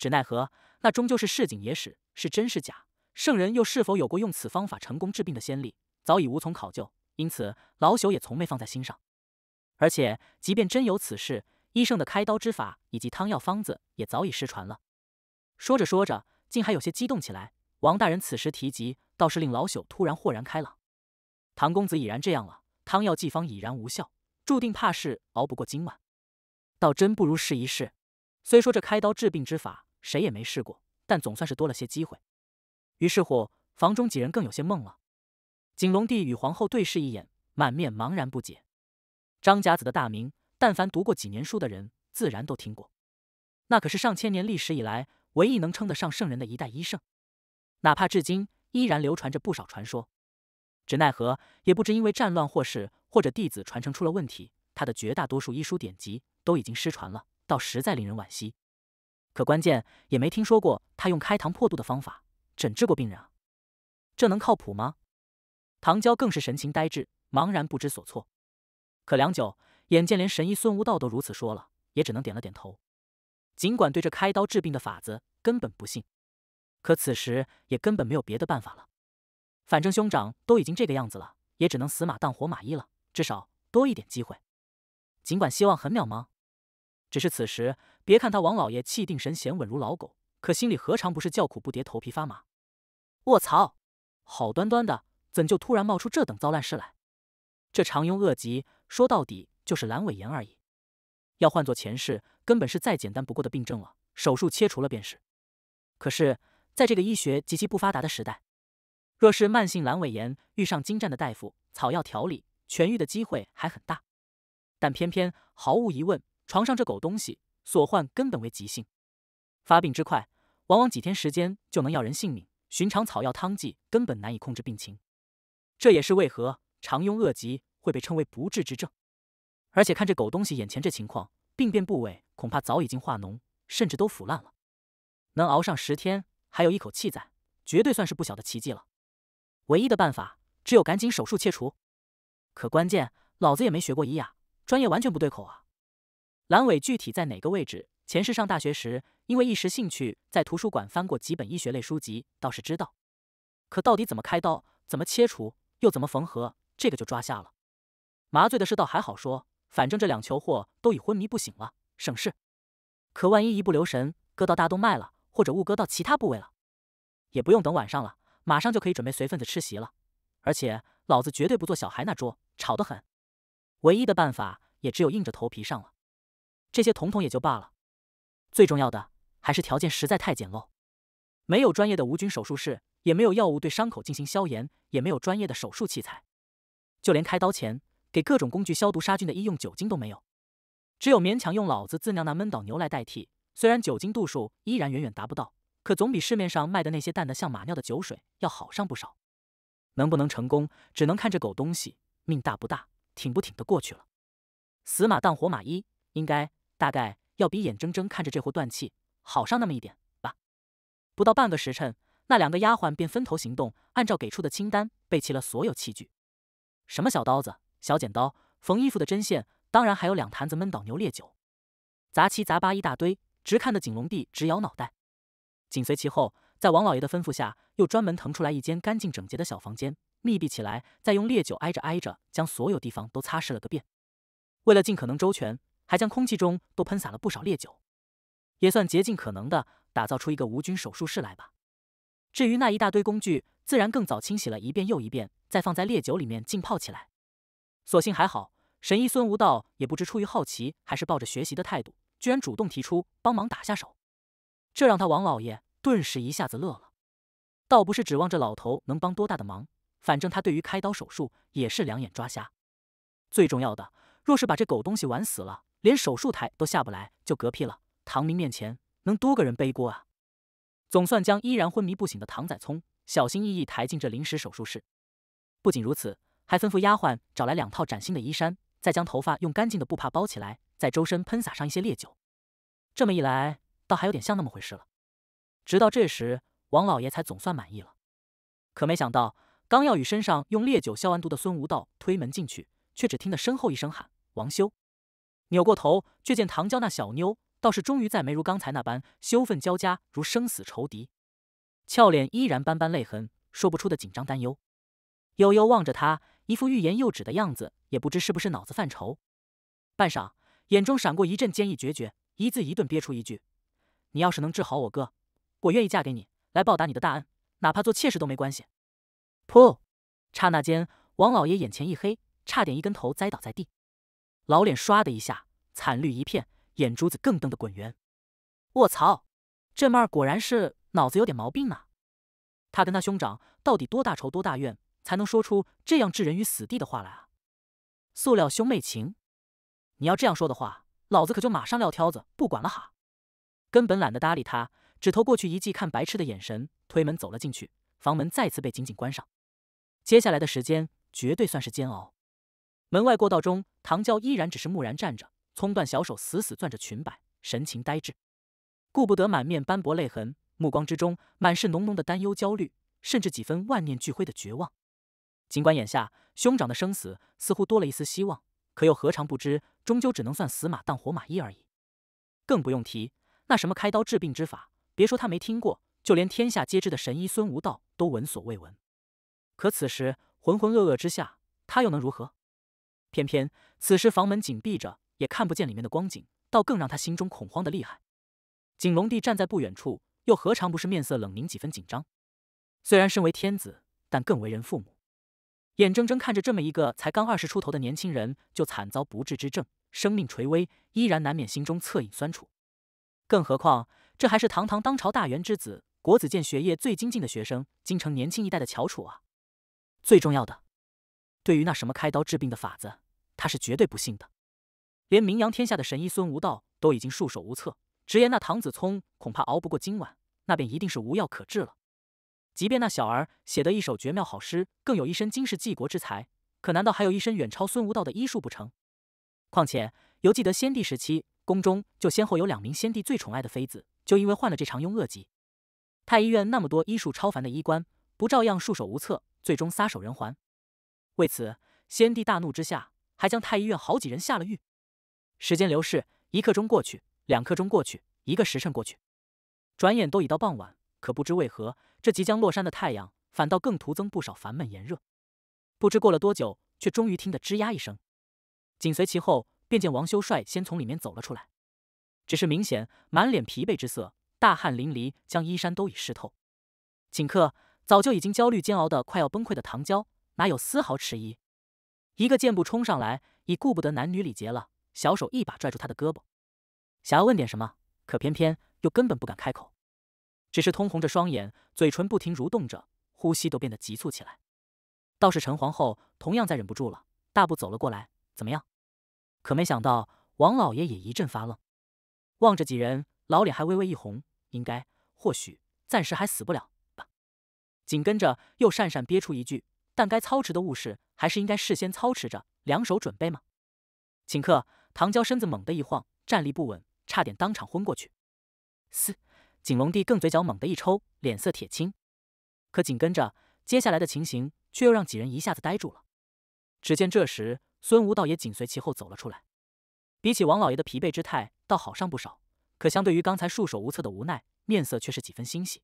只奈何，那终究是市井野史，是真是假？圣人又是否有过用此方法成功治病的先例，早已无从考究。因此，老朽也从没放在心上。而且，即便真有此事，医圣的开刀之法以及汤药方子也早已失传了。说着说着，竟还有些激动起来。王大人此时提及，倒是令老朽突然豁然开朗。唐公子已然这样了，汤药剂方已然无效，注定怕是熬不过今晚。倒真不如试一试。虽说这开刀治病之法，谁也没试过，但总算是多了些机会。于是乎，房中几人更有些懵了。景龙帝与皇后对视一眼，满面茫然不解。张甲子的大名，但凡读过几年书的人，自然都听过。那可是上千年历史以来唯一能称得上圣人的一代医圣，哪怕至今依然流传着不少传说。只奈何，也不知因为战乱祸事，或者弟子传承出了问题，他的绝大多数医书典籍都已经失传了，倒实在令人惋惜。可关键也没听说过他用开膛破肚的方法诊治过病人啊，这能靠谱吗？唐娇更是神情呆滞，茫然不知所措。可良久，眼见连神医孙无道都如此说了，也只能点了点头。尽管对这开刀治病的法子根本不信，可此时也根本没有别的办法了。反正兄长都已经这个样子了，也只能死马当活马医了，至少多一点机会。尽管希望很渺茫，只是此时。别看他王老爷气定神闲，稳如老狗，可心里何尝不是叫苦不迭、头皮发麻？卧槽！好端端的，怎就突然冒出这等糟烂事来？这肠痈恶疾，说到底就是阑尾炎而已。要换做前世，根本是再简单不过的病症了，手术切除了便是。可是，在这个医学极其不发达的时代，若是慢性阑尾炎遇上精湛的大夫，草药调理，痊愈的机会还很大。但偏偏，毫无疑问，床上这狗东西。所患根本为急性，发病之快，往往几天时间就能要人性命。寻常草药汤剂根本难以控制病情，这也是为何常用恶疾会被称为不治之症。而且看这狗东西眼前这情况，病变部位恐怕早已经化脓，甚至都腐烂了。能熬上十天，还有一口气在，绝对算是不小的奇迹了。唯一的办法，只有赶紧手术切除。可关键，老子也没学过医呀，专业完全不对口啊！阑尾具体在哪个位置？前世上大学时，因为一时兴趣，在图书馆翻过几本医学类书籍，倒是知道。可到底怎么开刀、怎么切除、又怎么缝合，这个就抓瞎了。麻醉的事倒还好说，反正这两球货都已昏迷不醒了，省事。可万一一不留神割到大动脉了，或者误割到其他部位了，也不用等晚上了，马上就可以准备随份子吃席了。而且老子绝对不坐小孩那桌，吵得很。唯一的办法也只有硬着头皮上了。这些统统也就罢了，最重要的还是条件实在太简陋，没有专业的无菌手术室，也没有药物对伤口进行消炎，也没有专业的手术器材，就连开刀前给各种工具消毒杀菌的医用酒精都没有，只有勉强用老子自酿那闷倒牛来代替。虽然酒精度数依然远远达不到，可总比市面上卖的那些淡得像马尿的酒水要好上不少。能不能成功，只能看这狗东西命大不大，挺不挺得过去了。死马当活马医，应该。大概要比眼睁睁看着这货断气好上那么一点吧。不到半个时辰，那两个丫鬟便分头行动，按照给出的清单备齐了所有器具，什么小刀子、小剪刀、缝衣服的针线，当然还有两坛子闷倒牛烈酒，杂七杂八一大堆，直看得景龙帝直摇脑袋。紧随其后，在王老爷的吩咐下，又专门腾出来一间干净整洁的小房间，密闭起来，再用烈酒挨着挨着将所有地方都擦拭了个遍。为了尽可能周全。还将空气中都喷洒了不少烈酒，也算竭尽可能的打造出一个无菌手术室来吧。至于那一大堆工具，自然更早清洗了一遍又一遍，再放在烈酒里面浸泡起来。所幸还好，神医孙无道也不知出于好奇还是抱着学习的态度，居然主动提出帮忙打下手，这让他王老爷顿时一下子乐了。倒不是指望这老头能帮多大的忙，反正他对于开刀手术也是两眼抓瞎。最重要的，若是把这狗东西玩死了。连手术台都下不来就嗝屁了，唐明面前能多个人背锅啊！总算将依然昏迷不醒的唐仔聪小心翼翼抬进这临时手术室。不仅如此，还吩咐丫鬟找来两套崭新的衣衫，再将头发用干净的布帕包起来，在周身喷洒上一些烈酒。这么一来，倒还有点像那么回事了。直到这时，王老爷才总算满意了。可没想到，刚要与身上用烈酒消完毒的孙无道推门进去，却只听得身后一声喊：“王修！”扭过头，却见唐娇那小妞倒是终于再没如刚才那般羞愤交加如生死仇敌，俏脸依然斑斑泪痕，说不出的紧张担忧，悠悠望着他，一副欲言又止的样子，也不知是不是脑子犯愁。半晌，眼中闪过一阵坚毅决绝，一字一顿憋出一句：“你要是能治好我哥，我愿意嫁给你来报答你的大恩，哪怕做妾室都没关系。”噗！刹那间，王老爷眼前一黑，差点一根头栽倒在地。老脸唰的一下，惨绿一片，眼珠子更瞪得滚圆。我操，这妹儿果然是脑子有点毛病啊！他跟他兄长到底多大仇多大怨，才能说出这样置人于死地的话来啊？塑料兄妹情？你要这样说的话，老子可就马上撂挑子不管了哈！根本懒得搭理他，只投过去一记看白痴的眼神，推门走了进去，房门再次被紧紧关上。接下来的时间绝对算是煎熬。门外过道中，唐娇依然只是木然站着，葱断小手死死攥着裙摆，神情呆滞，顾不得满面斑驳泪痕，目光之中满是浓浓的担忧、焦虑，甚至几分万念俱灰的绝望。尽管眼下兄长的生死似乎多了一丝希望，可又何尝不知，终究只能算死马当活马医而已。更不用提那什么开刀治病之法，别说他没听过，就连天下皆知的神医孙无道都闻所未闻。可此时浑浑噩噩之下，他又能如何？偏偏此时房门紧闭着，也看不见里面的光景，倒更让他心中恐慌的厉害。景龙帝站在不远处，又何尝不是面色冷凝几分紧张？虽然身为天子，但更为人父母，眼睁睁看着这么一个才刚二十出头的年轻人就惨遭不治之症，生命垂危，依然难免心中恻隐酸楚。更何况，这还是堂堂当朝大员之子，国子监学业最精进的学生，京城年轻一代的翘楚啊！最重要的。对于那什么开刀治病的法子，他是绝对不信的。连名扬天下的神医孙无道都已经束手无策，直言那唐子聪恐怕熬不过今晚，那便一定是无药可治了。即便那小儿写得一首绝妙好诗，更有一身经世济国之才，可难道还有一身远超孙无道的医术不成？况且犹记得先帝时期，宫中就先后有两名先帝最宠爱的妃子，就因为患了这场庸恶疾，太医院那么多医术超凡的医官，不照样束手无策，最终撒手人寰？为此，先帝大怒之下，还将太医院好几人下了狱。时间流逝，一刻钟过去，两刻钟过去，一个时辰过去，转眼都已到傍晚。可不知为何，这即将落山的太阳，反倒更徒增不少烦闷炎热。不知过了多久，却终于听得吱呀一声，紧随其后，便见王修率先从里面走了出来。只是明显满脸疲惫之色，大汗淋漓，将衣衫都已湿透。顷刻，早就已经焦虑煎熬的快要崩溃的唐娇。哪有丝毫迟疑？一个箭步冲上来，已顾不得男女礼节了。小手一把拽住他的胳膊，想要问点什么，可偏偏又根本不敢开口，只是通红着双眼，嘴唇不停蠕动着，呼吸都变得急促起来。倒是陈皇后同样再忍不住了，大步走了过来：“怎么样？”可没想到，王老爷也一阵发愣，望着几人，老脸还微微一红。应该，或许暂时还死不了吧。紧跟着又讪讪憋出一句。但该操持的物事，还是应该事先操持着，两手准备吗？顷刻，唐娇身子猛地一晃，站立不稳，差点当场昏过去。嘶！景龙帝更嘴角猛地一抽，脸色铁青。可紧跟着接下来的情形，却又让几人一下子呆住了。只见这时，孙无道也紧随其后走了出来。比起王老爷的疲惫之态，倒好上不少。可相对于刚才束手无策的无奈，面色却是几分欣喜，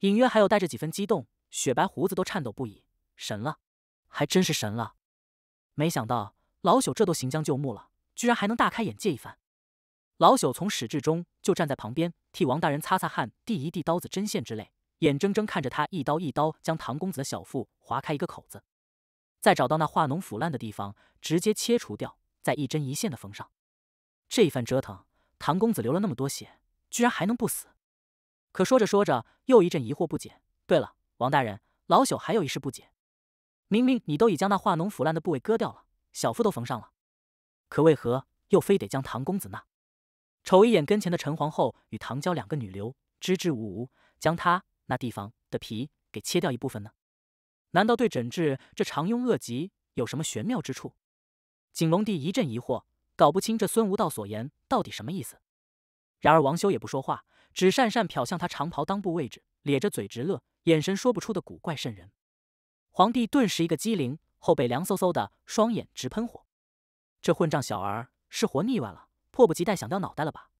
隐约还有带着几分激动，雪白胡子都颤抖不已。神了，还真是神了！没想到老朽这都行将就木了，居然还能大开眼界一番。老朽从始至终就站在旁边，替王大人擦擦汗，递一递刀子、针线之类，眼睁睁看着他一刀一刀将唐公子的小腹划开一个口子，再找到那化脓腐烂的地方，直接切除掉，再一针一线的缝上。这一番折腾，唐公子流了那么多血，居然还能不死？可说着说着，又一阵疑惑不解。对了，王大人，老朽还有一事不解。明明你都已将那化脓腐烂的部位割掉了，小腹都缝上了，可为何又非得将唐公子那瞅一眼跟前的陈皇后与唐娇两个女流，支支吾吾将她那地方的皮给切掉一部分呢？难道对诊治这肠痈恶疾有什么玄妙之处？景龙帝一阵疑惑，搞不清这孙无道所言到底什么意思。然而王修也不说话，只讪讪瞟向他长袍裆部位置，咧着嘴直乐，眼神说不出的古怪渗人。皇帝顿时一个机灵，后背凉飕飕的，双眼直喷火。这混账小儿是活腻歪了，迫不及待想掉脑袋了吧？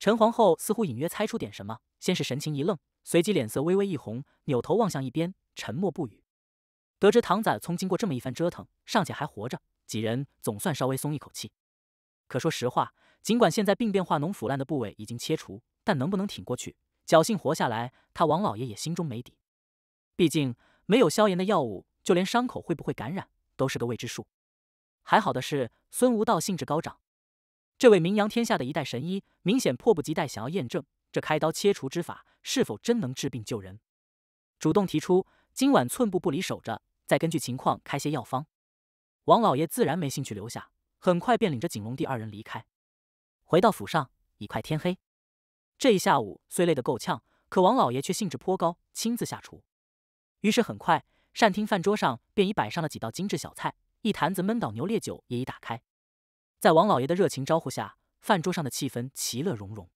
陈皇后似乎隐约猜出点什么，先是神情一愣，随即脸色微微一红，扭头望向一边，沉默不语。得知唐仔聪经过这么一番折腾，尚且还活着，几人总算稍微松一口气。可说实话，尽管现在病变化脓腐烂的部位已经切除，但能不能挺过去，侥幸活下来，他王老爷也心中没底。毕竟。没有消炎的药物，就连伤口会不会感染都是个未知数。还好的是，孙无道兴致高涨，这位名扬天下的一代神医明显迫不及待，想要验证这开刀切除之法是否真能治病救人，主动提出今晚寸步不离守着，再根据情况开些药方。王老爷自然没兴趣留下，很快便领着景龙帝二人离开，回到府上已快天黑。这一下午虽累得够呛，可王老爷却兴致颇高，亲自下厨。于是很快，膳厅饭桌上便已摆上了几道精致小菜，一坛子闷倒牛烈酒也已打开。在王老爷的热情招呼下，饭桌上的气氛其乐融融。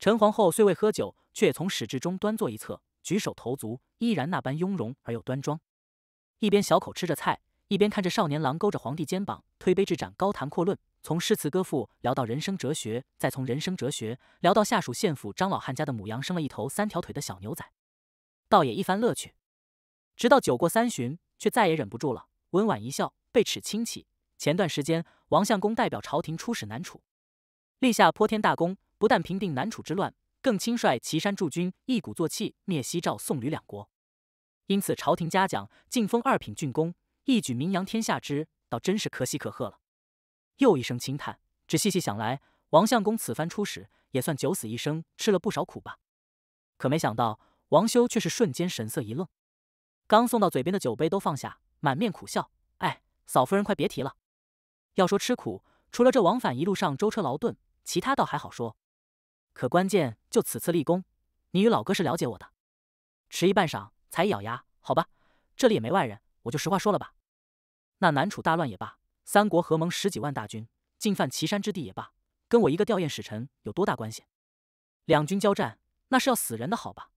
陈皇后虽未喝酒，却也从始至终端坐一侧，举手投足依然那般雍容而又端庄，一边小口吃着菜，一边看着少年郎勾着皇帝肩膀，推杯置盏，高谈阔论，从诗词歌赋聊到人生哲学，再从人生哲学聊到下属县府张老汉家的母羊生了一头三条腿的小牛仔，倒也一番乐趣。直到酒过三巡，却再也忍不住了，温婉一笑，被齿轻启。前段时间，王相公代表朝廷出使南楚，立下泼天大功，不但平定南楚之乱，更亲率岐山驻军一鼓作气灭西赵、宋吕两国，因此朝廷嘉奖，晋封二品郡公，一举名扬天下之，倒真是可喜可贺了。又一声轻叹，只细细想来，王相公此番出使，也算九死一生，吃了不少苦吧。可没想到，王修却是瞬间神色一愣。刚送到嘴边的酒杯都放下，满面苦笑。哎，嫂夫人，快别提了。要说吃苦，除了这往返一路上舟车劳顿，其他倒还好说。可关键就此次立功，你与老哥是了解我的。迟疑半晌，才一咬牙：“好吧，这里也没外人，我就实话说了吧。那南楚大乱也罢，三国合盟十几万大军进犯岐山之地也罢，跟我一个吊唁使臣有多大关系？两军交战，那是要死人的好吧？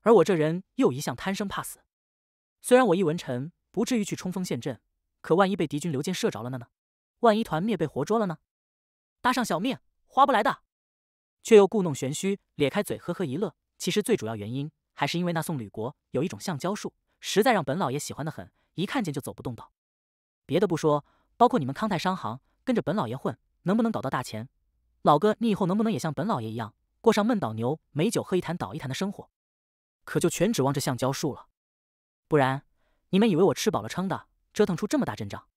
而我这人又一向贪生怕死。”虽然我一文臣不至于去冲锋陷阵，可万一被敌军流箭射着了呢？呢，万一团灭被活捉了呢？搭上小命花不来的，却又故弄玄虚，咧开嘴呵呵一乐。其实最主要原因还是因为那宋吕国有一种橡胶树，实在让本老爷喜欢的很，一看见就走不动道。别的不说，包括你们康泰商行跟着本老爷混，能不能搞到大钱？老哥，你以后能不能也像本老爷一样，过上闷倒牛、美酒喝一坛倒一坛的生活？可就全指望这橡胶树了。不然，你们以为我吃饱了撑的，折腾出这么大阵仗？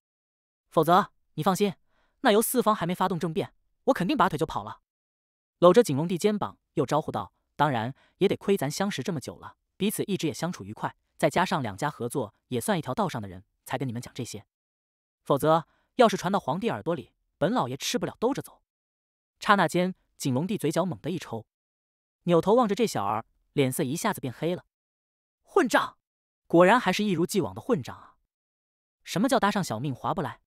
否则，你放心，那由四方还没发动政变，我肯定拔腿就跑了。搂着景龙帝肩膀，又招呼道：“当然，也得亏咱相识这么久了，彼此一直也相处愉快，再加上两家合作也算一条道上的人，才跟你们讲这些。否则，要是传到皇帝耳朵里，本老爷吃不了兜着走。”刹那间，景龙帝嘴角猛地一抽，扭头望着这小儿，脸色一下子变黑了：“混账！”果然还是一如既往的混账啊！什么叫搭上小命划不来？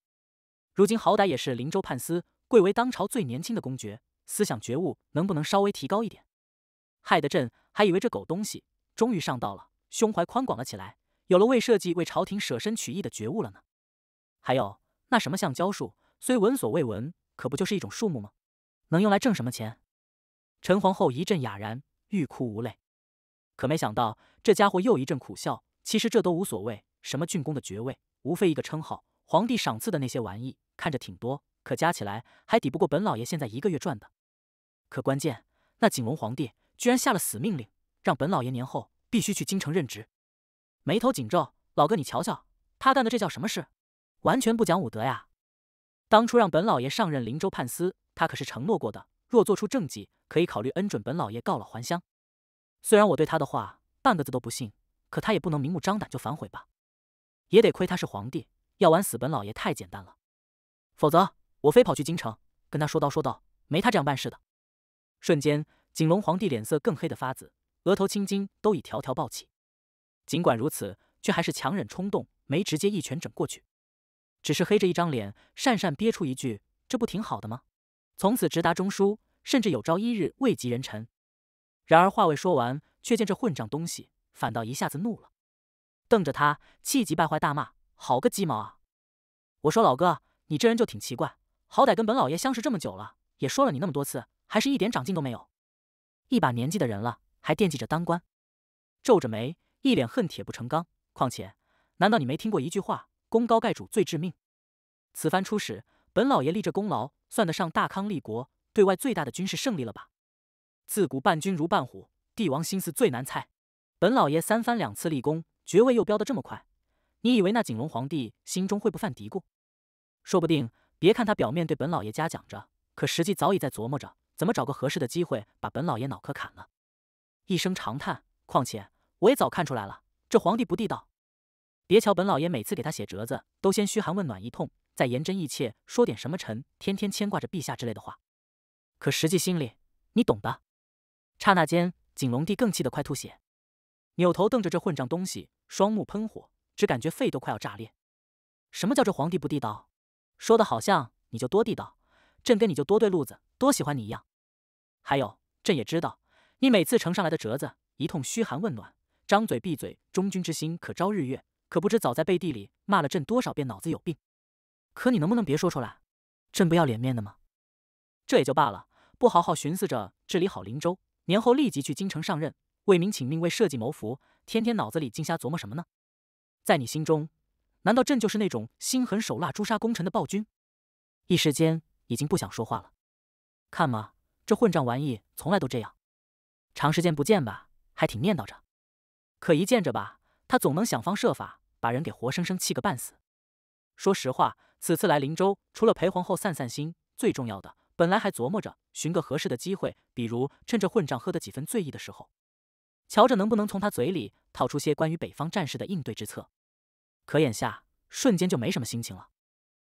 如今好歹也是林州判司，贵为当朝最年轻的公爵，思想觉悟能不能稍微提高一点？害得朕还以为这狗东西终于上道了，胸怀宽广了起来，有了为社稷、为朝廷舍身取义的觉悟了呢。还有那什么橡胶树，虽闻所未闻，可不就是一种树木吗？能用来挣什么钱？陈皇后一阵哑然，欲哭无泪，可没想到这家伙又一阵苦笑。其实这都无所谓，什么郡公的爵位，无非一个称号。皇帝赏赐的那些玩意看着挺多，可加起来还抵不过本老爷现在一个月赚的。可关键，那景隆皇帝居然下了死命令，让本老爷年后必须去京城任职。眉头紧皱，老哥你瞧瞧，他干的这叫什么事？完全不讲武德呀！当初让本老爷上任灵州判司，他可是承诺过的，若做出政绩，可以考虑恩准本老爷告老还乡。虽然我对他的话半个字都不信。可他也不能明目张胆就反悔吧，也得亏他是皇帝，要玩死本老爷太简单了，否则我非跑去京城跟他说道说道，没他这样办事的。瞬间，景龙皇帝脸色更黑的发紫，额头青筋都已条条暴起。尽管如此，却还是强忍冲动，没直接一拳整过去，只是黑着一张脸，讪讪憋出一句：“这不挺好的吗？从此直达中枢，甚至有朝一日位极人臣。”然而话未说完，却见这混账东西。反倒一下子怒了，瞪着他，气急败坏大骂：“好个鸡毛啊！”我说老哥，你这人就挺奇怪，好歹跟本老爷相识这么久了，也说了你那么多次，还是一点长进都没有。一把年纪的人了，还惦记着当官。皱着眉，一脸恨铁不成钢。况且，难道你没听过一句话：“功高盖主最致命。”此番出使，本老爷立这功劳，算得上大康立国对外最大的军事胜利了吧？自古伴君如伴虎，帝王心思最难猜。本老爷三番两次立功，爵位又飙得这么快，你以为那景隆皇帝心中会不犯嘀咕？说不定，别看他表面对本老爷嘉奖着，可实际早已在琢磨着怎么找个合适的机会把本老爷脑壳砍了。一声长叹，况且我也早看出来了，这皇帝不地道。别瞧本老爷每次给他写折子，都先嘘寒问暖一通，再言真意切说点什么臣天天牵挂着陛下之类的话，可实际心里，你懂的。刹那间，景龙帝更气得快吐血。扭头瞪着这混账东西，双目喷火，只感觉肺都快要炸裂。什么叫这皇帝不地道？说的好像你就多地道，朕跟你就多对路子，多喜欢你一样。还有，朕也知道你每次呈上来的折子，一通嘘寒问暖，张嘴闭嘴忠君之心可昭日月，可不知早在背地里骂了朕多少遍脑子有病。可你能不能别说出来？朕不要脸面的吗？这也就罢了，不好好寻思着治理好林州，年后立即去京城上任。为民请命，为社稷谋福，天天脑子里净瞎琢磨什么呢？在你心中，难道朕就是那种心狠手辣、诛杀功臣的暴君？一时间已经不想说话了。看嘛，这混账玩意从来都这样。长时间不见吧，还挺念叨着；可一见着吧，他总能想方设法把人给活生生气个半死。说实话，此次来灵州，除了陪皇后散散心，最重要的，本来还琢磨着寻个合适的机会，比如趁着混账喝得几分醉意的时候。瞧着能不能从他嘴里套出些关于北方战事的应对之策，可眼下瞬间就没什么心情了。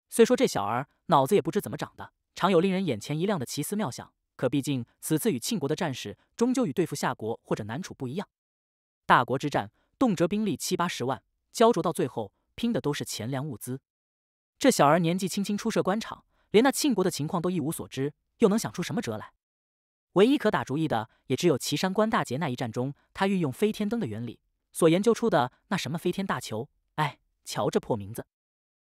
虽说这小儿脑子也不知怎么长的，常有令人眼前一亮的奇思妙想，可毕竟此次与庆国的战事终究与对付夏国或者南楚不一样。大国之战，动辄兵力七八十万，焦灼到最后拼的都是钱粮物资。这小儿年纪轻轻出涉官场，连那庆国的情况都一无所知，又能想出什么辙来？唯一可打主意的，也只有岐山关大捷那一战中，他运用飞天灯的原理所研究出的那什么飞天大球，哎，瞧这破名字！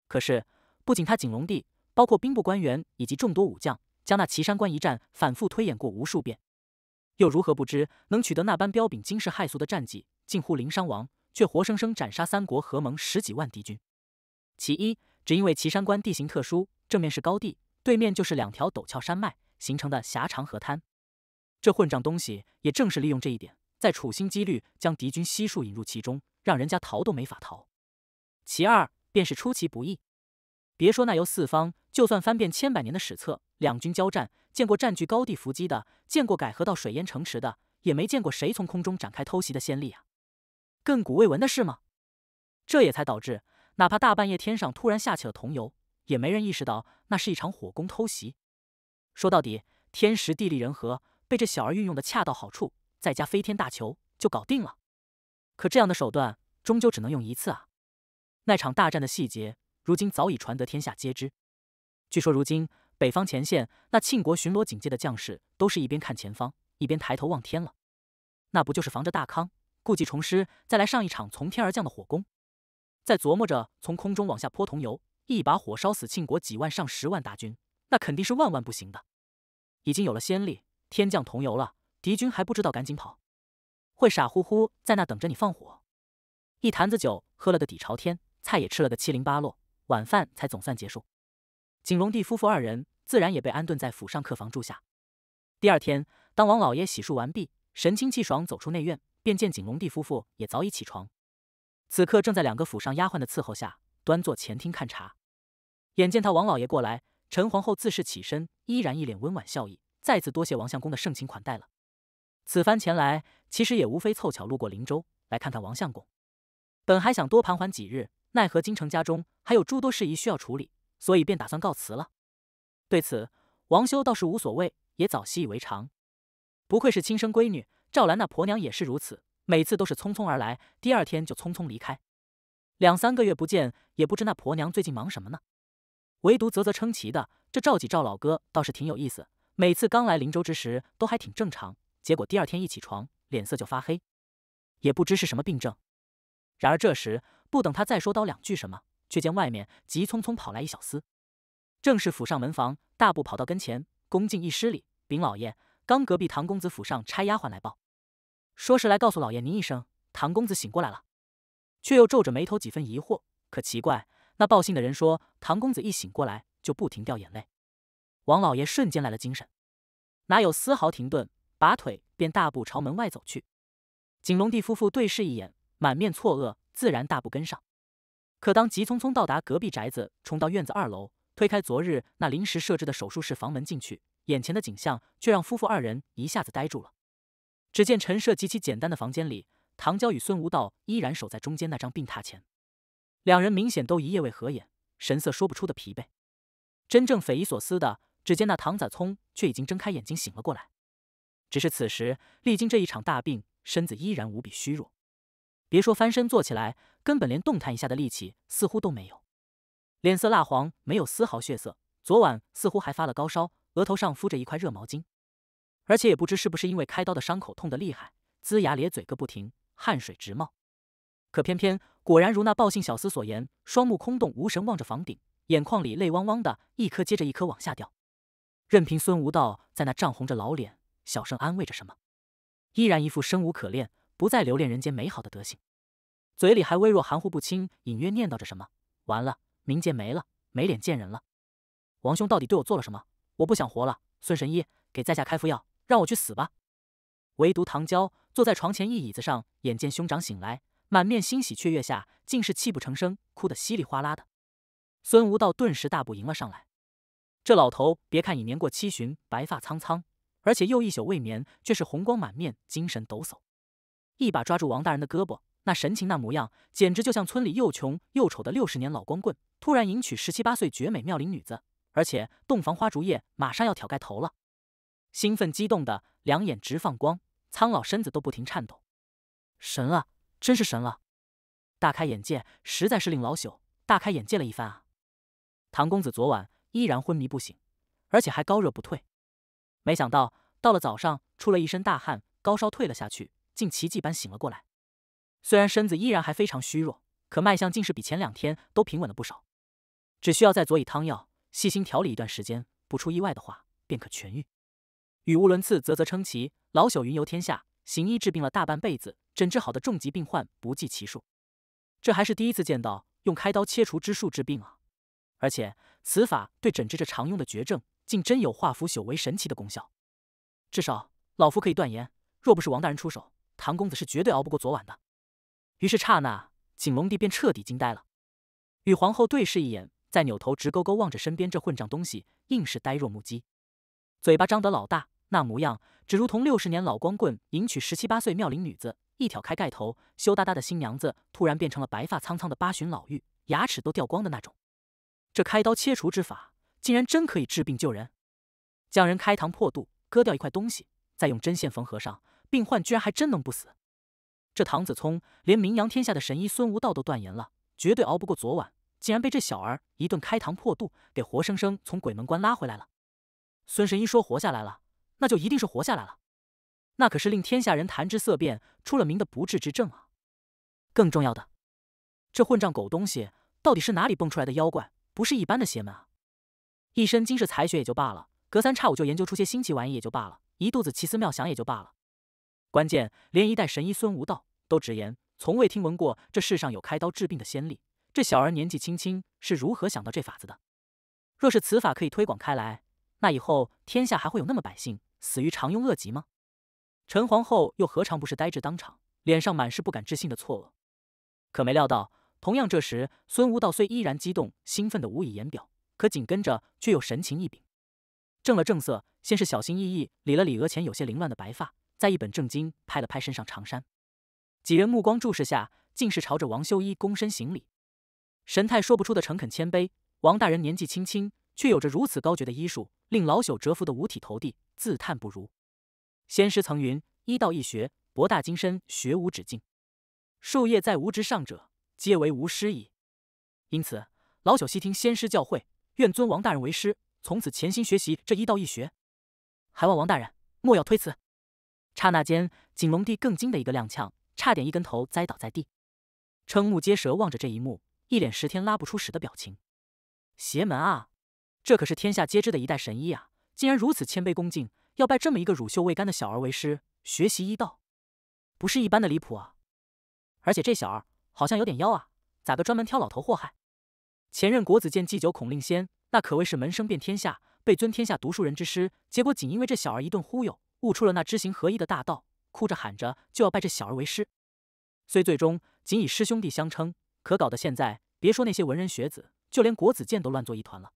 可是，不仅他景龙帝，包括兵部官员以及众多武将，将那岐山关一战反复推演过无数遍，又如何不知能取得那般彪炳惊世骇俗的战绩，近乎零伤亡，却活生生斩杀三国合盟十几万敌军？其一，只因为岐山关地形特殊，正面是高地，对面就是两条陡峭山脉形成的狭长河滩。这混账东西也正是利用这一点，在处心积虑将敌军悉数引入其中，让人家逃都没法逃。其二便是出其不意。别说那游四方，就算翻遍千百年的史册，两军交战，见过占据高地伏击的，见过改河道水淹城池的，也没见过谁从空中展开偷袭的先例啊！亘古未闻的事吗？这也才导致，哪怕大半夜天上突然下起了桐油，也没人意识到那是一场火攻偷袭。说到底，天时地利人和。被这小儿运用的恰到好处，再加飞天大球就搞定了。可这样的手段终究只能用一次啊！那场大战的细节，如今早已传得天下皆知。据说如今北方前线那庆国巡逻警戒的将士，都是一边看前方，一边抬头望天了。那不就是防着大康故技重施，再来上一场从天而降的火攻？在琢磨着从空中往下泼桐油，一把火烧死庆国几万上十万大军，那肯定是万万不行的。已经有了先例。天降桐油了，敌军还不知道，赶紧跑，会傻乎乎在那等着你放火。一坛子酒喝了个底朝天，菜也吃了个七零八落，晚饭才总算结束。景龙帝夫妇二人自然也被安顿在府上客房住下。第二天，当王老爷洗漱完毕，神清气爽走出内院，便见景龙帝夫妇也早已起床，此刻正在两个府上丫鬟的伺候下端坐前厅看茶。眼见他王老爷过来，陈皇后自是起身，依然一脸温婉笑意。再次多谢王相公的盛情款待了。此番前来，其实也无非凑巧路过林州，来看看王相公。本还想多盘桓几日，奈何京城家中还有诸多事宜需要处理，所以便打算告辞了。对此，王修倒是无所谓，也早习以为常。不愧是亲生闺女，赵兰那婆娘也是如此，每次都是匆匆而来，第二天就匆匆离开。两三个月不见，也不知那婆娘最近忙什么呢。唯独啧啧称奇的，这赵几赵老哥倒是挺有意思。每次刚来林州之时都还挺正常，结果第二天一起床脸色就发黑，也不知是什么病症。然而这时不等他再说叨两句什么，却见外面急匆匆跑来一小厮，正是府上门房，大步跑到跟前，恭敬一施礼：“禀老爷，刚隔壁唐公子府上差丫鬟来报，说是来告诉老爷您一声，唐公子醒过来了。”却又皱着眉头几分疑惑，可奇怪，那报信的人说唐公子一醒过来就不停掉眼泪。王老爷瞬间来了精神，哪有丝毫停顿，拔腿便大步朝门外走去。景龙帝夫妇对视一眼，满面错愕，自然大步跟上。可当急匆匆到达隔壁宅子，冲到院子二楼，推开昨日那临时设置的手术室房门进去，眼前的景象却让夫妇二人一下子呆住了。只见陈设极其简单的房间里，唐娇与孙无道依然守在中间那张病榻前，两人明显都一夜未合眼，神色说不出的疲惫。真正匪夷所思的。只见那唐载聪却已经睁开眼睛醒了过来，只是此时历经这一场大病，身子依然无比虚弱，别说翻身坐起来，根本连动弹一下的力气似乎都没有。脸色蜡黄，没有丝毫血色，昨晚似乎还发了高烧，额头上敷着一块热毛巾，而且也不知是不是因为开刀的伤口痛得厉害，龇牙咧嘴个不停，汗水直冒。可偏偏果然如那报信小厮所言，双目空洞无神，望着房顶，眼眶里泪汪汪的，一颗接着一颗往下掉。任凭孙无道在那涨红着老脸，小声安慰着什么，依然一副生无可恋、不再留恋人间美好的德行，嘴里还微弱、含糊不清，隐约念叨着什么：“完了，名节没了，没脸见人了。”王兄到底对我做了什么？我不想活了！孙神医，给在下开副药，让我去死吧！唯独唐娇坐在床前一椅子上，眼见兄长醒来，满面欣喜雀跃下，竟是泣不成声，哭得稀里哗啦的。孙无道顿时大步迎了上来。这老头别看已年过七旬，白发苍苍，而且又一宿未眠，却是红光满面，精神抖擞，一把抓住王大人的胳膊，那神情那模样，简直就像村里又穷又丑的六十年老光棍，突然迎娶十七八岁绝美妙龄女子，而且洞房花烛夜马上要挑盖头了，兴奋激动的两眼直放光，苍老身子都不停颤抖，神了，真是神了，大开眼界，实在是令老朽大开眼界了一番啊！唐公子昨晚。依然昏迷不醒，而且还高热不退。没想到到了早上，出了一身大汗，高烧退了下去，竟奇迹般醒了过来。虽然身子依然还非常虚弱，可脉象竟是比前两天都平稳了不少。只需要再佐以汤药，细心调理一段时间，不出意外的话，便可痊愈。语无伦次，啧啧称奇。老朽云游天下，行医治病了大半辈子，诊治好的重疾病患不计其数。这还是第一次见到用开刀切除之术治病啊！而且此法对诊治这常用的绝症，竟真有化腐朽为神奇的功效。至少老夫可以断言，若不是王大人出手，唐公子是绝对熬不过昨晚的。于是刹那，景龙帝便彻底惊呆了，与皇后对视一眼，再扭头直勾勾望着身边这混账东西，硬是呆若木鸡，嘴巴张得老大，那模样只如同六十年老光棍迎娶十七八岁妙龄女子，一挑开盖头，羞答答的新娘子突然变成了白发苍苍的八旬老妪，牙齿都掉光的那种。这开刀切除之法，竟然真可以治病救人！将人开膛破肚，割掉一块东西，再用针线缝合上，病患居然还真能不死！这唐子聪连名扬天下的神医孙无道都断言了，绝对熬不过昨晚，竟然被这小儿一顿开膛破肚，给活生生从鬼门关拉回来了！孙神医说活下来了，那就一定是活下来了！那可是令天下人谈之色变、出了名的不治之症啊！更重要的，这混账狗东西到底是哪里蹦出来的妖怪？不是一般的邪门啊！一身金色才学也就罢了，隔三差五就研究出些新奇玩意也就罢了，一肚子奇思妙想也就罢了。关键连一代神医孙无道都直言，从未听闻过这世上有开刀治病的先例。这小儿年纪轻轻，是如何想到这法子的？若是此法可以推广开来，那以后天下还会有那么百姓死于常庸恶疾吗？陈皇后又何尝不是呆滞当场，脸上满是不敢置信的错愕？可没料到。同样，这时孙无道虽依然激动、兴奋的无以言表，可紧跟着却又神情一禀，正了正色，先是小心翼翼理了理额前有些凌乱的白发，再一本正经拍了拍身上长衫。几人目光注视下，竟是朝着王修一躬身行礼，神态说不出的诚恳谦卑。王大人年纪轻轻，却有着如此高绝的医术，令老朽折服的五体投地，自叹不如。先师曾云：“医道易学，博大精深，学无止境。术业在无之上者。”皆为无师矣，因此老朽悉听仙师教诲，愿尊王大人为师，从此潜心学习这医道易学，还望王大人莫要推辞。刹那间，景龙帝更惊的一个踉跄，差点一根头栽倒在地，瞠目结舌望着这一幕，一脸十天拉不出屎的表情。邪门啊！这可是天下皆知的一代神医啊，竟然如此谦卑恭敬，要拜这么一个乳臭未干的小儿为师，学习医道，不是一般的离谱啊！而且这小儿……好像有点妖啊！咋个专门挑老头祸害？前任国子监祭酒孔令先，那可谓是门生遍天下，被尊天下读书人之师。结果仅因为这小儿一顿忽悠，悟出了那知行合一的大道，哭着喊着就要拜这小儿为师。虽最终仅以师兄弟相称，可搞得现在，别说那些文人学子，就连国子监都乱作一团了。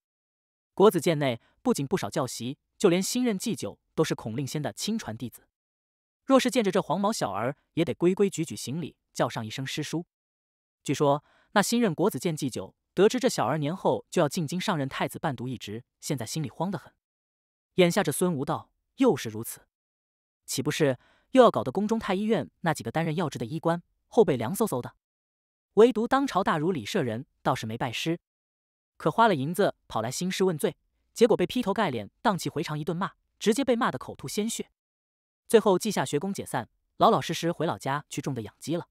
国子监内不仅不少教习，就连新任祭酒都是孔令先的亲传弟子。若是见着这黄毛小儿，也得规规矩矩行礼，叫上一声师叔。据说那新任国子监祭酒得知这小儿年后就要进京上任太子伴读一职，现在心里慌得很。眼下这孙无道又是如此，岂不是又要搞得宫中太医院那几个担任要职的医官后背凉飕飕的？唯独当朝大儒李舍人倒是没拜师，可花了银子跑来兴师问罪，结果被劈头盖脸荡气回肠一顿骂，直接被骂得口吐鲜血，最后稷下学宫解散，老老实实回老家去种地养鸡了。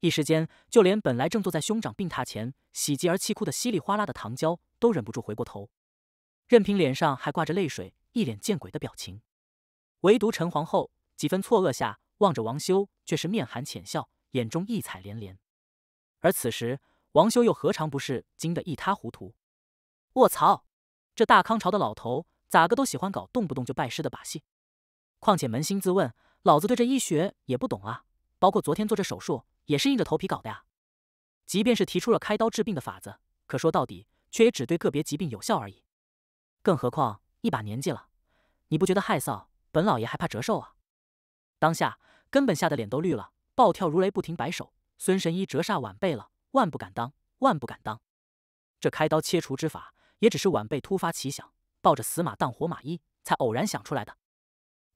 一时间，就连本来正坐在兄长病榻前喜极而泣、哭得稀里哗啦的唐娇，都忍不住回过头，任凭脸上还挂着泪水，一脸见鬼的表情。唯独陈皇后几分错愕下望着王修，却是面含浅笑，眼中异彩连连。而此时，王修又何尝不是惊得一塌糊涂？卧槽，这大康朝的老头咋个都喜欢搞动不动就拜师的把戏？况且扪心自问，老子对这医学也不懂啊，包括昨天做这手术。也是硬着头皮搞的呀，即便是提出了开刀治病的法子，可说到底却也只对个别疾病有效而已。更何况一把年纪了，你不觉得害臊？本老爷还怕折寿啊！当下根本吓得脸都绿了，暴跳如雷，不停摆手。孙神医折煞晚辈了，万不敢当，万不敢当。这开刀切除之法，也只是晚辈突发奇想，抱着死马当活马医，才偶然想出来的。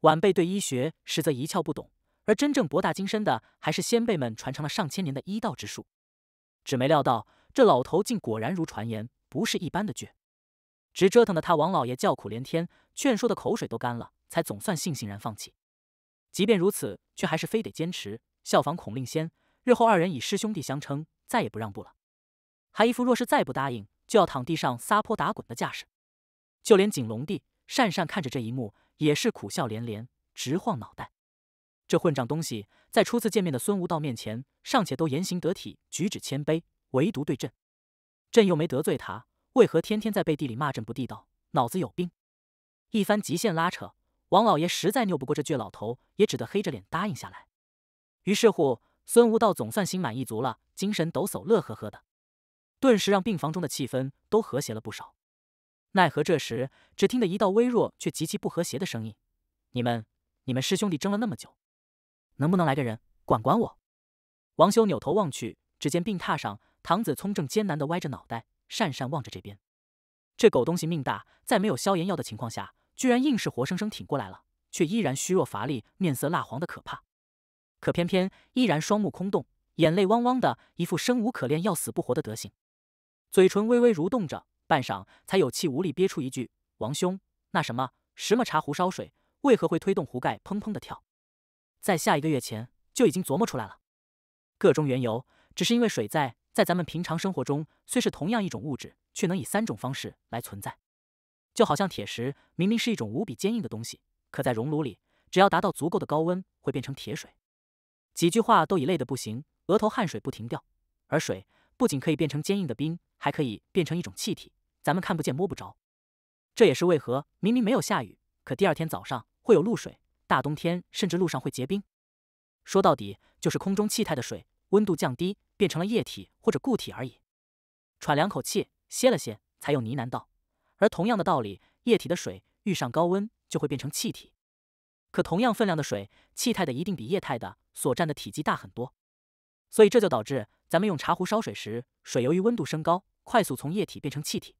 晚辈对医学实则一窍不懂。而真正博大精深的，还是先辈们传承了上千年的医道之术。只没料到，这老头竟果然如传言，不是一般的倔，直折腾的他王老爷叫苦连天，劝说的口水都干了，才总算悻悻然放弃。即便如此，却还是非得坚持效仿孔令先，日后二人以师兄弟相称，再也不让步了，还一副若是再不答应，就要躺地上撒泼打滚的架势。就连景龙帝讪讪看着这一幕，也是苦笑连连，直晃脑袋。这混账东西，在初次见面的孙无道面前尚且都言行得体、举止谦卑，唯独对朕，朕又没得罪他，为何天天在背地里骂朕不地道？脑子有病！一番极限拉扯，王老爷实在拗不过这倔老头，也只得黑着脸答应下来。于是乎，孙无道总算心满意足了，精神抖擞、乐呵呵的，顿时让病房中的气氛都和谐了不少。奈何这时，只听得一道微弱却极其不和谐的声音：“你们，你们师兄弟争了那么久。”能不能来个人管管我？王修扭头望去，只见病榻上唐子聪正艰难的歪着脑袋，讪讪望着这边。这狗东西命大，在没有消炎药的情况下，居然硬是活生生挺过来了，却依然虚弱乏力，面色蜡黄的可怕。可偏偏依然双目空洞，眼泪汪汪的，一副生无可恋、要死不活的德行。嘴唇微微蠕动着，半晌才有气无力憋出一句：“王兄，那什么什么茶壶烧水，为何会推动壶盖砰砰的跳？”在下一个月前就已经琢磨出来了，各中缘由，只是因为水在在咱们平常生活中虽是同样一种物质，却能以三种方式来存在，就好像铁石明明是一种无比坚硬的东西，可在熔炉里只要达到足够的高温，会变成铁水。几句话都已累得不行，额头汗水不停掉，而水不仅可以变成坚硬的冰，还可以变成一种气体，咱们看不见摸不着。这也是为何明明没有下雨，可第二天早上会有露水。大冬天，甚至路上会结冰。说到底，就是空中气态的水温度降低，变成了液体或者固体而已。喘两口气，歇了歇，才又呢喃道：“而同样的道理，液体的水遇上高温，就会变成气体。可同样分量的水，气态的一定比液态的所占的体积大很多。所以这就导致，咱们用茶壶烧水时，水由于温度升高，快速从液体变成气体，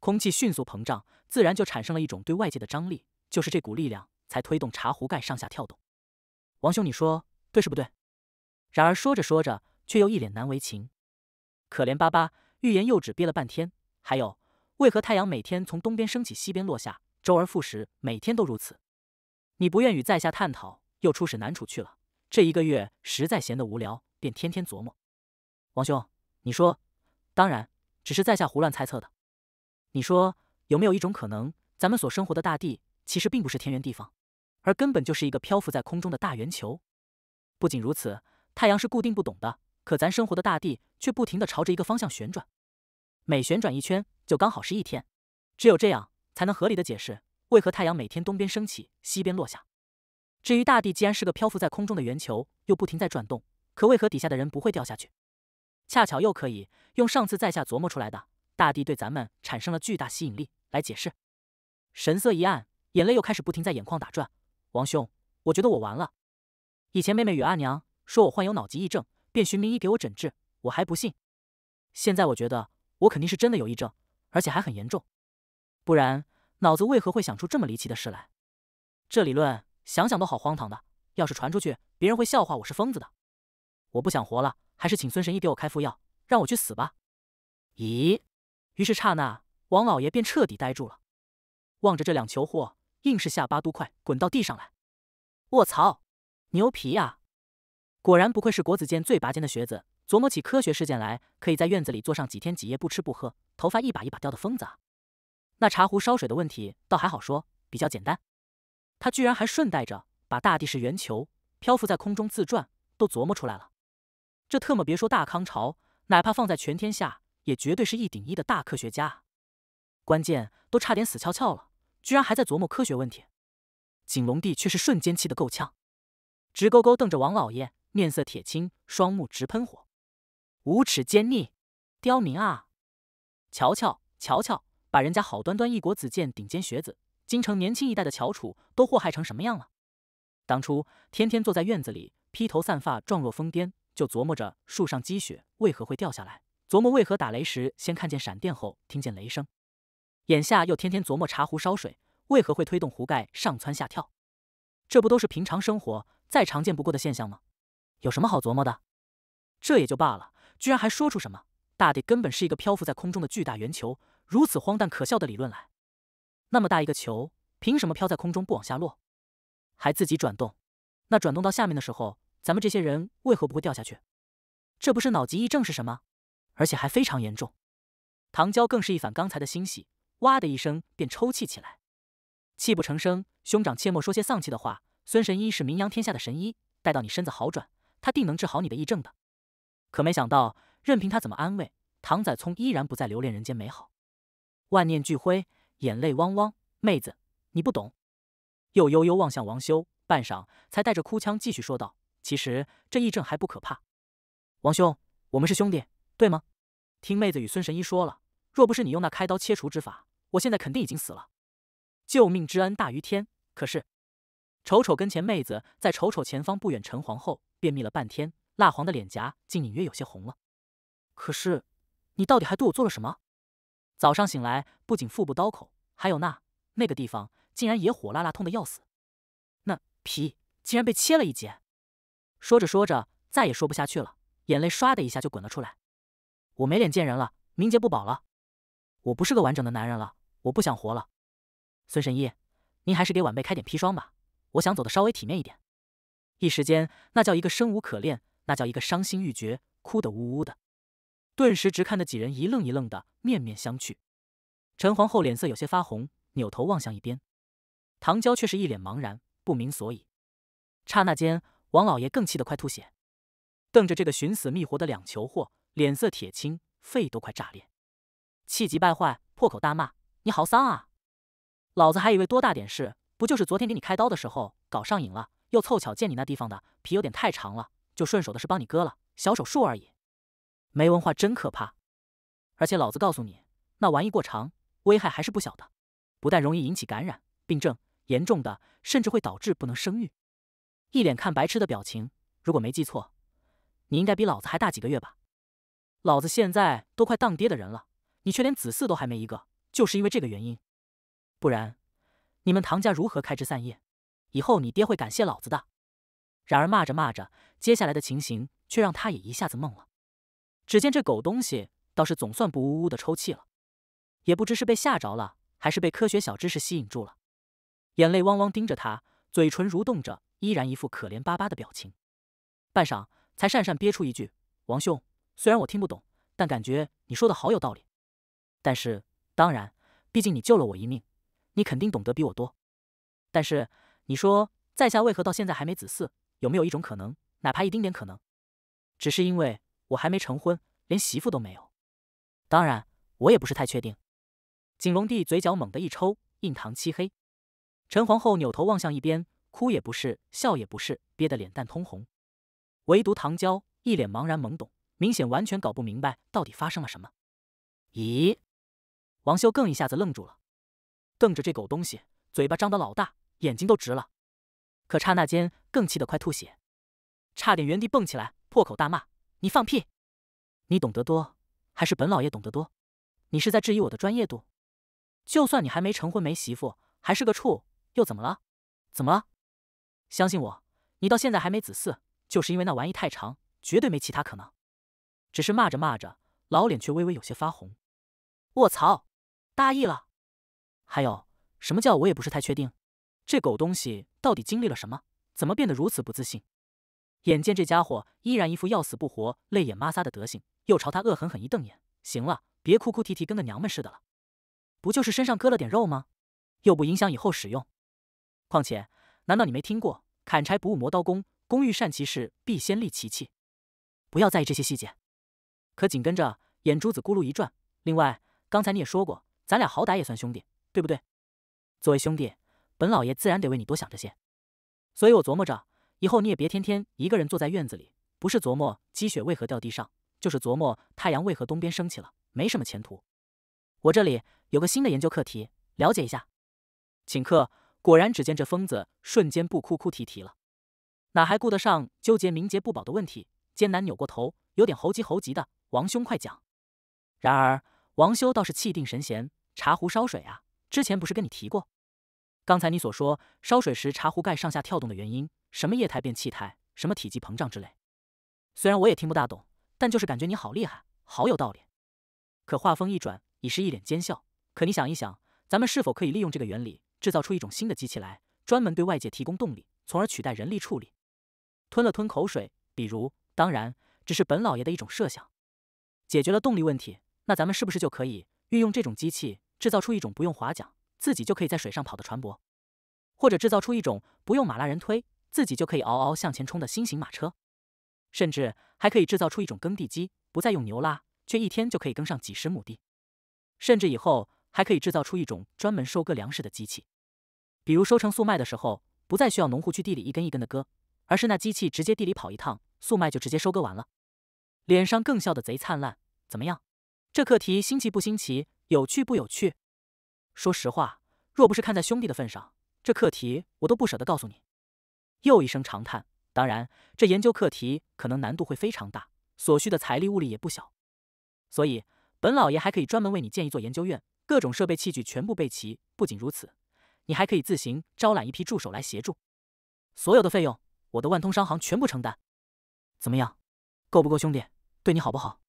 空气迅速膨胀，自然就产生了一种对外界的张力，就是这股力量。”才推动茶壶盖上下跳动。王兄，你说对是不对？然而说着说着，却又一脸难为情，可怜巴巴，欲言又止，憋了半天。还有，为何太阳每天从东边升起，西边落下，周而复始，每天都如此？你不愿与在下探讨，又出使南楚去了。这一个月实在闲得无聊，便天天琢磨。王兄，你说，当然，只是在下胡乱猜测的。你说有没有一种可能，咱们所生活的大地，其实并不是天圆地方？而根本就是一个漂浮在空中的大圆球。不仅如此，太阳是固定不懂的，可咱生活的大地却不停地朝着一个方向旋转，每旋转一圈就刚好是一天。只有这样才能合理的解释为何太阳每天东边升起，西边落下。至于大地既然是个漂浮在空中的圆球，又不停在转动，可为何底下的人不会掉下去？恰巧又可以用上次在下琢磨出来的大地对咱们产生了巨大吸引力来解释。神色一暗，眼泪又开始不停在眼眶打转。王兄，我觉得我完了。以前妹妹与阿娘说我患有脑疾疫症，便寻名医给我诊治，我还不信。现在我觉得我肯定是真的有疫症，而且还很严重，不然脑子为何会想出这么离奇的事来？这理论想想都好荒唐的，要是传出去，别人会笑话我是疯子的。我不想活了，还是请孙神医给我开副药，让我去死吧。咦？于是刹那，王老爷便彻底呆住了，望着这两球货。硬是下巴都快滚到地上来！我操，牛皮呀！果然不愧是国子监最拔尖的学子，琢磨起科学事件来，可以在院子里坐上几天几夜不吃不喝，头发一把一把掉的疯子啊！那茶壶烧水的问题倒还好说，比较简单。他居然还顺带着把大地是圆球、漂浮在空中自转都琢磨出来了。这特么别说大康朝，哪怕放在全天下，也绝对是一顶一的大科学家。关键都差点死翘翘了。居然还在琢磨科学问题，景龙帝却是瞬间气得够呛，直勾勾瞪着王老爷，面色铁青，双目直喷火。无耻奸佞，刁民啊！瞧瞧，瞧瞧，把人家好端端一国子监顶尖学子，京城年轻一代的翘楚，都祸害成什么样了？当初天天坐在院子里，披头散发，状若疯癫，就琢磨着树上积雪为何会掉下来，琢磨为何打雷时先看见闪电后听见雷声。眼下又天天琢磨茶壶烧水为何会推动壶盖上蹿下跳，这不都是平常生活再常见不过的现象吗？有什么好琢磨的？这也就罢了，居然还说出什么大地根本是一个漂浮在空中的巨大圆球，如此荒诞可笑的理论来！那么大一个球，凭什么飘在空中不往下落，还自己转动？那转动到下面的时候，咱们这些人为何不会掉下去？这不是脑疾异症是什么？而且还非常严重。唐娇更是一反刚才的欣喜。哇的一声，便抽泣起来，泣不成声。兄长，切莫说些丧气的话。孙神医是名扬天下的神医，待到你身子好转，他定能治好你的疫症的。可没想到，任凭他怎么安慰，唐宰聪依然不再留恋人间美好，万念俱灰，眼泪汪汪。妹子，你不懂。又悠悠望向王修，半晌，才带着哭腔继续说道：“其实这疫症还不可怕。王兄，我们是兄弟，对吗？听妹子与孙神医说了，若不是你用那开刀切除之法。”我现在肯定已经死了。救命之恩大于天，可是，瞅瞅跟前妹子，在瞅瞅前方不远陈皇后，便秘了半天，蜡黄的脸颊竟隐约有些红了。可是，你到底还对我做了什么？早上醒来，不仅腹部刀口，还有那那个地方，竟然也火辣辣痛的要死。那皮竟然被切了一截。说着说着，再也说不下去了，眼泪唰的一下就滚了出来。我没脸见人了，名节不保了，我不是个完整的男人了。我不想活了，孙神医，您还是给晚辈开点砒霜吧，我想走的稍微体面一点。一时间，那叫一个生无可恋，那叫一个伤心欲绝，哭得呜呜的。顿时直看的几人一愣一愣的，面面相觑。陈皇后脸色有些发红，扭头望向一边。唐娇却是一脸茫然，不明所以。刹那间，王老爷更气得快吐血，瞪着这个寻死觅活的两球货，脸色铁青，肺都快炸裂，气急败坏，破口大骂。你好丧啊！老子还以为多大点事，不就是昨天给你开刀的时候搞上瘾了，又凑巧见你那地方的皮有点太长了，就顺手的是帮你割了，小手术而已。没文化真可怕！而且老子告诉你，那玩意过长，危害还是不小的，不但容易引起感染、病症，严重的甚至会导致不能生育。一脸看白痴的表情，如果没记错，你应该比老子还大几个月吧？老子现在都快当爹的人了，你却连子嗣都还没一个。就是因为这个原因，不然你们唐家如何开枝散叶？以后你爹会感谢老子的。然而骂着骂着，接下来的情形却让他也一下子懵了。只见这狗东西倒是总算不呜呜的抽泣了，也不知是被吓着了，还是被科学小知识吸引住了，眼泪汪汪盯着他，嘴唇蠕动着，依然一副可怜巴巴的表情。半晌，才讪讪憋出一句：“王兄，虽然我听不懂，但感觉你说的好有道理。”但是。当然，毕竟你救了我一命，你肯定懂得比我多。但是你说，在下为何到现在还没子嗣？有没有一种可能，哪怕一丁点可能，只是因为我还没成婚，连媳妇都没有？当然，我也不是太确定。景龙帝嘴角猛地一抽，印堂漆黑。陈皇后扭头望向一边，哭也不是，笑也不是，憋得脸蛋通红。唯独唐娇一脸茫然懵懂，明显完全搞不明白到底发生了什么。咦？王修更一下子愣住了，瞪着这狗东西，嘴巴张得老大，眼睛都直了。可刹那间，更气得快吐血，差点原地蹦起来，破口大骂：“你放屁！你懂得多，还是本老爷懂得多？你是在质疑我的专业度？就算你还没成婚、没媳妇，还是个处，又怎么了？怎么了？相信我，你到现在还没子嗣，就是因为那玩意太长，绝对没其他可能。只是骂着骂着，老脸却微微有些发红。卧槽！大意了，还有什么叫我也不是太确定，这狗东西到底经历了什么，怎么变得如此不自信？眼见这家伙依然一副要死不活、泪眼抹撒的德行，又朝他恶狠狠一瞪眼。行了，别哭哭啼啼跟个娘们似的了，不就是身上割了点肉吗？又不影响以后使用。况且，难道你没听过“砍柴不误磨刀功，工欲善其事，必先利其器”？不要在意这些细节。可紧跟着，眼珠子咕噜一转。另外，刚才你也说过。咱俩好歹也算兄弟，对不对？作为兄弟，本老爷自然得为你多想这些。所以我琢磨着，以后你也别天天一个人坐在院子里，不是琢磨积雪为何掉地上，就是琢磨太阳为何东边升起了，没什么前途。我这里有个新的研究课题，了解一下。请客，果然只见这疯子瞬间不哭哭啼啼了，哪还顾得上纠结名节不保的问题？艰难扭过头，有点猴急猴急的，王兄快讲。然而王修倒是气定神闲。茶壶烧水啊，之前不是跟你提过？刚才你所说烧水时茶壶盖上下跳动的原因，什么液态变气态，什么体积膨胀之类，虽然我也听不大懂，但就是感觉你好厉害，好有道理。可话锋一转，已是一脸奸笑。可你想一想，咱们是否可以利用这个原理制造出一种新的机器来，专门对外界提供动力，从而取代人力处理？吞了吞口水，比如，当然，只是本老爷的一种设想。解决了动力问题，那咱们是不是就可以运用这种机器？制造出一种不用划桨自己就可以在水上跑的船舶，或者制造出一种不用马拉人推自己就可以嗷嗷向前冲的新型马车，甚至还可以制造出一种耕地机，不再用牛拉，却一天就可以耕上几十亩地，甚至以后还可以制造出一种专门收割粮食的机器，比如收成速卖的时候，不再需要农户去地里一根一根的割，而是那机器直接地里跑一趟，速卖就直接收割完了。脸上更笑得贼灿烂。怎么样？这课题新奇不新奇？有趣不有趣？说实话，若不是看在兄弟的份上，这课题我都不舍得告诉你。又一声长叹。当然，这研究课题可能难度会非常大，所需的财力物力也不小。所以，本老爷还可以专门为你建一座研究院，各种设备器具全部备齐。不仅如此，你还可以自行招揽一批助手来协助。所有的费用，我的万通商行全部承担。怎么样？够不够？兄弟，对你好不好？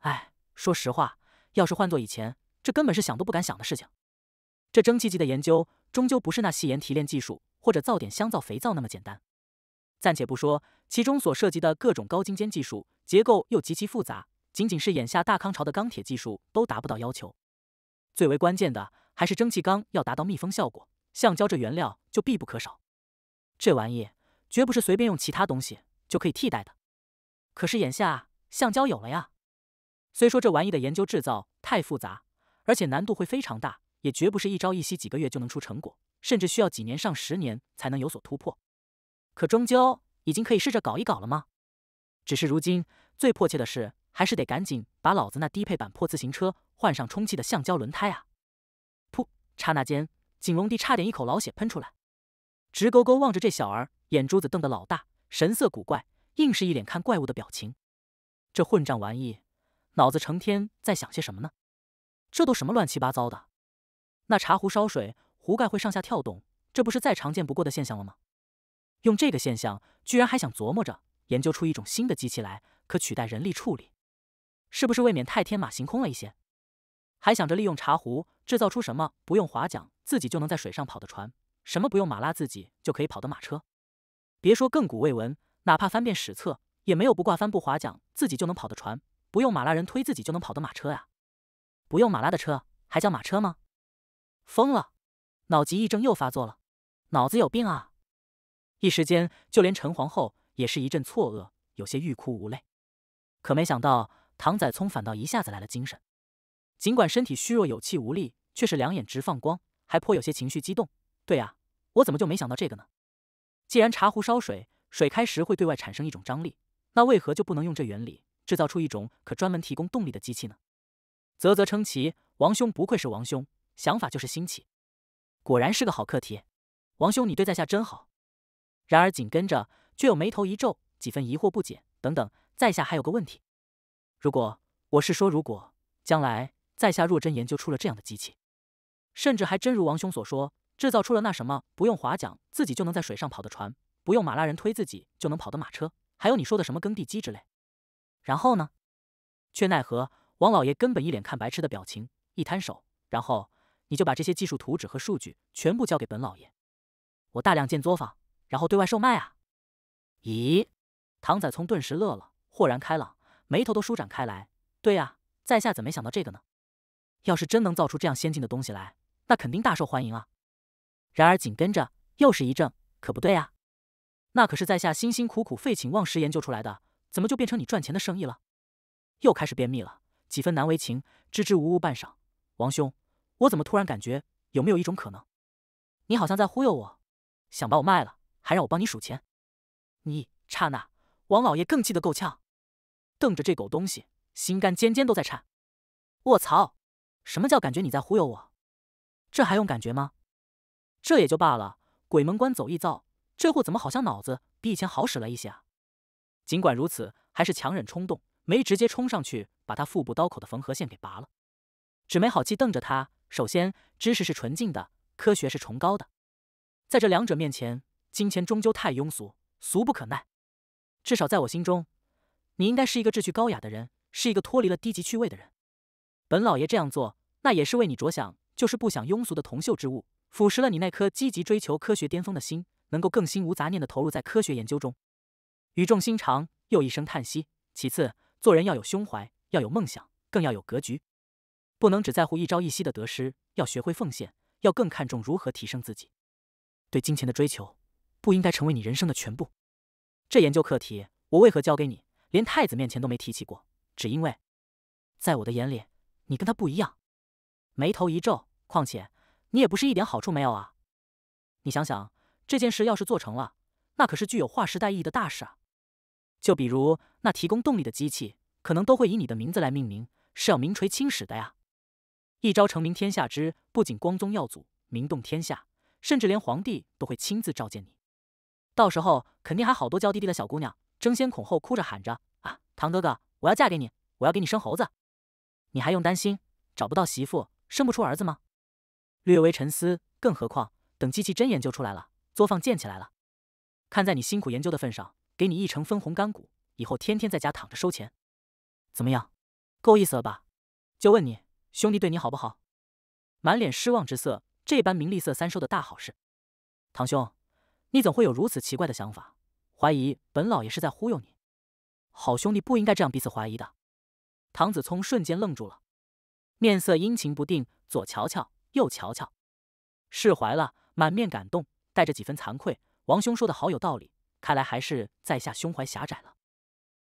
哎，说实话，要是换做以前。这根本是想都不敢想的事情。这蒸汽机的研究终究不是那细盐提炼技术或者造点香皂肥皂那么简单。暂且不说其中所涉及的各种高精尖技术，结构又极其复杂，仅仅是眼下大康朝的钢铁技术都达不到要求。最为关键的还是蒸汽缸要达到密封效果，橡胶这原料就必不可少。这玩意绝不是随便用其他东西就可以替代的。可是眼下橡胶有了呀。虽说这玩意的研究制造太复杂。而且难度会非常大，也绝不是一朝一夕、几个月就能出成果，甚至需要几年、上十年才能有所突破。可终究已经可以试着搞一搞了吗？只是如今最迫切的是，还是得赶紧把老子那低配版破自行车换上充气的橡胶轮胎啊！噗！刹那间，景龙帝差点一口老血喷出来，直勾勾望着这小儿，眼珠子瞪得老大，神色古怪，硬是一脸看怪物的表情。这混账玩意，脑子成天在想些什么呢？这都什么乱七八糟的！那茶壶烧水，壶盖会上下跳动，这不是再常见不过的现象了吗？用这个现象，居然还想琢磨着研究出一种新的机器来，可取代人力处理，是不是未免太天马行空了一些？还想着利用茶壶制造出什么不用划桨自己就能在水上跑的船，什么不用马拉自己就可以跑的马车？别说亘古未闻，哪怕翻遍史册，也没有不挂帆不划桨自己就能跑的船，不用马拉人推自己就能跑的马车呀！不用马拉的车，还叫马车吗？疯了，脑疾疫症又发作了，脑子有病啊！一时间，就连陈皇后也是一阵错愕，有些欲哭无泪。可没想到，唐载聪反倒一下子来了精神，尽管身体虚弱，有气无力，却是两眼直放光，还颇有些情绪激动。对啊，我怎么就没想到这个呢？既然茶壶烧水，水开时会对外产生一种张力，那为何就不能用这原理制造出一种可专门提供动力的机器呢？啧啧称奇，王兄不愧是王兄，想法就是新奇，果然是个好课题。王兄你对在下真好。然而紧跟着却又眉头一皱，几分疑惑不解。等等，在下还有个问题。如果我是说，如果将来在下若真研究出了这样的机器，甚至还真如王兄所说，制造出了那什么不用划桨自己就能在水上跑的船，不用马拉人推自己就能跑的马车，还有你说的什么耕地机之类，然后呢？却奈何。王老爷根本一脸看白痴的表情，一摊手，然后你就把这些技术图纸和数据全部交给本老爷，我大量建作坊，然后对外售卖啊！咦，唐宰聪顿时乐了，豁然开朗，眉头都舒展开来。对呀，在下怎没想到这个呢？要是真能造出这样先进的东西来，那肯定大受欢迎啊！然而紧跟着又是一怔，可不对呀，那可是在下辛辛苦苦废寝忘食研究出来的，怎么就变成你赚钱的生意了？又开始便秘了。几分难为情，支支吾吾半晌。王兄，我怎么突然感觉，有没有一种可能，你好像在忽悠我，想把我卖了，还让我帮你数钱？你刹那，王老爷更气得够呛，瞪着这狗东西，心肝尖尖都在颤。我操！什么叫感觉你在忽悠我？这还用感觉吗？这也就罢了，鬼门关走一遭，这货怎么好像脑子比以前好使了一些啊？尽管如此，还是强忍冲动。没直接冲上去把他腹部刀口的缝合线给拔了，只没好气瞪着他。首先，知识是纯净的，科学是崇高的，在这两者面前，金钱终究太庸俗，俗不可耐。至少在我心中，你应该是一个志趣高雅的人，是一个脱离了低级趣味的人。本老爷这样做，那也是为你着想，就是不想庸俗的铜锈之物腐蚀了你那颗积极追求科学巅峰的心，能够更心无杂念的投入在科学研究中。语重心长，又一声叹息。其次。做人要有胸怀，要有梦想，更要有格局，不能只在乎一朝一夕的得失。要学会奉献，要更看重如何提升自己。对金钱的追求不应该成为你人生的全部。这研究课题我为何交给你？连太子面前都没提起过，只因为，在我的眼里，你跟他不一样。眉头一皱，况且你也不是一点好处没有啊！你想想，这件事要是做成了，那可是具有划时代意义的大事啊！就比如那提供动力的机器，可能都会以你的名字来命名，是要名垂青史的呀！一朝成名天下知，不仅光宗耀祖，名动天下，甚至连皇帝都会亲自召见你。到时候肯定还好多娇滴滴的小姑娘争先恐后，哭着喊着：“啊，唐哥哥，我要嫁给你，我要给你生猴子！”你还用担心找不到媳妇，生不出儿子吗？略微沉思，更何况等机器真研究出来了，作坊建起来了，看在你辛苦研究的份上。给你一成分红干股，以后天天在家躺着收钱，怎么样？够意思了吧？就问你，兄弟对你好不好？满脸失望之色，这般名利色三收的大好事，堂兄，你怎会有如此奇怪的想法？怀疑本老爷是在忽悠你？好兄弟不应该这样彼此怀疑的。唐子聪瞬间愣住了，面色阴晴不定，左瞧瞧，右瞧瞧，释怀了，满面感动，带着几分惭愧。王兄说的好有道理。看来还是在下胸怀狭窄了。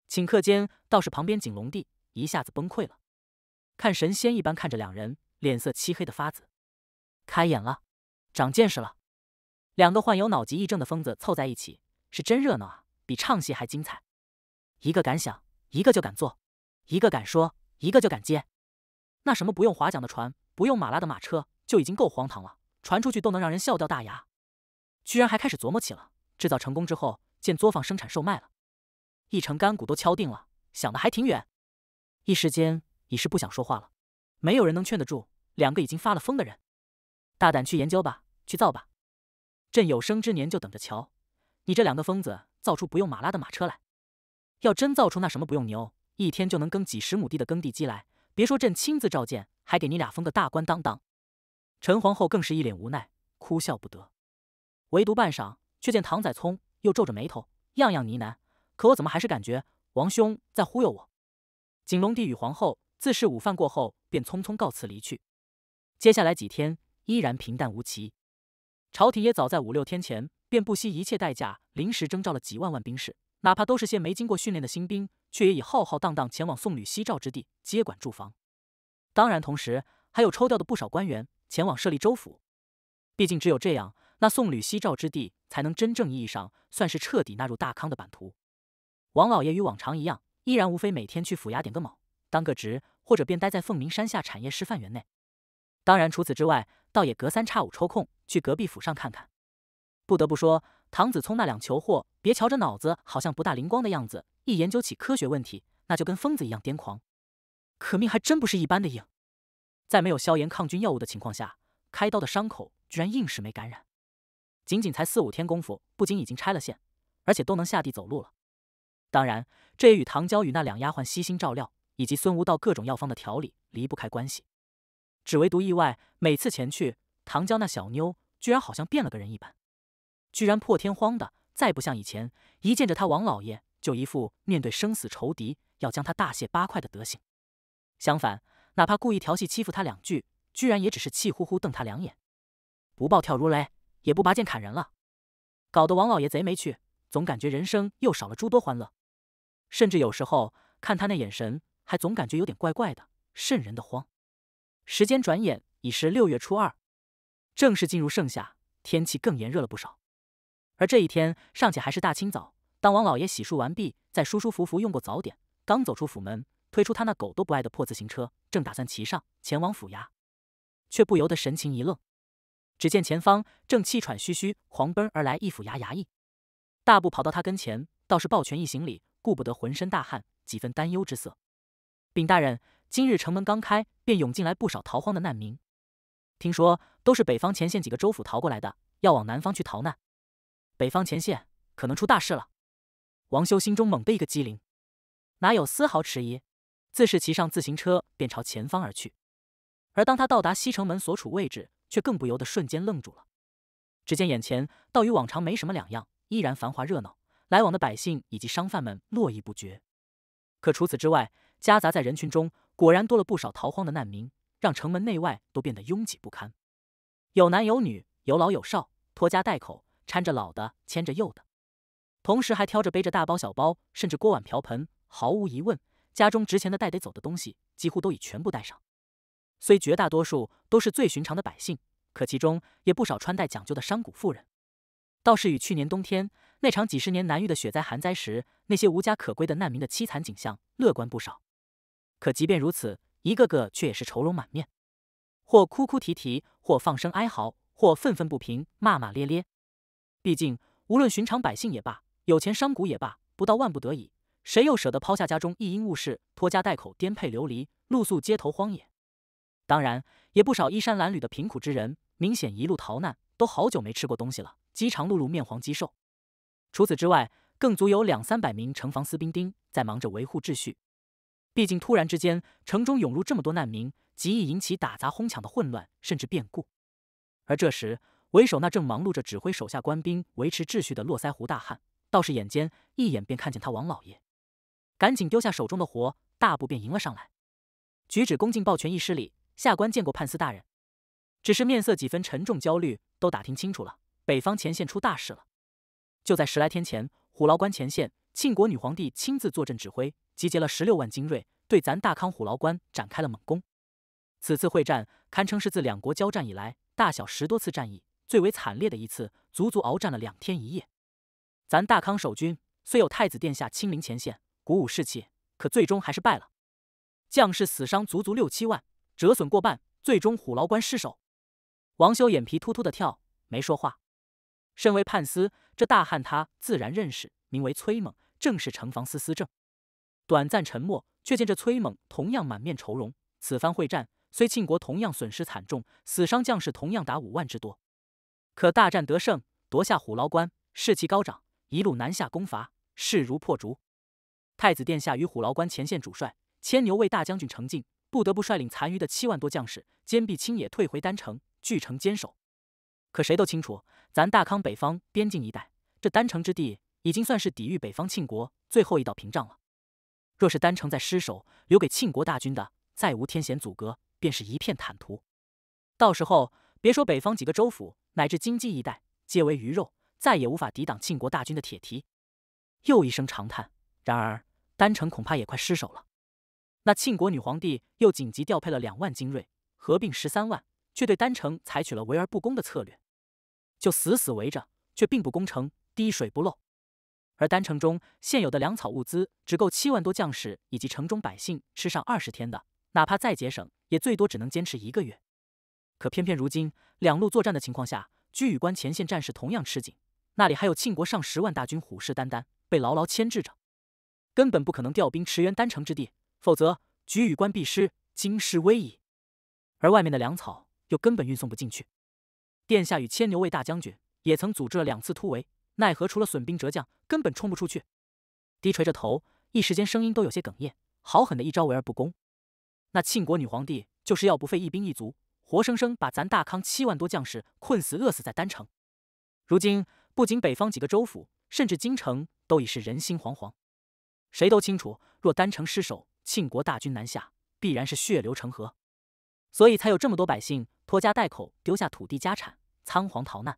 顷刻间，倒是旁边景龙帝一下子崩溃了，看神仙一般看着两人，脸色漆黑的发紫。开眼了，长见识了。两个患有脑疾异症的疯子凑在一起，是真热闹啊，比唱戏还精彩。一个敢想，一个就敢做；一个敢说，一个就敢接。那什么不用划桨的船，不用马拉的马车，就已经够荒唐了，传出去都能让人笑掉大牙。居然还开始琢磨起了。制造成功之后，建作坊生产售卖了，一成干股都敲定了，想的还挺远。一时间已是不想说话了，没有人能劝得住两个已经发了疯的人。大胆去研究吧，去造吧！朕有生之年就等着瞧，你这两个疯子造出不用马拉的马车来，要真造出那什么不用牛一天就能耕几十亩地的耕地机来，别说朕亲自召见，还给你俩封个大官当当。陈皇后更是一脸无奈，哭笑不得。唯独半晌。却见唐宰聪又皱着眉头，样样呢喃。可我怎么还是感觉王兄在忽悠我？景隆帝与皇后自是午饭过后便匆匆告辞离去。接下来几天依然平淡无奇。朝廷也早在五六天前便不惜一切代价临时征召了几万万兵士，哪怕都是些没经过训练的新兵，却也已浩浩荡荡前往宋吕西赵之地接管驻防。当然，同时还有抽调的不少官员前往设立州府。毕竟，只有这样。那宋吕西赵之地才能真正意义上算是彻底纳入大康的版图。王老爷与往常一样，依然无非每天去府衙点个卯，当个职，或者便待在凤鸣山下产业示范园内。当然，除此之外，倒也隔三差五抽空去隔壁府上看看。不得不说，唐子聪那两球货，别瞧着脑子好像不大灵光的样子，一研究起科学问题，那就跟疯子一样癫狂。可命还真不是一般的硬，在没有消炎抗菌药物的情况下，开刀的伤口居然硬是没感染。仅仅才四五天功夫，不仅已经拆了线，而且都能下地走路了。当然，这也与唐娇与那两丫鬟悉心照料，以及孙无道各种药方的调理离不开关系。只唯独意外，每次前去，唐娇那小妞居然好像变了个人一般，居然破天荒的再不像以前，一见着她王老爷就一副面对生死仇敌要将他大卸八块的德行。相反，哪怕故意调戏欺负他两句，居然也只是气呼呼瞪他两眼，不暴跳如雷。也不拔剑砍人了，搞得王老爷贼没趣，总感觉人生又少了诸多欢乐，甚至有时候看他那眼神，还总感觉有点怪怪的，瘆人的慌。时间转眼已是六月初二，正式进入盛夏，天气更炎热了不少。而这一天尚且还是大清早，当王老爷洗漱完毕，在舒舒服服用过早点，刚走出府门，推出他那狗都不爱的破自行车，正打算骑上前往府衙，却不由得神情一愣。只见前方正气喘吁吁、狂奔而来一府衙衙役，大步跑到他跟前，倒是抱拳一行礼，顾不得浑身大汗，几分担忧之色。禀大人，今日城门刚开，便涌进来不少逃荒的难民，听说都是北方前线几个州府逃过来的，要往南方去逃难。北方前线可能出大事了。王修心中猛地一个机灵，哪有丝毫迟疑，自是骑上自行车便朝前方而去。而当他到达西城门所处位置，却更不由得瞬间愣住了。只见眼前倒与往常没什么两样，依然繁华热闹，来往的百姓以及商贩们络绎不绝。可除此之外，夹杂在人群中，果然多了不少逃荒的难民，让城门内外都变得拥挤不堪。有男有女，有老有少，拖家带口，搀着老的，牵着幼的，同时还挑着背着大包小包，甚至锅碗瓢盆。毫无疑问，家中值钱的带得走的东西，几乎都已全部带上。虽绝大多数都是最寻常的百姓，可其中也不少穿戴讲究的商贾妇人，倒是与去年冬天那场几十年难遇的雪灾寒灾时，那些无家可归的难民的凄惨景象乐观不少。可即便如此，一个个却也是愁容满面，或哭哭啼啼，或放声哀嚎，或愤愤不平，骂骂咧咧。毕竟，无论寻常百姓也罢，有钱商贾也罢，不到万不得已，谁又舍得抛下家中一应物事，拖家带口，颠沛流离，露宿街头荒野？当然，也不少衣衫褴褛的贫苦之人，明显一路逃难，都好久没吃过东西了，饥肠辘辘，面黄肌瘦。除此之外，更足有两三百名城防司兵丁在忙着维护秩序。毕竟，突然之间城中涌入这么多难民，极易引起打砸哄抢的混乱，甚至变故。而这时，为首那正忙碌着指挥手下官兵维持秩序的络腮胡大汉，倒是眼尖，一眼便看见他王老爷，赶紧丢下手中的活，大步便迎了上来，举止恭敬，抱拳一施礼。下官见过判司大人，只是面色几分沉重，焦虑。都打听清楚了，北方前线出大事了。就在十来天前，虎牢关前线，庆国女皇帝亲自坐镇指挥，集结了十六万精锐，对咱大康虎牢关展开了猛攻。此次会战堪称是自两国交战以来，大小十多次战役最为惨烈的一次，足足鏖战了两天一夜。咱大康守军虽有太子殿下亲临前线，鼓舞士气，可最终还是败了，将士死伤足足六七万。折损过半，最终虎牢关失守。王修眼皮突突的跳，没说话。身为判司，这大汉他自然认识，名为崔猛，正是城防司司正。短暂沉默，却见这崔猛同样满面愁容。此番会战，虽庆国同样损失惨重，死伤将士同样达五万之多，可大战得胜，夺下虎牢关，士气高涨，一路南下攻伐，势如破竹。太子殿下与虎牢关前线主帅牵牛卫大将军程进。不得不率领残余的七万多将士，坚壁清野退回丹城，据城坚守。可谁都清楚，咱大康北方边境一带，这丹城之地已经算是抵御北方庆国最后一道屏障了。若是丹城在失守，留给庆国大军的再无天险阻隔，便是一片坦途。到时候，别说北方几个州府，乃至金鸡一带，皆为鱼肉，再也无法抵挡庆国大军的铁蹄。又一声长叹，然而丹城恐怕也快失守了。那庆国女皇帝又紧急调配了两万精锐，合并十三万，却对丹城采取了围而不攻的策略，就死死围着，却并不攻城，滴水不漏。而丹城中现有的粮草物资，只够七万多将士以及城中百姓吃上二十天的，哪怕再节省，也最多只能坚持一个月。可偏偏如今两路作战的情况下，居宇关前线战事同样吃紧，那里还有庆国上十万大军虎视眈眈，被牢牢牵制着，根本不可能调兵驰援丹城之地。否则，局与关必失，京师危矣。而外面的粮草又根本运送不进去。殿下与牵牛卫大将军也曾组织了两次突围，奈何除了损兵折将，根本冲不出去。低垂着头，一时间声音都有些哽咽。好狠的一招，围而不攻。那庆国女皇帝就是要不费一兵一卒，活生生把咱大康七万多将士困死饿死在丹城。如今，不仅北方几个州府，甚至京城都已是人心惶惶。谁都清楚，若丹城失守，庆国大军南下，必然是血流成河，所以才有这么多百姓拖家带口，丢下土地家产，仓皇逃难。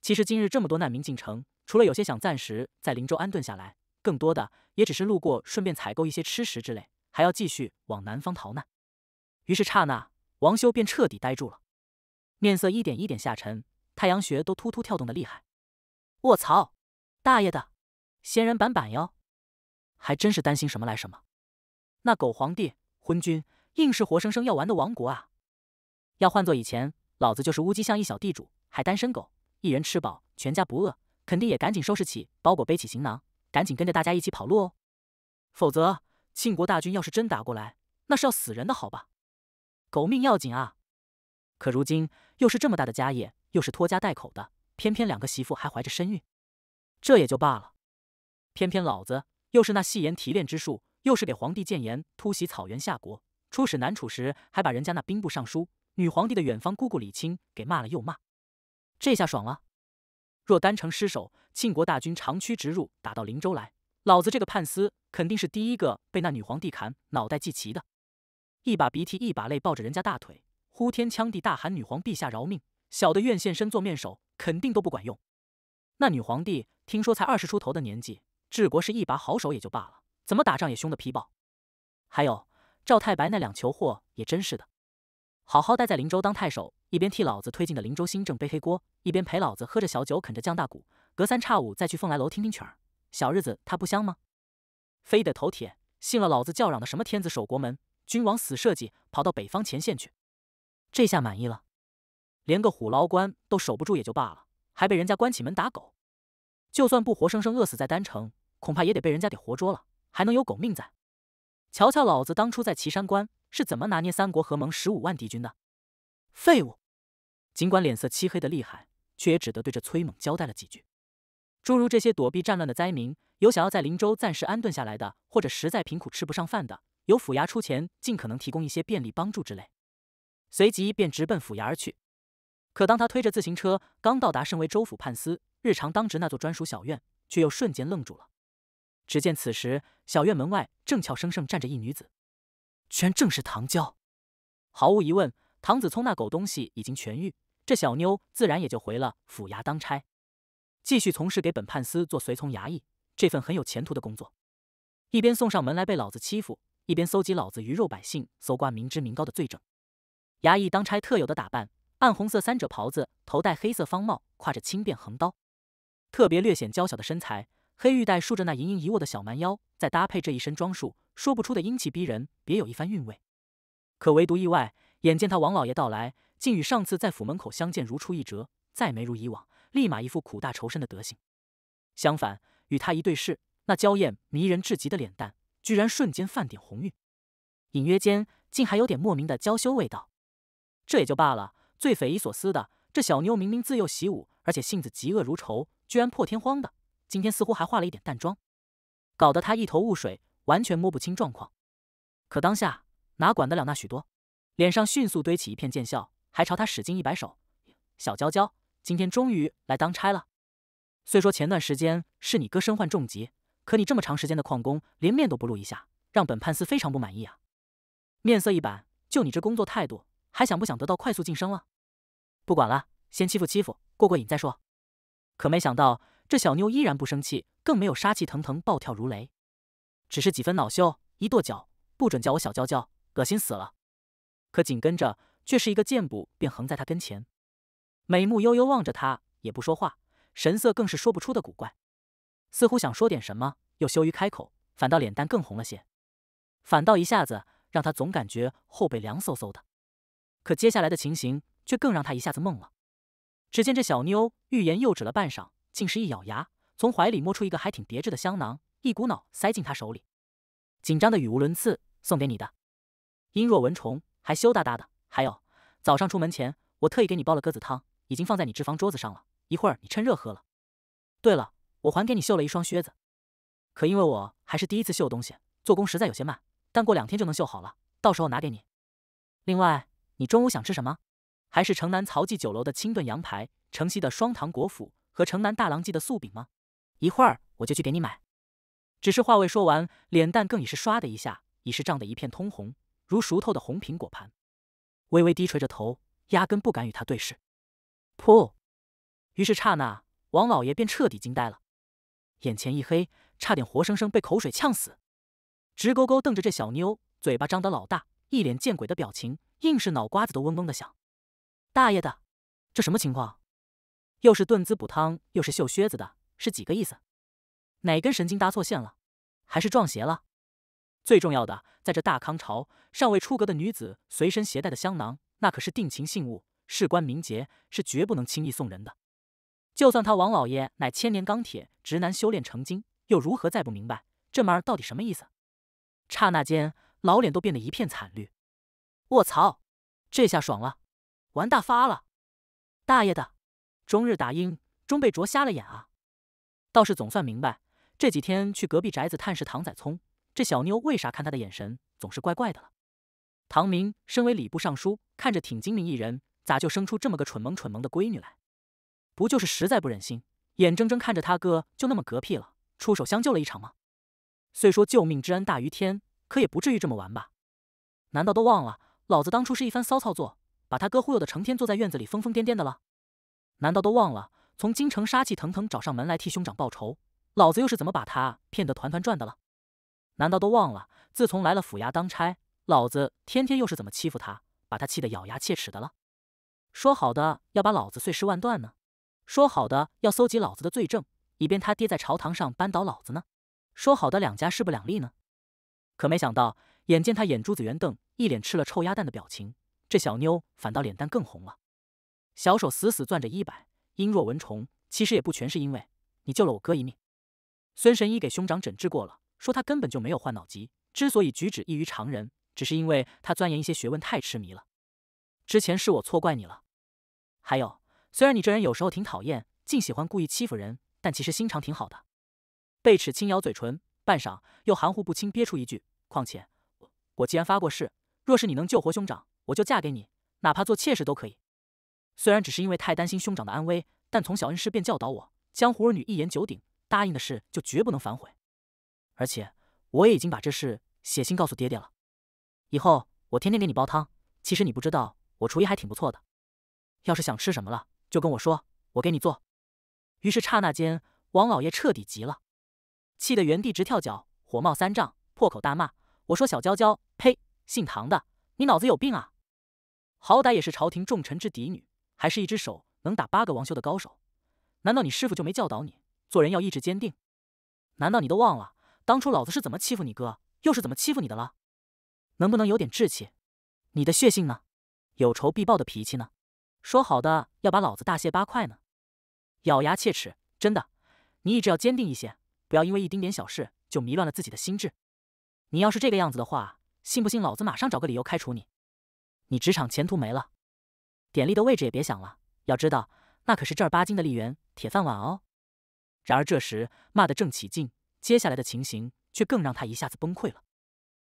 其实今日这么多难民进城，除了有些想暂时在林州安顿下来，更多的也只是路过，顺便采购一些吃食之类，还要继续往南方逃难。于是刹那，王修便彻底呆住了，面色一点一点下沉，太阳穴都突突跳动的厉害。卧槽，大爷的，仙人板板哟！还真是担心什么来什么。那狗皇帝昏君，硬是活生生要玩的王国啊！要换做以前，老子就是乌鸡巷一小地主，还单身狗，一人吃饱全家不饿，肯定也赶紧收拾起包裹，背起行囊，赶紧跟着大家一起跑路哦。否则，庆国大军要是真打过来，那是要死人的好吧？狗命要紧啊！可如今又是这么大的家业，又是拖家带口的，偏偏两个媳妇还怀着身孕，这也就罢了。偏偏老子又是那细言提炼之术。又是给皇帝谏言，突袭草原夏国，出使南楚时还把人家那兵部尚书、女皇帝的远方姑姑李清给骂了又骂。这下爽了。若丹城失守，庆国大军长驱直入，打到林州来，老子这个判司肯定是第一个被那女皇帝砍脑袋祭旗的。一把鼻涕一把泪，抱着人家大腿，呼天抢地大喊：“女皇陛下饶命！小的愿现身做面首，肯定都不管用。”那女皇帝听说才二十出头的年纪，治国是一把好手也就罢了。怎么打仗也凶的皮爆？还有赵太白那两球货也真是的，好好待在林州当太守，一边替老子推进的林州新政背黑锅，一边陪老子喝着小酒啃着酱大骨，隔三差五再去凤来楼听听曲儿，小日子他不香吗？非得头铁，信了老子叫嚷的什么天子守国门，君王死社稷，跑到北方前线去，这下满意了，连个虎牢关都守不住也就罢了，还被人家关起门打狗，就算不活生生饿死在丹城，恐怕也得被人家给活捉了。还能有狗命在？瞧瞧老子当初在岐山关是怎么拿捏三国合盟十五万敌军的！废物！尽管脸色漆黑的厉害，却也只得对着崔猛交代了几句，诸如这些躲避战乱的灾民，有想要在林州暂时安顿下来的，或者实在贫苦吃不上饭的，由府衙出钱，尽可能提供一些便利帮助之类。随即便直奔府衙而去。可当他推着自行车刚到达身为州府判司日常当值那座专属小院，却又瞬间愣住了。只见此时小院门外正俏生生站着一女子，居然正是唐娇。毫无疑问，唐子聪那狗东西已经痊愈，这小妞自然也就回了府衙当差，继续从事给本判司做随从衙役这份很有前途的工作。一边送上门来被老子欺负，一边搜集老子鱼肉百姓、搜刮民脂民膏的罪证。衙役当差特有的打扮：暗红色三褶袍子，头戴黑色方帽，挎着轻便横刀，特别略显娇小的身材。黑玉带束着那盈盈一握的小蛮腰，再搭配这一身装束，说不出的英气逼人，别有一番韵味。可唯独意外，眼见他王老爷到来，竟与上次在府门口相见如出一辙，再没如以往，立马一副苦大仇深的德行。相反，与他一对视，那娇艳迷人至极的脸蛋，居然瞬间泛点红晕，隐约间竟还有点莫名的娇羞味道。这也就罢了，最匪夷所思的，这小妞明明自幼习武，而且性子嫉恶如仇，居然破天荒的。今天似乎还化了一点淡妆，搞得他一头雾水，完全摸不清状况。可当下哪管得了那许多，脸上迅速堆起一片贱笑，还朝他使劲一摆手：“小娇娇，今天终于来当差了。虽说前段时间是你哥身患重疾，可你这么长时间的旷工，连面都不露一下，让本判司非常不满意啊！”面色一板：“就你这工作态度，还想不想得到快速晋升了？不管了，先欺负欺负，过过瘾再说。”可没想到。这小妞依然不生气，更没有杀气腾腾、暴跳如雷，只是几分恼羞，一跺脚，不准叫我小娇娇，恶心死了。可紧跟着却是一个箭步，便横在他跟前，美目悠悠望着他，也不说话，神色更是说不出的古怪，似乎想说点什么，又羞于开口，反倒脸蛋更红了些，反倒一下子让他总感觉后背凉飕飕的。可接下来的情形却更让他一下子懵了。只见这小妞欲言又止了半晌。竟是一咬牙，从怀里摸出一个还挺别致的香囊，一股脑塞进他手里，紧张的语无伦次：“送给你的。”殷若蚊虫还羞答答的。还有，早上出门前，我特意给你煲了鸽子汤，已经放在你脂房桌子上了，一会儿你趁热喝了。对了，我还给你绣了一双靴子，可因为我还是第一次绣东西，做工实在有些慢，但过两天就能绣好了，到时候拿给你。另外，你中午想吃什么？还是城南曹记酒楼的清炖羊排，城西的双糖果脯。和城南大郎记的素饼吗？一会儿我就去给你买。只是话未说完，脸蛋更已是唰的一下，已是涨得一片通红，如熟透的红苹果盘。微微低垂着头，压根不敢与他对视。噗！于是刹那，王老爷便彻底惊呆了，眼前一黑，差点活生生被口水呛死，直勾勾瞪着这小妞，嘴巴张得老大，一脸见鬼的表情，硬是脑瓜子都嗡嗡的响。大爷的，这什么情况？又是炖滋补汤，又是绣靴子的，是几个意思？哪根神经搭错线了？还是撞邪了？最重要的，在这大康朝，尚未出阁的女子随身携带的香囊，那可是定情信物，事关名节，是绝不能轻易送人的。就算他王老爷乃千年钢铁直男修炼成精，又如何再不明白这门儿到底什么意思？刹那间，老脸都变得一片惨绿。卧槽！这下爽了，玩大发了！大爷的！终日打鹰，终被啄瞎了眼啊！倒是总算明白，这几天去隔壁宅子探视唐宰聪，这小妞为啥看他的眼神总是怪怪的了？唐明身为礼部尚书，看着挺精明一人，咋就生出这么个蠢萌蠢萌的闺女来？不就是实在不忍心，眼睁睁看着他哥就那么嗝屁了，出手相救了一场吗？虽说救命之恩大于天，可也不至于这么玩吧？难道都忘了老子当初是一番骚操作，把他哥忽悠的成天坐在院子里疯疯癫癫的了？难道都忘了从京城杀气腾腾找上门来替兄长报仇，老子又是怎么把他骗得团团转的了？难道都忘了自从来了府衙当差，老子天天又是怎么欺负他，把他气得咬牙切齿的了？说好的要把老子碎尸万段呢？说好的要搜集老子的罪证，以便他爹在朝堂上扳倒老子呢？说好的两家势不两立呢？可没想到，眼见他眼珠子圆瞪，一脸吃了臭鸭蛋的表情，这小妞反倒脸蛋更红了。小手死死攥着衣摆，音若蚊虫。其实也不全是因为你救了我哥一命。孙神医给兄长诊治过了，说他根本就没有患脑疾，之所以举止异于常人，只是因为他钻研一些学问太痴迷了。之前是我错怪你了。还有，虽然你这人有时候挺讨厌，竟喜欢故意欺负人，但其实心肠挺好的。贝齿轻咬嘴唇，半晌又含糊不清憋出一句：“况且，我既然发过誓，若是你能救活兄长，我就嫁给你，哪怕做妾室都可以。”虽然只是因为太担心兄长的安危，但从小恩师便教导我，江湖儿女一言九鼎，答应的事就绝不能反悔。而且我也已经把这事写信告诉爹爹了。以后我天天给你煲汤，其实你不知道，我厨艺还挺不错的。要是想吃什么了，就跟我说，我给你做。于是刹那间，王老爷彻底急了，气得原地直跳脚，火冒三丈，破口大骂：“我说小娇娇，呸！姓唐的，你脑子有病啊！好歹也是朝廷重臣之嫡女。”还是一只手能打八个王修的高手，难道你师傅就没教导你做人要意志坚定？难道你都忘了当初老子是怎么欺负你哥，又是怎么欺负你的了？能不能有点志气？你的血性呢？有仇必报的脾气呢？说好的要把老子大卸八块呢？咬牙切齿，真的，你意志要坚定一些，不要因为一丁点小事就迷乱了自己的心智。你要是这个样子的话，信不信老子马上找个理由开除你？你职场前途没了。典吏的位置也别想了，要知道那可是正儿八经的丽媛铁饭碗哦。然而这时骂得正起劲，接下来的情形却更让他一下子崩溃了。